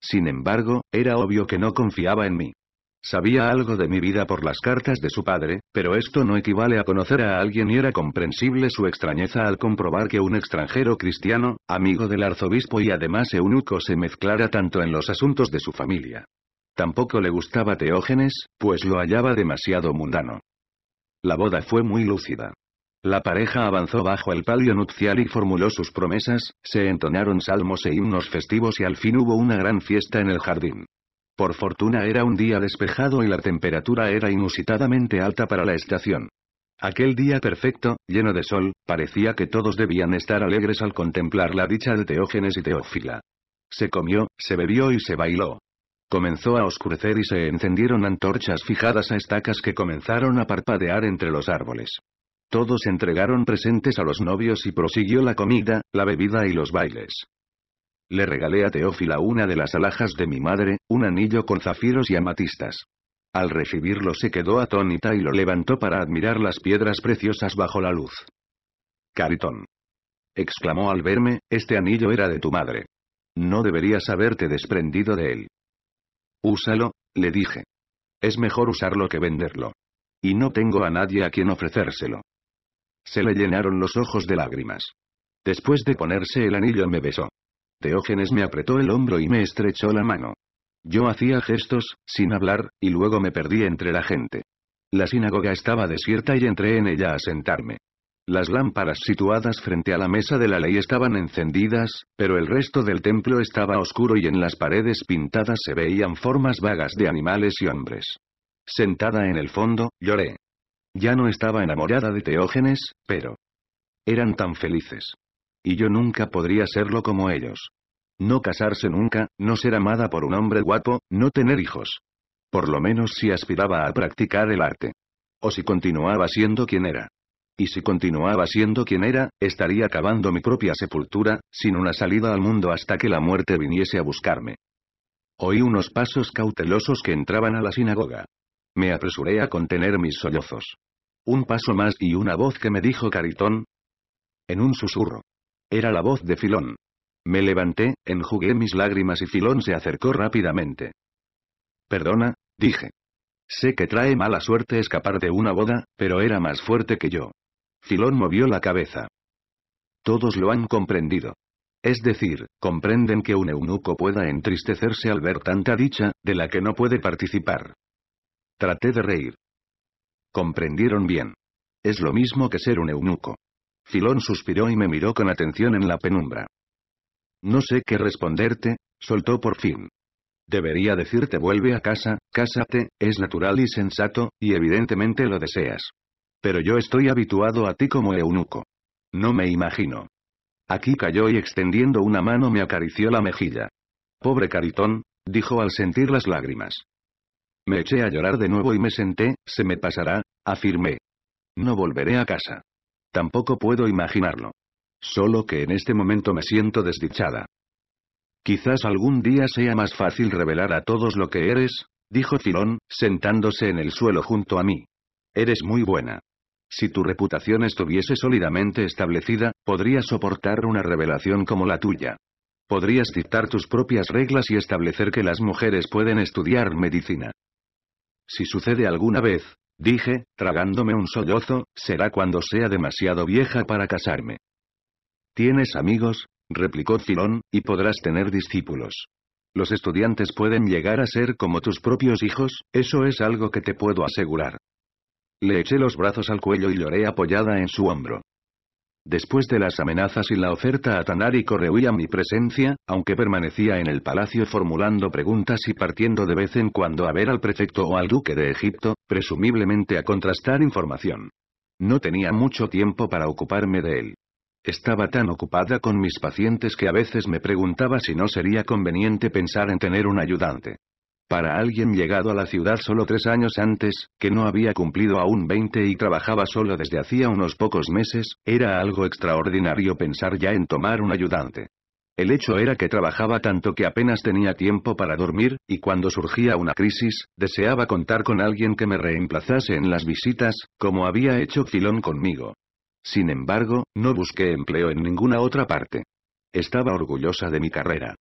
Sin embargo, era obvio que no confiaba en mí. Sabía algo de mi vida por las cartas de su padre, pero esto no equivale a conocer a alguien y era comprensible su extrañeza al comprobar que un extranjero cristiano, amigo del arzobispo y además eunuco se mezclara tanto en los asuntos de su familia. Tampoco le gustaba Teógenes, pues lo hallaba demasiado mundano. La boda fue muy lúcida. La pareja avanzó bajo el palio nupcial y formuló sus promesas, se entonaron salmos e himnos festivos y al fin hubo una gran fiesta en el jardín. Por fortuna era un día despejado y la temperatura era inusitadamente alta para la estación. Aquel día perfecto, lleno de sol, parecía que todos debían estar alegres al contemplar la dicha de Teógenes y Teófila. Se comió, se bebió y se bailó. Comenzó a oscurecer y se encendieron antorchas fijadas a estacas que comenzaron a parpadear entre los árboles. Todos entregaron presentes a los novios y prosiguió la comida, la bebida y los bailes. Le regalé a Teófila una de las alhajas de mi madre, un anillo con zafiros y amatistas. Al recibirlo se quedó atónita y lo levantó para admirar las piedras preciosas bajo la luz. Caritón. Exclamó al verme, este anillo era de tu madre. No deberías haberte desprendido de él. Úsalo, le dije. Es mejor usarlo que venderlo. Y no tengo a nadie a quien ofrecérselo. Se le llenaron los ojos de lágrimas. Después de ponerse el anillo me besó. Teógenes me apretó el hombro y me estrechó la mano. Yo hacía gestos, sin hablar, y luego me perdí entre la gente. La sinagoga estaba desierta y entré en ella a sentarme. Las lámparas situadas frente a la mesa de la ley estaban encendidas, pero el resto del templo estaba oscuro y en las paredes pintadas se veían formas vagas de animales y hombres. Sentada en el fondo, lloré. Ya no estaba enamorada de Teógenes, pero... Eran tan felices. Y yo nunca podría serlo como ellos. No casarse nunca, no ser amada por un hombre guapo, no tener hijos. Por lo menos si aspiraba a practicar el arte. O si continuaba siendo quien era. Y si continuaba siendo quien era, estaría acabando mi propia sepultura, sin una salida al mundo hasta que la muerte viniese a buscarme. Oí unos pasos cautelosos que entraban a la sinagoga. Me apresuré a contener mis sollozos. Un paso más y una voz que me dijo Caritón. En un susurro. Era la voz de Filón. Me levanté, enjugué mis lágrimas y Filón se acercó rápidamente. Perdona, dije. Sé que trae mala suerte escapar de una boda, pero era más fuerte que yo. Filón movió la cabeza. Todos lo han comprendido. Es decir, comprenden que un eunuco pueda entristecerse al ver tanta dicha, de la que no puede participar. Traté de reír. Comprendieron bien. Es lo mismo que ser un eunuco. Filón suspiró y me miró con atención en la penumbra. No sé qué responderte, soltó por fin. Debería decirte vuelve a casa, cásate, es natural y sensato, y evidentemente lo deseas. Pero yo estoy habituado a ti como eunuco. No me imagino. Aquí cayó y extendiendo una mano me acarició la mejilla. Pobre caritón, dijo al sentir las lágrimas. Me eché a llorar de nuevo y me senté, se me pasará, afirmé. No volveré a casa. Tampoco puedo imaginarlo. Solo que en este momento me siento desdichada. Quizás algún día sea más fácil revelar a todos lo que eres, dijo Filón, sentándose en el suelo junto a mí. Eres muy buena. Si tu reputación estuviese sólidamente establecida, podrías soportar una revelación como la tuya. Podrías dictar tus propias reglas y establecer que las mujeres pueden estudiar medicina. Si sucede alguna vez, Dije, tragándome un sollozo, será cuando sea demasiado vieja para casarme. Tienes amigos, replicó Filón, y podrás tener discípulos. Los estudiantes pueden llegar a ser como tus propios hijos, eso es algo que te puedo asegurar. Le eché los brazos al cuello y lloré apoyada en su hombro. Después de las amenazas y la oferta a Tanarico rehuía mi presencia, aunque permanecía en el palacio formulando preguntas y partiendo de vez en cuando a ver al prefecto o al duque de Egipto, presumiblemente a contrastar información. No tenía mucho tiempo para ocuparme de él. Estaba tan ocupada con mis pacientes que a veces me preguntaba si no sería conveniente pensar en tener un ayudante. Para alguien llegado a la ciudad solo tres años antes, que no había cumplido aún 20 y trabajaba solo desde hacía unos pocos meses, era algo extraordinario pensar ya en tomar un ayudante. El hecho era que trabajaba tanto que apenas tenía tiempo para dormir, y cuando surgía una crisis, deseaba contar con alguien que me reemplazase en las visitas, como había hecho Filón conmigo. Sin embargo, no busqué empleo en ninguna otra parte. Estaba orgullosa de mi carrera.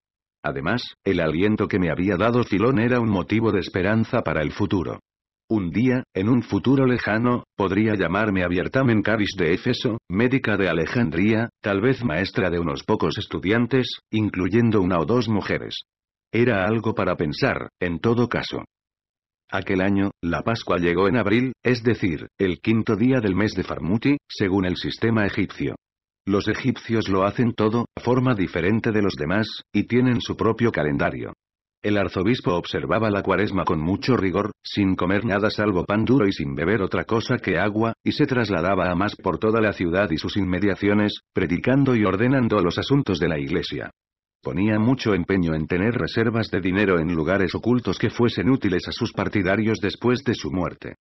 Además, el aliento que me había dado Filón era un motivo de esperanza para el futuro. Un día, en un futuro lejano, podría llamarme abiertamente Caris de Éfeso, médica de Alejandría, tal vez maestra de unos pocos estudiantes, incluyendo una o dos mujeres. Era algo para pensar, en todo caso. Aquel año, la Pascua llegó en abril, es decir, el quinto día del mes de Farmuti, según el sistema egipcio. Los egipcios lo hacen todo, a forma diferente de los demás, y tienen su propio calendario. El arzobispo observaba la cuaresma con mucho rigor, sin comer nada salvo pan duro y sin beber otra cosa que agua, y se trasladaba a más por toda la ciudad y sus inmediaciones, predicando y ordenando los asuntos de la iglesia. Ponía mucho empeño en tener reservas de dinero en lugares ocultos que fuesen útiles a sus partidarios después de su muerte.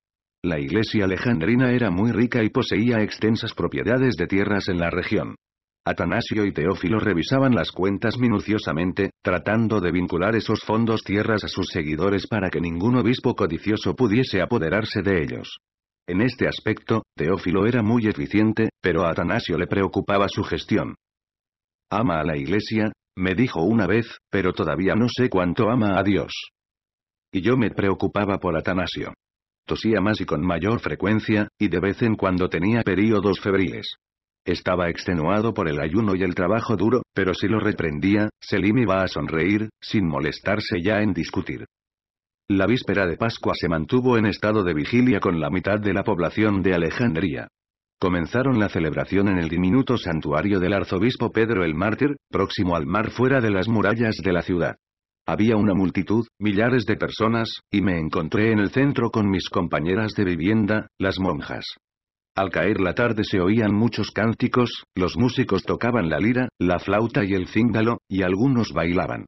La iglesia alejandrina era muy rica y poseía extensas propiedades de tierras en la región. Atanasio y Teófilo revisaban las cuentas minuciosamente, tratando de vincular esos fondos tierras a sus seguidores para que ningún obispo codicioso pudiese apoderarse de ellos. En este aspecto, Teófilo era muy eficiente, pero a Atanasio le preocupaba su gestión. Ama a la iglesia, me dijo una vez, pero todavía no sé cuánto ama a Dios. Y yo me preocupaba por Atanasio tosía más y con mayor frecuencia, y de vez en cuando tenía períodos febriles. Estaba extenuado por el ayuno y el trabajo duro, pero si lo reprendía, Selim iba a sonreír, sin molestarse ya en discutir. La víspera de Pascua se mantuvo en estado de vigilia con la mitad de la población de Alejandría. Comenzaron la celebración en el diminuto santuario del arzobispo Pedro el Mártir, próximo al mar fuera de las murallas de la ciudad. Había una multitud, millares de personas, y me encontré en el centro con mis compañeras de vivienda, las monjas. Al caer la tarde se oían muchos cánticos, los músicos tocaban la lira, la flauta y el cíngalo, y algunos bailaban.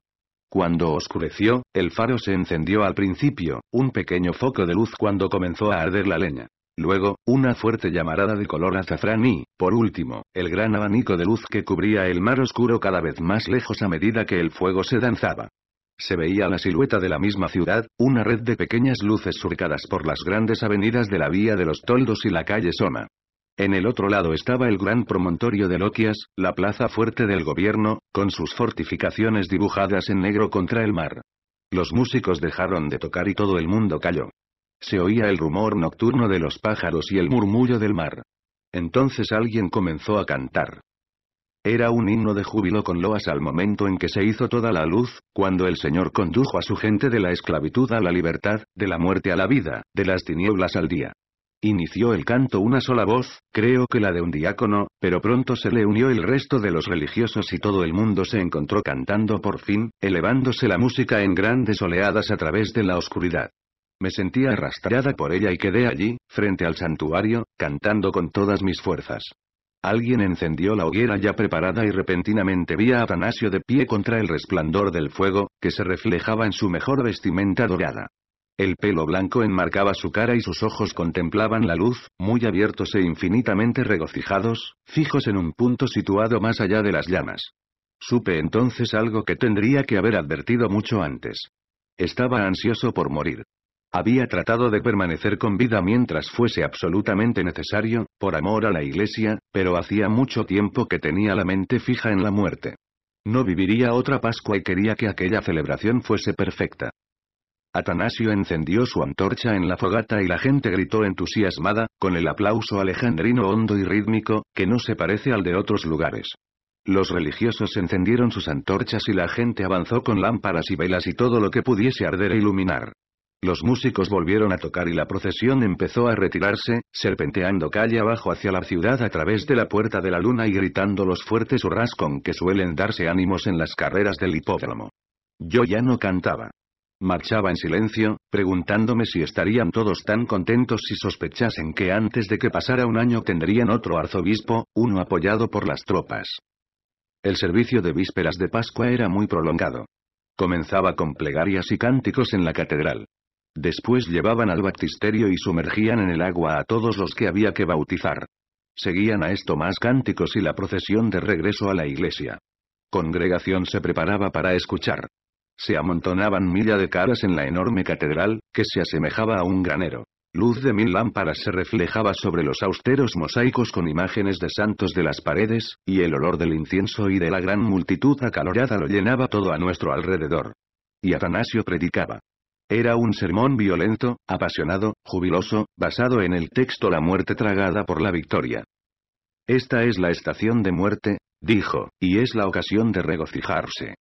Cuando oscureció, el faro se encendió al principio, un pequeño foco de luz cuando comenzó a arder la leña. Luego, una fuerte llamarada de color azafrán y, por último, el gran abanico de luz que cubría el mar oscuro cada vez más lejos a medida que el fuego se danzaba. Se veía la silueta de la misma ciudad, una red de pequeñas luces surcadas por las grandes avenidas de la Vía de los Toldos y la calle Soma. En el otro lado estaba el gran promontorio de Loquias, la plaza fuerte del gobierno, con sus fortificaciones dibujadas en negro contra el mar. Los músicos dejaron de tocar y todo el mundo calló. Se oía el rumor nocturno de los pájaros y el murmullo del mar. Entonces alguien comenzó a cantar. Era un himno de júbilo con loas al momento en que se hizo toda la luz, cuando el Señor condujo a su gente de la esclavitud a la libertad, de la muerte a la vida, de las tinieblas al día. Inició el canto una sola voz, creo que la de un diácono, pero pronto se le unió el resto de los religiosos y todo el mundo se encontró cantando por fin, elevándose la música en grandes oleadas a través de la oscuridad. Me sentía arrastrada por ella y quedé allí, frente al santuario, cantando con todas mis fuerzas. Alguien encendió la hoguera ya preparada y repentinamente vi a Atanasio de pie contra el resplandor del fuego, que se reflejaba en su mejor vestimenta dorada. El pelo blanco enmarcaba su cara y sus ojos contemplaban la luz, muy abiertos e infinitamente regocijados, fijos en un punto situado más allá de las llamas. Supe entonces algo que tendría que haber advertido mucho antes. Estaba ansioso por morir. Había tratado de permanecer con vida mientras fuese absolutamente necesario, por amor a la iglesia, pero hacía mucho tiempo que tenía la mente fija en la muerte. No viviría otra Pascua y quería que aquella celebración fuese perfecta. Atanasio encendió su antorcha en la fogata y la gente gritó entusiasmada, con el aplauso alejandrino hondo y rítmico, que no se parece al de otros lugares. Los religiosos encendieron sus antorchas y la gente avanzó con lámparas y velas y todo lo que pudiese arder e iluminar. Los músicos volvieron a tocar y la procesión empezó a retirarse, serpenteando calle abajo hacia la ciudad a través de la Puerta de la Luna y gritando los fuertes hurras con que suelen darse ánimos en las carreras del hipódromo. Yo ya no cantaba. Marchaba en silencio, preguntándome si estarían todos tan contentos si sospechasen que antes de que pasara un año tendrían otro arzobispo, uno apoyado por las tropas. El servicio de vísperas de Pascua era muy prolongado. Comenzaba con plegarias y cánticos en la catedral. Después llevaban al baptisterio y sumergían en el agua a todos los que había que bautizar. Seguían a esto más cánticos y la procesión de regreso a la iglesia. Congregación se preparaba para escuchar. Se amontonaban milla de caras en la enorme catedral, que se asemejaba a un granero. Luz de mil lámparas se reflejaba sobre los austeros mosaicos con imágenes de santos de las paredes, y el olor del incienso y de la gran multitud acalorada lo llenaba todo a nuestro alrededor. Y Atanasio predicaba. Era un sermón violento, apasionado, jubiloso, basado en el texto La muerte tragada por la victoria. Esta es la estación de muerte, dijo, y es la ocasión de regocijarse.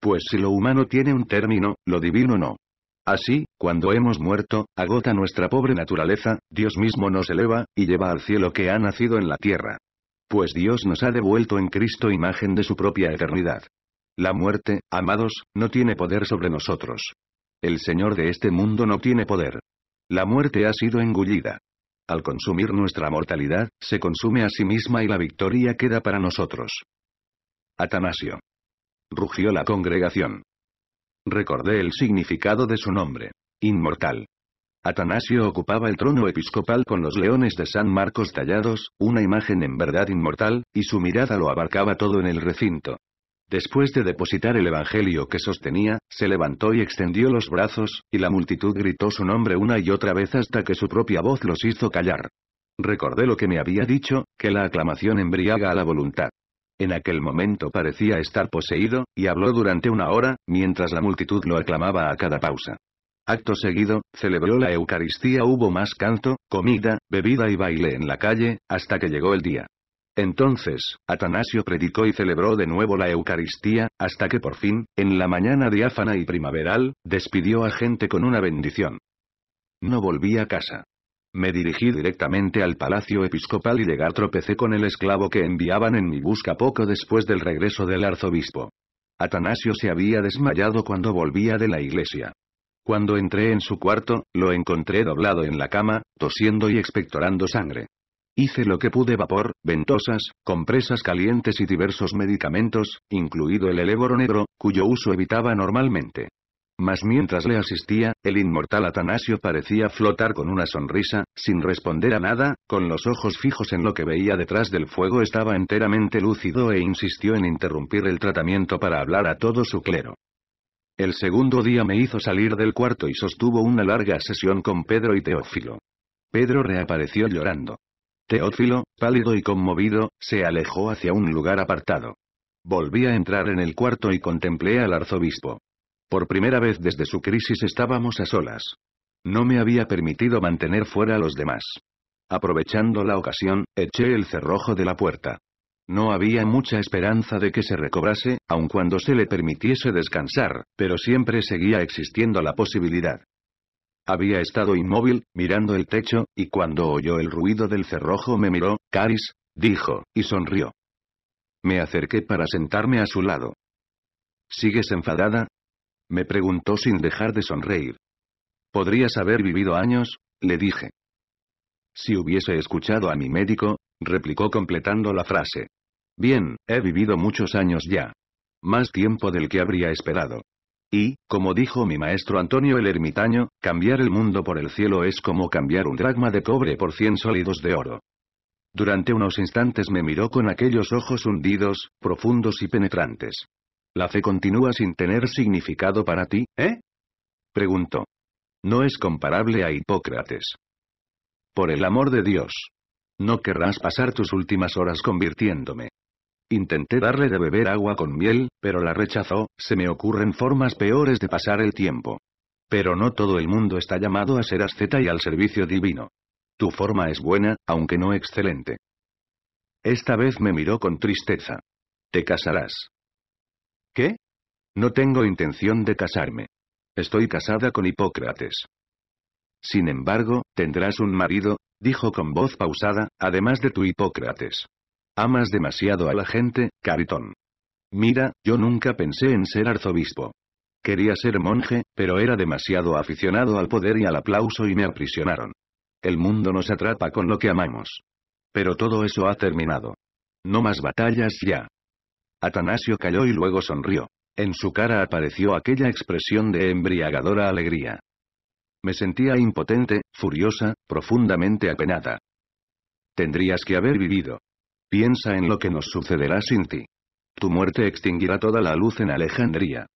Pues si lo humano tiene un término, lo divino no. Así, cuando hemos muerto, agota nuestra pobre naturaleza, Dios mismo nos eleva, y lleva al cielo que ha nacido en la tierra. Pues Dios nos ha devuelto en Cristo imagen de su propia eternidad. La muerte, amados, no tiene poder sobre nosotros. El Señor de este mundo no tiene poder. La muerte ha sido engullida. Al consumir nuestra mortalidad, se consume a sí misma y la victoria queda para nosotros. Atanasio. Rugió la congregación. Recordé el significado de su nombre. Inmortal. Atanasio ocupaba el trono episcopal con los leones de San Marcos tallados, una imagen en verdad inmortal, y su mirada lo abarcaba todo en el recinto. Después de depositar el Evangelio que sostenía, se levantó y extendió los brazos, y la multitud gritó su nombre una y otra vez hasta que su propia voz los hizo callar. Recordé lo que me había dicho, que la aclamación embriaga a la voluntad. En aquel momento parecía estar poseído, y habló durante una hora, mientras la multitud lo aclamaba a cada pausa. Acto seguido, celebró la Eucaristía, hubo más canto, comida, bebida y baile en la calle, hasta que llegó el día. Entonces, Atanasio predicó y celebró de nuevo la Eucaristía, hasta que por fin, en la mañana diáfana y primaveral, despidió a gente con una bendición. No volví a casa. Me dirigí directamente al palacio episcopal y llegar tropecé con el esclavo que enviaban en mi busca poco después del regreso del arzobispo. Atanasio se había desmayado cuando volvía de la iglesia. Cuando entré en su cuarto, lo encontré doblado en la cama, tosiendo y expectorando sangre. Hice lo que pude vapor, ventosas, compresas calientes y diversos medicamentos, incluido el eléboro negro, cuyo uso evitaba normalmente. Mas mientras le asistía, el inmortal Atanasio parecía flotar con una sonrisa, sin responder a nada, con los ojos fijos en lo que veía detrás del fuego estaba enteramente lúcido e insistió en interrumpir el tratamiento para hablar a todo su clero. El segundo día me hizo salir del cuarto y sostuvo una larga sesión con Pedro y Teófilo. Pedro reapareció llorando. Teófilo, pálido y conmovido, se alejó hacia un lugar apartado. Volví a entrar en el cuarto y contemplé al arzobispo. Por primera vez desde su crisis estábamos a solas. No me había permitido mantener fuera a los demás. Aprovechando la ocasión, eché el cerrojo de la puerta. No había mucha esperanza de que se recobrase, aun cuando se le permitiese descansar, pero siempre seguía existiendo la posibilidad. Había estado inmóvil, mirando el techo, y cuando oyó el ruido del cerrojo me miró, Caris, dijo, y sonrió. Me acerqué para sentarme a su lado. ¿Sigues enfadada? Me preguntó sin dejar de sonreír. Podrías haber vivido años, le dije. Si hubiese escuchado a mi médico, replicó completando la frase. Bien, he vivido muchos años ya. Más tiempo del que habría esperado. Y, como dijo mi maestro Antonio el ermitaño, cambiar el mundo por el cielo es como cambiar un dragma de cobre por cien sólidos de oro. Durante unos instantes me miró con aquellos ojos hundidos, profundos y penetrantes. La fe continúa sin tener significado para ti, ¿eh? Preguntó. No es comparable a Hipócrates. Por el amor de Dios. No querrás pasar tus últimas horas convirtiéndome. Intenté darle de beber agua con miel, pero la rechazó, se me ocurren formas peores de pasar el tiempo. Pero no todo el mundo está llamado a ser asceta y al servicio divino. Tu forma es buena, aunque no excelente. Esta vez me miró con tristeza. Te casarás. ¿Qué? No tengo intención de casarme. Estoy casada con Hipócrates. Sin embargo, tendrás un marido, dijo con voz pausada, además de tu Hipócrates. Amas demasiado a la gente, Caritón. Mira, yo nunca pensé en ser arzobispo. Quería ser monje, pero era demasiado aficionado al poder y al aplauso y me aprisionaron. El mundo nos atrapa con lo que amamos. Pero todo eso ha terminado. No más batallas ya. Atanasio calló y luego sonrió. En su cara apareció aquella expresión de embriagadora alegría. Me sentía impotente, furiosa, profundamente apenada. Tendrías que haber vivido piensa en lo que nos sucederá sin ti. Tu muerte extinguirá toda la luz en Alejandría.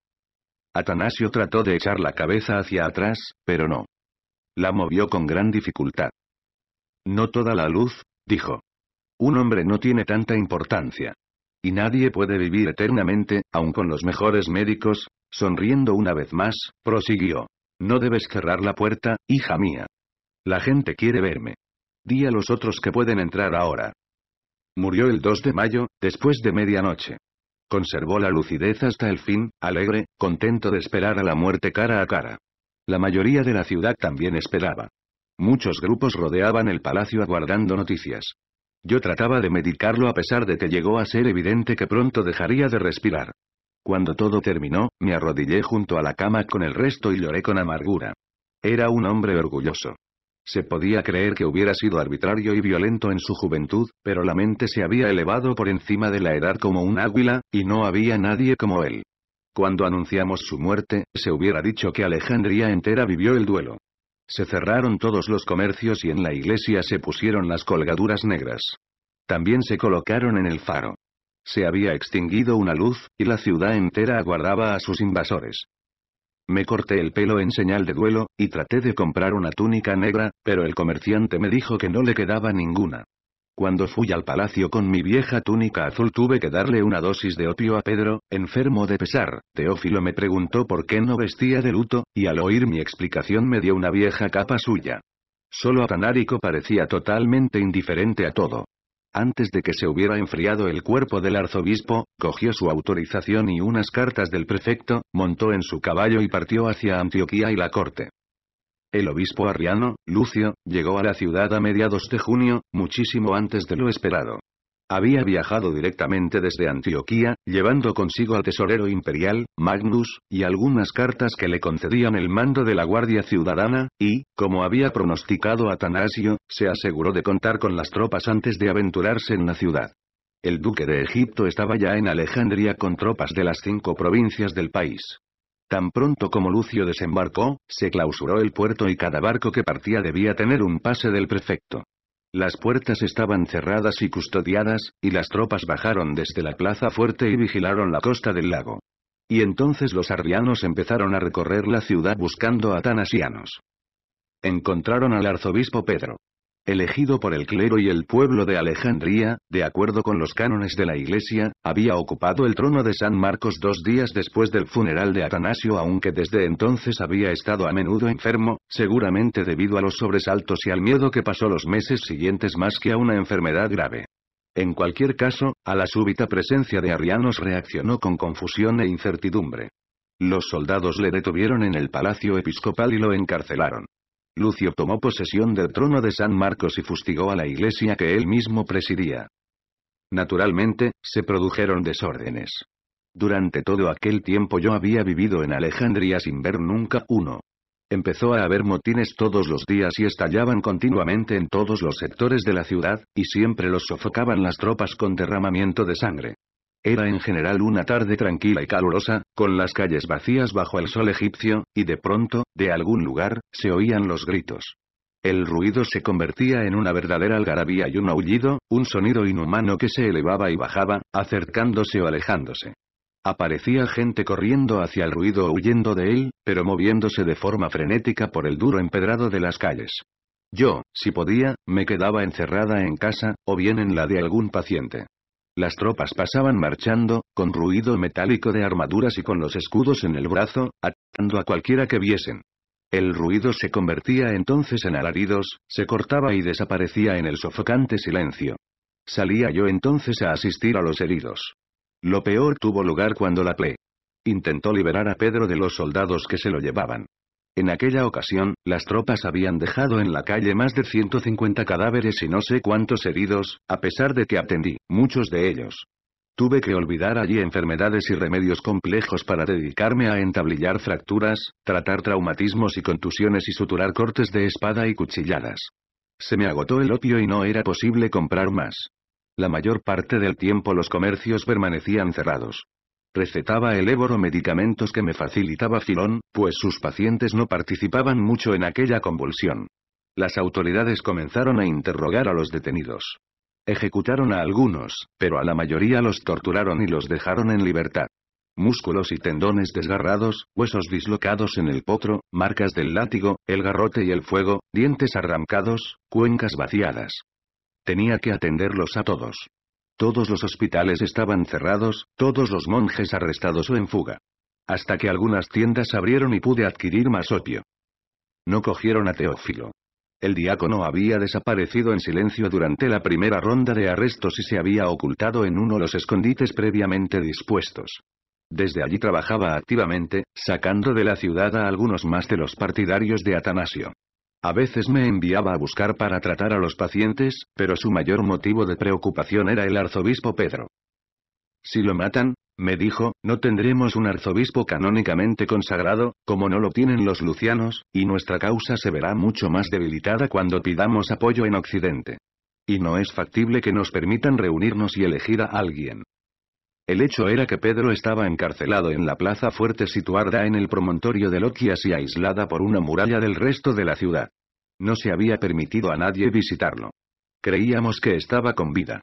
Atanasio trató de echar la cabeza hacia atrás, pero no. La movió con gran dificultad. No toda la luz, dijo. Un hombre no tiene tanta importancia. Y nadie puede vivir eternamente, aun con los mejores médicos, sonriendo una vez más, prosiguió. No debes cerrar la puerta, hija mía. La gente quiere verme. Di a los otros que pueden entrar ahora. Murió el 2 de mayo, después de medianoche. Conservó la lucidez hasta el fin, alegre, contento de esperar a la muerte cara a cara. La mayoría de la ciudad también esperaba. Muchos grupos rodeaban el palacio aguardando noticias. Yo trataba de medicarlo a pesar de que llegó a ser evidente que pronto dejaría de respirar. Cuando todo terminó, me arrodillé junto a la cama con el resto y lloré con amargura. Era un hombre orgulloso. Se podía creer que hubiera sido arbitrario y violento en su juventud, pero la mente se había elevado por encima de la edad como un águila, y no había nadie como él. Cuando anunciamos su muerte, se hubiera dicho que Alejandría entera vivió el duelo. Se cerraron todos los comercios y en la iglesia se pusieron las colgaduras negras. También se colocaron en el faro. Se había extinguido una luz, y la ciudad entera aguardaba a sus invasores. Me corté el pelo en señal de duelo, y traté de comprar una túnica negra, pero el comerciante me dijo que no le quedaba ninguna. Cuando fui al palacio con mi vieja túnica azul tuve que darle una dosis de opio a Pedro, enfermo de pesar. Teófilo me preguntó por qué no vestía de luto, y al oír mi explicación me dio una vieja capa suya. Solo Atanárico parecía totalmente indiferente a todo. Antes de que se hubiera enfriado el cuerpo del arzobispo, cogió su autorización y unas cartas del prefecto, montó en su caballo y partió hacia Antioquía y la corte. El obispo arriano, Lucio, llegó a la ciudad a mediados de junio, muchísimo antes de lo esperado. Había viajado directamente desde Antioquía, llevando consigo al tesorero imperial, Magnus, y algunas cartas que le concedían el mando de la Guardia Ciudadana, y, como había pronosticado Atanasio, se aseguró de contar con las tropas antes de aventurarse en la ciudad. El duque de Egipto estaba ya en Alejandría con tropas de las cinco provincias del país. Tan pronto como Lucio desembarcó, se clausuró el puerto y cada barco que partía debía tener un pase del prefecto. Las puertas estaban cerradas y custodiadas, y las tropas bajaron desde la plaza fuerte y vigilaron la costa del lago. Y entonces los arrianos empezaron a recorrer la ciudad buscando a tanasianos. Encontraron al arzobispo Pedro elegido por el clero y el pueblo de Alejandría, de acuerdo con los cánones de la Iglesia, había ocupado el trono de San Marcos dos días después del funeral de Atanasio aunque desde entonces había estado a menudo enfermo, seguramente debido a los sobresaltos y al miedo que pasó los meses siguientes más que a una enfermedad grave. En cualquier caso, a la súbita presencia de Arrianos reaccionó con confusión e incertidumbre. Los soldados le detuvieron en el palacio episcopal y lo encarcelaron. Lucio tomó posesión del trono de San Marcos y fustigó a la iglesia que él mismo presidía. Naturalmente, se produjeron desórdenes. Durante todo aquel tiempo yo había vivido en Alejandría sin ver nunca uno. Empezó a haber motines todos los días y estallaban continuamente en todos los sectores de la ciudad, y siempre los sofocaban las tropas con derramamiento de sangre. Era en general una tarde tranquila y calurosa, con las calles vacías bajo el sol egipcio, y de pronto, de algún lugar, se oían los gritos. El ruido se convertía en una verdadera algarabía y un aullido, un sonido inhumano que se elevaba y bajaba, acercándose o alejándose. Aparecía gente corriendo hacia el ruido o huyendo de él, pero moviéndose de forma frenética por el duro empedrado de las calles. Yo, si podía, me quedaba encerrada en casa, o bien en la de algún paciente. Las tropas pasaban marchando, con ruido metálico de armaduras y con los escudos en el brazo, atando a cualquiera que viesen. El ruido se convertía entonces en alaridos, se cortaba y desaparecía en el sofocante silencio. Salía yo entonces a asistir a los heridos. Lo peor tuvo lugar cuando la ple. Intentó liberar a Pedro de los soldados que se lo llevaban. En aquella ocasión, las tropas habían dejado en la calle más de 150 cadáveres y no sé cuántos heridos, a pesar de que atendí, muchos de ellos. Tuve que olvidar allí enfermedades y remedios complejos para dedicarme a entablillar fracturas, tratar traumatismos y contusiones y suturar cortes de espada y cuchilladas. Se me agotó el opio y no era posible comprar más. La mayor parte del tiempo los comercios permanecían cerrados. Recetaba el éboro medicamentos que me facilitaba Filón, pues sus pacientes no participaban mucho en aquella convulsión. Las autoridades comenzaron a interrogar a los detenidos. Ejecutaron a algunos, pero a la mayoría los torturaron y los dejaron en libertad. Músculos y tendones desgarrados, huesos dislocados en el potro, marcas del látigo, el garrote y el fuego, dientes arrancados, cuencas vaciadas. Tenía que atenderlos a todos. Todos los hospitales estaban cerrados, todos los monjes arrestados o en fuga. Hasta que algunas tiendas abrieron y pude adquirir más opio. No cogieron a Teófilo. El diácono había desaparecido en silencio durante la primera ronda de arrestos y se había ocultado en uno de los escondites previamente dispuestos. Desde allí trabajaba activamente, sacando de la ciudad a algunos más de los partidarios de Atanasio. A veces me enviaba a buscar para tratar a los pacientes, pero su mayor motivo de preocupación era el arzobispo Pedro. Si lo matan, me dijo, no tendremos un arzobispo canónicamente consagrado, como no lo tienen los lucianos, y nuestra causa se verá mucho más debilitada cuando pidamos apoyo en Occidente. Y no es factible que nos permitan reunirnos y elegir a alguien. El hecho era que Pedro estaba encarcelado en la plaza fuerte situada en el promontorio de Loquias y aislada por una muralla del resto de la ciudad. No se había permitido a nadie visitarlo. Creíamos que estaba con vida.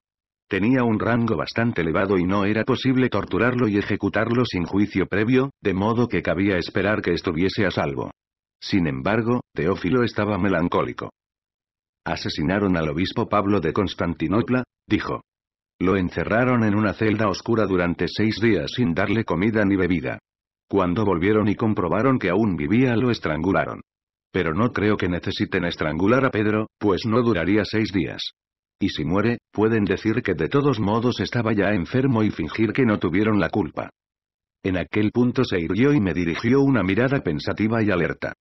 Tenía un rango bastante elevado y no era posible torturarlo y ejecutarlo sin juicio previo, de modo que cabía esperar que estuviese a salvo. Sin embargo, Teófilo estaba melancólico. Asesinaron al obispo Pablo de Constantinopla, dijo. Lo encerraron en una celda oscura durante seis días sin darle comida ni bebida. Cuando volvieron y comprobaron que aún vivía lo estrangularon. Pero no creo que necesiten estrangular a Pedro, pues no duraría seis días. Y si muere, pueden decir que de todos modos estaba ya enfermo y fingir que no tuvieron la culpa. En aquel punto se irguió y me dirigió una mirada pensativa y alerta.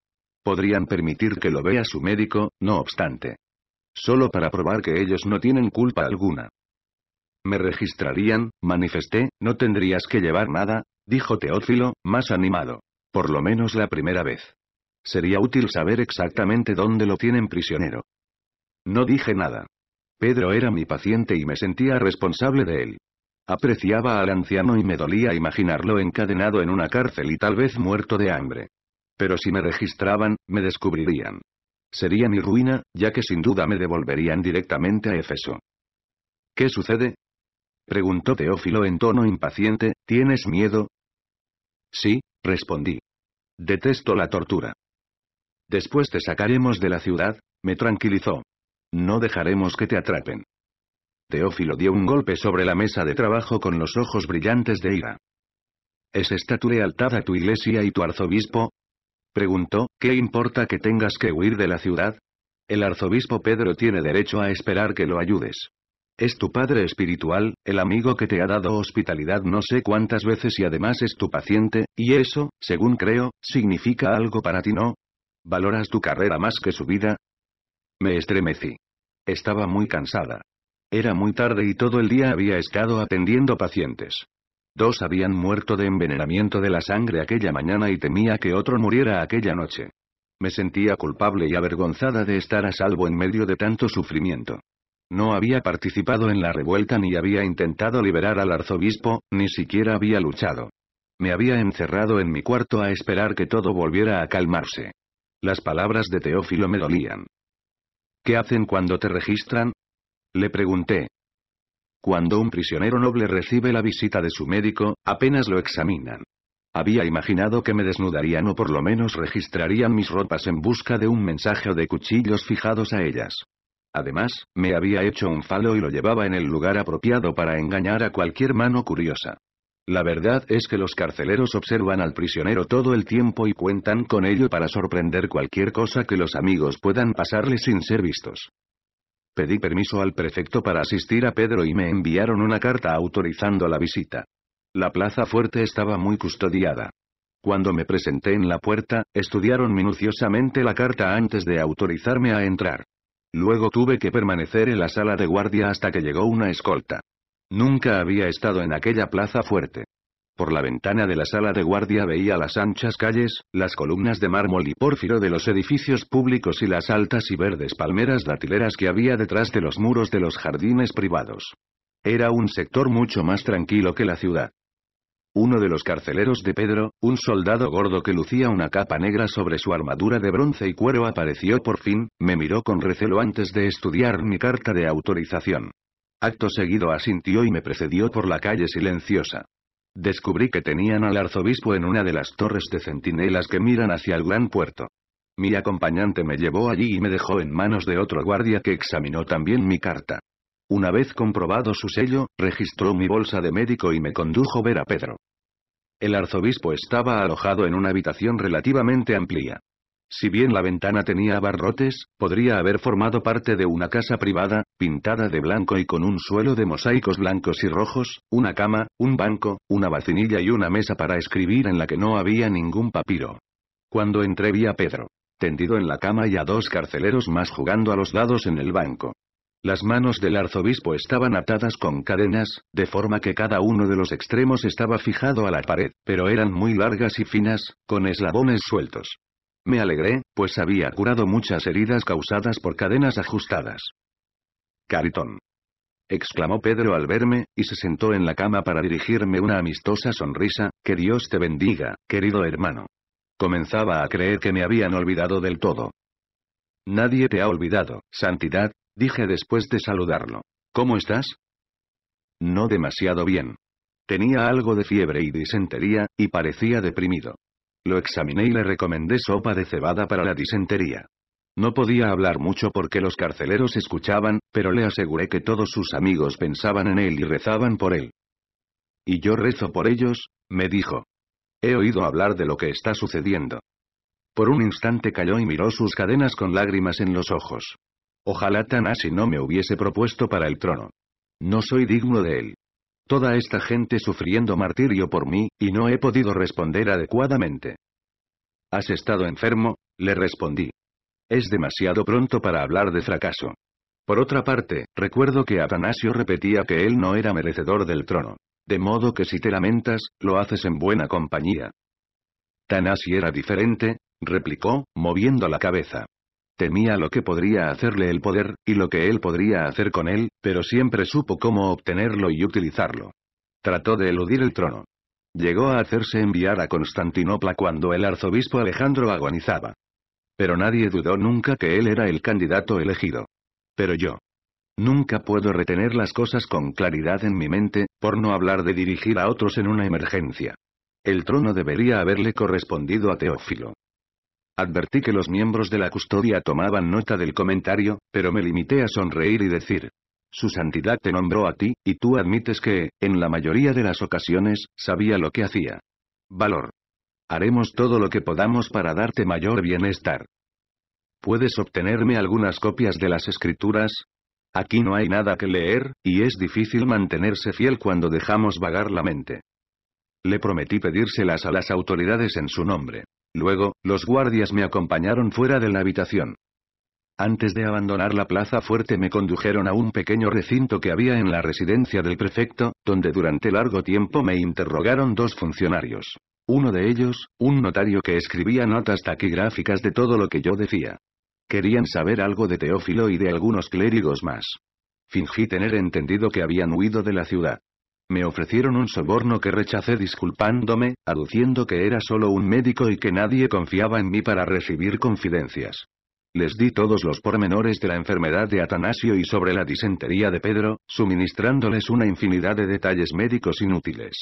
Podrían permitir que lo vea su médico, no obstante. Solo para probar que ellos no tienen culpa alguna. Me registrarían, manifesté, no tendrías que llevar nada, dijo Teófilo, más animado. Por lo menos la primera vez. Sería útil saber exactamente dónde lo tienen prisionero. No dije nada. Pedro era mi paciente y me sentía responsable de él. Apreciaba al anciano y me dolía imaginarlo encadenado en una cárcel y tal vez muerto de hambre. Pero si me registraban, me descubrirían. Sería mi ruina, ya que sin duda me devolverían directamente a Efeso. ¿Qué sucede? Preguntó Teófilo en tono impaciente, ¿tienes miedo? Sí, respondí. Detesto la tortura. Después te sacaremos de la ciudad, me tranquilizó. No dejaremos que te atrapen. Teófilo dio un golpe sobre la mesa de trabajo con los ojos brillantes de ira. ¿Es esta tu lealtad a tu iglesia y tu arzobispo? Preguntó, ¿qué importa que tengas que huir de la ciudad? El arzobispo Pedro tiene derecho a esperar que lo ayudes. Es tu padre espiritual, el amigo que te ha dado hospitalidad no sé cuántas veces y además es tu paciente, y eso, según creo, significa algo para ti, ¿no? ¿Valoras tu carrera más que su vida? Me estremecí. Estaba muy cansada. Era muy tarde y todo el día había estado atendiendo pacientes. Dos habían muerto de envenenamiento de la sangre aquella mañana y temía que otro muriera aquella noche. Me sentía culpable y avergonzada de estar a salvo en medio de tanto sufrimiento. No había participado en la revuelta ni había intentado liberar al arzobispo, ni siquiera había luchado. Me había encerrado en mi cuarto a esperar que todo volviera a calmarse. Las palabras de Teófilo me dolían. ¿Qué hacen cuando te registran? Le pregunté. Cuando un prisionero noble recibe la visita de su médico, apenas lo examinan. Había imaginado que me desnudarían o por lo menos registrarían mis ropas en busca de un mensaje o de cuchillos fijados a ellas. Además, me había hecho un falo y lo llevaba en el lugar apropiado para engañar a cualquier mano curiosa. La verdad es que los carceleros observan al prisionero todo el tiempo y cuentan con ello para sorprender cualquier cosa que los amigos puedan pasarle sin ser vistos. Pedí permiso al prefecto para asistir a Pedro y me enviaron una carta autorizando la visita. La plaza fuerte estaba muy custodiada. Cuando me presenté en la puerta, estudiaron minuciosamente la carta antes de autorizarme a entrar. Luego tuve que permanecer en la sala de guardia hasta que llegó una escolta. Nunca había estado en aquella plaza fuerte. Por la ventana de la sala de guardia veía las anchas calles, las columnas de mármol y pórfiro de los edificios públicos y las altas y verdes palmeras datileras que había detrás de los muros de los jardines privados. Era un sector mucho más tranquilo que la ciudad. Uno de los carceleros de Pedro, un soldado gordo que lucía una capa negra sobre su armadura de bronce y cuero apareció por fin, me miró con recelo antes de estudiar mi carta de autorización. Acto seguido asintió y me precedió por la calle silenciosa. Descubrí que tenían al arzobispo en una de las torres de centinelas que miran hacia el gran puerto. Mi acompañante me llevó allí y me dejó en manos de otro guardia que examinó también mi carta. Una vez comprobado su sello, registró mi bolsa de médico y me condujo ver a Pedro. El arzobispo estaba alojado en una habitación relativamente amplia. Si bien la ventana tenía barrotes, podría haber formado parte de una casa privada, pintada de blanco y con un suelo de mosaicos blancos y rojos, una cama, un banco, una bacinilla y una mesa para escribir en la que no había ningún papiro. Cuando entré vi a Pedro, tendido en la cama y a dos carceleros más jugando a los dados en el banco. Las manos del arzobispo estaban atadas con cadenas, de forma que cada uno de los extremos estaba fijado a la pared, pero eran muy largas y finas, con eslabones sueltos. Me alegré, pues había curado muchas heridas causadas por cadenas ajustadas. Caritón. exclamó Pedro al verme, y se sentó en la cama para dirigirme una amistosa sonrisa, que Dios te bendiga, querido hermano. Comenzaba a creer que me habían olvidado del todo. Nadie te ha olvidado, Santidad, Dije después de saludarlo. ¿Cómo estás? No demasiado bien. Tenía algo de fiebre y disentería, y parecía deprimido. Lo examiné y le recomendé sopa de cebada para la disentería. No podía hablar mucho porque los carceleros escuchaban, pero le aseguré que todos sus amigos pensaban en él y rezaban por él. Y yo rezo por ellos, me dijo. He oído hablar de lo que está sucediendo. Por un instante calló y miró sus cadenas con lágrimas en los ojos. Ojalá Tanasi no me hubiese propuesto para el trono. No soy digno de él. Toda esta gente sufriendo martirio por mí, y no he podido responder adecuadamente. ¿Has estado enfermo? Le respondí. Es demasiado pronto para hablar de fracaso. Por otra parte, recuerdo que Atanasio repetía que él no era merecedor del trono. De modo que si te lamentas, lo haces en buena compañía. «Tanasi era diferente, replicó, moviendo la cabeza. Temía lo que podría hacerle el poder, y lo que él podría hacer con él, pero siempre supo cómo obtenerlo y utilizarlo. Trató de eludir el trono. Llegó a hacerse enviar a Constantinopla cuando el arzobispo Alejandro agonizaba. Pero nadie dudó nunca que él era el candidato elegido. Pero yo. Nunca puedo retener las cosas con claridad en mi mente, por no hablar de dirigir a otros en una emergencia. El trono debería haberle correspondido a Teófilo. Advertí que los miembros de la custodia tomaban nota del comentario, pero me limité a sonreír y decir, su santidad te nombró a ti, y tú admites que, en la mayoría de las ocasiones, sabía lo que hacía. Valor. Haremos todo lo que podamos para darte mayor bienestar. ¿Puedes obtenerme algunas copias de las escrituras? Aquí no hay nada que leer, y es difícil mantenerse fiel cuando dejamos vagar la mente. Le prometí pedírselas a las autoridades en su nombre. Luego, los guardias me acompañaron fuera de la habitación. Antes de abandonar la plaza fuerte me condujeron a un pequeño recinto que había en la residencia del prefecto, donde durante largo tiempo me interrogaron dos funcionarios. Uno de ellos, un notario que escribía notas taquigráficas de todo lo que yo decía. Querían saber algo de Teófilo y de algunos clérigos más. Fingí tener entendido que habían huido de la ciudad. Me ofrecieron un soborno que rechacé disculpándome, aduciendo que era solo un médico y que nadie confiaba en mí para recibir confidencias. Les di todos los pormenores de la enfermedad de Atanasio y sobre la disentería de Pedro, suministrándoles una infinidad de detalles médicos inútiles.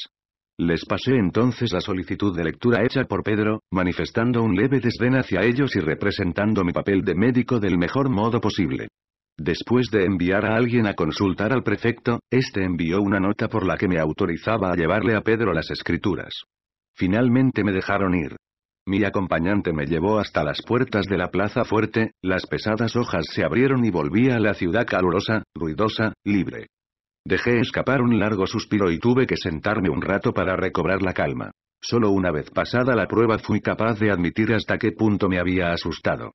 Les pasé entonces la solicitud de lectura hecha por Pedro, manifestando un leve desdén hacia ellos y representando mi papel de médico del mejor modo posible. Después de enviar a alguien a consultar al prefecto, este envió una nota por la que me autorizaba a llevarle a Pedro las escrituras. Finalmente me dejaron ir. Mi acompañante me llevó hasta las puertas de la plaza fuerte, las pesadas hojas se abrieron y volví a la ciudad calurosa, ruidosa, libre. Dejé escapar un largo suspiro y tuve que sentarme un rato para recobrar la calma. Solo una vez pasada la prueba fui capaz de admitir hasta qué punto me había asustado.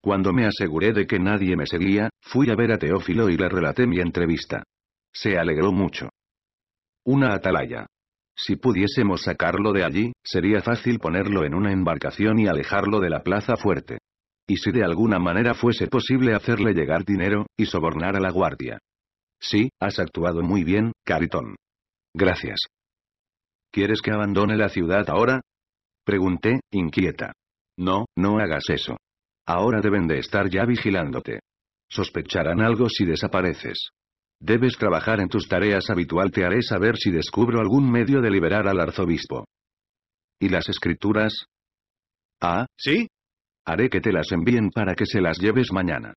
Cuando me aseguré de que nadie me seguía, fui a ver a Teófilo y le relaté mi entrevista. Se alegró mucho. Una atalaya. Si pudiésemos sacarlo de allí, sería fácil ponerlo en una embarcación y alejarlo de la plaza fuerte. Y si de alguna manera fuese posible hacerle llegar dinero, y sobornar a la guardia. Sí, has actuado muy bien, Caritón. Gracias. ¿Quieres que abandone la ciudad ahora? Pregunté, inquieta. No, no hagas eso. Ahora deben de estar ya vigilándote. Sospecharán algo si desapareces. Debes trabajar en tus tareas habitual. Te haré saber si descubro algún medio de liberar al arzobispo. ¿Y las escrituras? Ah, ¿sí? Haré que te las envíen para que se las lleves mañana.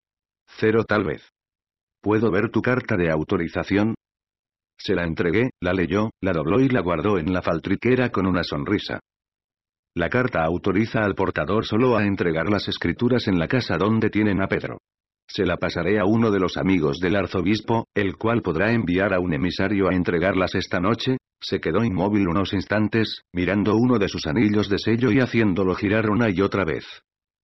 Cero tal vez. ¿Puedo ver tu carta de autorización? Se la entregué, la leyó, la dobló y la guardó en la faltriquera con una sonrisa. La carta autoriza al portador solo a entregar las escrituras en la casa donde tienen a Pedro. Se la pasaré a uno de los amigos del arzobispo, el cual podrá enviar a un emisario a entregarlas esta noche. Se quedó inmóvil unos instantes, mirando uno de sus anillos de sello y haciéndolo girar una y otra vez.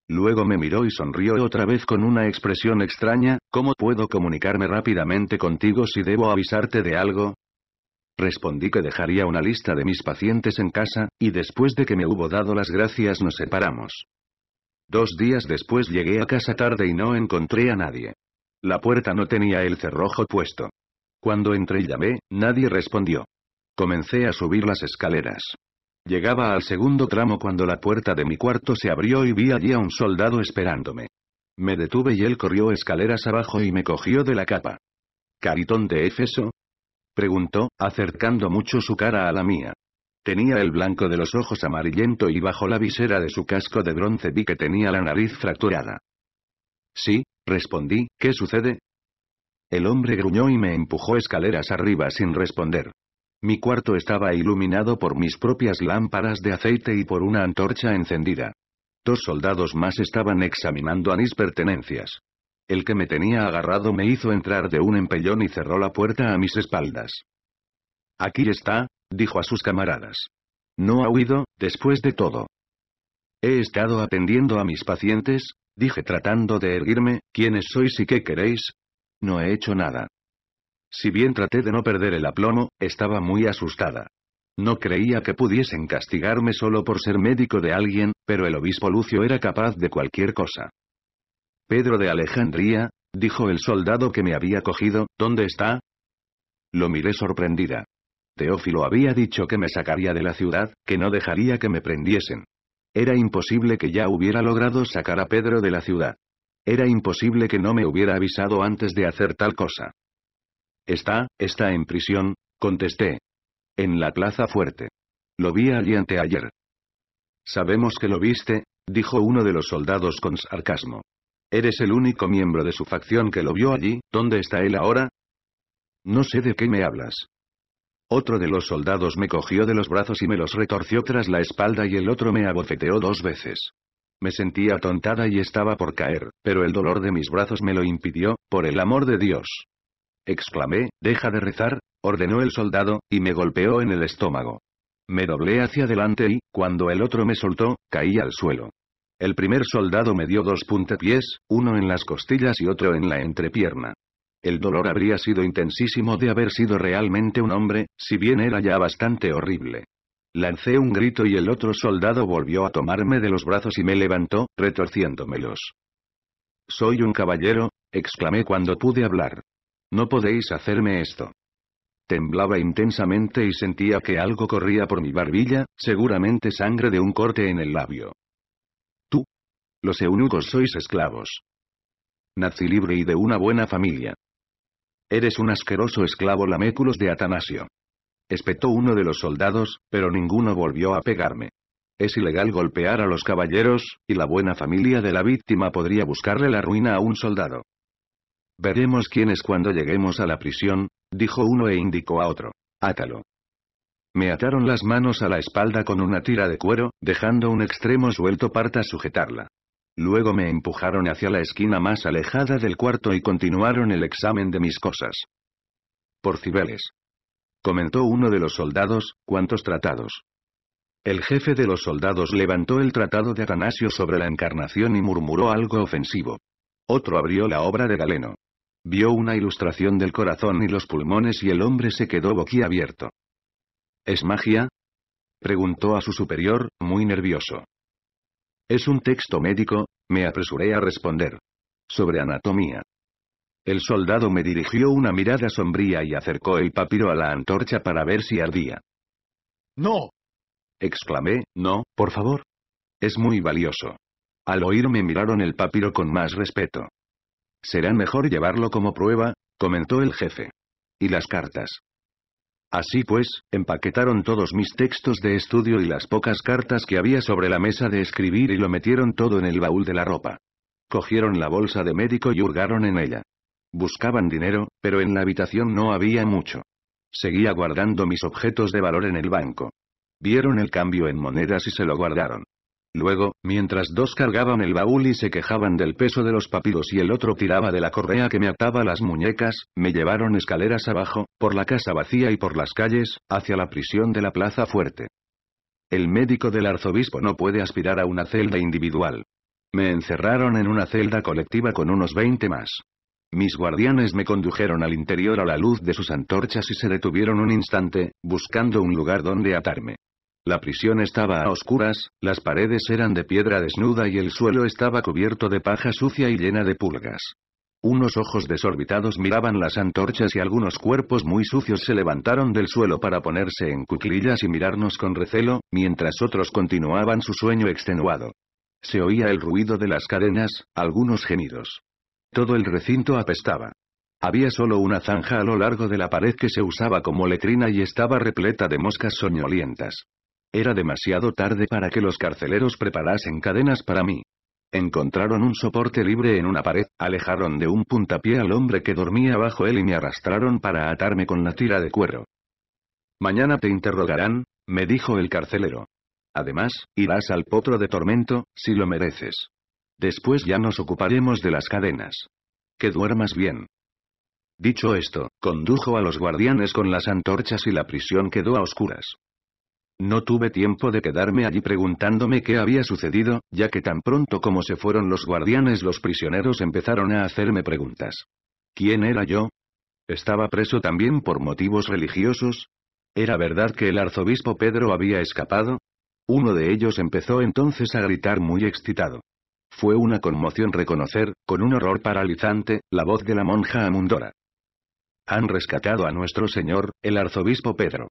Luego me miró y sonrió otra vez con una expresión extraña, ¿cómo puedo comunicarme rápidamente contigo si debo avisarte de algo? Respondí que dejaría una lista de mis pacientes en casa, y después de que me hubo dado las gracias nos separamos. Dos días después llegué a casa tarde y no encontré a nadie. La puerta no tenía el cerrojo puesto. Cuando entré y llamé, nadie respondió. Comencé a subir las escaleras. Llegaba al segundo tramo cuando la puerta de mi cuarto se abrió y vi allí a un soldado esperándome. Me detuve y él corrió escaleras abajo y me cogió de la capa. Caritón de Éfeso, Preguntó, acercando mucho su cara a la mía. Tenía el blanco de los ojos amarillento y bajo la visera de su casco de bronce vi que tenía la nariz fracturada. Sí, respondí, ¿qué sucede? El hombre gruñó y me empujó escaleras arriba sin responder. Mi cuarto estaba iluminado por mis propias lámparas de aceite y por una antorcha encendida. Dos soldados más estaban examinando a mis pertenencias. El que me tenía agarrado me hizo entrar de un empellón y cerró la puerta a mis espaldas. Aquí está, dijo a sus camaradas. No ha huido, después de todo. He estado atendiendo a mis pacientes, dije tratando de erguirme, ¿quiénes sois y qué queréis? No he hecho nada. Si bien traté de no perder el aplomo, estaba muy asustada. No creía que pudiesen castigarme solo por ser médico de alguien, pero el obispo Lucio era capaz de cualquier cosa. Pedro de Alejandría, dijo el soldado que me había cogido, ¿dónde está? Lo miré sorprendida. Teófilo había dicho que me sacaría de la ciudad, que no dejaría que me prendiesen. Era imposible que ya hubiera logrado sacar a Pedro de la ciudad. Era imposible que no me hubiera avisado antes de hacer tal cosa. Está, está en prisión, contesté. En la plaza fuerte. Lo vi allí anteayer. Sabemos que lo viste, dijo uno de los soldados con sarcasmo. Eres el único miembro de su facción que lo vio allí, ¿dónde está él ahora? No sé de qué me hablas. Otro de los soldados me cogió de los brazos y me los retorció tras la espalda y el otro me abofeteó dos veces. Me sentí atontada y estaba por caer, pero el dolor de mis brazos me lo impidió, por el amor de Dios. Exclamé, deja de rezar, ordenó el soldado, y me golpeó en el estómago. Me doblé hacia adelante y, cuando el otro me soltó, caí al suelo. El primer soldado me dio dos puntapiés, uno en las costillas y otro en la entrepierna. El dolor habría sido intensísimo de haber sido realmente un hombre, si bien era ya bastante horrible. Lancé un grito y el otro soldado volvió a tomarme de los brazos y me levantó, retorciéndomelos. Soy un caballero, exclamé cuando pude hablar. No podéis hacerme esto. Temblaba intensamente y sentía que algo corría por mi barbilla, seguramente sangre de un corte en el labio. Los eunucos sois esclavos. Nací libre y de una buena familia. Eres un asqueroso esclavo laméculos de Atanasio. Espetó uno de los soldados, pero ninguno volvió a pegarme. Es ilegal golpear a los caballeros, y la buena familia de la víctima podría buscarle la ruina a un soldado. Veremos quién es cuando lleguemos a la prisión, dijo uno e indicó a otro. Átalo. Me ataron las manos a la espalda con una tira de cuero, dejando un extremo suelto para sujetarla. Luego me empujaron hacia la esquina más alejada del cuarto y continuaron el examen de mis cosas. Por Cibeles. Comentó uno de los soldados, ¿cuántos tratados? El jefe de los soldados levantó el tratado de Atanasio sobre la encarnación y murmuró algo ofensivo. Otro abrió la obra de Galeno. Vio una ilustración del corazón y los pulmones y el hombre se quedó boquiabierto. ¿Es magia? Preguntó a su superior, muy nervioso. Es un texto médico, me apresuré a responder. Sobre anatomía. El soldado me dirigió una mirada sombría y acercó el papiro a la antorcha para ver si ardía. ¡No! exclamé, no, por favor. Es muy valioso. Al oírme miraron el papiro con más respeto. Será mejor llevarlo como prueba, comentó el jefe. ¿Y las cartas? Así pues, empaquetaron todos mis textos de estudio y las pocas cartas que había sobre la mesa de escribir y lo metieron todo en el baúl de la ropa. Cogieron la bolsa de médico y hurgaron en ella. Buscaban dinero, pero en la habitación no había mucho. Seguía guardando mis objetos de valor en el banco. Vieron el cambio en monedas y se lo guardaron. Luego, mientras dos cargaban el baúl y se quejaban del peso de los papiros y el otro tiraba de la correa que me ataba las muñecas, me llevaron escaleras abajo, por la casa vacía y por las calles, hacia la prisión de la Plaza Fuerte. El médico del arzobispo no puede aspirar a una celda individual. Me encerraron en una celda colectiva con unos 20 más. Mis guardianes me condujeron al interior a la luz de sus antorchas y se detuvieron un instante, buscando un lugar donde atarme. La prisión estaba a oscuras, las paredes eran de piedra desnuda y el suelo estaba cubierto de paja sucia y llena de pulgas. Unos ojos desorbitados miraban las antorchas y algunos cuerpos muy sucios se levantaron del suelo para ponerse en cuclillas y mirarnos con recelo, mientras otros continuaban su sueño extenuado. Se oía el ruido de las cadenas, algunos gemidos. Todo el recinto apestaba. Había solo una zanja a lo largo de la pared que se usaba como letrina y estaba repleta de moscas soñolientas. Era demasiado tarde para que los carceleros preparasen cadenas para mí. Encontraron un soporte libre en una pared, alejaron de un puntapié al hombre que dormía bajo él y me arrastraron para atarme con la tira de cuero. Mañana te interrogarán, me dijo el carcelero. Además, irás al potro de tormento, si lo mereces. Después ya nos ocuparemos de las cadenas. Que duermas bien. Dicho esto, condujo a los guardianes con las antorchas y la prisión quedó a oscuras. No tuve tiempo de quedarme allí preguntándome qué había sucedido, ya que tan pronto como se fueron los guardianes los prisioneros empezaron a hacerme preguntas. ¿Quién era yo? ¿Estaba preso también por motivos religiosos? ¿Era verdad que el arzobispo Pedro había escapado? Uno de ellos empezó entonces a gritar muy excitado. Fue una conmoción reconocer, con un horror paralizante, la voz de la monja Amundora. Han rescatado a nuestro señor, el arzobispo Pedro.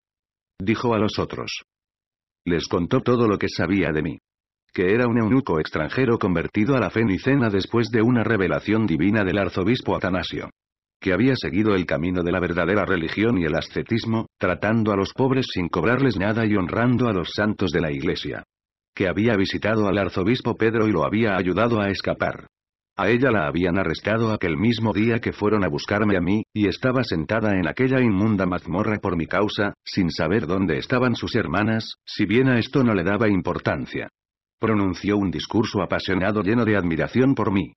Dijo a los otros. Les contó todo lo que sabía de mí. Que era un eunuco extranjero convertido a la nicena después de una revelación divina del arzobispo Atanasio. Que había seguido el camino de la verdadera religión y el ascetismo, tratando a los pobres sin cobrarles nada y honrando a los santos de la iglesia. Que había visitado al arzobispo Pedro y lo había ayudado a escapar a ella la habían arrestado aquel mismo día que fueron a buscarme a mí, y estaba sentada en aquella inmunda mazmorra por mi causa, sin saber dónde estaban sus hermanas, si bien a esto no le daba importancia. Pronunció un discurso apasionado lleno de admiración por mí.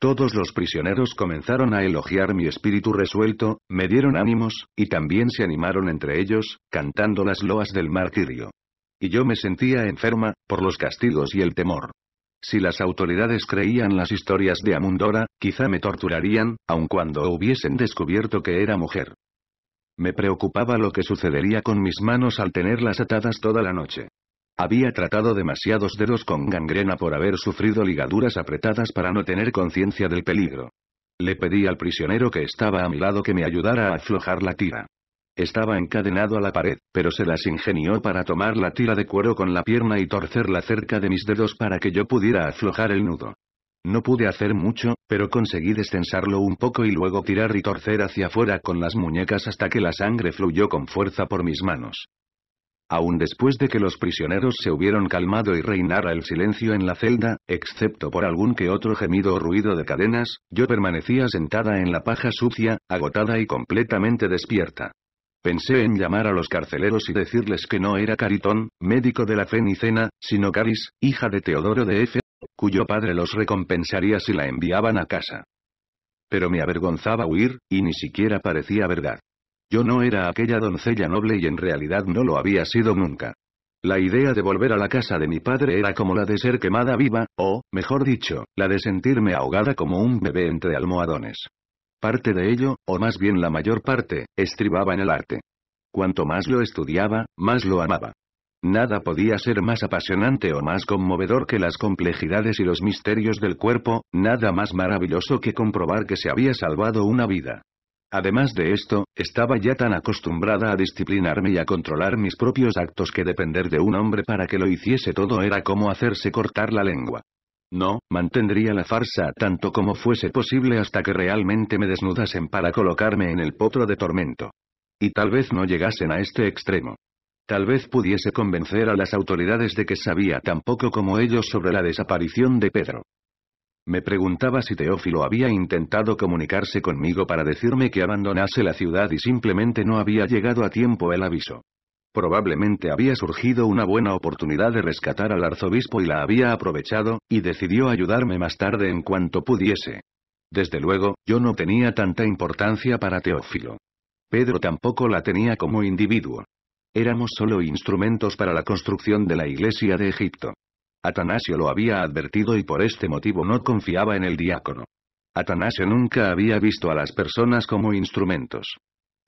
Todos los prisioneros comenzaron a elogiar mi espíritu resuelto, me dieron ánimos, y también se animaron entre ellos, cantando las loas del martirio. Y yo me sentía enferma, por los castigos y el temor. Si las autoridades creían las historias de Amundora, quizá me torturarían, aun cuando hubiesen descubierto que era mujer. Me preocupaba lo que sucedería con mis manos al tenerlas atadas toda la noche. Había tratado demasiados dedos con gangrena por haber sufrido ligaduras apretadas para no tener conciencia del peligro. Le pedí al prisionero que estaba a mi lado que me ayudara a aflojar la tira. Estaba encadenado a la pared, pero se las ingenió para tomar la tira de cuero con la pierna y torcerla cerca de mis dedos para que yo pudiera aflojar el nudo. No pude hacer mucho, pero conseguí descensarlo un poco y luego tirar y torcer hacia afuera con las muñecas hasta que la sangre fluyó con fuerza por mis manos. Aún después de que los prisioneros se hubieron calmado y reinara el silencio en la celda, excepto por algún que otro gemido o ruido de cadenas, yo permanecía sentada en la paja sucia, agotada y completamente despierta. Pensé en llamar a los carceleros y decirles que no era Caritón, médico de la Fenicena, sino Caris, hija de Teodoro de F., cuyo padre los recompensaría si la enviaban a casa. Pero me avergonzaba huir, y ni siquiera parecía verdad. Yo no era aquella doncella noble y en realidad no lo había sido nunca. La idea de volver a la casa de mi padre era como la de ser quemada viva, o, mejor dicho, la de sentirme ahogada como un bebé entre almohadones. Parte de ello, o más bien la mayor parte, estribaba en el arte. Cuanto más lo estudiaba, más lo amaba. Nada podía ser más apasionante o más conmovedor que las complejidades y los misterios del cuerpo, nada más maravilloso que comprobar que se había salvado una vida. Además de esto, estaba ya tan acostumbrada a disciplinarme y a controlar mis propios actos que depender de un hombre para que lo hiciese todo era como hacerse cortar la lengua. No, mantendría la farsa tanto como fuese posible hasta que realmente me desnudasen para colocarme en el potro de tormento. Y tal vez no llegasen a este extremo. Tal vez pudiese convencer a las autoridades de que sabía tan poco como ellos sobre la desaparición de Pedro. Me preguntaba si Teófilo había intentado comunicarse conmigo para decirme que abandonase la ciudad y simplemente no había llegado a tiempo el aviso. Probablemente había surgido una buena oportunidad de rescatar al arzobispo y la había aprovechado, y decidió ayudarme más tarde en cuanto pudiese. Desde luego, yo no tenía tanta importancia para Teófilo. Pedro tampoco la tenía como individuo. Éramos solo instrumentos para la construcción de la iglesia de Egipto. Atanasio lo había advertido y por este motivo no confiaba en el diácono. Atanasio nunca había visto a las personas como instrumentos.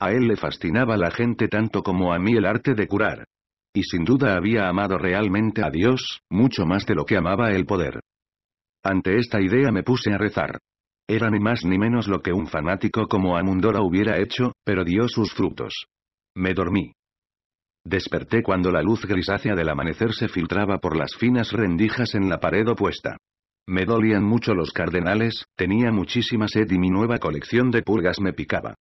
A él le fascinaba la gente tanto como a mí el arte de curar. Y sin duda había amado realmente a Dios, mucho más de lo que amaba el poder. Ante esta idea me puse a rezar. Era ni más ni menos lo que un fanático como Amundora hubiera hecho, pero dio sus frutos. Me dormí. Desperté cuando la luz grisácea del amanecer se filtraba por las finas rendijas en la pared opuesta. Me dolían mucho los cardenales, tenía muchísima sed y mi nueva colección de pulgas me picaba.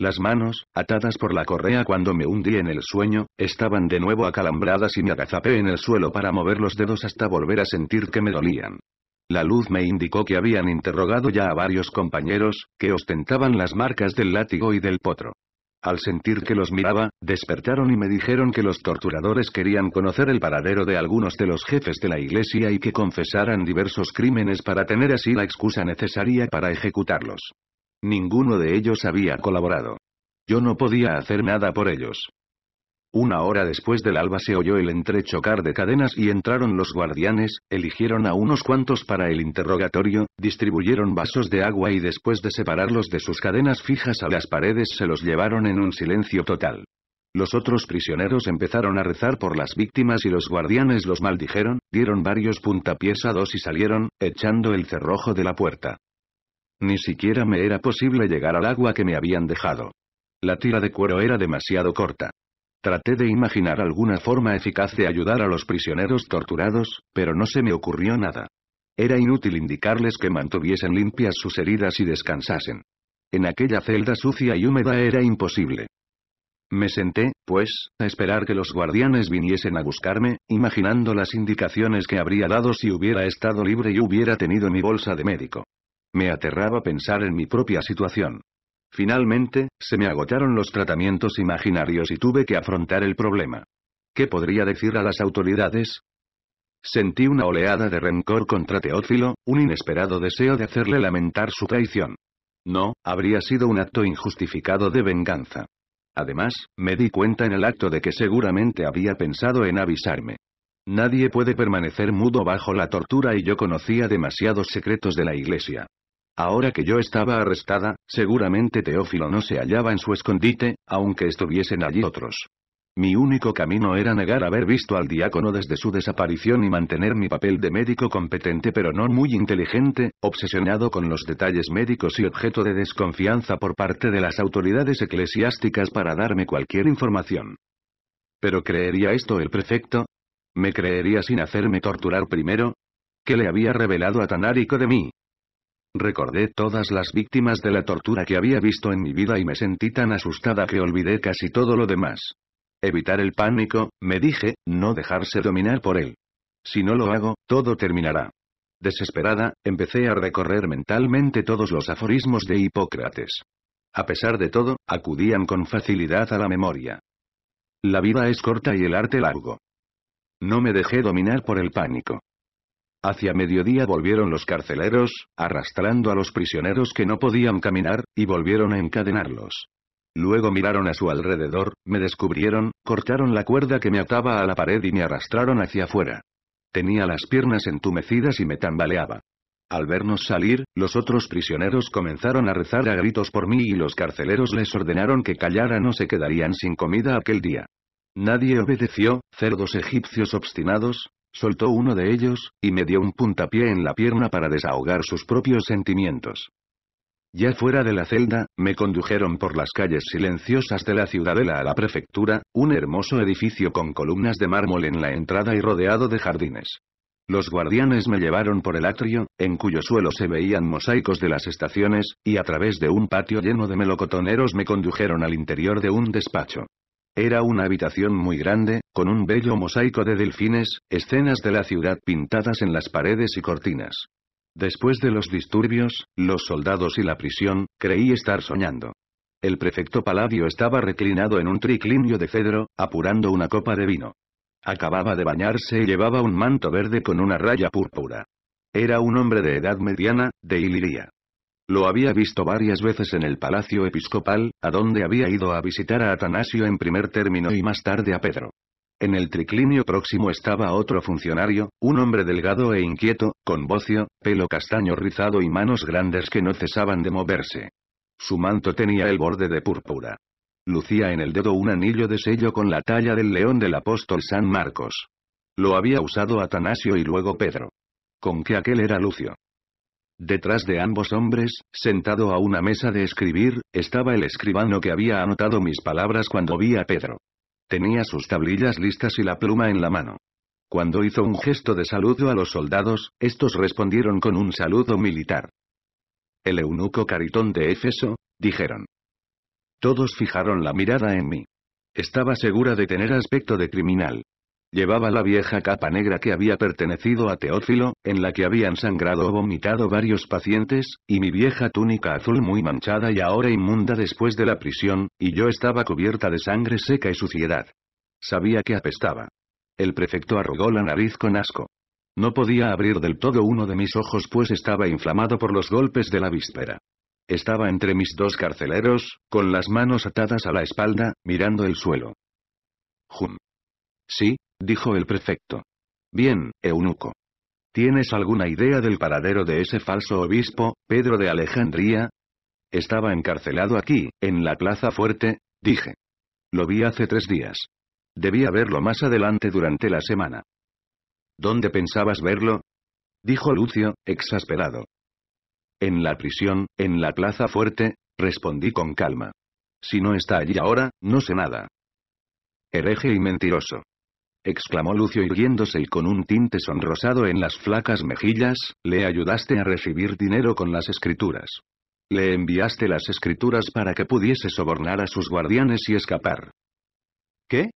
Las manos, atadas por la correa cuando me hundí en el sueño, estaban de nuevo acalambradas y me agazapé en el suelo para mover los dedos hasta volver a sentir que me dolían. La luz me indicó que habían interrogado ya a varios compañeros, que ostentaban las marcas del látigo y del potro. Al sentir que los miraba, despertaron y me dijeron que los torturadores querían conocer el paradero de algunos de los jefes de la iglesia y que confesaran diversos crímenes para tener así la excusa necesaria para ejecutarlos. Ninguno de ellos había colaborado. Yo no podía hacer nada por ellos. Una hora después del alba se oyó el entrechocar de cadenas y entraron los guardianes, eligieron a unos cuantos para el interrogatorio, distribuyeron vasos de agua y después de separarlos de sus cadenas fijas a las paredes se los llevaron en un silencio total. Los otros prisioneros empezaron a rezar por las víctimas y los guardianes los maldijeron, dieron varios puntapiés a dos y salieron, echando el cerrojo de la puerta. Ni siquiera me era posible llegar al agua que me habían dejado. La tira de cuero era demasiado corta. Traté de imaginar alguna forma eficaz de ayudar a los prisioneros torturados, pero no se me ocurrió nada. Era inútil indicarles que mantuviesen limpias sus heridas y descansasen. En aquella celda sucia y húmeda era imposible. Me senté, pues, a esperar que los guardianes viniesen a buscarme, imaginando las indicaciones que habría dado si hubiera estado libre y hubiera tenido mi bolsa de médico. Me aterraba pensar en mi propia situación. Finalmente, se me agotaron los tratamientos imaginarios y tuve que afrontar el problema. ¿Qué podría decir a las autoridades? Sentí una oleada de rencor contra Teófilo, un inesperado deseo de hacerle lamentar su traición. No, habría sido un acto injustificado de venganza. Además, me di cuenta en el acto de que seguramente había pensado en avisarme. Nadie puede permanecer mudo bajo la tortura y yo conocía demasiados secretos de la iglesia. Ahora que yo estaba arrestada, seguramente Teófilo no se hallaba en su escondite, aunque estuviesen allí otros. Mi único camino era negar haber visto al diácono desde su desaparición y mantener mi papel de médico competente pero no muy inteligente, obsesionado con los detalles médicos y objeto de desconfianza por parte de las autoridades eclesiásticas para darme cualquier información. ¿Pero creería esto el prefecto? ¿Me creería sin hacerme torturar primero? ¿Qué le había revelado a Tanárico de mí? Recordé todas las víctimas de la tortura que había visto en mi vida y me sentí tan asustada que olvidé casi todo lo demás. Evitar el pánico, me dije, no dejarse dominar por él. Si no lo hago, todo terminará. Desesperada, empecé a recorrer mentalmente todos los aforismos de Hipócrates. A pesar de todo, acudían con facilidad a la memoria. La vida es corta y el arte largo. No me dejé dominar por el pánico. Hacia mediodía volvieron los carceleros, arrastrando a los prisioneros que no podían caminar, y volvieron a encadenarlos. Luego miraron a su alrededor, me descubrieron, cortaron la cuerda que me ataba a la pared y me arrastraron hacia afuera. Tenía las piernas entumecidas y me tambaleaba. Al vernos salir, los otros prisioneros comenzaron a rezar a gritos por mí y los carceleros les ordenaron que callaran o se quedarían sin comida aquel día. Nadie obedeció, cerdos egipcios obstinados, Soltó uno de ellos, y me dio un puntapié en la pierna para desahogar sus propios sentimientos. Ya fuera de la celda, me condujeron por las calles silenciosas de la ciudadela a la prefectura, un hermoso edificio con columnas de mármol en la entrada y rodeado de jardines. Los guardianes me llevaron por el atrio, en cuyo suelo se veían mosaicos de las estaciones, y a través de un patio lleno de melocotoneros me condujeron al interior de un despacho. Era una habitación muy grande, con un bello mosaico de delfines, escenas de la ciudad pintadas en las paredes y cortinas. Después de los disturbios, los soldados y la prisión, creí estar soñando. El prefecto Paladio estaba reclinado en un triclinio de cedro, apurando una copa de vino. Acababa de bañarse y llevaba un manto verde con una raya púrpura. Era un hombre de edad mediana, de Iliria. Lo había visto varias veces en el palacio episcopal, a donde había ido a visitar a Atanasio en primer término y más tarde a Pedro. En el triclinio próximo estaba otro funcionario, un hombre delgado e inquieto, con vocio, pelo castaño rizado y manos grandes que no cesaban de moverse. Su manto tenía el borde de púrpura. Lucía en el dedo un anillo de sello con la talla del león del apóstol San Marcos. Lo había usado Atanasio y luego Pedro. Con que aquel era Lucio. Detrás de ambos hombres, sentado a una mesa de escribir, estaba el escribano que había anotado mis palabras cuando vi a Pedro. Tenía sus tablillas listas y la pluma en la mano. Cuando hizo un gesto de saludo a los soldados, estos respondieron con un saludo militar. El eunuco Caritón de Éfeso, dijeron. Todos fijaron la mirada en mí. Estaba segura de tener aspecto de criminal. Llevaba la vieja capa negra que había pertenecido a Teófilo, en la que habían sangrado o vomitado varios pacientes, y mi vieja túnica azul muy manchada y ahora inmunda después de la prisión, y yo estaba cubierta de sangre seca y suciedad. Sabía que apestaba. El prefecto arrugó la nariz con asco. No podía abrir del todo uno de mis ojos pues estaba inflamado por los golpes de la víspera. Estaba entre mis dos carceleros, con las manos atadas a la espalda, mirando el suelo. Jum. Sí, dijo el prefecto. Bien, eunuco. ¿Tienes alguna idea del paradero de ese falso obispo, Pedro de Alejandría? Estaba encarcelado aquí, en la plaza fuerte, dije. Lo vi hace tres días. Debía verlo más adelante durante la semana. ¿Dónde pensabas verlo? dijo Lucio, exasperado. En la prisión, en la plaza fuerte, respondí con calma. Si no está allí ahora, no sé nada. Hereje y mentiroso exclamó Lucio irguiéndose y con un tinte sonrosado en las flacas mejillas, le ayudaste a recibir dinero con las escrituras. Le enviaste las escrituras para que pudiese sobornar a sus guardianes y escapar. ¿Qué?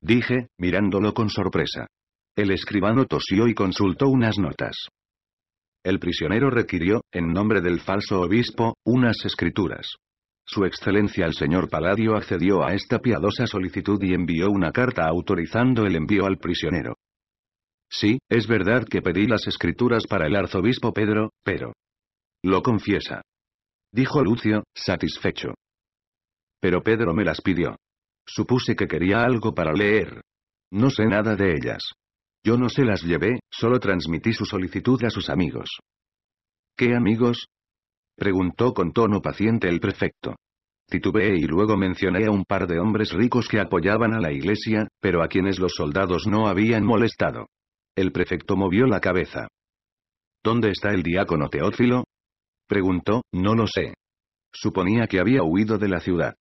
Dije, mirándolo con sorpresa. El escribano tosió y consultó unas notas. El prisionero requirió, en nombre del falso obispo, unas escrituras. Su Excelencia el señor Paladio accedió a esta piadosa solicitud y envió una carta autorizando el envío al prisionero. Sí, es verdad que pedí las escrituras para el arzobispo Pedro, pero... Lo confiesa. Dijo Lucio, satisfecho. Pero Pedro me las pidió. Supuse que quería algo para leer. No sé nada de ellas. Yo no se las llevé, solo transmití su solicitud a sus amigos. ¿Qué amigos? Preguntó con tono paciente el prefecto. Titubeé y luego mencioné a un par de hombres ricos que apoyaban a la iglesia, pero a quienes los soldados no habían molestado. El prefecto movió la cabeza. ¿Dónde está el diácono Teófilo? Preguntó, no lo sé. Suponía que había huido de la ciudad.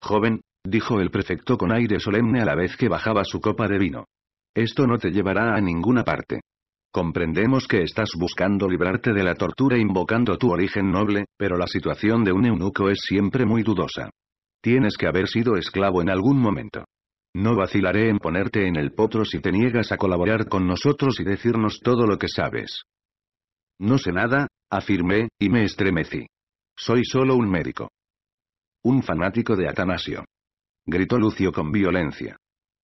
Joven, dijo el prefecto con aire solemne a la vez que bajaba su copa de vino. Esto no te llevará a ninguna parte. Comprendemos que estás buscando librarte de la tortura invocando tu origen noble, pero la situación de un eunuco es siempre muy dudosa. Tienes que haber sido esclavo en algún momento. No vacilaré en ponerte en el potro si te niegas a colaborar con nosotros y decirnos todo lo que sabes. No sé nada, afirmé, y me estremecí. Soy solo un médico. Un fanático de Atanasio. Gritó Lucio con violencia.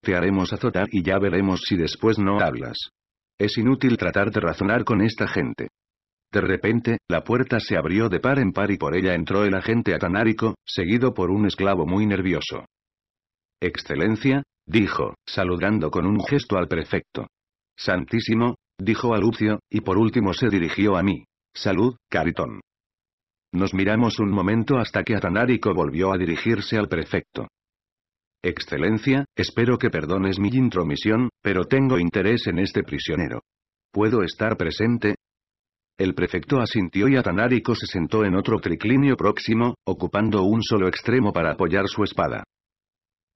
Te haremos azotar y ya veremos si después no hablas. Es inútil tratar de razonar con esta gente. De repente, la puerta se abrió de par en par y por ella entró el agente atanárico, seguido por un esclavo muy nervioso. Excelencia, dijo, saludando con un gesto al prefecto. Santísimo, dijo a Lucio, y por último se dirigió a mí. Salud, Caritón. Nos miramos un momento hasta que Atanárico volvió a dirigirse al prefecto. Excelencia, espero que perdones mi intromisión, pero tengo interés en este prisionero. ¿Puedo estar presente? El prefecto asintió y Atanarico se sentó en otro triclinio próximo, ocupando un solo extremo para apoyar su espada.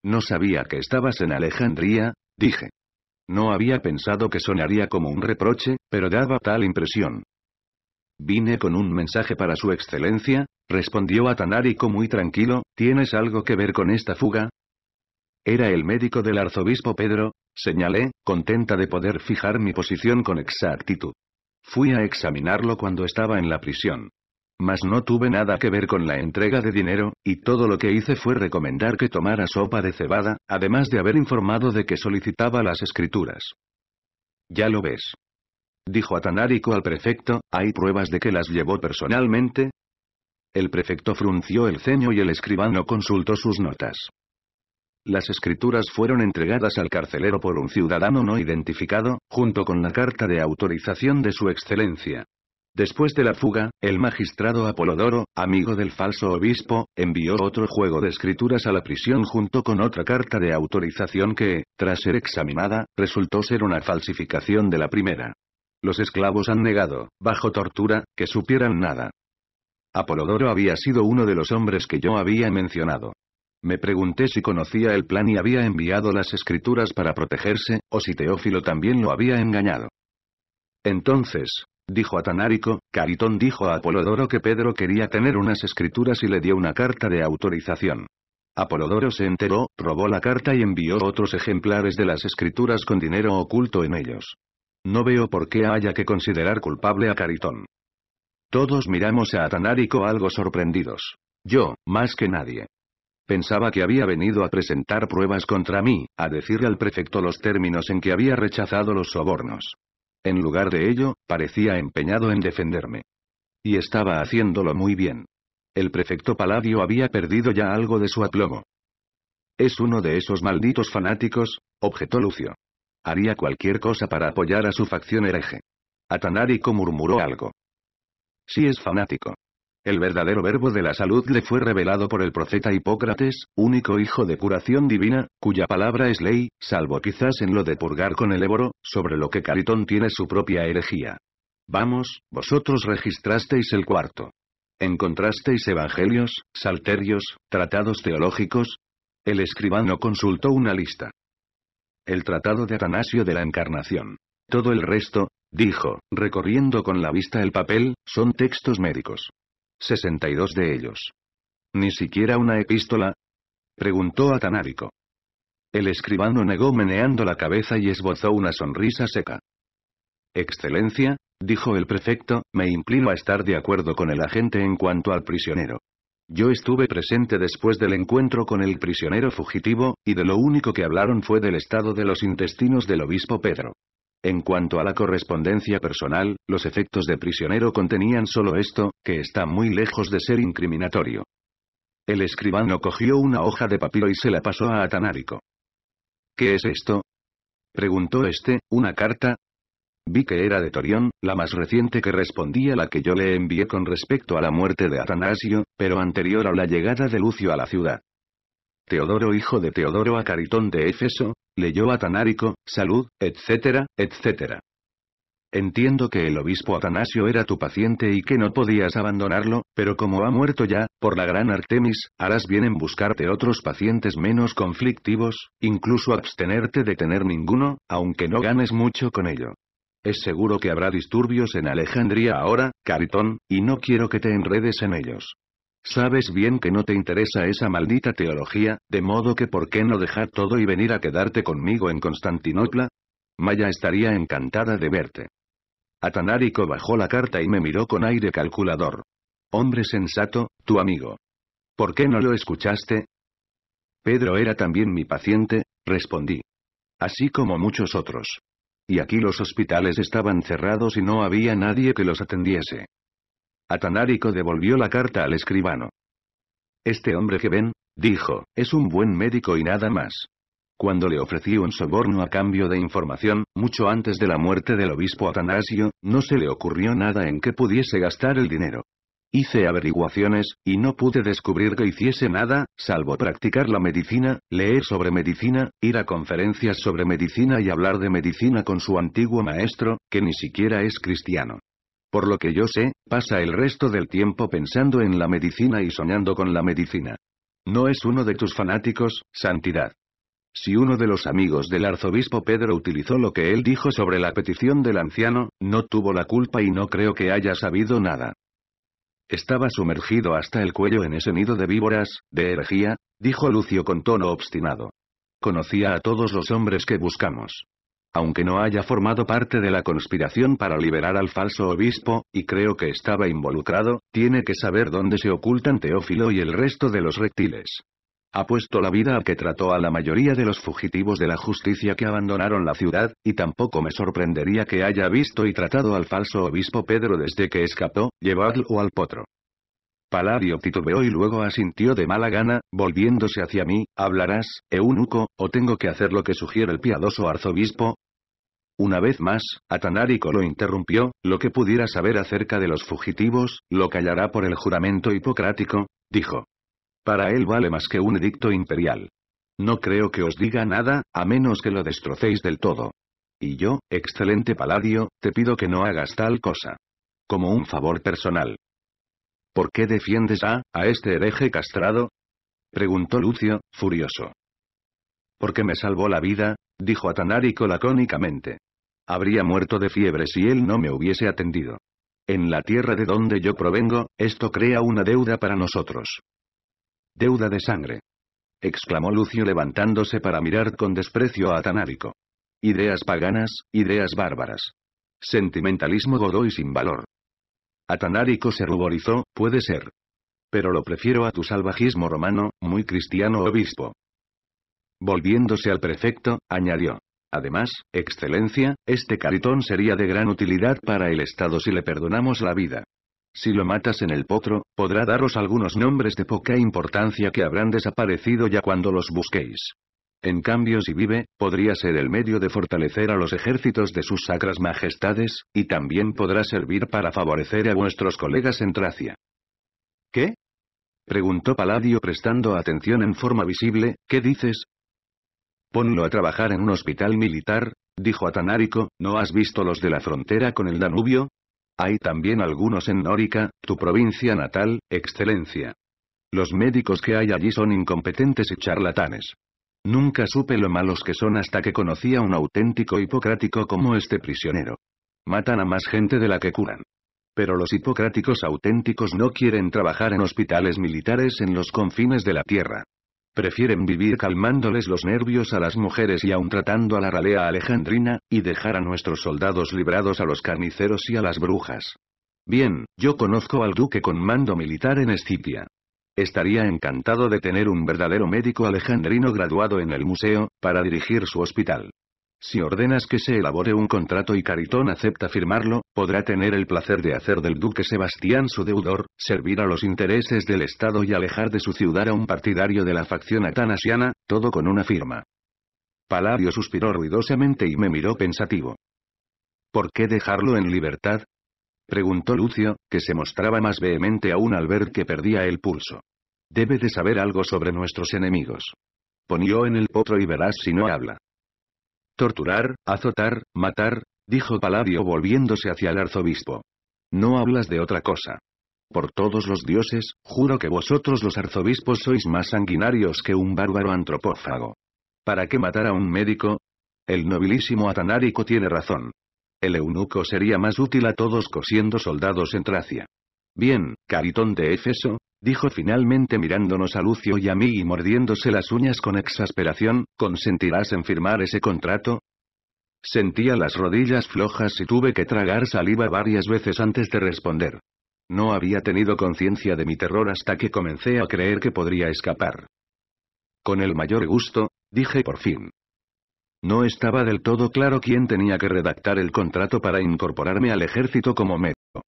No sabía que estabas en Alejandría, dije. No había pensado que sonaría como un reproche, pero daba tal impresión. Vine con un mensaje para su excelencia, respondió Atanarico muy tranquilo, ¿tienes algo que ver con esta fuga? Era el médico del arzobispo Pedro, señalé, contenta de poder fijar mi posición con exactitud. Fui a examinarlo cuando estaba en la prisión. Mas no tuve nada que ver con la entrega de dinero, y todo lo que hice fue recomendar que tomara sopa de cebada, además de haber informado de que solicitaba las escrituras. Ya lo ves. Dijo Atanarico al prefecto, ¿hay pruebas de que las llevó personalmente? El prefecto frunció el ceño y el escribano consultó sus notas. Las escrituras fueron entregadas al carcelero por un ciudadano no identificado, junto con la carta de autorización de su excelencia. Después de la fuga, el magistrado Apolodoro, amigo del falso obispo, envió otro juego de escrituras a la prisión junto con otra carta de autorización que, tras ser examinada, resultó ser una falsificación de la primera. Los esclavos han negado, bajo tortura, que supieran nada. Apolodoro había sido uno de los hombres que yo había mencionado. Me pregunté si conocía el plan y había enviado las escrituras para protegerse, o si Teófilo también lo había engañado. Entonces, dijo Atanárico, Caritón dijo a Apolodoro que Pedro quería tener unas escrituras y le dio una carta de autorización. Apolodoro se enteró, robó la carta y envió otros ejemplares de las escrituras con dinero oculto en ellos. No veo por qué haya que considerar culpable a Caritón. Todos miramos a Atanárico algo sorprendidos. Yo, más que nadie. Pensaba que había venido a presentar pruebas contra mí, a decirle al prefecto los términos en que había rechazado los sobornos. En lugar de ello, parecía empeñado en defenderme. Y estaba haciéndolo muy bien. El prefecto Paladio había perdido ya algo de su aplomo. Es uno de esos malditos fanáticos, objetó Lucio. Haría cualquier cosa para apoyar a su facción hereje. Atanarico murmuró algo. Sí es fanático. El verdadero verbo de la salud le fue revelado por el profeta Hipócrates, único hijo de curación divina, cuya palabra es ley, salvo quizás en lo de purgar con el éboro, sobre lo que Caritón tiene su propia herejía. Vamos, vosotros registrasteis el cuarto. ¿Encontrasteis evangelios, salterios, tratados teológicos? El escribano consultó una lista. El tratado de Atanasio de la Encarnación. Todo el resto, dijo, recorriendo con la vista el papel, son textos médicos. 62 de ellos. ¿Ni siquiera una epístola? Preguntó Atanárico. El escribano negó meneando la cabeza y esbozó una sonrisa seca. Excelencia, dijo el prefecto, me inclino a estar de acuerdo con el agente en cuanto al prisionero. Yo estuve presente después del encuentro con el prisionero fugitivo, y de lo único que hablaron fue del estado de los intestinos del obispo Pedro. En cuanto a la correspondencia personal, los efectos de prisionero contenían solo esto, que está muy lejos de ser incriminatorio. El escribano cogió una hoja de papiro y se la pasó a Atanárico. ¿Qué es esto? Preguntó este, ¿una carta? Vi que era de Torión, la más reciente que respondía la que yo le envié con respecto a la muerte de Atanasio, pero anterior a la llegada de Lucio a la ciudad. Teodoro hijo de Teodoro Caritón de Éfeso, leyó Tanárico, Salud, etcétera, etcétera. Entiendo que el obispo Atanasio era tu paciente y que no podías abandonarlo, pero como ha muerto ya, por la gran Artemis, harás bien en buscarte otros pacientes menos conflictivos, incluso abstenerte de tener ninguno, aunque no ganes mucho con ello. Es seguro que habrá disturbios en Alejandría ahora, Caritón, y no quiero que te enredes en ellos. Sabes bien que no te interesa esa maldita teología, de modo que ¿por qué no dejar todo y venir a quedarte conmigo en Constantinopla? Maya estaría encantada de verte. Atanarico bajó la carta y me miró con aire calculador. Hombre sensato, tu amigo. ¿Por qué no lo escuchaste? Pedro era también mi paciente, respondí. Así como muchos otros. Y aquí los hospitales estaban cerrados y no había nadie que los atendiese. Atanárico devolvió la carta al escribano. Este hombre que ven, dijo, es un buen médico y nada más. Cuando le ofrecí un soborno a cambio de información, mucho antes de la muerte del obispo Atanasio, no se le ocurrió nada en que pudiese gastar el dinero. Hice averiguaciones, y no pude descubrir que hiciese nada, salvo practicar la medicina, leer sobre medicina, ir a conferencias sobre medicina y hablar de medicina con su antiguo maestro, que ni siquiera es cristiano. Por lo que yo sé, pasa el resto del tiempo pensando en la medicina y soñando con la medicina. No es uno de tus fanáticos, santidad. Si uno de los amigos del arzobispo Pedro utilizó lo que él dijo sobre la petición del anciano, no tuvo la culpa y no creo que haya sabido nada. Estaba sumergido hasta el cuello en ese nido de víboras, de herejía, dijo Lucio con tono obstinado. Conocía a todos los hombres que buscamos aunque no haya formado parte de la conspiración para liberar al falso obispo, y creo que estaba involucrado, tiene que saber dónde se ocultan Teófilo y el resto de los reptiles. Ha puesto la vida a que trató a la mayoría de los fugitivos de la justicia que abandonaron la ciudad, y tampoco me sorprendería que haya visto y tratado al falso obispo Pedro desde que escapó, llevadlo al potro. Paladio titubeó y luego asintió de mala gana, volviéndose hacia mí, ¿hablarás, eunuco, o tengo que hacer lo que sugiere el piadoso arzobispo? Una vez más, Atanarico lo interrumpió, lo que pudiera saber acerca de los fugitivos, lo callará por el juramento hipocrático, dijo. Para él vale más que un edicto imperial. No creo que os diga nada, a menos que lo destrocéis del todo. Y yo, excelente paladio, te pido que no hagas tal cosa. Como un favor personal. ¿Por qué defiendes a, a este hereje castrado? Preguntó Lucio, furioso. Porque me salvó la vida, dijo Atanarico lacónicamente. Habría muerto de fiebre si él no me hubiese atendido. En la tierra de donde yo provengo, esto crea una deuda para nosotros. Deuda de sangre. exclamó Lucio levantándose para mirar con desprecio a Atanárico. Ideas paganas, ideas bárbaras. Sentimentalismo godoy sin valor. Atanárico se ruborizó, puede ser. Pero lo prefiero a tu salvajismo romano, muy cristiano obispo. Volviéndose al prefecto, añadió. Además, Excelencia, este caritón sería de gran utilidad para el Estado si le perdonamos la vida. Si lo matas en el potro, podrá daros algunos nombres de poca importancia que habrán desaparecido ya cuando los busquéis. En cambio si vive, podría ser el medio de fortalecer a los ejércitos de sus sacras majestades, y también podrá servir para favorecer a vuestros colegas en Tracia. ¿Qué? Preguntó Paladio prestando atención en forma visible, ¿qué dices? Ponlo a trabajar en un hospital militar, dijo Atanarico. ¿no has visto los de la frontera con el Danubio? Hay también algunos en Nórica, tu provincia natal, excelencia. Los médicos que hay allí son incompetentes y charlatanes. Nunca supe lo malos que son hasta que conocí a un auténtico hipocrático como este prisionero. Matan a más gente de la que curan. Pero los hipocráticos auténticos no quieren trabajar en hospitales militares en los confines de la tierra. Prefieren vivir calmándoles los nervios a las mujeres y aun tratando a la ralea alejandrina, y dejar a nuestros soldados librados a los carniceros y a las brujas. Bien, yo conozco al duque con mando militar en Escipia. Estaría encantado de tener un verdadero médico alejandrino graduado en el museo, para dirigir su hospital. Si ordenas que se elabore un contrato y Caritón acepta firmarlo, podrá tener el placer de hacer del duque Sebastián su deudor, servir a los intereses del Estado y alejar de su ciudad a un partidario de la facción atanasiana, todo con una firma. Paladio suspiró ruidosamente y me miró pensativo. ¿Por qué dejarlo en libertad? Preguntó Lucio, que se mostraba más vehemente aún al ver que perdía el pulso. Debe de saber algo sobre nuestros enemigos. Ponió en el potro y verás si no habla torturar, azotar, matar, dijo Paladio volviéndose hacia el arzobispo. No hablas de otra cosa. Por todos los dioses, juro que vosotros los arzobispos sois más sanguinarios que un bárbaro antropófago. ¿Para qué matar a un médico? El nobilísimo Atanárico tiene razón. El eunuco sería más útil a todos cosiendo soldados en Tracia. Bien, Caritón de Éfeso, dijo finalmente mirándonos a Lucio y a mí y mordiéndose las uñas con exasperación, ¿consentirás en firmar ese contrato? Sentía las rodillas flojas y tuve que tragar saliva varias veces antes de responder. No había tenido conciencia de mi terror hasta que comencé a creer que podría escapar. Con el mayor gusto, dije por fin. No estaba del todo claro quién tenía que redactar el contrato para incorporarme al ejército como médico.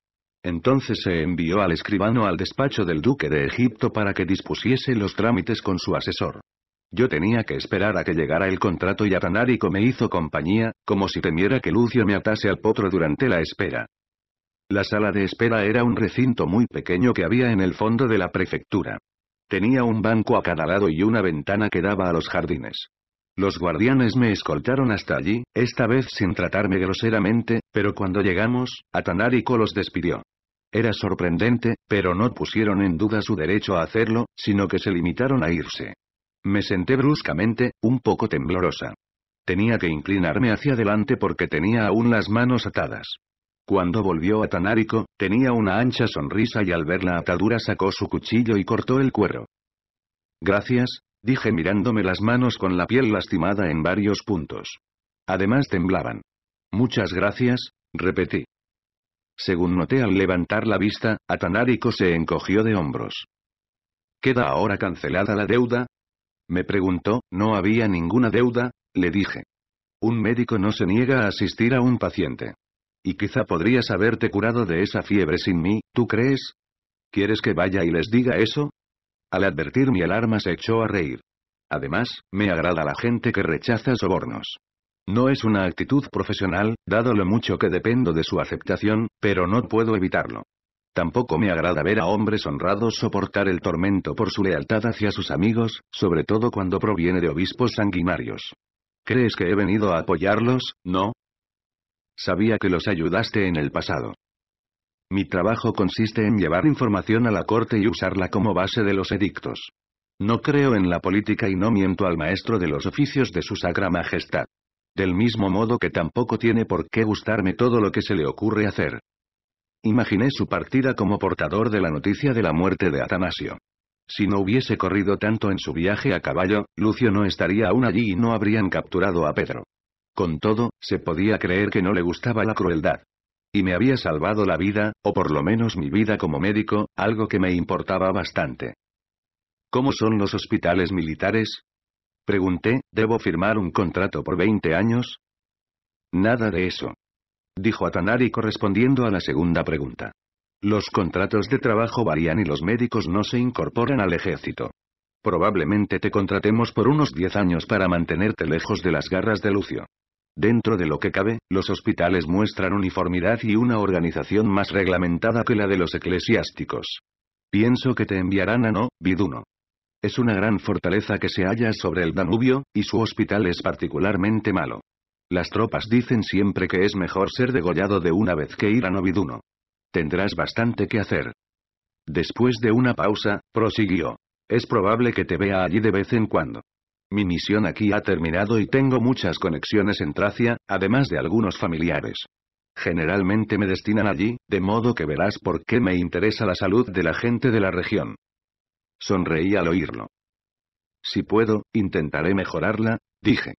Entonces se envió al escribano al despacho del duque de Egipto para que dispusiese los trámites con su asesor. Yo tenía que esperar a que llegara el contrato y Atanárico me hizo compañía, como si temiera que Lucio me atase al potro durante la espera. La sala de espera era un recinto muy pequeño que había en el fondo de la prefectura. Tenía un banco a cada lado y una ventana que daba a los jardines. Los guardianes me escoltaron hasta allí, esta vez sin tratarme groseramente, pero cuando llegamos, Atanarico los despidió. Era sorprendente, pero no pusieron en duda su derecho a hacerlo, sino que se limitaron a irse. Me senté bruscamente, un poco temblorosa. Tenía que inclinarme hacia adelante porque tenía aún las manos atadas. Cuando volvió Atanarico, tenía una ancha sonrisa y al ver la atadura sacó su cuchillo y cortó el cuero. Gracias, Dije mirándome las manos con la piel lastimada en varios puntos. Además temblaban. Muchas gracias, repetí. Según noté al levantar la vista, Atanarico se encogió de hombros. ¿Queda ahora cancelada la deuda? Me preguntó, no había ninguna deuda, le dije. Un médico no se niega a asistir a un paciente. Y quizá podrías haberte curado de esa fiebre sin mí, ¿tú crees? ¿Quieres que vaya y les diga eso? Al advertir mi alarma se echó a reír. Además, me agrada la gente que rechaza sobornos. No es una actitud profesional, dado lo mucho que dependo de su aceptación, pero no puedo evitarlo. Tampoco me agrada ver a hombres honrados soportar el tormento por su lealtad hacia sus amigos, sobre todo cuando proviene de obispos sanguinarios. ¿Crees que he venido a apoyarlos, no? Sabía que los ayudaste en el pasado. Mi trabajo consiste en llevar información a la corte y usarla como base de los edictos. No creo en la política y no miento al maestro de los oficios de su Sacra Majestad. Del mismo modo que tampoco tiene por qué gustarme todo lo que se le ocurre hacer. Imaginé su partida como portador de la noticia de la muerte de Atanasio. Si no hubiese corrido tanto en su viaje a caballo, Lucio no estaría aún allí y no habrían capturado a Pedro. Con todo, se podía creer que no le gustaba la crueldad. Y me había salvado la vida, o por lo menos mi vida como médico, algo que me importaba bastante. ¿Cómo son los hospitales militares? Pregunté, ¿debo firmar un contrato por 20 años? Nada de eso. Dijo Atanari correspondiendo a la segunda pregunta. Los contratos de trabajo varían y los médicos no se incorporan al ejército. Probablemente te contratemos por unos 10 años para mantenerte lejos de las garras de Lucio. Dentro de lo que cabe, los hospitales muestran uniformidad y una organización más reglamentada que la de los eclesiásticos. Pienso que te enviarán a No, Es una gran fortaleza que se halla sobre el Danubio, y su hospital es particularmente malo. Las tropas dicen siempre que es mejor ser degollado de una vez que ir a Noviduno. Tendrás bastante que hacer. Después de una pausa, prosiguió. Es probable que te vea allí de vez en cuando. Mi misión aquí ha terminado y tengo muchas conexiones en Tracia, además de algunos familiares. Generalmente me destinan allí, de modo que verás por qué me interesa la salud de la gente de la región. Sonreí al oírlo. Si puedo, intentaré mejorarla, dije.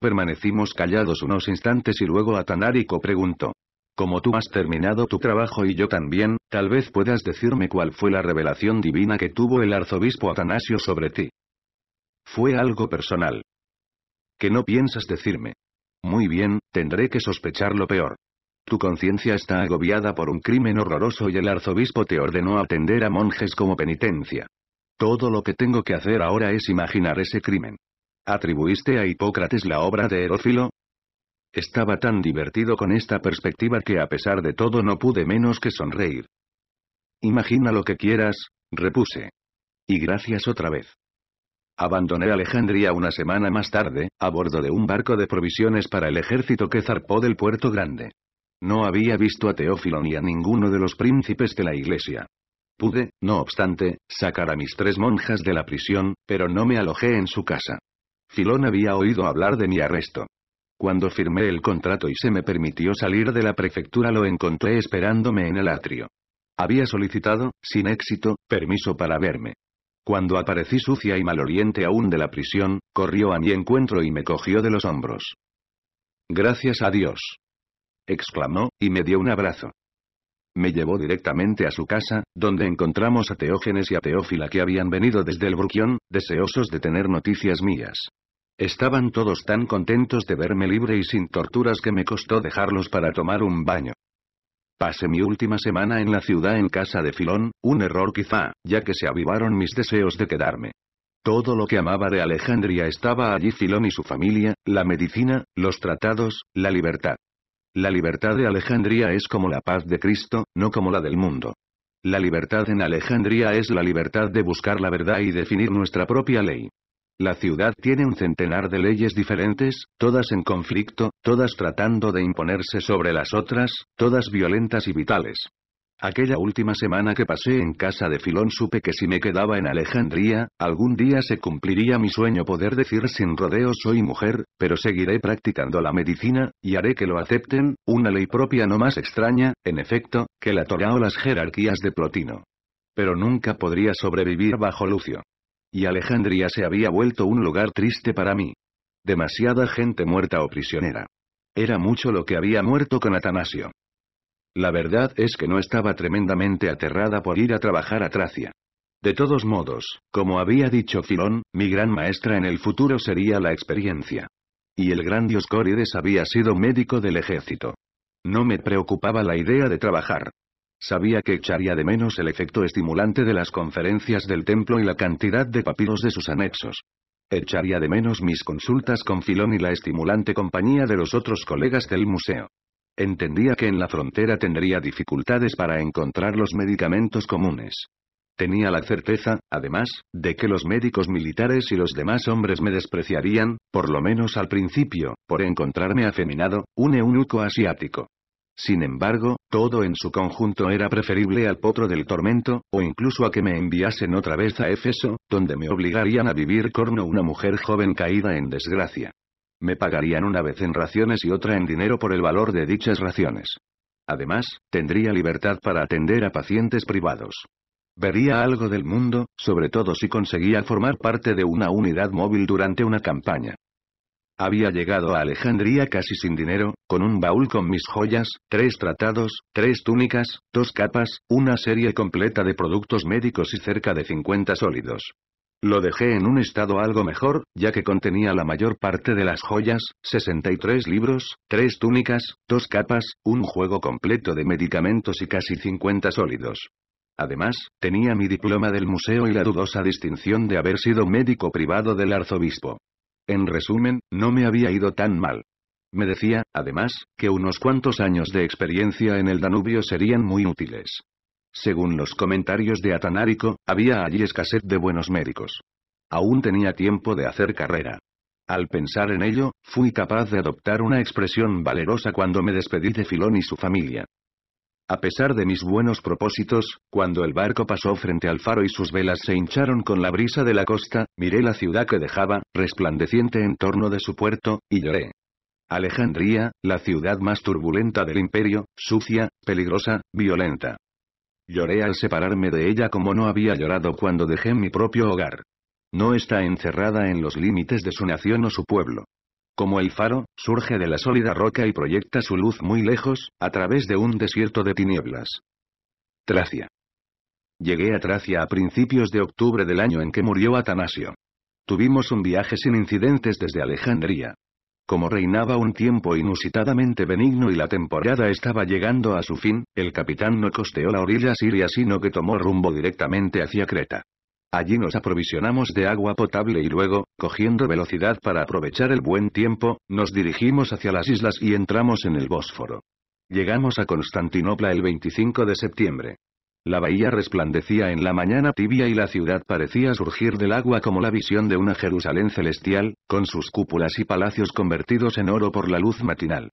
Permanecimos callados unos instantes y luego Atanarico preguntó. Como tú has terminado tu trabajo y yo también, tal vez puedas decirme cuál fue la revelación divina que tuvo el arzobispo Atanasio sobre ti. Fue algo personal. Que no piensas decirme. Muy bien, tendré que sospechar lo peor. Tu conciencia está agobiada por un crimen horroroso y el arzobispo te ordenó atender a monjes como penitencia. Todo lo que tengo que hacer ahora es imaginar ese crimen. ¿Atribuiste a Hipócrates la obra de Herófilo? Estaba tan divertido con esta perspectiva que a pesar de todo no pude menos que sonreír. Imagina lo que quieras, repuse. Y gracias otra vez. Abandoné Alejandría una semana más tarde, a bordo de un barco de provisiones para el ejército que zarpó del puerto grande. No había visto a Teófilo ni a ninguno de los príncipes de la iglesia. Pude, no obstante, sacar a mis tres monjas de la prisión, pero no me alojé en su casa. Filón había oído hablar de mi arresto. Cuando firmé el contrato y se me permitió salir de la prefectura lo encontré esperándome en el atrio. Había solicitado, sin éxito, permiso para verme. Cuando aparecí sucia y maloliente aún de la prisión, corrió a mi encuentro y me cogió de los hombros. Gracias a Dios. exclamó, y me dio un abrazo. Me llevó directamente a su casa, donde encontramos a Teógenes y a Teófila que habían venido desde el Bruquión, deseosos de tener noticias mías. Estaban todos tan contentos de verme libre y sin torturas que me costó dejarlos para tomar un baño. Pasé mi última semana en la ciudad en casa de Filón, un error quizá, ya que se avivaron mis deseos de quedarme. Todo lo que amaba de Alejandría estaba allí Filón y su familia, la medicina, los tratados, la libertad. La libertad de Alejandría es como la paz de Cristo, no como la del mundo. La libertad en Alejandría es la libertad de buscar la verdad y definir nuestra propia ley. La ciudad tiene un centenar de leyes diferentes, todas en conflicto, todas tratando de imponerse sobre las otras, todas violentas y vitales. Aquella última semana que pasé en casa de Filón supe que si me quedaba en Alejandría, algún día se cumpliría mi sueño poder decir sin rodeos soy mujer, pero seguiré practicando la medicina, y haré que lo acepten, una ley propia no más extraña, en efecto, que la Torah o las jerarquías de Plotino. Pero nunca podría sobrevivir bajo Lucio. Y Alejandría se había vuelto un lugar triste para mí. Demasiada gente muerta o prisionera. Era mucho lo que había muerto con Atanasio. La verdad es que no estaba tremendamente aterrada por ir a trabajar a Tracia. De todos modos, como había dicho Filón, mi gran maestra en el futuro sería la experiencia. Y el gran Dioscórides había sido médico del ejército. No me preocupaba la idea de trabajar. Sabía que echaría de menos el efecto estimulante de las conferencias del templo y la cantidad de papiros de sus anexos. Echaría de menos mis consultas con Filón y la estimulante compañía de los otros colegas del museo. Entendía que en la frontera tendría dificultades para encontrar los medicamentos comunes. Tenía la certeza, además, de que los médicos militares y los demás hombres me despreciarían, por lo menos al principio, por encontrarme afeminado, un eunuco asiático. Sin embargo, todo en su conjunto era preferible al potro del tormento, o incluso a que me enviasen otra vez a Éfeso, donde me obligarían a vivir corno una mujer joven caída en desgracia. Me pagarían una vez en raciones y otra en dinero por el valor de dichas raciones. Además, tendría libertad para atender a pacientes privados. Vería algo del mundo, sobre todo si conseguía formar parte de una unidad móvil durante una campaña. Había llegado a Alejandría casi sin dinero, con un baúl con mis joyas, tres tratados, tres túnicas, dos capas, una serie completa de productos médicos y cerca de 50 sólidos. Lo dejé en un estado algo mejor, ya que contenía la mayor parte de las joyas, 63 libros, tres túnicas, dos capas, un juego completo de medicamentos y casi 50 sólidos. Además, tenía mi diploma del museo y la dudosa distinción de haber sido médico privado del arzobispo. En resumen, no me había ido tan mal. Me decía, además, que unos cuantos años de experiencia en el Danubio serían muy útiles. Según los comentarios de Atanarico, había allí escasez de buenos médicos. Aún tenía tiempo de hacer carrera. Al pensar en ello, fui capaz de adoptar una expresión valerosa cuando me despedí de Filón y su familia. A pesar de mis buenos propósitos, cuando el barco pasó frente al faro y sus velas se hincharon con la brisa de la costa, miré la ciudad que dejaba, resplandeciente en torno de su puerto, y lloré. Alejandría, la ciudad más turbulenta del imperio, sucia, peligrosa, violenta. Lloré al separarme de ella como no había llorado cuando dejé mi propio hogar. No está encerrada en los límites de su nación o su pueblo. Como el faro, surge de la sólida roca y proyecta su luz muy lejos, a través de un desierto de tinieblas. Tracia. Llegué a Tracia a principios de octubre del año en que murió Atanasio. Tuvimos un viaje sin incidentes desde Alejandría. Como reinaba un tiempo inusitadamente benigno y la temporada estaba llegando a su fin, el capitán no costeó la orilla siria sino que tomó rumbo directamente hacia Creta. Allí nos aprovisionamos de agua potable y luego, cogiendo velocidad para aprovechar el buen tiempo, nos dirigimos hacia las islas y entramos en el Bósforo. Llegamos a Constantinopla el 25 de septiembre. La bahía resplandecía en la mañana tibia y la ciudad parecía surgir del agua como la visión de una Jerusalén celestial, con sus cúpulas y palacios convertidos en oro por la luz matinal.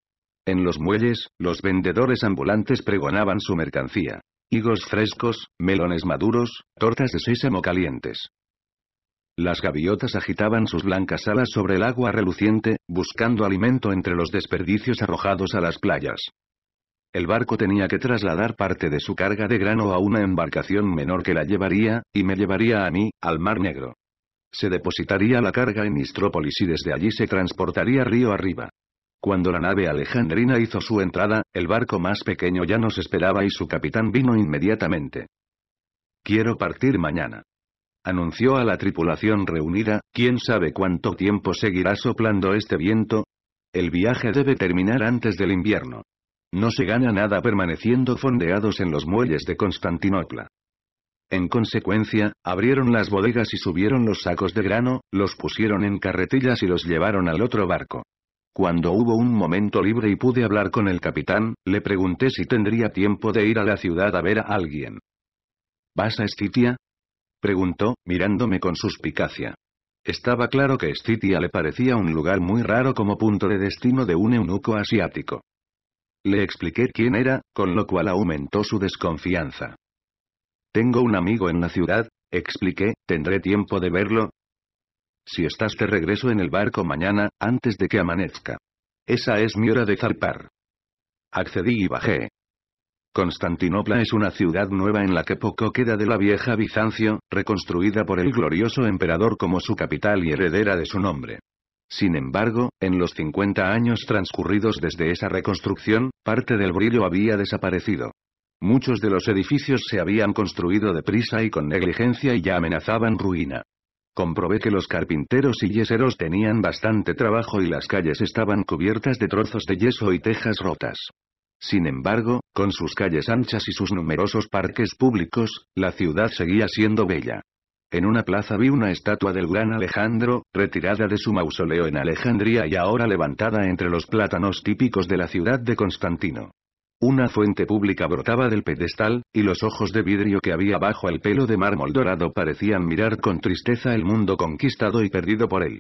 En los muelles, los vendedores ambulantes pregonaban su mercancía higos frescos, melones maduros, tortas de sésamo calientes. Las gaviotas agitaban sus blancas alas sobre el agua reluciente, buscando alimento entre los desperdicios arrojados a las playas. El barco tenía que trasladar parte de su carga de grano a una embarcación menor que la llevaría, y me llevaría a mí, al Mar Negro. Se depositaría la carga en Istrópolis y desde allí se transportaría río arriba. Cuando la nave alejandrina hizo su entrada, el barco más pequeño ya nos esperaba y su capitán vino inmediatamente. Quiero partir mañana. Anunció a la tripulación reunida, ¿quién sabe cuánto tiempo seguirá soplando este viento? El viaje debe terminar antes del invierno. No se gana nada permaneciendo fondeados en los muelles de Constantinopla. En consecuencia, abrieron las bodegas y subieron los sacos de grano, los pusieron en carretillas y los llevaron al otro barco. Cuando hubo un momento libre y pude hablar con el capitán, le pregunté si tendría tiempo de ir a la ciudad a ver a alguien. ¿Vas a Escitia? Preguntó, mirándome con suspicacia. Estaba claro que Escitia le parecía un lugar muy raro como punto de destino de un eunuco asiático. Le expliqué quién era, con lo cual aumentó su desconfianza. Tengo un amigo en la ciudad, expliqué, tendré tiempo de verlo, si estás de regreso en el barco mañana, antes de que amanezca. Esa es mi hora de zarpar. Accedí y bajé. Constantinopla es una ciudad nueva en la que poco queda de la vieja Bizancio, reconstruida por el glorioso emperador como su capital y heredera de su nombre. Sin embargo, en los 50 años transcurridos desde esa reconstrucción, parte del brillo había desaparecido. Muchos de los edificios se habían construido deprisa y con negligencia y ya amenazaban ruina. Comprobé que los carpinteros y yeseros tenían bastante trabajo y las calles estaban cubiertas de trozos de yeso y tejas rotas. Sin embargo, con sus calles anchas y sus numerosos parques públicos, la ciudad seguía siendo bella. En una plaza vi una estatua del gran Alejandro, retirada de su mausoleo en Alejandría y ahora levantada entre los plátanos típicos de la ciudad de Constantino. Una fuente pública brotaba del pedestal, y los ojos de vidrio que había bajo el pelo de mármol dorado parecían mirar con tristeza el mundo conquistado y perdido por él.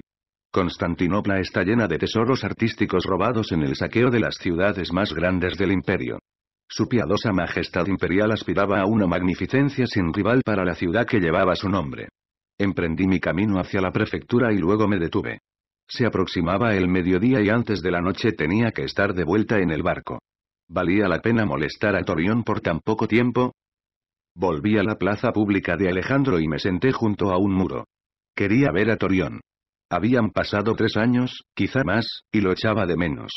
Constantinopla está llena de tesoros artísticos robados en el saqueo de las ciudades más grandes del imperio. Su piadosa majestad imperial aspiraba a una magnificencia sin rival para la ciudad que llevaba su nombre. Emprendí mi camino hacia la prefectura y luego me detuve. Se aproximaba el mediodía y antes de la noche tenía que estar de vuelta en el barco. ¿Valía la pena molestar a Torrión por tan poco tiempo? Volví a la plaza pública de Alejandro y me senté junto a un muro. Quería ver a Torrión. Habían pasado tres años, quizá más, y lo echaba de menos.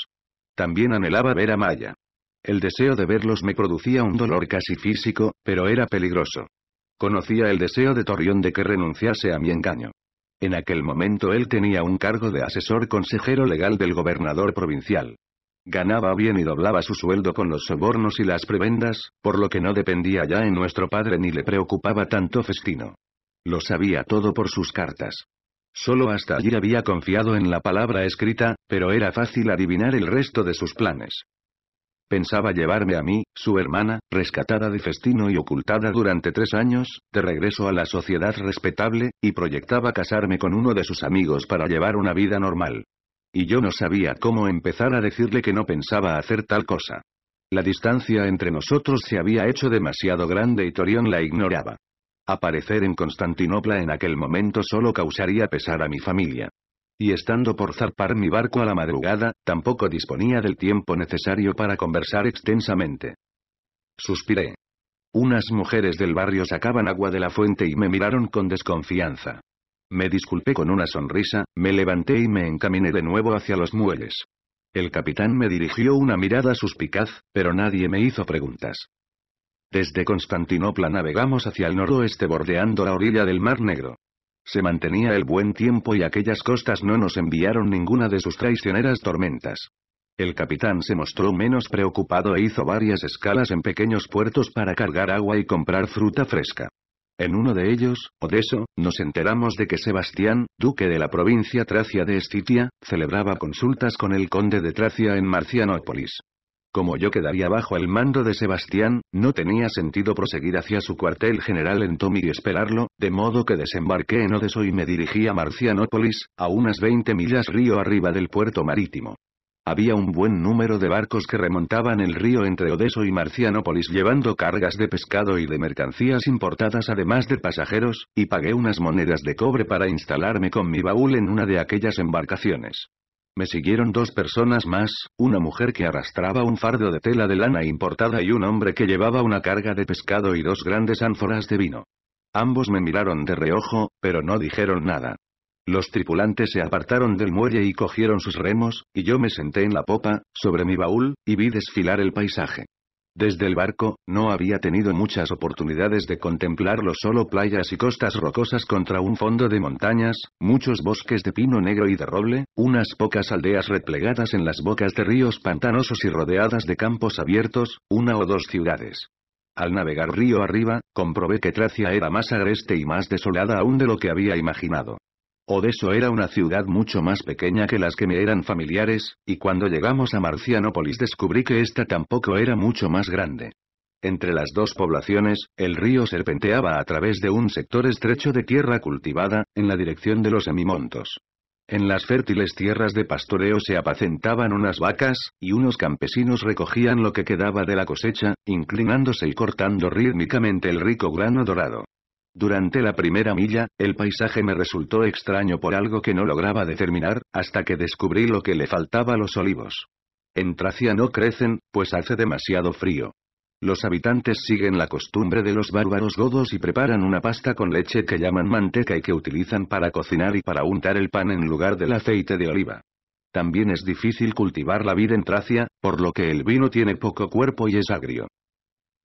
También anhelaba ver a Maya. El deseo de verlos me producía un dolor casi físico, pero era peligroso. Conocía el deseo de Torrión de que renunciase a mi engaño. En aquel momento él tenía un cargo de asesor consejero legal del gobernador provincial. Ganaba bien y doblaba su sueldo con los sobornos y las prebendas, por lo que no dependía ya en nuestro padre ni le preocupaba tanto festino. Lo sabía todo por sus cartas. Solo hasta allí había confiado en la palabra escrita, pero era fácil adivinar el resto de sus planes. Pensaba llevarme a mí, su hermana, rescatada de festino y ocultada durante tres años, de regreso a la sociedad respetable, y proyectaba casarme con uno de sus amigos para llevar una vida normal. Y yo no sabía cómo empezar a decirle que no pensaba hacer tal cosa. La distancia entre nosotros se había hecho demasiado grande y Torión la ignoraba. Aparecer en Constantinopla en aquel momento solo causaría pesar a mi familia. Y estando por zarpar mi barco a la madrugada, tampoco disponía del tiempo necesario para conversar extensamente. Suspiré. Unas mujeres del barrio sacaban agua de la fuente y me miraron con desconfianza. Me disculpé con una sonrisa, me levanté y me encaminé de nuevo hacia los muelles. El capitán me dirigió una mirada suspicaz, pero nadie me hizo preguntas. Desde Constantinopla navegamos hacia el noroeste bordeando la orilla del Mar Negro. Se mantenía el buen tiempo y aquellas costas no nos enviaron ninguna de sus traicioneras tormentas. El capitán se mostró menos preocupado e hizo varias escalas en pequeños puertos para cargar agua y comprar fruta fresca. En uno de ellos, Odeso, nos enteramos de que Sebastián, duque de la provincia tracia de Escitia, celebraba consultas con el conde de Tracia en Marcianópolis. Como yo quedaría bajo el mando de Sebastián, no tenía sentido proseguir hacia su cuartel general en Tomi y esperarlo, de modo que desembarqué en Odeso y me dirigí a Marcianópolis, a unas 20 millas río arriba del puerto marítimo. Había un buen número de barcos que remontaban el río entre Odeso y Marcianópolis llevando cargas de pescado y de mercancías importadas además de pasajeros, y pagué unas monedas de cobre para instalarme con mi baúl en una de aquellas embarcaciones. Me siguieron dos personas más, una mujer que arrastraba un fardo de tela de lana importada y un hombre que llevaba una carga de pescado y dos grandes ánforas de vino. Ambos me miraron de reojo, pero no dijeron nada. Los tripulantes se apartaron del muelle y cogieron sus remos, y yo me senté en la popa, sobre mi baúl, y vi desfilar el paisaje. Desde el barco, no había tenido muchas oportunidades de contemplar los solo playas y costas rocosas contra un fondo de montañas, muchos bosques de pino negro y de roble, unas pocas aldeas replegadas en las bocas de ríos pantanosos y rodeadas de campos abiertos, una o dos ciudades. Al navegar río arriba, comprobé que Tracia era más agreste y más desolada aún de lo que había imaginado. Odeso era una ciudad mucho más pequeña que las que me eran familiares, y cuando llegamos a Marcianópolis descubrí que esta tampoco era mucho más grande. Entre las dos poblaciones, el río serpenteaba a través de un sector estrecho de tierra cultivada, en la dirección de los semimontos. En las fértiles tierras de pastoreo se apacentaban unas vacas, y unos campesinos recogían lo que quedaba de la cosecha, inclinándose y cortando rítmicamente el rico grano dorado. Durante la primera milla, el paisaje me resultó extraño por algo que no lograba determinar, hasta que descubrí lo que le faltaba a los olivos. En Tracia no crecen, pues hace demasiado frío. Los habitantes siguen la costumbre de los bárbaros godos y preparan una pasta con leche que llaman manteca y que utilizan para cocinar y para untar el pan en lugar del aceite de oliva. También es difícil cultivar la vid en Tracia, por lo que el vino tiene poco cuerpo y es agrio.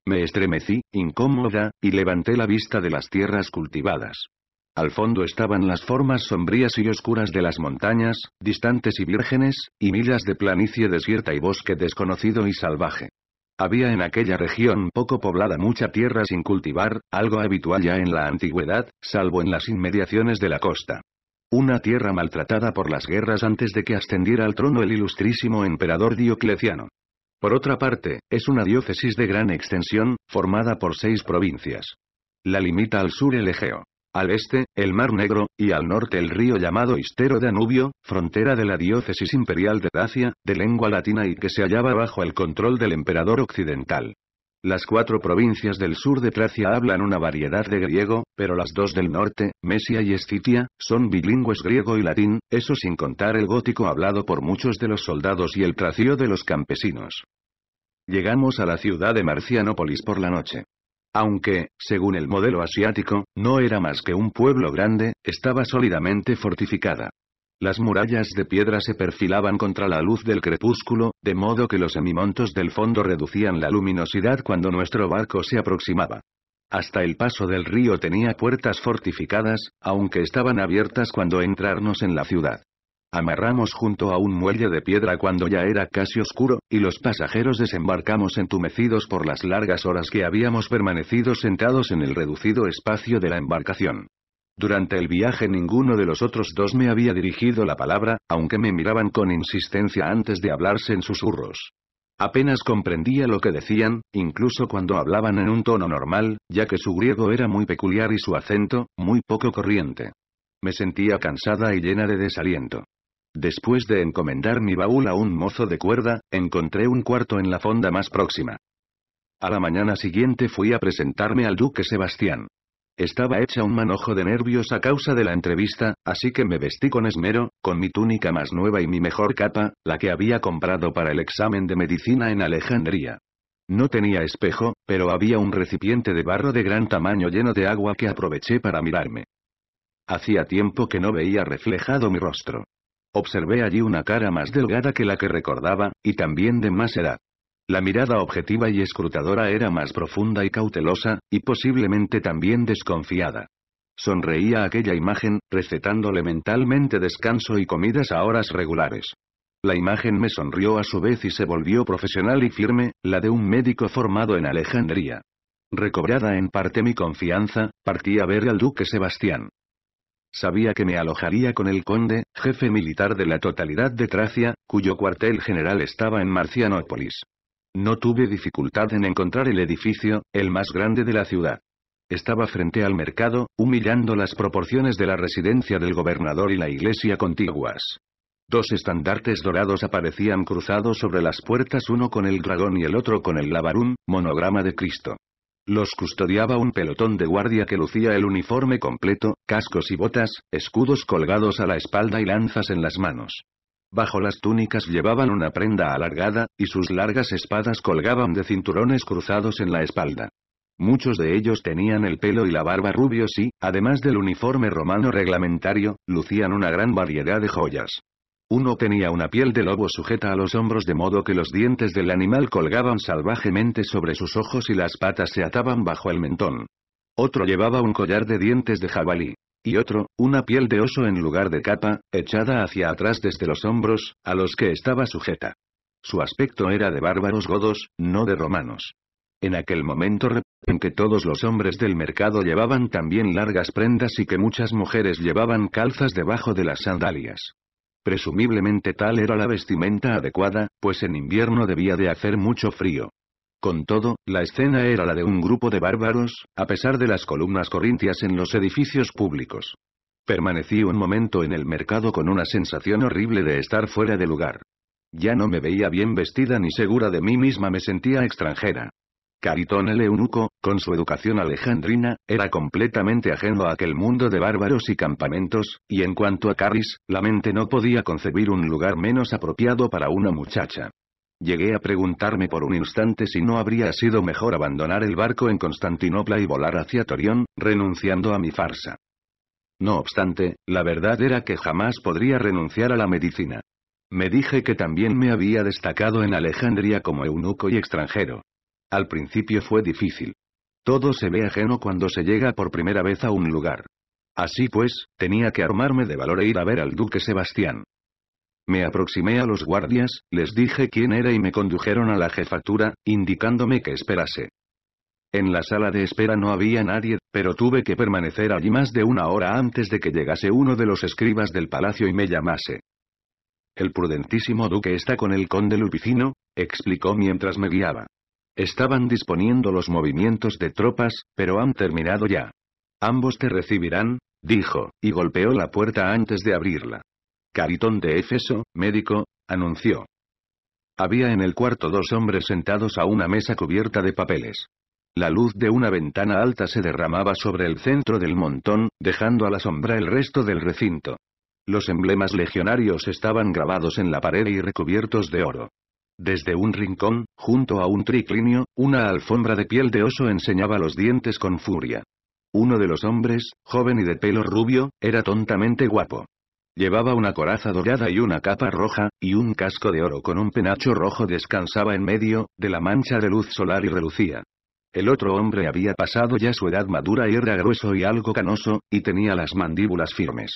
Me estremecí, incómoda, y levanté la vista de las tierras cultivadas. Al fondo estaban las formas sombrías y oscuras de las montañas, distantes y vírgenes, y millas de planicie desierta y bosque desconocido y salvaje. Había en aquella región poco poblada mucha tierra sin cultivar, algo habitual ya en la antigüedad, salvo en las inmediaciones de la costa. Una tierra maltratada por las guerras antes de que ascendiera al trono el ilustrísimo emperador Diocleciano. Por otra parte, es una diócesis de gran extensión, formada por seis provincias. La limita al sur el Egeo, al este, el Mar Negro, y al norte el río llamado Istero Danubio, frontera de la diócesis imperial de Dacia, de lengua latina y que se hallaba bajo el control del emperador occidental. Las cuatro provincias del sur de Tracia hablan una variedad de griego, pero las dos del norte, Mesia y Escitia, son bilingües griego y latín, eso sin contar el gótico hablado por muchos de los soldados y el tracio de los campesinos. Llegamos a la ciudad de Marcianópolis por la noche. Aunque, según el modelo asiático, no era más que un pueblo grande, estaba sólidamente fortificada. Las murallas de piedra se perfilaban contra la luz del crepúsculo, de modo que los semimontos del fondo reducían la luminosidad cuando nuestro barco se aproximaba. Hasta el paso del río tenía puertas fortificadas, aunque estaban abiertas cuando entrarnos en la ciudad. Amarramos junto a un muelle de piedra cuando ya era casi oscuro, y los pasajeros desembarcamos entumecidos por las largas horas que habíamos permanecido sentados en el reducido espacio de la embarcación. Durante el viaje ninguno de los otros dos me había dirigido la palabra, aunque me miraban con insistencia antes de hablarse en susurros. Apenas comprendía lo que decían, incluso cuando hablaban en un tono normal, ya que su griego era muy peculiar y su acento, muy poco corriente. Me sentía cansada y llena de desaliento. Después de encomendar mi baúl a un mozo de cuerda, encontré un cuarto en la fonda más próxima. A la mañana siguiente fui a presentarme al duque Sebastián. Estaba hecha un manojo de nervios a causa de la entrevista, así que me vestí con esmero, con mi túnica más nueva y mi mejor capa, la que había comprado para el examen de medicina en Alejandría. No tenía espejo, pero había un recipiente de barro de gran tamaño lleno de agua que aproveché para mirarme. Hacía tiempo que no veía reflejado mi rostro. Observé allí una cara más delgada que la que recordaba, y también de más edad. La mirada objetiva y escrutadora era más profunda y cautelosa, y posiblemente también desconfiada. Sonreía aquella imagen, recetándole mentalmente descanso y comidas a horas regulares. La imagen me sonrió a su vez y se volvió profesional y firme, la de un médico formado en Alejandría. Recobrada en parte mi confianza, partí a ver al duque Sebastián. Sabía que me alojaría con el conde, jefe militar de la totalidad de Tracia, cuyo cuartel general estaba en Marcianópolis. No tuve dificultad en encontrar el edificio, el más grande de la ciudad. Estaba frente al mercado, humillando las proporciones de la residencia del gobernador y la iglesia contiguas. Dos estandartes dorados aparecían cruzados sobre las puertas uno con el dragón y el otro con el labarún, monograma de Cristo. Los custodiaba un pelotón de guardia que lucía el uniforme completo, cascos y botas, escudos colgados a la espalda y lanzas en las manos. Bajo las túnicas llevaban una prenda alargada, y sus largas espadas colgaban de cinturones cruzados en la espalda. Muchos de ellos tenían el pelo y la barba rubios y, además del uniforme romano reglamentario, lucían una gran variedad de joyas. Uno tenía una piel de lobo sujeta a los hombros de modo que los dientes del animal colgaban salvajemente sobre sus ojos y las patas se ataban bajo el mentón. Otro llevaba un collar de dientes de jabalí y otro, una piel de oso en lugar de capa, echada hacia atrás desde los hombros, a los que estaba sujeta. Su aspecto era de bárbaros godos, no de romanos. En aquel momento en que todos los hombres del mercado llevaban también largas prendas y que muchas mujeres llevaban calzas debajo de las sandalias. Presumiblemente tal era la vestimenta adecuada, pues en invierno debía de hacer mucho frío. Con todo, la escena era la de un grupo de bárbaros, a pesar de las columnas corintias en los edificios públicos. Permanecí un momento en el mercado con una sensación horrible de estar fuera de lugar. Ya no me veía bien vestida ni segura de mí misma me sentía extranjera. Caritón el eunuco, con su educación alejandrina, era completamente ajeno a aquel mundo de bárbaros y campamentos, y en cuanto a Caris, la mente no podía concebir un lugar menos apropiado para una muchacha. Llegué a preguntarme por un instante si no habría sido mejor abandonar el barco en Constantinopla y volar hacia Torión, renunciando a mi farsa. No obstante, la verdad era que jamás podría renunciar a la medicina. Me dije que también me había destacado en Alejandría como eunuco y extranjero. Al principio fue difícil. Todo se ve ajeno cuando se llega por primera vez a un lugar. Así pues, tenía que armarme de valor e ir a ver al duque Sebastián. Me aproximé a los guardias, les dije quién era y me condujeron a la jefatura, indicándome que esperase. En la sala de espera no había nadie, pero tuve que permanecer allí más de una hora antes de que llegase uno de los escribas del palacio y me llamase. El prudentísimo duque está con el conde Lupicino, explicó mientras me guiaba. Estaban disponiendo los movimientos de tropas, pero han terminado ya. Ambos te recibirán, dijo, y golpeó la puerta antes de abrirla. Caritón de Éfeso, médico, anunció. Había en el cuarto dos hombres sentados a una mesa cubierta de papeles. La luz de una ventana alta se derramaba sobre el centro del montón, dejando a la sombra el resto del recinto. Los emblemas legionarios estaban grabados en la pared y recubiertos de oro. Desde un rincón, junto a un triclinio, una alfombra de piel de oso enseñaba los dientes con furia. Uno de los hombres, joven y de pelo rubio, era tontamente guapo. Llevaba una coraza dorada y una capa roja, y un casco de oro con un penacho rojo descansaba en medio, de la mancha de luz solar y relucía. El otro hombre había pasado ya su edad madura y era grueso y algo canoso, y tenía las mandíbulas firmes.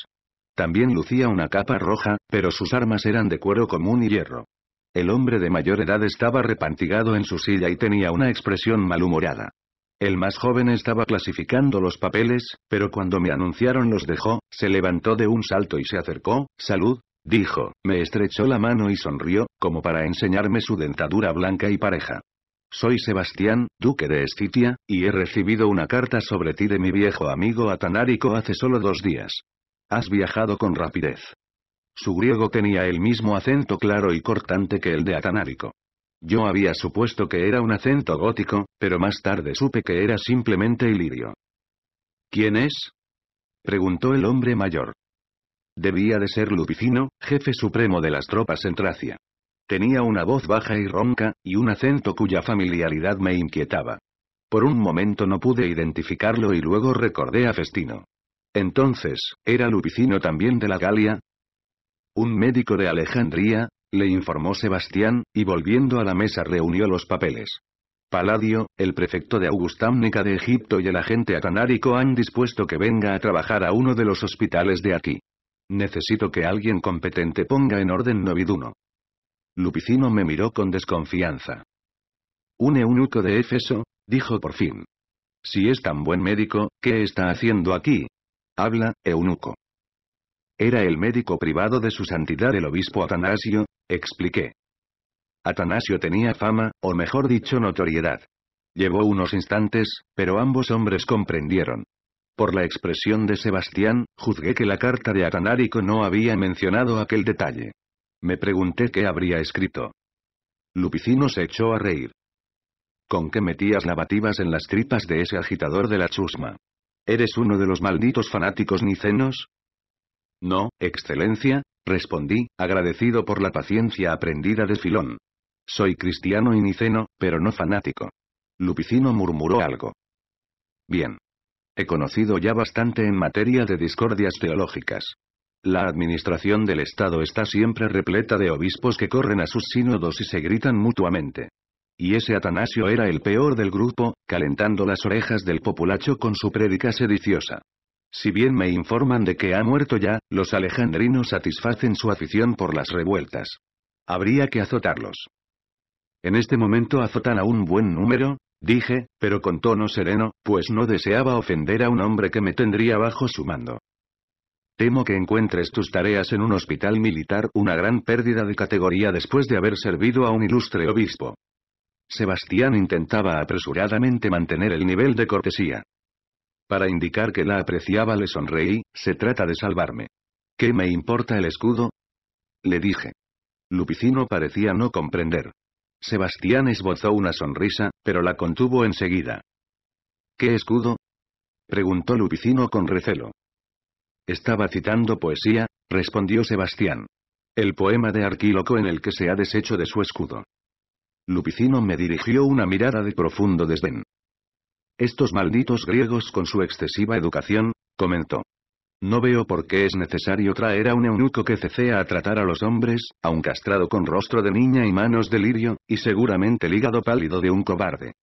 También lucía una capa roja, pero sus armas eran de cuero común y hierro. El hombre de mayor edad estaba repantigado en su silla y tenía una expresión malhumorada. El más joven estaba clasificando los papeles, pero cuando me anunciaron los dejó, se levantó de un salto y se acercó, salud, dijo, me estrechó la mano y sonrió, como para enseñarme su dentadura blanca y pareja. Soy Sebastián, duque de Escitia, y he recibido una carta sobre ti de mi viejo amigo Atanárico hace solo dos días. Has viajado con rapidez. Su griego tenía el mismo acento claro y cortante que el de Atanárico. Yo había supuesto que era un acento gótico, pero más tarde supe que era simplemente ilirio. ¿Quién es? preguntó el hombre mayor. Debía de ser Lupicino, jefe supremo de las tropas en Tracia. Tenía una voz baja y ronca, y un acento cuya familiaridad me inquietaba. Por un momento no pude identificarlo y luego recordé a Festino. Entonces, ¿era Lupicino también de la Galia? Un médico de Alejandría, le informó Sebastián, y volviendo a la mesa reunió los papeles. Paladio, el prefecto de Augustámnica de Egipto y el agente atanárico han dispuesto que venga a trabajar a uno de los hospitales de aquí. Necesito que alguien competente ponga en orden Noviduno. Lupicino me miró con desconfianza. Un eunuco de Éfeso, dijo por fin. Si es tan buen médico, ¿qué está haciendo aquí? Habla, eunuco. Era el médico privado de su santidad el obispo Atanasio, expliqué. Atanasio tenía fama, o mejor dicho notoriedad. Llevó unos instantes, pero ambos hombres comprendieron. Por la expresión de Sebastián, juzgué que la carta de Atanárico no había mencionado aquel detalle. Me pregunté qué habría escrito. Lupicino se echó a reír. ¿Con qué metías lavativas en las tripas de ese agitador de la chusma? ¿Eres uno de los malditos fanáticos nicenos? No, Excelencia, respondí, agradecido por la paciencia aprendida de Filón. Soy cristiano y niceno, pero no fanático. Lupicino murmuró algo. Bien. He conocido ya bastante en materia de discordias teológicas. La administración del Estado está siempre repleta de obispos que corren a sus sínodos y se gritan mutuamente. Y ese Atanasio era el peor del grupo, calentando las orejas del populacho con su prédica sediciosa. Si bien me informan de que ha muerto ya, los alejandrinos satisfacen su afición por las revueltas. Habría que azotarlos. En este momento azotan a un buen número, dije, pero con tono sereno, pues no deseaba ofender a un hombre que me tendría bajo su mando. Temo que encuentres tus tareas en un hospital militar una gran pérdida de categoría después de haber servido a un ilustre obispo. Sebastián intentaba apresuradamente mantener el nivel de cortesía. Para indicar que la apreciaba le sonreí, se trata de salvarme. ¿Qué me importa el escudo? Le dije. Lupicino parecía no comprender. Sebastián esbozó una sonrisa, pero la contuvo enseguida. ¿Qué escudo? preguntó Lupicino con recelo. Estaba citando poesía, respondió Sebastián. El poema de Arquíloco en el que se ha deshecho de su escudo. Lupicino me dirigió una mirada de profundo desdén. Estos malditos griegos con su excesiva educación, comentó. No veo por qué es necesario traer a un eunuco que cecea a tratar a los hombres, a un castrado con rostro de niña y manos de lirio, y seguramente el hígado pálido de un cobarde.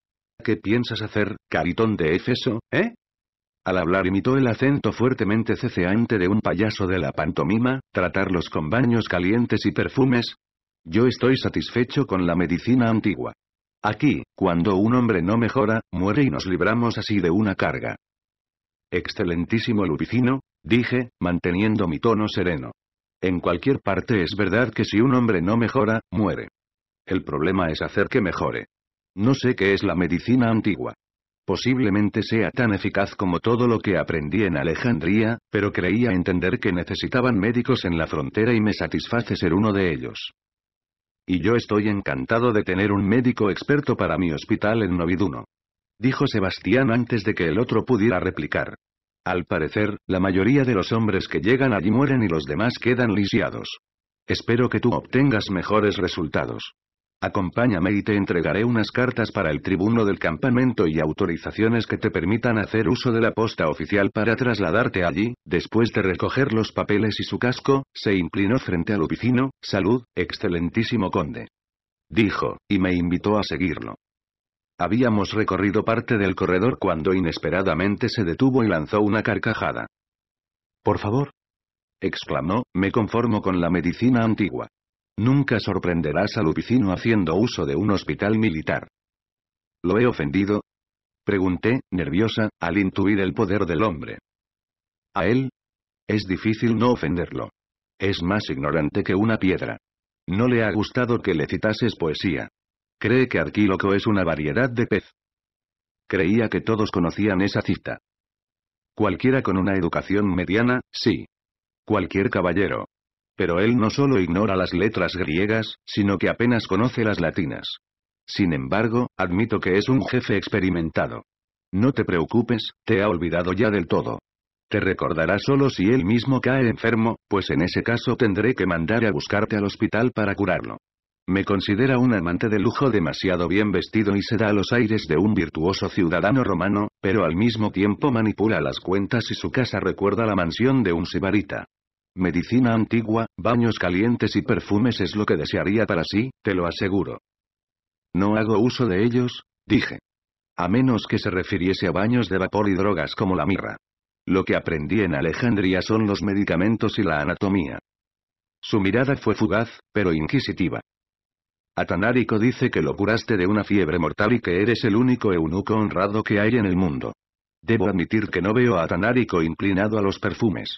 ¿Qué piensas hacer, Caritón de Éfeso, eh? Al hablar imitó el acento fuertemente ceceante de un payaso de la pantomima, tratarlos con baños calientes y perfumes. Yo estoy satisfecho con la medicina antigua. Aquí, cuando un hombre no mejora, muere y nos libramos así de una carga. Excelentísimo Lubicino», dije, manteniendo mi tono sereno. En cualquier parte es verdad que si un hombre no mejora, muere. El problema es hacer que mejore. No sé qué es la medicina antigua. Posiblemente sea tan eficaz como todo lo que aprendí en Alejandría, pero creía entender que necesitaban médicos en la frontera y me satisface ser uno de ellos. Y yo estoy encantado de tener un médico experto para mi hospital en Noviduno. Dijo Sebastián antes de que el otro pudiera replicar. Al parecer, la mayoría de los hombres que llegan allí mueren y los demás quedan lisiados. Espero que tú obtengas mejores resultados. Acompáñame y te entregaré unas cartas para el tribuno del campamento y autorizaciones que te permitan hacer uso de la posta oficial para trasladarte allí. Después de recoger los papeles y su casco, se inclinó frente al oficino, salud, excelentísimo conde. Dijo, y me invitó a seguirlo. Habíamos recorrido parte del corredor cuando inesperadamente se detuvo y lanzó una carcajada. Por favor. exclamó, me conformo con la medicina antigua. Nunca sorprenderás a Lupicino haciendo uso de un hospital militar. ¿Lo he ofendido? Pregunté, nerviosa, al intuir el poder del hombre. ¿A él? Es difícil no ofenderlo. Es más ignorante que una piedra. No le ha gustado que le citases poesía. Cree que Arquíloco es una variedad de pez. Creía que todos conocían esa cita. Cualquiera con una educación mediana, sí. Cualquier caballero, pero él no solo ignora las letras griegas, sino que apenas conoce las latinas. Sin embargo, admito que es un jefe experimentado. No te preocupes, te ha olvidado ya del todo. Te recordará solo si él mismo cae enfermo, pues en ese caso tendré que mandar a buscarte al hospital para curarlo. Me considera un amante de lujo demasiado bien vestido y se da a los aires de un virtuoso ciudadano romano, pero al mismo tiempo manipula las cuentas y su casa recuerda la mansión de un sibarita medicina antigua, baños calientes y perfumes es lo que desearía para sí, te lo aseguro. No hago uso de ellos, dije. A menos que se refiriese a baños de vapor y drogas como la mirra. Lo que aprendí en Alejandría son los medicamentos y la anatomía. Su mirada fue fugaz, pero inquisitiva. Atanarico dice que lo curaste de una fiebre mortal y que eres el único eunuco honrado que hay en el mundo. Debo admitir que no veo a Atanárico inclinado a los perfumes.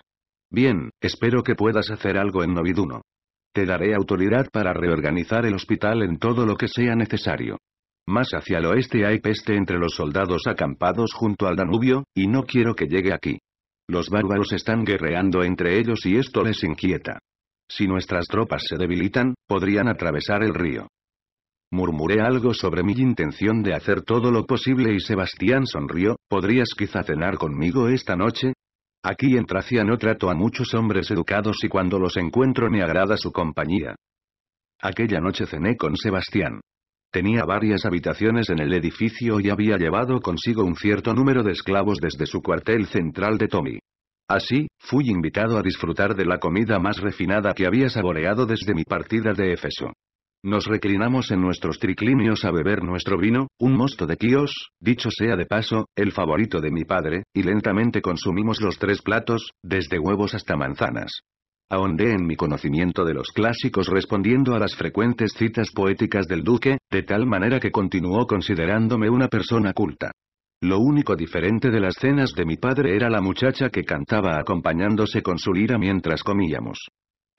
Bien, espero que puedas hacer algo en Noviduno. Te daré autoridad para reorganizar el hospital en todo lo que sea necesario. Más hacia el oeste hay peste entre los soldados acampados junto al Danubio, y no quiero que llegue aquí. Los bárbaros están guerreando entre ellos y esto les inquieta. Si nuestras tropas se debilitan, podrían atravesar el río. Murmuré algo sobre mi intención de hacer todo lo posible y Sebastián sonrió, ¿podrías quizá cenar conmigo esta noche? Aquí en Tracia no trato a muchos hombres educados y cuando los encuentro me agrada su compañía. Aquella noche cené con Sebastián. Tenía varias habitaciones en el edificio y había llevado consigo un cierto número de esclavos desde su cuartel central de Tommy. Así, fui invitado a disfrutar de la comida más refinada que había saboreado desde mi partida de Éfeso. Nos reclinamos en nuestros triclinios a beber nuestro vino, un mosto de Kios, dicho sea de paso, el favorito de mi padre, y lentamente consumimos los tres platos, desde huevos hasta manzanas. Ahondé en mi conocimiento de los clásicos respondiendo a las frecuentes citas poéticas del duque, de tal manera que continuó considerándome una persona culta. Lo único diferente de las cenas de mi padre era la muchacha que cantaba acompañándose con su lira mientras comíamos.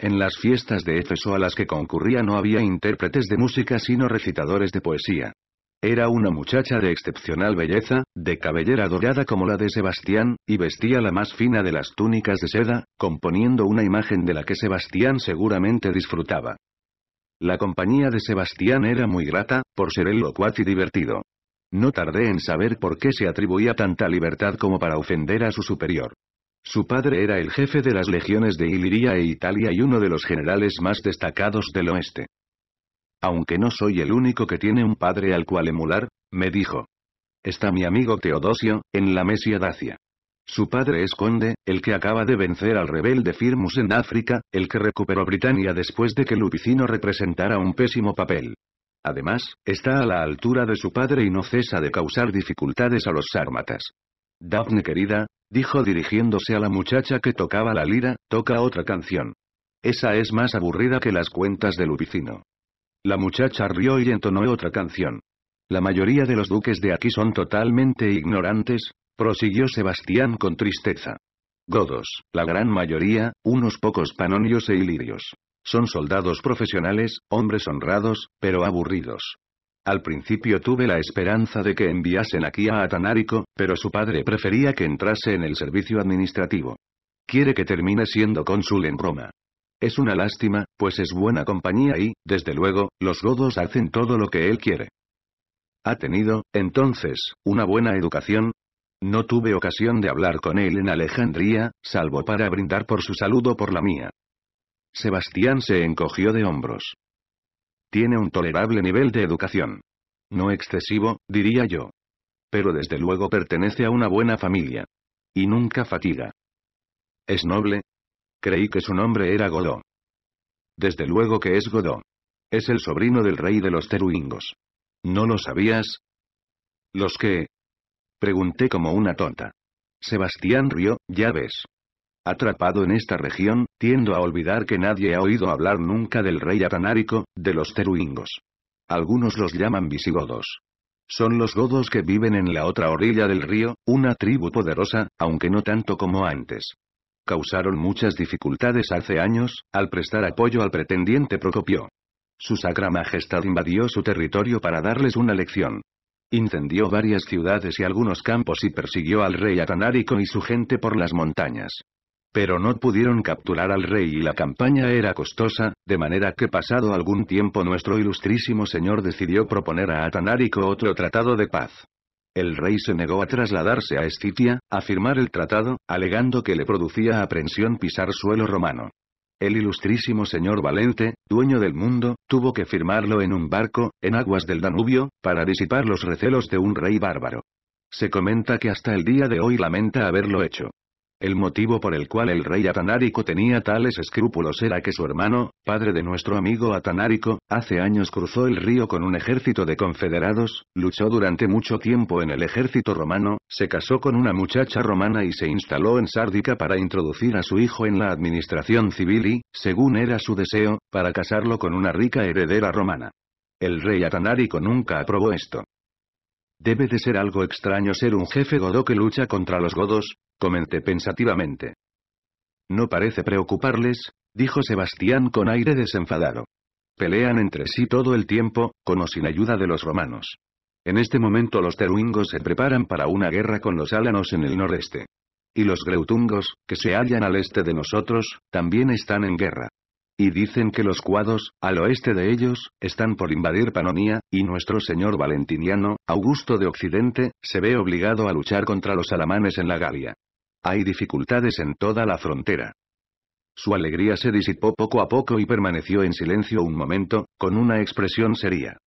En las fiestas de Éfeso a las que concurría no había intérpretes de música sino recitadores de poesía. Era una muchacha de excepcional belleza, de cabellera dorada como la de Sebastián, y vestía la más fina de las túnicas de seda, componiendo una imagen de la que Sebastián seguramente disfrutaba. La compañía de Sebastián era muy grata, por ser el locuaz y divertido. No tardé en saber por qué se atribuía tanta libertad como para ofender a su superior. Su padre era el jefe de las legiones de Iliria e Italia y uno de los generales más destacados del oeste. Aunque no soy el único que tiene un padre al cual emular, me dijo. Está mi amigo Teodosio, en la Mesia Dacia. Su padre es conde, el que acaba de vencer al rebelde Firmus en África, el que recuperó Britania después de que Lupicino representara un pésimo papel. Además, está a la altura de su padre y no cesa de causar dificultades a los sármatas. Daphne querida, dijo dirigiéndose a la muchacha que tocaba la lira, toca otra canción. Esa es más aburrida que las cuentas del Lupicino. La muchacha rió y entonó otra canción. La mayoría de los duques de aquí son totalmente ignorantes, prosiguió Sebastián con tristeza. Godos, la gran mayoría, unos pocos panonios e ilirios. Son soldados profesionales, hombres honrados, pero aburridos. Al principio tuve la esperanza de que enviasen aquí a Atanarico, pero su padre prefería que entrase en el servicio administrativo. Quiere que termine siendo cónsul en Roma. Es una lástima, pues es buena compañía y, desde luego, los godos hacen todo lo que él quiere. ¿Ha tenido, entonces, una buena educación? No tuve ocasión de hablar con él en Alejandría, salvo para brindar por su saludo por la mía. Sebastián se encogió de hombros. Tiene un tolerable nivel de educación. No excesivo, diría yo. Pero desde luego pertenece a una buena familia. Y nunca fatiga. ¿Es noble? Creí que su nombre era Godó. Desde luego que es Godó. Es el sobrino del rey de los teruingos. ¿No lo sabías? Los que... Pregunté como una tonta. Sebastián rió, ya ves. Atrapado en esta región, Tiendo a olvidar que nadie ha oído hablar nunca del rey atanárico, de los teruingos. Algunos los llaman visigodos. Son los godos que viven en la otra orilla del río, una tribu poderosa, aunque no tanto como antes. Causaron muchas dificultades hace años, al prestar apoyo al pretendiente Procopio. Su Sacra Majestad invadió su territorio para darles una lección. Incendió varias ciudades y algunos campos y persiguió al rey atanárico y su gente por las montañas. Pero no pudieron capturar al rey y la campaña era costosa, de manera que pasado algún tiempo nuestro ilustrísimo señor decidió proponer a atanarico otro tratado de paz. El rey se negó a trasladarse a Escitia, a firmar el tratado, alegando que le producía aprensión pisar suelo romano. El ilustrísimo señor Valente, dueño del mundo, tuvo que firmarlo en un barco, en aguas del Danubio, para disipar los recelos de un rey bárbaro. Se comenta que hasta el día de hoy lamenta haberlo hecho. El motivo por el cual el rey Atanárico tenía tales escrúpulos era que su hermano, padre de nuestro amigo Atanárico, hace años cruzó el río con un ejército de confederados, luchó durante mucho tiempo en el ejército romano, se casó con una muchacha romana y se instaló en Sárdica para introducir a su hijo en la administración civil y, según era su deseo, para casarlo con una rica heredera romana. El rey Atanárico nunca aprobó esto. Debe de ser algo extraño ser un jefe godo que lucha contra los godos, comenté pensativamente. No parece preocuparles, dijo Sebastián con aire desenfadado. Pelean entre sí todo el tiempo, con o sin ayuda de los romanos. En este momento los teruingos se preparan para una guerra con los álanos en el noreste. Y los greutungos, que se hallan al este de nosotros, también están en guerra. Y dicen que los cuados, al oeste de ellos, están por invadir Panonia, y nuestro señor Valentiniano, Augusto de Occidente, se ve obligado a luchar contra los alamanes en la Galia. Hay dificultades en toda la frontera. Su alegría se disipó poco a poco y permaneció en silencio un momento, con una expresión seria.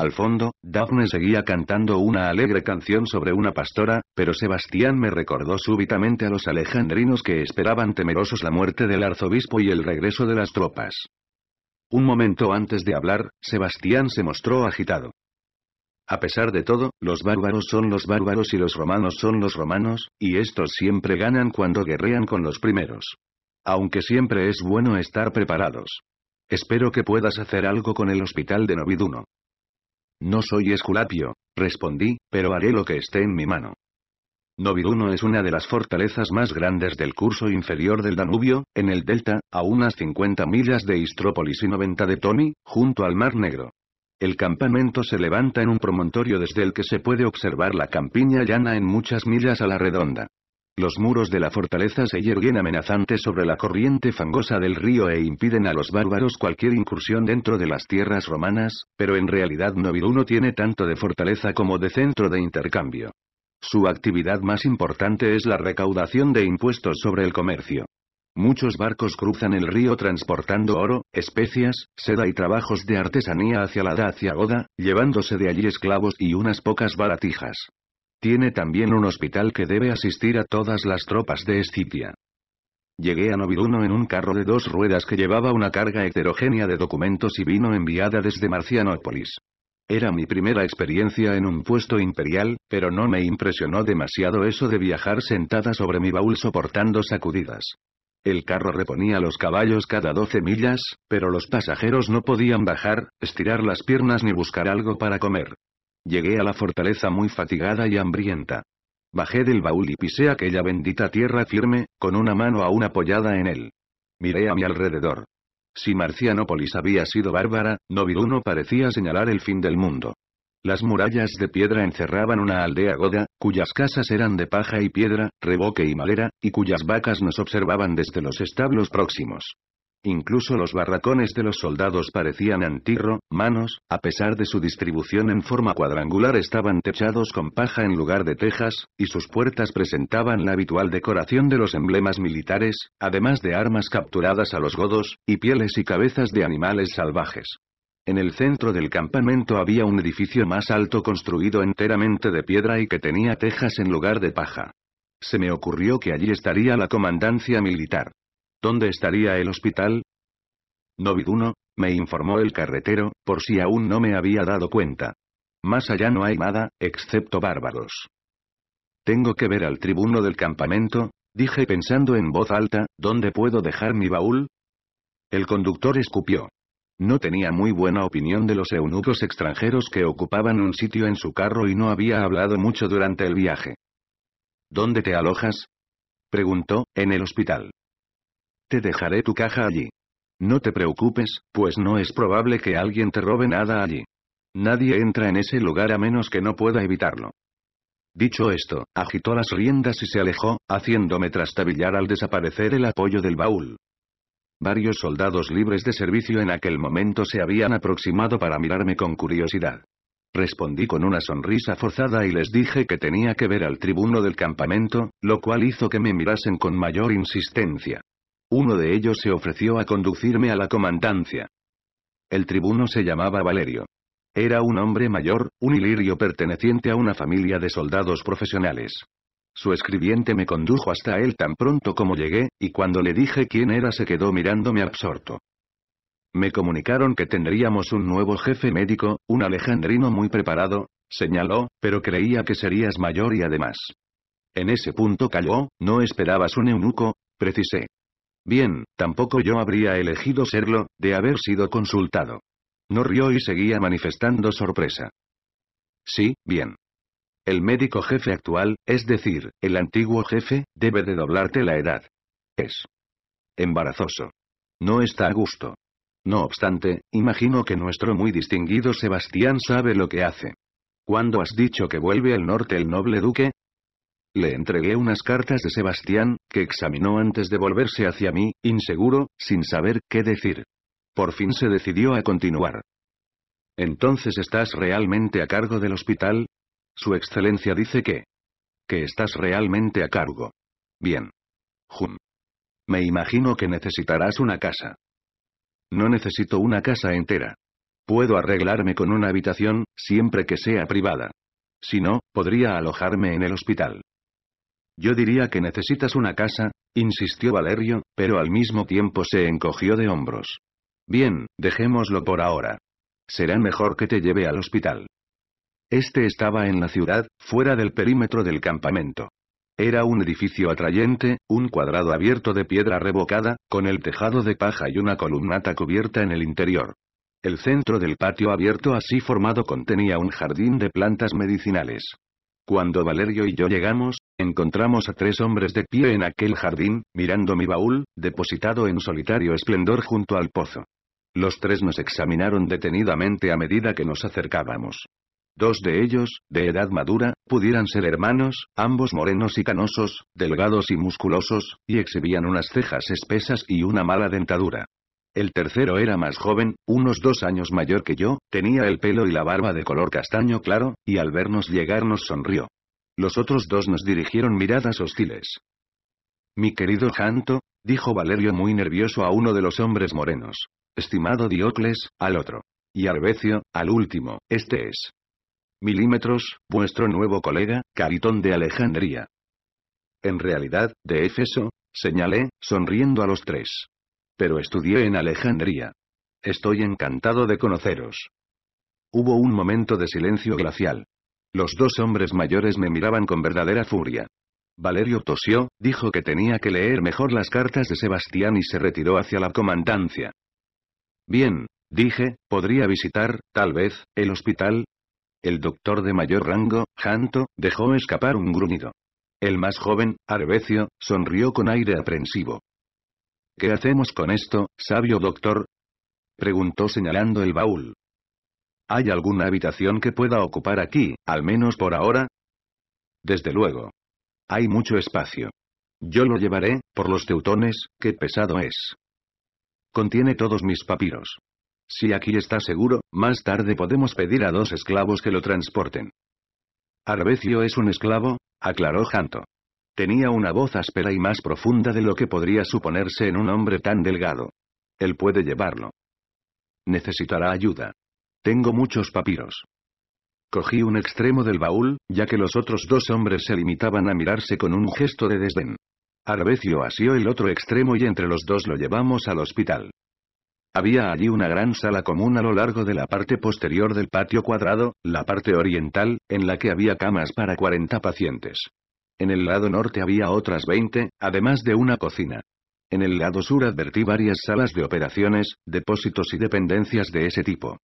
Al fondo, Daphne seguía cantando una alegre canción sobre una pastora, pero Sebastián me recordó súbitamente a los alejandrinos que esperaban temerosos la muerte del arzobispo y el regreso de las tropas. Un momento antes de hablar, Sebastián se mostró agitado. A pesar de todo, los bárbaros son los bárbaros y los romanos son los romanos, y estos siempre ganan cuando guerrean con los primeros. Aunque siempre es bueno estar preparados. Espero que puedas hacer algo con el hospital de Noviduno. No soy Esculapio, respondí, pero haré lo que esté en mi mano. Noviruno es una de las fortalezas más grandes del curso inferior del Danubio, en el delta, a unas 50 millas de Istrópolis y 90 de Toni, junto al Mar Negro. El campamento se levanta en un promontorio desde el que se puede observar la campiña llana en muchas millas a la redonda. Los muros de la fortaleza se yerguen amenazantes sobre la corriente fangosa del río e impiden a los bárbaros cualquier incursión dentro de las tierras romanas, pero en realidad Noviruno tiene tanto de fortaleza como de centro de intercambio. Su actividad más importante es la recaudación de impuestos sobre el comercio. Muchos barcos cruzan el río transportando oro, especias, seda y trabajos de artesanía hacia la Dacia Goda, llevándose de allí esclavos y unas pocas baratijas. Tiene también un hospital que debe asistir a todas las tropas de Escitia. Llegué a Noviduno en un carro de dos ruedas que llevaba una carga heterogénea de documentos y vino enviada desde Marcianópolis. Era mi primera experiencia en un puesto imperial, pero no me impresionó demasiado eso de viajar sentada sobre mi baúl soportando sacudidas. El carro reponía los caballos cada 12 millas, pero los pasajeros no podían bajar, estirar las piernas ni buscar algo para comer. Llegué a la fortaleza muy fatigada y hambrienta. Bajé del baúl y pisé aquella bendita tierra firme, con una mano aún apoyada en él. Miré a mi alrededor. Si Marcianópolis había sido bárbara, Noviruno parecía señalar el fin del mundo. Las murallas de piedra encerraban una aldea goda, cuyas casas eran de paja y piedra, reboque y madera, y cuyas vacas nos observaban desde los establos próximos. Incluso los barracones de los soldados parecían antirro, manos, a pesar de su distribución en forma cuadrangular estaban techados con paja en lugar de tejas, y sus puertas presentaban la habitual decoración de los emblemas militares, además de armas capturadas a los godos, y pieles y cabezas de animales salvajes. En el centro del campamento había un edificio más alto construido enteramente de piedra y que tenía tejas en lugar de paja. Se me ocurrió que allí estaría la comandancia militar. ¿Dónde estaría el hospital? uno», me informó el carretero, por si aún no me había dado cuenta. Más allá no hay nada, excepto bárbaros. Tengo que ver al tribuno del campamento, dije pensando en voz alta, ¿dónde puedo dejar mi baúl? El conductor escupió. No tenía muy buena opinión de los eunucos extranjeros que ocupaban un sitio en su carro y no había hablado mucho durante el viaje. ¿Dónde te alojas? Preguntó, en el hospital. Te dejaré tu caja allí. No te preocupes, pues no es probable que alguien te robe nada allí. Nadie entra en ese lugar a menos que no pueda evitarlo. Dicho esto, agitó las riendas y se alejó, haciéndome trastabillar al desaparecer el apoyo del baúl. Varios soldados libres de servicio en aquel momento se habían aproximado para mirarme con curiosidad. Respondí con una sonrisa forzada y les dije que tenía que ver al tribuno del campamento, lo cual hizo que me mirasen con mayor insistencia. Uno de ellos se ofreció a conducirme a la comandancia. El tribuno se llamaba Valerio. Era un hombre mayor, un ilirio perteneciente a una familia de soldados profesionales. Su escribiente me condujo hasta él tan pronto como llegué, y cuando le dije quién era se quedó mirándome absorto. Me comunicaron que tendríamos un nuevo jefe médico, un alejandrino muy preparado, señaló, pero creía que serías mayor y además. En ese punto calló, ¿no esperabas un eunuco? precisé. Bien, tampoco yo habría elegido serlo, de haber sido consultado. No rió y seguía manifestando sorpresa. Sí, bien. El médico jefe actual, es decir, el antiguo jefe, debe de doblarte la edad. Es embarazoso. No está a gusto. No obstante, imagino que nuestro muy distinguido Sebastián sabe lo que hace. ¿Cuándo has dicho que vuelve al norte el noble duque? Le entregué unas cartas de Sebastián, que examinó antes de volverse hacia mí, inseguro, sin saber qué decir. Por fin se decidió a continuar. Entonces estás realmente a cargo del hospital? Su excelencia dice que... Que estás realmente a cargo. Bien. Jun. Me imagino que necesitarás una casa. No necesito una casa entera. Puedo arreglarme con una habitación, siempre que sea privada. Si no, podría alojarme en el hospital. Yo diría que necesitas una casa, insistió Valerio, pero al mismo tiempo se encogió de hombros. Bien, dejémoslo por ahora. Será mejor que te lleve al hospital. Este estaba en la ciudad, fuera del perímetro del campamento. Era un edificio atrayente, un cuadrado abierto de piedra revocada, con el tejado de paja y una columnata cubierta en el interior. El centro del patio abierto así formado contenía un jardín de plantas medicinales. Cuando Valerio y yo llegamos, encontramos a tres hombres de pie en aquel jardín, mirando mi baúl, depositado en solitario esplendor junto al pozo. Los tres nos examinaron detenidamente a medida que nos acercábamos. Dos de ellos, de edad madura, pudieran ser hermanos, ambos morenos y canosos, delgados y musculosos, y exhibían unas cejas espesas y una mala dentadura. El tercero era más joven, unos dos años mayor que yo, tenía el pelo y la barba de color castaño claro, y al vernos llegar nos sonrió. Los otros dos nos dirigieron miradas hostiles. Mi querido Janto, dijo Valerio muy nervioso a uno de los hombres morenos. Estimado Diocles, al otro. Y Arbecio, al último, este es. Milímetros, vuestro nuevo colega, Caritón de Alejandría. En realidad, de Éfeso, señalé, sonriendo a los tres pero estudié en Alejandría. Estoy encantado de conoceros. Hubo un momento de silencio glacial. Los dos hombres mayores me miraban con verdadera furia. Valerio tosió, dijo que tenía que leer mejor las cartas de Sebastián y se retiró hacia la comandancia. Bien, dije, podría visitar, tal vez, el hospital. El doctor de mayor rango, Janto, dejó escapar un gruñido. El más joven, Arbecio, sonrió con aire aprensivo. ¿Qué hacemos con esto, sabio doctor? preguntó señalando el baúl. ¿Hay alguna habitación que pueda ocupar aquí, al menos por ahora? Desde luego. Hay mucho espacio. Yo lo llevaré, por los teutones, qué pesado es. Contiene todos mis papiros. Si aquí está seguro, más tarde podemos pedir a dos esclavos que lo transporten. Arbecio es un esclavo, aclaró Janto. Tenía una voz áspera y más profunda de lo que podría suponerse en un hombre tan delgado. Él puede llevarlo. Necesitará ayuda. Tengo muchos papiros. Cogí un extremo del baúl, ya que los otros dos hombres se limitaban a mirarse con un gesto de desdén. Arbecio asió el otro extremo y entre los dos lo llevamos al hospital. Había allí una gran sala común a lo largo de la parte posterior del patio cuadrado, la parte oriental, en la que había camas para 40 pacientes. En el lado norte había otras 20, además de una cocina. En el lado sur advertí varias salas de operaciones, depósitos y dependencias de ese tipo.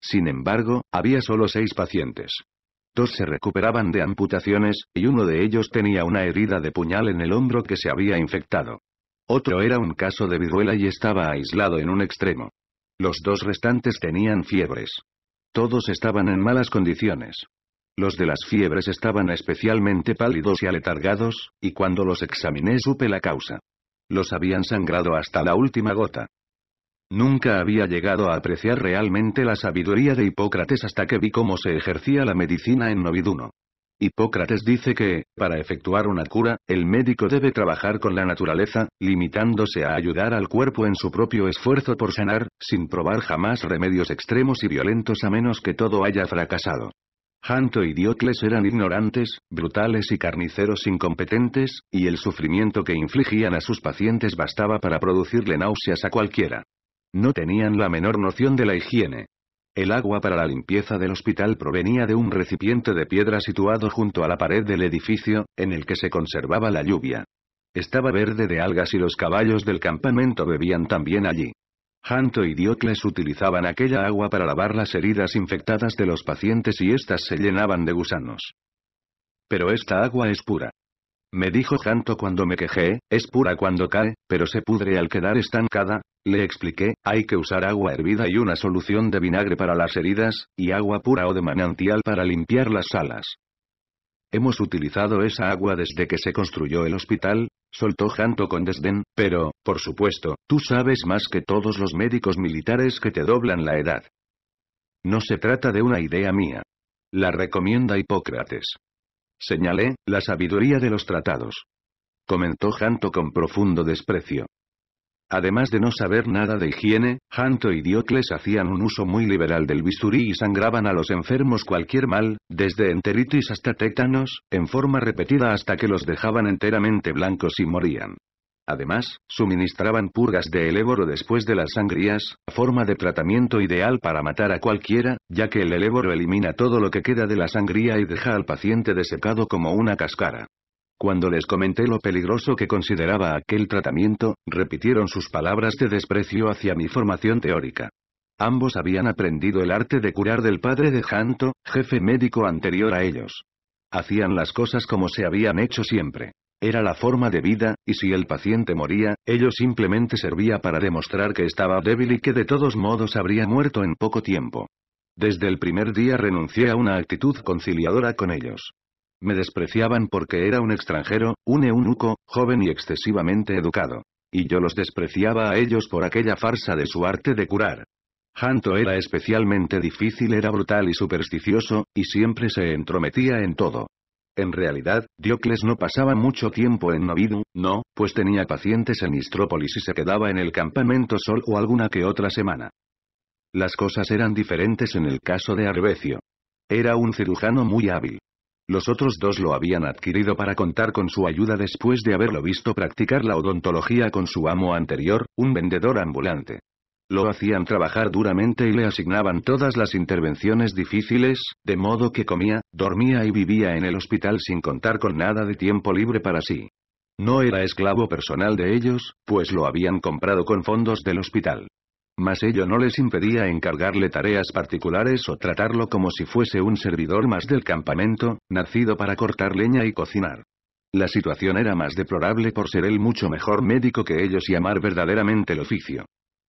Sin embargo, había solo seis pacientes. Dos se recuperaban de amputaciones, y uno de ellos tenía una herida de puñal en el hombro que se había infectado. Otro era un caso de viruela y estaba aislado en un extremo. Los dos restantes tenían fiebres. Todos estaban en malas condiciones. Los de las fiebres estaban especialmente pálidos y aletargados, y cuando los examiné supe la causa. Los habían sangrado hasta la última gota. Nunca había llegado a apreciar realmente la sabiduría de Hipócrates hasta que vi cómo se ejercía la medicina en Noviduno. Hipócrates dice que, para efectuar una cura, el médico debe trabajar con la naturaleza, limitándose a ayudar al cuerpo en su propio esfuerzo por sanar, sin probar jamás remedios extremos y violentos a menos que todo haya fracasado. Hanto y Diocles eran ignorantes, brutales y carniceros incompetentes, y el sufrimiento que infligían a sus pacientes bastaba para producirle náuseas a cualquiera. No tenían la menor noción de la higiene. El agua para la limpieza del hospital provenía de un recipiente de piedra situado junto a la pared del edificio, en el que se conservaba la lluvia. Estaba verde de algas y los caballos del campamento bebían también allí. Hanto y Diocles utilizaban aquella agua para lavar las heridas infectadas de los pacientes y éstas se llenaban de gusanos. Pero esta agua es pura. Me dijo Hanto cuando me quejé, es pura cuando cae, pero se pudre al quedar estancada, le expliqué, hay que usar agua hervida y una solución de vinagre para las heridas, y agua pura o de manantial para limpiar las salas. Hemos utilizado esa agua desde que se construyó el hospital, soltó Janto con desdén, pero, por supuesto, tú sabes más que todos los médicos militares que te doblan la edad. No se trata de una idea mía. La recomienda Hipócrates. Señalé, la sabiduría de los tratados. Comentó Janto con profundo desprecio. Además de no saber nada de higiene, Hanto y Diocles hacían un uso muy liberal del bisturí y sangraban a los enfermos cualquier mal, desde enteritis hasta tétanos, en forma repetida hasta que los dejaban enteramente blancos y morían. Además, suministraban purgas de eléboro después de las sangrías, forma de tratamiento ideal para matar a cualquiera, ya que el eléboro elimina todo lo que queda de la sangría y deja al paciente desecado como una cáscara. Cuando les comenté lo peligroso que consideraba aquel tratamiento, repitieron sus palabras de desprecio hacia mi formación teórica. Ambos habían aprendido el arte de curar del padre de Janto, jefe médico anterior a ellos. Hacían las cosas como se habían hecho siempre. Era la forma de vida, y si el paciente moría, ello simplemente servía para demostrar que estaba débil y que de todos modos habría muerto en poco tiempo. Desde el primer día renuncié a una actitud conciliadora con ellos. Me despreciaban porque era un extranjero, un eunuco, joven y excesivamente educado. Y yo los despreciaba a ellos por aquella farsa de su arte de curar. Hanto era especialmente difícil, era brutal y supersticioso, y siempre se entrometía en todo. En realidad, Diocles no pasaba mucho tiempo en Novidu, no, pues tenía pacientes en Istrópolis y se quedaba en el campamento sol o alguna que otra semana. Las cosas eran diferentes en el caso de Arbecio. Era un cirujano muy hábil. Los otros dos lo habían adquirido para contar con su ayuda después de haberlo visto practicar la odontología con su amo anterior, un vendedor ambulante. Lo hacían trabajar duramente y le asignaban todas las intervenciones difíciles, de modo que comía, dormía y vivía en el hospital sin contar con nada de tiempo libre para sí. No era esclavo personal de ellos, pues lo habían comprado con fondos del hospital. Mas ello no les impedía encargarle tareas particulares o tratarlo como si fuese un servidor más del campamento, nacido para cortar leña y cocinar. La situación era más deplorable por ser él mucho mejor médico que ellos y amar verdaderamente el oficio.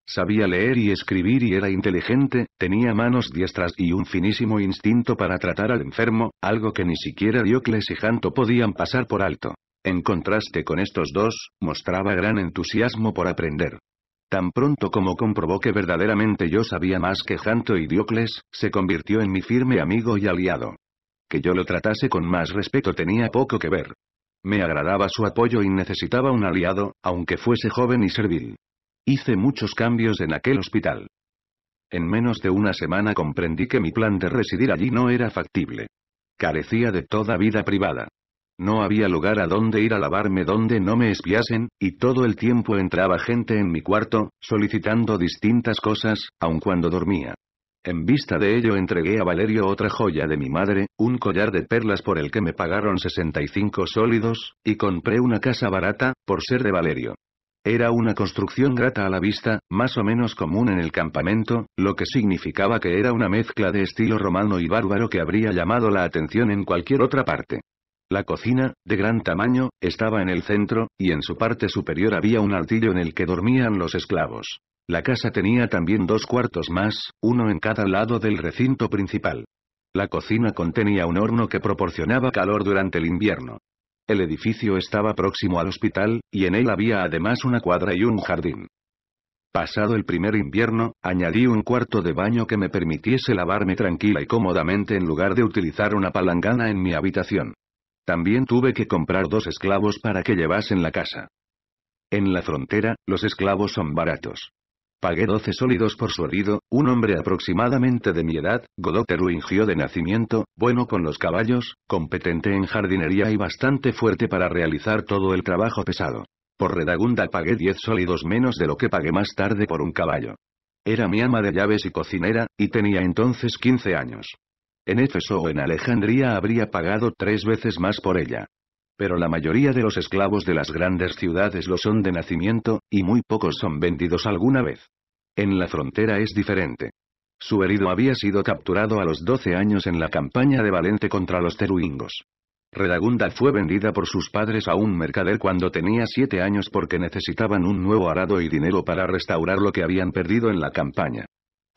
Sabía leer y escribir y era inteligente, tenía manos diestras y un finísimo instinto para tratar al enfermo, algo que ni siquiera Diocles y Janto podían pasar por alto. En contraste con estos dos, mostraba gran entusiasmo por aprender. Tan pronto como comprobó que verdaderamente yo sabía más que Janto y Diocles, se convirtió en mi firme amigo y aliado. Que yo lo tratase con más respeto tenía poco que ver. Me agradaba su apoyo y necesitaba un aliado, aunque fuese joven y servil. Hice muchos cambios en aquel hospital. En menos de una semana comprendí que mi plan de residir allí no era factible. Carecía de toda vida privada. No había lugar a donde ir a lavarme donde no me espiasen, y todo el tiempo entraba gente en mi cuarto, solicitando distintas cosas, aun cuando dormía. En vista de ello entregué a Valerio otra joya de mi madre, un collar de perlas por el que me pagaron 65 sólidos, y compré una casa barata, por ser de Valerio. Era una construcción grata a la vista, más o menos común en el campamento, lo que significaba que era una mezcla de estilo romano y bárbaro que habría llamado la atención en cualquier otra parte. La cocina, de gran tamaño, estaba en el centro, y en su parte superior había un altillo en el que dormían los esclavos. La casa tenía también dos cuartos más, uno en cada lado del recinto principal. La cocina contenía un horno que proporcionaba calor durante el invierno. El edificio estaba próximo al hospital, y en él había además una cuadra y un jardín. Pasado el primer invierno, añadí un cuarto de baño que me permitiese lavarme tranquila y cómodamente en lugar de utilizar una palangana en mi habitación. También tuve que comprar dos esclavos para que llevasen la casa. En la frontera, los esclavos son baratos. Pagué 12 sólidos por su herido, un hombre aproximadamente de mi edad, Godotteru ingió de nacimiento, bueno con los caballos, competente en jardinería y bastante fuerte para realizar todo el trabajo pesado. Por Redagunda pagué 10 sólidos menos de lo que pagué más tarde por un caballo. Era mi ama de llaves y cocinera, y tenía entonces 15 años. En Éfeso o en Alejandría habría pagado tres veces más por ella. Pero la mayoría de los esclavos de las grandes ciudades lo son de nacimiento, y muy pocos son vendidos alguna vez. En la frontera es diferente. Su herido había sido capturado a los 12 años en la campaña de Valente contra los teruingos. Redagunda fue vendida por sus padres a un mercader cuando tenía siete años porque necesitaban un nuevo arado y dinero para restaurar lo que habían perdido en la campaña.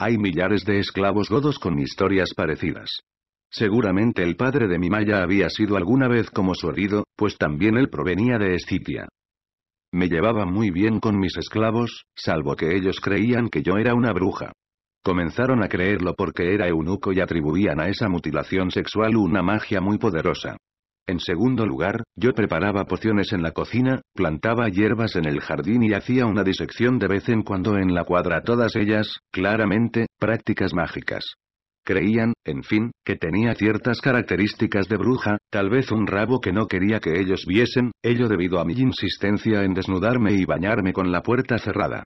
Hay millares de esclavos godos con historias parecidas. Seguramente el padre de Mimaya había sido alguna vez como su herido, pues también él provenía de Escitia. Me llevaba muy bien con mis esclavos, salvo que ellos creían que yo era una bruja. Comenzaron a creerlo porque era eunuco y atribuían a esa mutilación sexual una magia muy poderosa. En segundo lugar, yo preparaba pociones en la cocina, plantaba hierbas en el jardín y hacía una disección de vez en cuando en la cuadra todas ellas, claramente, prácticas mágicas. Creían, en fin, que tenía ciertas características de bruja, tal vez un rabo que no quería que ellos viesen, ello debido a mi insistencia en desnudarme y bañarme con la puerta cerrada.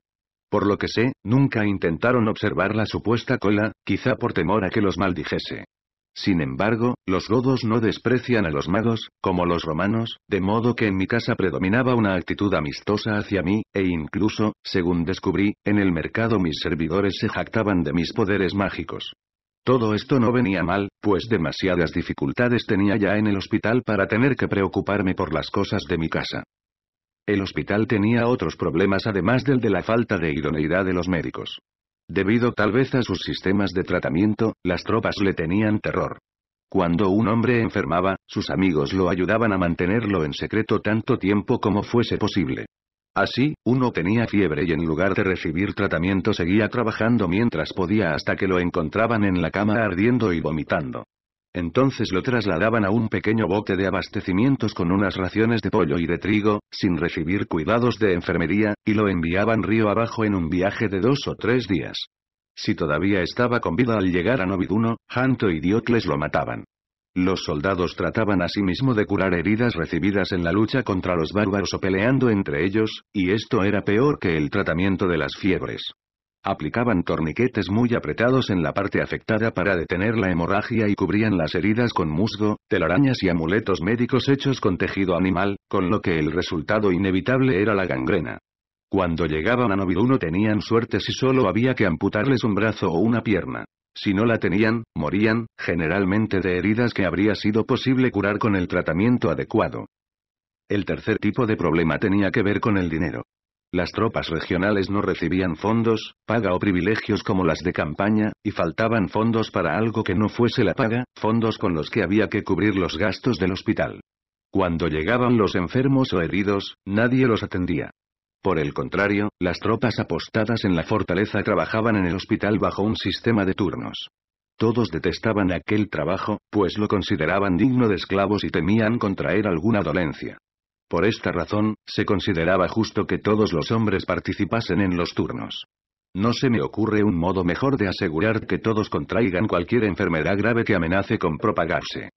Por lo que sé, nunca intentaron observar la supuesta cola, quizá por temor a que los maldijese. Sin embargo, los godos no desprecian a los magos, como los romanos, de modo que en mi casa predominaba una actitud amistosa hacia mí, e incluso, según descubrí, en el mercado mis servidores se jactaban de mis poderes mágicos. Todo esto no venía mal, pues demasiadas dificultades tenía ya en el hospital para tener que preocuparme por las cosas de mi casa. El hospital tenía otros problemas además del de la falta de idoneidad de los médicos. Debido tal vez a sus sistemas de tratamiento, las tropas le tenían terror. Cuando un hombre enfermaba, sus amigos lo ayudaban a mantenerlo en secreto tanto tiempo como fuese posible. Así, uno tenía fiebre y en lugar de recibir tratamiento seguía trabajando mientras podía hasta que lo encontraban en la cama ardiendo y vomitando. Entonces lo trasladaban a un pequeño bote de abastecimientos con unas raciones de pollo y de trigo, sin recibir cuidados de enfermería, y lo enviaban río abajo en un viaje de dos o tres días. Si todavía estaba con vida al llegar a Noviduno, hanto y Diocles lo mataban. Los soldados trataban asimismo de curar heridas recibidas en la lucha contra los bárbaros o peleando entre ellos, y esto era peor que el tratamiento de las fiebres. Aplicaban torniquetes muy apretados en la parte afectada para detener la hemorragia y cubrían las heridas con musgo, telarañas y amuletos médicos hechos con tejido animal, con lo que el resultado inevitable era la gangrena. Cuando llegaban a uno tenían suerte si solo había que amputarles un brazo o una pierna. Si no la tenían, morían, generalmente de heridas que habría sido posible curar con el tratamiento adecuado. El tercer tipo de problema tenía que ver con el dinero. Las tropas regionales no recibían fondos, paga o privilegios como las de campaña, y faltaban fondos para algo que no fuese la paga, fondos con los que había que cubrir los gastos del hospital. Cuando llegaban los enfermos o heridos, nadie los atendía. Por el contrario, las tropas apostadas en la fortaleza trabajaban en el hospital bajo un sistema de turnos. Todos detestaban aquel trabajo, pues lo consideraban digno de esclavos y temían contraer alguna dolencia. Por esta razón, se consideraba justo que todos los hombres participasen en los turnos. No se me ocurre un modo mejor de asegurar que todos contraigan cualquier enfermedad grave que amenace con propagarse.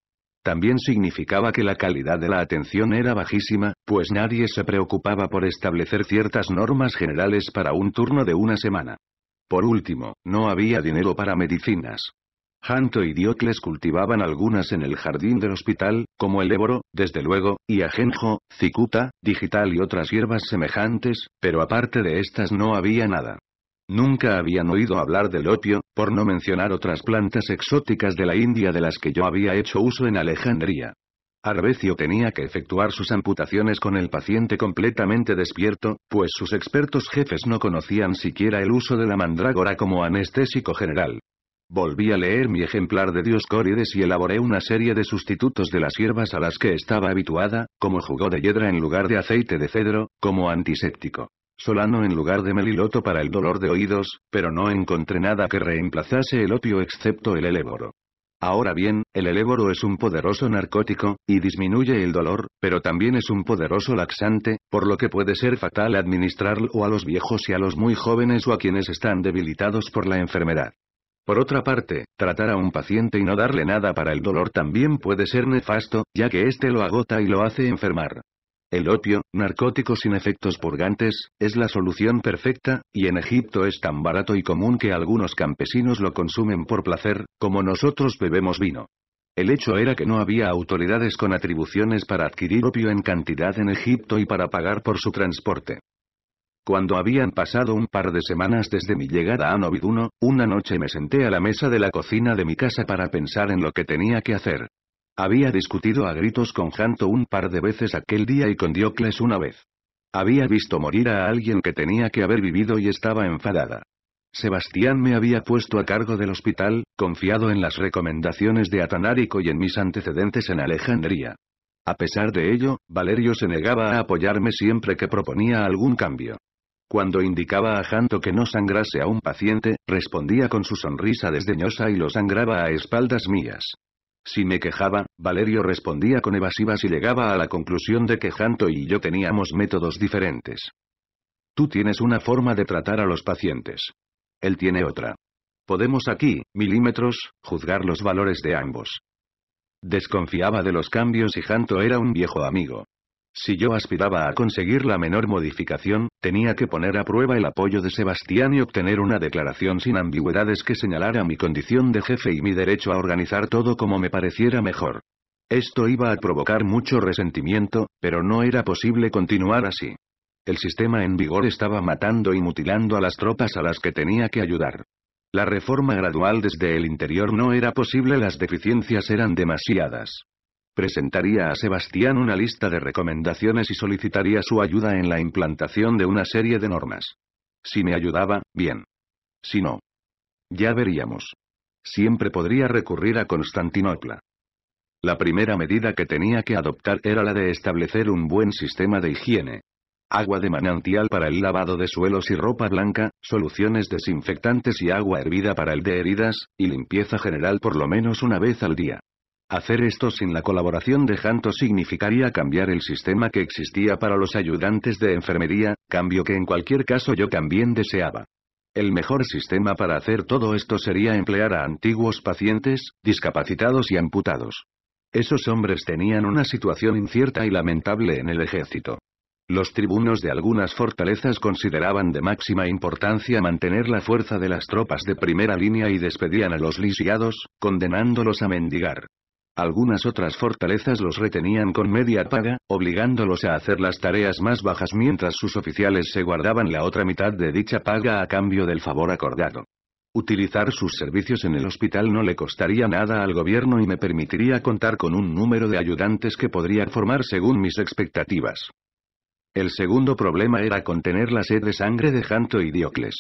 También significaba que la calidad de la atención era bajísima, pues nadie se preocupaba por establecer ciertas normas generales para un turno de una semana. Por último, no había dinero para medicinas. Janto y Diocles cultivaban algunas en el jardín del hospital, como el éboro, desde luego, y ajenjo, cicuta, digital y otras hierbas semejantes, pero aparte de estas no había nada. Nunca habían oído hablar del opio, por no mencionar otras plantas exóticas de la India de las que yo había hecho uso en Alejandría. Arbecio tenía que efectuar sus amputaciones con el paciente completamente despierto, pues sus expertos jefes no conocían siquiera el uso de la mandrágora como anestésico general. Volví a leer mi ejemplar de Dioscórides y elaboré una serie de sustitutos de las hierbas a las que estaba habituada, como jugo de hiedra en lugar de aceite de cedro, como antiséptico. Solano en lugar de meliloto para el dolor de oídos, pero no encontré nada que reemplazase el opio excepto el eléboro. Ahora bien, el eléboro es un poderoso narcótico, y disminuye el dolor, pero también es un poderoso laxante, por lo que puede ser fatal administrarlo a los viejos y a los muy jóvenes o a quienes están debilitados por la enfermedad. Por otra parte, tratar a un paciente y no darle nada para el dolor también puede ser nefasto, ya que éste lo agota y lo hace enfermar. El opio, narcótico sin efectos purgantes, es la solución perfecta, y en Egipto es tan barato y común que algunos campesinos lo consumen por placer, como nosotros bebemos vino. El hecho era que no había autoridades con atribuciones para adquirir opio en cantidad en Egipto y para pagar por su transporte. Cuando habían pasado un par de semanas desde mi llegada a Noviduno, una noche me senté a la mesa de la cocina de mi casa para pensar en lo que tenía que hacer. Había discutido a gritos con Janto un par de veces aquel día y con Diocles una vez. Había visto morir a alguien que tenía que haber vivido y estaba enfadada. Sebastián me había puesto a cargo del hospital, confiado en las recomendaciones de Atanárico y en mis antecedentes en Alejandría. A pesar de ello, Valerio se negaba a apoyarme siempre que proponía algún cambio. Cuando indicaba a Janto que no sangrase a un paciente, respondía con su sonrisa desdeñosa y lo sangraba a espaldas mías. Si me quejaba, Valerio respondía con evasivas y llegaba a la conclusión de que Janto y yo teníamos métodos diferentes. Tú tienes una forma de tratar a los pacientes. Él tiene otra. Podemos aquí, milímetros, juzgar los valores de ambos. Desconfiaba de los cambios y Janto era un viejo amigo. Si yo aspiraba a conseguir la menor modificación, tenía que poner a prueba el apoyo de Sebastián y obtener una declaración sin ambigüedades que señalara mi condición de jefe y mi derecho a organizar todo como me pareciera mejor. Esto iba a provocar mucho resentimiento, pero no era posible continuar así. El sistema en vigor estaba matando y mutilando a las tropas a las que tenía que ayudar. La reforma gradual desde el interior no era posible, las deficiencias eran demasiadas presentaría a Sebastián una lista de recomendaciones y solicitaría su ayuda en la implantación de una serie de normas. Si me ayudaba, bien. Si no, ya veríamos. Siempre podría recurrir a Constantinopla. La primera medida que tenía que adoptar era la de establecer un buen sistema de higiene. Agua de manantial para el lavado de suelos y ropa blanca, soluciones desinfectantes y agua hervida para el de heridas, y limpieza general por lo menos una vez al día. Hacer esto sin la colaboración de Janto significaría cambiar el sistema que existía para los ayudantes de enfermería, cambio que en cualquier caso yo también deseaba. El mejor sistema para hacer todo esto sería emplear a antiguos pacientes, discapacitados y amputados. Esos hombres tenían una situación incierta y lamentable en el ejército. Los tribunos de algunas fortalezas consideraban de máxima importancia mantener la fuerza de las tropas de primera línea y despedían a los lisiados, condenándolos a mendigar. Algunas otras fortalezas los retenían con media paga, obligándolos a hacer las tareas más bajas mientras sus oficiales se guardaban la otra mitad de dicha paga a cambio del favor acordado. Utilizar sus servicios en el hospital no le costaría nada al gobierno y me permitiría contar con un número de ayudantes que podría formar según mis expectativas. El segundo problema era contener la sed de sangre de Janto y Diocles.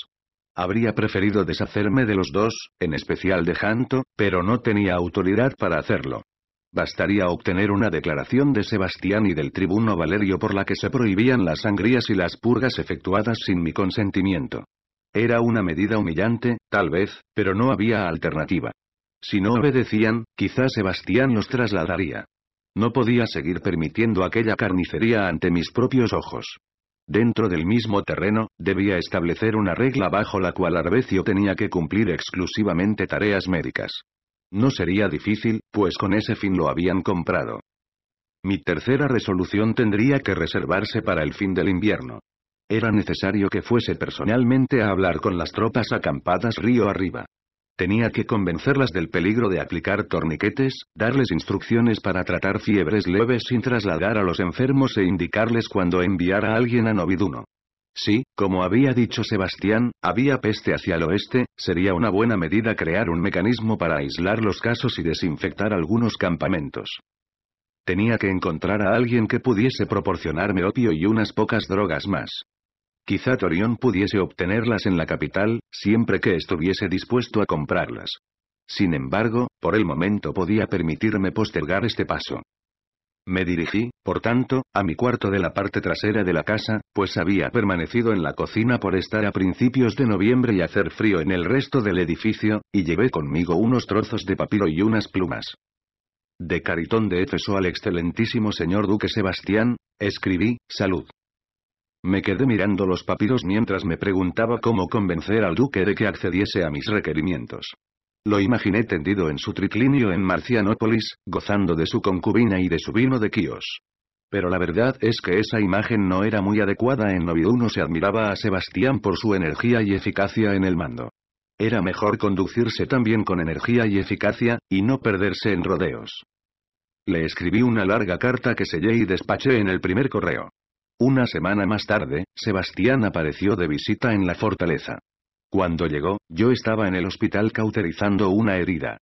Habría preferido deshacerme de los dos, en especial de Janto, pero no tenía autoridad para hacerlo. Bastaría obtener una declaración de Sebastián y del tribuno Valerio por la que se prohibían las sangrías y las purgas efectuadas sin mi consentimiento. Era una medida humillante, tal vez, pero no había alternativa. Si no obedecían, quizás Sebastián los trasladaría. No podía seguir permitiendo aquella carnicería ante mis propios ojos. Dentro del mismo terreno, debía establecer una regla bajo la cual Arbecio tenía que cumplir exclusivamente tareas médicas. No sería difícil, pues con ese fin lo habían comprado. Mi tercera resolución tendría que reservarse para el fin del invierno. Era necesario que fuese personalmente a hablar con las tropas acampadas río arriba. Tenía que convencerlas del peligro de aplicar torniquetes, darles instrucciones para tratar fiebres leves sin trasladar a los enfermos e indicarles cuándo enviar a alguien a Noviduno. Sí, como había dicho Sebastián, había peste hacia el oeste, sería una buena medida crear un mecanismo para aislar los casos y desinfectar algunos campamentos. Tenía que encontrar a alguien que pudiese proporcionarme opio y unas pocas drogas más. Quizá Torión pudiese obtenerlas en la capital, siempre que estuviese dispuesto a comprarlas. Sin embargo, por el momento podía permitirme postergar este paso. Me dirigí, por tanto, a mi cuarto de la parte trasera de la casa, pues había permanecido en la cocina por estar a principios de noviembre y hacer frío en el resto del edificio, y llevé conmigo unos trozos de papiro y unas plumas. De Caritón de Éfeso al excelentísimo señor Duque Sebastián, escribí, salud. Me quedé mirando los papiros mientras me preguntaba cómo convencer al duque de que accediese a mis requerimientos. Lo imaginé tendido en su triclinio en Marcianópolis, gozando de su concubina y de su vino de Quíos. Pero la verdad es que esa imagen no era muy adecuada en Noviuno se admiraba a Sebastián por su energía y eficacia en el mando. Era mejor conducirse también con energía y eficacia, y no perderse en rodeos. Le escribí una larga carta que sellé y despaché en el primer correo. Una semana más tarde, Sebastián apareció de visita en la fortaleza. Cuando llegó, yo estaba en el hospital cauterizando una herida.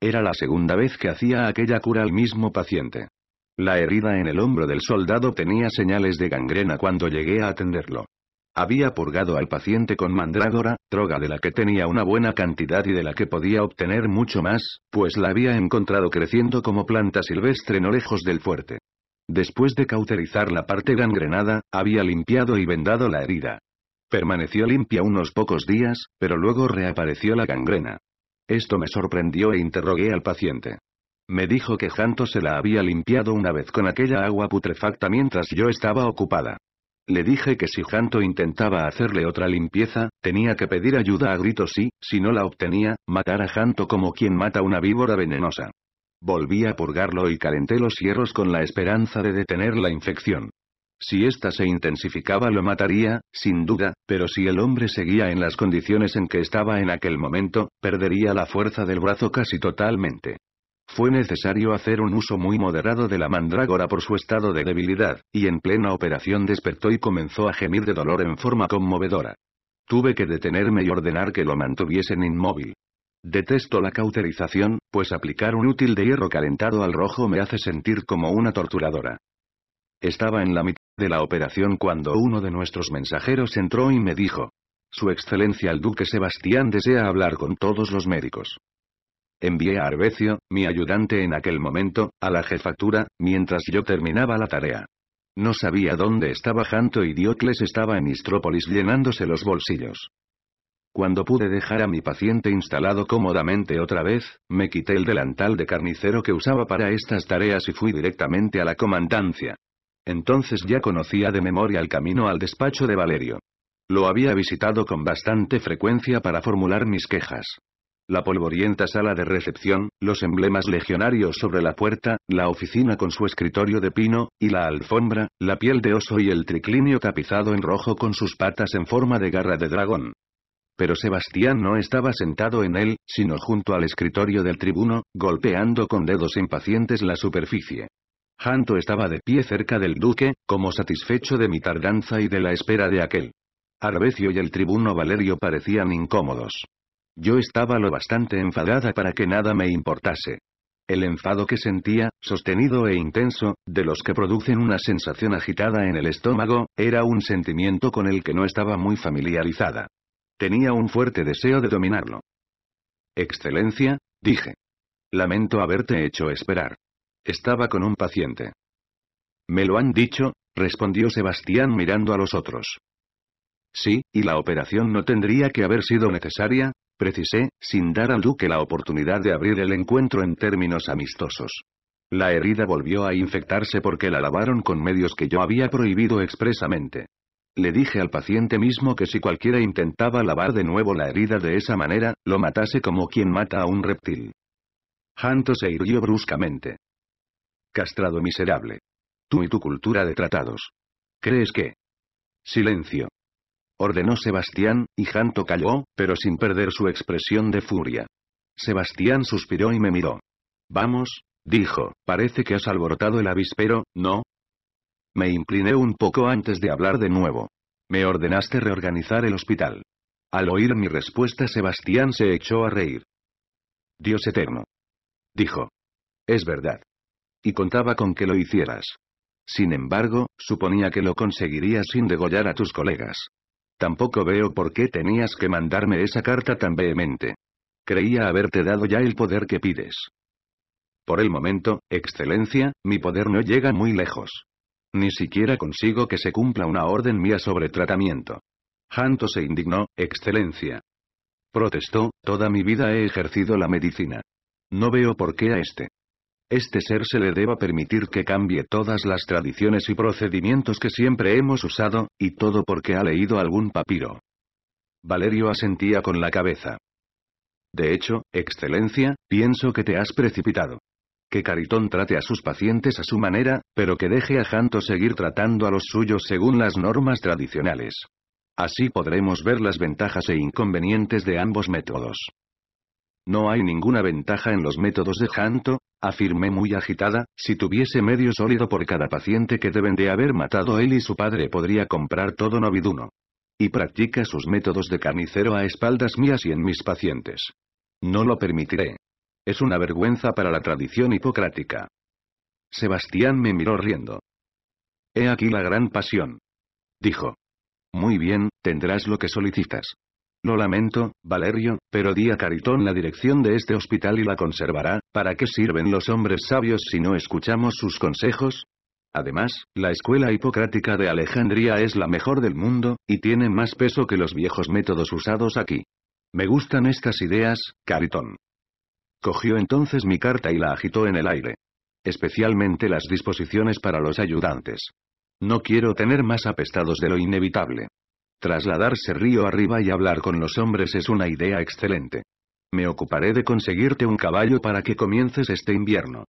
Era la segunda vez que hacía aquella cura al mismo paciente. La herida en el hombro del soldado tenía señales de gangrena cuando llegué a atenderlo. Había purgado al paciente con mandrágora, droga de la que tenía una buena cantidad y de la que podía obtener mucho más, pues la había encontrado creciendo como planta silvestre no lejos del fuerte. Después de cauterizar la parte gangrenada, había limpiado y vendado la herida. Permaneció limpia unos pocos días, pero luego reapareció la gangrena. Esto me sorprendió e interrogué al paciente. Me dijo que Janto se la había limpiado una vez con aquella agua putrefacta mientras yo estaba ocupada. Le dije que si Janto intentaba hacerle otra limpieza, tenía que pedir ayuda a gritos y, si no la obtenía, matar a Janto como quien mata una víbora venenosa. Volví a purgarlo y calenté los hierros con la esperanza de detener la infección. Si ésta se intensificaba lo mataría, sin duda, pero si el hombre seguía en las condiciones en que estaba en aquel momento, perdería la fuerza del brazo casi totalmente. Fue necesario hacer un uso muy moderado de la mandrágora por su estado de debilidad, y en plena operación despertó y comenzó a gemir de dolor en forma conmovedora. Tuve que detenerme y ordenar que lo mantuviesen inmóvil. Detesto la cauterización, pues aplicar un útil de hierro calentado al rojo me hace sentir como una torturadora. Estaba en la mitad de la operación cuando uno de nuestros mensajeros entró y me dijo. Su excelencia el duque Sebastián desea hablar con todos los médicos. Envié a Arbecio, mi ayudante en aquel momento, a la jefatura, mientras yo terminaba la tarea. No sabía dónde estaba Janto y Diocles estaba en Istrópolis llenándose los bolsillos. Cuando pude dejar a mi paciente instalado cómodamente otra vez, me quité el delantal de carnicero que usaba para estas tareas y fui directamente a la comandancia. Entonces ya conocía de memoria el camino al despacho de Valerio. Lo había visitado con bastante frecuencia para formular mis quejas. La polvorienta sala de recepción, los emblemas legionarios sobre la puerta, la oficina con su escritorio de pino, y la alfombra, la piel de oso y el triclinio tapizado en rojo con sus patas en forma de garra de dragón pero Sebastián no estaba sentado en él, sino junto al escritorio del tribuno, golpeando con dedos impacientes la superficie. Janto estaba de pie cerca del duque, como satisfecho de mi tardanza y de la espera de aquel. Arbecio y el tribuno Valerio parecían incómodos. Yo estaba lo bastante enfadada para que nada me importase. El enfado que sentía, sostenido e intenso, de los que producen una sensación agitada en el estómago, era un sentimiento con el que no estaba muy familiarizada. Tenía un fuerte deseo de dominarlo. Excelencia, dije. Lamento haberte hecho esperar. Estaba con un paciente. Me lo han dicho, respondió Sebastián mirando a los otros. Sí, y la operación no tendría que haber sido necesaria, precisé, sin dar al duque la oportunidad de abrir el encuentro en términos amistosos. La herida volvió a infectarse porque la lavaron con medios que yo había prohibido expresamente. Le dije al paciente mismo que si cualquiera intentaba lavar de nuevo la herida de esa manera, lo matase como quien mata a un reptil. Janto se irguió bruscamente. Castrado miserable. Tú y tu cultura de tratados. ¿Crees que? Silencio. Ordenó Sebastián, y Janto calló, pero sin perder su expresión de furia. Sebastián suspiró y me miró. Vamos, dijo, parece que has alborotado el avispero, ¿no? Me incliné un poco antes de hablar de nuevo. Me ordenaste reorganizar el hospital. Al oír mi respuesta Sebastián se echó a reír. Dios eterno. Dijo. Es verdad. Y contaba con que lo hicieras. Sin embargo, suponía que lo conseguirías sin degollar a tus colegas. Tampoco veo por qué tenías que mandarme esa carta tan vehemente. Creía haberte dado ya el poder que pides. Por el momento, Excelencia, mi poder no llega muy lejos. Ni siquiera consigo que se cumpla una orden mía sobre tratamiento. Hanto se indignó, Excelencia. Protestó, toda mi vida he ejercido la medicina. No veo por qué a este. Este ser se le deba permitir que cambie todas las tradiciones y procedimientos que siempre hemos usado, y todo porque ha leído algún papiro. Valerio asentía con la cabeza. De hecho, Excelencia, pienso que te has precipitado que Caritón trate a sus pacientes a su manera, pero que deje a Janto seguir tratando a los suyos según las normas tradicionales. Así podremos ver las ventajas e inconvenientes de ambos métodos. No hay ninguna ventaja en los métodos de Janto, afirmé muy agitada, si tuviese medio sólido por cada paciente que deben de haber matado él y su padre podría comprar todo Noviduno. Y practica sus métodos de carnicero a espaldas mías y en mis pacientes. No lo permitiré. Es una vergüenza para la tradición hipocrática. Sebastián me miró riendo. He aquí la gran pasión. Dijo. Muy bien, tendrás lo que solicitas. Lo lamento, Valerio, pero di a Caritón la dirección de este hospital y la conservará. ¿Para qué sirven los hombres sabios si no escuchamos sus consejos? Además, la escuela hipocrática de Alejandría es la mejor del mundo, y tiene más peso que los viejos métodos usados aquí. Me gustan estas ideas, Caritón. Cogió entonces mi carta y la agitó en el aire. Especialmente las disposiciones para los ayudantes. No quiero tener más apestados de lo inevitable. Trasladarse río arriba y hablar con los hombres es una idea excelente. Me ocuparé de conseguirte un caballo para que comiences este invierno.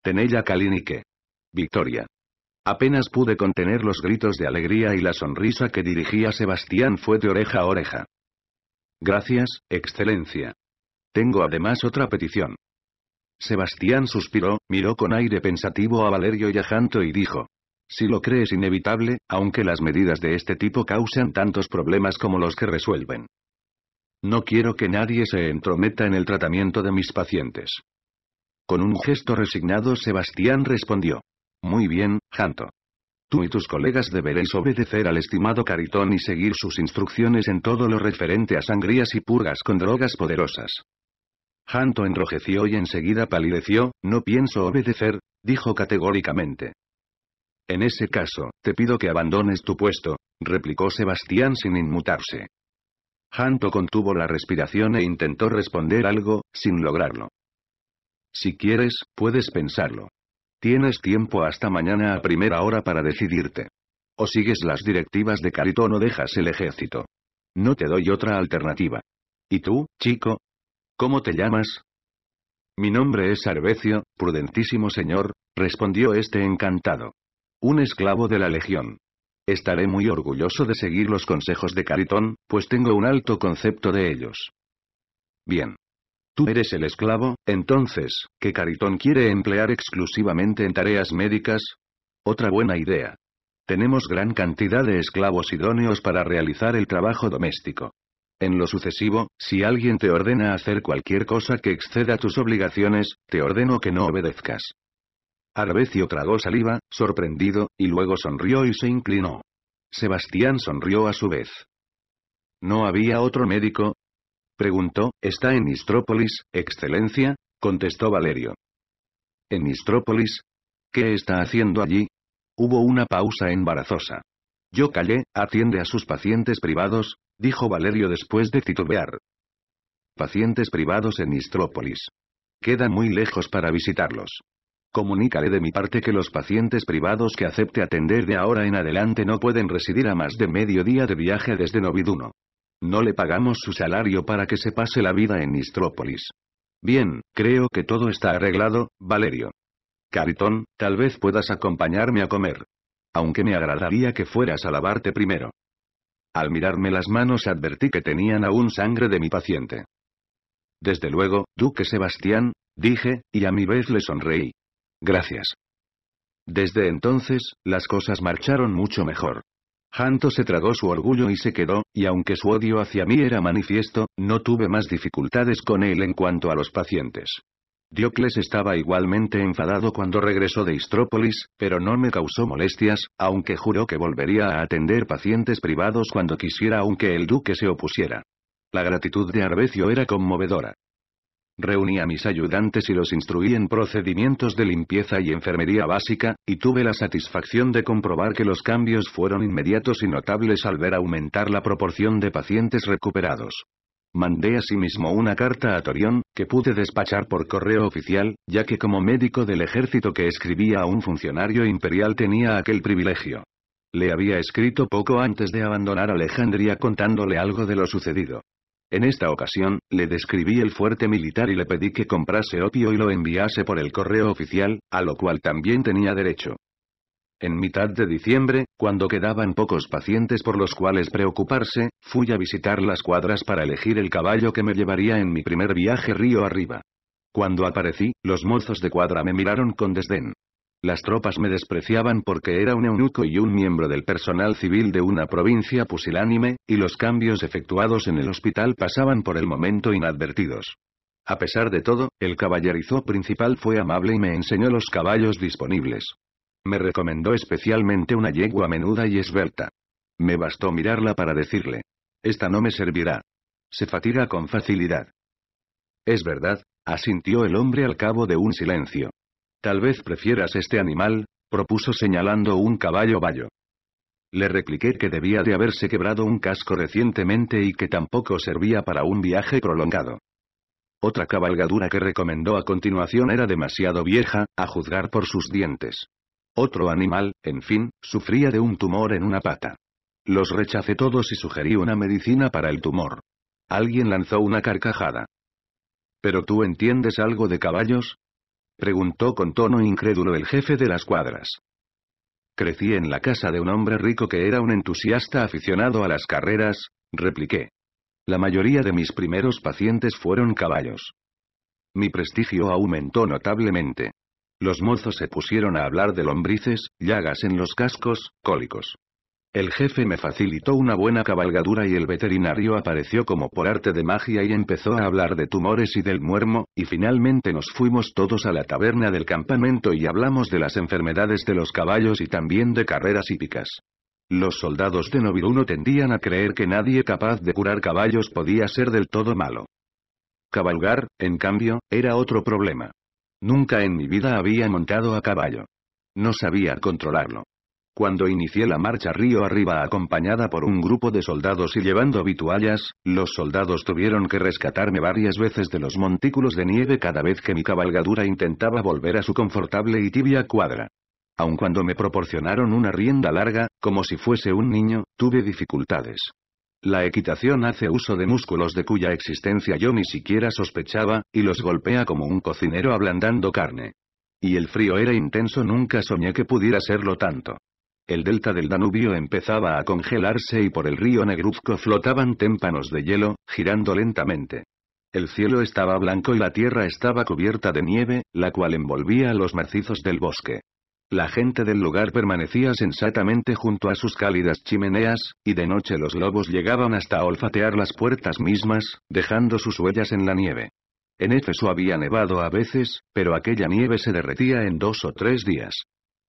Tenella Kalinike, Victoria. Apenas pude contener los gritos de alegría y la sonrisa que dirigía Sebastián fue de oreja a oreja. Gracias, Excelencia. Tengo además otra petición. Sebastián suspiró, miró con aire pensativo a Valerio y a Janto y dijo. Si lo crees inevitable, aunque las medidas de este tipo causan tantos problemas como los que resuelven. No quiero que nadie se entrometa en el tratamiento de mis pacientes. Con un gesto resignado Sebastián respondió. Muy bien, Janto. Tú y tus colegas deberéis obedecer al estimado Caritón y seguir sus instrucciones en todo lo referente a sangrías y purgas con drogas poderosas. Hanto enrojeció y enseguida palideció, no pienso obedecer, dijo categóricamente. En ese caso, te pido que abandones tu puesto, replicó Sebastián sin inmutarse. Hanto contuvo la respiración e intentó responder algo, sin lograrlo. Si quieres, puedes pensarlo. Tienes tiempo hasta mañana a primera hora para decidirte. O sigues las directivas de Carito o no dejas el ejército. No te doy otra alternativa. ¿Y tú, chico? ¿Cómo te llamas? Mi nombre es Arbecio, prudentísimo señor, respondió este encantado. Un esclavo de la Legión. Estaré muy orgulloso de seguir los consejos de Caritón, pues tengo un alto concepto de ellos. Bien. Tú eres el esclavo, entonces, que Caritón quiere emplear exclusivamente en tareas médicas. Otra buena idea. Tenemos gran cantidad de esclavos idóneos para realizar el trabajo doméstico. En lo sucesivo, si alguien te ordena hacer cualquier cosa que exceda tus obligaciones, te ordeno que no obedezcas. Arbecio tragó saliva, sorprendido, y luego sonrió y se inclinó. Sebastián sonrió a su vez. ¿No había otro médico? Preguntó, ¿está en Istrópolis, excelencia? contestó Valerio. ¿En Istrópolis? ¿Qué está haciendo allí? Hubo una pausa embarazosa. Yo callé, atiende a sus pacientes privados, dijo Valerio después de titubear. Pacientes privados en Nistrópolis. Queda muy lejos para visitarlos. Comunícale de mi parte que los pacientes privados que acepte atender de ahora en adelante no pueden residir a más de medio día de viaje desde Noviduno. No le pagamos su salario para que se pase la vida en Nistrópolis. Bien, creo que todo está arreglado, Valerio. Caritón, tal vez puedas acompañarme a comer. Aunque me agradaría que fueras a lavarte primero. Al mirarme las manos advertí que tenían aún sangre de mi paciente. Desde luego, Duque Sebastián, dije, y a mi vez le sonreí. Gracias. Desde entonces, las cosas marcharon mucho mejor. Janto se tragó su orgullo y se quedó, y aunque su odio hacia mí era manifiesto, no tuve más dificultades con él en cuanto a los pacientes. Diocles estaba igualmente enfadado cuando regresó de Histrópolis, pero no me causó molestias, aunque juró que volvería a atender pacientes privados cuando quisiera aunque el duque se opusiera. La gratitud de Arbecio era conmovedora. Reuní a mis ayudantes y los instruí en procedimientos de limpieza y enfermería básica, y tuve la satisfacción de comprobar que los cambios fueron inmediatos y notables al ver aumentar la proporción de pacientes recuperados. Mandé asimismo una carta a Torión, que pude despachar por correo oficial, ya que como médico del ejército que escribía a un funcionario imperial tenía aquel privilegio. Le había escrito poco antes de abandonar Alejandría contándole algo de lo sucedido. En esta ocasión, le describí el fuerte militar y le pedí que comprase opio y lo enviase por el correo oficial, a lo cual también tenía derecho. En mitad de diciembre, cuando quedaban pocos pacientes por los cuales preocuparse, fui a visitar las cuadras para elegir el caballo que me llevaría en mi primer viaje río arriba. Cuando aparecí, los mozos de cuadra me miraron con desdén. Las tropas me despreciaban porque era un eunuco y un miembro del personal civil de una provincia pusilánime, y los cambios efectuados en el hospital pasaban por el momento inadvertidos. A pesar de todo, el caballerizo principal fue amable y me enseñó los caballos disponibles. Me recomendó especialmente una yegua menuda y esbelta. Me bastó mirarla para decirle. Esta no me servirá. Se fatiga con facilidad. Es verdad, asintió el hombre al cabo de un silencio. Tal vez prefieras este animal, propuso señalando un caballo bayo. Le repliqué que debía de haberse quebrado un casco recientemente y que tampoco servía para un viaje prolongado. Otra cabalgadura que recomendó a continuación era demasiado vieja, a juzgar por sus dientes. Otro animal, en fin, sufría de un tumor en una pata. Los rechacé todos y sugerí una medicina para el tumor. Alguien lanzó una carcajada. ¿Pero tú entiendes algo de caballos? Preguntó con tono incrédulo el jefe de las cuadras. Crecí en la casa de un hombre rico que era un entusiasta aficionado a las carreras, repliqué. La mayoría de mis primeros pacientes fueron caballos. Mi prestigio aumentó notablemente. Los mozos se pusieron a hablar de lombrices, llagas en los cascos, cólicos. El jefe me facilitó una buena cabalgadura y el veterinario apareció como por arte de magia y empezó a hablar de tumores y del muermo, y finalmente nos fuimos todos a la taberna del campamento y hablamos de las enfermedades de los caballos y también de carreras hípicas. Los soldados de Noviruno tendían a creer que nadie capaz de curar caballos podía ser del todo malo. Cabalgar, en cambio, era otro problema. Nunca en mi vida había montado a caballo. No sabía controlarlo. Cuando inicié la marcha río arriba acompañada por un grupo de soldados y llevando vituallas, los soldados tuvieron que rescatarme varias veces de los montículos de nieve cada vez que mi cabalgadura intentaba volver a su confortable y tibia cuadra. Aun cuando me proporcionaron una rienda larga, como si fuese un niño, tuve dificultades. La equitación hace uso de músculos de cuya existencia yo ni siquiera sospechaba, y los golpea como un cocinero ablandando carne. Y el frío era intenso, nunca soñé que pudiera serlo tanto. El delta del Danubio empezaba a congelarse y por el río Negruzco flotaban témpanos de hielo, girando lentamente. El cielo estaba blanco y la tierra estaba cubierta de nieve, la cual envolvía a los macizos del bosque. La gente del lugar permanecía sensatamente junto a sus cálidas chimeneas, y de noche los lobos llegaban hasta olfatear las puertas mismas, dejando sus huellas en la nieve. En Éfeso había nevado a veces, pero aquella nieve se derretía en dos o tres días.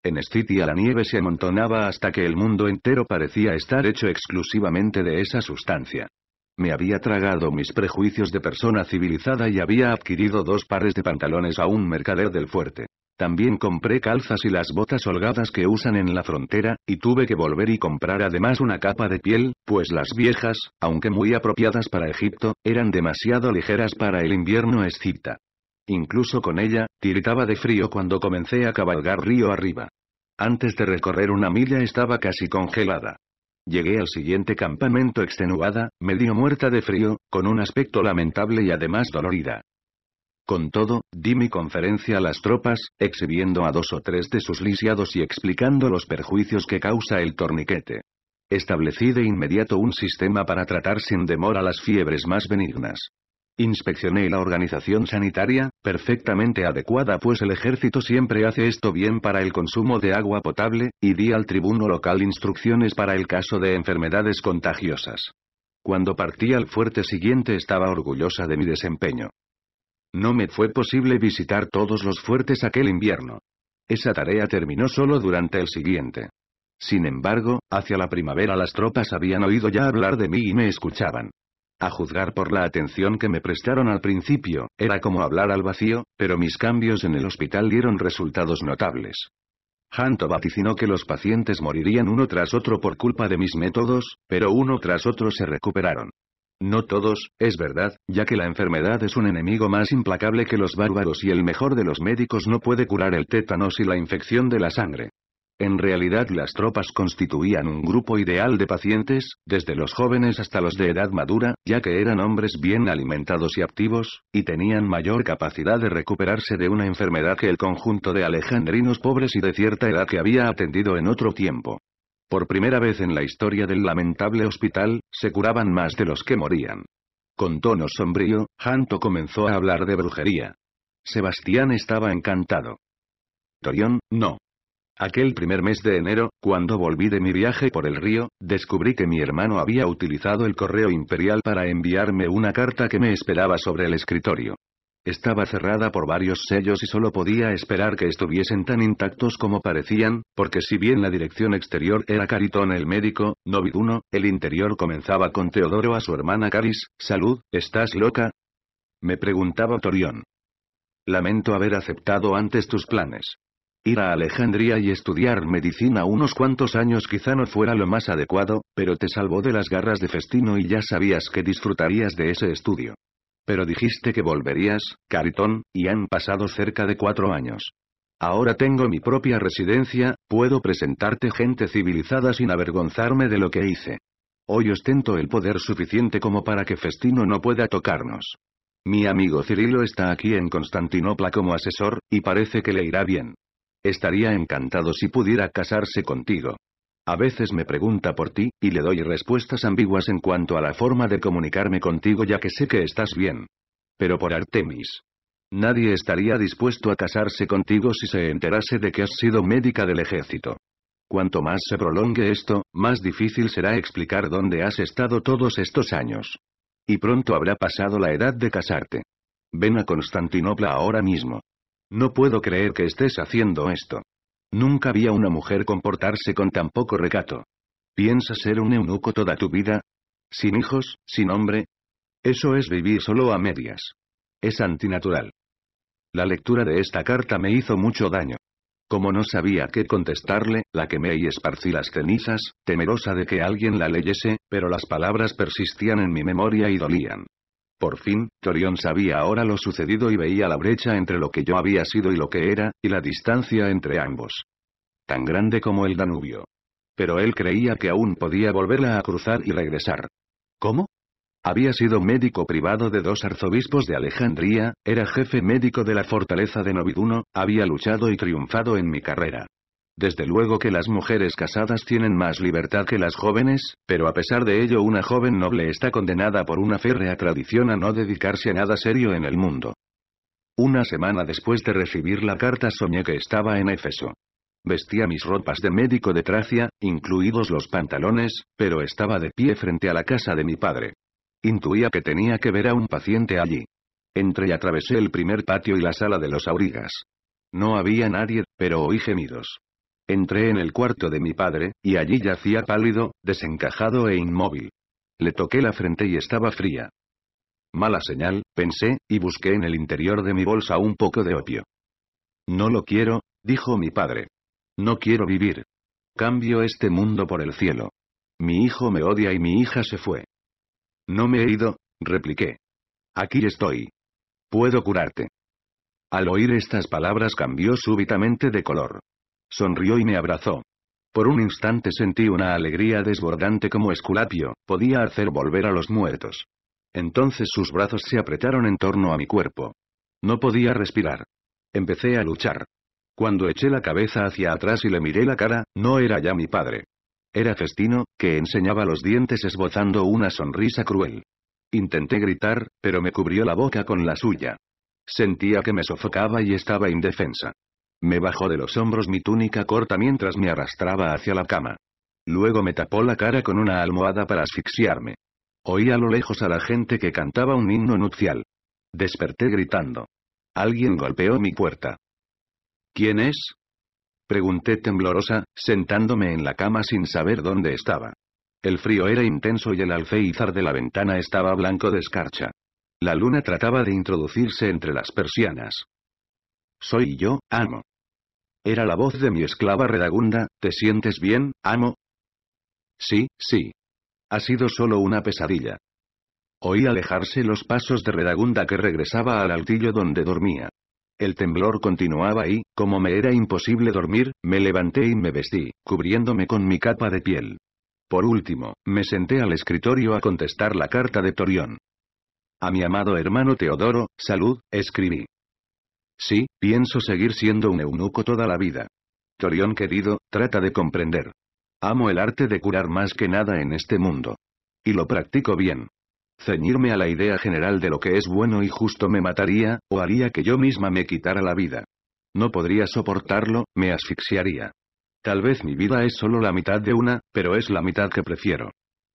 En Escitia la nieve se amontonaba hasta que el mundo entero parecía estar hecho exclusivamente de esa sustancia. Me había tragado mis prejuicios de persona civilizada y había adquirido dos pares de pantalones a un mercader del fuerte. También compré calzas y las botas holgadas que usan en la frontera, y tuve que volver y comprar además una capa de piel, pues las viejas, aunque muy apropiadas para Egipto, eran demasiado ligeras para el invierno escita. Incluso con ella, tiritaba de frío cuando comencé a cabalgar río arriba. Antes de recorrer una milla estaba casi congelada. Llegué al siguiente campamento extenuada, medio muerta de frío, con un aspecto lamentable y además dolorida. Con todo, di mi conferencia a las tropas, exhibiendo a dos o tres de sus lisiados y explicando los perjuicios que causa el torniquete. Establecí de inmediato un sistema para tratar sin demora las fiebres más benignas. Inspeccioné la organización sanitaria, perfectamente adecuada pues el ejército siempre hace esto bien para el consumo de agua potable, y di al tribuno local instrucciones para el caso de enfermedades contagiosas. Cuando partí al fuerte siguiente estaba orgullosa de mi desempeño. No me fue posible visitar todos los fuertes aquel invierno. Esa tarea terminó solo durante el siguiente. Sin embargo, hacia la primavera las tropas habían oído ya hablar de mí y me escuchaban. A juzgar por la atención que me prestaron al principio, era como hablar al vacío, pero mis cambios en el hospital dieron resultados notables. Hanto vaticinó que los pacientes morirían uno tras otro por culpa de mis métodos, pero uno tras otro se recuperaron. No todos, es verdad, ya que la enfermedad es un enemigo más implacable que los bárbaros y el mejor de los médicos no puede curar el tétanos y la infección de la sangre. En realidad las tropas constituían un grupo ideal de pacientes, desde los jóvenes hasta los de edad madura, ya que eran hombres bien alimentados y activos, y tenían mayor capacidad de recuperarse de una enfermedad que el conjunto de alejandrinos pobres y de cierta edad que había atendido en otro tiempo. Por primera vez en la historia del lamentable hospital, se curaban más de los que morían. Con tono sombrío, Hanto comenzó a hablar de brujería. Sebastián estaba encantado. Torión, no. Aquel primer mes de enero, cuando volví de mi viaje por el río, descubrí que mi hermano había utilizado el correo imperial para enviarme una carta que me esperaba sobre el escritorio. Estaba cerrada por varios sellos y solo podía esperar que estuviesen tan intactos como parecían, porque si bien la dirección exterior era Caritón el médico, Noviduno, el interior comenzaba con Teodoro a su hermana Caris, Salud, ¿estás loca? Me preguntaba Torión. Lamento haber aceptado antes tus planes. Ir a Alejandría y estudiar medicina unos cuantos años quizá no fuera lo más adecuado, pero te salvó de las garras de Festino y ya sabías que disfrutarías de ese estudio. Pero dijiste que volverías, Caritón, y han pasado cerca de cuatro años. Ahora tengo mi propia residencia, puedo presentarte gente civilizada sin avergonzarme de lo que hice. Hoy ostento el poder suficiente como para que Festino no pueda tocarnos. Mi amigo Cirilo está aquí en Constantinopla como asesor, y parece que le irá bien. Estaría encantado si pudiera casarse contigo. A veces me pregunta por ti, y le doy respuestas ambiguas en cuanto a la forma de comunicarme contigo ya que sé que estás bien. Pero por Artemis. Nadie estaría dispuesto a casarse contigo si se enterase de que has sido médica del ejército. Cuanto más se prolongue esto, más difícil será explicar dónde has estado todos estos años. Y pronto habrá pasado la edad de casarte. Ven a Constantinopla ahora mismo. No puedo creer que estés haciendo esto. Nunca vi a una mujer comportarse con tan poco recato. ¿Piensas ser un eunuco toda tu vida? ¿Sin hijos, sin hombre? Eso es vivir solo a medias. Es antinatural. La lectura de esta carta me hizo mucho daño. Como no sabía qué contestarle, la quemé y esparcí las cenizas, temerosa de que alguien la leyese, pero las palabras persistían en mi memoria y dolían. Por fin, Torión sabía ahora lo sucedido y veía la brecha entre lo que yo había sido y lo que era, y la distancia entre ambos. Tan grande como el Danubio. Pero él creía que aún podía volverla a cruzar y regresar. ¿Cómo? Había sido médico privado de dos arzobispos de Alejandría, era jefe médico de la fortaleza de Noviduno, había luchado y triunfado en mi carrera. Desde luego que las mujeres casadas tienen más libertad que las jóvenes, pero a pesar de ello una joven noble está condenada por una férrea tradición a no dedicarse a nada serio en el mundo. Una semana después de recibir la carta soñé que estaba en Éfeso. Vestía mis ropas de médico de Tracia, incluidos los pantalones, pero estaba de pie frente a la casa de mi padre. Intuía que tenía que ver a un paciente allí. Entré y atravesé el primer patio y la sala de los aurigas. No había nadie, pero oí gemidos. Entré en el cuarto de mi padre, y allí yacía pálido, desencajado e inmóvil. Le toqué la frente y estaba fría. Mala señal, pensé, y busqué en el interior de mi bolsa un poco de opio. No lo quiero, dijo mi padre. No quiero vivir. Cambio este mundo por el cielo. Mi hijo me odia y mi hija se fue. No me he ido, repliqué. Aquí estoy. Puedo curarte. Al oír estas palabras cambió súbitamente de color. Sonrió y me abrazó. Por un instante sentí una alegría desbordante como Esculapio, podía hacer volver a los muertos. Entonces sus brazos se apretaron en torno a mi cuerpo. No podía respirar. Empecé a luchar. Cuando eché la cabeza hacia atrás y le miré la cara, no era ya mi padre. Era Festino, que enseñaba los dientes esbozando una sonrisa cruel. Intenté gritar, pero me cubrió la boca con la suya. Sentía que me sofocaba y estaba indefensa. Me bajó de los hombros mi túnica corta mientras me arrastraba hacia la cama. Luego me tapó la cara con una almohada para asfixiarme. Oí a lo lejos a la gente que cantaba un himno nupcial. Desperté gritando. Alguien golpeó mi puerta. ¿Quién es? Pregunté temblorosa, sentándome en la cama sin saber dónde estaba. El frío era intenso y el alféizar de la ventana estaba blanco de escarcha. La luna trataba de introducirse entre las persianas. Soy yo, amo. Era la voz de mi esclava Redagunda, ¿te sientes bien, amo? Sí, sí. Ha sido solo una pesadilla. Oí alejarse los pasos de Redagunda que regresaba al altillo donde dormía. El temblor continuaba y, como me era imposible dormir, me levanté y me vestí, cubriéndome con mi capa de piel. Por último, me senté al escritorio a contestar la carta de Torión. A mi amado hermano Teodoro, salud, escribí. Sí, pienso seguir siendo un eunuco toda la vida. Torión querido, trata de comprender. Amo el arte de curar más que nada en este mundo. Y lo practico bien. Ceñirme a la idea general de lo que es bueno y justo me mataría, o haría que yo misma me quitara la vida. No podría soportarlo, me asfixiaría. Tal vez mi vida es solo la mitad de una, pero es la mitad que prefiero.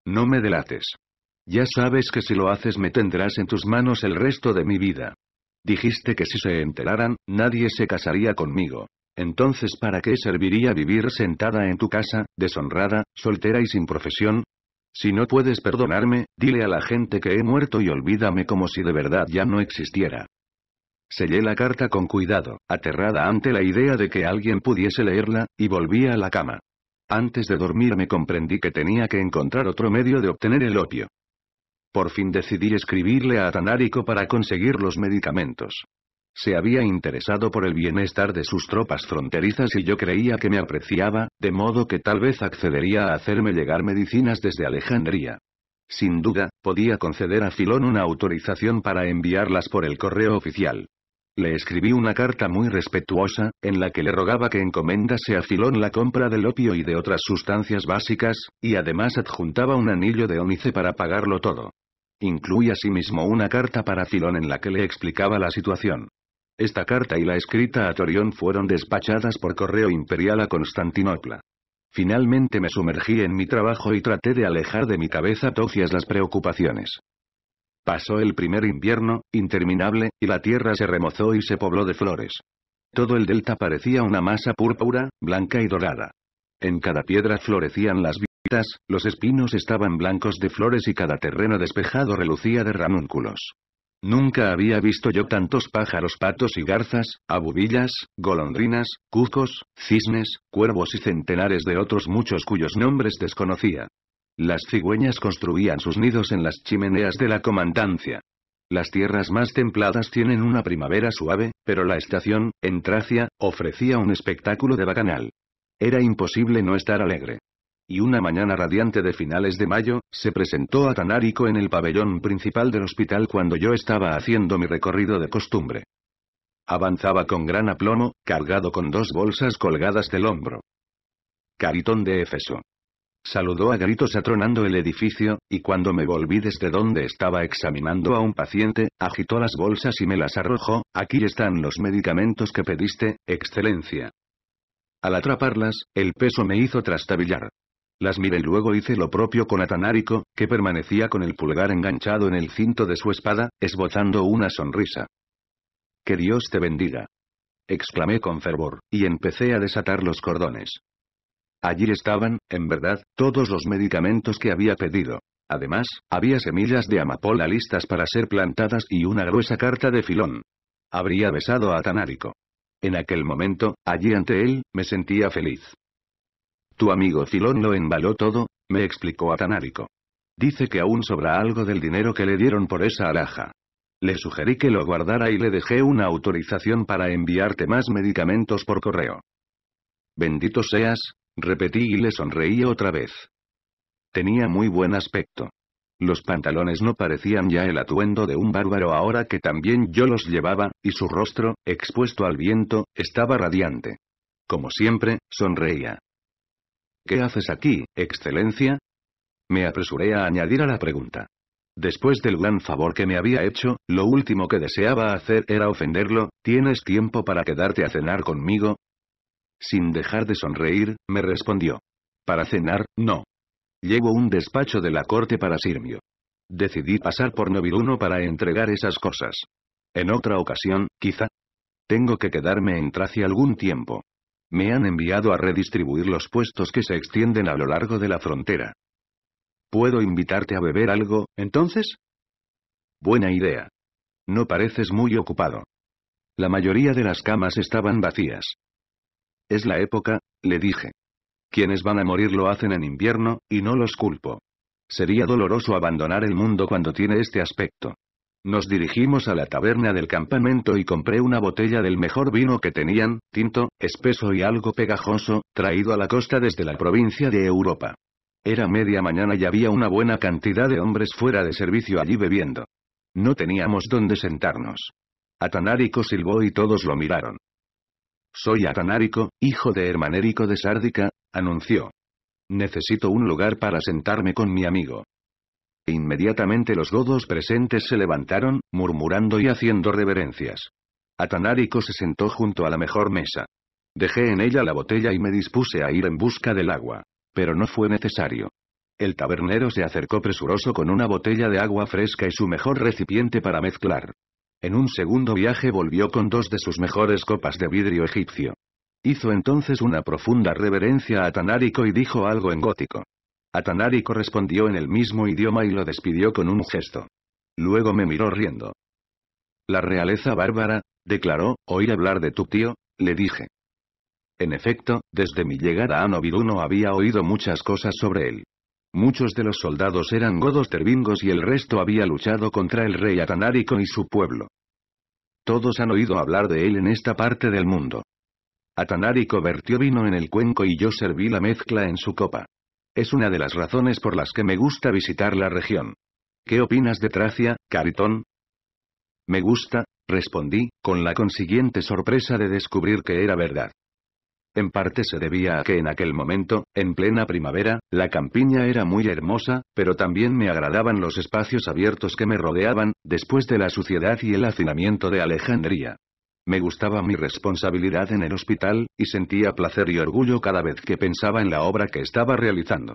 No me delates. Ya sabes que si lo haces me tendrás en tus manos el resto de mi vida. Dijiste que si se enteraran, nadie se casaría conmigo. Entonces, ¿para qué serviría vivir sentada en tu casa, deshonrada, soltera y sin profesión? Si no puedes perdonarme, dile a la gente que he muerto y olvídame como si de verdad ya no existiera. Sellé la carta con cuidado, aterrada ante la idea de que alguien pudiese leerla, y volví a la cama. Antes de dormir me comprendí que tenía que encontrar otro medio de obtener el opio. Por fin decidí escribirle a Tanárico para conseguir los medicamentos. Se había interesado por el bienestar de sus tropas fronterizas y yo creía que me apreciaba, de modo que tal vez accedería a hacerme llegar medicinas desde Alejandría. Sin duda, podía conceder a Filón una autorización para enviarlas por el correo oficial. Le escribí una carta muy respetuosa, en la que le rogaba que encomendase a Filón la compra del opio y de otras sustancias básicas, y además adjuntaba un anillo de ónice para pagarlo todo. Incluía asimismo una carta para Filón en la que le explicaba la situación. Esta carta y la escrita a Torión fueron despachadas por correo imperial a Constantinopla. Finalmente me sumergí en mi trabajo y traté de alejar de mi cabeza tocias las preocupaciones. Pasó el primer invierno, interminable, y la tierra se remozó y se pobló de flores. Todo el delta parecía una masa púrpura, blanca y dorada. En cada piedra florecían las los espinos estaban blancos de flores y cada terreno despejado relucía de ranúnculos. Nunca había visto yo tantos pájaros patos y garzas, abubillas, golondrinas, cucos, cisnes, cuervos y centenares de otros muchos cuyos nombres desconocía. Las cigüeñas construían sus nidos en las chimeneas de la comandancia. Las tierras más templadas tienen una primavera suave, pero la estación, en Tracia, ofrecía un espectáculo de bacanal. Era imposible no estar alegre y una mañana radiante de finales de mayo, se presentó a Tanárico en el pabellón principal del hospital cuando yo estaba haciendo mi recorrido de costumbre. Avanzaba con gran aplomo, cargado con dos bolsas colgadas del hombro. Caritón de Éfeso. Saludó a gritos atronando el edificio, y cuando me volví desde donde estaba examinando a un paciente, agitó las bolsas y me las arrojó, aquí están los medicamentos que pediste, excelencia. Al atraparlas, el peso me hizo trastabillar. Las miré y luego hice lo propio con Atanarico, que permanecía con el pulgar enganchado en el cinto de su espada, esbozando una sonrisa. Que Dios te bendiga. Exclamé con fervor, y empecé a desatar los cordones. Allí estaban, en verdad, todos los medicamentos que había pedido. Además, había semillas de amapola listas para ser plantadas y una gruesa carta de filón. Habría besado a atanarico En aquel momento, allí ante él, me sentía feliz. Tu amigo Filón lo embaló todo, me explicó Atanárico. Dice que aún sobra algo del dinero que le dieron por esa alhaja. Le sugerí que lo guardara y le dejé una autorización para enviarte más medicamentos por correo. Bendito seas, repetí y le sonreí otra vez. Tenía muy buen aspecto. Los pantalones no parecían ya el atuendo de un bárbaro ahora que también yo los llevaba, y su rostro, expuesto al viento, estaba radiante. Como siempre, sonreía. ¿Qué haces aquí, excelencia? Me apresuré a añadir a la pregunta. Después del gran favor que me había hecho, lo último que deseaba hacer era ofenderlo, ¿tienes tiempo para quedarte a cenar conmigo? Sin dejar de sonreír, me respondió. Para cenar, no. Llevo un despacho de la corte para Sirmio. Decidí pasar por Noviruno para entregar esas cosas. En otra ocasión, quizá. Tengo que quedarme en Tracia algún tiempo. Me han enviado a redistribuir los puestos que se extienden a lo largo de la frontera. ¿Puedo invitarte a beber algo, entonces? Buena idea. No pareces muy ocupado. La mayoría de las camas estaban vacías. Es la época, le dije. Quienes van a morir lo hacen en invierno, y no los culpo. Sería doloroso abandonar el mundo cuando tiene este aspecto. Nos dirigimos a la taberna del campamento y compré una botella del mejor vino que tenían, tinto, espeso y algo pegajoso, traído a la costa desde la provincia de Europa. Era media mañana y había una buena cantidad de hombres fuera de servicio allí bebiendo. No teníamos dónde sentarnos. Atanárico silbó y todos lo miraron. Soy Atanárico, hijo de Hermanérico de Sárdica, anunció. Necesito un lugar para sentarme con mi amigo. Inmediatamente los godos presentes se levantaron, murmurando y haciendo reverencias. Atanarico se sentó junto a la mejor mesa. Dejé en ella la botella y me dispuse a ir en busca del agua. Pero no fue necesario. El tabernero se acercó presuroso con una botella de agua fresca y su mejor recipiente para mezclar. En un segundo viaje volvió con dos de sus mejores copas de vidrio egipcio. Hizo entonces una profunda reverencia a Atanárico y dijo algo en gótico. Atanarico respondió en el mismo idioma y lo despidió con un gesto. Luego me miró riendo. La realeza bárbara, declaró, oír hablar de tu tío, le dije. En efecto, desde mi llegada a Noviruno había oído muchas cosas sobre él. Muchos de los soldados eran godos tervingos y el resto había luchado contra el rey Atanarico y su pueblo. Todos han oído hablar de él en esta parte del mundo. Atanarico vertió vino en el cuenco y yo serví la mezcla en su copa. Es una de las razones por las que me gusta visitar la región. ¿Qué opinas de Tracia, Caritón? Me gusta, respondí, con la consiguiente sorpresa de descubrir que era verdad. En parte se debía a que en aquel momento, en plena primavera, la campiña era muy hermosa, pero también me agradaban los espacios abiertos que me rodeaban, después de la suciedad y el hacinamiento de Alejandría. Me gustaba mi responsabilidad en el hospital, y sentía placer y orgullo cada vez que pensaba en la obra que estaba realizando.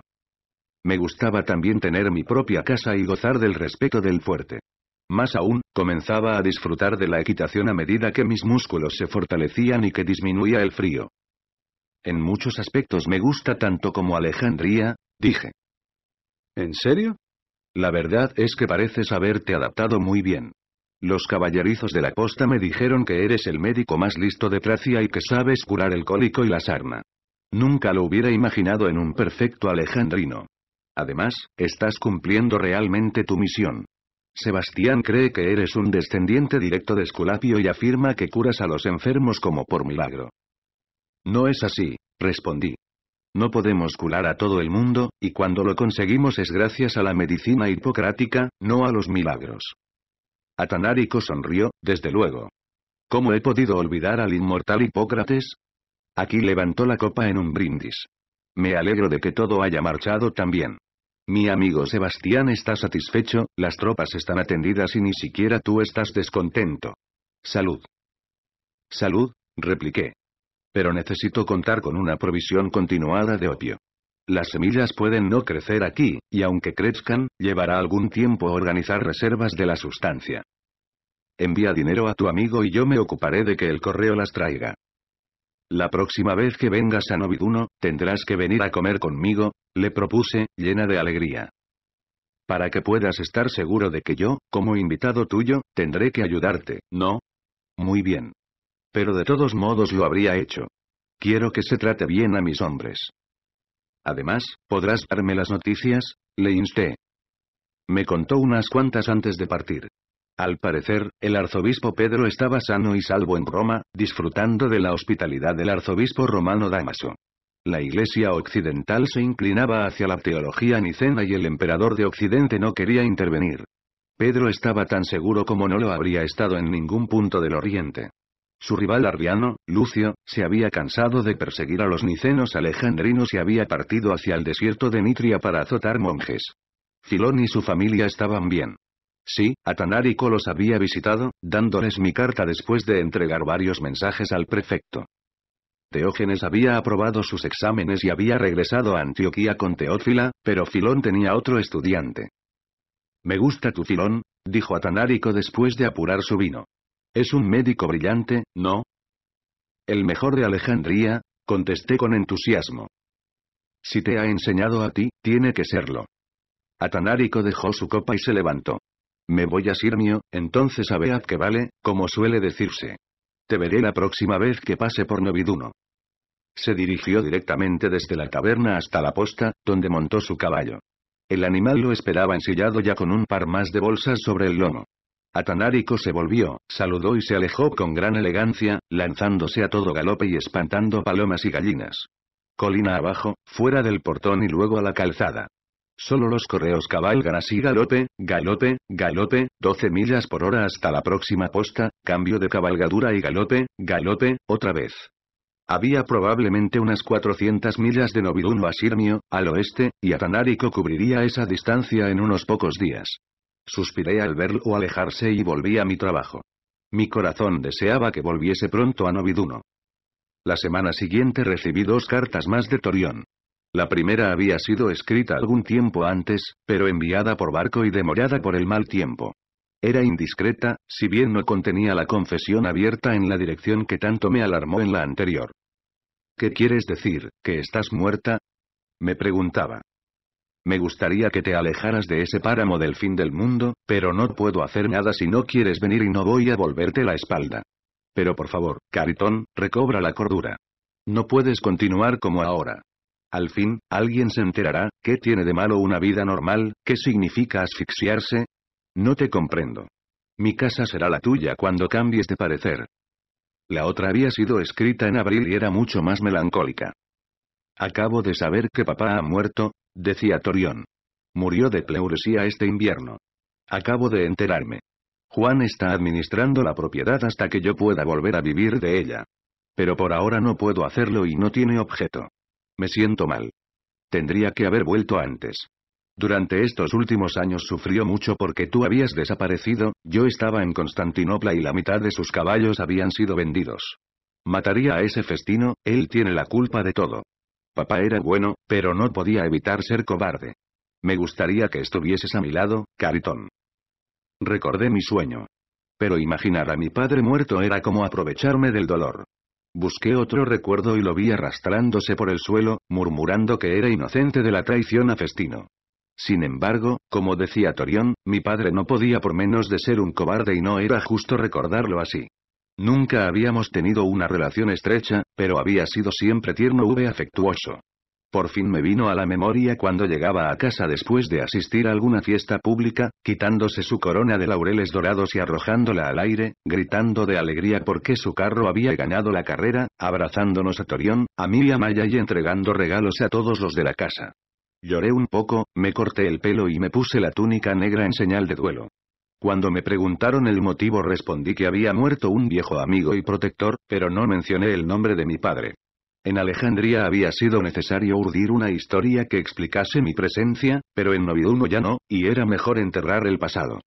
Me gustaba también tener mi propia casa y gozar del respeto del fuerte. Más aún, comenzaba a disfrutar de la equitación a medida que mis músculos se fortalecían y que disminuía el frío. En muchos aspectos me gusta tanto como Alejandría, dije. ¿En serio? La verdad es que pareces haberte adaptado muy bien. Los caballerizos de la costa me dijeron que eres el médico más listo de Tracia y que sabes curar el cólico y la sarna. Nunca lo hubiera imaginado en un perfecto alejandrino. Además, estás cumpliendo realmente tu misión. Sebastián cree que eres un descendiente directo de Esculapio y afirma que curas a los enfermos como por milagro. No es así, respondí. No podemos curar a todo el mundo, y cuando lo conseguimos es gracias a la medicina hipocrática, no a los milagros. Atanarico sonrió, desde luego. ¿Cómo he podido olvidar al inmortal Hipócrates? Aquí levantó la copa en un brindis. Me alegro de que todo haya marchado tan bien. Mi amigo Sebastián está satisfecho, las tropas están atendidas y ni siquiera tú estás descontento. Salud. Salud, repliqué. Pero necesito contar con una provisión continuada de opio. Las semillas pueden no crecer aquí, y aunque crezcan, llevará algún tiempo organizar reservas de la sustancia. Envía dinero a tu amigo y yo me ocuparé de que el correo las traiga. La próxima vez que vengas a Noviduno, tendrás que venir a comer conmigo, le propuse, llena de alegría. Para que puedas estar seguro de que yo, como invitado tuyo, tendré que ayudarte, ¿no? Muy bien. Pero de todos modos lo habría hecho. Quiero que se trate bien a mis hombres. Además, ¿podrás darme las noticias? Le insté. Me contó unas cuantas antes de partir. Al parecer, el arzobispo Pedro estaba sano y salvo en Roma, disfrutando de la hospitalidad del arzobispo romano Damaso. La Iglesia occidental se inclinaba hacia la teología nicena y el emperador de Occidente no quería intervenir. Pedro estaba tan seguro como no lo habría estado en ningún punto del Oriente. Su rival Arbiano, Lucio, se había cansado de perseguir a los nicenos alejandrinos y había partido hacia el desierto de Nitria para azotar monjes. Filón y su familia estaban bien. Sí, Atanarico los había visitado, dándoles mi carta después de entregar varios mensajes al prefecto. Teógenes había aprobado sus exámenes y había regresado a Antioquía con Teófila, pero Filón tenía otro estudiante. Me gusta tu Filón, dijo Atanarico después de apurar su vino. Es un médico brillante, ¿no? El mejor de Alejandría, contesté con entusiasmo. Si te ha enseñado a ti, tiene que serlo. Atanarico dejó su copa y se levantó. Me voy a Sirmio, entonces a Beat que vale, como suele decirse. Te veré la próxima vez que pase por Noviduno. Se dirigió directamente desde la taberna hasta la posta, donde montó su caballo. El animal lo esperaba ensillado ya con un par más de bolsas sobre el lomo. Atanarico se volvió, saludó y se alejó con gran elegancia, lanzándose a todo galope y espantando palomas y gallinas. Colina abajo, fuera del portón y luego a la calzada. Solo los correos cabalgan así galope, galope, galope, 12 millas por hora hasta la próxima posta, cambio de cabalgadura y galope, galope, otra vez. Había probablemente unas 400 millas de Noviduno a Sirmio, al oeste, y Atanárico cubriría esa distancia en unos pocos días. Suspiré al verlo alejarse y volví a mi trabajo. Mi corazón deseaba que volviese pronto a Noviduno. La semana siguiente recibí dos cartas más de Torión. La primera había sido escrita algún tiempo antes, pero enviada por barco y demorada por el mal tiempo. Era indiscreta, si bien no contenía la confesión abierta en la dirección que tanto me alarmó en la anterior. ¿Qué quieres decir, que estás muerta? Me preguntaba. Me gustaría que te alejaras de ese páramo del fin del mundo, pero no puedo hacer nada si no quieres venir y no voy a volverte la espalda. Pero por favor, Caritón, recobra la cordura. No puedes continuar como ahora. Al fin, alguien se enterará, ¿qué tiene de malo una vida normal? ¿Qué significa asfixiarse? No te comprendo. Mi casa será la tuya cuando cambies de parecer. La otra había sido escrita en abril y era mucho más melancólica. Acabo de saber que papá ha muerto, decía Torión. Murió de pleuresía este invierno. Acabo de enterarme. Juan está administrando la propiedad hasta que yo pueda volver a vivir de ella. Pero por ahora no puedo hacerlo y no tiene objeto. Me siento mal. Tendría que haber vuelto antes. Durante estos últimos años sufrió mucho porque tú habías desaparecido, yo estaba en Constantinopla y la mitad de sus caballos habían sido vendidos. Mataría a ese festino, él tiene la culpa de todo. Papá era bueno, pero no podía evitar ser cobarde. Me gustaría que estuvieses a mi lado, Caritón. Recordé mi sueño. Pero imaginar a mi padre muerto era como aprovecharme del dolor. Busqué otro recuerdo y lo vi arrastrándose por el suelo, murmurando que era inocente de la traición a Festino. Sin embargo, como decía Torión, mi padre no podía por menos de ser un cobarde y no era justo recordarlo así. Nunca habíamos tenido una relación estrecha, pero había sido siempre tierno y afectuoso. Por fin me vino a la memoria cuando llegaba a casa después de asistir a alguna fiesta pública, quitándose su corona de laureles dorados y arrojándola al aire, gritando de alegría porque su carro había ganado la carrera, abrazándonos a Torión, a Miriam Maya y entregando regalos a todos los de la casa. Lloré un poco, me corté el pelo y me puse la túnica negra en señal de duelo. Cuando me preguntaron el motivo respondí que había muerto un viejo amigo y protector, pero no mencioné el nombre de mi padre. En Alejandría había sido necesario urdir una historia que explicase mi presencia, pero en Noviduno ya no, y era mejor enterrar el pasado.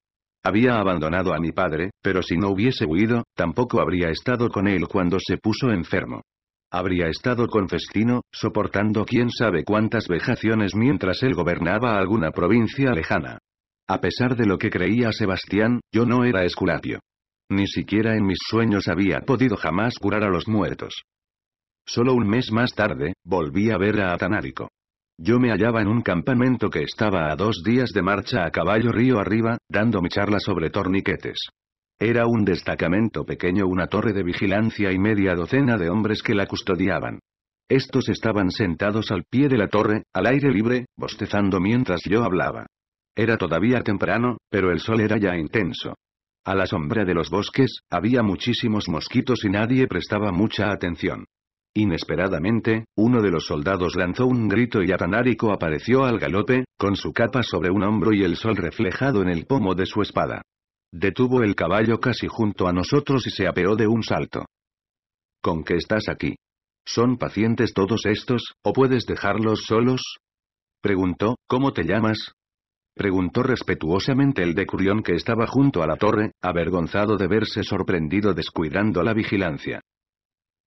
Había abandonado a mi padre, pero si no hubiese huido, tampoco habría estado con él cuando se puso enfermo. Habría estado con Festino, soportando quién sabe cuántas vejaciones mientras él gobernaba alguna provincia lejana. A pesar de lo que creía Sebastián, yo no era Esculapio. Ni siquiera en mis sueños había podido jamás curar a los muertos. Solo un mes más tarde, volví a ver a Atanárico. Yo me hallaba en un campamento que estaba a dos días de marcha a caballo río arriba, dando mi charla sobre torniquetes. Era un destacamento pequeño, una torre de vigilancia y media docena de hombres que la custodiaban. Estos estaban sentados al pie de la torre, al aire libre, bostezando mientras yo hablaba. Era todavía temprano, pero el sol era ya intenso. A la sombra de los bosques, había muchísimos mosquitos y nadie prestaba mucha atención. Inesperadamente, uno de los soldados lanzó un grito y Atanárico apareció al galope, con su capa sobre un hombro y el sol reflejado en el pomo de su espada. Detuvo el caballo casi junto a nosotros y se apeó de un salto. ¿Con qué estás aquí? ¿Son pacientes todos estos, o puedes dejarlos solos? Preguntó, ¿cómo te llamas? preguntó respetuosamente el decurión que estaba junto a la torre, avergonzado de verse sorprendido descuidando la vigilancia.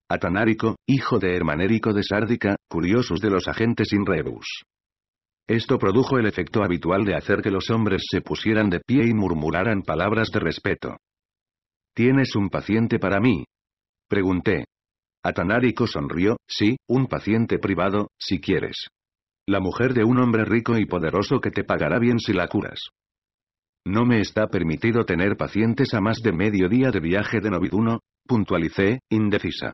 Atanárico, hijo de Hermanérico de Sárdica, curiosos de los agentes in rebus. Esto produjo el efecto habitual de hacer que los hombres se pusieran de pie y murmuraran palabras de respeto. ¿Tienes un paciente para mí? Pregunté. Atanárico sonrió, sí, un paciente privado, si quieres. La mujer de un hombre rico y poderoso que te pagará bien si la curas. No me está permitido tener pacientes a más de medio día de viaje de Noviduno, puntualicé, indecisa.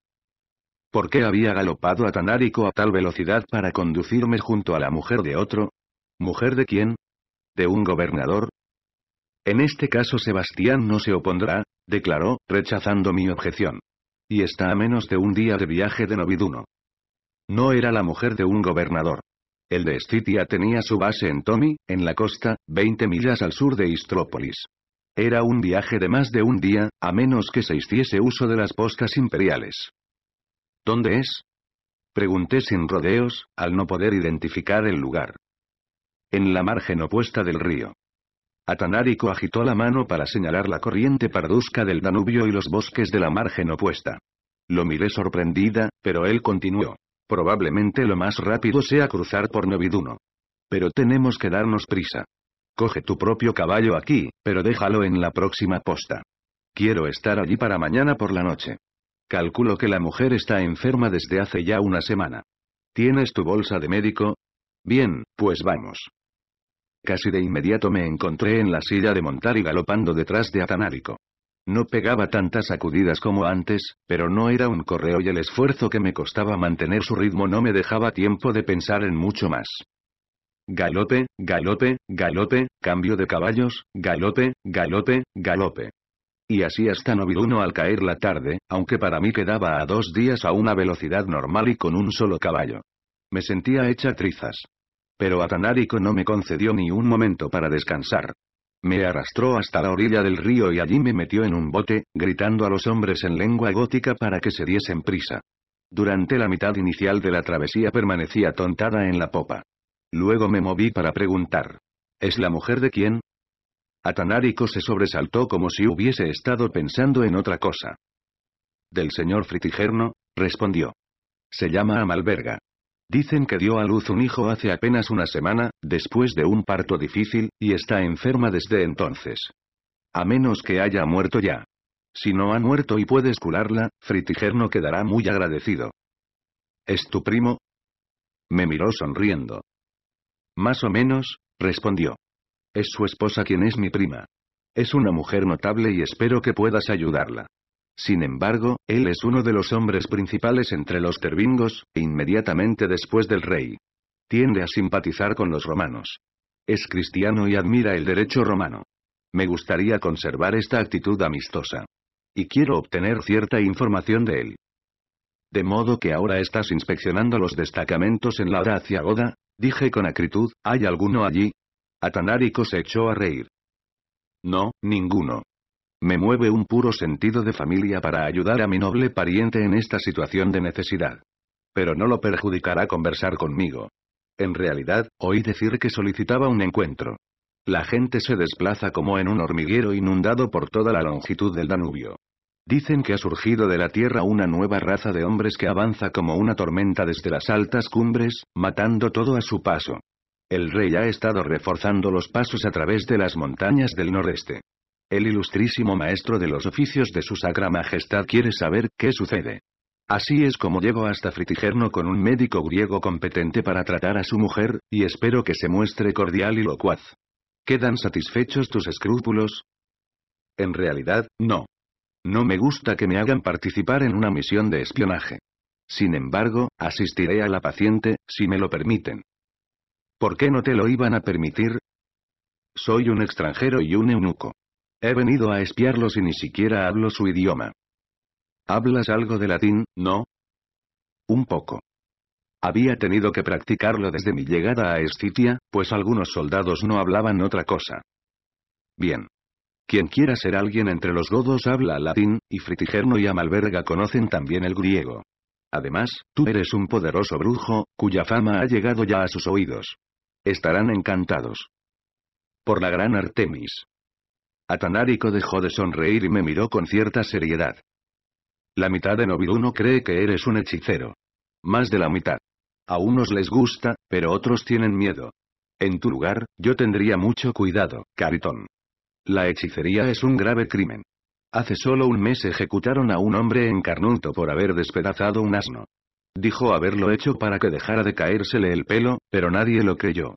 ¿Por qué había galopado a Tanárico a tal velocidad para conducirme junto a la mujer de otro? ¿Mujer de quién? ¿De un gobernador? En este caso Sebastián no se opondrá, declaró, rechazando mi objeción. Y está a menos de un día de viaje de Noviduno. No era la mujer de un gobernador. El de Scythia tenía su base en Tomi, en la costa, 20 millas al sur de Istrópolis. Era un viaje de más de un día, a menos que se hiciese uso de las postas imperiales. ¿Dónde es? Pregunté sin rodeos, al no poder identificar el lugar. En la margen opuesta del río. Atanarico agitó la mano para señalar la corriente parduzca del Danubio y los bosques de la margen opuesta. Lo miré sorprendida, pero él continuó. Probablemente lo más rápido sea cruzar por Noviduno. Pero tenemos que darnos prisa. Coge tu propio caballo aquí, pero déjalo en la próxima posta. Quiero estar allí para mañana por la noche. Calculo que la mujer está enferma desde hace ya una semana. ¿Tienes tu bolsa de médico? Bien, pues vamos. Casi de inmediato me encontré en la silla de montar y galopando detrás de Atanárico. No pegaba tantas sacudidas como antes, pero no era un correo y el esfuerzo que me costaba mantener su ritmo no me dejaba tiempo de pensar en mucho más. Galope, galope, galope, cambio de caballos, galope, galope, galope. Y así hasta Noviruno al caer la tarde, aunque para mí quedaba a dos días a una velocidad normal y con un solo caballo. Me sentía hecha trizas. Pero Atanarico no me concedió ni un momento para descansar. Me arrastró hasta la orilla del río y allí me metió en un bote, gritando a los hombres en lengua gótica para que se diesen prisa. Durante la mitad inicial de la travesía permanecí atontada en la popa. Luego me moví para preguntar. ¿Es la mujer de quién? Atanarico se sobresaltó como si hubiese estado pensando en otra cosa. Del señor Fritigerno, respondió. Se llama Amalberga. Dicen que dio a luz un hijo hace apenas una semana, después de un parto difícil, y está enferma desde entonces. A menos que haya muerto ya. Si no ha muerto y puedes curarla, no quedará muy agradecido. ¿Es tu primo? Me miró sonriendo. Más o menos, respondió. Es su esposa quien es mi prima. Es una mujer notable y espero que puedas ayudarla. Sin embargo, él es uno de los hombres principales entre los Tervingos e inmediatamente después del rey. Tiende a simpatizar con los romanos. Es cristiano y admira el derecho romano. Me gustaría conservar esta actitud amistosa. Y quiero obtener cierta información de él. De modo que ahora estás inspeccionando los destacamentos en la hacia Goda, dije con acritud, ¿hay alguno allí? Atanarico se echó a reír. No, ninguno. Me mueve un puro sentido de familia para ayudar a mi noble pariente en esta situación de necesidad. Pero no lo perjudicará conversar conmigo. En realidad, oí decir que solicitaba un encuentro. La gente se desplaza como en un hormiguero inundado por toda la longitud del Danubio. Dicen que ha surgido de la tierra una nueva raza de hombres que avanza como una tormenta desde las altas cumbres, matando todo a su paso. El rey ha estado reforzando los pasos a través de las montañas del noreste. El ilustrísimo maestro de los oficios de su sacra Majestad quiere saber qué sucede. Así es como llego hasta Fritigerno con un médico griego competente para tratar a su mujer, y espero que se muestre cordial y locuaz. ¿Quedan satisfechos tus escrúpulos? En realidad, no. No me gusta que me hagan participar en una misión de espionaje. Sin embargo, asistiré a la paciente, si me lo permiten. ¿Por qué no te lo iban a permitir? Soy un extranjero y un eunuco. He venido a espiarlos y ni siquiera hablo su idioma. ¿Hablas algo de latín, no? Un poco. Había tenido que practicarlo desde mi llegada a Escitia, pues algunos soldados no hablaban otra cosa. Bien. Quien quiera ser alguien entre los godos habla latín, y Fritigerno y Amalberga conocen también el griego. Además, tú eres un poderoso brujo, cuya fama ha llegado ya a sus oídos. Estarán encantados. Por la gran Artemis. Atanarico dejó de sonreír y me miró con cierta seriedad. La mitad de Nobiruno cree que eres un hechicero. Más de la mitad. A unos les gusta, pero otros tienen miedo. En tu lugar, yo tendría mucho cuidado, Caritón. La hechicería es un grave crimen. Hace solo un mes ejecutaron a un hombre en Carnunto por haber despedazado un asno. Dijo haberlo hecho para que dejara de caérsele el pelo, pero nadie lo creyó.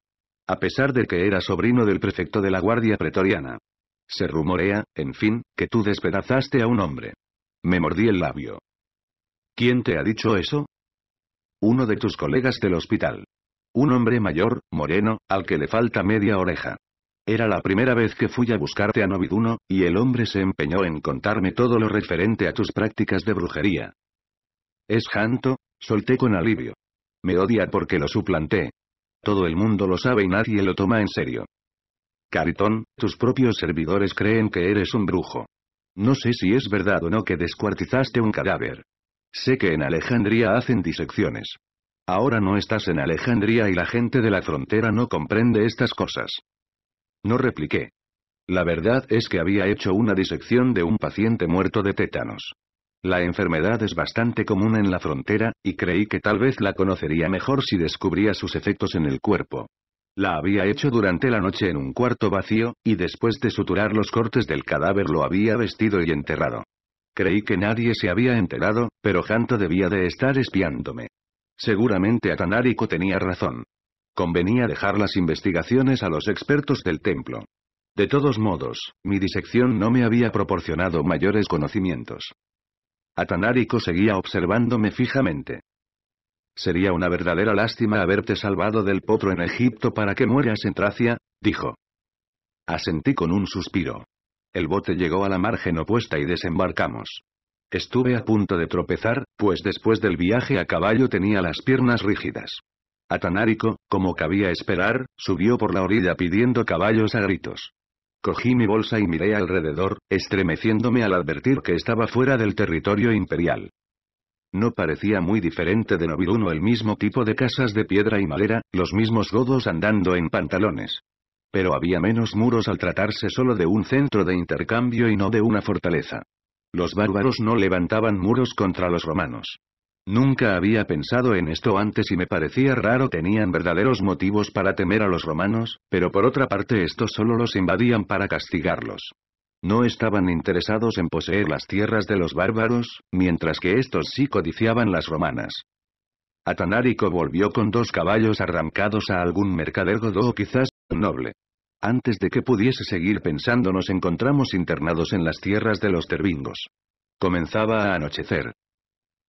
A pesar de que era sobrino del prefecto de la Guardia Pretoriana. Se rumorea, en fin, que tú despedazaste a un hombre. Me mordí el labio. ¿Quién te ha dicho eso? Uno de tus colegas del hospital. Un hombre mayor, moreno, al que le falta media oreja. Era la primera vez que fui a buscarte a Noviduno, y el hombre se empeñó en contarme todo lo referente a tus prácticas de brujería. Es Janto, solté con alivio. Me odia porque lo suplanté. Todo el mundo lo sabe y nadie lo toma en serio. Caritón, tus propios servidores creen que eres un brujo. No sé si es verdad o no que descuartizaste un cadáver. Sé que en Alejandría hacen disecciones. Ahora no estás en Alejandría y la gente de la frontera no comprende estas cosas. No repliqué. La verdad es que había hecho una disección de un paciente muerto de tétanos. La enfermedad es bastante común en la frontera, y creí que tal vez la conocería mejor si descubría sus efectos en el cuerpo. La había hecho durante la noche en un cuarto vacío, y después de suturar los cortes del cadáver lo había vestido y enterrado. Creí que nadie se había enterado, pero Janto debía de estar espiándome. Seguramente Atanarico tenía razón. Convenía dejar las investigaciones a los expertos del templo. De todos modos, mi disección no me había proporcionado mayores conocimientos. Atanarico seguía observándome fijamente. Sería una verdadera lástima haberte salvado del potro en Egipto para que mueras en Tracia, dijo. Asentí con un suspiro. El bote llegó a la margen opuesta y desembarcamos. Estuve a punto de tropezar, pues después del viaje a caballo tenía las piernas rígidas. Atanárico, como cabía esperar, subió por la orilla pidiendo caballos a gritos. Cogí mi bolsa y miré alrededor, estremeciéndome al advertir que estaba fuera del territorio imperial. No parecía muy diferente de Noviruno el mismo tipo de casas de piedra y madera, los mismos godos andando en pantalones. Pero había menos muros al tratarse solo de un centro de intercambio y no de una fortaleza. Los bárbaros no levantaban muros contra los romanos. Nunca había pensado en esto antes y me parecía raro tenían verdaderos motivos para temer a los romanos, pero por otra parte estos solo los invadían para castigarlos. No estaban interesados en poseer las tierras de los bárbaros, mientras que estos sí codiciaban las romanas. Atanarico volvió con dos caballos arrancados a algún mercader godó o quizás, noble. Antes de que pudiese seguir pensando nos encontramos internados en las tierras de los terbingos. Comenzaba a anochecer.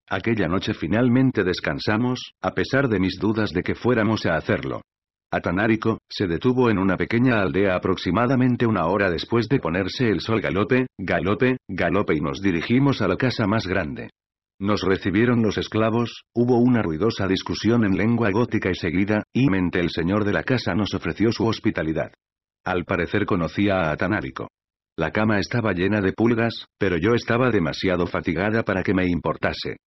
Aquella noche finalmente descansamos, a pesar de mis dudas de que fuéramos a hacerlo atanarico se detuvo en una pequeña aldea aproximadamente una hora después de ponerse el sol galope, galope, galope y nos dirigimos a la casa más grande. Nos recibieron los esclavos, hubo una ruidosa discusión en lengua gótica y seguida, y mente el señor de la casa nos ofreció su hospitalidad. Al parecer conocía a atanarico La cama estaba llena de pulgas, pero yo estaba demasiado fatigada para que me importase.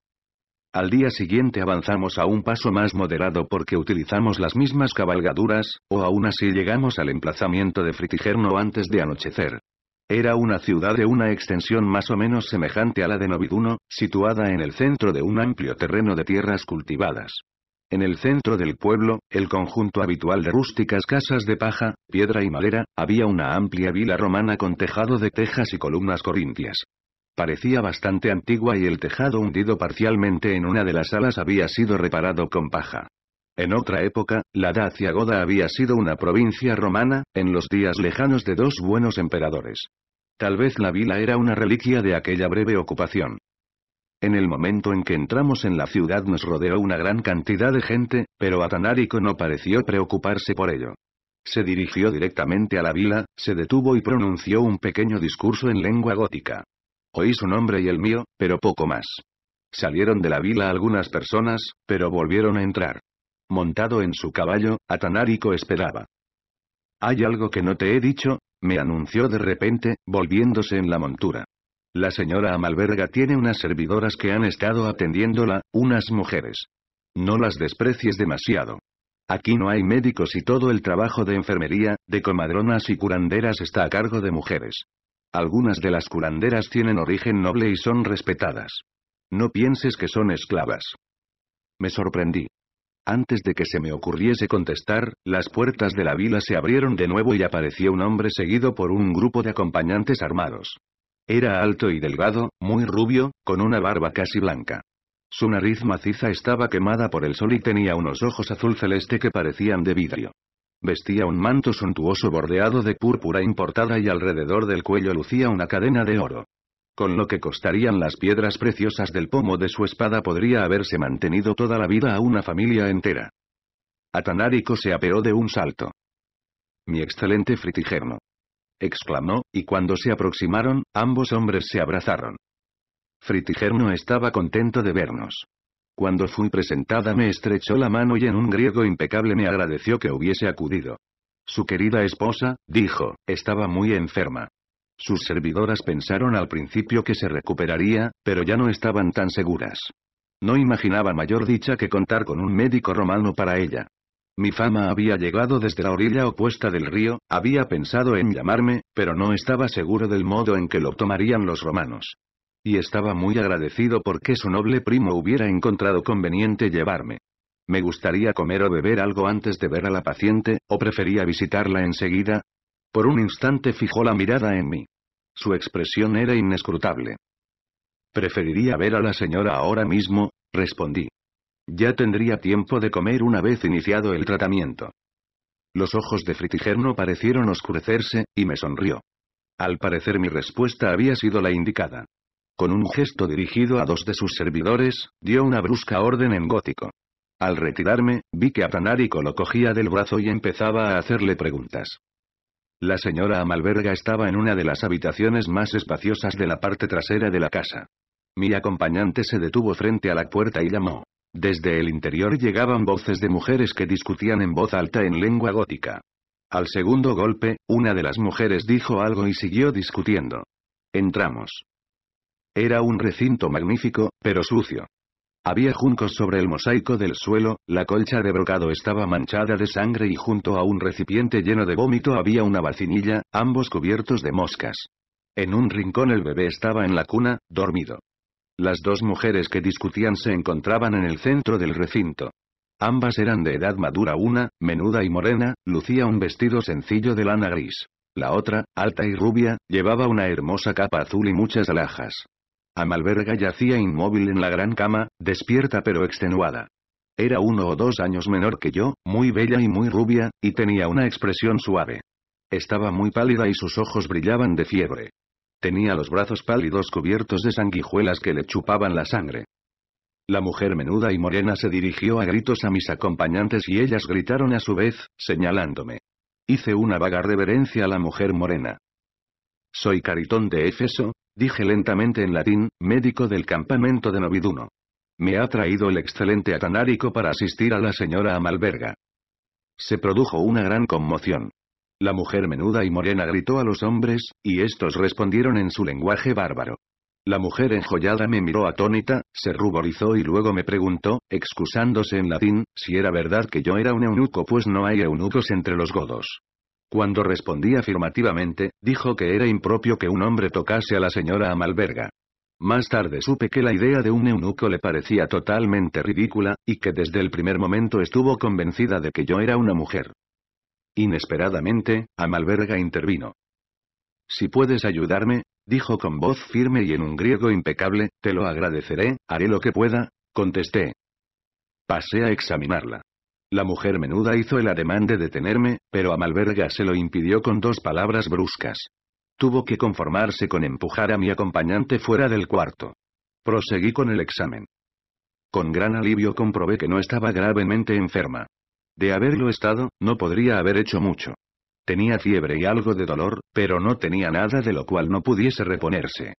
Al día siguiente avanzamos a un paso más moderado porque utilizamos las mismas cabalgaduras, o aún así llegamos al emplazamiento de Fritigerno antes de anochecer. Era una ciudad de una extensión más o menos semejante a la de Noviduno, situada en el centro de un amplio terreno de tierras cultivadas. En el centro del pueblo, el conjunto habitual de rústicas casas de paja, piedra y madera, había una amplia vila romana con tejado de tejas y columnas corintias. Parecía bastante antigua y el tejado hundido parcialmente en una de las alas había sido reparado con paja. En otra época, la Dacia Goda había sido una provincia romana, en los días lejanos de dos buenos emperadores. Tal vez la vila era una reliquia de aquella breve ocupación. En el momento en que entramos en la ciudad nos rodeó una gran cantidad de gente, pero Atanarico no pareció preocuparse por ello. Se dirigió directamente a la vila, se detuvo y pronunció un pequeño discurso en lengua gótica. Oí su nombre y el mío, pero poco más. Salieron de la vila algunas personas, pero volvieron a entrar. Montado en su caballo, Atanarico esperaba. ¿Hay algo que no te he dicho? me anunció de repente, volviéndose en la montura. La señora Amalberga tiene unas servidoras que han estado atendiéndola, unas mujeres. No las desprecies demasiado. Aquí no hay médicos y todo el trabajo de enfermería, de comadronas y curanderas está a cargo de mujeres. Algunas de las curanderas tienen origen noble y son respetadas. No pienses que son esclavas. Me sorprendí. Antes de que se me ocurriese contestar, las puertas de la vila se abrieron de nuevo y apareció un hombre seguido por un grupo de acompañantes armados. Era alto y delgado, muy rubio, con una barba casi blanca. Su nariz maciza estaba quemada por el sol y tenía unos ojos azul celeste que parecían de vidrio. Vestía un manto suntuoso bordeado de púrpura importada y alrededor del cuello lucía una cadena de oro. Con lo que costarían las piedras preciosas del pomo de su espada podría haberse mantenido toda la vida a una familia entera. Atanarico se apeó de un salto. Mi excelente fritigerno. exclamó, y cuando se aproximaron, ambos hombres se abrazaron. Fritigerno estaba contento de vernos. Cuando fui presentada me estrechó la mano y en un griego impecable me agradeció que hubiese acudido. Su querida esposa, dijo, estaba muy enferma. Sus servidoras pensaron al principio que se recuperaría, pero ya no estaban tan seguras. No imaginaba mayor dicha que contar con un médico romano para ella. Mi fama había llegado desde la orilla opuesta del río, había pensado en llamarme, pero no estaba seguro del modo en que lo tomarían los romanos y estaba muy agradecido porque su noble primo hubiera encontrado conveniente llevarme. ¿Me gustaría comer o beber algo antes de ver a la paciente, o prefería visitarla enseguida? Por un instante fijó la mirada en mí. Su expresión era inescrutable. Preferiría ver a la señora ahora mismo, respondí. Ya tendría tiempo de comer una vez iniciado el tratamiento. Los ojos de Fritigerno parecieron oscurecerse, y me sonrió. Al parecer mi respuesta había sido la indicada. Con un gesto dirigido a dos de sus servidores, dio una brusca orden en gótico. Al retirarme, vi que Atanarico lo cogía del brazo y empezaba a hacerle preguntas. La señora Amalberga estaba en una de las habitaciones más espaciosas de la parte trasera de la casa. Mi acompañante se detuvo frente a la puerta y llamó. Desde el interior llegaban voces de mujeres que discutían en voz alta en lengua gótica. Al segundo golpe, una de las mujeres dijo algo y siguió discutiendo. Entramos. Era un recinto magnífico, pero sucio. Había juncos sobre el mosaico del suelo, la colcha de brocado estaba manchada de sangre y junto a un recipiente lleno de vómito había una bacinilla, ambos cubiertos de moscas. En un rincón el bebé estaba en la cuna, dormido. Las dos mujeres que discutían se encontraban en el centro del recinto. Ambas eran de edad madura una, menuda y morena, lucía un vestido sencillo de lana gris. La otra, alta y rubia, llevaba una hermosa capa azul y muchas alhajas. Amalberga yacía inmóvil en la gran cama, despierta pero extenuada. Era uno o dos años menor que yo, muy bella y muy rubia, y tenía una expresión suave. Estaba muy pálida y sus ojos brillaban de fiebre. Tenía los brazos pálidos cubiertos de sanguijuelas que le chupaban la sangre. La mujer menuda y morena se dirigió a gritos a mis acompañantes y ellas gritaron a su vez, señalándome. Hice una vaga reverencia a la mujer morena. Soy Caritón de Éfeso, Dije lentamente en latín, médico del campamento de Noviduno. Me ha traído el excelente Atanárico para asistir a la señora Amalberga. Se produjo una gran conmoción. La mujer menuda y morena gritó a los hombres, y estos respondieron en su lenguaje bárbaro. La mujer enjollada me miró atónita, se ruborizó y luego me preguntó, excusándose en latín, si era verdad que yo era un eunuco pues no hay eunucos entre los godos. Cuando respondí afirmativamente, dijo que era impropio que un hombre tocase a la señora Amalberga. Más tarde supe que la idea de un eunuco le parecía totalmente ridícula, y que desde el primer momento estuvo convencida de que yo era una mujer. Inesperadamente, Amalberga intervino. Si puedes ayudarme, dijo con voz firme y en un griego impecable, te lo agradeceré, haré lo que pueda, contesté. Pasé a examinarla. La mujer menuda hizo el ademán de detenerme, pero a Malverga se lo impidió con dos palabras bruscas. Tuvo que conformarse con empujar a mi acompañante fuera del cuarto. Proseguí con el examen. Con gran alivio comprobé que no estaba gravemente enferma. De haberlo estado, no podría haber hecho mucho. Tenía fiebre y algo de dolor, pero no tenía nada de lo cual no pudiese reponerse.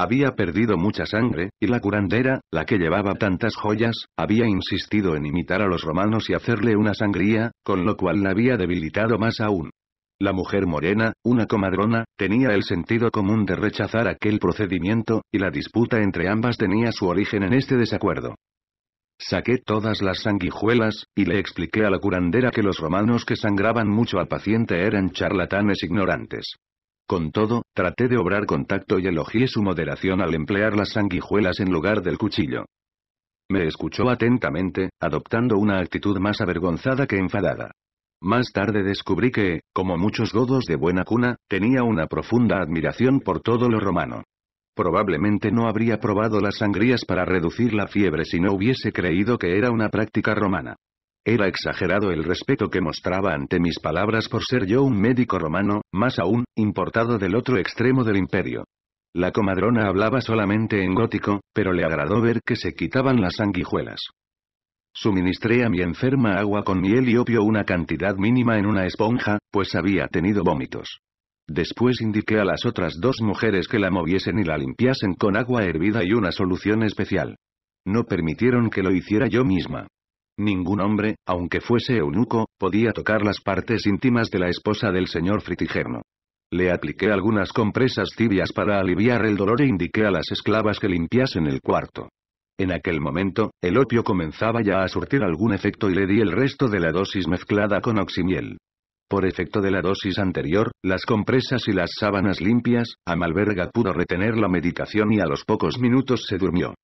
Había perdido mucha sangre, y la curandera, la que llevaba tantas joyas, había insistido en imitar a los romanos y hacerle una sangría, con lo cual la había debilitado más aún. La mujer morena, una comadrona, tenía el sentido común de rechazar aquel procedimiento, y la disputa entre ambas tenía su origen en este desacuerdo. Saqué todas las sanguijuelas, y le expliqué a la curandera que los romanos que sangraban mucho al paciente eran charlatanes ignorantes. Con todo, traté de obrar contacto y elogié su moderación al emplear las sanguijuelas en lugar del cuchillo. Me escuchó atentamente, adoptando una actitud más avergonzada que enfadada. Más tarde descubrí que, como muchos godos de buena cuna, tenía una profunda admiración por todo lo romano. Probablemente no habría probado las sangrías para reducir la fiebre si no hubiese creído que era una práctica romana. Era exagerado el respeto que mostraba ante mis palabras por ser yo un médico romano, más aún, importado del otro extremo del imperio. La comadrona hablaba solamente en gótico, pero le agradó ver que se quitaban las sanguijuelas. Suministré a mi enferma agua con miel y opio una cantidad mínima en una esponja, pues había tenido vómitos. Después indiqué a las otras dos mujeres que la moviesen y la limpiasen con agua hervida y una solución especial. No permitieron que lo hiciera yo misma. Ningún hombre, aunque fuese eunuco, podía tocar las partes íntimas de la esposa del señor Fritigerno. Le apliqué algunas compresas tibias para aliviar el dolor e indiqué a las esclavas que limpiasen el cuarto. En aquel momento, el opio comenzaba ya a surtir algún efecto y le di el resto de la dosis mezclada con oximiel. Por efecto de la dosis anterior, las compresas y las sábanas limpias, Amalberga pudo retener la meditación y a los pocos minutos se durmió.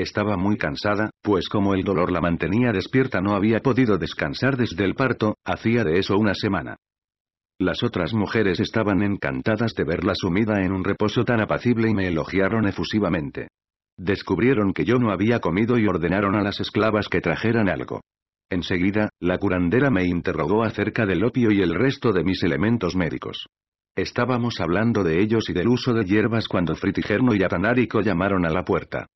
Estaba muy cansada, pues como el dolor la mantenía despierta no había podido descansar desde el parto, hacía de eso una semana. Las otras mujeres estaban encantadas de verla sumida en un reposo tan apacible y me elogiaron efusivamente. Descubrieron que yo no había comido y ordenaron a las esclavas que trajeran algo. Enseguida, la curandera me interrogó acerca del opio y el resto de mis elementos médicos. Estábamos hablando de ellos y del uso de hierbas cuando Fritigerno y Atanarico llamaron a la puerta.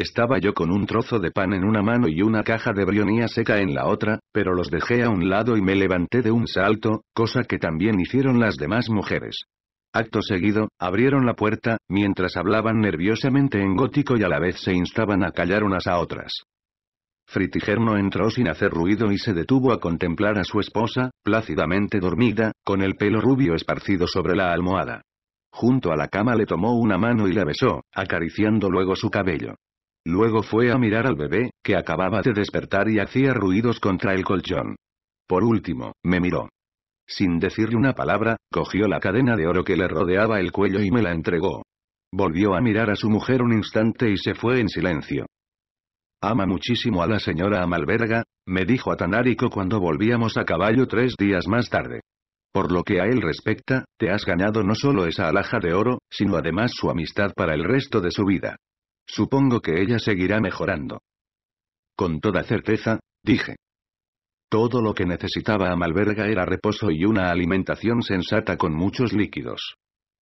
Estaba yo con un trozo de pan en una mano y una caja de brionía seca en la otra, pero los dejé a un lado y me levanté de un salto, cosa que también hicieron las demás mujeres. Acto seguido, abrieron la puerta, mientras hablaban nerviosamente en gótico y a la vez se instaban a callar unas a otras. Fritigerno entró sin hacer ruido y se detuvo a contemplar a su esposa, plácidamente dormida, con el pelo rubio esparcido sobre la almohada. Junto a la cama le tomó una mano y la besó, acariciando luego su cabello. Luego fue a mirar al bebé, que acababa de despertar y hacía ruidos contra el colchón. Por último, me miró. Sin decirle una palabra, cogió la cadena de oro que le rodeaba el cuello y me la entregó. Volvió a mirar a su mujer un instante y se fue en silencio. Ama muchísimo a la señora Amalberga, me dijo Atanárico cuando volvíamos a caballo tres días más tarde. Por lo que a él respecta, te has ganado no solo esa alhaja de oro, sino además su amistad para el resto de su vida. Supongo que ella seguirá mejorando. Con toda certeza, dije. Todo lo que necesitaba a Malverga era reposo y una alimentación sensata con muchos líquidos.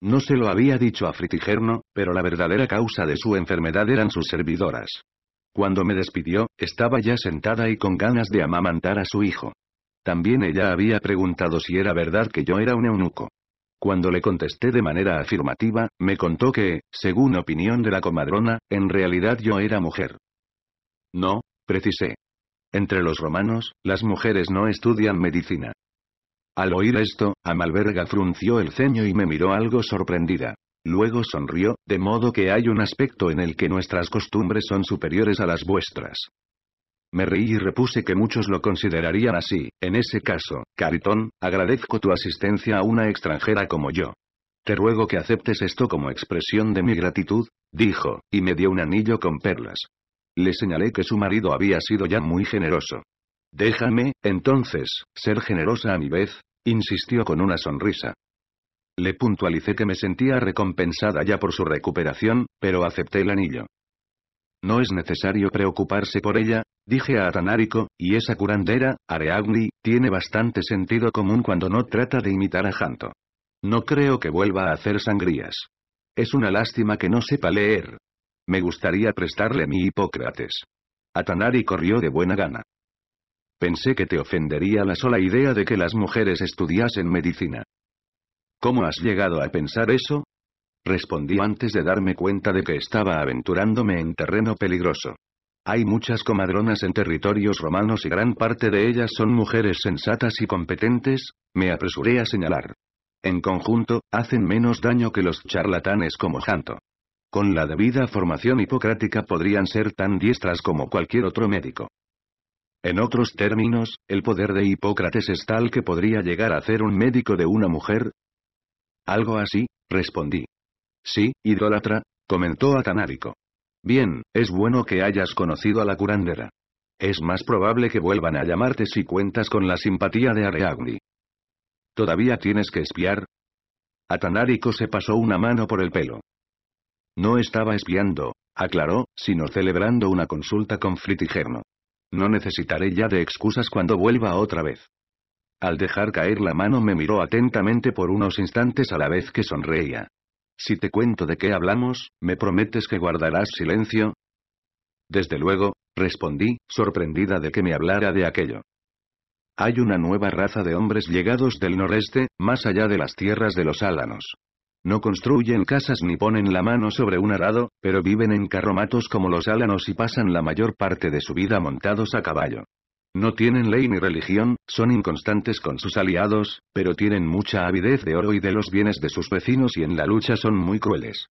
No se lo había dicho a Fritigerno, pero la verdadera causa de su enfermedad eran sus servidoras. Cuando me despidió, estaba ya sentada y con ganas de amamantar a su hijo. También ella había preguntado si era verdad que yo era un eunuco. Cuando le contesté de manera afirmativa, me contó que, según opinión de la comadrona, en realidad yo era mujer. No, precisé. Entre los romanos, las mujeres no estudian medicina. Al oír esto, Amalberga frunció el ceño y me miró algo sorprendida. Luego sonrió, de modo que hay un aspecto en el que nuestras costumbres son superiores a las vuestras. Me reí y repuse que muchos lo considerarían así. En ese caso, Caritón, agradezco tu asistencia a una extranjera como yo. Te ruego que aceptes esto como expresión de mi gratitud, dijo, y me dio un anillo con perlas. Le señalé que su marido había sido ya muy generoso. Déjame, entonces, ser generosa a mi vez, insistió con una sonrisa. Le puntualicé que me sentía recompensada ya por su recuperación, pero acepté el anillo. No es necesario preocuparse por ella, dije a Atanarico, y esa curandera, Areagni, tiene bastante sentido común cuando no trata de imitar a Janto. No creo que vuelva a hacer sangrías. Es una lástima que no sepa leer. Me gustaría prestarle mi Hipócrates. Atanarico corrió de buena gana. Pensé que te ofendería la sola idea de que las mujeres estudiasen medicina. ¿Cómo has llegado a pensar eso? Respondí antes de darme cuenta de que estaba aventurándome en terreno peligroso. Hay muchas comadronas en territorios romanos y gran parte de ellas son mujeres sensatas y competentes, me apresuré a señalar. En conjunto, hacen menos daño que los charlatanes como Janto. Con la debida formación hipocrática podrían ser tan diestras como cualquier otro médico. En otros términos, el poder de Hipócrates es tal que podría llegar a ser un médico de una mujer. Algo así, respondí. Sí, idólatra, comentó Atanárico. Bien, es bueno que hayas conocido a la curandera. Es más probable que vuelvan a llamarte si cuentas con la simpatía de Areagni. ¿Todavía tienes que espiar? Atanárico se pasó una mano por el pelo. No estaba espiando, aclaró, sino celebrando una consulta con Fritigerno. No necesitaré ya de excusas cuando vuelva otra vez. Al dejar caer la mano me miró atentamente por unos instantes a la vez que sonreía. Si te cuento de qué hablamos, ¿me prometes que guardarás silencio? Desde luego, respondí, sorprendida de que me hablara de aquello. Hay una nueva raza de hombres llegados del noreste, más allá de las tierras de los Álanos. No construyen casas ni ponen la mano sobre un arado, pero viven en carromatos como los Álanos y pasan la mayor parte de su vida montados a caballo. No tienen ley ni religión, son inconstantes con sus aliados, pero tienen mucha avidez de oro y de los bienes de sus vecinos y en la lucha son muy crueles.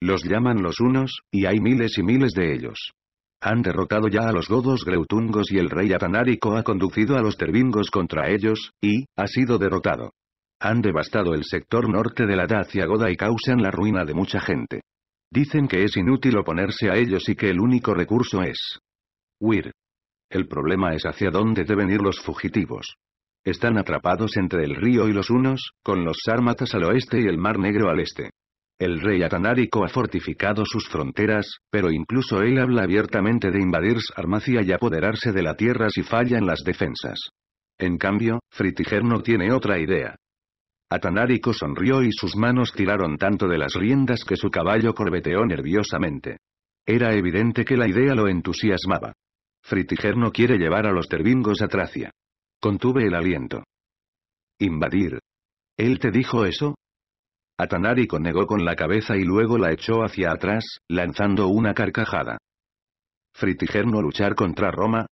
Los llaman los unos, y hay miles y miles de ellos. Han derrotado ya a los godos greutungos y el rey atanarico ha conducido a los terbingos contra ellos, y, ha sido derrotado. Han devastado el sector norte de la Dacia Goda y causan la ruina de mucha gente. Dicen que es inútil oponerse a ellos y que el único recurso es huir. El problema es hacia dónde deben ir los fugitivos. Están atrapados entre el río y los unos, con los sármatas al oeste y el mar negro al este. El rey Atanárico ha fortificado sus fronteras, pero incluso él habla abiertamente de invadir Sarmacia y apoderarse de la tierra si fallan las defensas. En cambio, Fritiger no tiene otra idea. Atanárico sonrió y sus manos tiraron tanto de las riendas que su caballo corbeteó nerviosamente. Era evidente que la idea lo entusiasmaba. Fritigerno quiere llevar a los tervingos a Tracia. Contuve el aliento. Invadir. ¿Él te dijo eso? Atanarico negó con la cabeza y luego la echó hacia atrás, lanzando una carcajada. ¿Fritigerno luchar contra Roma.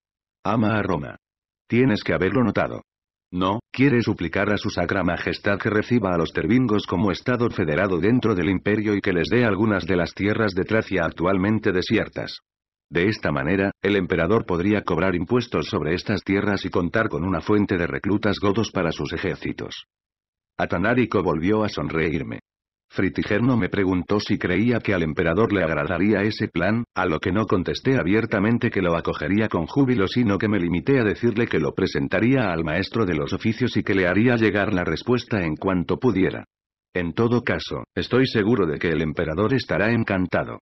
Ama a Roma. Tienes que haberlo notado. No, quiere suplicar a su sacra majestad que reciba a los tervingos como estado federado dentro del imperio y que les dé algunas de las tierras de Tracia actualmente desiertas. De esta manera, el emperador podría cobrar impuestos sobre estas tierras y contar con una fuente de reclutas godos para sus ejércitos. Atanarico volvió a sonreírme. Fritigerno me preguntó si creía que al emperador le agradaría ese plan, a lo que no contesté abiertamente que lo acogería con júbilo sino que me limité a decirle que lo presentaría al maestro de los oficios y que le haría llegar la respuesta en cuanto pudiera. En todo caso, estoy seguro de que el emperador estará encantado.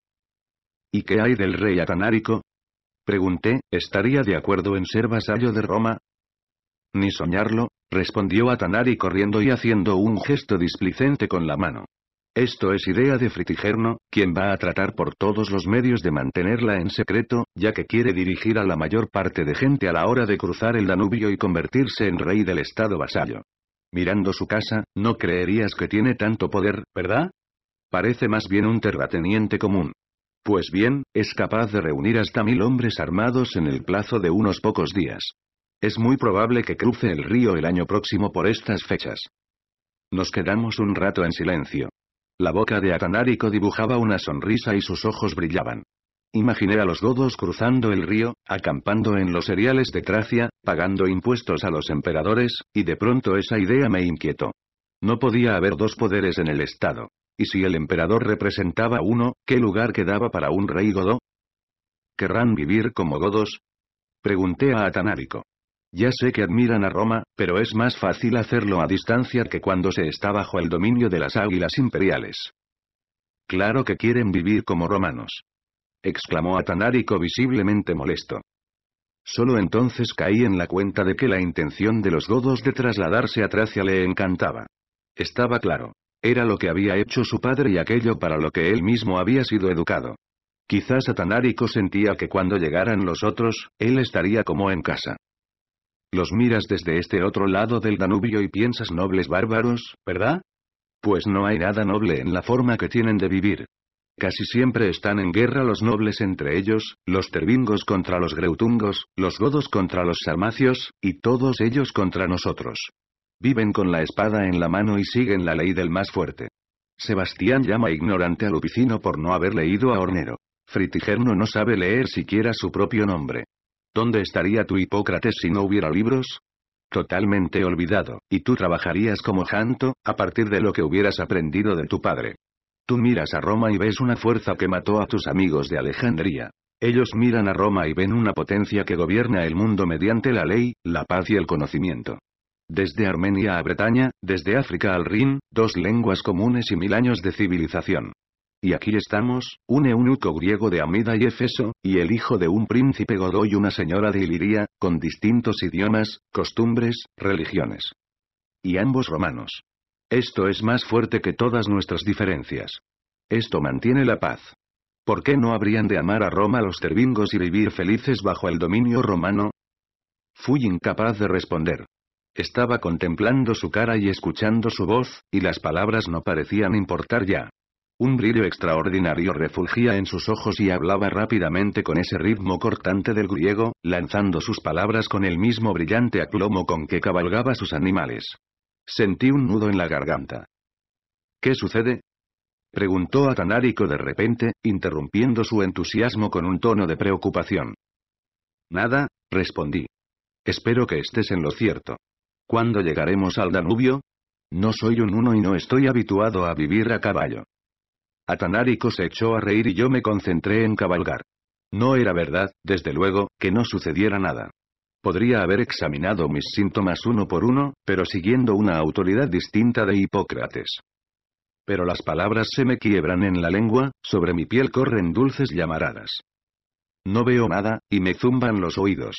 ¿Y qué hay del rey atanárico? Pregunté, ¿estaría de acuerdo en ser vasallo de Roma? Ni soñarlo, respondió Atanari corriendo y haciendo un gesto displicente con la mano. Esto es idea de Fritigerno, quien va a tratar por todos los medios de mantenerla en secreto, ya que quiere dirigir a la mayor parte de gente a la hora de cruzar el Danubio y convertirse en rey del estado vasallo. Mirando su casa, no creerías que tiene tanto poder, ¿verdad? Parece más bien un terrateniente común. Pues bien, es capaz de reunir hasta mil hombres armados en el plazo de unos pocos días. Es muy probable que cruce el río el año próximo por estas fechas. Nos quedamos un rato en silencio. La boca de Atanarico dibujaba una sonrisa y sus ojos brillaban. Imaginé a los godos cruzando el río, acampando en los cereales de Tracia, pagando impuestos a los emperadores, y de pronto esa idea me inquietó. No podía haber dos poderes en el Estado. Y si el emperador representaba uno, ¿qué lugar quedaba para un rey godo? ¿Querrán vivir como godos? Pregunté a Atanárico. Ya sé que admiran a Roma, pero es más fácil hacerlo a distancia que cuando se está bajo el dominio de las águilas imperiales. Claro que quieren vivir como romanos. Exclamó Atanárico visiblemente molesto. Solo entonces caí en la cuenta de que la intención de los godos de trasladarse a Tracia le encantaba. Estaba claro. Era lo que había hecho su padre y aquello para lo que él mismo había sido educado. Quizás Atanarico sentía que cuando llegaran los otros, él estaría como en casa. Los miras desde este otro lado del Danubio y piensas nobles bárbaros, ¿verdad? Pues no hay nada noble en la forma que tienen de vivir. Casi siempre están en guerra los nobles entre ellos, los tervingos contra los greutungos, los godos contra los sarmacios, y todos ellos contra nosotros. Viven con la espada en la mano y siguen la ley del más fuerte. Sebastián llama ignorante a Lupicino por no haber leído a Hornero. Fritigerno no sabe leer siquiera su propio nombre. ¿Dónde estaría tu Hipócrates si no hubiera libros? Totalmente olvidado, y tú trabajarías como Janto, a partir de lo que hubieras aprendido de tu padre. Tú miras a Roma y ves una fuerza que mató a tus amigos de Alejandría. Ellos miran a Roma y ven una potencia que gobierna el mundo mediante la ley, la paz y el conocimiento. Desde Armenia a Bretaña, desde África al Rin, dos lenguas comunes y mil años de civilización. Y aquí estamos, un eunuco griego de Amida y Efeso, y el hijo de un príncipe Godoy y una señora de Iliria, con distintos idiomas, costumbres, religiones. Y ambos romanos. Esto es más fuerte que todas nuestras diferencias. Esto mantiene la paz. ¿Por qué no habrían de amar a Roma los tervingos y vivir felices bajo el dominio romano? Fui incapaz de responder. Estaba contemplando su cara y escuchando su voz, y las palabras no parecían importar ya. Un brillo extraordinario refulgía en sus ojos y hablaba rápidamente con ese ritmo cortante del griego, lanzando sus palabras con el mismo brillante aplomo con que cabalgaba sus animales. Sentí un nudo en la garganta. ¿Qué sucede? Preguntó Atanárico de repente, interrumpiendo su entusiasmo con un tono de preocupación. Nada, respondí. Espero que estés en lo cierto. ¿Cuándo llegaremos al Danubio? No soy un uno y no estoy habituado a vivir a caballo. Atanarico se echó a reír y yo me concentré en cabalgar. No era verdad, desde luego, que no sucediera nada. Podría haber examinado mis síntomas uno por uno, pero siguiendo una autoridad distinta de Hipócrates. Pero las palabras se me quiebran en la lengua, sobre mi piel corren dulces llamaradas. No veo nada, y me zumban los oídos.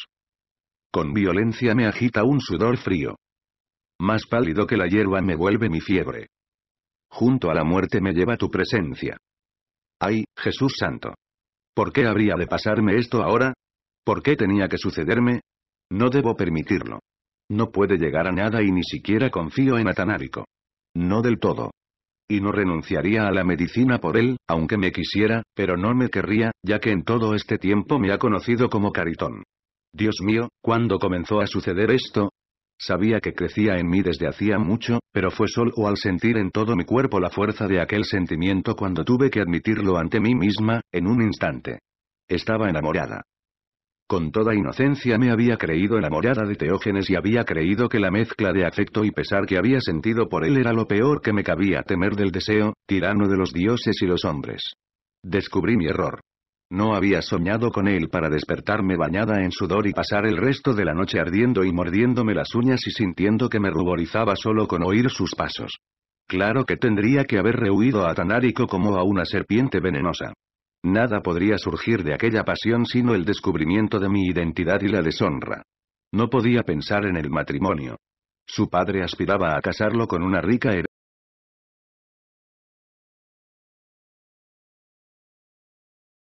Con violencia me agita un sudor frío. Más pálido que la hierba me vuelve mi fiebre. Junto a la muerte me lleva tu presencia. Ay, Jesús Santo. ¿Por qué habría de pasarme esto ahora? ¿Por qué tenía que sucederme? No debo permitirlo. No puede llegar a nada y ni siquiera confío en Atanárico. No del todo. Y no renunciaría a la medicina por él, aunque me quisiera, pero no me querría, ya que en todo este tiempo me ha conocido como Caritón. Dios mío, ¿cuándo comenzó a suceder esto? Sabía que crecía en mí desde hacía mucho, pero fue solo al sentir en todo mi cuerpo la fuerza de aquel sentimiento cuando tuve que admitirlo ante mí misma, en un instante. Estaba enamorada. Con toda inocencia me había creído enamorada de Teógenes y había creído que la mezcla de afecto y pesar que había sentido por él era lo peor que me cabía temer del deseo, tirano de los dioses y los hombres. Descubrí mi error. No había soñado con él para despertarme bañada en sudor y pasar el resto de la noche ardiendo y mordiéndome las uñas y sintiendo que me ruborizaba solo con oír sus pasos. Claro que tendría que haber rehuido a Tanárico como a una serpiente venenosa. Nada podría surgir de aquella pasión sino el descubrimiento de mi identidad y la deshonra. No podía pensar en el matrimonio. Su padre aspiraba a casarlo con una rica